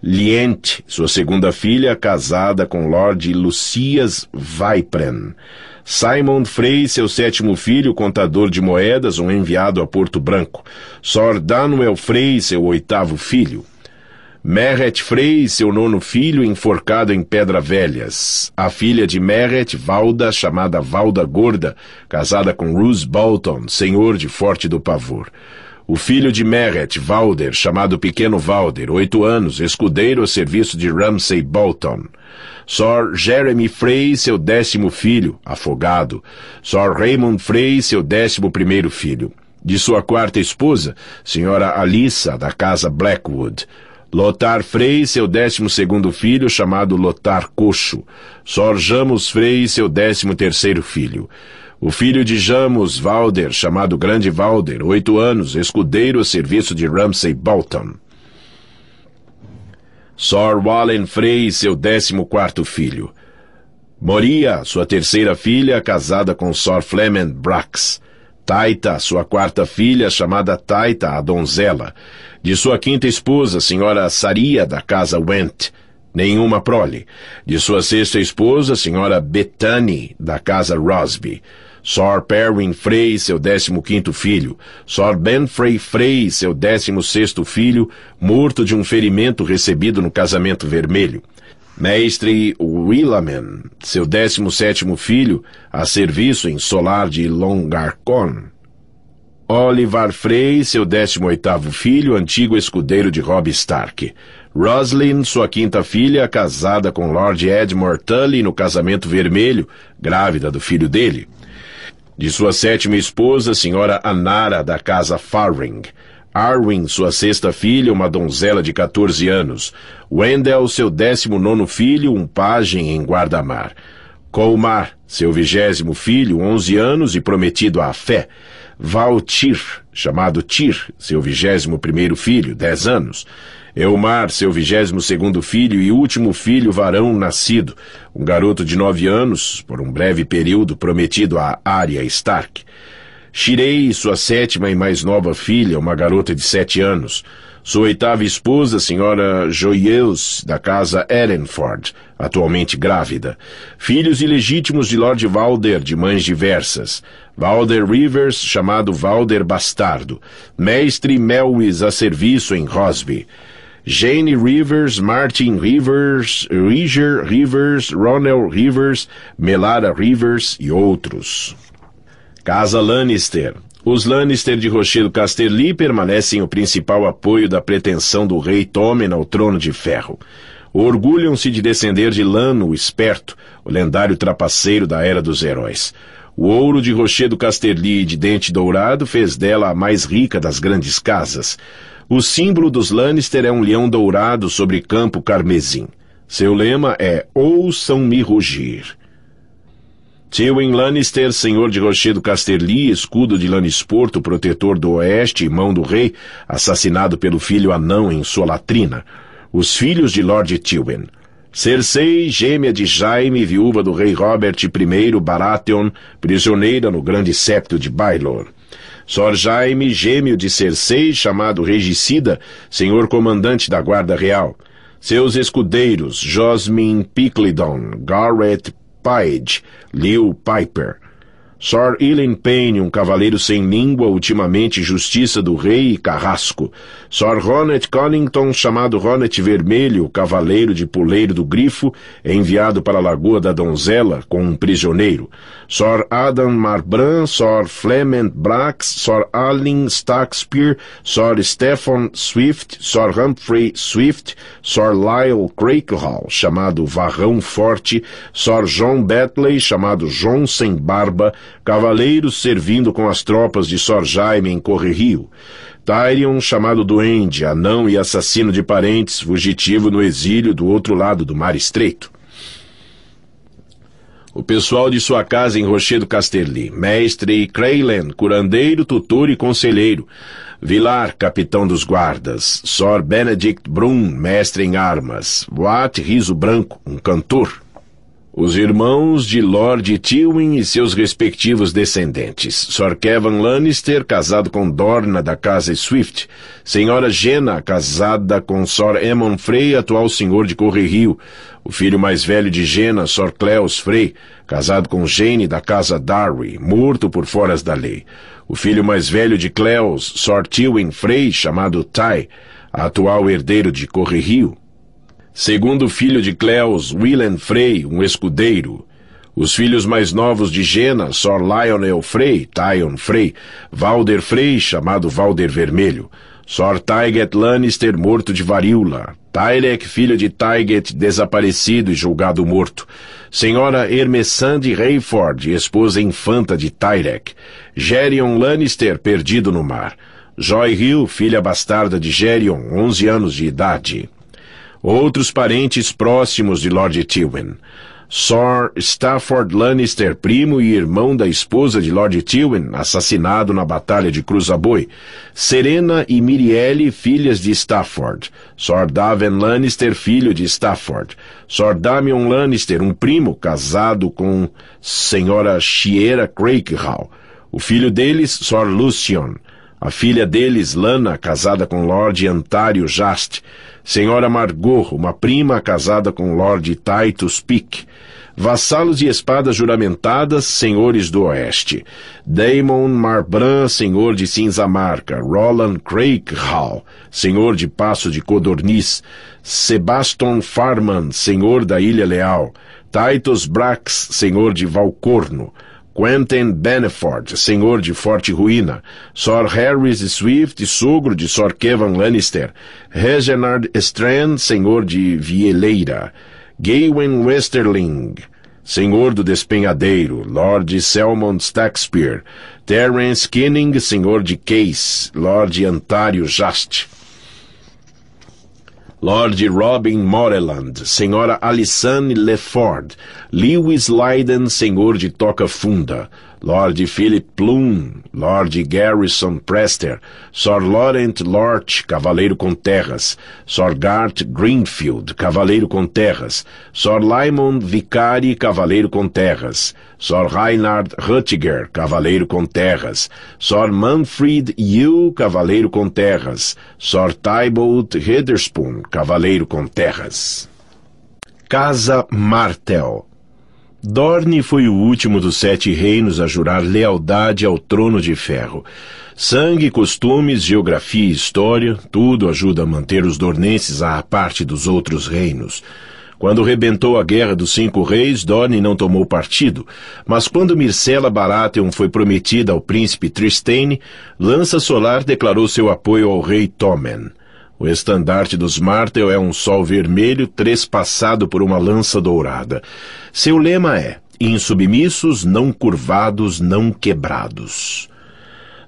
Liente, sua segunda filha, casada com Lord Lucias Vipren. Simon Frey, seu sétimo filho, contador de moedas, um enviado a Porto Branco. Sor Danuel Frey, seu oitavo filho. Meret Frey, seu nono filho, enforcado em Pedra Velhas. A filha de Meret, Valda, chamada Valda Gorda, casada com Roose Bolton, senhor de Forte do Pavor. O filho de Meret, Valder, chamado Pequeno Valder, oito anos, escudeiro a serviço de Ramsay Bolton. Sor Jeremy Frey, seu décimo filho, afogado. Sor Raymond Frey, seu décimo primeiro filho. De sua quarta esposa, senhora Alissa, da casa Blackwood. Lotar Frey, seu décimo segundo filho, chamado Lotar Coxo. Sor Jamos Frey, seu décimo terceiro filho. O filho de Jamos Valder, chamado Grande Valder, oito anos, escudeiro a serviço de Ramsay Bolton. Sor Wallen Frey, seu décimo quarto filho. Moria, sua terceira filha, casada com Sor Flemen Brax. Taita, sua quarta filha, chamada Taita, a donzela. De sua quinta esposa, senhora Saria, da casa Went. Nenhuma prole. De sua sexta esposa, senhora Bethany, da casa Rosby. Sor Perwin Frey, seu 15 filho, Sor Benfrey Frey, seu 16 filho, morto de um ferimento recebido no casamento vermelho. Mestre Willamen, seu 17 filho, a serviço em solar de Longarcon. Olivar Frey, seu 18 filho, antigo escudeiro de Rob Stark. Roslyn, sua quinta filha, casada com Lord Edmore Tully no casamento vermelho, grávida do filho dele. De sua sétima esposa, senhora Anara, da casa Farring. Arwin, sua sexta filha, uma donzela de 14 anos. Wendell, seu décimo nono filho, um pajem em guardamar. Colmar, seu vigésimo filho, 11 anos e prometido à fé. Valtir, chamado Tir, seu vigésimo primeiro filho, 10 anos. Elmar, seu vigésimo segundo filho e último filho varão nascido, um garoto de nove anos, por um breve período prometido a Arya Stark. Shirei, sua sétima e mais nova filha, uma garota de sete anos. Sua oitava esposa, senhora Joyeus, da casa Erenford, atualmente grávida. Filhos ilegítimos de Lord Valder, de mães diversas. Valder Rivers, chamado Valder Bastardo. Mestre Melwis a serviço em Rosby. Jane Rivers, Martin Rivers, Roger Rivers, Ronald Rivers, Melara Rivers e outros. Casa Lannister. Os Lannister de Rochedo Casterly permanecem o principal apoio da pretensão do rei Tommen ao trono de ferro. Orgulham-se de descender de Lano, o esperto, o lendário trapaceiro da Era dos Heróis. O ouro de Rochedo Casterly de dente dourado fez dela a mais rica das grandes casas. O símbolo dos Lannister é um leão dourado sobre campo carmesim. Seu lema é Ouçam-me rugir. Tywin Lannister, senhor de Rochedo Casterly, escudo de Lannisporto, protetor do oeste e mão do rei, assassinado pelo filho anão em sua latrina. Os filhos de Lord Tywin. Cersei, gêmea de Jaime, viúva do rei Robert I Baratheon, prisioneira no grande septo de Bailor. Sor Jaime, gêmeo de Cersei, chamado Regicida, senhor comandante da Guarda Real. Seus escudeiros, Josmin Piclidon, Garrett Page, Lil Piper. Sor Ilen Payne, um cavaleiro sem língua, ultimamente justiça do rei e carrasco. Sor Ronet Connington, chamado Ronet Vermelho, cavaleiro de Puleiro do Grifo, enviado para a Lagoa da Donzela com um prisioneiro. Sor Adam Marbran, Sor Flement Brax, Sor Allen Stackspear, Sor Stephen Swift, Sor Humphrey Swift, Sor Lyle Crakehall, chamado Varrão Forte, Sor John Batley, chamado John Sem Barba, cavaleiros servindo com as tropas de Sor Jaime em Correrio. Tyrion, chamado Duende, anão e assassino de parentes, fugitivo no exílio do outro lado do Mar Estreito. O pessoal de sua casa em Rochedo Casterly, mestre Craylen, curandeiro, tutor e conselheiro, Vilar, capitão dos guardas, Sor Benedict Brun, mestre em armas, Watt Riso Branco, um cantor, os irmãos de Lord Tywin e seus respectivos descendentes, Sir Kevin Lannister, casado com Dorna da Casa Swift, Senhora Jenna, casada com Sir Emon Frey, atual senhor de Correrio, o filho mais velho de Jenna, Sir Cleos Frey, casado com Jane da Casa Darry, morto por foras da lei, o filho mais velho de Cleos, Sir Tywin Frey, chamado Ty, atual herdeiro de Correrio, Segundo filho de Cleus, Willen Frey, um escudeiro. Os filhos mais novos de Jena, Sor Lionel Frey, Tyon Frey, Valder Frey, chamado Valder Vermelho, Sor Tyget Lannister, morto de varíola, Tyrek, filho de Tyget, desaparecido e julgado morto, Senhora de Rayford, esposa infanta de Tyrek, Gerion Lannister, perdido no mar, Joy Hill, filha bastarda de Gerion, 11 anos de idade, outros parentes próximos de Lord Tywin. Sir Stafford Lannister, primo e irmão da esposa de Lord Tywin, assassinado na Batalha de Cruzaboi. Serena e Mirielle, filhas de Stafford. Sir Daven Lannister, filho de Stafford. Sir Damion Lannister, um primo casado com Senhora Shiera Crakehall. O filho deles, Sir Lucian a filha deles, Lana, casada com Lord Antário Jast, senhora Margot, uma prima casada com Lord Titus Pick, vassalos e espadas juramentadas, senhores do Oeste, Damon Marbran, senhor de Cinza Marca; Roland Craighall, senhor de Passo de Codorniz, Sebaston Farman, senhor da Ilha Leal, Titus Brax, senhor de Valcorno, Quentin Beneford, senhor de Forte Ruína, Sir Harry Swift, sogro de Sir Kevin Lannister, Reginald Strand, senhor de Vieleira, Gawain Westerling, senhor do Despenhadeiro, Lord Selmond Staxpear, Terence Kinning, senhor de Case, Lord Antário Just. Lord Robin Moreland, Senhora Alissane Leford, Lewis Lyden, Senhor de Toca Funda, Lord Philip Plume, Lord Garrison Prester, Sir Laurent Lort, cavaleiro com terras, Sir Gart Greenfield, cavaleiro com terras, Sir Lyman Vicari, cavaleiro com terras, Sir Reinhard Rutiger, cavaleiro com terras, Sir Manfred Yu, cavaleiro com terras, Sir Tybalt Hederspoon, cavaleiro com terras. Casa Martel Dorne foi o último dos sete reinos a jurar lealdade ao trono de ferro. Sangue, costumes, geografia e história, tudo ajuda a manter os dornenses à parte dos outros reinos. Quando rebentou a Guerra dos Cinco Reis, Dorne não tomou partido, mas quando Mircela Baratheon foi prometida ao príncipe Tristane, Lança Solar declarou seu apoio ao rei Tommen. O estandarte dos Martel é um sol vermelho trespassado por uma lança dourada. Seu lema é Insubmissos, não curvados, não quebrados.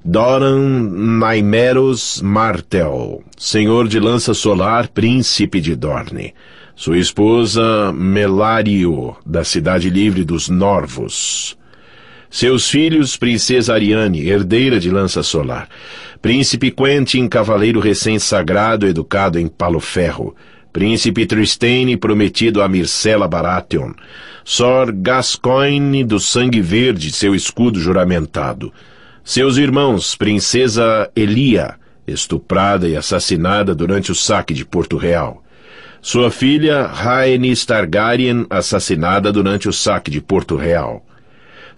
Doran Naimeros Martel, senhor de lança solar, príncipe de Dorne. Sua esposa Melario, da cidade livre dos Norvos. Seus filhos, princesa Ariane, herdeira de lança solar. Príncipe Quentin, cavaleiro recém-sagrado, educado em Palo Ferro. Príncipe Tristane, prometido a Mircella Baratheon. Sor Gascoigne, do Sangue Verde, seu escudo juramentado. Seus irmãos, Princesa Elia, estuprada e assassinada durante o saque de Porto Real. Sua filha, Rhaenys Targaryen, assassinada durante o saque de Porto Real.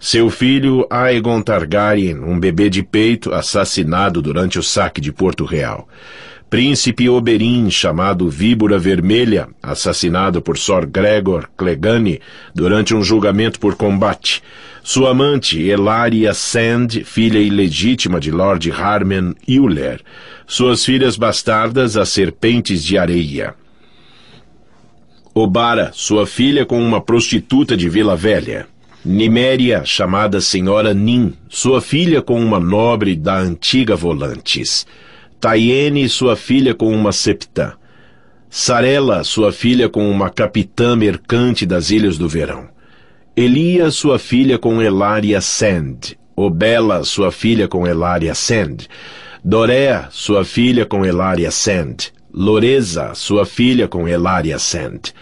Seu filho Aegon Targaryen, um bebê de peito assassinado durante o saque de Porto Real. Príncipe Oberyn, chamado Víbora Vermelha, assassinado por Sor Gregor Clegane durante um julgamento por combate. Sua amante, Elaria Sand, filha ilegítima de Lord Harmen Euler. Suas filhas bastardas, as Serpentes de Areia. Obara, sua filha com uma prostituta de Vila Velha. Niméria, chamada Senhora Nin, sua filha com uma nobre da antiga Volantes. Taiene, sua filha com uma septã. Sarela, sua filha com uma capitã mercante das Ilhas do Verão. Elia, sua filha com Elaria Sand. Obela, sua filha com Elaria Sand. Dorea, sua filha com Elaria Sand. Loreza, sua filha com Elaria Sand.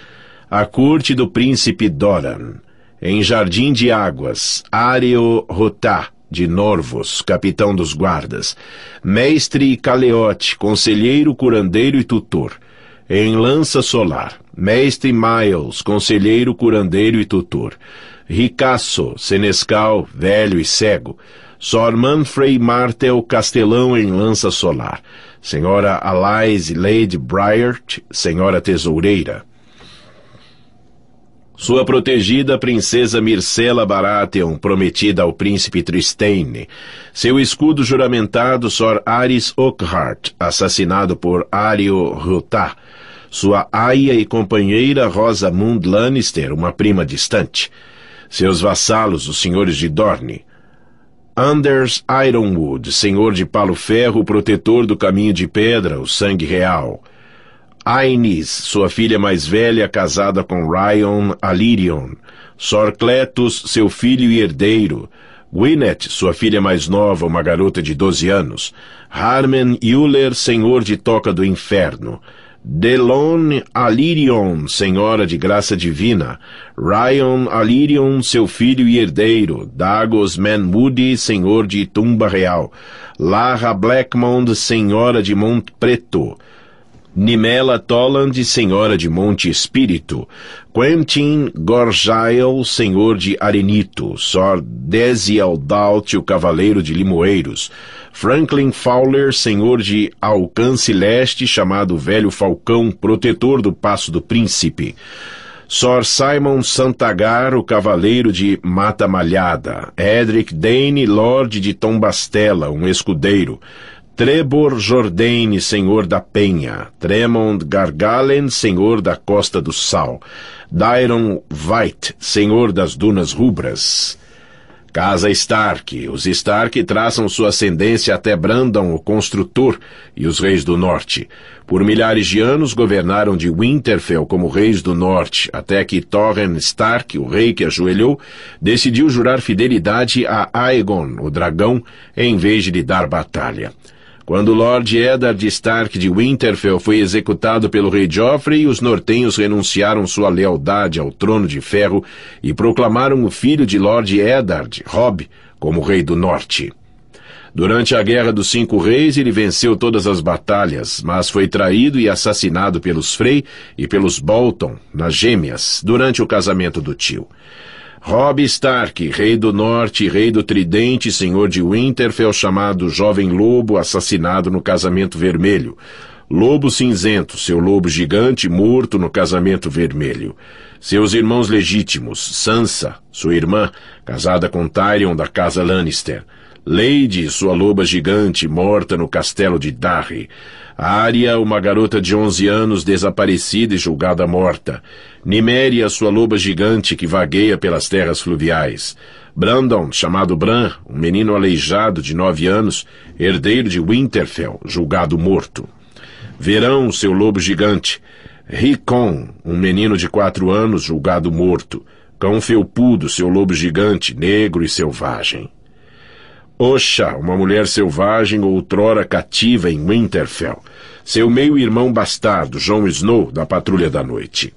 A corte do príncipe Doran em Jardim de Águas, Ario Rotá, de Norvos, capitão dos guardas, mestre Caleote, conselheiro, curandeiro e tutor, em Lança Solar, mestre Miles, conselheiro, curandeiro e tutor, Ricasso, senescal, velho e cego, Sor Manfrey Martel, castelão em Lança Solar, senhora Alice Lady Briart, senhora tesoureira, sua protegida princesa Mircela Baratheon, prometida ao príncipe Tristane. Seu escudo juramentado Sor Aris Ockhart, assassinado por Ario Ruta. Sua aia e companheira Rosamund Lannister, uma prima distante. Seus vassalos, os senhores de Dorne. Anders Ironwood, senhor de Palo Ferro, protetor do caminho de pedra, o sangue real. Aines, sua filha mais velha, casada com Ryan Alirion, Sor Cletus, seu filho e herdeiro, Gwyneth, sua filha mais nova, uma garota de 12 anos, Harmen Euler, senhor de Toca do Inferno, Delon Alirion, senhora de graça divina, Ryan Alirion, seu filho e herdeiro, Dagos Manwoody, senhor de Tumba Real, Lara Blackmond, senhora de Mont Preto, Nimela Toland, senhora de Monte Espírito, Quentin Gorjael, senhor de Arenito, Sor Desi Aldalt, o cavaleiro de Limoeiros, Franklin Fowler, senhor de Alcance Leste, chamado Velho Falcão, protetor do Passo do Príncipe, Sor Simon Santagar, o cavaleiro de Mata Malhada, Edric Dane, lorde de Tombastela, um escudeiro, Trebor Jordaine, senhor da Penha, Tremond Gargalen, senhor da Costa do Sal, Dairon White, senhor das Dunas Rubras. Casa Stark. Os Stark traçam sua ascendência até Brandon, o Construtor, e os Reis do Norte. Por milhares de anos governaram de Winterfell como Reis do Norte, até que Thorin Stark, o rei que ajoelhou, decidiu jurar fidelidade a Aegon, o dragão, em vez de lhe dar batalha. Quando Lord Eddard Stark de Winterfell foi executado pelo rei Joffrey, os nortenhos renunciaram sua lealdade ao trono de ferro e proclamaram o filho de Lord Eddard, Rob, como rei do norte. Durante a Guerra dos Cinco Reis, ele venceu todas as batalhas, mas foi traído e assassinado pelos Frey e pelos Bolton, nas Gêmeas, durante o casamento do tio. Rob Stark, rei do norte, rei do tridente, senhor de Winterfell, chamado Jovem Lobo, assassinado no casamento vermelho. Lobo Cinzento, seu lobo gigante, morto no casamento vermelho. Seus irmãos legítimos, Sansa, sua irmã, casada com Tyrion da casa Lannister. Lady, sua loba gigante, morta no castelo de Darry. Ária, uma garota de 11 anos desaparecida e julgada morta. Niméria, sua loba gigante que vagueia pelas terras fluviais. Brandon, chamado Bran, um menino aleijado de 9 anos, herdeiro de Winterfell, julgado morto. Verão, seu lobo gigante. Ricon, um menino de 4 anos, julgado morto. Cão felpudo, seu lobo gigante, negro e selvagem. Osha, uma mulher selvagem outrora cativa em Winterfell. Seu meio-irmão bastardo, Jon Snow, da Patrulha da Noite.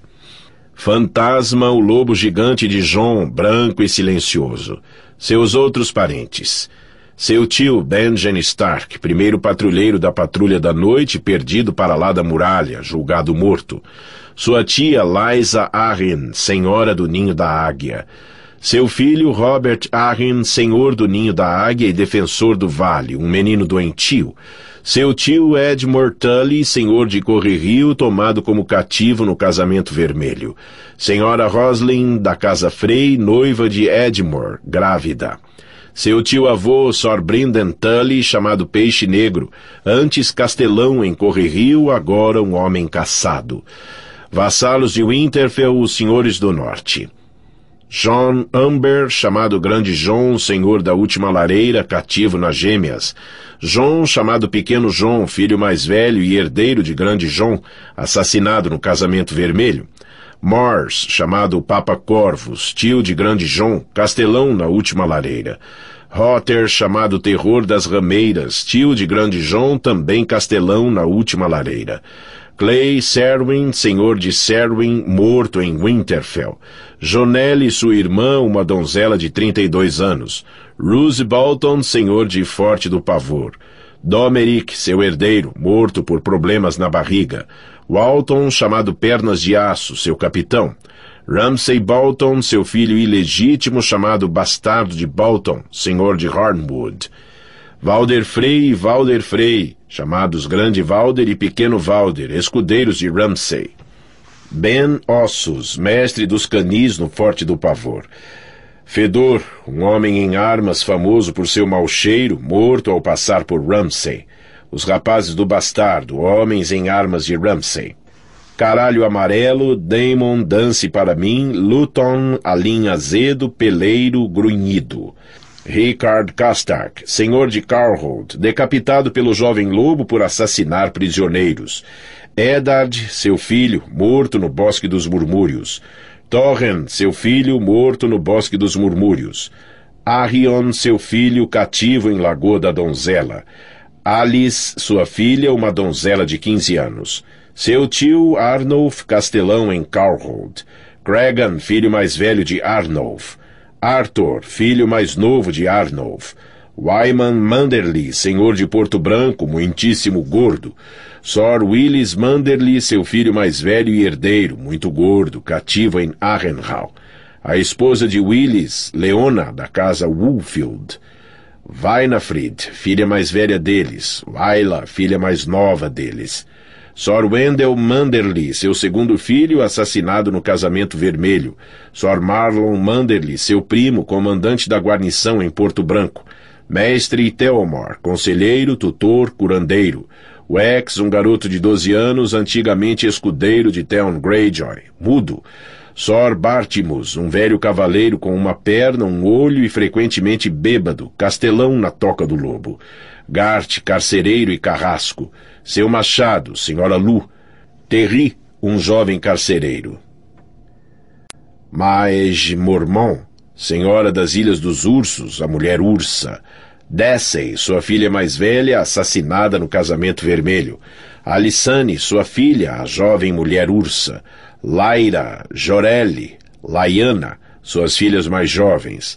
Fantasma, o lobo gigante de Jon, branco e silencioso. Seus outros parentes. Seu tio, Benjen Stark, primeiro patrulheiro da Patrulha da Noite, perdido para lá da muralha, julgado morto. Sua tia, Liza Arryn, senhora do Ninho da Águia seu filho, Robert Arryn, senhor do ninho da águia e defensor do vale, um menino doentio. Seu tio, Edmore Tully, senhor de Correrio, tomado como cativo no casamento vermelho. Senhora Roslin, da Casa Frey, noiva de Edmore, grávida. Seu tio-avô, Sor Brendan Tully, chamado Peixe Negro, antes castelão em Correrio, agora um homem caçado. Vassalos de Winterfell, os senhores do norte. John Amber, chamado Grande John, senhor da última lareira, cativo nas gêmeas. John, chamado Pequeno John, filho mais velho e herdeiro de Grande John, assassinado no casamento vermelho. Mars, chamado Papa Corvus, tio de Grande John, castelão na última lareira. Rotter, chamado Terror das Rameiras, tio de Grande John, também castelão na última lareira. Clay Serwin, senhor de Serwin, morto em Winterfell. Jonelle, sua irmã, uma donzela de 32 anos. Rose Bolton, senhor de Forte do Pavor. Domerick, seu herdeiro, morto por problemas na barriga. Walton, chamado Pernas de Aço, seu capitão. Ramsay Bolton, seu filho ilegítimo, chamado Bastardo de Bolton, senhor de Hornwood. Valder Frei e Valder Frei, chamados Grande Valder e Pequeno Valder, escudeiros de Ramsey. Ben Ossos, mestre dos canis no Forte do Pavor. Fedor, um homem em armas famoso por seu mau cheiro, morto ao passar por Ramsey. Os rapazes do bastardo, homens em armas de Ramsey. Caralho Amarelo, Damon, Dance para mim, Luton, Alinha Azedo, Peleiro, Grunhido. Richard Kastark, senhor de Carhold, decapitado pelo jovem lobo por assassinar prisioneiros. Edard, seu filho, morto no Bosque dos Murmúrios. Torren, seu filho, morto no Bosque dos Murmúrios. Arion, seu filho, cativo em Lagoa da Donzela. Alice, sua filha, uma donzela de 15 anos. Seu tio, Arnulf, castelão em Carhold. Cregan, filho mais velho de Arnulf. Arthur, filho mais novo de Arnulf, Wyman Manderly, senhor de Porto Branco, muitíssimo gordo, Sor Willis Manderley, seu filho mais velho e herdeiro, muito gordo, cativa em Arrenhal, a esposa de Willis, Leona, da casa Woolfield, Vainafrid, filha mais velha deles, Wyla, filha mais nova deles, Sr. Wendell Manderly, seu segundo filho, assassinado no casamento vermelho. Sr. Marlon Manderly, seu primo, comandante da guarnição em Porto Branco. Mestre Theomor, conselheiro, tutor, curandeiro. Wex, um garoto de 12 anos, antigamente escudeiro de Theon Greyjoy, mudo. Sor Bartimus, um velho cavaleiro com uma perna, um olho e frequentemente bêbado, castelão na toca do lobo. Gart, carcereiro e carrasco seu Machado, senhora Lu, Terry, um jovem carcereiro. Maege Mormon, senhora das Ilhas dos Ursos, a mulher ursa, Dessay, sua filha mais velha, assassinada no casamento vermelho, Alissane, sua filha, a jovem mulher ursa, Laira, Jorelle, Laiana, suas filhas mais jovens,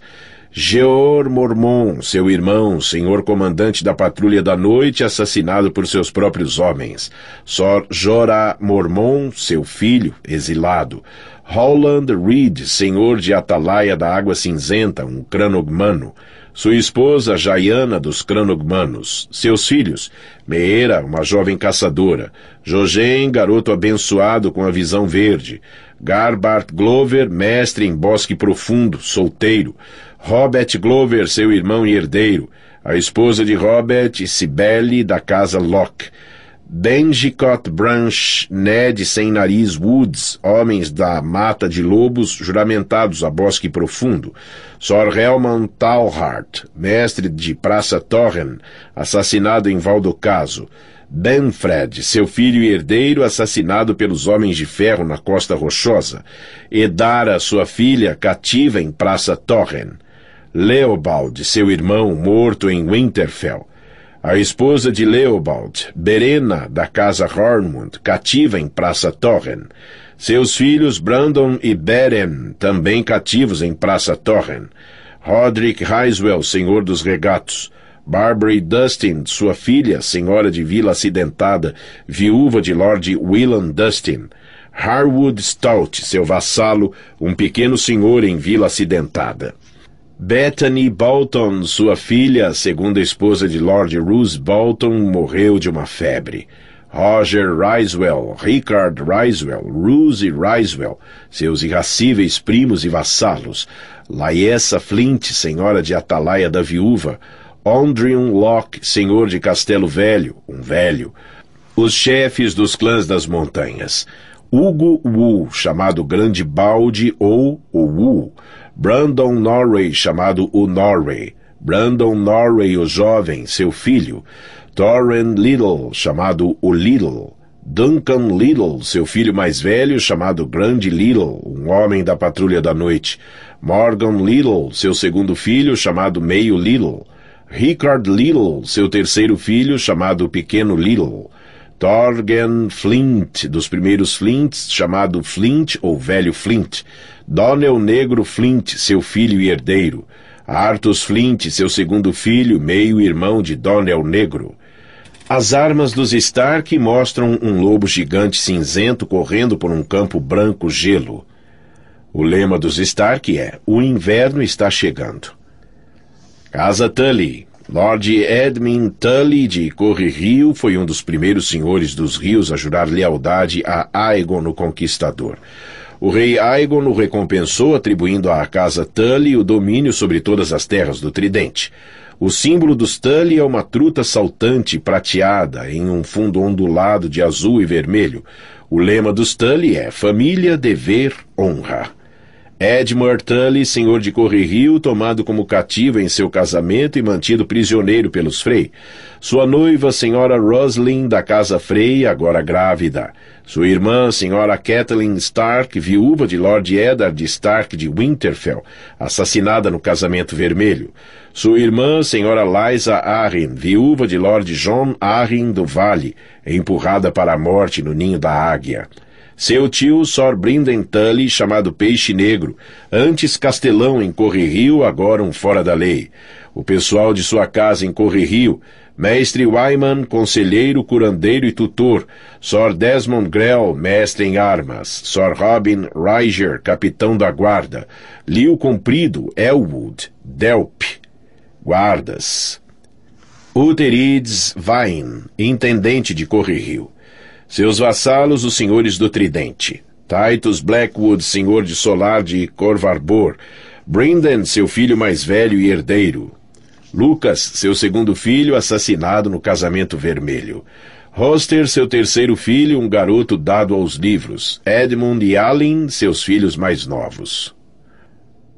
Geor Mormon, seu irmão, senhor comandante da patrulha da noite, assassinado por seus próprios homens. Sor Jora Mormon, seu filho, exilado. Holland Reed, senhor de Atalaia da Água Cinzenta, um cranogmano. Sua esposa, Jaiana dos Cranogmanos. Seus filhos, Meera, uma jovem caçadora. Jojen, garoto abençoado com a visão verde. Garbart Glover, mestre em bosque profundo, solteiro. Robert Glover, seu irmão e herdeiro, a esposa de Robert e Cibele da casa Locke, Benjicott Branch, Ned Sem Nariz Woods, homens da Mata de Lobos juramentados a Bosque Profundo, Sor Helman Talhart, mestre de Praça Torren, assassinado em Caso, Benfred, seu filho e herdeiro, assassinado pelos Homens de Ferro na Costa Rochosa, Edara, sua filha, cativa em Praça Torren, Leobald, seu irmão, morto em Winterfell. A esposa de Leobald, Berena, da casa Hormund, cativa em Praça Torren. Seus filhos Brandon e Beren, também cativos em Praça Torren. Roderick Heiswell, senhor dos regatos. Barbary Dustin, sua filha, senhora de Vila Acidentada, viúva de Lord Willan Dustin. Harwood Stout, seu vassalo, um pequeno senhor em Vila Acidentada. Bethany Bolton, sua filha, segunda esposa de Lord Roose Bolton, morreu de uma febre. Roger Riswell, Richard Riswell, Roose Riswell, seus irracíveis primos e vassalos, Laessa Flint, senhora de Atalaia da Viúva, Ondrion Locke, senhor de Castelo Velho, um velho, os chefes dos clãs das montanhas, Hugo Wu, chamado Grande Balde ou o Wu, Brandon Norway, chamado o Norway, Brandon Norway, o jovem, seu filho, Torren Little, chamado o Little, Duncan Little, seu filho mais velho, chamado Grande Little, um homem da patrulha da noite, Morgan Little, seu segundo filho, chamado Meio Little, Richard Little, seu terceiro filho, chamado Pequeno Little, Thorgen Flint, dos primeiros Flints, chamado Flint ou Velho Flint, Donnell Negro Flint, seu filho e herdeiro, Artus Flint, seu segundo filho, meio-irmão de Donnell Negro. As armas dos Stark mostram um lobo gigante cinzento correndo por um campo branco gelo. O lema dos Stark é: O inverno está chegando. Casa Tully, Lord Edmund Tully de Corre Rio foi um dos primeiros senhores dos rios a jurar lealdade a Aegon o Conquistador. O rei Aegon o recompensou atribuindo à casa Tully o domínio sobre todas as terras do Tridente. O símbolo dos Tully é uma truta saltante prateada em um fundo ondulado de azul e vermelho. O lema dos Tully é Família, Dever, Honra. Edmund Tully, senhor de Correrio, tomado como cativo em seu casamento e mantido prisioneiro pelos Frey. Sua noiva, senhora Roslyn, da casa Frey, agora grávida. Sua irmã, senhora Kathleen Stark, viúva de Lord Eddard Stark de Winterfell, assassinada no casamento vermelho. Sua irmã, senhora Liza Arryn, viúva de Lord John Arryn do Vale, empurrada para a morte no ninho da águia. Seu tio Sor Brinden Tully, chamado Peixe Negro, antes castelão em Correrio, agora um fora da lei. O pessoal de sua casa em Correrio, mestre Wyman, conselheiro, curandeiro e tutor, Sor Desmond Grell, mestre em armas, Sor Robin Riger, capitão da guarda, Lio Comprido, Elwood, Delp, guardas. Uterides Vain, intendente de Correrio. Seus vassalos, os senhores do Tridente. Titus Blackwood, senhor de Solar de Corvarbor. Brendan, seu filho mais velho e herdeiro. Lucas, seu segundo filho, assassinado no casamento vermelho. Hoster, seu terceiro filho, um garoto dado aos livros. Edmund e Allen, seus filhos mais novos.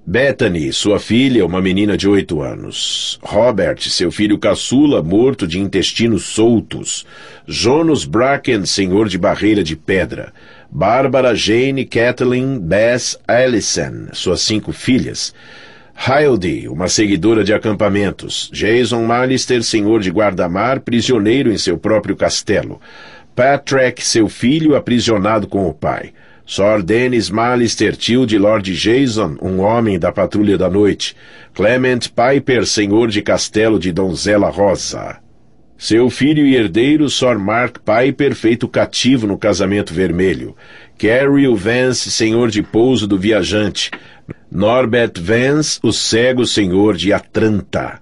Bethany, sua filha, uma menina de oito anos. Robert, seu filho caçula, morto de intestinos soltos. Jonas Bracken, senhor de barreira de pedra. Bárbara, Jane, Kathleen, Bess, Allison, suas cinco filhas. Hildy, uma seguidora de acampamentos. Jason Malister, senhor de guardamar, prisioneiro em seu próprio castelo. Patrick, seu filho, aprisionado com o pai. Sir Dennis Malister, tio de Lord Jason, um homem da Patrulha da Noite. Clement Piper, senhor de Castelo de Donzela Rosa. Seu filho e herdeiro, Sir Mark Piper, feito cativo no casamento vermelho. Carrie Vance, senhor de pouso do viajante. Norbert Vance, o cego senhor de Atranta.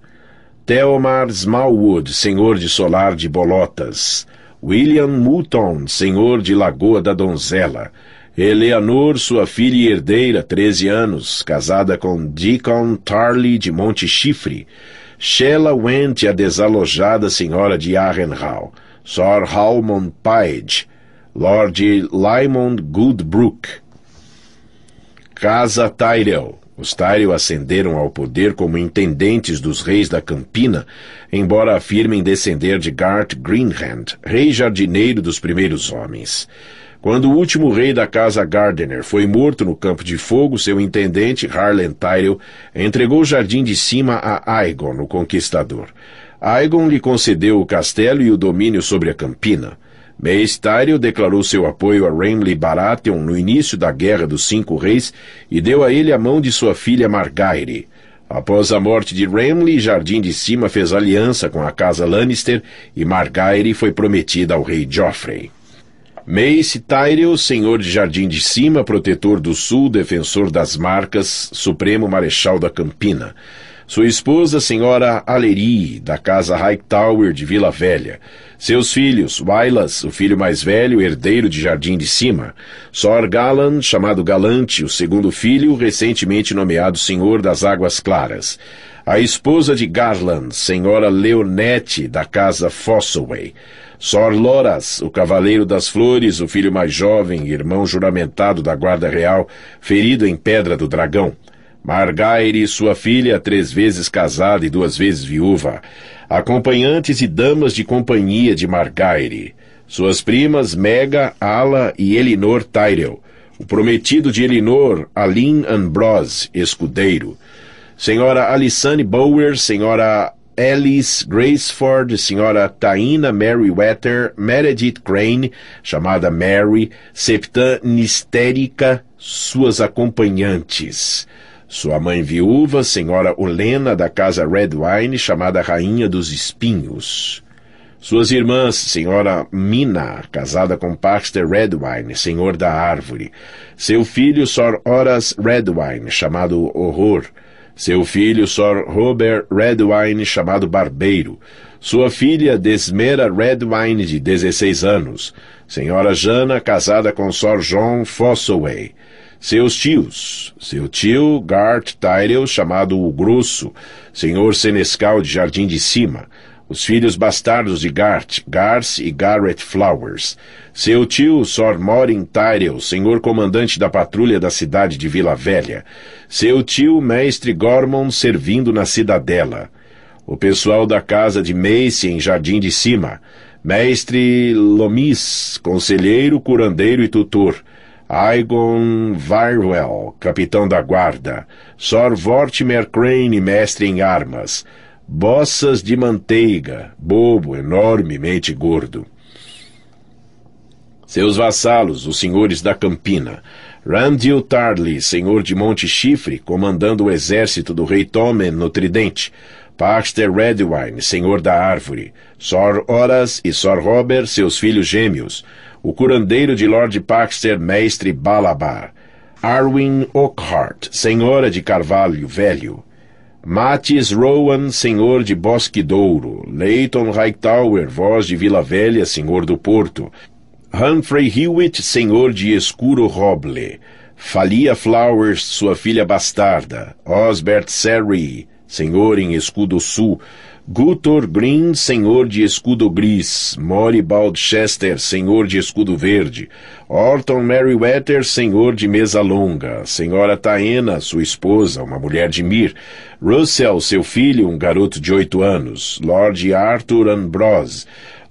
Thelmar Smallwood, senhor de Solar de Bolotas. William Mouton, senhor de Lagoa da Donzela. Eleanor, sua filha e herdeira, 13 anos, casada com Deacon Tarley de Monte Chifre, Sheila Went, a desalojada senhora de Arrenhal, Sir Halmond Page, Lord Lymond Goodbrook. Casa Tyrell. Os Tyrell ascenderam ao poder como intendentes dos reis da Campina, embora afirmem descender de Garth Greenhand, rei jardineiro dos primeiros homens. Quando o último rei da casa Gardiner foi morto no campo de fogo, seu intendente, Harlan Tyrell, entregou o jardim de cima a Aegon, o conquistador. Aegon lhe concedeu o castelo e o domínio sobre a campina. Mace Tyrell declarou seu apoio a Ramley Baratheon no início da Guerra dos Cinco Reis e deu a ele a mão de sua filha Margaire. Após a morte de Ramley, Jardim de Cima fez aliança com a casa Lannister e Margaire foi prometida ao rei Joffrey. Mace Tyrell, senhor de Jardim de Cima, protetor do Sul, defensor das marcas, Supremo Marechal da Campina. Sua esposa, senhora Aleri, da casa Hightower de Vila Velha. Seus filhos, Wylas, o filho mais velho, herdeiro de Jardim de Cima. Sor Galan, chamado Galante, o segundo filho, recentemente nomeado senhor das Águas Claras. A esposa de Garland, senhora Leonette, da casa Fossoway. Sor Loras, o Cavaleiro das Flores, o filho mais jovem, irmão juramentado da Guarda Real, ferido em Pedra do Dragão. Margaire, sua filha, três vezes casada e duas vezes viúva. Acompanhantes e damas de companhia de Margaire. Suas primas Mega, Ala e Elinor Tyrell. O prometido de Elinor, Aline Ambrose, escudeiro. Senhora Alissane Bower, senhora Alice Graceford, Sra. Taina Mary Merriweather, Meredith Crane, chamada Mary, Septan Nistérica, suas acompanhantes. Sua mãe viúva, Sra. Olena, da casa Redwine, chamada Rainha dos Espinhos. Suas irmãs, Sra. Mina, casada com Baxter Redwine, Senhor da Árvore. Seu filho, Sr. Horace Redwine, chamado Horror seu filho, Sir Robert Redwine, chamado Barbeiro. Sua filha, Desmera Redwine, de 16 anos. Senhora Jana, casada com Sir John Fossoway. Seus tios. Seu tio, Gart Tyrell, chamado O Grosso, senhor senescal de Jardim de Cima os filhos bastardos de Gart, Gars e Garrett Flowers. Seu tio, Sor Morin Tyrell, senhor comandante da patrulha da cidade de Vila Velha. Seu tio, mestre Gormon, servindo na cidadela. O pessoal da casa de Macy, em Jardim de Cima. Mestre Lomis, conselheiro, curandeiro e tutor. Aigon Virwell, capitão da guarda. Sor Vortimer Crane, mestre em armas bossas de manteiga, bobo, enormemente gordo. Seus vassalos, os senhores da Campina, Randil Tarly, senhor de Monte Chifre, comandando o exército do rei Tommen no Tridente, Paxter Redwine, senhor da Árvore, Sor Horas e Sor Robert, seus filhos gêmeos, o curandeiro de Lord Paxter, mestre Balabar, Arwin Ockhart, senhora de Carvalho Velho, Matis Rowan, senhor de Bosque Douro, Leighton Hightower, voz de Vila Velha, senhor do Porto, Humphrey Hewitt, senhor de Escuro Roble, Falia Flowers, sua filha bastarda, Osbert Serry, senhor em Escudo Sul, Guthor Green, senhor de escudo gris, Moribald Chester, senhor de escudo verde, Orton Merriweather, senhor de mesa longa, senhora Taena, sua esposa, uma mulher de Mir, Russell, seu filho, um garoto de oito anos, Lord Arthur Ambrose,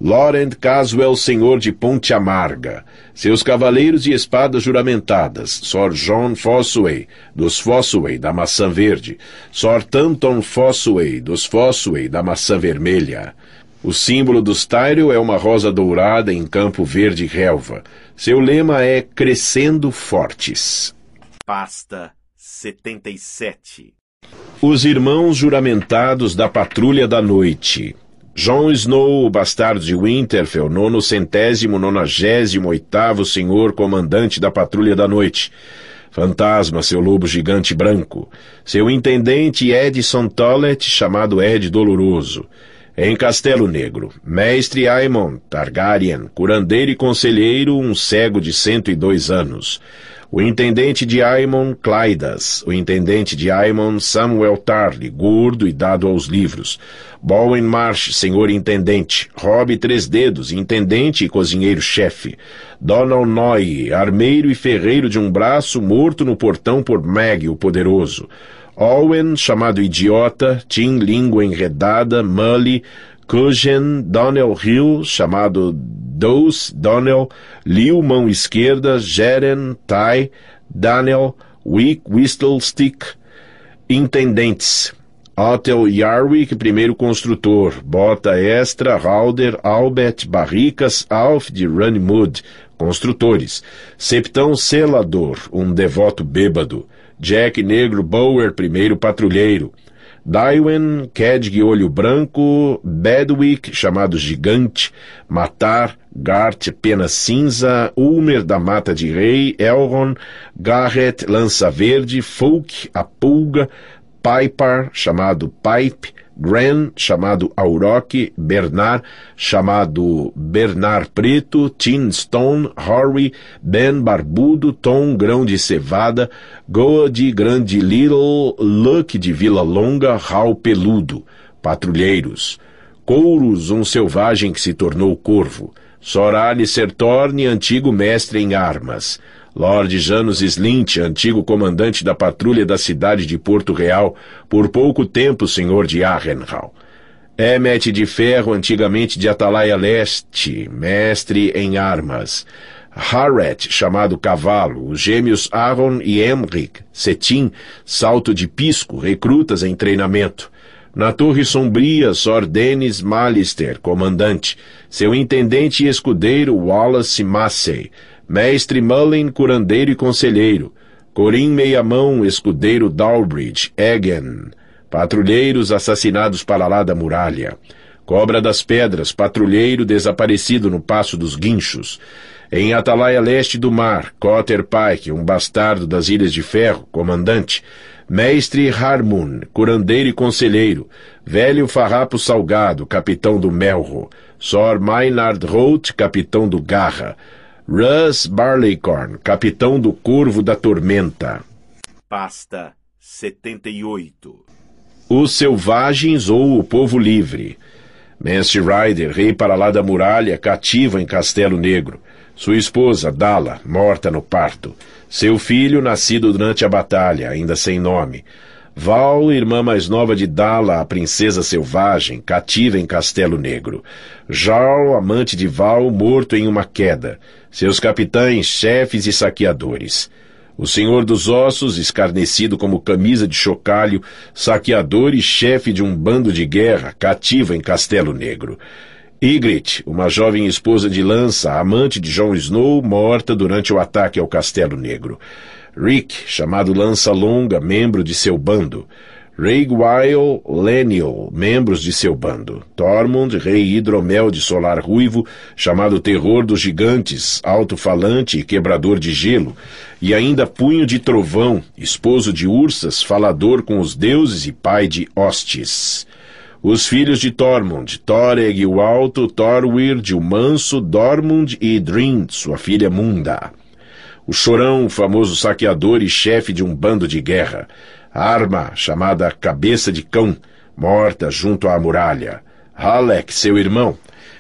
Laurent Caswell, senhor de Ponte Amarga, seus cavaleiros e espadas juramentadas, Sor John Fossway, dos Fossway, da Maçã Verde, Sor Tanton Fossway, dos Fossway, da Maçã Vermelha. O símbolo dos Tyrell é uma rosa dourada em campo verde relva. Seu lema é Crescendo Fortes. Pasta 77 Os Irmãos Juramentados da Patrulha da Noite Jon Snow, o bastardo de Winterfell, nono centésimo nonagésimo oitavo senhor comandante da Patrulha da Noite. Fantasma, seu lobo gigante branco. Seu intendente Edson Tollet, chamado Ed Doloroso. Em Castelo Negro, Mestre Aemon, Targaryen, curandeiro e conselheiro, um cego de 102 anos o intendente de Aimon Claidas, o intendente de Aimon Samuel Tarly, gordo e dado aos livros, Bowen Marsh, senhor intendente, Rob Três Dedos, intendente e cozinheiro-chefe, Donald Noy, armeiro e ferreiro de um braço, morto no portão por Mag, o poderoso, Owen, chamado idiota, Tim Língua Enredada, Mully, Cushing, Donnell Hill, chamado Dose, Donnell, Liu, mão esquerda, Jeren, Tai, Daniel, Wick, Whistlestick, intendentes. Hotel Yarwick, primeiro construtor. Bota Extra, Halder, Albert, Barricas, Alf de Runimud, construtores. Septão Selador, um devoto bêbado. Jack Negro Bower, primeiro patrulheiro. Daiwen, Kedg Olho Branco, Bedwick, chamado Gigante, Matar, Gart Pena Cinza, Ulmer da Mata de Rei, Elron, Garrett Lança Verde, Folk, A Pulga, Piper, chamado Pipe, Gran, chamado Auroch, Bernard, chamado Bernard Preto, Tim Stone, Horry, Ben Barbudo, Tom Grão de Cevada, Goa de Grande Little, Luck de Vila Longa, Hal Peludo, Patrulheiros, Couros, um selvagem que se tornou corvo, Sorale Sertorne, antigo mestre em armas, Lord Janus Slint, antigo comandante da patrulha da cidade de Porto Real, por pouco tempo senhor de Arrenhal. Emmet de Ferro, antigamente de Atalaia Leste, mestre em armas. Harret, chamado Cavalo, os gêmeos Aaron e Emric, Cetim, Salto de Pisco, recrutas em treinamento. Na Torre Sombria, Sor Denis Malister, comandante. Seu intendente e escudeiro Wallace Massey. Mestre Mullin, curandeiro e conselheiro. Corim Meiamão, escudeiro Dalbridge, Egan. Patrulheiros assassinados para lá da muralha. Cobra das Pedras, patrulheiro desaparecido no Passo dos Guinchos. Em Atalaia Leste do Mar, Cotter Pike, um bastardo das Ilhas de Ferro, comandante. Mestre Harmon, curandeiro e conselheiro. Velho Farrapo Salgado, capitão do Melro. Sor Maynard Holt, capitão do Garra. Russ Barleycorn, capitão do Corvo da Tormenta. Pasta 78. Os Selvagens ou o Povo Livre. Mance Rider, rei para lá da muralha, cativa em Castelo Negro. Sua esposa, Dala, morta no parto. Seu filho, nascido durante a batalha, ainda sem nome. Val, irmã mais nova de Dala, a princesa selvagem, cativa em Castelo Negro. Jarl, amante de Val, morto em uma queda seus capitães, chefes e saqueadores. O senhor dos ossos, escarnecido como camisa de chocalho, saqueador e chefe de um bando de guerra, cativa em Castelo Negro. Ygritte, uma jovem esposa de lança, amante de Jon Snow, morta durante o ataque ao Castelo Negro. Rick, chamado Lança Longa, membro de seu bando. Reigwild Leniel, membros de seu bando, Tormund, rei hidromel de solar ruivo, chamado Terror dos Gigantes, alto-falante e quebrador de gelo, e ainda Punho de Trovão, esposo de Ursas, falador com os deuses e pai de Ostis. Os filhos de Tormund, Toreg o Alto, Thorwird o Manso, Dormund e Drind, sua filha Munda. O Chorão, famoso saqueador e chefe de um bando de guerra arma chamada Cabeça de Cão, morta junto à muralha. Halek, seu irmão.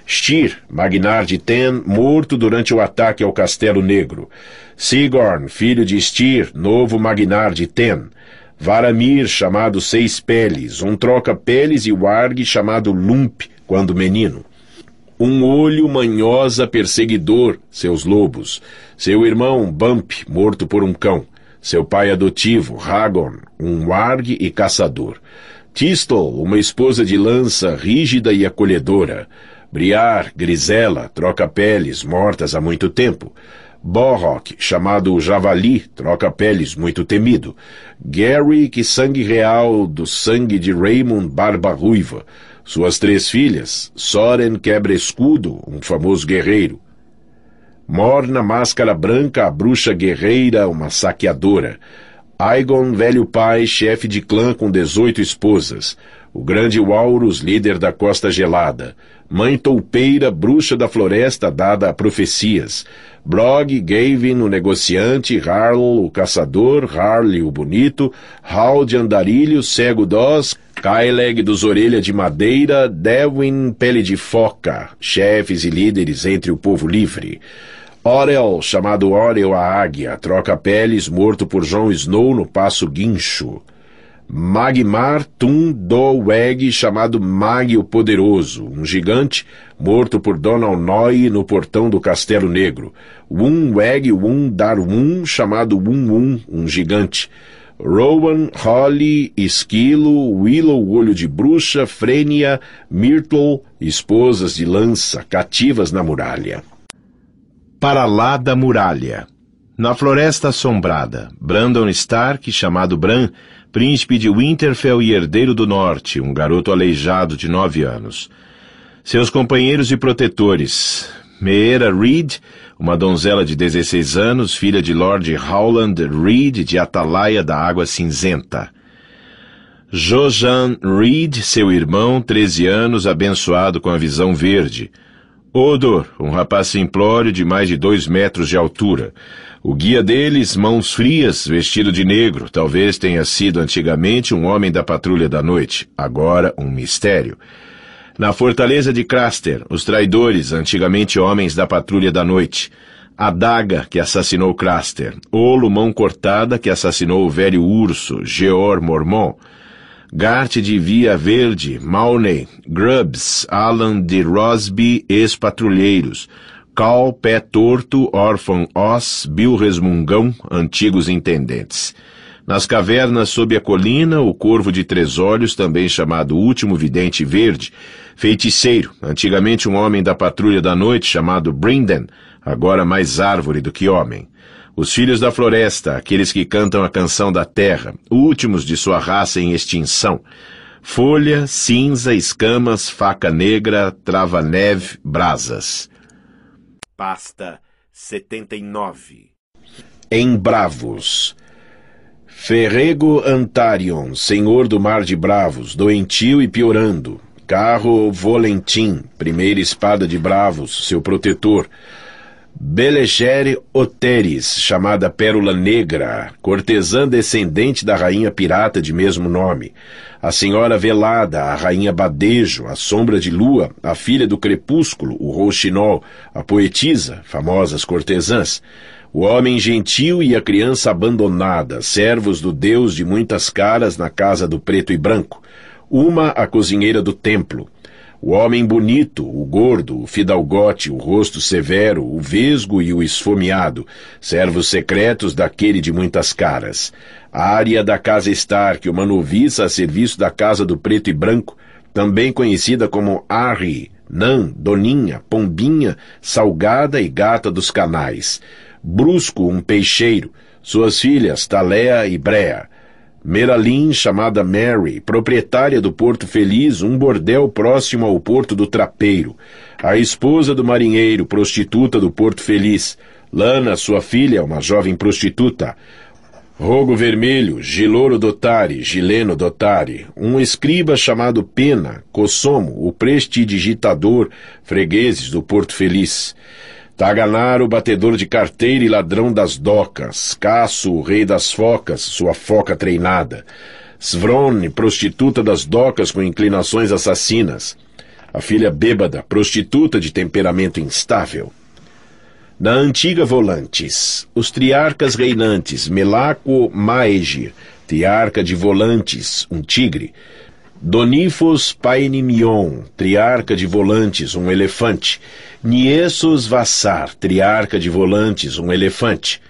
Styr, magnar de Ten, morto durante o ataque ao Castelo Negro. Sigorn, filho de Styr, novo magnar de Ten. Varamir, chamado Seis Peles, um troca-peles e warg chamado Lump, quando menino. Um olho manhosa perseguidor, seus lobos. Seu irmão, Bump, morto por um cão seu pai adotivo, Hagon, um warg e caçador. Tistol, uma esposa de lança, rígida e acolhedora. Briar, Grisela, troca peles, mortas há muito tempo. Borrock, chamado Javali, troca peles, muito temido. Gary, que sangue real do sangue de Raymond Barba Ruiva. Suas três filhas, Soren Quebra-Escudo, um famoso guerreiro, Morna Máscara Branca, a bruxa guerreira, uma saqueadora. Aigon, velho pai, chefe de clã com 18 esposas. O grande Waurus, líder da Costa Gelada. Mãe toupeira, bruxa da floresta dada a profecias. Brog, Gavin, o negociante, Harl, o caçador, Harley, o bonito, Hal de andarilho, cego dós, Kyleg dos orelha de madeira, Dewin, pele de foca, chefes e líderes entre o povo livre. Orel, chamado Orel a águia, troca peles, morto por John Snow no passo guincho. Magmar Tundoweg, chamado Mag o Poderoso, um gigante morto por Donald Noy no portão do Castelo Negro. Wunweg Wundarwun, chamado Wunwun, um gigante. Rowan, Holly, Esquilo, Willow, Olho de Bruxa, Frênia, Myrtle, esposas de lança, cativas na muralha. Para lá da muralha. Na floresta assombrada, Brandon Stark, chamado Bran, príncipe de Winterfell e herdeiro do norte, um garoto aleijado de nove anos. Seus companheiros e protetores, Meera Reed, uma donzela de 16 anos, filha de Lord Howland Reed de Atalaia da Água Cinzenta. Jojan Reed, seu irmão, 13 anos, abençoado com a visão verde, Odor, um rapaz simplório de mais de dois metros de altura. O guia deles, mãos frias, vestido de negro, talvez tenha sido antigamente um homem da patrulha da noite, agora um mistério. Na fortaleza de Craster, os traidores, antigamente homens da patrulha da noite. A daga que assassinou Craster, Olo Mão Cortada que assassinou o velho urso, Geor Mormon. Gart de Via Verde, Mauney, Grubbs, Alan de Rosby, ex-patrulheiros, Cal Pé Torto, Orphan Oz, Bill Resmungão, antigos intendentes. Nas cavernas sob a colina, o corvo de três olhos, também chamado Último Vidente Verde, feiticeiro, antigamente um homem da patrulha da noite chamado Brinden, agora mais árvore do que homem os filhos da floresta, aqueles que cantam a canção da terra, últimos de sua raça em extinção. Folha, cinza, escamas, faca negra, trava-neve, brasas. Pasta 79 Em Bravos Ferrego Antarion, senhor do mar de Bravos, doentio e piorando. Carro Volentim, primeira espada de Bravos, seu protetor. Belegere Oteris, chamada Pérola Negra, cortesã descendente da rainha pirata de mesmo nome. A senhora Velada, a rainha Badejo, a sombra de lua, a filha do crepúsculo, o rouxinol, a poetisa, famosas cortesãs. O homem gentil e a criança abandonada, servos do deus de muitas caras na casa do preto e branco. Uma, a cozinheira do templo. O homem bonito, o gordo, o fidalgote, o rosto severo, o vesgo e o esfomeado, servos secretos daquele de muitas caras. A área da casa Stark, uma noviça a serviço da casa do preto e branco, também conhecida como Arri, Nan, Doninha, Pombinha, Salgada e Gata dos Canais. Brusco, um peixeiro, suas filhas Talea e Brea. Meralin, chamada Mary, proprietária do Porto Feliz, um bordel próximo ao Porto do Trapeiro, a esposa do marinheiro, prostituta do Porto Feliz, Lana, sua filha, uma jovem prostituta, Rogo Vermelho, Giloro Dotari, Gileno Dotari, um escriba chamado Pena, Cossomo, o prestidigitador, fregueses do Porto Feliz. Taganaro, batedor de carteira e ladrão das docas, Caço, o rei das focas, sua foca treinada, Svrone, prostituta das docas com inclinações assassinas, a filha bêbada, prostituta de temperamento instável. Na antiga Volantes, os triarcas reinantes, Melaco Maegir, triarca de Volantes, um tigre, Donifos Painimion, triarca de volantes, um elefante. Niesos Vassar, triarca de volantes, um elefante.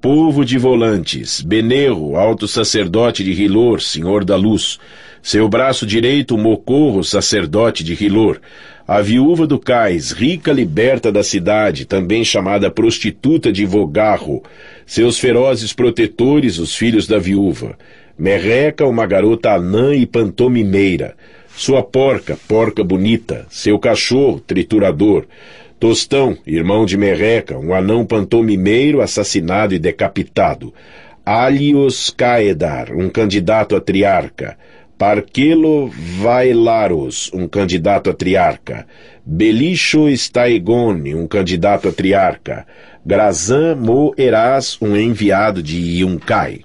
Povo de volantes, Benerro, alto sacerdote de Rilor, senhor da luz. Seu braço direito, Mocorro, sacerdote de Rilor. A viúva do cais, rica liberta da cidade, também chamada prostituta de Vogarro. Seus ferozes protetores, os filhos da viúva. Merreca, uma garota anã e pantomimeira. Sua porca, porca bonita. Seu cachorro, triturador. Tostão, irmão de Merreca, um anão pantomimeiro assassinado e decapitado. Alios Caedar, um candidato a triarca. Parquelo Vailaros, um candidato a triarca. Belicho Staigone, um candidato a triarca. Grazan Moeras, um enviado de Yunkai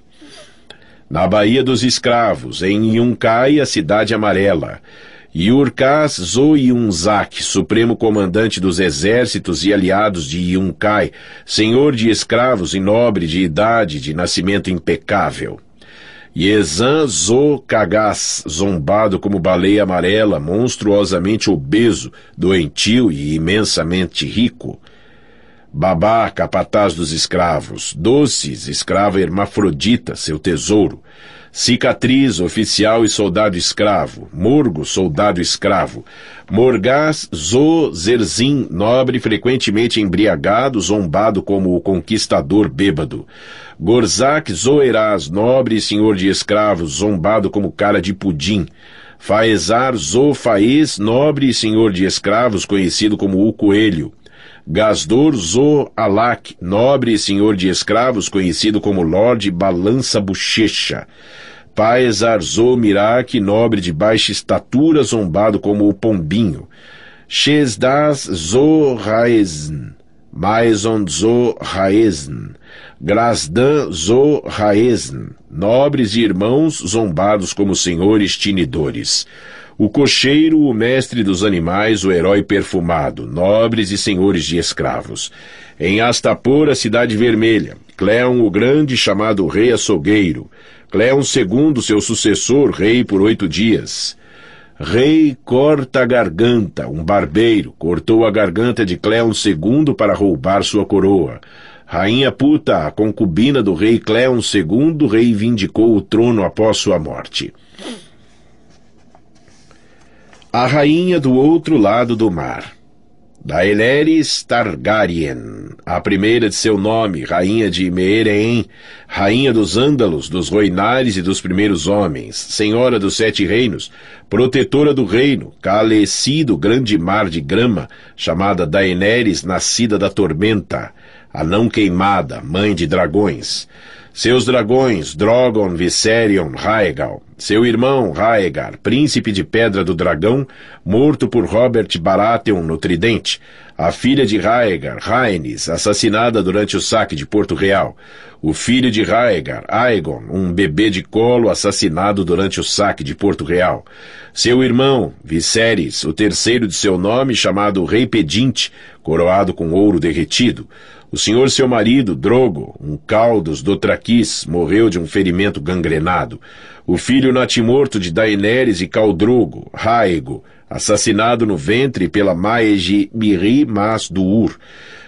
na Baía dos Escravos, em Yunkai, a Cidade Amarela. Yurkaz Zoyunzak, supremo comandante dos exércitos e aliados de Yunkai, senhor de escravos e nobre de idade de nascimento impecável. Yezan Zo zombado como baleia amarela, monstruosamente obeso, doentio e imensamente rico. Babá, capataz dos escravos, doces, escrava hermafrodita, seu tesouro, cicatriz, oficial e soldado escravo, morgo, soldado escravo, morgás, zo, nobre, frequentemente embriagado, zombado como o conquistador bêbado, gorzac, Zoeraz, nobre senhor de escravos, zombado como cara de pudim, faezar, zo, faez, nobre senhor de escravos, conhecido como o coelho, Gasdor Zoalak, nobre senhor de escravos, conhecido como Lorde Balança Bochecha. Paesar Zomirak, nobre de baixa estatura, zombado como o pombinho. Shesdas Zoraesn, Maison Zoraesn, Grasdan Zoraesn, nobres e irmãos zombados como senhores tinidores o cocheiro, o mestre dos animais, o herói perfumado, nobres e senhores de escravos. Em Astapor, a Cidade Vermelha, Cleon o Grande, chamado Rei Açougueiro, Cleon II, seu sucessor, rei por oito dias. Rei corta a garganta, um barbeiro, cortou a garganta de Cleon II para roubar sua coroa. Rainha Puta, a concubina do rei Cleon II, reivindicou o trono após sua morte. A rainha do outro lado do mar. Daenerys Targaryen, a primeira de seu nome, rainha de Meereen, rainha dos Ândalos, dos Roinares e dos Primeiros Homens, senhora dos Sete Reinos, protetora do reino, calecido do grande mar de grama, chamada Daenerys, nascida da tormenta, a não queimada, mãe de dragões, seus dragões, Drogon, Viserion, Raegal. Seu irmão, Raegar, príncipe de Pedra do Dragão, morto por Robert Baratheon no Tridente, a filha de Raegar, Rhaenys, assassinada durante o saque de Porto Real, o filho de Raegar, Aegon, um bebê de colo assassinado durante o saque de Porto Real, seu irmão, Viserys, o terceiro de seu nome, chamado Rei Pedinte, coroado com ouro derretido, o senhor seu marido, Drogo, um caldos do Traquis, morreu de um ferimento gangrenado. O filho natimorto de Daenerys e Caldrogo, Raego, assassinado no ventre pela Maegi Miri Masdur.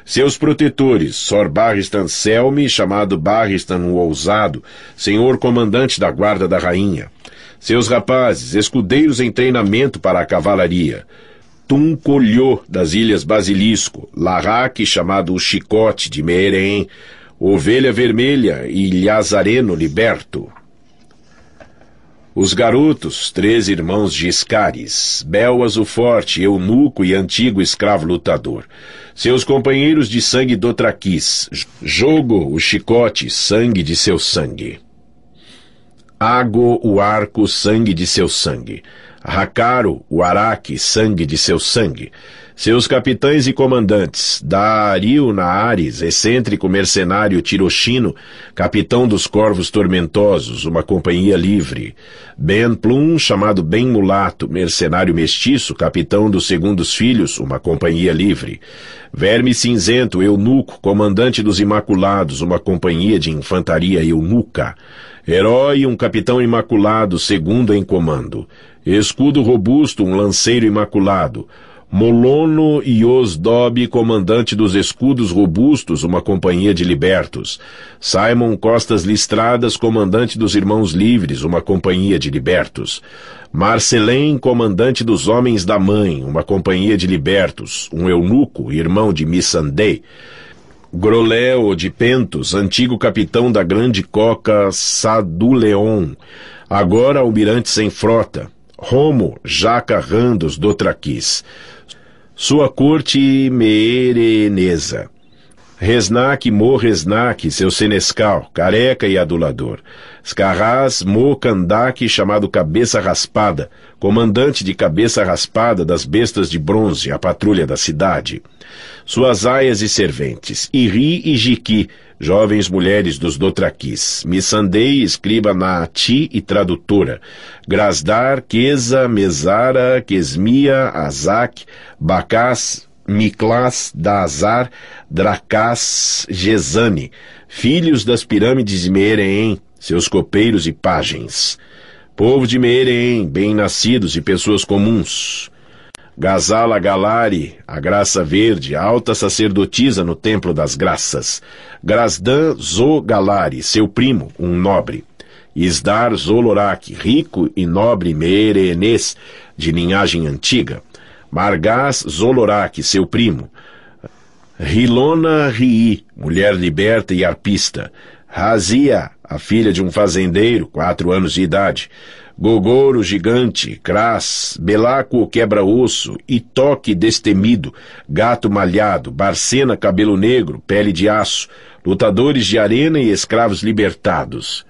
Seus protetores, Sor Barristan Selmi, chamado Barristan o Ousado, senhor comandante da guarda da rainha. Seus rapazes, escudeiros em treinamento para a cavalaria. Tum Colhô, das ilhas Basilisco, Larraque, chamado o Chicote, de Meeren. Ovelha Vermelha e Lazareno Liberto. Os garotos, três irmãos de Iscares, Belas o Forte, eunuco e antigo escravo lutador. Seus companheiros de sangue Traquis, Jogo o chicote, sangue de seu sangue. Ago o arco, sangue de seu sangue. Racaro o araque, sangue de seu sangue. Seus capitães e comandantes, Dario Naares, excêntrico mercenário tirochino, capitão dos Corvos Tormentosos, uma companhia livre. Ben Plum, chamado Ben Mulato, mercenário mestiço, capitão dos Segundos Filhos, uma companhia livre. Verme Cinzento, eunuco, comandante dos Imaculados, uma companhia de infantaria eunuca. Herói, um capitão imaculado, segundo em comando. Escudo robusto, um lanceiro imaculado. Molono Iosdob, comandante dos escudos robustos, uma companhia de libertos. Simon Costas Listradas, comandante dos Irmãos Livres, uma companhia de libertos. Marcelém, comandante dos Homens da Mãe, uma companhia de libertos, um eunuco, irmão de Missandei. Groléo de Pentos, antigo capitão da grande coca Saduleon, agora almirante sem frota. Romo Jaca Randos Traquis sua corte merenesa. Resnaque Morresnaque, seu senescal, careca e adulador. Scarras Mokandak, chamado Cabeça Raspada, comandante de Cabeça Raspada das Bestas de Bronze, a patrulha da cidade. Suas aias e serventes, Iri e Jiki, jovens mulheres dos Dotraquis, Missandei, escriba Naati e tradutora, Grasdar, Kesa, Mesara, Kesmia, Azak, Bacás, Miklas, Dazar, Dracás, Gesani, filhos das pirâmides de Meereen, seus copeiros e pajens, povo de Meerem, bem-nascidos e pessoas comuns, Gazala Galari, a Graça Verde, a alta sacerdotisa no Templo das Graças, Grasdan Zogalari, seu primo, um nobre, Isdar Zolorak, rico e nobre meerenês, de linhagem antiga, Margaz Zolorak, seu primo, Rilona Rii, mulher liberta e arpista, Razia a filha de um fazendeiro, quatro anos de idade, Gogoro gigante, Cras, Belaco quebra-osso, Itoque destemido, Gato malhado, Barcena cabelo negro, pele de aço, lutadores de arena e escravos libertados.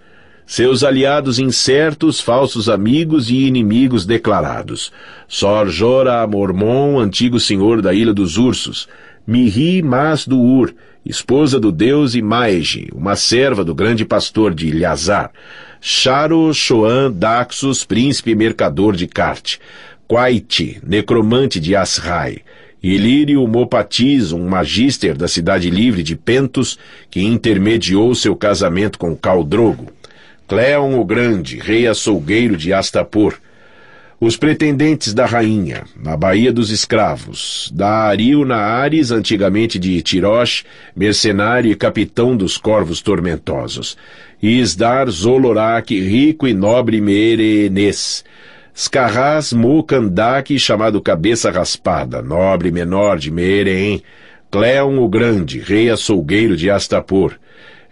Seus aliados incertos, falsos amigos e inimigos declarados. Sor Jora Mormon, antigo senhor da Ilha dos Ursos, Mihi Mas do Ur, esposa do deus Imaige, uma serva do grande pastor de Ilhazar, Charo Shoan Daxus, príncipe mercador de Kart, Quaiti, necromante de Asrai, Ilírio Mopatis, um magíster da cidade livre de Pentos, que intermediou seu casamento com Caldrogo, Cleon o Grande, rei açougueiro de Astapor, os pretendentes da rainha, na Baía dos Escravos, da Ariuna Ares, antigamente de Tirosh, mercenário e capitão dos corvos tormentosos, e Isdar Zolorak, rico e nobre Merenês, Scarras Mukandak, chamado Cabeça Raspada, nobre menor de Mereen, Cleon o Grande, rei açougueiro de Astapor,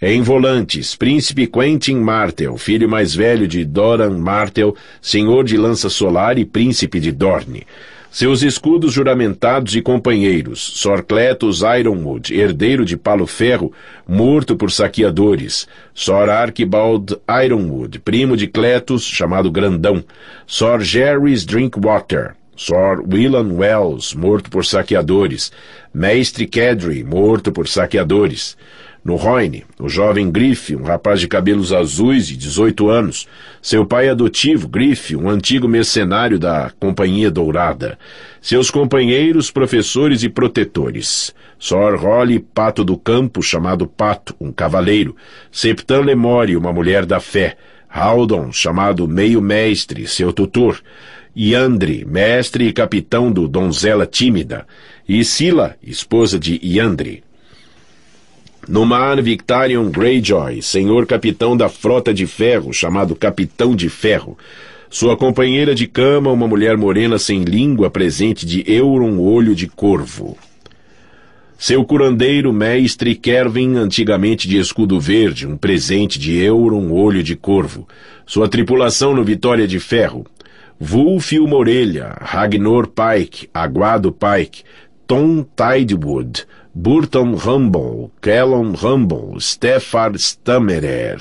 em volantes, Príncipe Quentin Martel, filho mais velho de Doran Martel, senhor de Lança Solar e príncipe de Dorne. Seus escudos juramentados e companheiros, Cletus Ironwood, herdeiro de Palo Ferro, morto por saqueadores, Sor Archibald Ironwood, primo de Cletus, chamado Grandão, Sor Jerry's Drinkwater, Sor Willan Wells, morto por saqueadores, Mestre Kedri, morto por saqueadores, no Roine, o jovem Griff, um rapaz de cabelos azuis de 18 anos, seu pai adotivo, Griff, um antigo mercenário da Companhia Dourada, seus companheiros, professores e protetores, Sor Holly, pato do campo, chamado Pato, um cavaleiro, Septan Lemore, uma mulher da fé, Haldon, chamado meio-mestre, seu tutor, Iandre, mestre e capitão do Donzela Tímida, e Sila, esposa de Iandre. No mar, Victarion Greyjoy, senhor capitão da frota de ferro, chamado Capitão de Ferro. Sua companheira de cama, uma mulher morena sem língua, presente de Euron Olho de Corvo. Seu curandeiro mestre Kervin, antigamente de escudo verde, um presente de Euron Olho de Corvo. Sua tripulação no Vitória de Ferro. Vulfio Morelia, Ragnor Pike, Aguado Pike, Tom Tidewood, Burton Rumble, Kellon Rumble, Stefan Stammerer.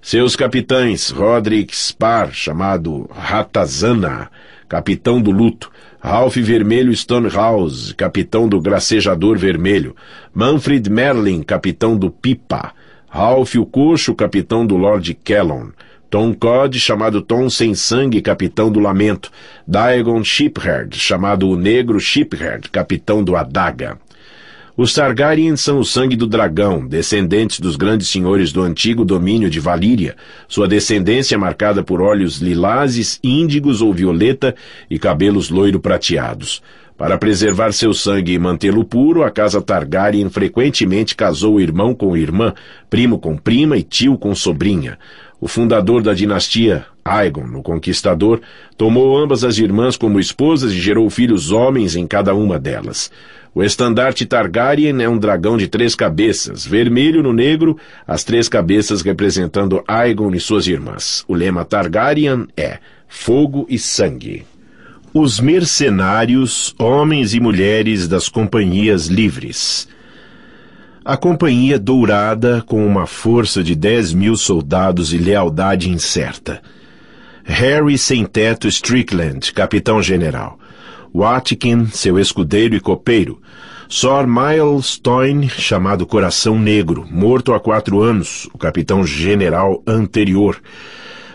Seus capitães, Roderick Spar, chamado Ratazana, capitão do luto, Ralph Vermelho Stonehouse, capitão do Gracejador Vermelho, Manfred Merlin, capitão do Pipa, Ralph o Coxo, capitão do Lord Kellon, Tom Cod, chamado Tom Sem Sangue, capitão do Lamento, Dagon Sheepherd, chamado o Negro Sheepherd, capitão do Adaga. Os Targaryen são o sangue do dragão, descendentes dos grandes senhores do antigo domínio de Valíria. Sua descendência é marcada por olhos lilazes, índigos ou violeta e cabelos loiro-prateados. Para preservar seu sangue e mantê-lo puro, a casa Targaryen frequentemente casou irmão com irmã, primo com prima e tio com sobrinha o fundador da dinastia, Aegon, o Conquistador, tomou ambas as irmãs como esposas e gerou filhos homens em cada uma delas. O estandarte Targaryen é um dragão de três cabeças, vermelho no negro, as três cabeças representando Aegon e suas irmãs. O lema Targaryen é Fogo e Sangue. Os mercenários, homens e mulheres das companhias livres. A companhia dourada com uma força de 10 mil soldados e lealdade incerta. Harry Sem Teto Strickland, capitão-general. Watkin, seu escudeiro e copeiro. Sor Miles Toyne, chamado Coração Negro, morto há quatro anos, o capitão-general anterior.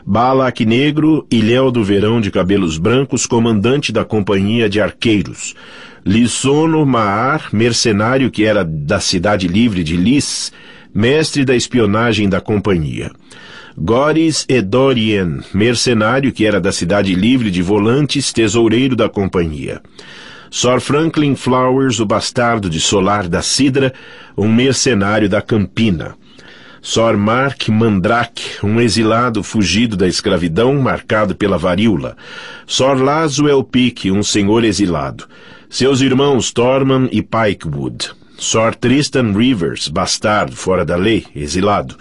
Balak Negro, Ilhéu do Verão de Cabelos Brancos, comandante da Companhia de Arqueiros. Lisono Maar, mercenário que era da cidade livre de Lis, mestre da espionagem da companhia. Goris Edorien, mercenário que era da cidade livre de Volantes, tesoureiro da companhia. Sir Franklin Flowers, o bastardo de Solar da Cidra, um mercenário da Campina. Sor Mark Mandrake, um exilado fugido da escravidão marcado pela varíola. Sor Lazo Elpique, um senhor exilado. Seus irmãos Thorman e Pikewood. Sor Tristan Rivers, bastardo, fora da lei, exilado.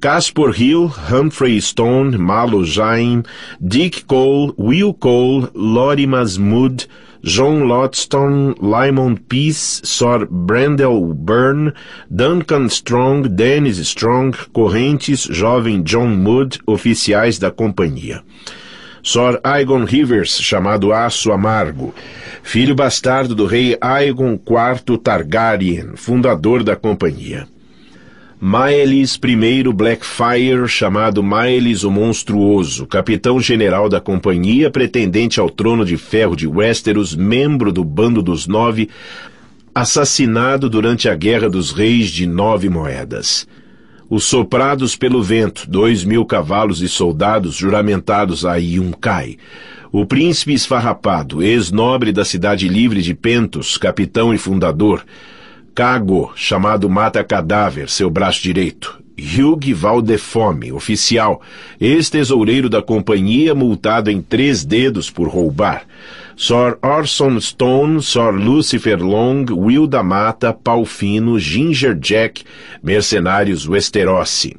Caspar Hill, Humphrey Stone, Malo Jain, Dick Cole, Will Cole, Lorimas Mood, John Lottstone, Lyman Peace, Sir Brendel Byrne, Duncan Strong, Dennis Strong, Correntes, Jovem John Mood, oficiais da companhia. Sor Aegon Rivers, chamado Aço Amargo, filho bastardo do rei Aegon IV Targaryen, fundador da companhia. Maelis I Blackfire, chamado Maelis o Monstruoso, capitão-general da companhia, pretendente ao trono de ferro de Westeros, membro do Bando dos Nove, assassinado durante a Guerra dos Reis de Nove Moedas os soprados pelo vento, dois mil cavalos e soldados juramentados a Yunkai. O príncipe esfarrapado, ex-nobre da cidade livre de Pentos, capitão e fundador. Cago, chamado mata-cadáver, seu braço direito. Hugh Valdefome, oficial, ex-tesoureiro da companhia multado em três dedos por roubar. Sor Orson Stone, Sor Lucifer Long, Will da Mata, Palfino, Ginger Jack, Mercenários Westerosi.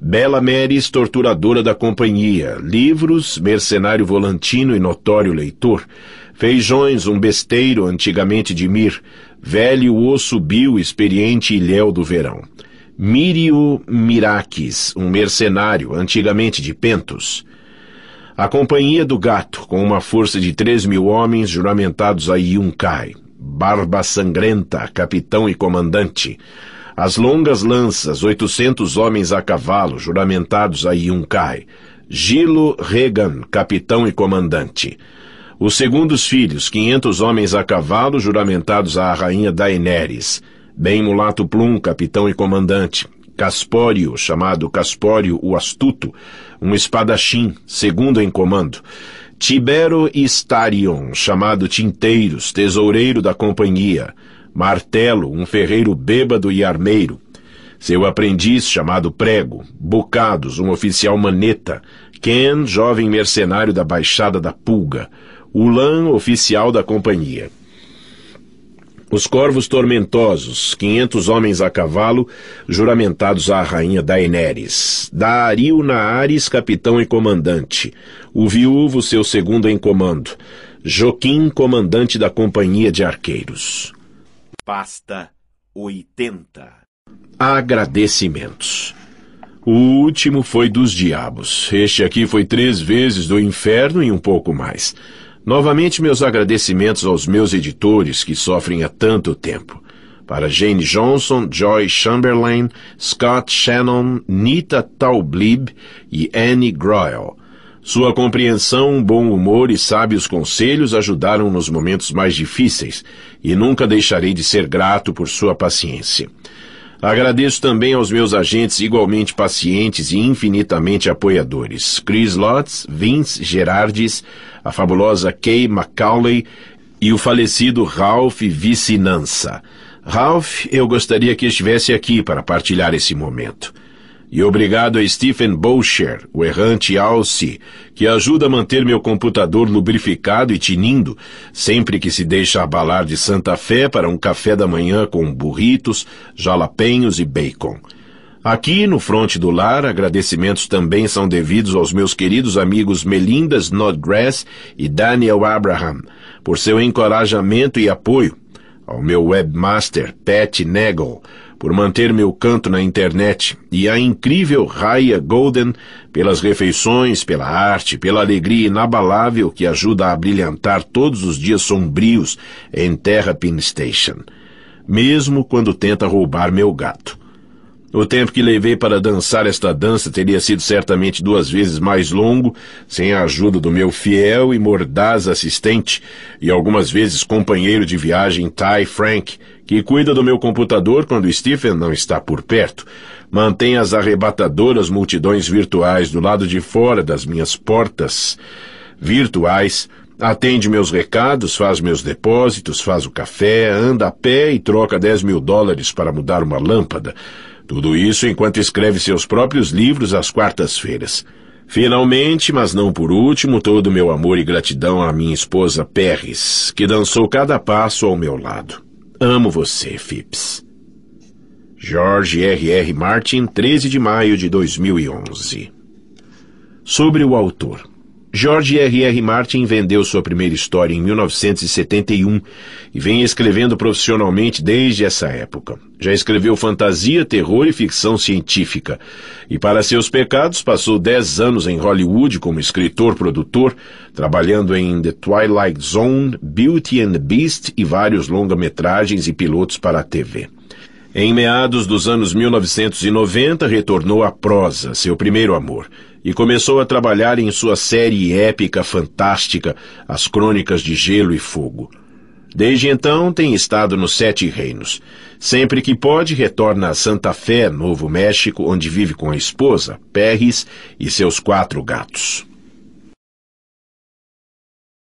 Bela Meres, torturadora da companhia, livros, mercenário volantino e notório leitor, feijões, um besteiro antigamente de mir, velho osso bil, experiente ilhéu do verão. Mirio Miraques, um mercenário, antigamente de Pentos. A Companhia do Gato, com uma força de três mil homens juramentados a Yunkai, Barba Sangrenta, capitão e comandante, as longas lanças, oitocentos homens a cavalo, juramentados a Yunkai, Gilo Regan, capitão e comandante. Os segundos filhos, quinhentos homens a cavalo, juramentados à rainha Daenerys, Bem Mulato Plum, capitão e comandante, Caspório, chamado Caspório o Astuto, um espadachim, segundo em comando. Tibero Istarion, chamado Tinteiros, tesoureiro da companhia. Martelo, um ferreiro bêbado e armeiro. Seu aprendiz, chamado Prego. Bocados, um oficial maneta. Ken, jovem mercenário da Baixada da Pulga. Ulan, oficial da companhia. Os Corvos Tormentosos, 500 homens a cavalo, juramentados à rainha Daenerys. Dario Naares, capitão e comandante. O viúvo, seu segundo em comando. Joquim, comandante da companhia de arqueiros. Pasta 80 Agradecimentos. O último foi dos diabos. Este aqui foi três vezes do inferno e um pouco mais. Novamente, meus agradecimentos aos meus editores que sofrem há tanto tempo. Para Jane Johnson, Joy Chamberlain, Scott Shannon, Nita Taublib e Annie Groyle. Sua compreensão, bom humor e sábios conselhos ajudaram nos momentos mais difíceis, e nunca deixarei de ser grato por sua paciência. Agradeço também aos meus agentes igualmente pacientes e infinitamente apoiadores: Chris Lotz, Vince Gerardes, a fabulosa Kay McCauley e o falecido Ralph Vicinança. Ralph, eu gostaria que estivesse aqui para partilhar esse momento. E obrigado a Stephen Boucher, o errante Alce, que ajuda a manter meu computador lubrificado e tinindo, sempre que se deixa abalar de Santa Fé para um café da manhã com burritos, jalapenhos e bacon. Aqui, no fronte do lar, agradecimentos também são devidos aos meus queridos amigos Melinda Snodgrass e Daniel Abraham, por seu encorajamento e apoio, ao meu webmaster Pat Nagel, por manter meu canto na internet e a incrível Raya Golden pelas refeições, pela arte, pela alegria inabalável que ajuda a brilhantar todos os dias sombrios em Terra Pin Station, mesmo quando tenta roubar meu gato. O tempo que levei para dançar esta dança teria sido certamente duas vezes mais longo, sem a ajuda do meu fiel e mordaz assistente e algumas vezes companheiro de viagem Ty Frank, que cuida do meu computador quando Stephen não está por perto, mantém as arrebatadoras multidões virtuais do lado de fora das minhas portas virtuais, atende meus recados, faz meus depósitos, faz o café, anda a pé e troca 10 mil dólares para mudar uma lâmpada. Tudo isso enquanto escreve seus próprios livros às quartas-feiras. Finalmente, mas não por último, todo meu amor e gratidão à minha esposa Perris, que dançou cada passo ao meu lado. Amo você, Phipps. George R. R. Martin, 13 de maio de 2011. Sobre o autor. George R. R. Martin vendeu sua primeira história em 1971 e vem escrevendo profissionalmente desde essa época. Já escreveu fantasia, terror e ficção científica. E para seus pecados, passou 10 anos em Hollywood como escritor-produtor, trabalhando em The Twilight Zone, Beauty and the Beast e vários longa-metragens e pilotos para a TV. Em meados dos anos 1990, retornou à prosa, seu primeiro amor e começou a trabalhar em sua série épica fantástica, As Crônicas de Gelo e Fogo. Desde então tem estado nos Sete Reinos. Sempre que pode, retorna a Santa Fé, Novo México, onde vive com a esposa, Pérez, e seus quatro gatos.